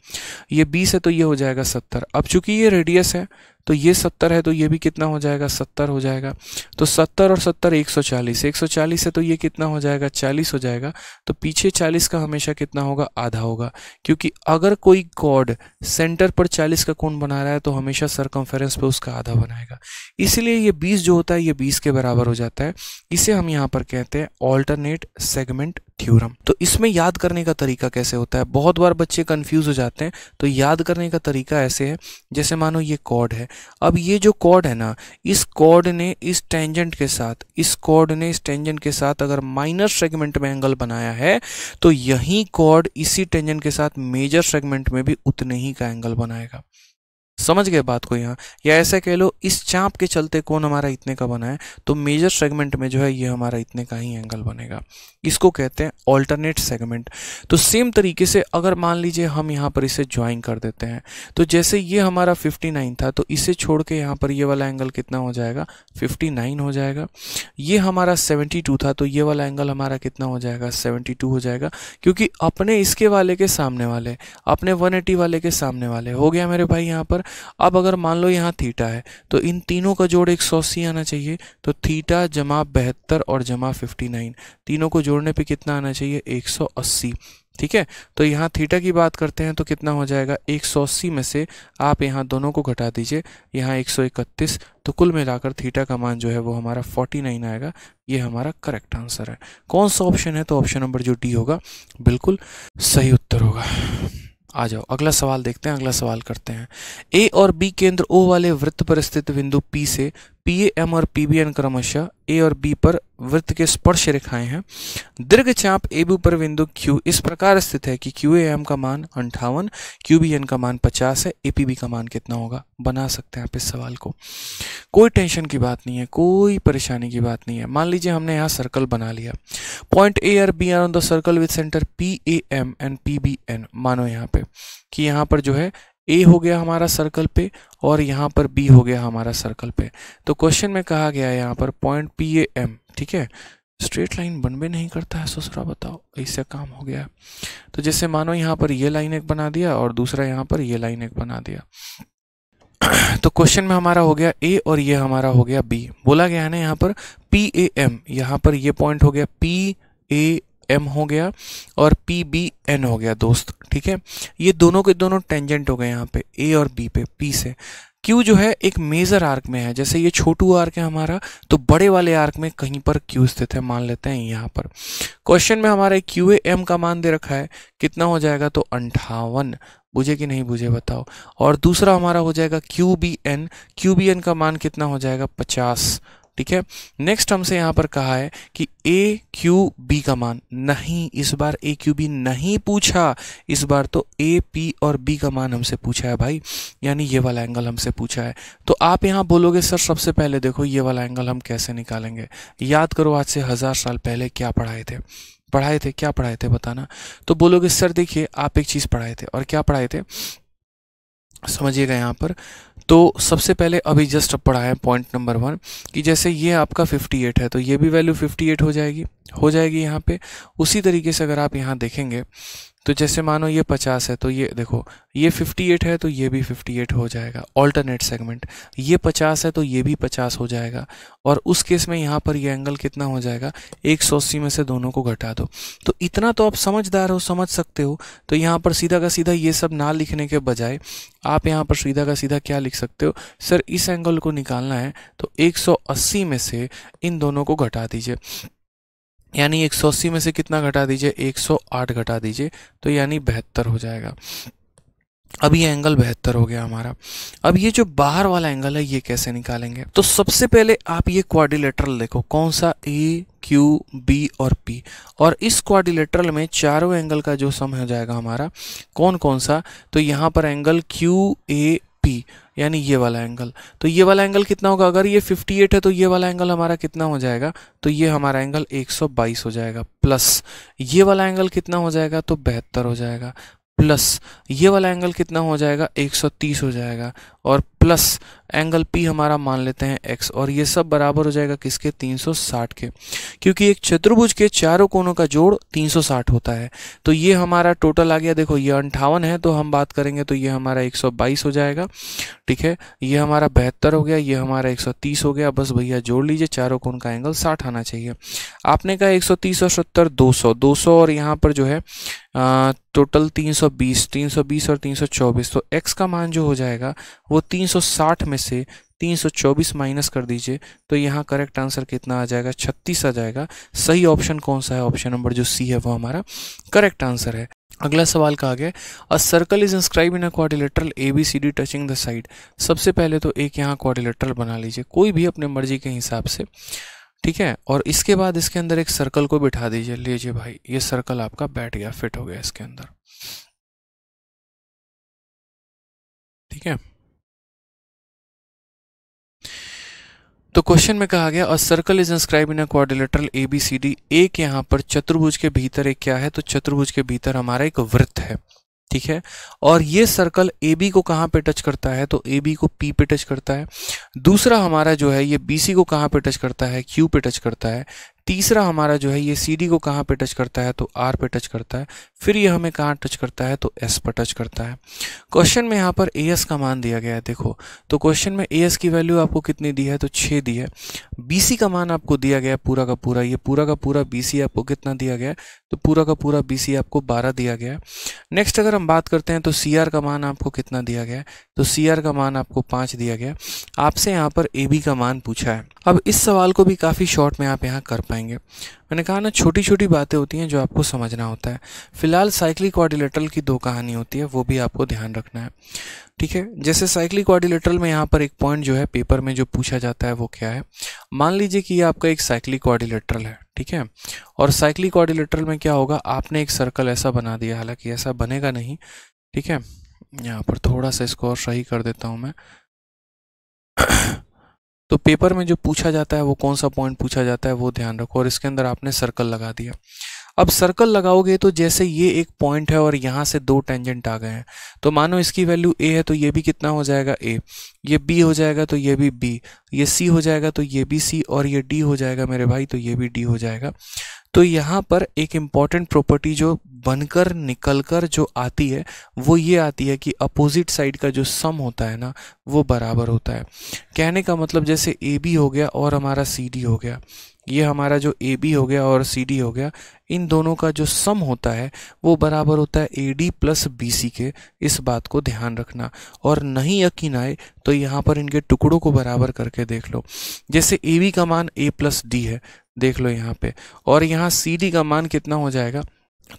ये बीस है तो ये हो जाएगा सत्तर अब चूंकि ये रेडियस है तो ये सत्तर है तो ये भी कितना हो जाएगा सत्तर हो जाएगा तो सत्तर और सत्तर एक सौ चालीस एक सौ चालीस है तो ये कितना हो जाएगा चालीस हो जाएगा तो पीछे चालीस का हमेशा कितना होगा आधा होगा क्योंकि अगर कोई कॉड सेंटर पर चालीस का कोण बना रहा है तो हमेशा सरकमफेरेंस पर उसका आधा बनाएगा इसलिए ये बीस जो होता है ये बीस के बराबर हो जाता है इसे हम यहाँ पर कहते हैं ऑल्टरनेट सेगमेंट थ्योरम तो इसमें याद करने का तरीका कैसे होता है बहुत बार बच्चे कंफ्यूज हो जाते हैं तो याद करने का तरीका ऐसे है जैसे मानो ये कॉर्ड है अब ये जो कॉर्ड है ना इस कॉर्ड ने इस टेंजेंट के साथ इस कॉर्ड ने इस टेंजेंट के साथ अगर माइनर सेगमेंट में एंगल बनाया है तो यही कॉर्ड इसी टेंजेंट के साथ मेजर सेगमेंट में भी उतने ही का एंगल बनाएगा समझ गए बात को यहाँ या ऐसे कह लो इस चाप के चलते कौन हमारा इतने का बना है तो मेजर सेगमेंट में जो है ये हमारा इतने का ही एंगल बनेगा इसको कहते हैं ऑल्टरनेट सेगमेंट तो सेम तरीके से अगर मान लीजिए हम यहाँ पर इसे ज्वाइन कर देते हैं तो जैसे ये हमारा 59 था तो इसे छोड़ के यहाँ पर ये वाला एंगल कितना हो जाएगा फिफ्टी हो जाएगा ये हमारा सेवेंटी था तो ये वाला एंगल हमारा कितना हो जाएगा सेवेंटी हो जाएगा क्योंकि अपने इसके वाले के सामने वाले अपने वन वाले के सामने वाले हो गया मेरे भाई यहाँ पर अब अगर मान लो यहाँ थीटा है तो इन तीनों का जोड़ एक सौ अस्सी आना चाहिए तो थीटा जमा बहत्तर और जमा फिफ्टी नाइन तीनों को जोड़ने पे कितना आना चाहिए एक सौ अस्सी ठीक है तो यहाँ थीटा की बात करते हैं तो कितना हो जाएगा एक सौ अस्सी में से आप यहाँ दोनों को घटा दीजिए यहाँ एक सौ इकतीस तो कुल मिलाकर थीटा का मान जो है वो हमारा फोर्टी नाइन आएगा ये हमारा करेक्ट आंसर है कौन सा ऑप्शन है तो ऑप्शन नंबर जो डी होगा बिल्कुल सही उत्तर होगा आ जाओ अगला सवाल देखते हैं अगला सवाल करते हैं ए और बी केंद्र ओ वाले वृत्त पर स्थित बिंदु पी से पी एम और पी बी एन क्रमश ए और बी पर वृत्त के स्पर्श रेखाएं हैं दीर्घ चाप ए बी पर बिंदु क्यू इस प्रकार स्थित है कि क्यू ए एम का मान अंठावन क्यू बी एन का मान पचास है ए पी बी का मान कितना होगा बना सकते हैं आप इस सवाल को कोई टेंशन की बात नहीं है कोई परेशानी की बात नहीं है मान लीजिए हमने यहाँ सर्कल बना लिया point A or B are on the circle with centre P A M and P B N मानो यहाँ पे कि यहाँ पर जो है ए हो गया हमारा सर्कल पे और यहाँ पर बी हो गया हमारा सर्कल पे तो क्वेश्चन में कहा गया है यहाँ पर पॉइंट पी ए एम ठीक है स्ट्रेट लाइन बन भी नहीं करता है ससुरा बताओ ऐसे काम हो गया तो जैसे मानो यहाँ पर ये लाइन एक बना दिया और दूसरा यहाँ पर ये लाइन एक बना दिया तो क्वेश्चन में हमारा हो गया ए और ये हमारा हो गया बी बोला गया है ना यहाँ पर पी ए एम यहाँ पर ये पॉइंट हो गया पी ए एम हो गया और पी बी एन हो गया दोस्त ठीक है ये दोनों के दोनों टेंजेंट हो गए यहाँ पे ए और बी पे पी से क्यू जो है एक मेजर आर्क में है जैसे ये छोटू आर्क है हमारा तो बड़े वाले आर्क में कहीं पर क्यू स्थित है मान लेते हैं यहाँ पर क्वेश्चन में हमारे क्यू एम का मान दे रखा है कितना हो जाएगा तो अंठावन बुझे कि नहीं बुझे बताओ और दूसरा हमारा हो जाएगा Q B N Q B N का मान कितना हो जाएगा पचास ठीक है नेक्स्ट हमसे यहाँ पर कहा है कि ए क्यू बी का मान नहीं इस बार ए क्यू बी नहीं पूछा इस बार तो ए पी और बी का मान हमसे पूछा है भाई यानी ये वाला एंगल हमसे पूछा है तो आप यहाँ बोलोगे सर सबसे पहले देखो ये वाला एंगल हम कैसे निकालेंगे याद करो आज से हज़ार साल पहले क्या पढ़ाए थे पढ़ाए थे क्या पढ़ाए थे बताना तो बोलोगे सर देखिए आप एक चीज़ पढ़ाए थे और क्या पढ़ाए थे समझिएगा यहाँ पर तो सबसे पहले अभी जस्ट पढ़ाएं पॉइंट नंबर वन कि जैसे ये आपका 58 है तो ये भी वैल्यू 58 हो जाएगी हो जाएगी यहाँ पे उसी तरीके से अगर आप यहाँ देखेंगे तो जैसे मानो ये पचास है तो ये देखो ये फिफ्टी एट है तो ये भी फिफ्टी एट हो जाएगा ऑल्टरनेट सेगमेंट ये पचास है तो ये भी पचास हो जाएगा और उस केस में यहाँ पर ये एंगल कितना हो जाएगा एक सौ अस्सी में से दोनों को घटा दो तो इतना तो आप समझदार हो समझ सकते हो तो यहाँ पर सीधा का सीधा ये सब ना लिखने के बजाय आप यहाँ पर सीधा का सीधा क्या लिख सकते हो सर इस एंगल को निकालना है तो अस्सी में से इन दोनों को घटा दीजिए यानी एक सौ अस्सी में से कितना घटा दीजिए एक सौ आठ घटा दीजिए तो यानी बेहतर हो जाएगा अब ये एंगल बेहतर हो गया हमारा अब ये जो बाहर वाला एंगल है ये कैसे निकालेंगे तो सबसे पहले आप ये क्वाड्रिलेटरल देखो कौन सा ए क्यू बी और पी और इस क्वाड्रिलेटरल में चारों एंगल का जो सम हो जाएगा हमारा कौन कौन सा तो यहाँ पर एंगल क्यू ए पी यानी ये वाला एंगल तो ये वाला एंगल कितना होगा अगर ये 58 है तो ये वाला एंगल हमारा कितना हो जाएगा तो ये हमारा एंगल 122 हो जाएगा प्लस ये वाला एंगल कितना हो जाएगा तो बेहतर हो जाएगा प्लस ये वाला एंगल कितना हो जाएगा 130 हो जाएगा और प्लस एंगल पी हमारा मान लेते हैं एक्स और ये सब बराबर हो जाएगा किसके 360 के क्योंकि एक चतुर्भुज के चारों कोनों का जोड़ 360 होता है तो ये हमारा टोटल आ गया देखो ये अंठावन है तो हम बात करेंगे तो ये हमारा 122 हो जाएगा ठीक है ये हमारा बेहतर हो गया ये हमारा 130 हो गया बस भैया जोड़ लीजिए चारों कोन का एंगल साठ आना चाहिए आपने कहा एक और सत्तर दो सौ और यहाँ पर जो है टोटल 320 320 और 324 तो एक्स का मान जो हो जाएगा वो तीन 360 में से 324 माइनस कर दीजिए तो यहाँ करेक्ट आंसर कितना आ जाएगा 36 आ जाएगा सही ऑप्शन कौन सा है ऑप्शन नंबर जो सी है वो हमारा करेक्ट आंसर है अगला सवाल कहा गया a circle is inscribe in a quadrilateral A B C D touching the side सबसे पहले तो एक यहाँ क्वारिलेटरल बना लीजिए कोई भी अपने मर्जी के हिसाब से ठीक है और इसके बाद इसके अंदर एक सर्कल को बिठा दीजिए लीजिए भाई ये सर्कल आपका बैठ गया फिट हो गया इसके अंदर ठीक है तो क्वेश्चन में कहा गया और circle is inscribe in a quadrilateral A B C D एक यहाँ पर चतुर्भुज के भीतर एक क्या है तो चतुर्भुज के भीतर हमारा एक वृत्त है ठीक है और ये सर्कल ए बी को कहाँ पे टच करता है तो ए बी को पी पे टच करता है दूसरा हमारा जो है ये बी सी को कहाँ पे टच करता है क्यू पे टच करता है तीसरा हमारा जो है ये सी डी को कहाँ पे टच करता है तो आर पे टच करता है फिर ये हमें कहाँ टच करता है तो एस पर टच करता है क्वेश्चन में यहाँ पर ए एस का मान दिया गया है देखो तो क्वेश्चन में ए एस की वैल्यू आपको कितनी दी है तो छः दी है बी सी का मान आपको दिया गया है पूरा का पूरा ये पूरा का पूरा बी सी आपको कितना दिया गया है तो पूरा का पूरा बी सी आपको बारह दिया गया है नेक्स्ट अगर हम बात करते हैं तो सी आर का मान आपको कितना दिया गया है तो सी आर का मान आपको पाँच दिया गया आपसे यहाँ पर ए बी का मान पूछा है अब इस सवाल को भी काफ़ी शॉर्ट में आप यहाँ कर पाएंगे मैंने कहा ना छोटी छोटी बातें होती हैं जो आपको समझना होता है फिलहाल साइक्लिक क्वारिलेटरल की दो कहानी होती है वो भी आपको ध्यान रखना है ठीक है जैसे साइक्लिक क्वारिलेटरल में यहाँ पर एक पॉइंट जो है पेपर में जो पूछा जाता है वो क्या है मान लीजिए कि ये आपका एक साइक्लिक क्वारिलेटरल है ठीक है और साइक्लिक क्वारिलेटरल में क्या होगा आपने एक सर्कल ऐसा बना दिया हालांकि ऐसा बनेगा नहीं ठीक है यहाँ पर थोड़ा सा इसको और सही कर देता हूँ मैं तो पेपर में जो पूछा जाता है वो कौन सा पॉइंट पूछा जाता है वो ध्यान रखो और इसके अंदर आपने सर्कल लगा दिया अब सर्कल लगाओगे तो जैसे ये एक पॉइंट है और यहाँ से दो टेंजेंट आ गए हैं तो मानो इसकी वैल्यू ए है तो ये भी कितना हो जाएगा ए ये बी हो जाएगा तो ये भी बी ये सी हो जाएगा तो ये भी सी और ये डी हो जाएगा मेरे भाई तो ये भी डी हो जाएगा तो यहाँ पर एक इम्पॉर्टेंट प्रॉपर्टी जो बनकर निकल कर जो आती है वो ये आती है कि अपोजिट साइड का जो सम होता है ना वो बराबर होता है कहने का मतलब जैसे ए बी हो गया और हमारा सी डी हो गया ये हमारा जो ए बी हो गया और सी डी हो गया इन दोनों का जो सम होता है वो बराबर होता है A D plus B C के इस बात को ध्यान रखना और नहीं यकीन आए तो यहाँ पर इनके टुकड़ों को बराबर करके देख लो जैसे ए बी का मान ए प्लस डी है देख लो यहाँ पे और यहाँ सी डी का मान कितना हो जाएगा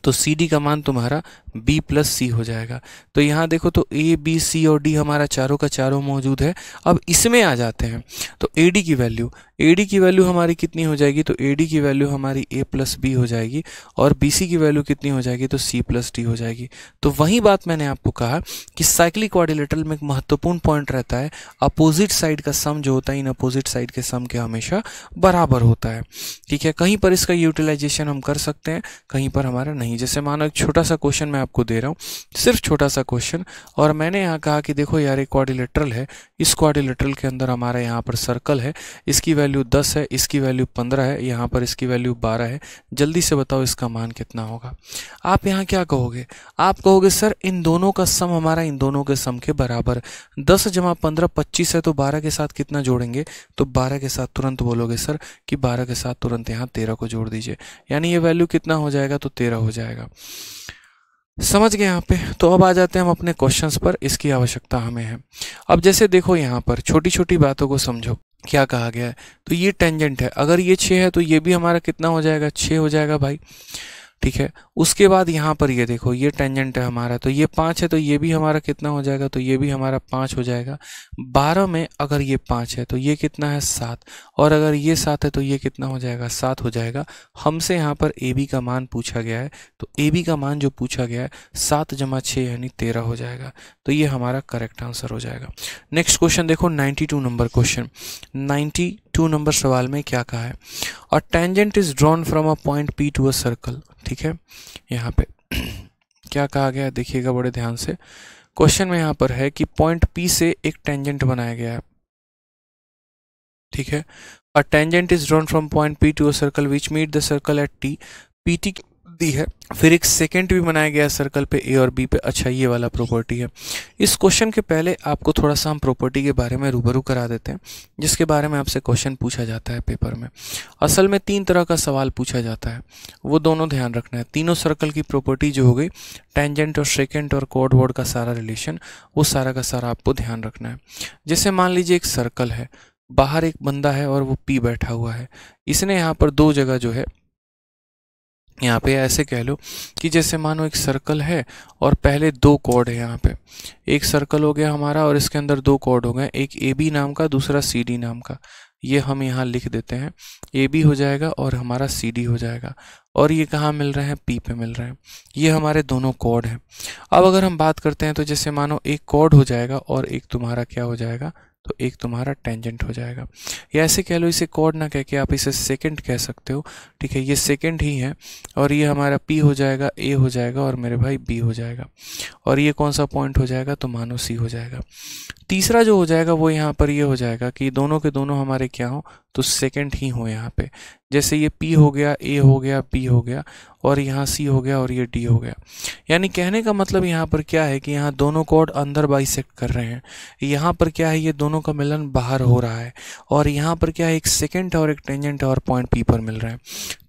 तो सी डी का मान तुम्हारा बी प्लस सी हो जाएगा तो यहाँ देखो तो ए बी सी और डी हमारा चारों का चारों मौजूद है अब इसमें आ जाते हैं तो ए डी की वैल्यू ए डी की वैल्यू हमारी कितनी हो जाएगी तो ए डी की वैल्यू हमारी ए प्लस बी हो जाएगी और बी सी की वैल्यू कितनी हो जाएगी तो सी प्लस डी हो जाएगी तो वही बात मैंने आपको कहा कि साइक्लिक क्वारिलेटरल में एक महत्वपूर्ण पॉइंट रहता है अपोजिट साइड का सम जो होता है इन अपोजिट साइड के सम के हमेशा बराबर होता है ठीक है कहीं पर इसका यूटिलाइजेशन हम कर सकते हैं कहीं पर हमारा नहीं जैसे मानो एक छोटा सा क्वेश्चन मैं आपको दे रहा हूँ सिर्फ छोटा सा क्वेश्चन और मैंने यहाँ कहा कि देखो यार एक क्वारिलेटरल है इस क्वारिलेटरल के अंदर हमारे यहाँ पर सर्कल है इसकी वैल्यू दस है इसकी वैल्यू पंद्रह है यहाँ पर इसकी वैल्यू बारह है जल्दी से बताओ इसका मान कितना होगा आप यहाँ क्या कहोगे आप कहोगे सर इन दोनों का सम हमारा इन दोनों के सम के बराबर दस जमा पंद्रह पच्चीस है तो बारह के साथ कितना जोड़ेंगे तो बारह के साथ तुरंत बोलोगे सर कि बारह के साथ तुरंत यहाँ तेरह को जोड़ दीजिए यानी ये वैल्यू कितना हो जाएगा तो तेरह हो जाएगा समझ गए यहाँ पे तो अब आ जाते हैं हम अपने क्वेश्चंस पर इसकी आवश्यकता हमें है अब जैसे देखो यहाँ पर छोटी छोटी बातों को समझो क्या कहा गया है तो ये टेंजेंट है अगर ये छः है तो ये भी हमारा कितना हो जाएगा छः हो जाएगा भाई ठीक है उसके बाद यहाँ पर ये देखो ये टेंजेंट है हमारा तो ये पाँच है तो ये भी हमारा कितना हो जाएगा तो ये भी हमारा पाँच हो जाएगा बारह में अगर ये पाँच है तो ये कितना है सात और अगर ये सात है तो ये कितना हो जाएगा सात हो जाएगा हमसे यहाँ पर ए बी का मान पूछा गया है तो ए बी का मान जो पूछा गया है सात जमा छः यानी तेरह हो जाएगा तो ये हमारा करेक्ट आंसर हो जाएगा नेक्स्ट क्वेश्चन देखो ninety two number question ninety two number सवाल में क्या कहा है और tangent is drawn from a point P to a circle ठीक है यहाँ पे (clears throat) क्या कहा गया देखिएगा बड़े ध्यान से क्वेश्चन में यहाँ पर है कि पॉइंट पी से एक टेंजेंट बनाया गया है ठीक है a tangent is drawn from point P to a circle which meet the circle at T P T दी है फिर एक सेकेंड भी बनाया गया सर्कल पे ए और बी पे अच्छा ये वाला प्रॉपर्टी है इस क्वेश्चन के पहले आपको थोड़ा सा हम प्रॉपर्टी के बारे में रूबरू करा देते हैं जिसके बारे में आपसे क्वेश्चन पूछा जाता है पेपर में असल में तीन तरह का सवाल पूछा जाता है वो दोनों ध्यान रखना है तीनों सर्कल की प्रॉपर्टी जो हो गई टेंजेंट और सेकेंड और कोड वर्ड का सारा रिलेशन वो सारा का सारा आपको ध्यान रखना है जैसे मान लीजिए एक सर्कल है बाहर एक बंदा है और वो पी बैठा हुआ है इसने यहाँ पर दो जगह जो है यहाँ पे ऐसे कह लो कि जैसे मानो एक सर्कल है और पहले दो कॉर्ड है यहाँ पे एक सर्कल हो गया हमारा और इसके अंदर दो कॉर्ड हो गए एक ए बी नाम का दूसरा सी डी नाम का ये हम यहाँ लिख देते हैं ए बी हो जाएगा और हमारा सी डी हो जाएगा और ये कहाँ मिल रहे हैं पी पे मिल रहे हैं ये हमारे दोनों कॉर्ड हैं अब अगर हम बात करते हैं तो जैसे मानो एक कॉर्ड हो जाएगा और एक तुम्हारा क्या हो जाएगा तो एक तुम्हारा टेंजेंट हो जाएगा या ऐसे कह लो इसे कॉर्ड ना कह के आप इसे सेकंड कह सकते हो ठीक है ये सेकंड ही है और ये हमारा पी हो जाएगा ए हो जाएगा और मेरे भाई बी हो जाएगा और ये कौन सा पॉइंट हो जाएगा तो मानो सी हो जाएगा तीसरा जो हो जाएगा वो यहाँ पर ये यह हो जाएगा कि दोनों के दोनों हमारे क्या हो तो सेकंड ही हो यहाँ पे जैसे ये पी हो गया ए हो गया बी हो गया और यहाँ सी हो गया और ये डी हो गया यानी कहने का मतलब यहाँ पर क्या है कि यहाँ दोनों कोड अंदर बाइसेकट कर रहे हैं यहाँ पर क्या है ये दोनों का मिलन बाहर हो रहा है और यहाँ पर क्या है एक सेकेंड और एक टेंजेंट और पॉइंट पी पर मिल रहे हैं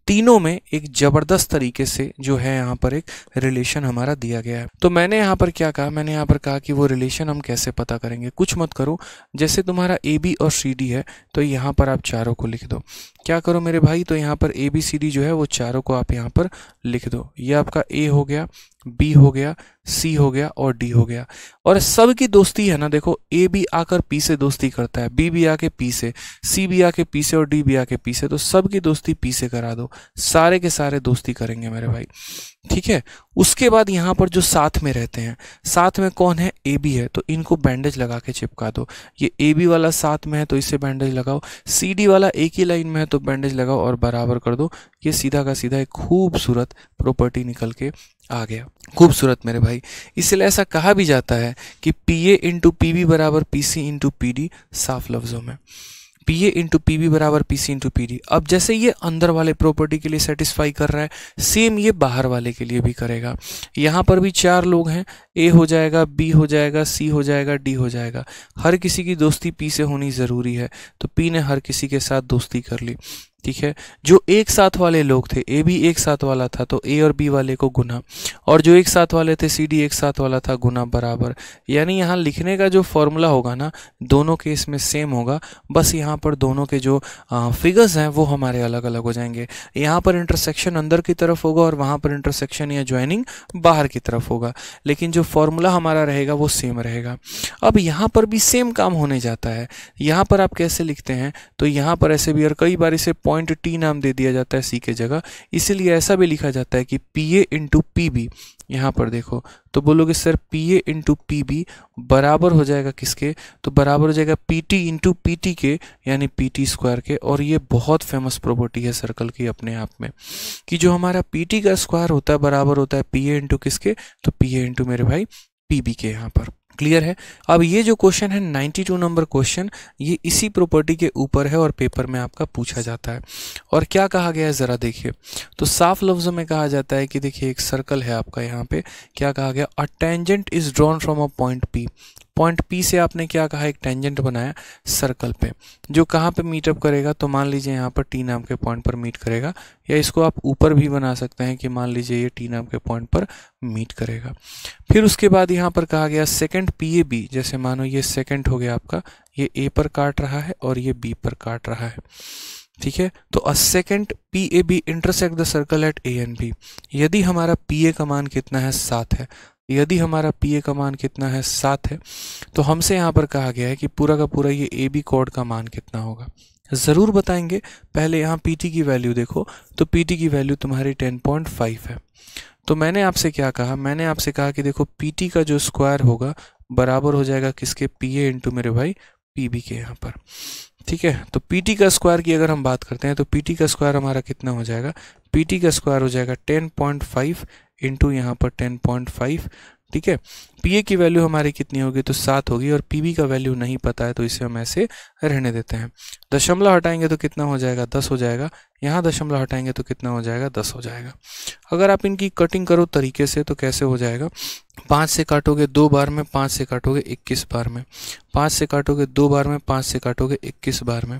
तीनों में एक ज़बरदस्त तरीके से जो है यहाँ पर एक रिलेशन हमारा दिया गया है तो मैंने यहाँ पर क्या कहा मैंने यहाँ पर कहा कि वो रिलेशन हम कैसे पता करेंगे कुछ मत करो जैसे तुम्हारा ए बी और सी डी है तो यहाँ पर आप चारों को लिख दो क्या करो मेरे भाई तो यहाँ पर ए बी सी डी जो है वो चारों को आप यहाँ पर लिख दो ये आपका ए हो गया बी हो गया सी हो गया और डी हो गया और सब की दोस्ती है ना देखो ए भी आकर पी से दोस्ती करता है बी भी आके पी से सी भी आके पी से और डी भी आके पी से तो सब की दोस्ती पी से करा दो सारे के सारे दोस्ती करेंगे मेरे भाई ठीक है उसके बाद यहाँ पर जो साथ में रहते हैं साथ में कौन है ए बी है तो इनको बैंडेज लगा के चिपका दो ये ए बी वाला साथ में है तो इसे बैंडेज लगाओ सी डी वाला एक ही लाइन में है तो बैंडेज लगाओ और बराबर कर दो ये सीधा का सीधा एक खूबसूरत प्रॉपर्टी निकल के आ गया खूबसूरत मेरे भाई इसलिए ऐसा कहा भी जाता है कि P A into P B बराबर P C into P D साफ लफ्ज़ों में P A into P B बराबर P C into P D अब जैसे ये अंदर वाले प्रॉपर्टी के लिए सेटिस्फाई कर रहा है सेम ये बाहर वाले के लिए भी करेगा यहाँ पर भी चार लोग हैं ए हो जाएगा बी हो जाएगा सी हो जाएगा डी हो जाएगा हर किसी की दोस्ती पी से होनी ज़रूरी है तो पी ने हर किसी के साथ दोस्ती कर ली ठीक है जो एक साथ वाले लोग थे ए भी एक साथ वाला था तो ए और बी वाले को गुना और जो एक साथ वाले थे सी डी एक साथ वाला था गुना बराबर यानी यहाँ लिखने का जो फॉर्मूला होगा ना दोनों केस में सेम होगा बस यहाँ पर दोनों के जो फिगर्स हैं वो हमारे अलग अलग हो जाएंगे यहाँ पर इंटरसेक्शन अंदर की तरफ होगा और वहाँ पर इंटरसेक्शन या ज्वाइनिंग बाहर की तरफ होगा लेकिन जो फॉर्मूला हमारा रहेगा वो सेम रहेगा अब यहाँ पर भी सेम काम होने जाता है यहाँ पर आप कैसे लिखते हैं तो यहाँ पर ऐसे भी और कई बार इसे पॉइंट टी नाम दे दिया जाता है सी के जगह इसीलिए ऐसा भी लिखा जाता है कि P A into P B यहाँ पर देखो तो बोलोगे sir P A into P B बराबर हो जाएगा किसके तो बराबर हो जाएगा P T into P T के यानी पी टी स्क्वायर के और ये बहुत फेमस प्रॉपर्टी है सर्कल की अपने आप में कि जो हमारा पी टी का स्क्वायर होता है बराबर होता है पी ए इंटू किसके तो पी ए इंटू मेरे भाई पी बी के यहाँ पर क्लियर है अब ये जो क्वेश्चन है 92 नंबर क्वेश्चन ये इसी प्रॉपर्टी के ऊपर है और पेपर में आपका पूछा जाता है और क्या कहा गया है ज़रा देखिए तो साफ लफ्ज़ों में कहा जाता है कि देखिए एक सर्कल है आपका यहाँ पे क्या कहा गया a tangent is drawn from a point P point P से आपने क्या कहा एक टेंजेंट बनाया सर्कल पे जो कहाँ पे मीटअप करेगा तो मान लीजिए यहाँ पर टी नाम के पॉइंट पर मीट करेगा या इसको आप ऊपर भी बना सकते हैं कि मान लीजिए ये टी नाम के पॉइंट पर मीट करेगा फिर उसके बाद यहाँ पर कहा गया सेकेंड पी ए बी जैसे मानो ये सेकेंड हो गया आपका ये ए पर काट रहा है और ये बी पर काट रहा है ठीक है तो a second P A B intersect the circle at A and B यदि हमारा पी ए का मान कितना है सात है यदि हमारा पी का मान कितना है सात है तो हमसे यहाँ पर कहा गया है कि पूरा का पूरा ये ए बी कॉड का मान कितना होगा ज़रूर बताएंगे पहले यहाँ पी की वैल्यू देखो तो पी की वैल्यू तुम्हारी टेन है तो मैंने आपसे क्या कहा मैंने आपसे कहा कि देखो पी का जो स्क्वायर होगा बराबर हो जाएगा किसके पी ए इंटू मेरे भाई पी के यहाँ पर ठीक है तो पी का स्क्वायर की अगर हम बात करते हैं तो पी का स्क्वायर हमारा कितना हो जाएगा पी का स्क्वायर हो जाएगा टेन पॉइंट फाइव इंटू यहाँ पर टेन पॉइंट फाइव ठीक है पी की वैल्यू हमारी कितनी होगी तो सात होगी और पी का वैल्यू नहीं पता है तो इसे हम ऐसे रहने देते हैं दशमलव हटाएंगे तो कितना हो जाएगा दस हो जाएगा यहाँ दशमलव हटाएंगे तो कितना हो जाएगा दस हो जाएगा अगर आप इनकी कटिंग करो तरीके से तो कैसे हो जाएगा पाँच से काटोगे दो बार में पाँच से काटोगे इक्कीस बार में पाँच से काटोगे दो बार में पाँच से काटोगे इक्कीस बार में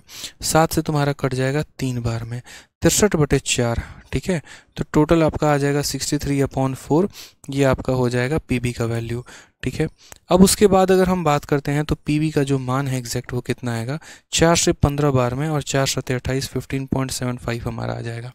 सात से तुम्हारा कट जाएगा तीन बार में तिरसठ बटे चार ठीक है तो टोटल आपका आ जाएगा सिक्सटी थ्री अपॉन फोर ये आपका हो जाएगा पी का वैल्यू ठीक है अब उसके बाद अगर हम बात करते हैं तो पी का जो मान है एग्जैक्ट वो कितना आएगा चार से पंद्रह बार में और चार सत्य अट्ठाईस फिफ्टीन पॉइंट सेवन फाइव हमारा आ जाएगा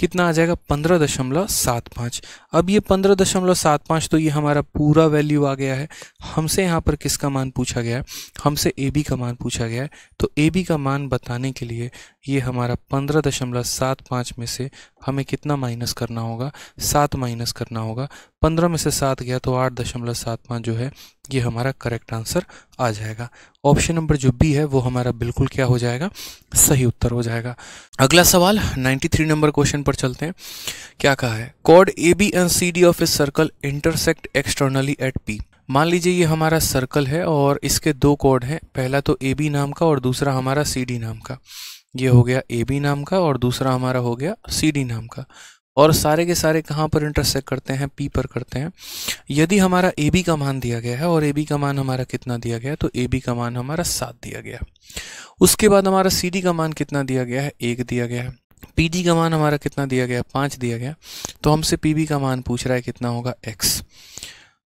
कितना आ जाएगा पंद्रह दशमलव सात पाँच अब ये पंद्रह दशमलव सात पाँच तो ये हमारा पूरा वैल्यू आ गया है हमसे यहाँ पर किसका मान पूछा गया है हमसे ए बी का मान पूछा गया है तो ए बी का मान बताने के लिए ये हमारा पंद्रह दशमलव सात पाँच में से हमें कितना माइनस करना होगा सात माइनस करना होगा पंद्रह में से सात गया तो आठ दशमलव सात पाँच जो है ये हमारा करेक्ट आंसर आ जाएगा ऑप्शन नंबर जो बी है वो हमारा बिल्कुल क्या हो जाएगा सही उत्तर हो जाएगा अगला सवाल 93 नंबर क्वेश्चन पर चलते हैं क्या कहा है कॉड A B and C D of a circle intersect externally at P मान लीजिए ये हमारा सर्कल है और इसके दो कॉर्ड हैं पहला तो ए बी नाम का और दूसरा हमारा सी डी नाम का ये हो गया ए बी नाम का और दूसरा हमारा हो गया सी डी नाम का और सारे के सारे कहाँ पर इंटरसेक्ट करते हैं पी पर करते हैं यदि हमारा ए बी का मान दिया गया है और ए बी का मान हमारा कितना दिया गया है तो ए बी का मान हमारा सात दिया गया उसके बाद हमारा सी डी का मान कितना दिया गया है एक दिया गया है पी डी का मान हमारा कितना दिया गया है पाँच दिया गया तो हमसे पी बी का मान पूछ रहा है कितना होगा एक्स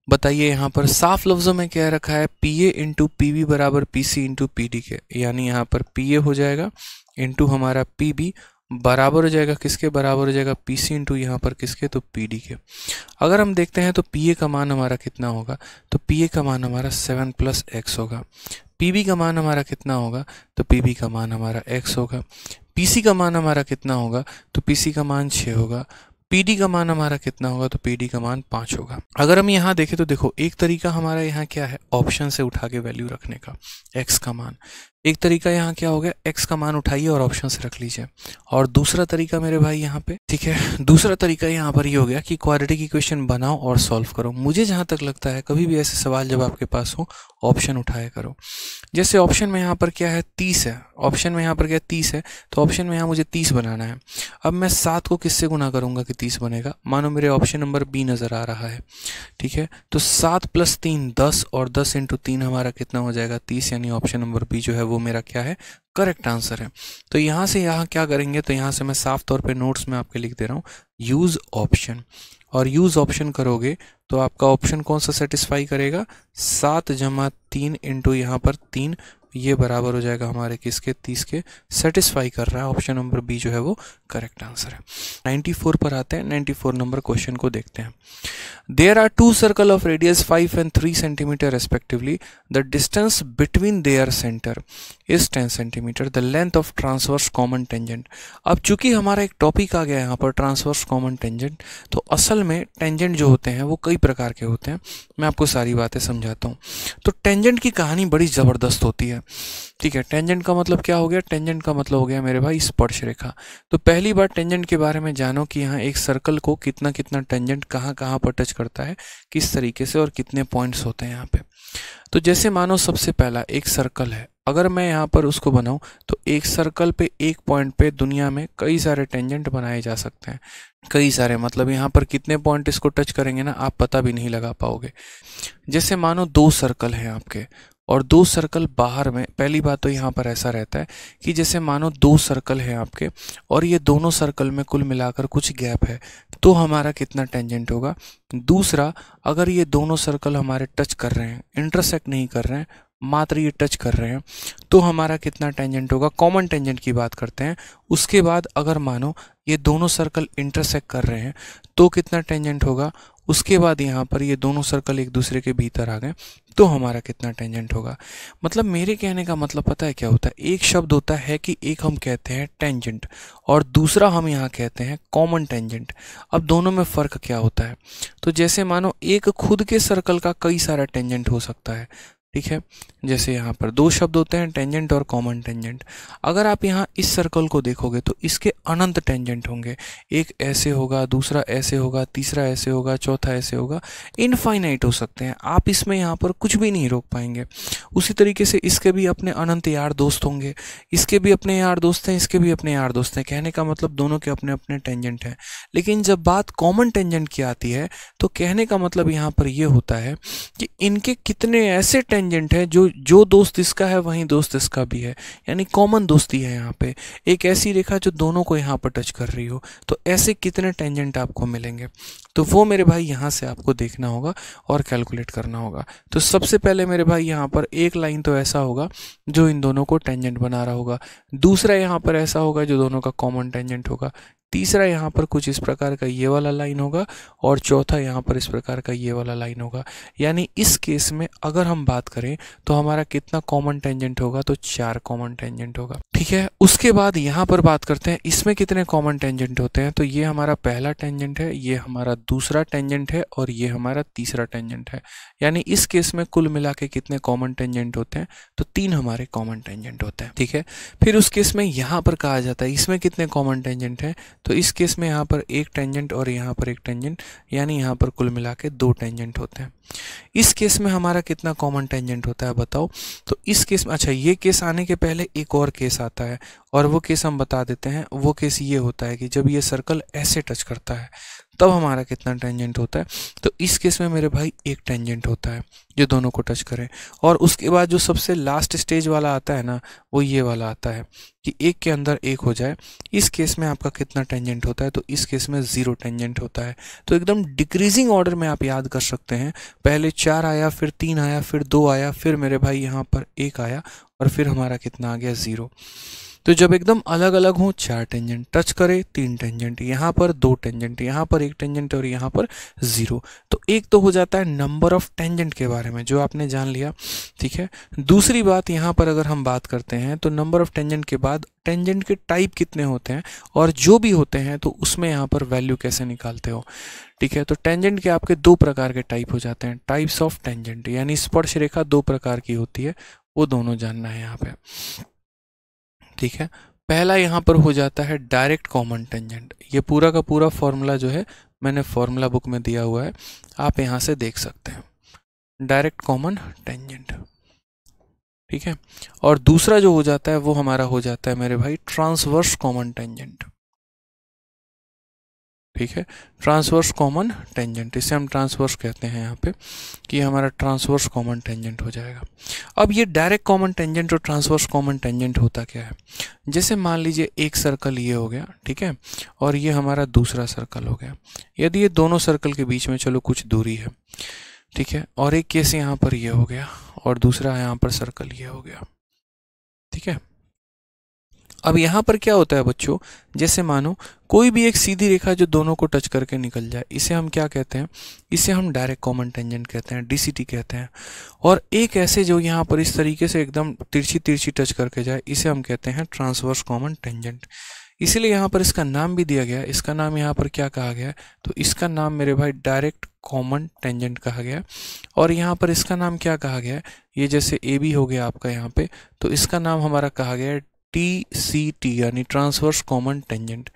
बताइए यहाँ पर साफ लफ्ज़ों में क्या रखा है P A into P B बराबर P C into P D के यानी यहाँ पर पी ए हो जाएगा इंटू हमारा पी बी बराबर हो जाएगा किसके बराबर हो जाएगा पी सी इंटू यहाँ पर किसके तो पी डी के अगर हम देखते हैं तो पी ए का मान हमारा कितना होगा तो पी ए का मान हमारा सेवन प्लस एक्स होगा पी बी का मान हमारा कितना होगा तो पी बी का मान हमारा एक्स होगा पी सी का मान हमारा कितना होगा तो पी सी का मान छः होगा डी का मान हमारा कितना होगा तो डी का मान पाँच होगा अगर हम यहाँ देखें तो देखो एक तरीका हमारा यहाँ क्या है ऑप्शन से उठा के वैल्यू रखने का एक्स का मान एक तरीका यहाँ क्या हो गया एक्स का मान उठाइए और ऑप्शन से रख लीजिए और दूसरा तरीका मेरे भाई यहाँ पे ठीक है दूसरा तरीका यहाँ पर ये यह हो गया कि क्वालिटी की क्वेश्चन बनाओ और सॉल्व करो मुझे जहाँ तक लगता है कभी भी ऐसे सवाल जब आपके पास हो ऑप्शन उठाया करो जैसे ऑप्शन में यहाँ पर क्या है तीस है ऑप्शन में यहाँ पर क्या तीस है तो ऑप्शन में यहाँ मुझे तीस बनाना है अब मैं सात को किससे गुना करूँगा कि तीस बनेगा मानो मेरे ऑप्शन नंबर बी नज़र आ रहा है ठीक है तो सात प्लस तीन दस और दस इंटू तीन हमारा कितना हो जाएगा तीस यानी ऑप्शन नंबर बी जो है वो वो मेरा क्या है करेक्ट आंसर है तो यहाँ से यहाँ क्या करेंगे तो यहाँ से मैं साफ तौर पे नोट्स में आपके लिख दे रहा हूँ यूज़ ऑप्शन और यूज़ ऑप्शन करोगे तो आपका ऑप्शन कौन सा सेटिस्फाई करेगा सात जमा तीन इंटू यहाँ पर तीन ये बराबर हो जाएगा हमारे किसके तीस के सेटिस्फाई कर रहा है ऑप्शन नंबर बी जो है वो करेक्ट आंसर है फोर पर आते हैं नाइन्टी फोर नंबर क्वेश्चन को देखते हैं there are two circle of radius five and three centimetre respectively the distance between their centre is ten centimetre the length of transverse common tangent अब चूंकि हमारा एक टॉपिक आ गया है यहाँ पर ट्रांसवर्स कॉमन टेंजेंट तो असल में टेंजेंट जो होते हैं वो कई प्रकार के होते हैं मैं आपको सारी बातें समझाता हूँ तो टेंजेंट की कहानी बड़ी ज़बरदस्त होती है ठीक है टेंजेंट का मतलब क्या हो गया टेंजेंट का मतलब हो गया मेरे भाई स्पर्श रेखा तो पहली बार टेंजेंट के बारे में जानो कि यहाँ एक सर्कल को कितना कितना टेंजेंट कहाँ कहाँ पर टच करता है किस तरीके से और कितने पॉइंट्स होते हैं यहाँ पे तो जैसे मानो सबसे पहला एक सर्कल है अगर मैं यहाँ पर उसको बनाऊँ तो एक सर्कल पे एक पॉइंट पे दुनिया में कई सारे टेंजेंट बनाए जा सकते हैं कई सारे मतलब यहाँ पर कितने पॉइंट इसको टच करेंगे ना आप पता भी नहीं लगा पाओगे जैसे मानो दो सर्कल हैं आपके और दो सर्कल बाहर में पहली बात तो यहाँ पर ऐसा रहता है कि जैसे मानो दो सर्कल हैं आपके और ये दोनों सर्कल में कुल मिलाकर कुछ गैप है तो हमारा कितना टेंजेंट होगा दूसरा अगर ये दोनों सर्कल हमारे टच कर रहे हैं इंटरसेक्ट नहीं कर रहे हैं मात्र ये टच कर रहे हैं तो हमारा कितना टेंजेंट होगा कॉमन टेंजेंट की बात करते हैं उसके बाद अगर मानो ये दोनों सर्कल इंटरसेक्ट कर रहे हैं तो कितना टेंजेंट होगा उसके बाद यहाँ पर ये दोनों सर्कल एक दूसरे के भीतर आ गए तो हमारा कितना टेंजेंट होगा मतलब मेरे कहने का मतलब पता है क्या होता है एक शब्द होता है कि एक हम कहते हैं टेंजेंट और दूसरा हम यहाँ कहते हैं कॉमन टेंजेंट अब दोनों में फ़र्क क्या होता है तो जैसे मानो एक खुद के सर्कल का कई सारा टेंजेंट हो सकता है ठीक है जैसे यहाँ पर दो शब्द होते हैं टेंजेंट और कॉमन टेंजेंट अगर आप यहाँ इस सर्कल को देखोगे तो इसके अनंत टेंजेंट होंगे एक ऐसे होगा दूसरा ऐसे होगा तीसरा ऐसे होगा चौथा ऐसे होगा इनफाइनाइट हो सकते हैं आप इसमें यहाँ पर कुछ भी नहीं रोक पाएंगे उसी तरीके से इसके भी अपने अनंत यार दोस्त होंगे इसके भी अपने यार दोस्त हैं इसके भी अपने यार दोस्त हैं कहने का मतलब दोनों के अपने अपने टेंजेंट हैं लेकिन जब बात कॉमन टेंजेंट की आती है तो कहने का मतलब यहाँ पर यह होता है कि इनके कितने ऐसे टेंजेंट है जो जो दोस्त इसका है वहीं दोस्त इसका भी है यानी कॉमन दोस्ती है यहाँ पे एक ऐसी रेखा जो दोनों को यहाँ पर टच कर रही हो तो ऐसे कितने टेंजेंट आपको मिलेंगे तो वो मेरे भाई यहाँ से आपको देखना होगा और कैलकुलेट करना होगा तो सबसे पहले मेरे भाई यहाँ पर एक लाइन तो ऐसा होगा जो इन दोनों को टेंजेंट बना रहा होगा दूसरा यहाँ पर ऐसा होगा जो दोनों का कॉमन टेंजेंट होगा तीसरा यहाँ पर कुछ इस प्रकार का ये वाला लाइन होगा और चौथा यहाँ पर इस प्रकार का ये वाला लाइन होगा यानी इस केस में अगर हम बात करें तो हमारा कितना कॉमन टेंजेंट होगा तो चार कॉमन टेंजेंट होगा ठीक है उसके बाद यहाँ पर बात करते हैं इसमें कितने कॉमन टेंजेंट होते हैं तो ये हमारा पहला टेंजेंट है ये हमारा दूसरा टेंजेंट है और ये हमारा तीसरा टेंजेंट है यानी इस केस में कुल मिला के कितने कॉमन टेंजेंट होते हैं तो तीन हमारे कॉमन टेंजेंट होते हैं ठीक है फिर उस केस में यहाँ पर कहा जाता है इसमें कितने कॉमन टेंजेंट हैं तो इस केस में यहाँ पर एक टेंजेंट और यहाँ पर एक टेंजेंट यानी यहाँ पर कुल मिला के दो टेंजेंट होते हैं इस केस में हमारा कितना कॉमन टेंजेंट होता है बताओ तो इस केस में अच्छा ये केस आने के पहले एक और केस आता है और वो केस हम बता देते हैं वो केस ये होता है कि जब ये सर्कल ऐसे टच करता है तब हमारा कितना टेंजेंट होता है तो इस केस में मेरे भाई एक टेंजेंट होता है जो दोनों को टच करें और उसके बाद जो सबसे लास्ट स्टेज वाला आता है ना वो ये वाला आता है कि एक के अंदर एक हो जाए इस केस में आपका कितना टेंजेंट होता है तो इस केस में ज़ीरो टेंजेंट होता है तो एकदम डिक्रीजिंग ऑर्डर में आप याद कर सकते हैं पहले चार आया फिर तीन आया फिर दो आया फिर मेरे भाई यहाँ पर एक आया और फिर हमारा कितना आ गया ज़ीरो तो जब एकदम अलग अलग हों चार टेंजेंट टच करे तीन टेंजेंट यहाँ पर दो टेंजेंट यहाँ पर एक टेंजेंट और यहाँ पर ज़ीरो तो एक तो हो जाता है नंबर ऑफ टेंजेंट के बारे में जो आपने जान लिया ठीक है दूसरी बात यहाँ पर अगर हम बात करते हैं तो नंबर ऑफ टेंजेंट के बाद टेंजेंट के टाइप कितने होते हैं और जो भी होते हैं तो उसमें यहाँ पर वैल्यू कैसे निकालते हो ठीक है तो टेंजेंट के आपके दो प्रकार के टाइप हो जाते हैं टाइप्स ऑफ टेंजेंट यानी स्पर्श रेखा दो प्रकार की होती है वो दोनों जानना है यहाँ पे ठीक है पहला यहाँ पर हो जाता है डायरेक्ट कॉमन टेंजेंट ये पूरा का पूरा फॉर्मूला जो है मैंने फॉर्मूला बुक में दिया हुआ है आप यहाँ से देख सकते हैं डायरेक्ट कॉमन टेंजेंट ठीक है और दूसरा जो हो जाता है वो हमारा हो जाता है मेरे भाई ट्रांसवर्स कॉमन टेंजेंट ठीक है ट्रांसवर्स कॉमन टेंजेंट इसे हम ट्रांसवर्स कहते हैं यहाँ पे कि हमारा ट्रांसवर्स कॉमन टेंजेंट हो जाएगा अब ये डायरेक्ट कॉमन टेंजेंट और ट्रांसवर्स कॉमन टेंजेंट होता क्या है जैसे मान लीजिए एक सर्कल ये हो गया ठीक है और ये हमारा दूसरा सर्कल हो गया यदि ये दोनों सर्कल के बीच में चलो कुछ दूरी है ठीक है और एक केस यहाँ पर ये हो गया और दूसरा यहाँ पर सर्कल ये हो गया ठीक है अब यहाँ पर क्या होता है बच्चों जैसे मानो कोई भी एक सीधी रेखा जो दोनों को टच करके निकल जाए इसे हम क्या कहते हैं इसे हम डायरेक्ट कॉमन टेंजेंट कहते हैं डीसीटी कहते हैं और एक ऐसे जो यहाँ पर इस तरीके से एकदम तिरछी तिरछी टच करके जाए इसे हम कहते हैं ट्रांसवर्स कॉमन टेंजेंट इसीलिए यहाँ पर इसका नाम भी दिया गया इसका नाम यहाँ पर क्या कहा गया तो इसका नाम मेरे भाई डायरेक्ट कॉमन टेंजेंट कहा गया और यहाँ पर इसका नाम क्या कहा गया ये जैसे ए बी हो गया आपका यहाँ पे तो इसका नाम हमारा कहा गया है टी सी टी यानी ट्रांसवर्स कॉमन टेंजेंट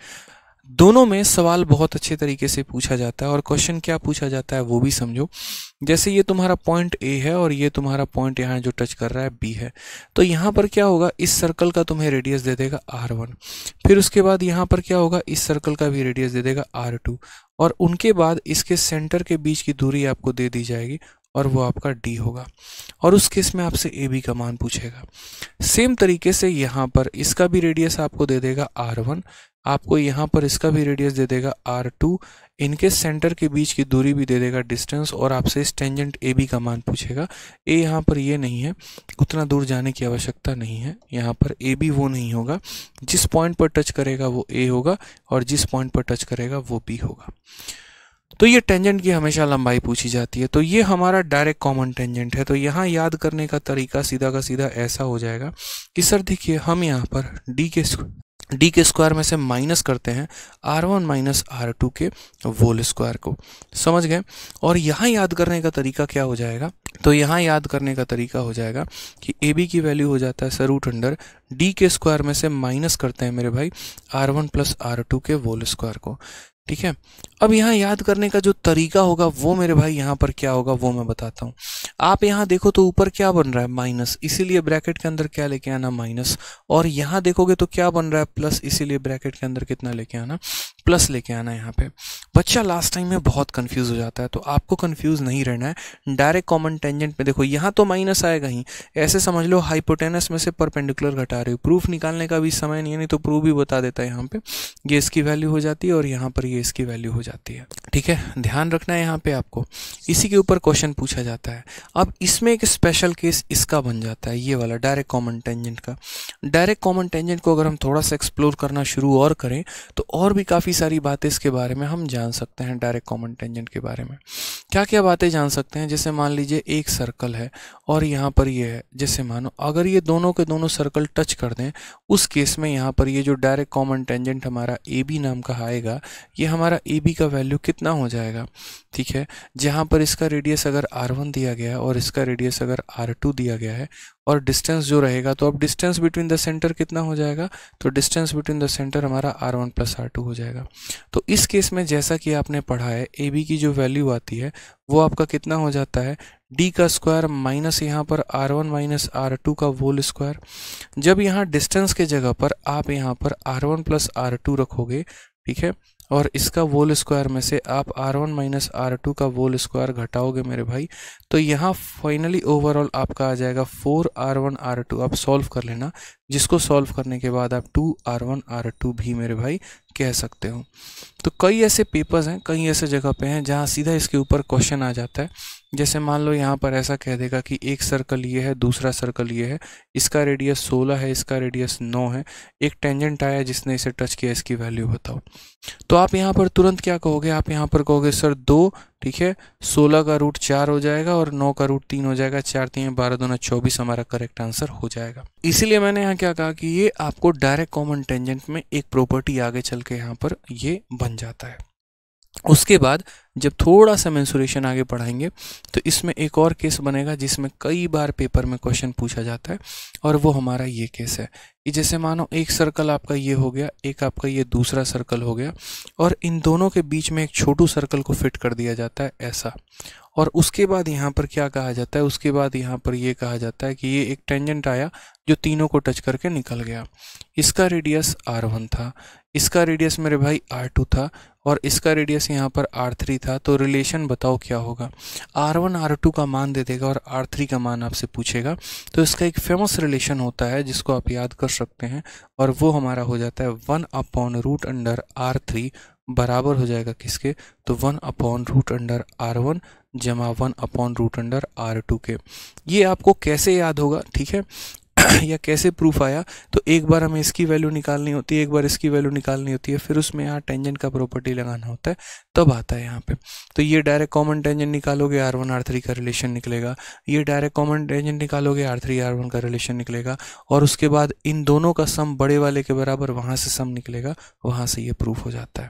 दोनों में सवाल बहुत अच्छे तरीके से पूछा जाता है और क्वेश्चन क्या पूछा जाता है वो भी समझो जैसे ये तुम्हारा पॉइंट ए है और ये तुम्हारा पॉइंट यहाँ जो टच कर रहा है बी है तो यहाँ पर क्या होगा इस सर्कल का तुम्हें रेडियस दे देगा आर वन फिर उसके बाद यहाँ पर क्या होगा इस सर्कल का भी रेडियस दे देगा आर टू और उनके बाद इसके सेंटर के बीच की दूरी आपको दे दी जाएगी और वो आपका डी होगा और उस केस में आपसे ए बी का मान पूछेगा सेम तरीके से यहाँ पर इसका भी रेडियस आपको दे देगा आर वन आपको यहाँ पर इसका भी रेडियस दे देगा आर टू इनके सेंटर के बीच की दूरी भी दे देगा डिस्टेंस और आपसे इस टेंजेंट ए बी का मान पूछेगा ए यहाँ पर ये नहीं है उतना दूर जाने की आवश्यकता नहीं है यहाँ पर ए बी वो नहीं होगा जिस पॉइंट पर टच करेगा वो ए होगा और जिस पॉइंट पर टच करेगा वो बी होगा तो ये टेंजेंट की हमेशा लंबाई पूछी जाती है तो ये हमारा डायरेक्ट कॉमन टेंजेंट है तो यहाँ याद करने का तरीका सीधा का सीधा ऐसा हो जाएगा कि सर देखिए हम यहाँ पर डी के डी के स्क्वायर में से माइनस करते हैं R one minus R two के वोल स्क्वायर को समझ गए और यहाँ याद करने का तरीका क्या हो जाएगा तो यहाँ याद करने का तरीका हो जाएगा कि ए बी की वैल्यू हो जाता है सर रूट अंडर डी के स्क्वायर में से माइनस करते हैं मेरे भाई R one plus are two के वोल स्क्वायर को ठीक है अब यहाँ याद करने का जो तरीका होगा वो मेरे भाई यहाँ पर क्या होगा वो मैं बताता हूँ आप यहाँ देखो तो ऊपर क्या बन रहा है माइनस इसीलिए ब्रैकेट के अंदर क्या लेके आना माइनस और यहाँ देखोगे तो क्या बन रहा है प्लस इसीलिए ब्रैकेट के अंदर कितना लेके आना प्लस लेके आना यहाँ पे बच्चा लास्ट टाइम में बहुत कन्फ्यूज हो जाता है तो आपको कन्फ्यूज नहीं रहना है डायरेक्ट कॉमन टेंजेंट में देखो यहाँ तो माइनस आएगा ही ऐसे समझ लो हाइपोटेनस में से परपेंडिकुलर घटा रहे हो प्रूफ निकालने का भी समय नहीं है नहीं तो प्रूफ भी बता देता है यहाँ पर ये इसकी वैल्यू हो जाती है और यहाँ पर ये इसकी वैल्यू हो जाती है ठीक है ध्यान रखना है यहाँ पे आपको इसी के ऊपर क्वेश्चन पूछा जाता है अब इसमें एक स्पेशल केस इसका बन जाता है ये वाला डायरेक्ट कॉमन टेंजेंट का डायरेक्ट कॉमन टेंजेंट को अगर हम थोड़ा सा एक्सप्लोर करना शुरू और करें तो और भी काफ़ी सारी बातें इसके बारे में हम जान सकते हैं डायरेक्ट कॉमन टेंजेंट के बारे में क्या क्या बातें जान सकते हैं जैसे मान लीजिए एक सर्कल है और यहाँ पर ये है जैसे मानो अगर ये दोनों के दोनों सर्कल टच कर दें उस केस में यहाँ पर ये जो डायरेक्ट कॉमन टेंजेंट हमारा ए बी नाम का आएगा ये हमारा ए बी का वैल्यू कितना हो जाएगा ठीक है जहाँ पर इसका रेडियस अगर आर वन दिया गया है और इसका रेडियस अगर आर टू दिया गया है और डिस्टेंस जो रहेगा तो अब डिस्टेंस बिटवीन द सेंटर कितना हो जाएगा तो डिस्टेंस बिटवीन द सेंटर हमारा R one plus are two हो जाएगा तो इस केस में जैसा कि आपने पढ़ा है ए बी की जो वैल्यू आती है वो आपका कितना हो जाता है डी का स्क्वायर माइनस यहाँ पर R one minus R two का होल स्क्वायर जब यहाँ डिस्टेंस के जगह पर आप यहाँ पर R one plus are two रखोगे ठीक है और इसका वोल स्क्वायर में से आप R one minus R two का वोल स्क्वायर घटाओगे मेरे भाई तो यहाँ फाइनली ओवरऑल आपका आ जाएगा four R one are two आप सॉल्व कर लेना जिसको सॉल्व करने के बाद आप two R one are two भी मेरे भाई कह सकते हो तो कई ऐसे पेपर्स हैं कई ऐसे जगह पे हैं जहाँ सीधा इसके ऊपर क्वेश्चन आ जाता है जैसे मान लो यहाँ पर ऐसा कह देगा कि एक सर्कल ये है दूसरा सर्कल ये है इसका रेडियस सोलह है इसका रेडियस नौ है एक टेंजेंट आया जिसने इसे टच किया इसकी वैल्यू बताओ तो आप यहाँ पर तुरंत क्या कहोगे आप यहाँ पर कहोगे सर दो ठीक है सोलह का रूट चार हो जाएगा और नौ का रूट तीन हो जाएगा चार तीन बारह दोनों चौबीस हमारा करेक्ट आंसर हो जाएगा इसीलिए मैंने यहाँ क्या कहा कि ये आपको डायरेक्ट कॉमन टेंजेंट में एक प्रॉपर्टी आगे चल के यहाँ पर ये बन जाता है उसके बाद जब थोड़ा सा मैंसुरेशन आगे पढ़ाएंगे तो इसमें एक और केस बनेगा जिसमें कई बार पेपर में क्वेश्चन पूछा जाता है और वो हमारा ये केस है कि जैसे मानो एक सर्कल आपका ये हो गया एक आपका ये दूसरा सर्कल हो गया और इन दोनों के बीच में एक छोटू सर्कल को फिट कर दिया जाता है ऐसा और उसके बाद यहाँ पर क्या कहा जाता है उसके बाद यहाँ पर ये कहा जाता है कि ये एक टेंजेंट आया जो तीनों को टच करके निकल गया इसका रेडियस आर वन था इसका रेडियस मेरे भाई आर टू था और इसका रेडियस यहाँ पर आर थ्री था तो रिलेशन बताओ क्या होगा आर वन आर टू का मान दे देगा और आर थ्री का मान आपसे पूछेगा तो इसका एक फेमस रिलेशन होता है जिसको आप याद कर सकते हैं और वो हमारा हो जाता है one upon root under R three बराबर हो जाएगा किसके तो one upon root under are one जमा one upon root under R two के ये आपको कैसे याद होगा ठीक है या कैसे प्रूफ आया तो एक बार हमें इसकी वैल्यू निकालनी होती है एक बार इसकी वैल्यू निकालनी होती है फिर उसमें यहाँ टेंजेंट का प्रॉपर्टी लगाना होता है तब आता है यहाँ पे तो ये डायरेक्ट कॉमन टेंजेंट निकालोगे आर वन आर थ्री का रिलेशन निकलेगा ये डायरेक्ट कॉमन टेंजेंट निकालोगे आर थ्री आर वन का रिलेशन निकलेगा और उसके बाद इन दोनों का सम बड़े वाले के बराबर वहाँ से सम निकलेगा वहाँ से ये प्रूफ हो जाता है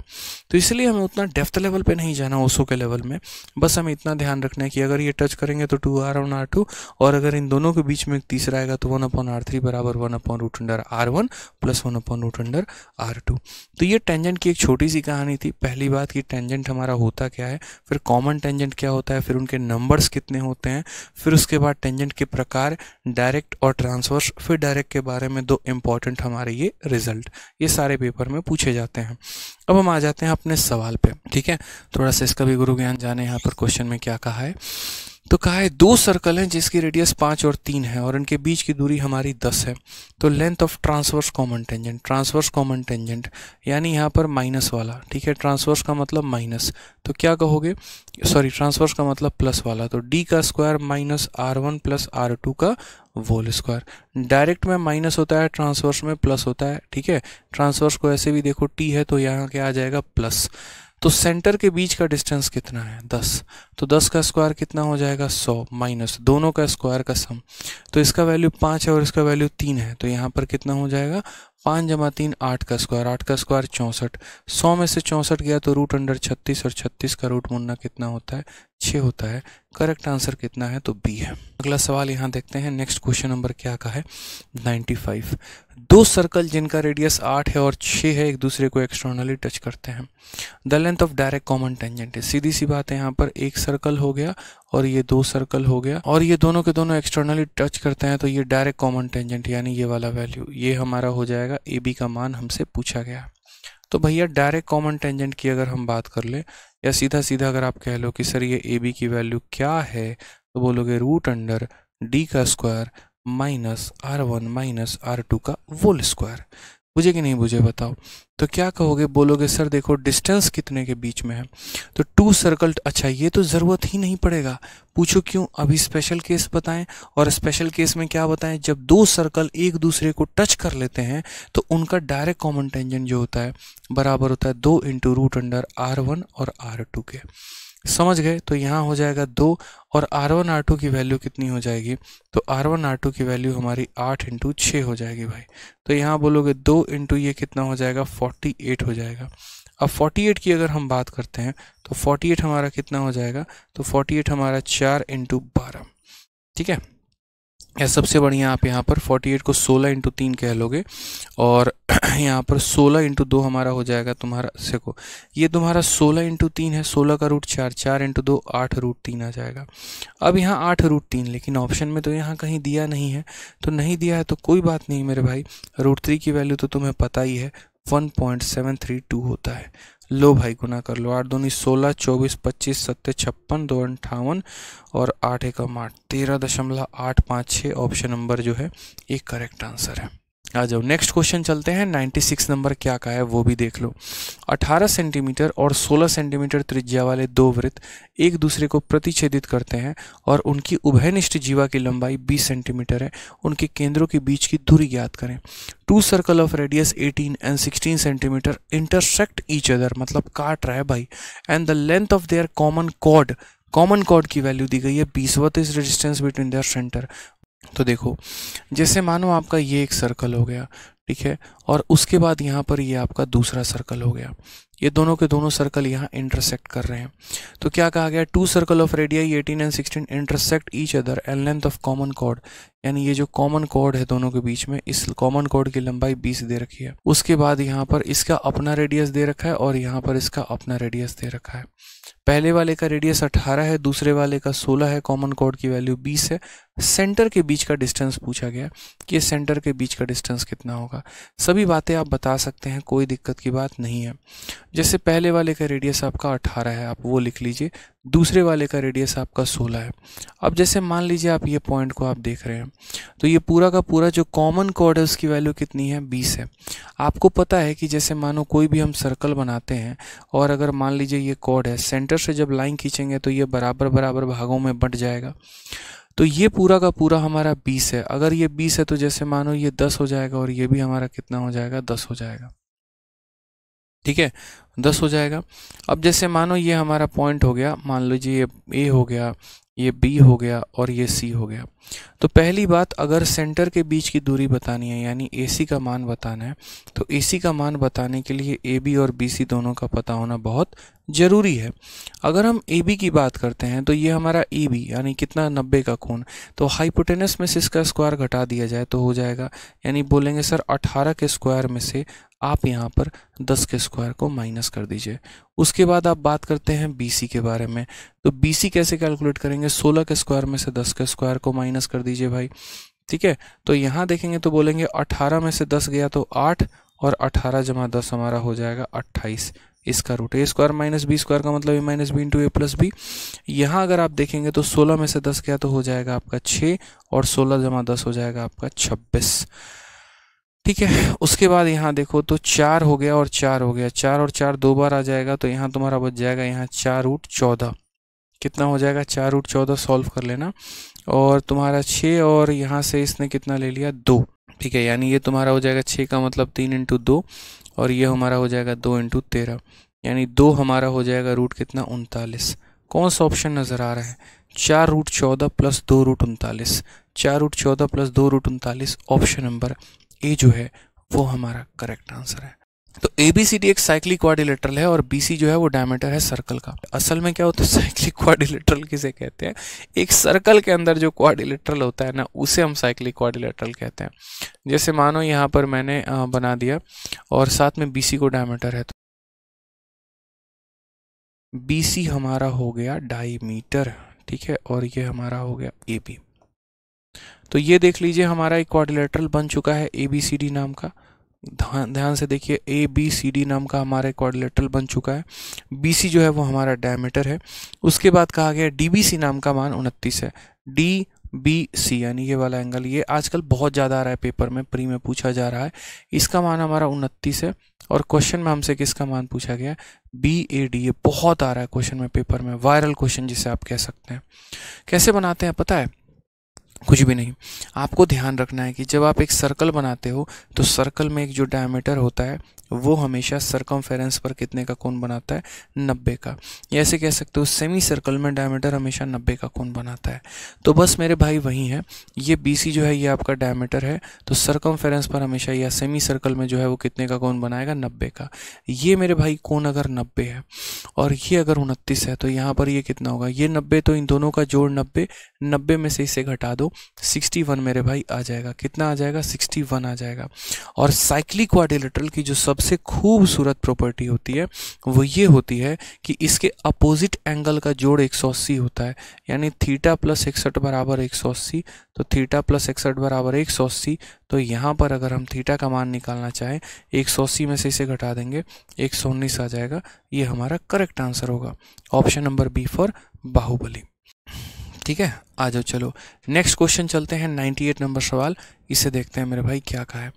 तो इसलिए हमें उतना डेफ्थ लेवल पर नहीं जाना ओसो के लेवल में बस हमें इतना ध्यान रखना है कि अगर ये टच करेंगे तो two R one are two और अगर इन दोनों के बीच में तीसरा आएगा तो वन अपॉन आर थ्री बराबर one upon root under are one plus one upon root under R two तो ये टेंजेंट की एक छोटी सी कहानी थी पहली बात कि टेंजेंट हमारा होता क्या है फिर कॉमन टेंजेंट क्या होता है फिर उनके नंबर्स कितने होते हैं फिर उसके बाद टेंजेंट के प्रकार डायरेक्ट और ट्रांसवर्स फिर डायरेक्ट के बारे में दो इम्पॉर्टेंट हमारे ये रिजल्ट ये सारे पेपर में पूछे जाते हैं अब हम आ जाते हैं अपने सवाल पे ठीक है थोड़ा सा इसका भी गुरु ज्ञान जाने यहाँ पर क्वेश्चन में क्या कहा है तो कहा है दो सर्कल हैं जिसकी रेडियस पाँच और तीन है और इनके बीच की दूरी हमारी दस है तो length of transverse common tangent transverse common tangent यानी यहाँ पर माइनस वाला ठीक है ट्रांसवर्स का मतलब माइनस तो क्या कहोगे सॉरी ट्रांसवर्स का मतलब प्लस वाला तो डी का square minus R one plus are two का वोल स्क्वायर डायरेक्ट में माइनस होता है ट्रांसवर्स में प्लस होता है ठीक है ट्रांसवर्स को ऐसे भी देखो टी है तो यहाँ क्या आ जाएगा प्लस तो सेंटर के बीच का डिस्टेंस कितना है दस तो दस का स्क्वायर कितना हो जाएगा सौ माइनस दोनों का स्क्वायर का सम तो इसका वैल्यू पाँच है और इसका वैल्यू तीन है तो यहाँ पर कितना हो जाएगा पाँच जमा तीन आठ का स्क्वायर आठ का स्क्वायर चौंसठ सौ में से चौंसठ गया तो रूट अंडर छत्तीस और छत्तीस का रूट मुन्ना कितना होता है छः होता है करेक्ट आंसर कितना है तो बी है अगला सवाल यहाँ देखते हैं नेक्स्ट क्वेश्चन नंबर क्या का है फाइव दो सर्कल जिनका रेडियस आठ है और छः है एक दूसरे को एक्सटर्नली टच करते हैं the length of direct common tangent है सीधी सी बात है यहाँ पर एक सर्कल हो गया और ये दो सर्कल हो गया और ये दोनों के दोनों एक्सटर्नली टच करते हैं तो ये डायरेक्ट कॉमन टेंजेंट यानी ये वाला वैल्यू ये हमारा हो जाएगा ए बी का मान हमसे पूछा गया तो भैया डायरेक्ट कॉमन टेंजेंट की अगर हम बात कर ले या सीधा सीधा अगर आप कह लो कि सर ये ए बी की वैल्यू क्या है तो बोलोगे रूट अंडर डी का square minus R one minus R two का वोल स्क्वायर बुझे कि नहीं बुझे बताओ तो क्या कहोगे बोलोगे सर देखो डिस्टेंस कितने के बीच में है तो टू सर्कल अच्छा ये तो ज़रूरत ही नहीं पड़ेगा पूछो क्यों अभी स्पेशल केस बताएं और स्पेशल केस में क्या बताएं जब दो सर्कल एक दूसरे को टच कर लेते हैं तो उनका डायरेक्ट कॉमन टेंजेंट जो होता है बराबर होता है दो into root under are one और आर टू के समझ गए तो यहाँ हो जाएगा दो और आर वन आर टू की वैल्यू कितनी हो जाएगी तो आर वन आर टू की वैल्यू हमारी आठ इंटू छः हो जाएगी भाई तो यहाँ बोलोगे दो इंटू ये कितना हो जाएगा फोर्टी एट हो जाएगा अब फोर्टी एट की अगर हम बात करते हैं तो फोर्टी एट हमारा कितना हो जाएगा तो फोर्टी एट हमारा चार इंटू बारह ठीक है या सबसे बढ़िया आप यहाँ पर 48 को 16 इंटू तीन कह लोगे और (clears throat) यहाँ पर 16 इंटू दो हमारा हो जाएगा तुम्हारा देखो ये तुम्हारा 16 इंटू तीन है 16 का रूट चार चार इंटू दो आठ रूट तीन आ जाएगा अब यहाँ आठ रूट तीन लेकिन ऑप्शन में तो यहाँ कहीं दिया नहीं है तो नहीं दिया है तो कोई बात नहीं मेरे भाई रूट थ्री की वैल्यू तो तुम्हें पता ही है वन होता है लो भाई गुना कर लो आठ दूनी सोलह चौबीस पच्चीस सत्तर छप्पन दो अंठावन और आठ एकम आठ तेरह दशमलव आठ पाँच छः ऑप्शन नंबर जो है ये करेक्ट आंसर है आ जाओ नेक्स्ट क्वेश्चन चलते हैं 96 नंबर क्या का है वो भी देख लो 18 सेंटीमीटर और 16 सेंटीमीटर त्रिज्या वाले दो वृत्त एक दूसरे को प्रतिच्छेदित करते हैं और उनकी उभयनिष्ठ जीवा की लंबाई 20 सेंटीमीटर है उनके केंद्रों के बीच की दूरी ज्ञात करें two circle of radius 18 and 16 centimetre intersect each other मतलब काट रहा है भाई and the length of their common कॉड कॉमन कॉर्ड की वैल्यू दी गई है बीस what is distance between their centre तो देखो जैसे मानो आपका ये एक सर्कल हो गया ठीक है और उसके बाद यहाँ पर ये आपका दूसरा सर्कल हो गया ये दोनों के दोनों सर्कल यहाँ इंटरसेक्ट कर रहे हैं तो क्या कहा गया two circle of radii eighteen and sixteen intersect each other and length of common chord यानी ये जो कॉमन कॉर्ड है दोनों के बीच में इस कॉमन कॉर्ड की लंबाई बीस दे रखी है उसके बाद यहाँ पर इसका अपना रेडियस दे रखा है और यहाँ पर इसका अपना रेडियस दे रखा है पहले वाले का रेडियस 18 है दूसरे वाले का 16 है कॉमन कोड की वैल्यू 20 है सेंटर के बीच का डिस्टेंस पूछा गया कि सेंटर के बीच का डिस्टेंस कितना होगा सभी बातें आप बता सकते हैं कोई दिक्कत की बात नहीं है जैसे पहले वाले का रेडियस आपका 18 है आप वो लिख लीजिए दूसरे वाले का रेडियस आपका सोलह है अब जैसे मान लीजिए आप ये पॉइंट को आप देख रहे हैं तो ये पूरा का पूरा जो कॉमन कॉर्ड है उसकी वैल्यू कितनी है बीस है आपको पता है कि जैसे मानो कोई भी हम सर्कल बनाते हैं और अगर मान लीजिए ये कॉर्ड है सेंटर से जब लाइन खींचेंगे तो ये बराबर बराबर भागों में बट जाएगा तो ये पूरा का पूरा हमारा बीस है अगर ये बीस है तो जैसे मानो ये दस हो जाएगा और ये भी हमारा कितना हो जाएगा दस हो जाएगा ठीक है दस हो जाएगा अब जैसे मानो ये हमारा पॉइंट हो गया मान लीजिए ये ए हो गया ये बी हो गया और ये सी हो गया तो पहली बात अगर सेंटर के बीच की दूरी बतानी है यानी ए सी का मान बताना है तो ए सी का मान बताने के लिए ए बी और बी सी दोनों का पता होना बहुत ज़रूरी है अगर हम ए बी की बात करते हैं तो ये हमारा ई बी यानी कितना नब्बे का कोण तो हाइपोटेनस में से इसका स्क्वायर घटा दिया जाए तो हो जाएगा यानी बोलेंगे सर अठारह के स्क्वायर में से आप यहाँ पर 10 के स्क्वायर को माइनस कर दीजिए उसके बाद आप बात करते हैं BC के बारे में तो BC कैसे कैलकुलेट करेंगे 16 के स्क्वायर में से 10 के स्क्वायर को माइनस कर दीजिए भाई ठीक है तो यहाँ देखेंगे तो बोलेंगे 18 में से 10 गया तो 8 और 18 जमा 10 हमारा हो जाएगा 28 इसका root A square minus B square का मतलब A minus B into A plus B यहाँ अगर आप देखेंगे तो सोलह में से दस गया तो हो जाएगा आपका छः और सोलह जमा दस हो जाएगा आपका छब्बीस ठीक है उसके बाद यहाँ देखो तो चार हो गया और चार हो गया चार और चार दो बार आ जाएगा तो यहाँ तुम्हारा बच जाएगा यहाँ चार रूट चौदह कितना हो जाएगा चार रूट चौदह सॉल्व कर लेना और तुम्हारा छः और यहाँ से इसने कितना ले लिया दो ठीक है यानी ये तुम्हारा हो जाएगा छः का मतलब तीन इंटू दो और ये हमारा हो जाएगा दो इंटू तेरह यानी दो हमारा हो जाएगा रूट कितना उनतालीस कौन सा ऑप्शन नज़र आ रहा है चार रूट चौदह प्लस दो रूट उनतालीस चार रूट चौदह प्लस दो रूट उनतालीस ऑप्शन नंबर ए जो है वो हमारा करेक्ट आंसर है तो ए बी सी डी एक साइक्लिक क्वारिलेटरल है और बी सी जो है वो डायमीटर है सर्कल का असल में क्या होता है साइक्लिक (laughs) क्वारिलेटरल किसे कहते हैं एक सर्कल के अंदर जो क्वारिलेटरल होता है ना उसे हम साइक्लिक क्वारिलेटरल कहते हैं जैसे मानो यहाँ पर मैंने बना दिया और साथ में बी सी को डायमीटर है तो बी सी हमारा हो गया डाईमीटर ठीक है और ये हमारा हो गया ए बी तो ये देख लीजिए हमारा एक क्वाड्रिलेटरल बन चुका है ए बी सी डी नाम का ध्यान से देखिए ए बी सी डी नाम का हमारा क्वाड्रिलेटरल बन चुका है बी सी जो है वो हमारा डायमीटर है उसके बाद कहा गया डी बी सी नाम का मान उनतीस है डी बी सी यानी ये वाला एंगल ये आजकल बहुत ज़्यादा आ रहा है पेपर में प्री में पूछा जा रहा है इसका मान हमारा उनतीस है और क्वेश्चन में हमसे किसका मान पूछा गया बी ए डी ये बहुत आ रहा है क्वेश्चन में पेपर में वायरल क्वेश्चन जिसे आप कह सकते हैं कैसे बनाते हैं पता है कुछ भी नहीं आपको ध्यान रखना है कि जब आप एक सर्कल बनाते हो तो सर्कल में एक जो डायमीटर होता है वो हमेशा सर्कम पर कितने का कौन बनाता है नब्बे का ऐसे कह सकते हो सेमी सर्कल में डायमीटर हमेशा नब्बे का कौन बनाता है तो बस मेरे भाई वही है ये बी जो है ये आपका डायमीटर है तो सर्कम पर हमेशा या सेमी सर्कल में जो है वो कितने का कौन बनाएगा नब्बे का ये मेरे भाई कौन अगर नब्बे है और ये अगर उनतीस है तो यहाँ पर ये कितना होगा ये नब्बे तो इन दोनों का जोड़ नब्बे नब्बे में से इसे घटा दो लो 61 मेरे भाई आ जाएगा कितना आ जाएगा 61 आ जाएगा और साइक्लिक क्वाड्रिलेटरल की जो सबसे खूबसूरत प्रॉपर्टी होती है वो ये होती है कि इसके अपोजिट एंगल का जोड़ 180 होता है यानी थीटा प्लस इकसठ बराबर एक तो थीटा प्लस इकसठ बराबर एक तो यहाँ पर अगर हम थीटा का मान निकालना चाहें एक में से इसे घटा देंगे एक आ जाएगा ये हमारा करेक्ट आंसर होगा option number B for Baahubali ठीक है आ जाओ चलो नेक्स्ट क्वेश्चन चलते हैं 98 नंबर सवाल इसे देखते हैं मेरे भाई क्या कहा है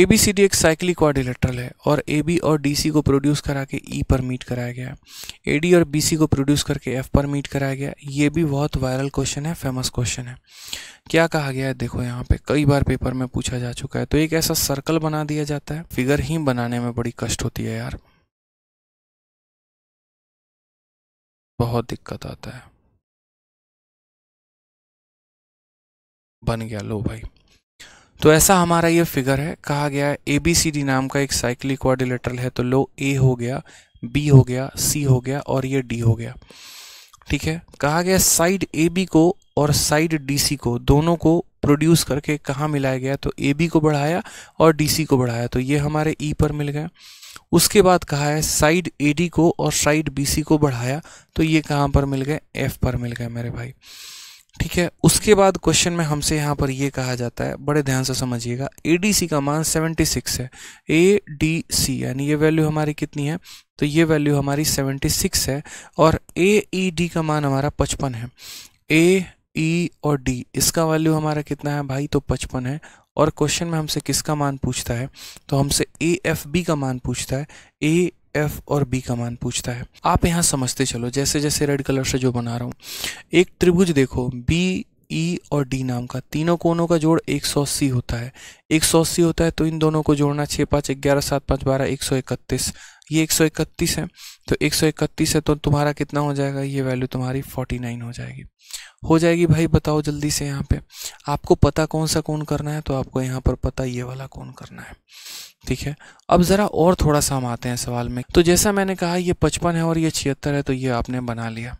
ए बी सी डी एक साइक्लिक क्वारिलेटरल है और ए बी और डी सी को प्रोड्यूस करा के ई e पर मीट कराया गया है ए डी और बी सी को प्रोड्यूस करके एफ पर मीट कराया गया ये भी बहुत वायरल क्वेश्चन है फेमस क्वेश्चन है क्या कहा गया है देखो यहाँ पे कई बार पेपर में पूछा जा चुका है तो एक ऐसा सर्कल बना दिया जाता है फिगर ही बनाने में बड़ी कष्ट होती है यार बहुत दिक्कत आता है बन गया लो भाई तो ऐसा हमारा ये फिगर है कहा गया है ए बी सी डी नाम का एक साइक्लिक क्वारिलेटरल है तो लो ए हो गया बी हो गया सी हो गया और ये डी हो गया ठीक है कहा गया साइड ए बी को और साइड डी सी को दोनों को प्रोड्यूस करके कहाँ मिलाया गया तो ए बी को बढ़ाया और डी सी को बढ़ाया तो ये हमारे ई e पर मिल गया उसके बाद कहा है साइड ए डी को और साइड बी सी को बढ़ाया तो ये कहाँ पर मिल गए एफ पर मिल गए मेरे भाई ठीक है उसके बाद क्वेश्चन में हमसे यहाँ पर ये कहा जाता है बड़े ध्यान से समझिएगा ए डी सी का मान 76 है ए डी सी यानी ये वैल्यू हमारी कितनी है तो ये वैल्यू हमारी 76 है और ए ई डी का मान हमारा 55 है ए ई e और डी इसका वैल्यू हमारा कितना है भाई तो 55 है और क्वेश्चन में हमसे किसका मान पूछता है तो हमसे ए एफ बी का मान पूछता है ए एफ और बी का मान पूछता है आप यहाँ समझते चलो जैसे जैसे रेड कलर से जो बना रहा हूँ एक त्रिभुज देखो बी ई e और डी नाम का तीनों कोनों का जोड़ एक सौ अस्सी होता है एक सौ अस्सी होता है तो इन दोनों को जोड़ना छः पाँच ग्यारह सात पाँच बारह एक सौ इकतीस ये एक सौ इकतीस है तो एक सौ इकतीस है तो तुम्हारा कितना हो जाएगा ये वैल्यू तुम्हारी फोर्टी नाइन हो जाएगी हो जाएगी भाई बताओ जल्दी से यहाँ पे आपको पता कौन सा कौन करना है तो आपको यहाँ पर पता ये वाला कौन करना है ठीक है अब ज़रा और थोड़ा सा हम आते हैं सवाल में तो जैसा मैंने कहा ये पचपन है और ये छिहत्तर है तो ये आपने बना लिया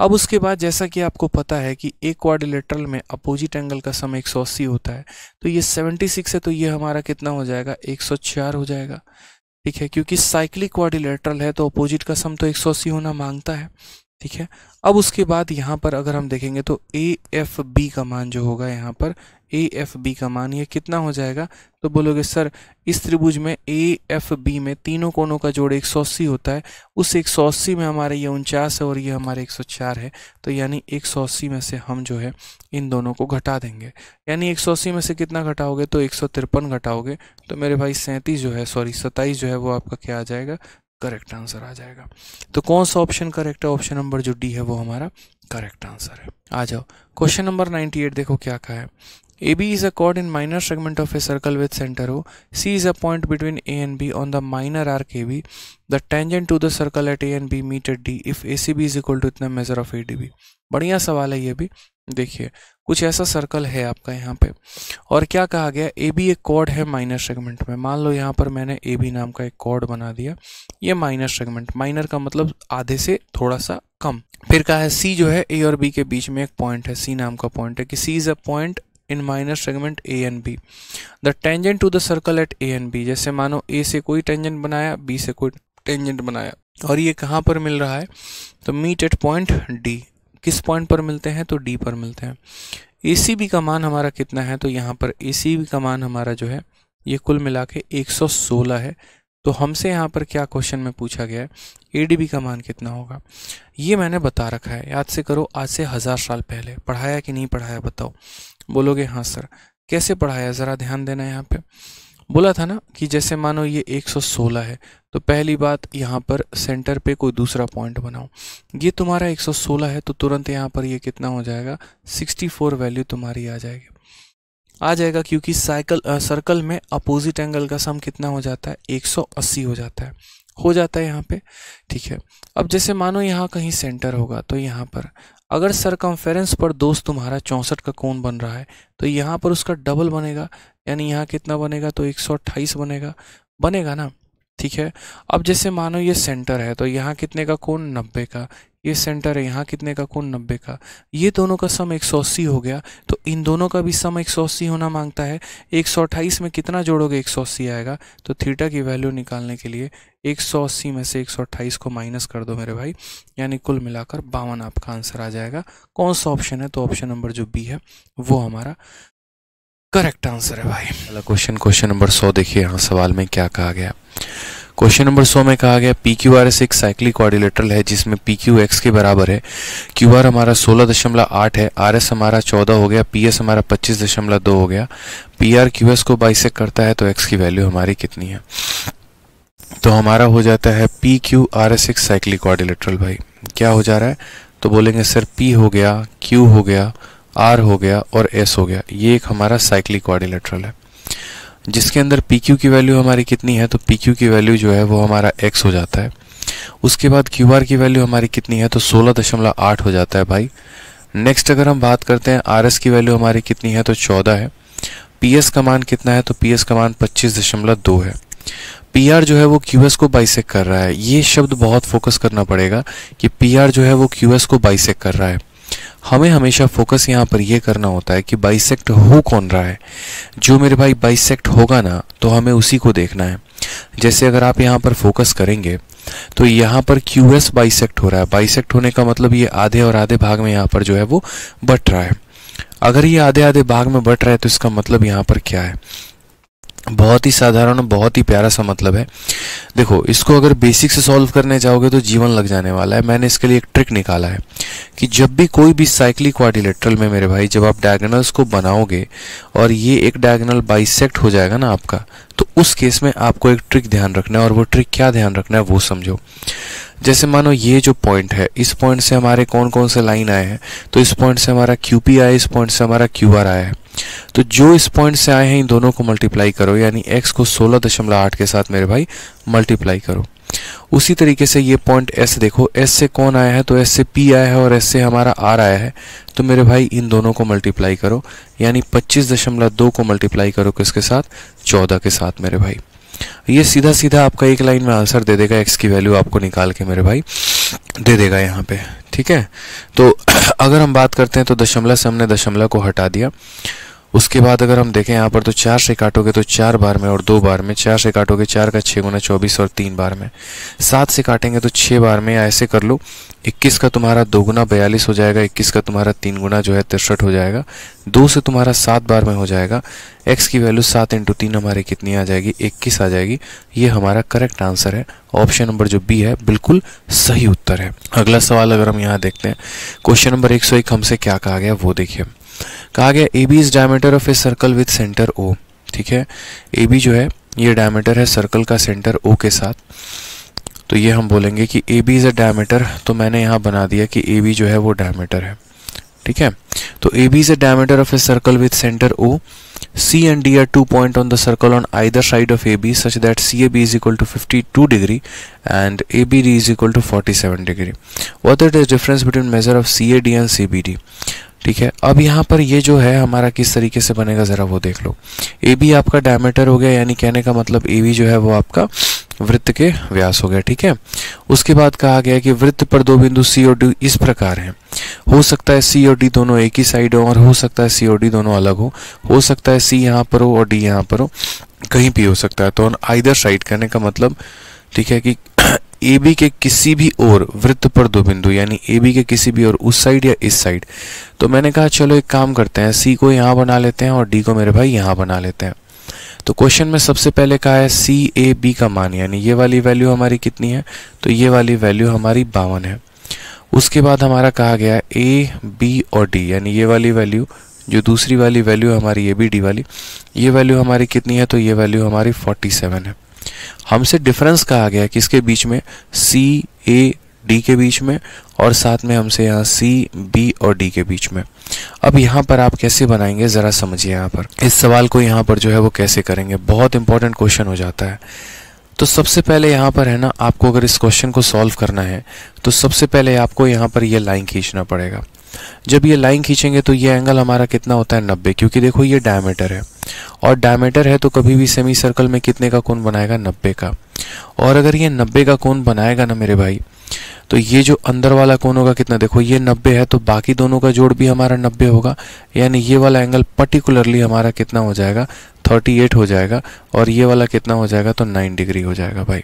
अब उसके बाद जैसा कि आपको पता है कि एक क्वारिलेटरल में अपोजिट एंगल का सम एक होता है तो ये 76 है तो ये हमारा कितना हो जाएगा एक हो जाएगा ठीक है क्योंकि साइक्लिक क्वारिलेटरल है तो अपोजिट का सम तो अस्सी होना मांगता है ठीक है अब उसके बाद यहाँ पर अगर हम देखेंगे तो ए एफ बी का मान जो होगा यहाँ पर ए एफ बी का मान ये कितना हो जाएगा तो बोलोगे सर इस त्रिभुज में ए एफ बी में तीनों कोणों का जोड़ अस्सी होता है उस अस्सी में हमारे ये उनचास है और ये हमारे चार है तो यानी अस्सी में से हम जो है इन दोनों को घटा देंगे यानी अस्सी में से कितना घटाओगे तो एक घटाओगे तो मेरे भाई सैंतीस जो है सॉरी सत्ताईस जो है वो आपका क्या आ जाएगा करेक्ट आंसर आ जाएगा तो कौन सा ऑप्शन करेक्ट है ऑप्शन नंबर जो डी है वो हमारा करेक्ट आंसर है आ जाओ क्वेश्चन नंबर 98 देखो क्या कहा है AB is a chord in minor segment of a circle with center O. C is a point between A and B on the minor arc AB. The tangent to the circle at A and B meet at D if ACB is equal to इतना measure of ADB. बढ़िया सवाल है ये भी देखिए कुछ ऐसा circle है आपका यहाँ पे और क्या कहा गया ए बी एक कॉर्ड है माइनर सेगमेंट में मान लो यहाँ पर मैंने ए बी नाम का एक कॉर्ड बना दिया ये माइनर सेगमेंट माइनर का मतलब आधे से थोड़ा सा कम फिर कहा है सी जो है ए और बी के बीच में एक पॉइंट है सी नाम का पॉइंट है कि C is a point in minor segment A and B the tangent to the circle at A and B जैसे मानो ए से कोई टेंजेंट बनाया बी से कोई टेंजेंट बनाया और ये कहाँ पर मिल रहा है तो मीट एट पॉइंट डी किस पॉइंट पर मिलते हैं तो डी पर मिलते हैं ए सी बी का मान हमारा कितना है तो यहाँ पर ए सी बी का मान हमारा जो है ये कुल मिला के एक सौ सोलह है तो हमसे यहाँ पर क्या क्वेश्चन में पूछा गया है ए डी बी का मान कितना होगा ये मैंने बता रखा है याद से करो आज से हज़ार साल पहले पढ़ाया कि नहीं पढ़ाया बताओ बोलोगे हाँ सर कैसे पढ़ाया ज़रा ध्यान देना यहाँ पे बोला था ना कि जैसे मानो ये 116 है तो पहली बात यहाँ पर सेंटर पे कोई दूसरा पॉइंट बनाओ ये तुम्हारा 116 है तो तुरंत यहाँ पर ये कितना हो जाएगा 64 वैल्यू तुम्हारी आ जाएगी आ जाएगा क्योंकि साइकिल सर्कल में अपोजिट एंगल का सम कितना हो जाता है 180 हो जाता है हो जाता है यहाँ पे ठीक है अब जैसे मानो यहाँ कहीं सेंटर होगा तो यहाँ पर अगर सरकमफेरेंस पर दोस्त तुम्हारा चौंसठ का कोण बन रहा है तो यहाँ पर उसका डबल बनेगा यानी यहाँ कितना बनेगा तो एक बनेगा बनेगा ना ठीक है अब जैसे मानो ये सेंटर है तो यहाँ कितने का कोण नब्बे का ये सेंटर है यहाँ कितने का कोण नब्बे का ये दोनों का सम एक सौ अस्सी हो गया तो इन दोनों का भी सम एक सौ अस्सी होना मांगता है एक सौ अट्ठाईस में कितना जोड़ोगे एक सौ अस्सी आएगा तो थीटा की वैल्यू निकालने के लिए एक सौ अस्सी में से एक सौ अट्ठाईस को माइनस कर दो मेरे भाई यानी कुल मिलाकर बावन आपका आंसर आ जाएगा कौन सा ऑप्शन है तो ऑप्शन नंबर जो बी है वो हमारा करेक्ट आंसर है भाई अगला क्वेश्चन क्वेश्चन नंबर सौ देखिए यहाँ सवाल में क्या कहा गया क्वेश्चन नंबर सौ में कहा गया पी क्यू आर एस एक साइकिल कॉर्डिलेटरल है जिसमें पी क्यू एक्स के बराबर है क्यू आर हमारा सोलह दशमलव आठ है आर एस हमारा चौदह हो गया पी एस हमारा पच्चीस दशमलव दो हो गया पी आर क्यू एस को बाईसेक करता है तो एक्स की वैल्यू हमारी कितनी है तो हमारा हो जाता है पी क्यू आर एस एक साइकिल कॉर्डिलेटरल भाई क्या हो जा रहा है तो बोलेंगे सर पी हो गया क्यू हो गया आर हो गया और एस हो गया ये एक हमारा साइक्लिक क्वारिलेटरल है जिसके अंदर पी क्यू की वैल्यू हमारी कितनी है तो पी क्यू की वैल्यू जो है वो हमारा एक्स हो जाता है उसके बाद क्यू आर की वैल्यू हमारी कितनी है तो सोलह दशमलव आठ हो जाता है भाई नेक्स्ट अगर हम बात करते हैं आर एस की वैल्यू हमारी कितनी है तो चौदह है पी एस का मान कितना है तो पी एस का मान पच्चीस दशमलव दो है पी आर जो है वो क्यू एस को बाइसेक कर रहा है ये शब्द बहुत फोकस करना पड़ेगा कि पी आर जो है वो क्यू एस को बाइसेक कर रहा है हमें हमेशा फोकस यहाँ पर यह करना होता है कि बाइसेक्ट हो कौन रहा है जो मेरे भाई बाइसेक्ट होगा ना तो हमें उसी को देखना है जैसे अगर आप यहाँ पर फोकस करेंगे तो यहाँ पर क्यू एस बाइसेक्ट हो रहा है बाइसेक्ट होने का मतलब ये आधे और आधे भाग में यहाँ पर जो है वो बट रहा है अगर ये आधे आधे भाग में बट रहा है तो इसका मतलब यहाँ पर क्या है बहुत ही साधारण बहुत ही प्यारा सा मतलब है देखो इसको अगर बेसिक से सॉल्व करने जाओगे तो जीवन लग जाने वाला है मैंने इसके लिए एक ट्रिक निकाला है कि जब भी कोई भी साइक्लिक क्वारिलेट्रल में मेरे भाई जब आप डायगनल्स को बनाओगे और ये एक डायगनल बाइसेक्ट हो जाएगा ना आपका तो उस केस में आपको एक ट्रिक ध्यान रखना है और वो ट्रिक क्या ध्यान रखना है वो समझो जैसे मानो ये जो पॉइंट है इस पॉइंट से हमारे कौन कौन से लाइन आए हैं तो इस पॉइंट से हमारा क्यू पी आया इस पॉइंट से हमारा क्यू आर आया है तो जो इस पॉइंट से आए हैं इन दोनों को मल्टीप्लाई करो यानी एक्स को सोलह दशमलव आठ के साथ मेरे भाई मल्टीप्लाई करो उसी तरीके से ये पॉइंट एस देखो एस से कौन आया है तो एस से पी आया है और एस से हमारा आर आया है तो मेरे भाई इन दोनों को मल्टीप्लाई करो यानी पच्चीस दशमलव दो को मल्टीप्लाई करो किसके साथ चौदह के साथ मेरे भाई ये सीधा सीधा आपका एक लाइन में आंसर दे देगा एक्स की वैल्यू आपको निकाल के मेरे भाई दे देगा यहाँ पे ठीक है तो (clears throat) अगर हम बात करते हैं तो दशमलव से हमने दशमलव को हटा दिया उसके बाद अगर हम देखें यहाँ पर तो चार से काटोगे तो चार बार में और दो बार में चार से काटोगे चार का छः गुना चौबीस और तीन बार में सात से काटेंगे तो छः बार में या ऐसे कर लो इक्कीस का तुम्हारा दो गुना बयालीस हो जाएगा इक्कीस का तुम्हारा तीन गुना जो है तिरसठ हो जाएगा दो से तुम्हारा सात बार में हो जाएगा एक्स की वैल्यू सात इंटू तीन हमारी कितनी आ जाएगी इक्कीस आ जाएगी ये हमारा करेक्ट आंसर है ऑप्शन नंबर जो बी है बिल्कुल सही उत्तर है अगला सवाल अगर हम यहाँ देखते हैं क्वेश्चन नंबर एक हमसे क्या कहा गया वो देखिए कहा गया A B is diameter of a circle with centre O ठीक है ए बी जो है ये डायमीटर है सर्कल का सेंटर ओ के साथ तो ये हम बोलेंगे कि A B is a diameter तो मैंने यहाँ बना दिया कि ए बी जो है वो डायमीटर है ठीक है तो A B is a diameter of a circle with centre O C and D are two point on the circle on either side of A B such that C A B is equal to fifty two degree and A B D is equal to forty seven degree what it is difference between measure of C A D and C B D ठीक है अब यहाँ पर ये जो है हमारा किस तरीके से बनेगा ज़रा वो देख लो ए बी आपका डायमीटर हो गया यानी कहने का मतलब ए बी जो है वो आपका वृत्त के व्यास हो गया ठीक है उसके बाद कहा गया कि वृत्त पर दो बिंदु सी और डी इस प्रकार हैं हो सकता है सी और डी दोनों एक ही साइड हो और हो सकता है सी और डी दोनों अलग हो हो सकता है सी यहाँ पर हो और डी यहाँ पर हो कहीं भी हो सकता है तो आइदर साइड कहने का मतलब ठीक है कि ए बी के किसी भी ओर वृत्त पर दो बिंदु यानी ए बी के किसी भी ओर उस साइड या इस साइड तो मैंने कहा चलो एक काम करते हैं सी को यहाँ बना लेते हैं और डी को मेरे भाई यहाँ बना लेते हैं तो क्वेश्चन में सबसे पहले कहा है सी ए बी का मान यानी ये वाली वैल्यू हमारी कितनी है तो ये वाली वैल्यू हमारी बावन है उसके बाद हमारा कहा गया ए बी और डी यानी ये वाली वैल्यू जो दूसरी वाली वैल्यू हमारी ए बी डी वाली ये वैल्यू हमारी कितनी है तो ये वैल्यू हमारी सेवन है हमसे डिफरेंस कहा गया किसके बीच में सी ए डी के बीच में और साथ में हमसे यहाँ सी बी और डी के बीच में अब यहाँ पर आप कैसे बनाएंगे ज़रा समझिए यहाँ पर इस सवाल को यहाँ पर जो है वो कैसे करेंगे बहुत इंपॉर्टेंट क्वेश्चन हो जाता है तो सबसे पहले यहाँ पर है ना आपको अगर इस क्वेश्चन को सॉल्व करना है तो सबसे पहले आपको यहाँ पर यह लाइन खींचना पड़ेगा जब ये लाइन खींचेंगे तो ये एंगल हमारा कितना होता है नब्बे क्योंकि देखो ये डायमीटर है और डायमीटर है तो कभी भी सेमी सर्कल में कितने का कोण बनाएगा नब्बे का और अगर ये नब्बे का कोण बनाएगा ना मेरे भाई तो ये जो अंदर वाला कोण होगा कितना देखो ये नब्बे है तो बाकी दोनों का जोड़ भी हमारा नब्बे होगा यानी ये वाला एंगल पर्टिकुलरली हमारा कितना हो जाएगा थर्टी एट हो जाएगा और ये वाला कितना हो जाएगा तो नाइन डिग्री हो जाएगा भाई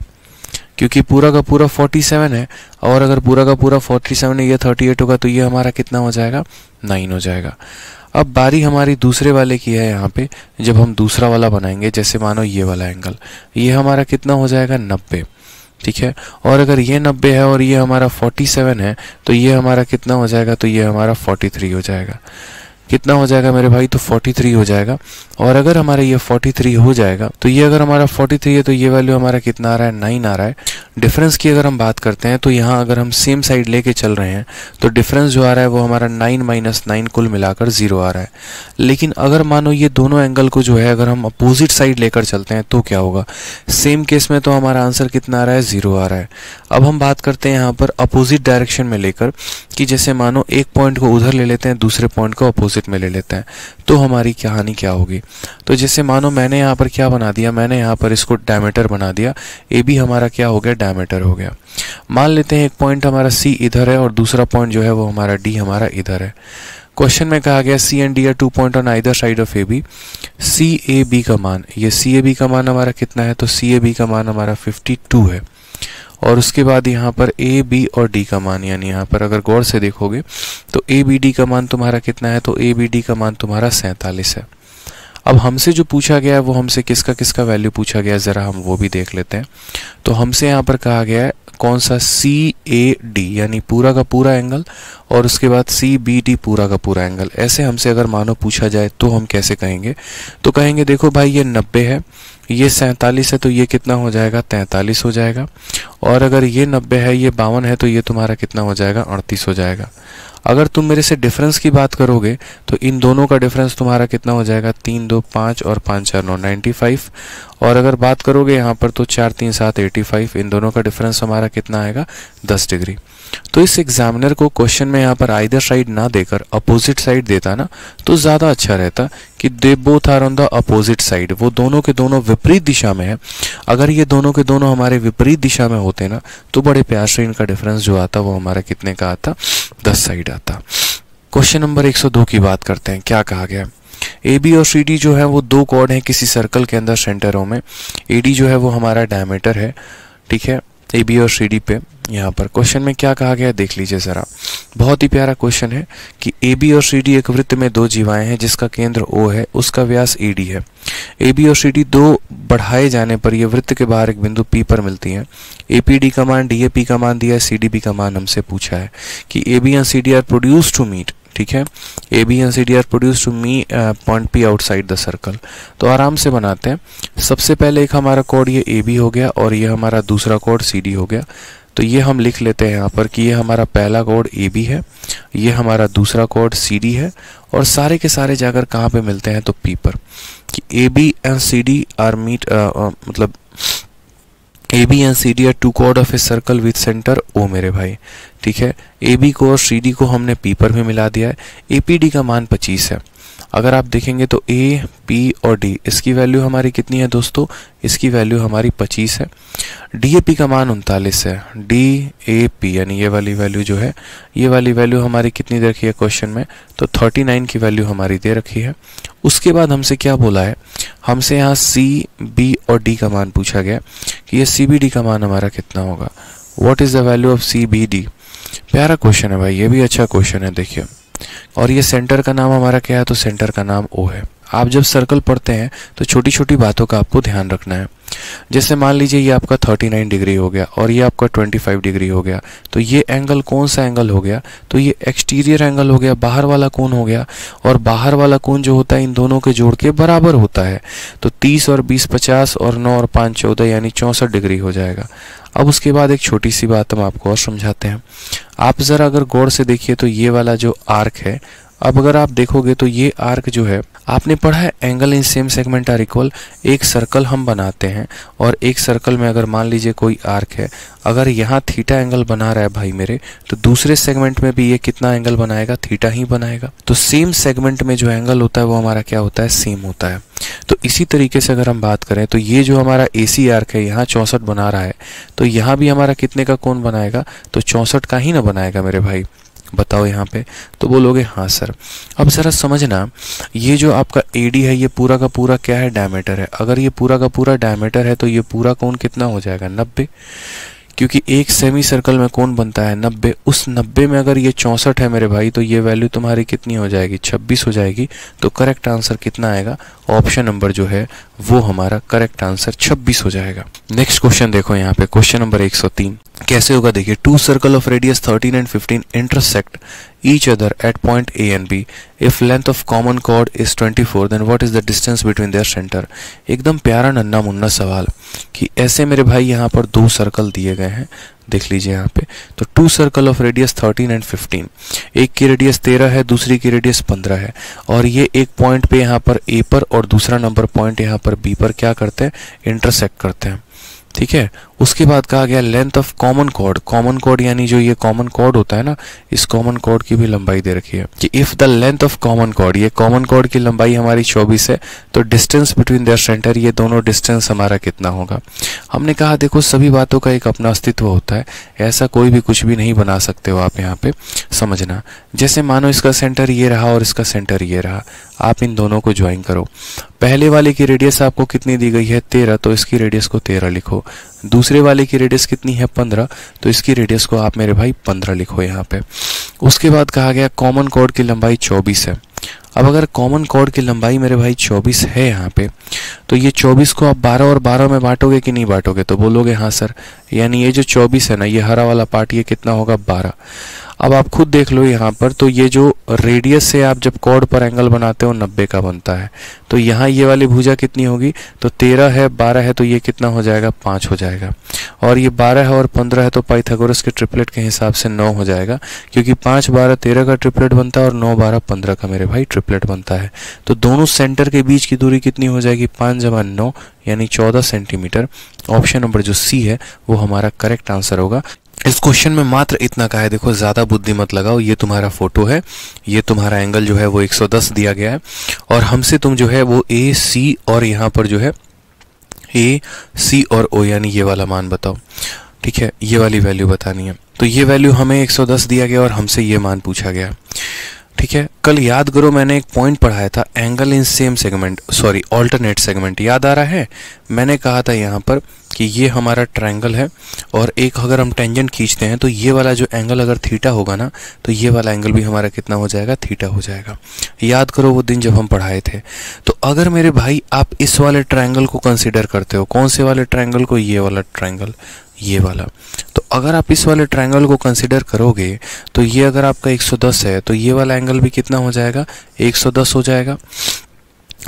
क्योंकि पूरा का पूरा 47 है और अगर पूरा का पूरा 47 है ये 38 होगा तो ये हमारा कितना हो जाएगा नाइन हो जाएगा अब बारी हमारी दूसरे वाले की है यहाँ पे जब हम दूसरा वाला बनाएंगे जैसे मानो ये वाला एंगल ये हमारा कितना हो जाएगा नब्बे ठीक है और अगर ये नब्बे है और ये हमारा फोर्टी सेवन है तो ये हमारा कितना हो जाएगा तो ये हमारा फोर्टी थ्री हो जाएगा कितना हो जाएगा मेरे भाई तो 43 हो जाएगा और अगर हमारा ये 43 हो जाएगा तो ये अगर हमारा 43 है तो ये वैल्यू हमारा कितना आ रहा है नाइन आ रहा है डिफरेंस की अगर हम बात करते हैं तो यहाँ अगर हम सेम साइड लेके चल रहे हैं तो डिफरेंस जो आ रहा है वो हमारा नाइन माइनस नाइन कुल मिलाकर जीरो आ रहा है लेकिन अगर मानो ये दोनों एंगल को जो है अगर हम अपोजिट साइड लेकर चलते हैं तो क्या होगा सेम केस में तो हमारा आंसर कितना आ रहा है जीरो आ रहा है अब हम बात करते हैं यहाँ पर अपोजिट डायरेक्शन में लेकर कि जैसे मानो एक पॉइंट को उधर ले लेते हैं दूसरे पॉइंट को अपोजिट ऑब्जेक्ट में ले लेते हैं तो हमारी कहानी क्या होगी तो जैसे मानो मैंने यहाँ पर क्या बना दिया मैंने यहाँ पर इसको डायमीटर बना दिया ए बी हमारा क्या हो गया डायमीटर हो गया मान लेते हैं एक पॉइंट हमारा सी इधर है और दूसरा पॉइंट जो है वो हमारा डी हमारा इधर है क्वेश्चन में कहा गया C and D are two point on either side of A B C A B का मान ये सी ए बी का मान हमारा कितना है तो सी ए बी का मान हमारा 52 है और उसके बाद यहाँ पर ए बी और डी का मान यानी यहाँ पर अगर गौर से देखोगे तो ए बी डी का मान तुम्हारा कितना है तो ए बी डी का मान तुम्हारा सैंतालीस है अब हमसे जो पूछा गया है वो हमसे किसका किसका वैल्यू पूछा गया है ज़रा हम वो भी देख लेते हैं तो हमसे यहाँ पर कहा गया है कौन सा सी ए डी यानी पूरा का पूरा एंगल और उसके बाद सी बी डी पूरा का पूरा एंगल ऐसे हमसे अगर मानो पूछा जाए तो हम कैसे कहेंगे तो कहेंगे देखो भाई ये नब्बे है ये सैंतालीस है तो ये कितना हो जाएगा तैंतालीस हो जाएगा और अगर ये नब्बे है ये बावन है तो ये तुम्हारा कितना हो जाएगा अड़तीस हो जाएगा अगर तुम मेरे से डिफरेंस की बात करोगे तो इन दोनों का डिफरेंस तुम्हारा कितना हो जाएगा तीन दो पाँच और पाँच चार नौ नाइन्टी फाइव और अगर बात करोगे यहाँ पर तो चार तीन सात एटी फाइव इन दोनों का डिफरेंस हमारा कितना आएगा दस डिग्री तो इस एग्जामिनर को क्वेश्चन में यहाँ पर आइदर साइड ना देकर अपोजिट साइड देता ना तो ज़्यादा अच्छा रहता कि they both are on the opposite side वो दोनों के दोनों विपरीत दिशा में है अगर ये दोनों के दोनों हमारे विपरीत दिशा में होते ना तो बड़े प्यार से इनका डिफरेंस जो आता वो हमारा कितने का आता दस साइड जाता क्वेश्चन नंबर 102 की बात करते हैं क्या कहा गया ए बी और सी डी जो है वो दो कॉर्ड हैं किसी सर्कल के अंदर सेंटरों में ए डी जो है वो हमारा डायमीटर है ठीक है ए बी और सी डी पे यहाँ पर क्वेश्चन में क्या कहा गया देख लीजिए ज़रा बहुत ही प्यारा क्वेश्चन है कि ए बी और सी डी एक वृत्त में दो जीवाएं हैं जिसका केंद्र ओ है उसका व्यास ए e, डी है ए बी और सी डी दो बढ़ाए जाने पर यह वृत्त के बाहर एक बिंदु पी पर मिलती हैं ए पी डी का मान डी ए पी का मान दिया है सी डी बी का मान हमसे पूछा है कि A B and C D are produce to meet ठीक है A B and C D are produce to meet point P outside the circle तो आराम से बनाते हैं सबसे पहले एक हमारा कोड ये ए बी हो गया और ये हमारा दूसरा कोड सी डी हो गया तो ये हम लिख लेते हैं यहाँ पर कि ये हमारा पहला कोड ए बी है ये हमारा दूसरा कोड सी डी है और सारे के सारे जाकर कहाँ पे मिलते हैं तो पी पर कि A B and C D are meet मतलब A B and C D are two कोड of a circle with centre O मेरे भाई ठीक है ए बी को और सी डी को हमने पी पर भी मिला दिया है ए पी डी का मान पच्चीस है अगर आप देखेंगे तो ए पी और डी इसकी वैल्यू हमारी कितनी है दोस्तों इसकी वैल्यू हमारी पच्चीस है डी ए पी का मान उनतालीस है डी ए पी यानी ये वाली वैल्यू जो है ये वाली वैल्यू हमारी कितनी दे रखी है क्वेश्चन में तो थर्टी नाइन की वैल्यू हमारी दे रखी है उसके बाद हमसे क्या बोला है हमसे यहाँ सी बी और डी का मान पूछा गया कि ये सी बी डी का मान हमारा कितना होगा what is the value of C B D प्यारा क्वेश्चन है भाई ये भी अच्छा क्वेश्चन है देखिए और ये सेंटर का नाम हमारा क्या है तो सेंटर का नाम ओ है आप जब सर्कल पढ़ते हैं तो छोटी छोटी बातों का आपको ध्यान रखना है जैसे मान लीजिए ये आपका 39 डिग्री हो गया और ये आपका 25 डिग्री हो गया तो ये एंगल कौन सा एंगल हो गया तो ये एक्सटीरियर एंगल हो गया बाहर वाला कोण हो गया और बाहर वाला कोण जो होता है इन दोनों के जोड़ के बराबर होता है तो 30 और 20 50 और 9 और 5 चौदह यानी चौंसठ डिग्री हो जाएगा अब उसके बाद एक छोटी सी बात हम आपको और समझाते हैं आप ज़रा अगर गौर से देखिए तो ये वाला जो आर्क है अब अगर आप देखोगे तो ये आर्क जो है आपने पढ़ा है angle in same segment are equal एक सर्कल हम बनाते हैं और एक सर्कल में अगर मान लीजिए कोई आर्क है अगर यहाँ थीटा एंगल बना रहा है भाई मेरे तो दूसरे सेगमेंट में भी ये कितना एंगल बनाएगा थीटा ही बनाएगा तो सेम सेगमेंट में जो एंगल होता है वो हमारा क्या होता है सेम होता है तो इसी तरीके से अगर हम बात करें तो ये जो हमारा ए सी आर्क है यहाँ चौंसठ बना रहा है तो यहाँ भी हमारा कितने का कौन बनाएगा तो चौंसठ का ही ना बनाएगा मेरे भाई बताओ यहाँ पे तो बोलोगे हाँ सर अब ज़रा समझना ये जो आपका ए डी है ये पूरा का पूरा क्या है डायमीटर है अगर ये पूरा का पूरा डायमीटर है तो ये पूरा कौन कितना हो जाएगा नब्बे क्योंकि एक सेमी सर्कल में कौन बनता है नब्बे उस नब्बे में अगर ये चौंसठ है मेरे भाई तो ये वैल्यू तुम्हारी कितनी हो जाएगी छब्बीस हो जाएगी तो करेक्ट आंसर कितना आएगा ऑप्शन नंबर जो है वो हमारा करेक्ट आंसर छब्बीस हो जाएगा नेक्स्ट क्वेश्चन देखो यहाँ पे क्वेश्चन नंबर एक कैसे होगा देखिए two circle of radius thirteen and fifteen intersect each other at point A and B. If length of common chord is 24, then what is the distance between their center? एकदम प्यारा नन्ना मुन्ना सवाल कि ऐसे मेरे भाई यहाँ पर दो सर्कल दिए गए हैं देख लीजिए यहाँ पे तो two circle of radius 13 and 15 एक की रेडियस 13 है दूसरी की रेडियस 15 है और ये एक पॉइंट पे यहाँ पर ए पर और दूसरा नंबर पॉइंट यहाँ पर बी पर क्या करते हैं इंटरसेक्ट करते हैं ठीक है उसके बाद कहा गया length of common chord common chord यानी जो ये कॉमन कॉर्ड होता है ना इस कॉमन कॉर्ड की भी लंबाई दे रखी है कि if the length of common chord ये कॉमन कॉर्ड की लंबाई हमारी चौबीस है तो डिस्टेंस बिटवीन देयर सेंटर ये दोनों डिस्टेंस हमारा कितना होगा हमने कहा देखो सभी बातों का एक अपना अस्तित्व होता है ऐसा कोई भी कुछ भी नहीं बना सकते हो आप यहाँ पे समझना जैसे मानो इसका सेंटर ये रहा और इसका सेंटर ये रहा आप इन दोनों को ज्वाइन करो पहले वाले की रेडियस आपको कितनी दी गई है तेरह तो इसकी रेडियस को तेरह लिखो दूसरे दूसरे वाले की रेडियस कितनी है पंद्रह तो इसकी रेडियस को आप मेरे भाई पंद्रह लिखो यहाँ पे उसके बाद कहा गया कॉमन कॉर्ड की लंबाई चौबीस है अब अगर कॉमन कॉर्ड की लंबाई मेरे भाई 24 है यहाँ पे तो ये 24 को आप 12 और 12 में बांटोगे कि नहीं बांटोगे तो बोलोगे हाँ सर यानी ये जो 24 है ना ये हरा वाला पार्ट ये कितना होगा 12 अब आप खुद देख लो यहाँ पर तो ये जो रेडियस से आप जब कॉर्ड पर एंगल बनाते हो नब्बे का बनता है तो यहाँ ये वाली भुजा कितनी होगी तो तेरह है बारह है तो ये कितना हो जाएगा पाँच हो जाएगा और ये बारह है और पंद्रह है तो पाइथागोरस के ट्रिपलेट के हिसाब से नौ हो जाएगा क्योंकि पाँच बारह तेरह का ट्रिपलेट बनता है और नौ बारह पंद्रह का मेरे भाई ट्रिपलेट बनता है तो दोनों सेंटर के बीच की दूरी कितनी हो जाएगी पाँच जमा नौ यानी चौदह सेंटीमीटर ऑप्शन नंबर जो सी है वो हमारा करेक्ट आंसर होगा इस क्वेश्चन में मात्र इतना कहा है देखो ज़्यादा बुद्धि मत लगाओ ये तुम्हारा फोटो है ये तुम्हारा एंगल जो है वो 110 दिया गया है और हमसे तुम जो है वो ए सी और यहाँ पर जो है ए सी और ओ यानी ये वाला मान बताओ ठीक है ये वाली वैल्यू बतानी है तो ये वैल्यू हमें 110 दिया गया और हमसे ये मान पूछा गया ठीक है कल याद करो मैंने एक पॉइंट पढ़ाया था angle in same segment sorry alternate segment याद आ रहा है मैंने कहा था यहाँ पर कि ये हमारा ट्रायंगल है और एक अगर हम टेंजेंट खींचते हैं तो ये वाला जो एंगल अगर थीटा होगा ना तो ये वाला एंगल भी हमारा कितना हो जाएगा थीटा हो जाएगा याद करो वो दिन जब हम पढ़ाए थे तो अगर मेरे भाई आप इस वाले ट्राइंगल को कंसिडर करते हो कौन से वाले ट्राइंगल को ये वाला ट्राइंगल ये वाला तो अगर आप इस वाले ट्राइंगल को कंसिडर करोगे तो ये अगर आपका 110 है तो ये वाला एंगल भी कितना हो जाएगा 110 हो जाएगा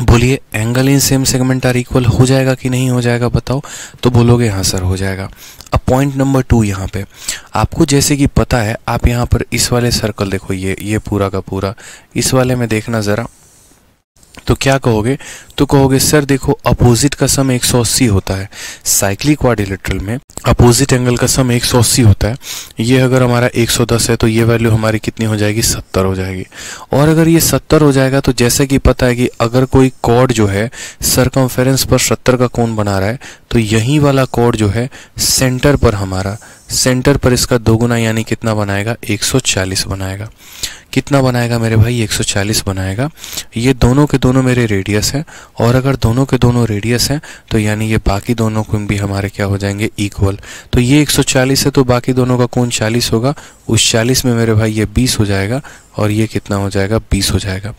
बोलिए angle in same segment are equal हो जाएगा कि नहीं हो जाएगा बताओ तो बोलोगे हाँ सर हो जाएगा अब पॉइंट नंबर टू यहाँ पे आपको जैसे कि पता है आप यहाँ पर इस वाले सर्कल देखो ये ये पूरा का पूरा इस वाले में देखना ज़रा तो क्या कहोगे तो कहोगे सर देखो अपोजिट का सम 180 होता है साइक्लिक क्वारिलेटरल में अपोजिट एंगल का सम 180 होता है ये अगर हमारा 110 है तो ये वैल्यू हमारी कितनी हो जाएगी 70 हो जाएगी और अगर ये 70 हो जाएगा तो जैसे कि पता है कि अगर कोई कॉर्ड जो है सरकमफेरेंस पर 70 का कोण बना रहा है तो यही वाला कॉर्ड जो है सेंटर पर हमारा सेंटर पर इसका दोगुना यानी कितना बनाएगा 140 बनाएगा कितना बनाएगा मेरे भाई 140 बनाएगा ये दोनों के दोनों मेरे रेडियस हैं और अगर दोनों के दोनों रेडियस हैं तो यानी ये बाकी दोनों कोण भी हमारे क्या हो जाएंगे इक्वल तो ये 140 है तो बाकी दोनों का कोण 40 होगा उस 40 में मेरे भाई ये 20 हो जाएगा और ये कितना हो जाएगा 20 हो जाएगा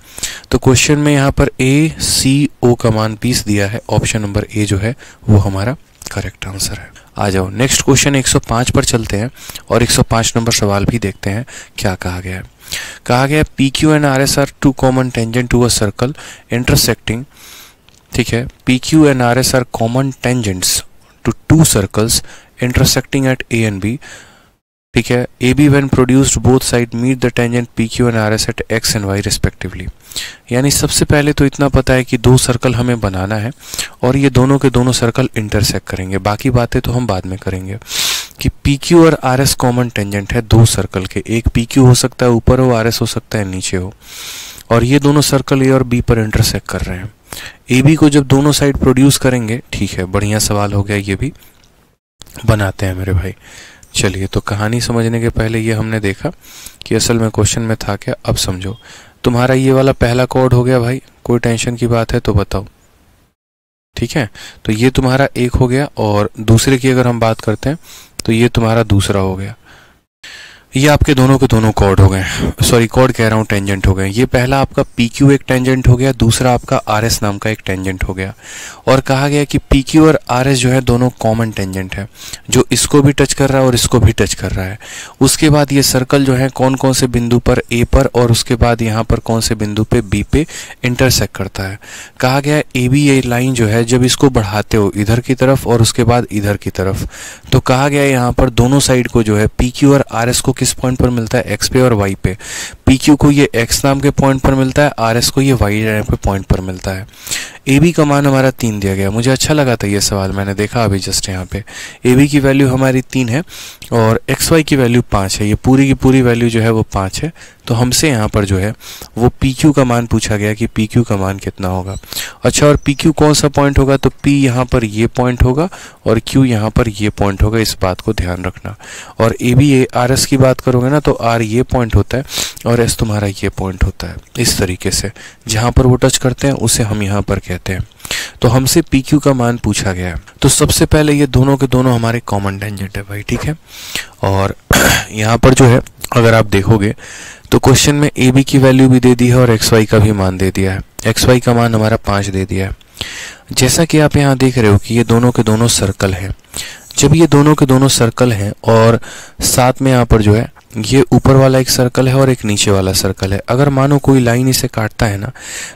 तो क्वेश्चन में यहाँ पर ए सी ओ का मान बीस दिया है ऑप्शन नंबर ए जो है वो हमारा करेक्ट आंसर है आ जाओ नेक्स्ट क्वेश्चन 105 पर चलते हैं और 105 नंबर सवाल भी देखते हैं क्या कहा गया है कहा गया P Q and R S are two common tangent to a circle intersecting ठीक है P Q and R S are common tangents to two circles intersecting at A and B ठीक है A B when produced both side meet the tangent P Q and R S at X and Y respectively यानी सबसे पहले तो इतना पता है कि दो सर्कल हमें बनाना है और ये दोनों के दोनों सर्कल इंटरसेक्ट करेंगे बाकी बातें तो हम बाद में करेंगे कि पी क्यू और आर एस कॉमन टेंजेंट है दो सर्कल के एक पी क्यू हो सकता है ऊपर हो आर एस हो सकता है नीचे हो और ये दोनों सर्कल ए और बी पर इंटरसेक्ट कर रहे हैं ए बी को जब दोनों साइड प्रोड्यूस करेंगे ठीक है बढ़िया सवाल हो गया ये भी बनाते हैं मेरे भाई चलिए तो कहानी समझने के पहले ये हमने देखा कि असल में क्वेश्चन में था क्या अब समझो तुम्हारा ये वाला पहला कोड हो गया भाई कोई टेंशन की बात है तो बताओ ठीक है तो ये तुम्हारा एक हो गया और दूसरे की अगर हम बात करते हैं तो ये तुम्हारा दूसरा हो गया ये आपके दोनों के दोनों कॉर्ड हो गए सॉरी कॉर्ड कह रहा हूँ टेंजेंट हो गए ये पहला आपका पी क्यू एक टेंजेंट हो गया दूसरा आपका आर एस नाम का एक टेंजेंट हो गया और कहा गया कि पी क्यू और आर एस जो है दोनों कॉमन टेंजेंट है जो इसको भी टच कर रहा है और इसको भी टच कर रहा है उसके बाद ये सर्कल जो है कौन कौन से बिंदु पर ए पर और उसके बाद यहाँ पर कौन से बिंदु पर बी पे इंटरसेक्ट करता है कहा गया ए बी ए लाइन जो है जब इसको बढ़ाते हो इधर की तरफ और उसके बाद इधर की तरफ तो कहा गया यहाँ पर दोनों साइड को जो है पी क्यू और आर एस को किस पॉइंट पर मिलता है एक्स पे और वाई पे पी क्यू को ये एक्स नाम के पॉइंट पर मिलता है आर एस को ये वाई नाम के पॉइंट पर मिलता है ए बी का मान हमारा तीन दिया गया मुझे अच्छा लगा था ये सवाल मैंने देखा अभी जस्ट यहाँ पे ए बी की वैल्यू हमारी तीन है और एक्स वाई की वैल्यू पाँच है ये पूरी की पूरी वैल्यू जो है वो पाँच है तो हमसे यहाँ पर जो है वो पी क्यू का मान पूछा गया कि पी क्यू का मान कितना होगा अच्छा और पी क्यू कौन सा पॉइंट होगा तो पी यहाँ पर ये पॉइंट होगा और क्यू यहाँ पर ये पॉइंट होगा इस बात को ध्यान रखना और A B A R S की बात बात करोगे ना तो आर ये पॉइंट होता है और एस तुम्हारा ये पॉइंट होता है इस तरीके से जहाँ पर वो टच करते हैं उसे हम यहाँ पर कहते हैं तो हमसे पी क्यू का मान पूछा गया है तो सबसे पहले ये दोनों के दोनों हमारे कॉमन टेंजेंट है भाई ठीक है और (clears throat) यहाँ पर जो है अगर आप देखोगे तो क्वेश्चन में ए बी की वैल्यू भी दे दी है और एक्स वाई का भी मान दे दिया है एक्स वाई का मान हमारा पाँच दे दिया है जैसा कि आप यहाँ देख रहे हो कि ये दोनों के दोनों सर्कल है जब ये दोनों के दोनों सर्कल हैं और साथ में यहाँ पर जो है ये ऊपर वाला एक सर्कल है और एक नीचे वाला सर्कल है अगर मानो कोई लाइन इसे काटता है ना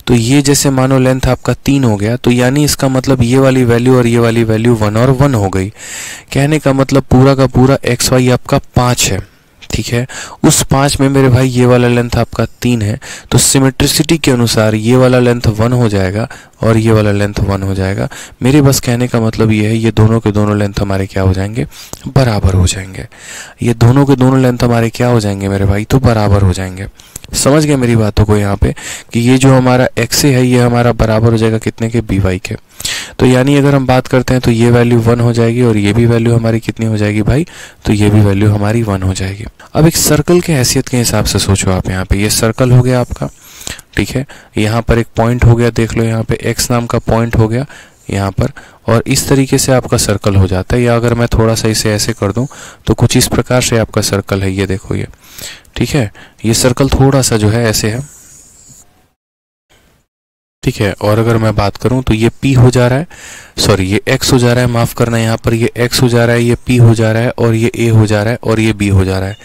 तो ये जैसे मानो लेंथ आपका तीन हो गया तो यानी इसका मतलब ये वाली वैल्यू और ये वाली वैल्यू वन और वन हो गई कहने का मतलब पूरा का पूरा एक्स वाई आपका पाँच है ठीक है उस पाँच में मेरे भाई ये वाला लेंथ आपका तीन है तो सिमेट्रिसिटी के अनुसार ये वाला लेंथ वन हो जाएगा और ये वाला लेंथ वन हो जाएगा मेरे बस कहने का मतलब ये है ये दोनों के दोनों लेंथ हमारे क्या हो जाएंगे बराबर हो जाएंगे ये दोनों के दोनों लेंथ हमारे क्या हो जाएंगे मेरे भाई तो बराबर हो जाएंगे समझ गए मेरी बातों को यहाँ पे कि ये जो हमारा एक्स है ये हमारा बराबर हो जाएगा कितने के बी के तो यानी अगर हम बात करते हैं तो ये वैल्यू वन हो जाएगी और ये भी वैल्यू हमारी कितनी हो जाएगी भाई तो ये भी वैल्यू हमारी वन हो जाएगी अब एक सर्कल के हैसियत के हिसाब से सोचो आप यहाँ पे ये सर्कल हो गया आपका ठीक है यहाँ पर एक पॉइंट हो गया देख लो यहाँ पे एक्स नाम का पॉइंट हो गया यहाँ पर और इस तरीके से आपका सर्कल हो जाता है या अगर मैं थोड़ा सा इसे ऐसे कर दूं तो कुछ इस प्रकार से आपका सर्कल है ये देखो ये ठीक है ये सर्कल थोड़ा सा जो है ऐसे है ठीक है और अगर मैं बात करूं तो ये p हो जा रहा है सॉरी ये x हो जा रहा है माफ़ करना यहाँ पर ये x हो जा रहा है ये p हो जा रहा है और ये a हो जा रहा है और ये b हो जा रहा है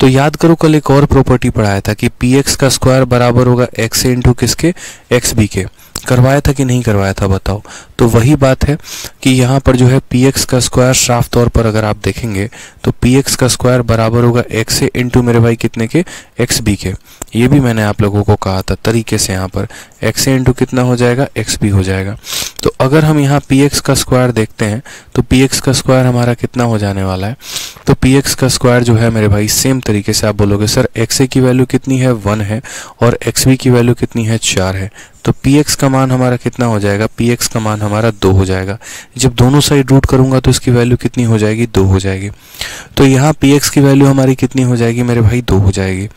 तो याद करो कल एक और प्रॉपर्टी पढ़ाया था कि px का स्क्वायर बराबर होगा x ए इंटू किसके एक्स बी के करवाया था कि नहीं करवाया था बताओ तो वही बात है कि यहाँ पर जो है पी एक्स का स्क्वायर साफ तौर पर अगर आप देखेंगे तो पी एक्स का स्क्वायर बराबर होगा एक्स ए इंटू मेरे भाई कितने के एक्स बी के ये भी मैंने आप लोगों को कहा था तरीके से यहाँ पर एक्स ए इंटू कितना हो जाएगा एक्स बी हो जाएगा तो अगर हम यहाँ पी एक्स का स्क्वायर देखते हैं तो पी एक्स का स्क्वायर हमारा कितना हो जाने वाला है तो पी एक्स का स्क्वायर जो है मेरे भाई सेम तरीके से आप बोलोगे सर एक्स की वैल्यू कितनी है वन है और एक्स बी की वैल्यू कितनी है चार है तो पी एक्स का मान हमारा कितना हो जाएगा पी एक्स का मान हमारा दो हो जाएगा जब दोनों साइड रूट करूंगा तो इसकी वैल्यू कितनी हो जाएगी दो हो जाएगी तो यहाँ पी एक्स की वैल्यू हमारी कितनी हो जाएगी मेरे भाई दो हो जाएगी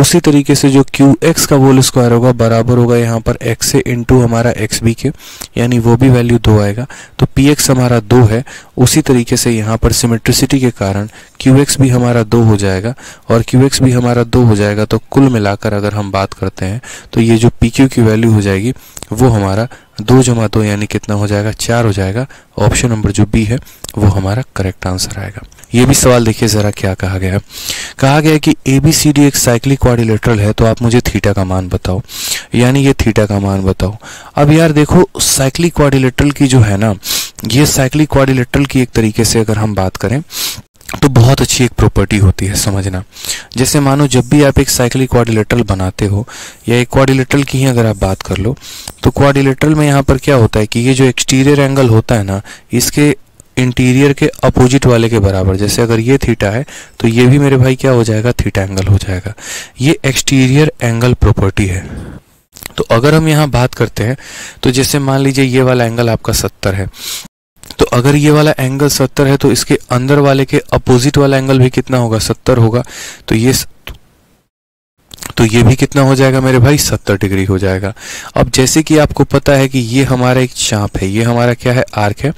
उसी तरीके से जो क्यू एक्स का होल स्क्वायर होगा बराबर होगा यहाँ पर एक्स से इंटू हमारा एक्स बी के यानी वो भी वैल्यू दो आएगा तो पी एक्स हमारा दो है उसी तरीके से यहाँ पर सिमेट्रिसिटी के कारण क्यू भी हमारा दो हो जाएगा और क्यू भी हमारा दो हो जाएगा तो कुल मिलाकर अगर हम बात करते हैं तो ये जो पी की वैल्यू हो जाएगी वो हमारा दो जमा दो यानी कितना हो जाएगा चार हो जाएगा ऑप्शन नंबर जो बी है वो हमारा करेक्ट आंसर आएगा ये भी सवाल देखिए ज़रा क्या कहा गया है कहा गया है कि ए बी सी डी एक साइक्लिक क्वारिलेटरल है तो आप मुझे थीटा का मान बताओ यानी ये थीटा का मान बताओ अब यार देखो साइक्लिक क्वारिलेटरल की जो है ना ये साइक्लिक क्वारिलेटरल की एक तरीके से अगर हम बात करें तो बहुत अच्छी एक प्रॉपर्टी होती है समझना जैसे मानो जब भी आप एक साइक्लिक क्वारिलेटरल बनाते हो या एक क्वारिलेटरल की ही अगर आप बात कर लो तो क्वारिलेटरल में यहाँ पर क्या होता है कि ये जो एक्सटीरियर एंगल होता है ना इसके इंटीरियर के अपोजिट वाले के बराबर जैसे अगर ये थीटा है तो ये भी मेरे भाई क्या हो जाएगा थीटा एंगल हो जाएगा ये एक्सटीरियर एंगल प्रॉपर्टी है तो अगर हम यहाँ बात करते हैं तो जैसे मान लीजिए ये वाला एंगल आपका सत्तर है तो अगर ये वाला एंगल सत्तर है तो इसके अंदर वाले के अपोजिट वाला एंगल भी कितना होगा सत्तर होगा तो ये तो ये भी कितना हो जाएगा मेरे भाई सत्तर डिग्री हो जाएगा अब जैसे कि आपको पता है कि ये हमारा एक चाप है ये हमारा क्या है आर्क है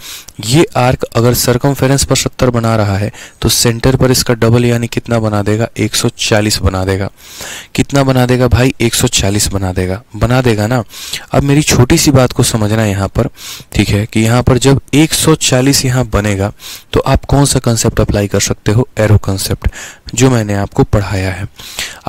ये आर्क अगर सरकमफेरेंस पर सत्तर बना रहा है तो सेंटर पर इसका डबल यानी कितना बना देगा 140 बना देगा कितना बना देगा भाई 140 बना देगा बना देगा ना अब मेरी छोटी सी बात को समझना यहाँ पर ठीक है कि यहाँ पर जब 140 यहाँ बनेगा तो आप कौन सा कंसेप्ट अप्लाई कर सकते हो एरो कंसेप्ट जो मैंने आपको पढ़ाया है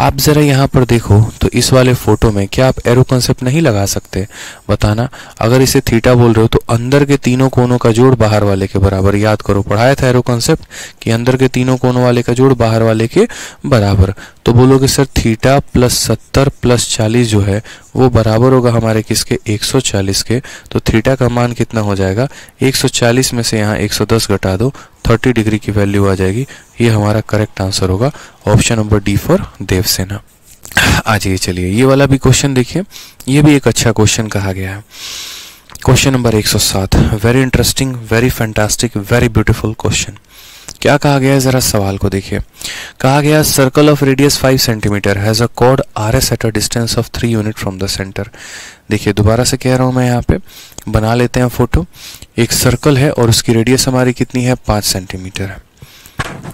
आप ज़रा यहाँ पर पर देखो तो इस वाले फोटो में क्या आप एरो कंसेप्ट नहीं लगा सकते बताना अगर इसे थीटा बोल रहे हो तो अंदर के तीनों कोनों का जोड़ बाहर वाले के बराबर याद करो पढ़ाया था एरो कंसेप्ट कि अंदर के तीनों कोनों वाले का जोड़ बाहर वाले के बराबर तो बोलोगे सर थीटा प्लस सत्तर प्लस चालीस जो है वो बराबर होगा हमारे किसके 140 के तो थीटा का मान कितना हो जाएगा 140 में से यहाँ 110 घटा दो 30 डिग्री की वैल्यू आ जाएगी ये हमारा करेक्ट आंसर होगा ऑप्शन नंबर डी फॉर देवसेना आ जाइए चलिए ये वाला भी क्वेश्चन देखिए ये भी एक अच्छा क्वेश्चन कहा गया है question number 107 very interesting very fantastic very beautiful question क्या कहा गया है जरा सवाल को देखिए कहा गया circle of radius 5 centimetre has a chord R S at a distance of 3 unit from the centre देखिए दोबारा से कह रहा हूँ मैं यहाँ पे बना लेते हैं फोटो एक सर्कल है और उसकी रेडियस हमारी कितनी है पाँच सेंटीमीटर है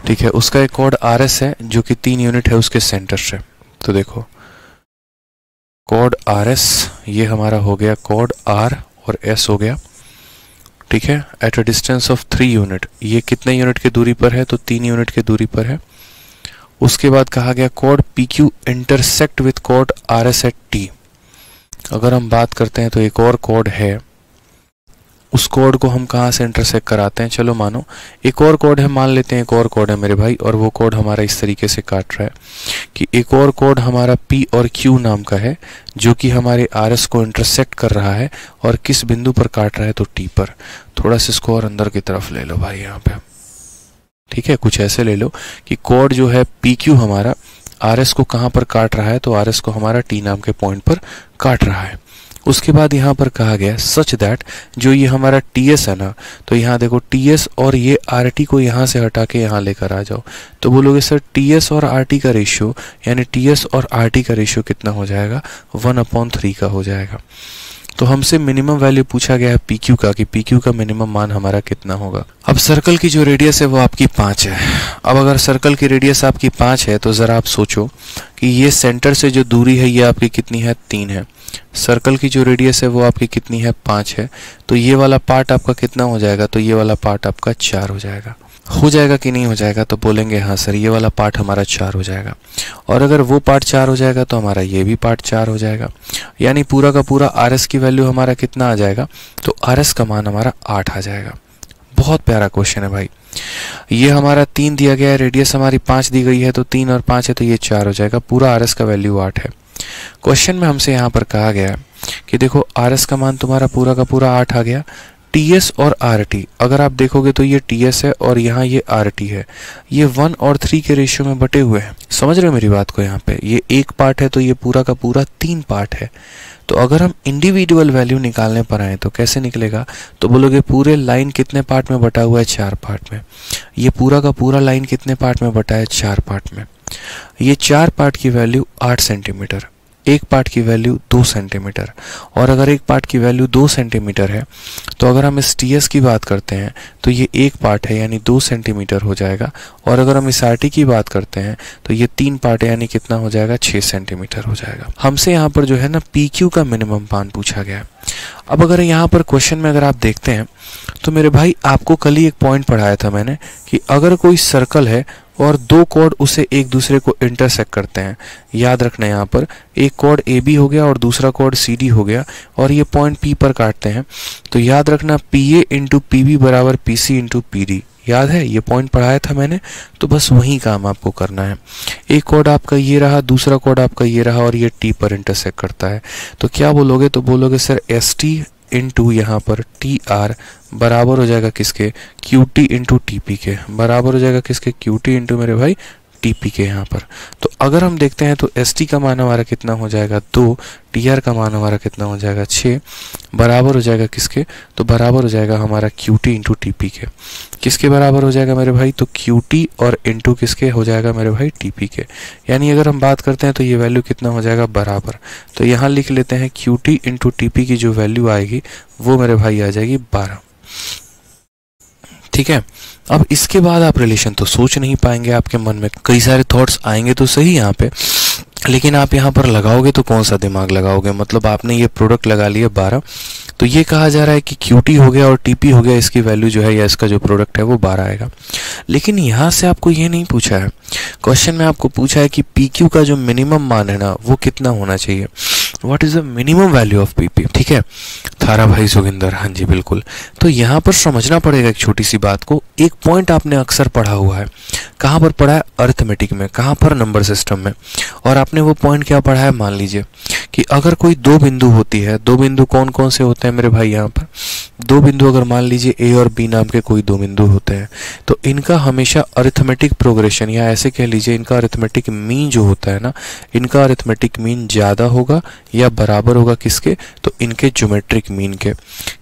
ठीक है उसका एक कॉर्ड आर एस है जो कि तीन यूनिट है उसके सेंटर से तो देखो कॉड आर एस ये हमारा हो गया कोड आर और एस हो गया ठीक है at a distance of three unit ये कितने यूनिट की दूरी पर है तो तीन यूनिट की दूरी पर है उसके बाद कहा गया code P Q intersect with code are S at T अगर हम बात करते हैं तो एक और कॉड है उस कोड को हम कहाँ से इंटरसेक्ट कराते हैं चलो मानो एक और कोड है मान लेते हैं एक और कोड है मेरे भाई और वो कोड हमारा इस तरीके से काट रहा है कि एक और कोड हमारा पी और क्यू नाम का है जो कि हमारे आर एस को इंटरसेक्ट कर रहा है और किस बिंदु पर काट रहा है तो टी पर थोड़ा सा इसको और अंदर की तरफ ले लो भाई यहाँ पे ठीक है कुछ ऐसे ले लो कि कोड जो है पी क्यू हमारा आर एस को कहाँ पर काट रहा है तो आर एस को हमारा टी नाम के पॉइंट पर काट रहा है उसके बाद यहाँ पर कहा गया सच दैट जो ये हमारा टी एस है ना तो यहाँ देखो टी एस और ये आर टी को यहाँ से हटा के यहाँ लेकर आ जाओ तो बोलोगे सर टी एस और आर टी का रेशियो यानी टी एस और आर टी का रेशियो कितना हो जाएगा वन अपॉन थ्री का हो जाएगा तो हमसे मिनिमम वैल्यू पूछा गया है पी क्यू का कि पी क्यू का मिनिमम मान हमारा कितना होगा अब सर्कल की जो रेडियस है वो आपकी पाँच है अब अगर सर्कल की रेडियस आपकी पाँच है तो ज़रा आप सोचो कि ये सेंटर से जो दूरी है ये आपकी कितनी है तीन है सर्कल की जो रेडियस है वो आपकी कितनी है पाँच है तो ये वाला पार्ट आपका कितना हो जाएगा तो ये वाला पार्ट आपका चार हो जाएगा हो जाएगा कि नहीं हो जाएगा तो बोलेंगे हाँ सर ये वाला पार्ट हमारा चार हो जाएगा और अगर वो पार्ट चार हो जाएगा तो हमारा ये भी पार्ट चार हो जाएगा यानी पूरा का पूरा आर की वैल्यू हमारा कितना आ जाएगा तो आर का मान हमारा आठ आ जाएगा बहुत प्यारा क्वेश्चन है भाई ये हमारा तीन दिया गया है रेडियस हमारी पाँच दी गई है तो तीन और पाँच है तो ये चार हो जाएगा पूरा आर का वैल्यू आठ है क्वेश्चन में हमसे यहाँ पर कहा गया कि देखो आर एस का मान तुम्हारा पूरा का पूरा आठ आ गया टी एस और आर टी अगर आप देखोगे तो ये टी एस है और यहाँ ये आर टी है ये वन और थ्री के रेशियो में बटे हुए हैं समझ रहे हो मेरी बात को यहाँ पे ये एक पार्ट है तो ये पूरा का पूरा तीन पार्ट है तो अगर हम इंडिविजुअल वैल्यू निकालने पर आए तो कैसे निकलेगा तो बोलोगे पूरे लाइन कितने पार्ट में बटा हुआ है चार पार्ट में ये पूरा का पूरा लाइन कितने पार्ट में बटा है चार पार्ट में ये चार पार्ट की वैल्यू आठ सेंटीमीटर एक पार्ट की वैल्यू दो सेंटीमीटर और अगर एक पार्ट की वैल्यू दो सेंटीमीटर है तो अगर हम इस टी एस की बात करते हैं तो ये एक पार्ट है यानी दो सेंटीमीटर हो जाएगा और अगर हम इस आर टी की बात करते हैं तो ये तीन पार्ट है यानी कितना हो जाएगा छः सेंटीमीटर हो जाएगा हमसे यहाँ पर जो है ना पी क्यू का मिनिमम पान पूछा गया है अब अगर यहाँ पर क्वेश्चन में अगर आप देखते हैं तो मेरे भाई आपको कल ही एक पॉइंट पढ़ाया था मैंने कि अगर कोई सर्कल है और दो कॉर्ड उसे एक दूसरे को इंटरसेक्ट करते हैं याद रखना यहाँ पर एक कॉर्ड ए बी हो गया और दूसरा कॉर्ड सी डी हो गया और ये पॉइंट पी पर काटते हैं तो याद रखना P A into P B बराबर P C into P D याद है ये पॉइंट पढ़ाया था मैंने तो बस वही काम आपको करना है एक कॉर्ड आपका ये रहा दूसरा कॉर्ड आपका ये रहा और ये टी पर इंटरसेक्ट करता है तो क्या बोलोगे तो बोलोगे सर एस टी टू यहाँ पर टी आर बराबर हो जाएगा किसके Q T into T P के बराबर हो जाएगा किसके क्यू टी इंटू मेरे भाई टी पी के यहाँ पर तो अगर हम देखते हैं तो एस टी का मान हमारा कितना हो जाएगा दो टी आर का मान हमारा कितना हो जाएगा छः बराबर हो जाएगा किसके तो बराबर हो जाएगा हमारा Q T into T P के किसके बराबर हो जाएगा मेरे भाई तो क्यू टी और इंटू किसके हो जाएगा मेरे भाई टी पी के यानी अगर हम बात करते हैं तो ये वैल्यू कितना हो जाएगा बराबर तो यहाँ लिख लेते हैं Q T into T P की जो वैल्यू आएगी वो मेरे भाई आ जाएगी बारह ठीक है अब इसके बाद आप रिलेशन तो सोच नहीं पाएंगे आपके मन में कई सारे थॉट्स आएंगे तो सही यहाँ पे लेकिन आप यहाँ पर लगाओगे तो कौन सा दिमाग लगाओगे मतलब आपने ये प्रोडक्ट लगा लिया बारह तो ये कहा जा रहा है कि क्यूटी हो गया और टीपी हो गया इसकी वैल्यू जो है या इसका जो प्रोडक्ट है वो बारह आएगा लेकिन यहाँ से आपको ये नहीं पूछा है क्वेश्चन में आपको पूछा है कि पी का जो मिनिमम मान है ना वो कितना होना चाहिए what is the minimum value of P P ठीक है थारा भाई जोगिंदर हाँ जी बिल्कुल तो यहाँ पर समझना पड़ेगा एक छोटी सी बात को एक पॉइंट आपने अक्सर पढ़ा हुआ है कहाँ पर पढ़ा है अर्थमेटिक में कहाँ पर नंबर सिस्टम में और आपने वो पॉइंट क्या पढ़ा है मान लीजिए कि अगर कोई दो बिंदु होती है दो बिंदु कौन कौन से होते हैं मेरे भाई यहाँ पर दो बिंदु अगर मान लीजिए ए और बी नाम के कोई दो बिंदु होते हैं तो इनका हमेशा अरिथमेटिक प्रोग्रेशन या ऐसे कह लीजिए इनका अरिथमेटिक मीन जो होता है ना इनका अरिथमेटिक मीन ज़्यादा होगा या बराबर होगा किसके तो इनके ज्योमेट्रिक मीन के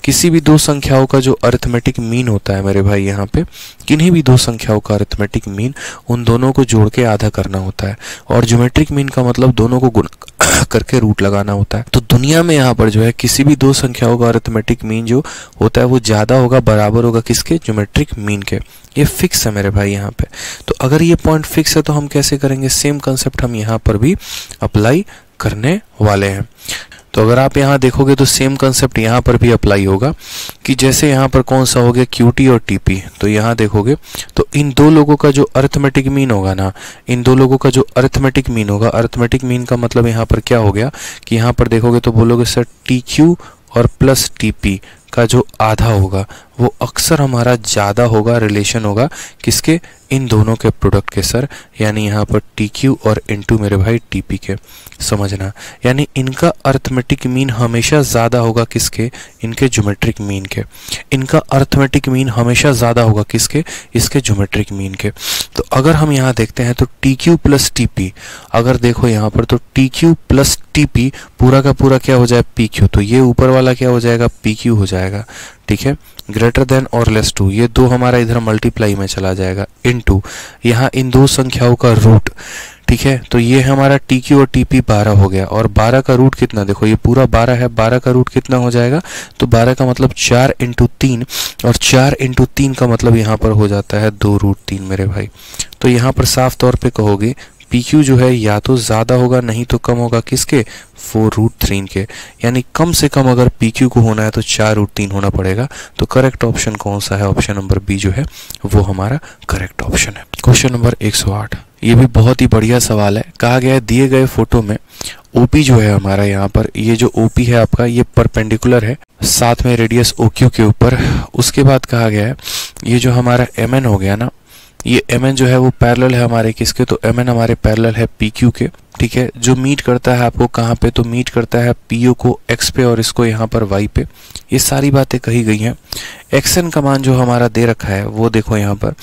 किसी भी दो संख्याओं का जो अर्थमेटिक मीन होता है मेरे भाई यहाँ पे किन्हीं भी दो संख्याओं का अर्थमेटिक मीन उन दोनों को जोड़ के आधा करना होता है और ज्योमेट्रिक मीन का मतलब दोनों को गुण (coughs) करके रूट लगाना होता है तो दुनिया में यहाँ पर जो है किसी भी दो संख्याओं का अर्थमेटिक मीन जो होता है वो ज़्यादा होगा बराबर होगा किसके ज्योमेट्रिक मीन के ये फिक्स है मेरे भाई यहाँ पे तो अगर ये पॉइंट फिक्स है तो हम कैसे करेंगे सेम कंसेप्ट हम यहाँ पर भी अप्लाई करने वाले हैं तो अगर आप यहाँ देखोगे तो सेम कंसेप्ट यहाँ पर भी अप्लाई होगा कि जैसे यहाँ पर कौन सा हो गया टी और टीपी तो यहाँ देखोगे तो इन दो लोगों का जो अर्थमेटिक मीन होगा ना इन दो लोगों का जो अर्थमेटिक मीन होगा अर्थमेटिक मीन का मतलब यहाँ पर क्या हो गया कि यहाँ पर देखोगे तो बोलोगे सर टी क्यू और प्लस टी पी का जो आधा होगा वो अक्सर हमारा ज़्यादा होगा रिलेशन होगा किसके इन दोनों के प्रोडक्ट के सर यानी यहाँ पर टी क्यू और इन टू मेरे भाई टी पी के समझना यानी इनका अर्थमेटिक मीन हमेशा ज़्यादा होगा किसके इनके ज्योमेट्रिक मीन के इनका अर्थमेटिक मीन हमेशा ज़्यादा होगा किसके इसके ज्योमेट्रिक मीन के तो अगर हम यहाँ देखते हैं तो T Q plus T P अगर देखो यहाँ पर तो टी क्यू प्लस टी पूरा का पूरा क्या हो जाए पी क्यू तो ये ऊपर वाला क्या हो जाएगा पी क्यू हो जाएगा ठीक है ग्रेटर देन और लेस टू ये दो हमारा इधर मल्टीप्लाई में चला जाएगा इन टू यहाँ इन दो संख्याओं का रूट ठीक है तो ये हमारा टी क्यू और टी पी बारह हो गया और बारह का रूट कितना देखो ये पूरा बारह है बारह का रूट कितना हो जाएगा तो बारह का मतलब चार इंटू तीन और चार इंटू तीन का मतलब यहाँ पर हो जाता है दो रूट तीन मेरे भाई तो यहाँ पर साफ तौर पे कहोगे पी क्यू जो है या तो ज़्यादा होगा नहीं तो कम होगा किसके फोर रूट थ्री के यानी कम से कम अगर पी क्यू को होना है तो चार रूट तीन होना पड़ेगा तो करेक्ट ऑप्शन कौन सा है ऑप्शन नंबर बी जो है वो हमारा करेक्ट ऑप्शन है क्वेश्चन नंबर एक सौ आठ ये भी बहुत ही बढ़िया सवाल है कहा गया है दिए गए फोटो में ओपी जो है हमारा यहाँ पर ये जो ओपी है आपका ये परपेंडिकुलर है साथ में रेडियस ओ के ऊपर उसके बाद कहा गया है ये जो हमारा एम हो गया ना ये एम जो है वो पैरल है हमारे किसके तो एम हमारे पैरल है पी के ठीक है जो मीट करता है आपको कहाँ पे तो मीट करता है पी को एक्स पे और इसको यहाँ पर वाई पे ये सारी बातें कही गई हैं एक्सन का मान जो हमारा दे रखा है वो देखो यहाँ पर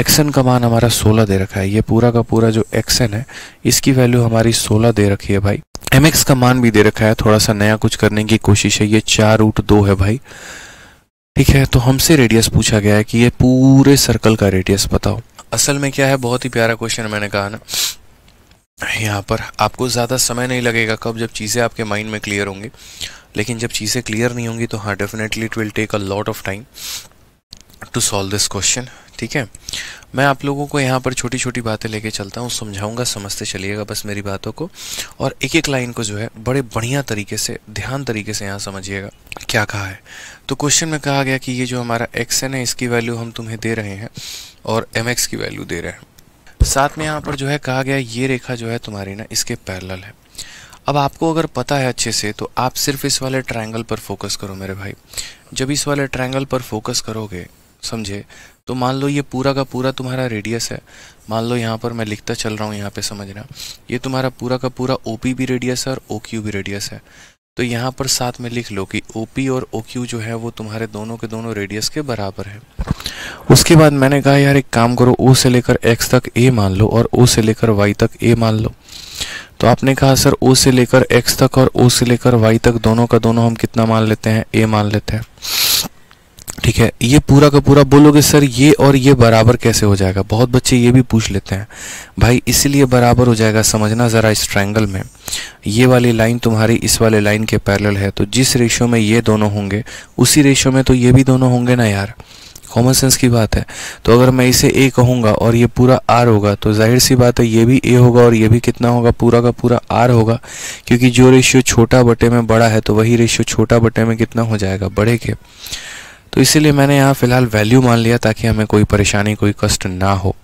एक्सन का मान हमारा 16 दे रखा है ये पूरा का पूरा जो एक्सन है इसकी वैल्यू हमारी 16 दे रखी है भाई एम का मान भी दे रखा है थोड़ा सा नया कुछ करने की कोशिश है ये चार रूट दो है भाई ठीक है तो हमसे रेडियस पूछा गया है कि ये पूरे सर्कल का रेडियस बताओ असल में क्या है बहुत ही प्यारा क्वेश्चन मैंने कहा ना यहाँ पर आपको ज़्यादा समय नहीं लगेगा कब जब चीज़ें आपके माइंड में क्लियर होंगी लेकिन जब चीज़ें क्लियर नहीं होंगी तो हाँ definitely it will take a lot of time to solve this question ठीक है मैं आप लोगों को यहाँ पर छोटी छोटी बातें लेके चलता हूँ समझाऊंगा समझते चलिएगा बस मेरी बातों को और एक एक लाइन को जो है बड़े बढ़िया तरीके से ध्यान तरीके से यहाँ समझिएगा क्या कहा है तो क्वेश्चन में कहा गया कि ये जो हमारा एक्सन है इसकी वैल्यू हम तुम्हें दे रहे हैं और एम की वैल्यू दे रहे हैं साथ में यहाँ पर जो है कहा गया ये रेखा जो है तुम्हारी ना इसके पैरल है अब आपको अगर पता है अच्छे से तो आप सिर्फ इस वाले ट्रायंगल पर फोकस करो मेरे भाई जब इस वाले ट्रायंगल पर फोकस करोगे समझे तो मान लो ये पूरा का पूरा तुम्हारा रेडियस है मान लो यहाँ पर मैं लिखता चल रहा हूँ यहाँ पे समझना ये तुम्हारा पूरा का पूरा ओ पी भी रेडियस है और ओ क्यू भी रेडियस है तो यहाँ पर साथ में लिख लो कि ओ और ओ जो है वो तुम्हारे दोनों के दोनों रेडियस के बराबर है उसके बाद मैंने कहा यार एक काम करो ओ से लेकर एक्स तक ए मान लो और ओ से लेकर वाई तक ए मान लो तो आपने कहा सर ओ से लेकर एक्स तक और ओ से लेकर वाई तक दोनों का दोनों हम कितना मान लेते हैं ए मान लेते हैं ठीक है ये पूरा का पूरा बोलोगे सर ये और ये बराबर कैसे हो जाएगा बहुत बच्चे ये भी पूछ लेते हैं भाई इसलिए बराबर हो जाएगा समझना ज़रा इस ट्रायंगल में ये वाली लाइन तुम्हारी इस वाले लाइन के पैरेलल है तो जिस रेशो में ये दोनों होंगे उसी रेशो में तो ये भी दोनों होंगे ना यार कॉमन सेंस की बात है तो अगर मैं इसे ए कहूँगा और ये पूरा आर होगा तो जाहिर सी बात है ये भी ए होगा और ये भी कितना होगा पूरा का पूरा आर होगा क्योंकि जो रेशियो छोटा बटे में बड़ा है तो वही रेशियो छोटा बटे में कितना हो जाएगा बड़े के तो इसीलिए मैंने यहाँ फ़िलहाल वैल्यू मान लिया ताकि हमें कोई परेशानी कोई कष्ट ना हो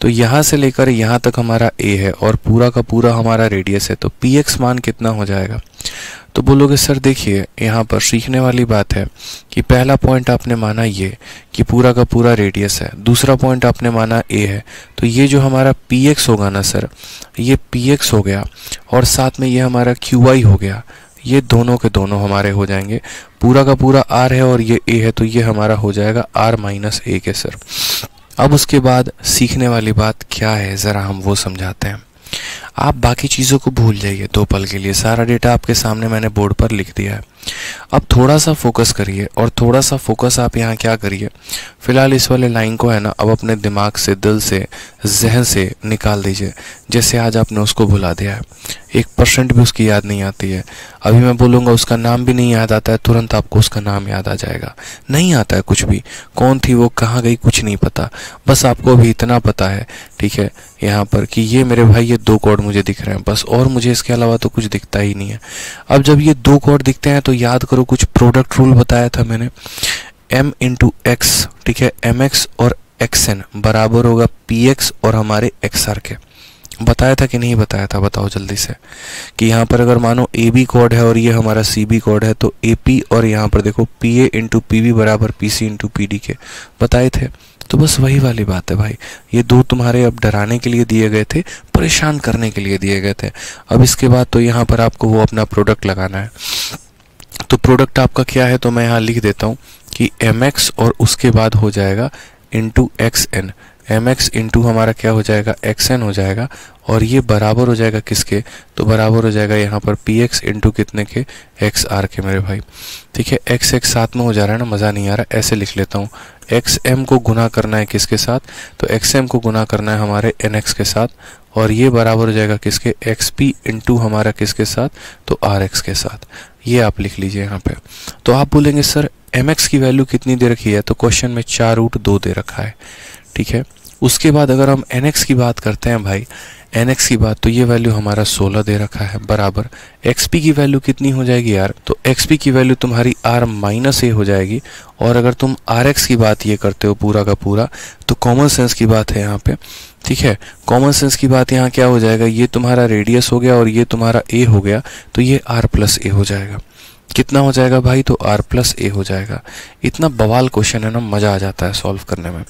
तो यहाँ से लेकर यहाँ तक हमारा ए है और पूरा का पूरा हमारा रेडियस है तो पी एक्स मान कितना हो जाएगा तो बोलोगे सर देखिए यहाँ पर सीखने वाली बात है कि पहला पॉइंट आपने माना ये कि पूरा का पूरा रेडियस है दूसरा पॉइंट आपने माना ए है तो ये जो हमारा पी एक्स होगा ना सर ये पी एक्स हो गया और साथ में ये हमारा क्यू आई हो गया ये दोनों के दोनों हमारे हो जाएंगे पूरा का पूरा आर है और ये ए है तो ये हमारा हो जाएगा आर माइनस ए के सर अब उसके बाद सीखने वाली बात क्या है ज़रा हम वो समझाते हैं आप बाकी चीज़ों को भूल जाइए दो पल के लिए सारा डेटा आपके सामने मैंने बोर्ड पर लिख दिया है अब थोड़ा सा फोकस करिए और थोड़ा सा फोकस आप यहाँ क्या करिए फिलहाल इस वाले लाइन को है ना अब अपने दिमाग से दिल से जहन से निकाल दीजिए जैसे आज आपने उसको भुला दिया है एक परसेंट भी उसकी याद नहीं आती है अभी मैं बोलूँगा उसका नाम भी नहीं याद आता है तुरंत आपको उसका नाम याद आ जाएगा नहीं आता है कुछ भी कौन थी वो कहाँ गई कुछ नहीं पता बस आपको अभी इतना पता है ठीक है यहाँ पर कि ये मेरे भाई ये दो कॉर्ड मुझे दिख रहे हैं बस और मुझे इसके अलावा तो कुछ दिखता ही नहीं है अब जब ये दो कॉर्ड दिखते हैं तो तो याद करो कुछ प्रोडक्ट रूल बताया था मैंने m इंटू एक्स ठीक है एम एक्स और एक्स एन बराबर होगा पी एक्स और हमारे एक्स आर के बताया था कि नहीं बताया था बताओ जल्दी से कि यहाँ पर अगर मानो ए बी कॉड है और ये हमारा सी बी कॉड है तो ए पी और यहाँ पर देखो P A into P B बराबर P C into P D के बताए थे तो बस वही वाली बात है भाई ये दो तुम्हारे अब डराने के लिए दिए गए थे परेशान करने के लिए दिए गए थे अब इसके बाद तो यहाँ पर आपको वो अपना प्रोडक्ट लगाना है तो प्रोडक्ट आपका क्या है तो मैं यहाँ लिख देता हूँ कि एम एक्स और उसके बाद हो जाएगा into X N M X into हमारा क्या हो जाएगा एक्स एन हो जाएगा और ये बराबर हो जाएगा किसके तो बराबर हो जाएगा यहाँ पर पी एक्स इंटू कितने के एक्स आर के मेरे भाई ठीक है एक्स एक्स साथ में हो जा रहा है ना मज़ा नहीं आ रहा ऐसे लिख लेता हूँ एक्स एम को गुना करना है किसके साथ तो एक्स एम को गुना करना है हमारे एन एक्स के साथ और ये बराबर हो जाएगा किसके एक्स पी इंटू हमारा किसके साथ तो आर एक्स के साथ ये आप लिख लीजिए यहाँ पे तो आप बोलेंगे सर एम एक्स की वैल्यू कितनी दे रखी है तो क्वेश्चन में चार रूट दो दे रखा है ठीक है उसके बाद अगर हम एन एक्स की बात करते हैं भाई एन एक्स की बात तो ये वैल्यू हमारा सोलह दे रखा है बराबर एक्स पी की वैल्यू कितनी हो जाएगी यार तो एक्स पी की वैल्यू तुम्हारी आर माइनस ए हो जाएगी और अगर तुम आर एक्स की बात ये करते हो पूरा का पूरा तो कॉमन सेंस की बात है यहाँ पे ठीक है कॉमन सेंस की बात यहाँ क्या हो जाएगा ये तुम्हारा रेडियस हो गया और ये तुम्हारा ए हो गया तो ये आर प्लस ए हो जाएगा कितना हो जाएगा भाई तो आर प्लस ए हो जाएगा इतना बवाल क्वेश्चन है ना मज़ा आ जाता है सॉल्व करने में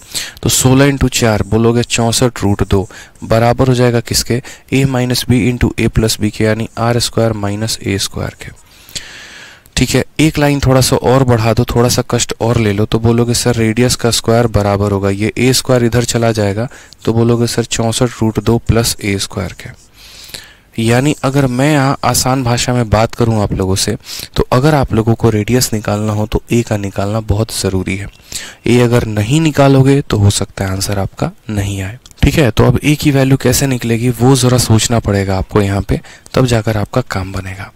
तो सोलह इंटू चार बोलोगे चौंसठ रूट दो बराबर हो जाएगा किसके a minus B into A plus b के यानी r square minus a square के ठीक है एक लाइन थोड़ा सा और बढ़ा दो थोड़ा सा कष्ट और ले लो तो बोलोगे सर रेडियस का स्क्वायर बराबर होगा ये ए स्क्वायर इधर चला जाएगा तो बोलोगे सर चौंसठ रूट दो प्लस ए स्क्वायर के यानी अगर मैं यहाँ आसान भाषा में बात करूँ आप लोगों से तो अगर आप लोगों को रेडियस निकालना हो तो ए का निकालना बहुत ज़रूरी है ए अगर नहीं निकालोगे तो हो सकता है आंसर आपका नहीं आए ठीक है तो अब ए की वैल्यू कैसे निकलेगी वो ज़रा सोचना पड़ेगा आपको यहाँ पे तब जाकर आपका काम बनेगा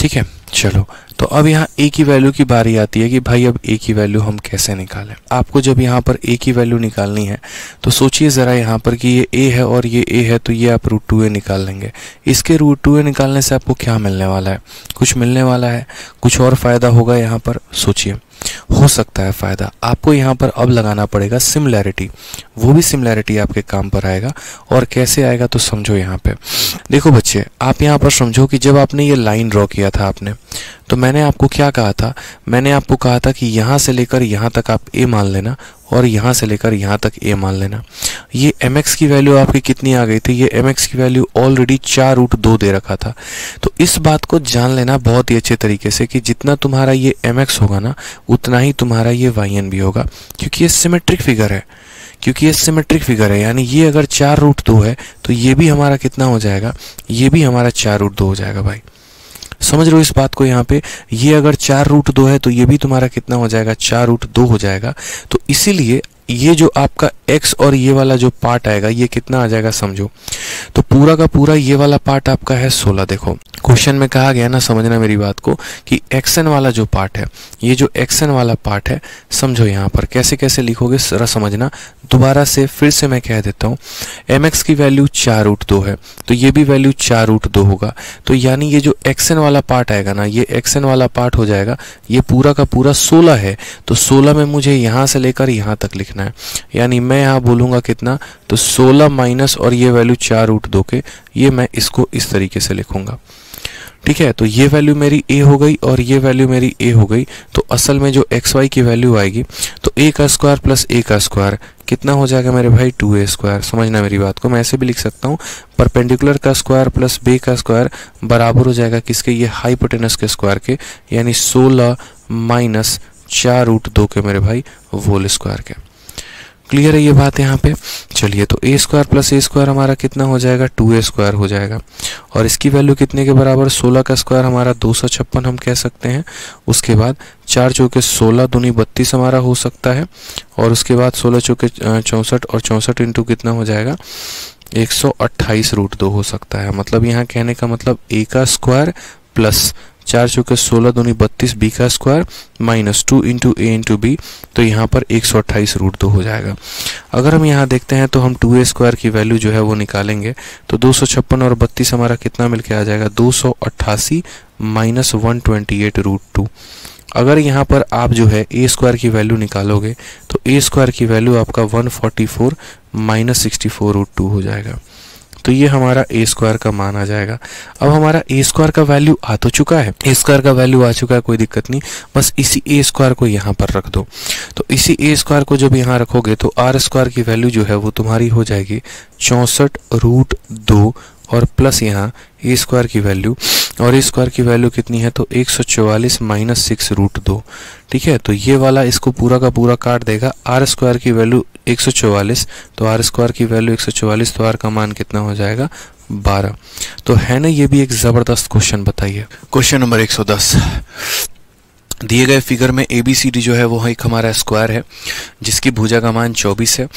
ठीक है चलो तो अब यहाँ ए की वैल्यू की बारी आती है कि भाई अब ए की वैल्यू हम कैसे निकालें आपको जब यहाँ पर ए की वैल्यू निकालनी है तो सोचिए ज़रा यहाँ पर कि ये ए है और ये ए है तो ये आप रूट टू ए निकाल लेंगे इसके रूट टू ए निकालने से आपको क्या मिलने वाला है कुछ मिलने वाला है कुछ और फ़ायदा होगा यहाँ पर सोचिए हो सकता है फ़ायदा आपको यहाँ पर अब लगाना पड़ेगा सिमिलैरिटी वो भी सिमिलैरिटी आपके काम पर आएगा और कैसे आएगा तो समझो यहाँ पे देखो बच्चे आप यहाँ पर समझो कि जब आपने ये लाइन ड्रॉ किया था आपने तो मैंने आपको क्या कहा था मैंने आपको कहा था कि यहाँ से लेकर यहाँ तक आप ए मान लेना और यहाँ से लेकर यहाँ तक ए मान लेना ये एम की वैल्यू आपकी कितनी आ गई थी ये एम की वैल्यू ऑलरेडी चार रूट दो दे रखा था तो इस बात को जान लेना बहुत ही अच्छे तरीके से कि जितना तुम्हारा ये एम होगा ना उतना ही तुम्हारा ये वाई भी होगा क्योंकि ये सिमेट्रिक फिगर है क्योंकि ये सिमेट्रिक फिगर है यानी ये अगर चार रूट दो है तो ये भी हमारा कितना हो जाएगा ये भी हमारा चार रूट दो हो जाएगा भाई समझ लो इस बात को यहाँ पे ये अगर चार रूट दो है तो ये भी तुम्हारा कितना हो जाएगा चार रूट दो हो जाएगा तो इसीलिए ये जो आपका एक्स और ये वाला जो पार्ट आएगा ये कितना आ जाएगा समझो तो पूरा का पूरा ये वाला पार्ट आपका है सोलह देखो क्वेश्चन में कहा गया ना समझना मेरी बात को कि एक्सन वाला जो पार्ट है ये जो एक्सन वाला पार्ट है समझो यहाँ पर कैसे कैसे लिखोगे सरा समझना दोबारा से फिर से मैं कह देता हूँ एम एक्स की वैल्यू चार रूट दो है तो ये भी वैल्यू चार रूट दो होगा तो यानी ये जो एक्सन वाला पार्ट आएगा ना ये एक्सन वाला पार्ट हो जाएगा ये पूरा का पूरा सोलह है तो सोलह में मुझे यहाँ से लेकर यहाँ तक लिखना लिखना है यानी मैं यहाँ बोलूँगा कितना तो 16 माइनस और ये वैल्यू चार रूट दो के ये मैं इसको इस तरीके से लिखूँगा ठीक है तो ये वैल्यू मेरी ए हो गई और ये वैल्यू मेरी ए हो गई तो असल में जो एक्स वाई की वैल्यू आएगी तो ए का स्क्वायर प्लस ए का स्क्वायर कितना हो जाएगा मेरे भाई टू ए स्क्वायर समझना मेरी बात को मैं ऐसे भी लिख सकता हूँ परपेंडिकुलर का स्क्वायर प्लस बे का स्क्वायर बराबर हो जाएगा किसके ये हाइपोटेनस के स्क्वायर के यानी सोलह माइनस चार रूट दो के मेरे भाई वोल स्क्वायर के क्लियर है ये बात यहाँ पे चलिए तो a square plus a square हमारा कितना हो जाएगा टू ए स्क्वायर हो जाएगा और इसकी वैल्यू कितने के बराबर सोलह का स्क्वायर हमारा दो सौ छप्पन हम कह सकते हैं उसके बाद चार चौके सोलह दूनी बत्तीस हमारा हो सकता है और उसके बाद सोलह चौके चौंसठ और चौंसठ इंटू कितना हो जाएगा एक सौ अट्ठाईस रूट दो हो सकता है मतलब यहाँ कहने का मतलब ए का स्क्वायर प्लस चार चौके सोलह दूनी बत्तीस बी का स्क्वायर माइनस टू इंटू ए इंटू बी तो यहाँ पर एक सौ अट्ठाईस रूट दो हो जाएगा अगर हम यहाँ देखते हैं तो हम टू ए स्क्वायर की वैल्यू जो है वो निकालेंगे तो दो सौ छप्पन और बत्तीस हमारा कितना मिलके आ जाएगा दो सौ अट्ठासी minus one twenty eight root two अगर यहाँ पर आप जो है ए स्क्वायर की वैल्यू निकालोगे तो ए स्क्वायर की वैल्यू आपका one forty four minus sixty four root two हो जाएगा तो ये हमारा ए स्क्वायर का मान आ जाएगा अब हमारा ए स्क्वायर का वैल्यू आ तो चुका है ए स्क्वायर का वैल्यू आ चुका है कोई दिक्कत नहीं बस इसी ए स्क्वायर को यहाँ पर रख दो तो इसी ए स्क्वायर को जब यहाँ रखोगे तो आर स्क्वायर की वैल्यू जो है वो तुम्हारी हो जाएगी चौंसठ रूट दो और प्लस यहाँ ए स्क्वायर की वैल्यू और ए स्क्वायर की वैल्यू कितनी है तो एक सौ चौवालीस माइनस सिक्स रूट दो ठीक है तो ये वाला इसको पूरा का पूरा काट देगा आर स्क्वायर की वैल्यू एक सौ चौवालीस तो आर स्क्वायर की वैल्यू एक सौ चौवालीस तो आर का मान कितना हो जाएगा बारह तो है ना ये भी एक ज़बरदस्त क्वेश्चन बताइए क्वेश्चन नंबर एक सौ दस दिए गए फिगर में ए बी सी डी जो है वो एक हमारा स्क्वायर है जिसकी भुजा का मान चौबीस है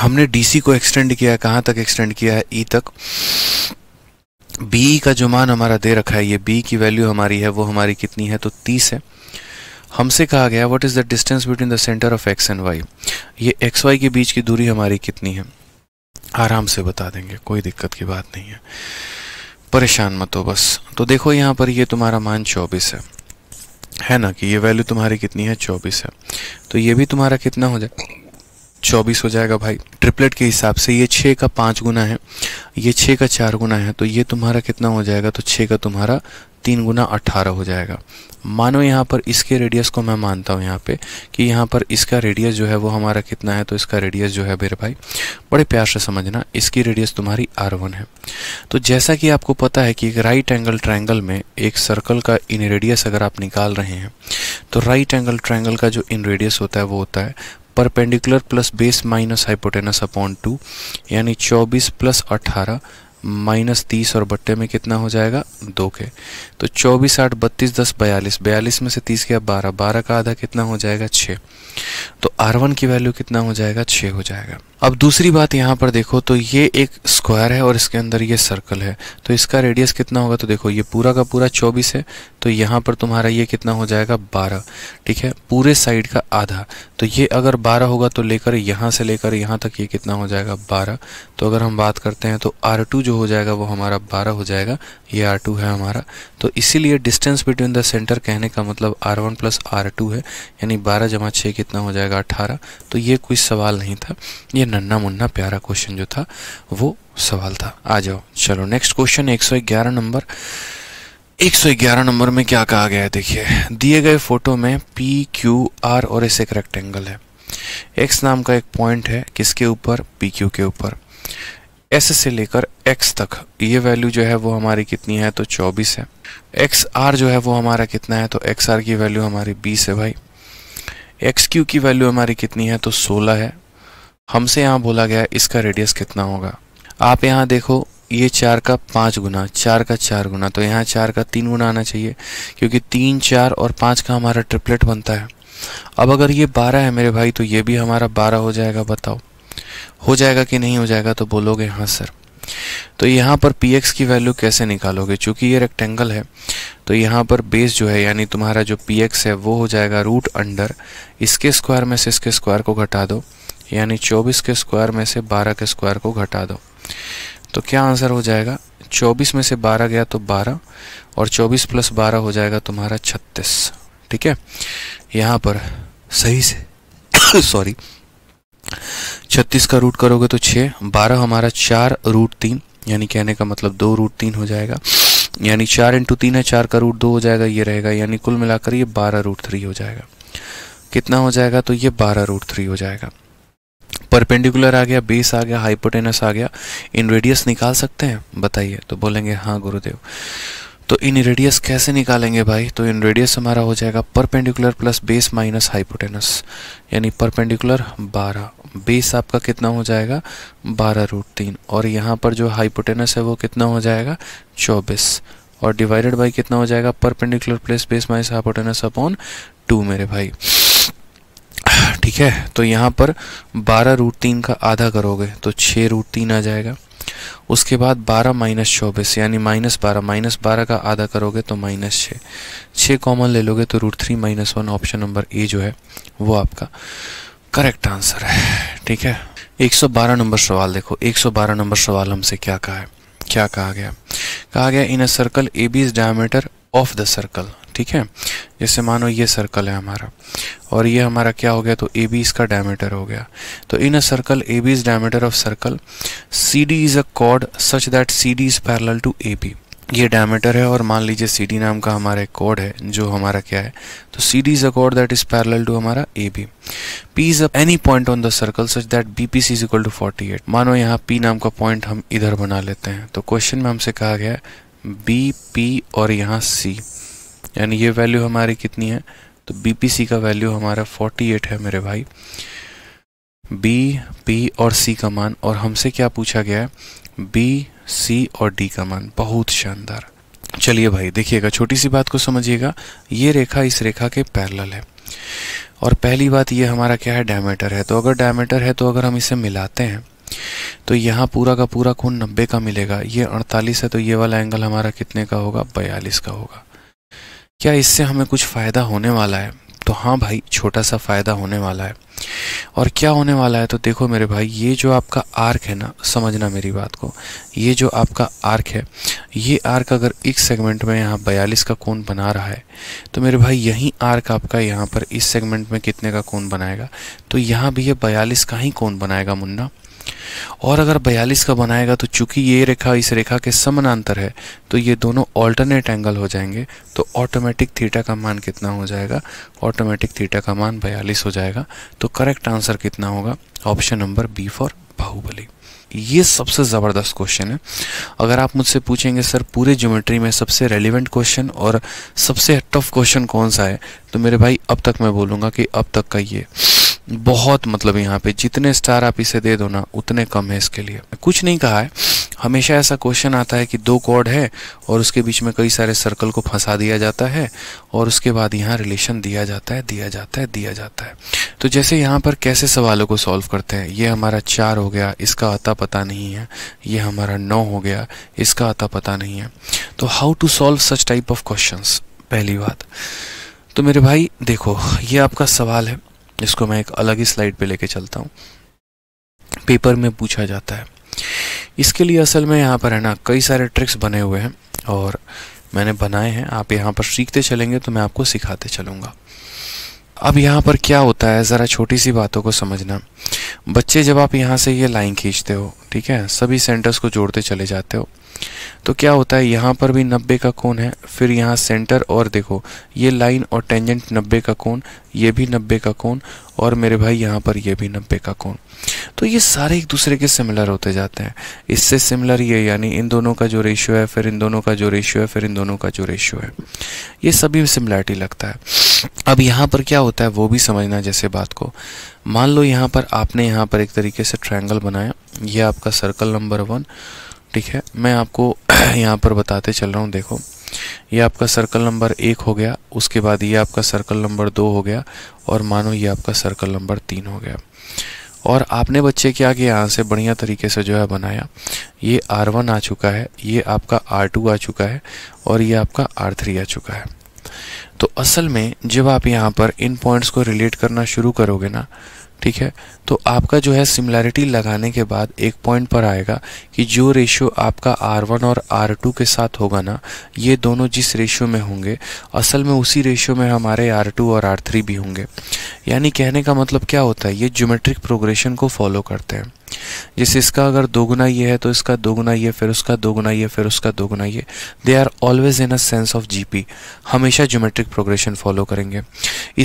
हमने डीसी को एक्सटेंड किया कहाँ तक एक्सटेंड किया है ई e तक बी का जो मान हमारा दे रखा है ये बी की वैल्यू हमारी है वो हमारी कितनी है तो तीस है हमसे कहा गया what is the distance between the centre of x and y ये एक्स वाई के बीच की दूरी हमारी कितनी है आराम से बता देंगे कोई दिक्कत की बात नहीं है परेशान मत हो बस तो देखो यहाँ पर ये तुम्हारा मान चौबीस है है ना कि ये वैल्यू तुम्हारी कितनी है चौबीस है तो ये भी तुम्हारा कितना हो जाए चौबीस हो जाएगा भाई ट्रिपलेट के हिसाब से ये छः का पाँच गुना है ये छः का चार गुना है तो ये तुम्हारा कितना हो जाएगा तो छः का तुम्हारा तीन गुना अट्ठारह हो जाएगा मानो यहाँ पर इसके रेडियस को मैं मानता हूँ यहाँ पे कि यहाँ पर इसका रेडियस जो है वो हमारा कितना है तो इसका रेडियस जो है मेरे भाई बड़े प्यार से समझना इसकी रेडियस तुम्हारी आर वन है तो जैसा कि आपको पता है कि एक राइट एंगल ट्रायंगल में एक सर्कल का इन रेडियस अगर आप निकाल रहे हैं तो राइट एंगल ट्रायंगल का जो इन रेडियस होता है वो होता है perpendicular plus base minus hypotenuse upon two यानी चौबीस प्लस अट्ठारह माइनस तीस और बट्टे में कितना हो जाएगा दो के तो चौबीस आठ बत्तीस दस बयालीस बयालीस में से तीस गया बारह बारह का आधा कितना हो जाएगा छः तो आर वन की वैल्यू कितना हो जाएगा छः हो जाएगा अब दूसरी बात यहाँ पर देखो तो ये एक स्क्वायर है और इसके अंदर ये सर्कल है तो इसका रेडियस कितना होगा तो देखो ये पूरा का पूरा चौबीस है तो यहाँ पर तुम्हारा ये कितना हो जाएगा बारह ठीक है पूरे साइड का आधा तो ये अगर बारह होगा तो लेकर यहाँ से लेकर यहाँ तक ये कितना हो जाएगा बारह तो अगर हम बात करते हैं तो आर टू जो हो जाएगा वो हमारा बारह हो जाएगा ये आर टू है हमारा तो इसीलिए डिस्टेंस बिटवीन द सेंटर कहने का मतलब r one plus are two है यानी बारह जमा छः कितना हो जाएगा अट्ठारह तो ये कोई सवाल नहीं था ये नन्ना मुन्ना प्यारा क्वेश्चन जो था वो सवाल था आ जाओ चलो नेक्स्ट क्वेश्चन 111 नंबर 111 नंबर में क्या कहा गया है देखिए दिए गए फोटो में पी क्यू आर और इस एक रेक्टेंगल है एक्स नाम का एक पॉइंट है किसके ऊपर पी क्यू के ऊपर एस से लेकर एक्स तक ये वैल्यू जो है वो हमारी कितनी है तो 24 है एक्स आर जो है वो हमारा कितना है तो एक्स आर की वैल्यू हमारी 20 है भाई एक्स क्यू की वैल्यू हमारी कितनी है तो 16 है हमसे यहाँ बोला गया इसका रेडियस कितना होगा आप यहाँ देखो ये चार का पाँच गुना चार का चार गुना तो यहाँ चार का तीन गुना आना चाहिए क्योंकि तीन चार और पाँच का हमारा ट्रिपलेट बनता है अब अगर ये बारह है मेरे भाई तो ये भी हमारा बारह हो जाएगा बताओ हो जाएगा कि नहीं हो जाएगा तो बोलोगे हाँ सर तो यहाँ पर पी एक्स की वैल्यू कैसे निकालोगे चूँकि ये रेक्टेंगल है तो यहाँ पर बेस जो है यानी तुम्हारा जो पी एक्स है वो हो जाएगा रूट अंडर इसके स्क्वायर में से इसके स्क्वायर को घटा दो यानी 24 के स्क्वायर में से 12 के स्क्वायर को घटा दो तो क्या आंसर हो जाएगा 24 में से 12 गया तो 12 और 24 प्लस 12 हो जाएगा तुम्हारा 36 ठीक है यहाँ पर सही से (coughs) सॉरी 36 का रूट करोगे तो 6 12 हमारा चार रूट तीन यानी कहने का मतलब दो रूट तीन हो जाएगा यानी चार इंटू तीन है चार का रूट दो हो जाएगा ये रहेगा यानी कुल मिलाकर ये बारह रूट थ्री हो जाएगा कितना हो जाएगा तो ये बारह रूट थ्री हो जाएगा परपेंडिकुलर आ गया बेस आ गया हाइपोटेनस आ गया इन रेडियस निकाल सकते हैं बताइए तो बोलेंगे हाँ गुरुदेव तो इन रेडियस कैसे निकालेंगे भाई तो इन रेडियस हमारा हो जाएगा perpendicular plus base minus hypotenuse यानी परपेंडिकुलर 12 बेस आपका कितना हो जाएगा बारह रूट तीन और यहाँ पर जो हाइपोटेनस है वो कितना हो जाएगा 24 और डिवाइडेड बाई कितना हो जाएगा perpendicular plus base minus hypotenuse upon two मेरे भाई ठीक है तो यहाँ पर बारह रूट तीन का आधा करोगे तो छः रूट तीन आ जाएगा उसके बाद बारह माइनस चौबीस यानी माइनस बारह माइनस बारह का आधा करोगे तो माइनस छः छः कॉमन ले लोगे तो root three minus one option number A जो है वो आपका करेक्ट आंसर है ठीक है 112 नंबर सवाल देखो 112 नंबर सवाल हमसे क्या कहा है क्या कहा गया कहा गया in a circle A B is diameter of the circle ठीक है जैसे मानो ये सर्कल है हमारा और ये हमारा क्या हो गया तो ए बी इसका डायमीटर हो गया तो in a circle A B is diameter of circle C D is a कॉड such that C D is parallel to A B ये डायमीटर है और मान लीजिए सी डी नाम का हमारा एक कॉड है जो हमारा क्या है तो सी डी इज़ अ कॉड दैट इज़ पैरल टू हमारा A B P is a any point on the circle such that B P C is equal to forty eight मानो यहाँ पी नाम का पॉइंट हम इधर बना लेते हैं तो क्वेश्चन में हमसे कहा गया है बी पी और यहाँ सी यानी ये वैल्यू हमारी कितनी है तो बीपीसी का वैल्यू हमारा 48 है मेरे भाई बी पी और सी का मान और हमसे क्या पूछा गया है बी सी और डी का मान बहुत शानदार चलिए भाई देखिएगा छोटी सी बात को समझिएगा ये रेखा इस रेखा के पैरल है और पहली बात ये हमारा क्या है डायमीटर है तो अगर डायमीटर है तो अगर हम इसे मिलाते हैं तो यहाँ पूरा का पूरा खून नब्बे का मिलेगा ये अड़तालीस है तो ये वाला एंगल हमारा कितने का होगा बयालीस का होगा क्या इससे हमें कुछ फ़ायदा होने वाला है तो हाँ भाई छोटा सा फ़ायदा होने वाला है और क्या होने वाला है तो देखो मेरे भाई ये जो आपका आर्क है ना समझना मेरी बात को ये जो आपका आर्क है ये आर्क अगर एक सेगमेंट में यहाँ बयालीस का कोण बना रहा है तो मेरे भाई यही आर्क आपका यहाँ पर इस सेगमेंट में कितने का कोण बनाएगा तो यहाँ भी ये बयालीस का ही कोण बनाएगा मुन्ना और अगर 42 का बनाएगा तो चूंकि ये रेखा इस रेखा के समानांतर है तो ये दोनों ऑल्टरनेट एंगल हो जाएंगे तो ऑटोमेटिक थीटा का मान कितना हो जाएगा ऑटोमेटिक थीटा का मान 42 हो जाएगा तो करेक्ट आंसर कितना होगा option number B for Baahubali ये सबसे ज़बरदस्त क्वेश्चन है अगर आप मुझसे पूछेंगे सर पूरे ज्योमेट्री में सबसे रेलिवेंट क्वेश्चन और सबसे टफ क्वेश्चन कौन सा है तो मेरे भाई अब तक मैं बोलूँगा कि अब तक का ये बहुत मतलब यहाँ पे जितने स्टार आप इसे दे दो ना उतने कम है इसके लिए कुछ नहीं कहा है हमेशा ऐसा क्वेश्चन आता है कि दो कॉर्ड है और उसके बीच में कई सारे सर्कल को फंसा दिया जाता है और उसके बाद यहाँ रिलेशन दिया जाता है दिया जाता है दिया जाता है तो जैसे यहाँ पर कैसे सवालों को सॉल्व करते हैं ये हमारा चार हो गया इसका अता पता नहीं है ये हमारा नौ हो गया इसका अता पता नहीं है तो how to solve such type of question पहली बात तो मेरे भाई देखो ये आपका सवाल है जिसको मैं एक अलग ही स्लाइड पे लेके चलता हूँ पेपर में पूछा जाता है इसके लिए असल में यहाँ पर है ना कई सारे ट्रिक्स बने हुए हैं और मैंने बनाए हैं आप यहाँ पर सीखते चलेंगे तो मैं आपको सिखाते चलूँगा अब यहाँ पर क्या होता है ज़रा छोटी सी बातों को समझना बच्चे जब आप यहाँ से ये लाइन खींचते हो ठीक है सभी सेंटर्स को जोड़ते चले जाते हो तो क्या होता है यहाँ पर भी नब्बे का कोण है फिर यहाँ सेंटर और देखो ये लाइन और टेंजेंट नब्बे का कोण ये भी नब्बे का कोण और मेरे भाई यहाँ पर ये भी नब्बे का कोण तो ये सारे एक दूसरे के सिमिलर होते जाते हैं इससे सिमिलर ये यानी इन दोनों का जो रेशियो है फिर इन दोनों का जो रेशियो है फिर इन दोनों का जो रेशियो है ये सभी सिमिलरिटी लगता है अब यहाँ पर क्या होता है वो भी समझना जैसे बात को मान लो यहाँ पर आपने यहाँ पर एक तरीके से ट्रायंगल बनाया ये आपका सर्कल नंबर वन ठीक है मैं आपको (clears throat) यहाँ पर बताते चल रहा हूँ देखो ये आपका सर्कल नंबर एक हो गया उसके बाद ये आपका सर्कल नंबर दो हो गया और मानो ये आपका सर्कल नंबर तीन हो गया और आपने बच्चे क्या किया यहाँ से बढ़िया तरीके से जो है बनाया ये R1 आ चुका है ये आपका R2 आ चुका है और ये आपका R3 आ चुका है तो असल में जब आप यहाँ पर इन पॉइंट्स को रिलेट करना शुरू करोगे ना ठीक है तो आपका जो है सिमिलैरिटी लगाने के बाद एक पॉइंट पर आएगा कि जो रेशियो आपका R1 और R2 के साथ होगा ना ये दोनों जिस रेशियो में होंगे असल में उसी रेशियो में हमारे R2 और R3 भी होंगे यानी कहने का मतलब क्या होता है ये ज्योमेट्रिक प्रोग्रेशन को फॉलो करते हैं जैसे इसका अगर दोगुना ये है तो इसका दोगुना ये फिर उसका दोगुना ये फिर उसका दोगुना ये they are always in a sense of GP हमेशा ज्योमेट्रिक प्रोग्रेशन फॉलो करेंगे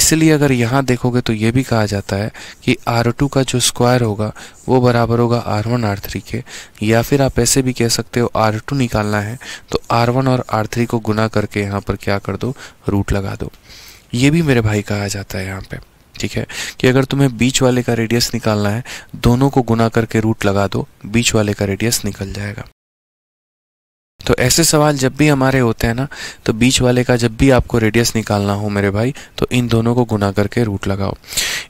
इसलिए अगर यहाँ देखोगे तो ये भी कहा जाता है कि आर टू का जो स्क्वायर होगा वो बराबर होगा आर वन आर थ्री के या फिर आप ऐसे भी कह सकते हो आर टू निकालना है तो आर वन और आर थ्री को गुना करके यहाँ पर क्या कर दो रूट लगा दो ये भी मेरे भाई कहा जाता है यहाँ पर ठीक है कि अगर तुम्हें बीच वाले का रेडियस निकालना है दोनों को गुना करके रूट लगा दो बीच वाले का रेडियस निकल जाएगा तो ऐसे सवाल जब भी हमारे होते हैं ना तो बीच वाले का जब भी आपको रेडियस निकालना हो मेरे भाई तो इन दोनों को गुना करके रूट लगाओ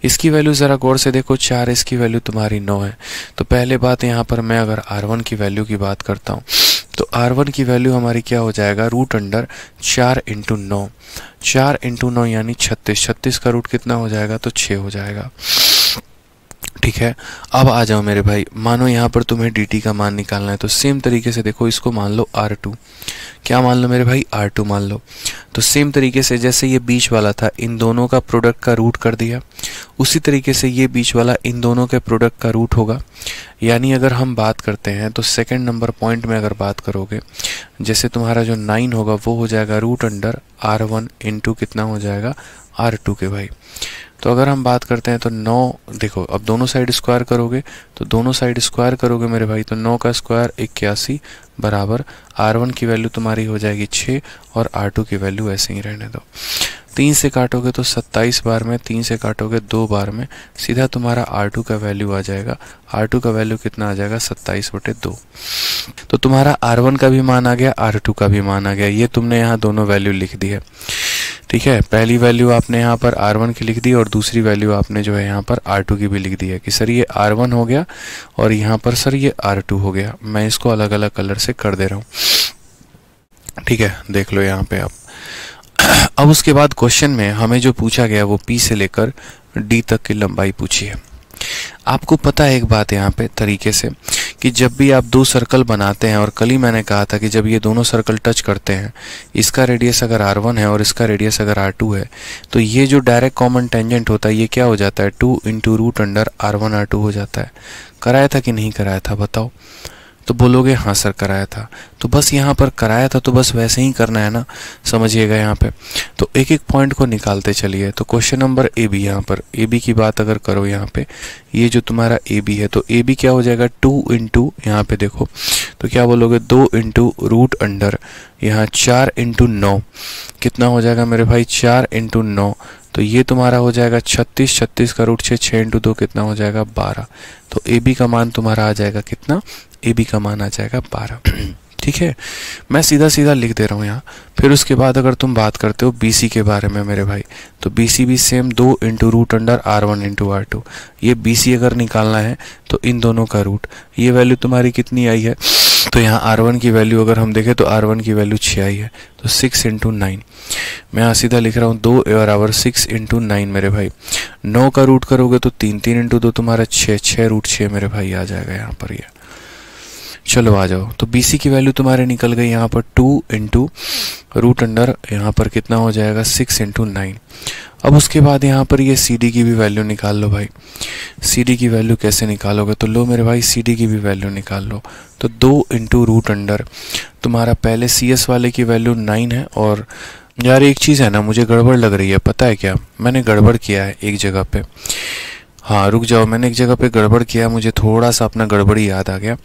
इसकी वैल्यू ज़रा गौर से देखो चार इसकी वैल्यू तुम्हारी नौ है तो पहले बात यहाँ पर मैं अगर आर वन की वैल्यू की बात करता हूँ तो आर वन की वैल्यू हमारी क्या हो जाएगा रूट अंडर चार इंटू नौ चार इंटू नौ यानी छत्तीस छत्तीस का रूट कितना हो जाएगा तो छः हो जाएगा ठीक है अब आ जाओ मेरे भाई मानो यहाँ पर तुम्हें डी का मान निकालना है तो सेम तरीके से देखो इसको मान लो आर टू क्या मान लो मेरे भाई आर टू मान लो तो सेम तरीके से जैसे ये बीच वाला था इन दोनों का प्रोडक्ट का रूट कर दिया उसी तरीके से ये बीच वाला इन दोनों के प्रोडक्ट का रूट होगा यानी अगर हम बात करते हैं तो सेकेंड नंबर पॉइंट में अगर बात करोगे जैसे तुम्हारा जो नाइन होगा वो हो जाएगा रूट अंडर आर वन कितना हो जाएगा आर टू के भाई तो अगर हम बात करते हैं तो नौ देखो अब दोनों साइड स्क्वायर करोगे तो दोनों साइड स्क्वायर करोगे मेरे भाई तो नौ का स्क्वायर इक्यासी बराबर आर वन की वैल्यू तुम्हारी हो जाएगी छः और आर टू की वैल्यू ऐसे ही रहने दो तीन से काटोगे तो सत्ताईस बार में तीन से काटोगे दो बार में सीधा तुम्हारा आर टू का वैल्यू आ जाएगा आर टू का वैल्यू कितना आ जाएगा सत्ताईस बटे दो तो तुम्हारा आर वन का भी मान आ गया आर टू का भी मान आ गया ये तुमने यहाँ दोनों वैल्यू लिख दी है ठीक है पहली वैल्यू आपने यहाँ पर आर वन की लिख दी और दूसरी वैल्यू आपने जो है यहाँ पर आर टू की भी लिख दी है कि सर ये आर वन हो गया और यहाँ पर सर ये आर टू हो गया मैं इसको अलग अलग कलर से कर दे रहा हूँ ठीक है देख लो यहाँ पे आप अब उसके बाद क्वेश्चन में हमें जो पूछा गया वो पी से लेकर डी तक की लंबाई पूछी है आपको पता है एक बात यहाँ पे तरीके से कि जब भी आप दो सर्कल बनाते हैं और कल ही मैंने कहा था कि जब ये दोनों सर्कल टच करते हैं इसका रेडियस अगर आर वन है और इसका रेडियस अगर आर टू है तो ये जो डायरेक्ट कॉमन टेंजेंट होता है ये क्या हो जाता है two into root under are one are two हो जाता है कराया था कि नहीं कराया था बताओ तो बोलोगे हाँ सर कराया था तो बस यहाँ पर कराया था तो बस वैसे ही करना है ना समझिएगा यहाँ पे तो एक एक पॉइंट को निकालते चलिए तो क्वेश्चन नंबर ए बी यहाँ पर ए बी की बात अगर करो यहाँ पे ये जो तुम्हारा ए बी है तो ए बी क्या हो जाएगा टू इंटू यहाँ पे देखो तो क्या बोलोगे दो इंटू रूट अंडर यहाँ चार इंटू नौ कितना हो जाएगा मेरे भाई चार इंटू नौ तो ये तुम्हारा हो जाएगा छत्तीस छत्तीस का रूट छः छः इंटू दो कितना हो जाएगा बारह तो ए बी का मान तुम्हारा आ जाएगा कितना ए बी का मान आ जाएगा बारह ठीक है मैं सीधा सीधा लिख दे रहा हूँ यहाँ फिर उसके बाद अगर तुम बात करते हो बी सी के बारे में मेरे भाई तो बी सी भी सेम दो into root under are one into r two ये बी सी अगर निकालना है तो इन दोनों का रूट ये वैल्यू तुम्हारी कितनी आई है तो यहाँ आर वन की वैल्यू अगर हम देखें तो आर वन की वैल्यू छः आई है तो सिक्स इंटू नाइन मैं यहाँ सीधा लिख रहा हूँ दो और आवर सिक्स इंटू नाइन मेरे भाई नौ का रूट करोगे तो तीन तीन इंटू दो तुम्हारा छः छः रूट छः मेरे भाई आ जाएगा यहाँ पर यह चलो आ जाओ तो बी सी की वैल्यू तुम्हारे निकल गई यहाँ पर टू इंटू रूट अंडर यहाँ पर कितना हो जाएगा सिक्स इंटू नाइन अब उसके बाद यहाँ पर ये सी डी की भी वैल्यू निकाल लो भाई सी डी की वैल्यू कैसे निकालोगे तो लो मेरे भाई सी डी की भी वैल्यू निकाल लो तो दो इंटू रूट अंडर तुम्हारा पहले सी एस वाले की वैल्यू नाइन है और यार एक चीज़ है ना मुझे गड़बड़ लग रही है पता है क्या मैंने गड़बड़ किया है एक जगह पर हाँ रुक जाओ मैंने एक जगह पर गड़बड़ किया मुझे थोड़ा सा अपना गड़बड़ी याद आ गया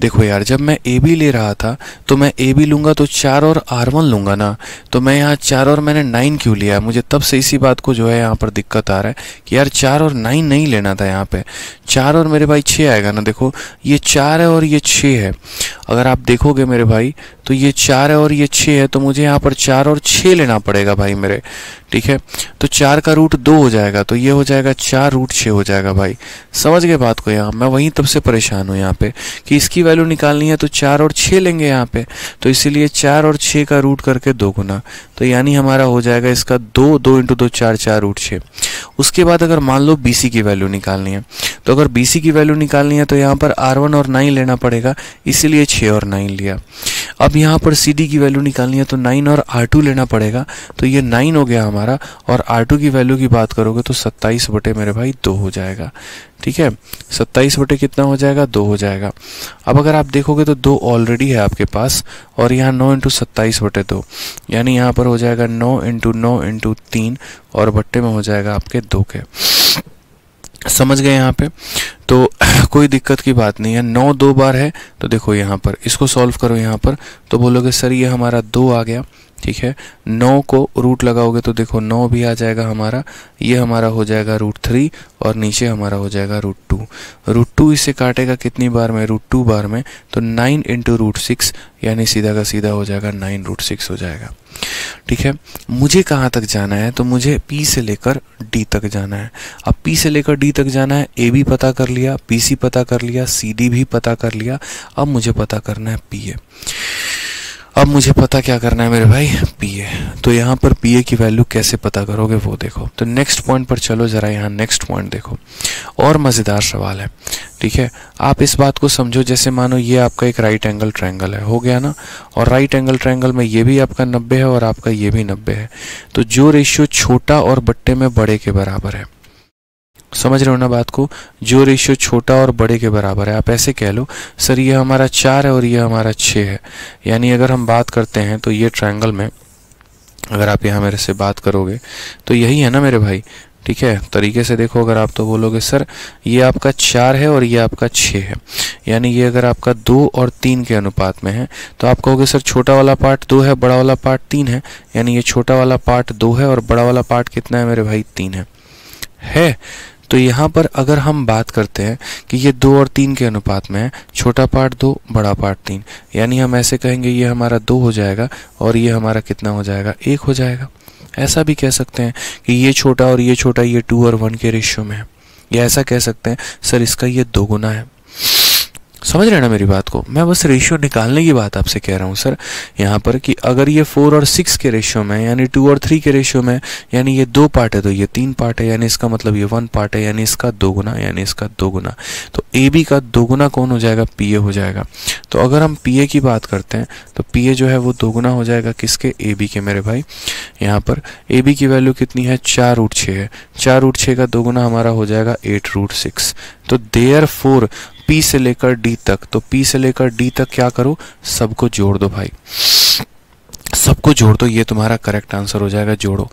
देखो यार जब मैं ए बी ले रहा था तो मैं ए बी लूँगा तो चार और आर वन लूँगा ना तो मैं यहाँ चार और मैंने नाइन क्यों लिया मुझे तब से इसी बात को जो है यहाँ पर दिक्कत आ रहा है कि यार चार और नाइन नहीं लेना था यहाँ पे चार और मेरे भाई छः आएगा ना देखो ये चार है और ये छः है अगर आप देखोगे मेरे भाई तो ये चार है और ये छः है तो मुझे यहाँ पर चार और छः लेना पड़ेगा भाई मेरे ठीक है तो चार का रूट दो हो जाएगा तो ये हो जाएगा चार रूट छः हो जाएगा भाई समझ गए बात को यहाँ मैं वहीं तब से परेशान हूँ यहाँ पे कि इसकी वैल्यू निकालनी है तो चार और छः लेंगे यहाँ पे तो इसीलिए चार और छः का रूट करके दो गुना तो यानी हमारा हो जाएगा इसका दो दो इंटू दो चार चार रूट छः उसके बाद अगर मान लो बी की वैल्यू निकालनी है तो अगर बी की वैल्यू निकालनी है तो यहाँ पर आर वन और नाइन लेना पड़ेगा इसीलिए छः और नाइन लिया अब यहाँ पर सी डी की वैल्यू निकालनी है तो नाइन और आर टू लेना पड़ेगा तो ये नाइन हो गया हमारा और आर की वैल्यू की बात करोगे तो सत्ताईस बटे मेरे भाई दो हो जाएगा ठीक है सत्ताईस बटे कितना हो जाएगा दो हो जाएगा अब अगर आप देखोगे तो दो ऑलरेडी है आपके पास और यहाँ नौ इंटू सत्ताईस बटे दो यानी यहाँ पर हो जाएगा नौ इंटू नौ इंटू तीन और बट्टे में हो जाएगा आपके दो के समझ गए यहाँ पे तो (clears throat) कोई दिक्कत की बात नहीं है नौ दो बार है तो देखो यहाँ पर इसको सॉल्व करो यहाँ पर तो बोलोगे सर ये हमारा दो आ गया ठीक है नौ को रूट लगाओगे तो देखो नौ भी आ जाएगा हमारा ये हमारा हो जाएगा रूट थ्री और नीचे हमारा हो जाएगा रूट टू रूट टू इससे काटेगा कितनी बार में रूट टू बार में तो नाइन इंटू रूट सिक्स यानी सीधा का सीधा हो जाएगा नाइन रूट सिक्स हो जाएगा ठीक है मुझे कहाँ तक जाना है तो मुझे पी से लेकर डी तक जाना है अब पी से लेकर डी तक जाना है ए भी पता कर लिया पी सी पता कर लिया सी डी भी पता कर लिया अब मुझे पता करना है पी ए अब मुझे पता क्या करना है मेरे भाई पी ए तो यहाँ पर पी ए की वैल्यू कैसे पता करोगे वो देखो तो नेक्स्ट पॉइंट पर चलो ज़रा यहाँ नेक्स्ट पॉइंट देखो और मज़ेदार सवाल है ठीक है आप इस बात को समझो जैसे मानो ये आपका एक राइट एंगल ट्रायंगल है हो गया ना और राइट एंगल ट्रायंगल में ये भी आपका नब्बे है और आपका ये भी नब्बे है तो जो रेशियो छोटा और बट्टे में बड़े के बराबर है समझ रहे हो ना बात को जो रेशियो छोटा और बड़े के बराबर है आप ऐसे कह लो सर ये हमारा चार है और ये हमारा छः है यानी अगर हम बात करते हैं तो ये ट्रायंगल में अगर आप यहाँ मेरे से बात करोगे तो यही है ना मेरे भाई ठीक है तरीके से देखो अगर आप तो बोलोगे सर ये आपका चार है और ये आपका छः है यानी ये अगर आपका दो और तीन के अनुपात में है तो आप कहोगे सर छोटा वाला पार्ट दो है बड़ा वाला पार्ट तीन है यानी ये छोटा वाला पार्ट दो है और बड़ा वाला पार्ट कितना है मेरे भाई तीन है है तो यहाँ पर अगर हम बात करते हैं कि ये दो और तीन के अनुपात में है छोटा पार्ट दो बड़ा पार्ट तीन यानी हम ऐसे कहेंगे ये हमारा दो हो जाएगा और ये हमारा कितना हो जाएगा एक हो जाएगा ऐसा भी कह सकते हैं कि ये छोटा और ये छोटा ये टू और वन के रेशियो में है या ऐसा कह सकते हैं सर इसका ये दो गुना है समझ रहे ना मेरी बात को मैं बस रेशियो निकालने की बात आपसे कह रहा हूँ सर यहाँ पर कि अगर ये फोर और सिक्स के रेशियो में यानी टू और थ्री के रेशियो में यानी ये दो पार्ट है तो ये तीन पार्ट है यानी इसका मतलब ये वन पार्ट है यानी इसका दो गुना यानी इसका दो गुना तो ए बी का दो गुना कौन हो जाएगा पी ए हो जाएगा तो अगर हम पी ए की बात करते हैं तो पी ए जो है वो दो गुना हो जाएगा किसके ए बी के मेरे भाई यहाँ पर ए बी की वैल्यू कितनी है चार रूट छः है चार रूट छः का दो गुना हमारा हो जाएगा एट रूट सिक्स तो देयर फोर P से लेकर D तक तो P से लेकर D तक क्या करो सबको जोड़ दो भाई सबको जोड़ दो ये तुम्हारा करेक्ट आंसर हो जाएगा जोड़ो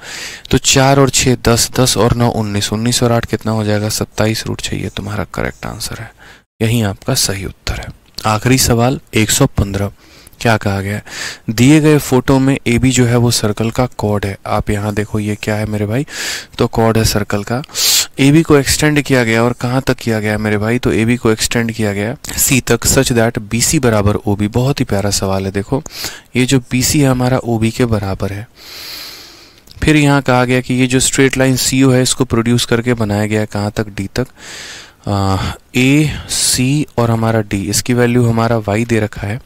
तो चार और छः दस दस और नौ उन्नीस उन्नीस और आठ कितना हो जाएगा सत्ताईस रूट छः ये तुम्हारा करेक्ट आंसर है यही आपका सही उत्तर है आखिरी सवाल 115 क्या कहा गया है दिए गए फोटो में ए बी जो है वो सर्कल का कॉर्ड है आप यहाँ देखो ये क्या है मेरे भाई तो कॉर्ड है सर्कल का ए बी को एक्सटेंड किया गया और कहाँ तक किया गया मेरे भाई तो ए बी को एक्सटेंड किया गया सी तक सच दैट बी सी बराबर ओ बी बहुत ही प्यारा सवाल है देखो ये जो बी सी है हमारा ओ बी के बराबर है फिर यहाँ कहा गया कि ये जो स्ट्रेट लाइन सी ओ है इसको प्रोड्यूस करके बनाया गया कहाँ तक डी तक ए सी और हमारा डी इसकी वैल्यू हमारा वाई दे रखा है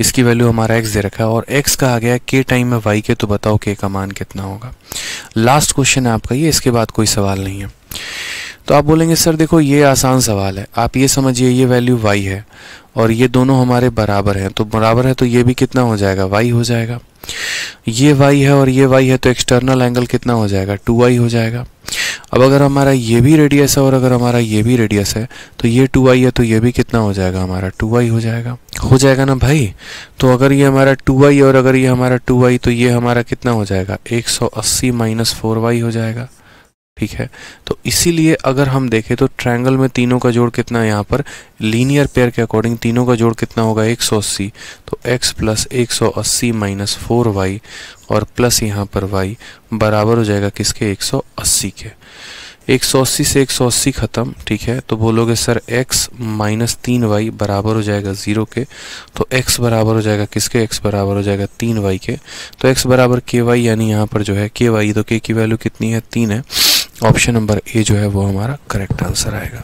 इसकी वैल्यू हमारा एक्स दे रखा है और एक्स का आ गया के टाइम में वाई के तो बताओ के का मान कितना होगा लास्ट क्वेश्चन है आपका ये इसके बाद कोई सवाल नहीं है तो आप बोलेंगे सर देखो ये आसान सवाल है आप ये समझिए ये वैल्यू वाई है और ये दोनों हमारे बराबर हैं तो बराबर है तो ये भी कितना हो जाएगा वाई हो जाएगा ये वाई है और ये वाई है तो एक्सटर्नल एंगल कितना हो जाएगा टू वाई हो जाएगा अब अगर हमारा ये भी रेडियस है और अगर हमारा ये भी रेडियस है तो ये टू वाई है तो ये भी कितना हो जाएगा हमारा टू वाई हो जाएगा हो जाएगा ना भाई तो अगर ये हमारा टू वाई और अगर ये हमारा टू वाई तो ये हमारा कितना हो जाएगा एक सौ अस्सी माइनस फोर वाई हो जाएगा ठीक है तो इसीलिए अगर हम देखें तो ट्रायंगल में तीनों का जोड़ कितना है यहाँ पर लीनियर पेयर के अकॉर्डिंग तीनों का जोड़ कितना होगा 180 तो x प्लस एक सौ अस्सी माइनस फोर वाई और प्लस यहाँ पर y बराबर हो जाएगा किसके 180 के 180 से 180 ख़त्म ठीक है तो बोलोगे सर x माइनस तीन वाई बराबर हो जाएगा ज़ीरो के तो x बराबर हो जाएगा किसके x बराबर हो जाएगा तीन वाई के तो x बराबर के वाई यानी यहाँ पर जो है के वाई तो के की वैल्यू कितनी है तीन है ऑप्शन नंबर ए जो है वो हमारा करेक्ट आंसर आएगा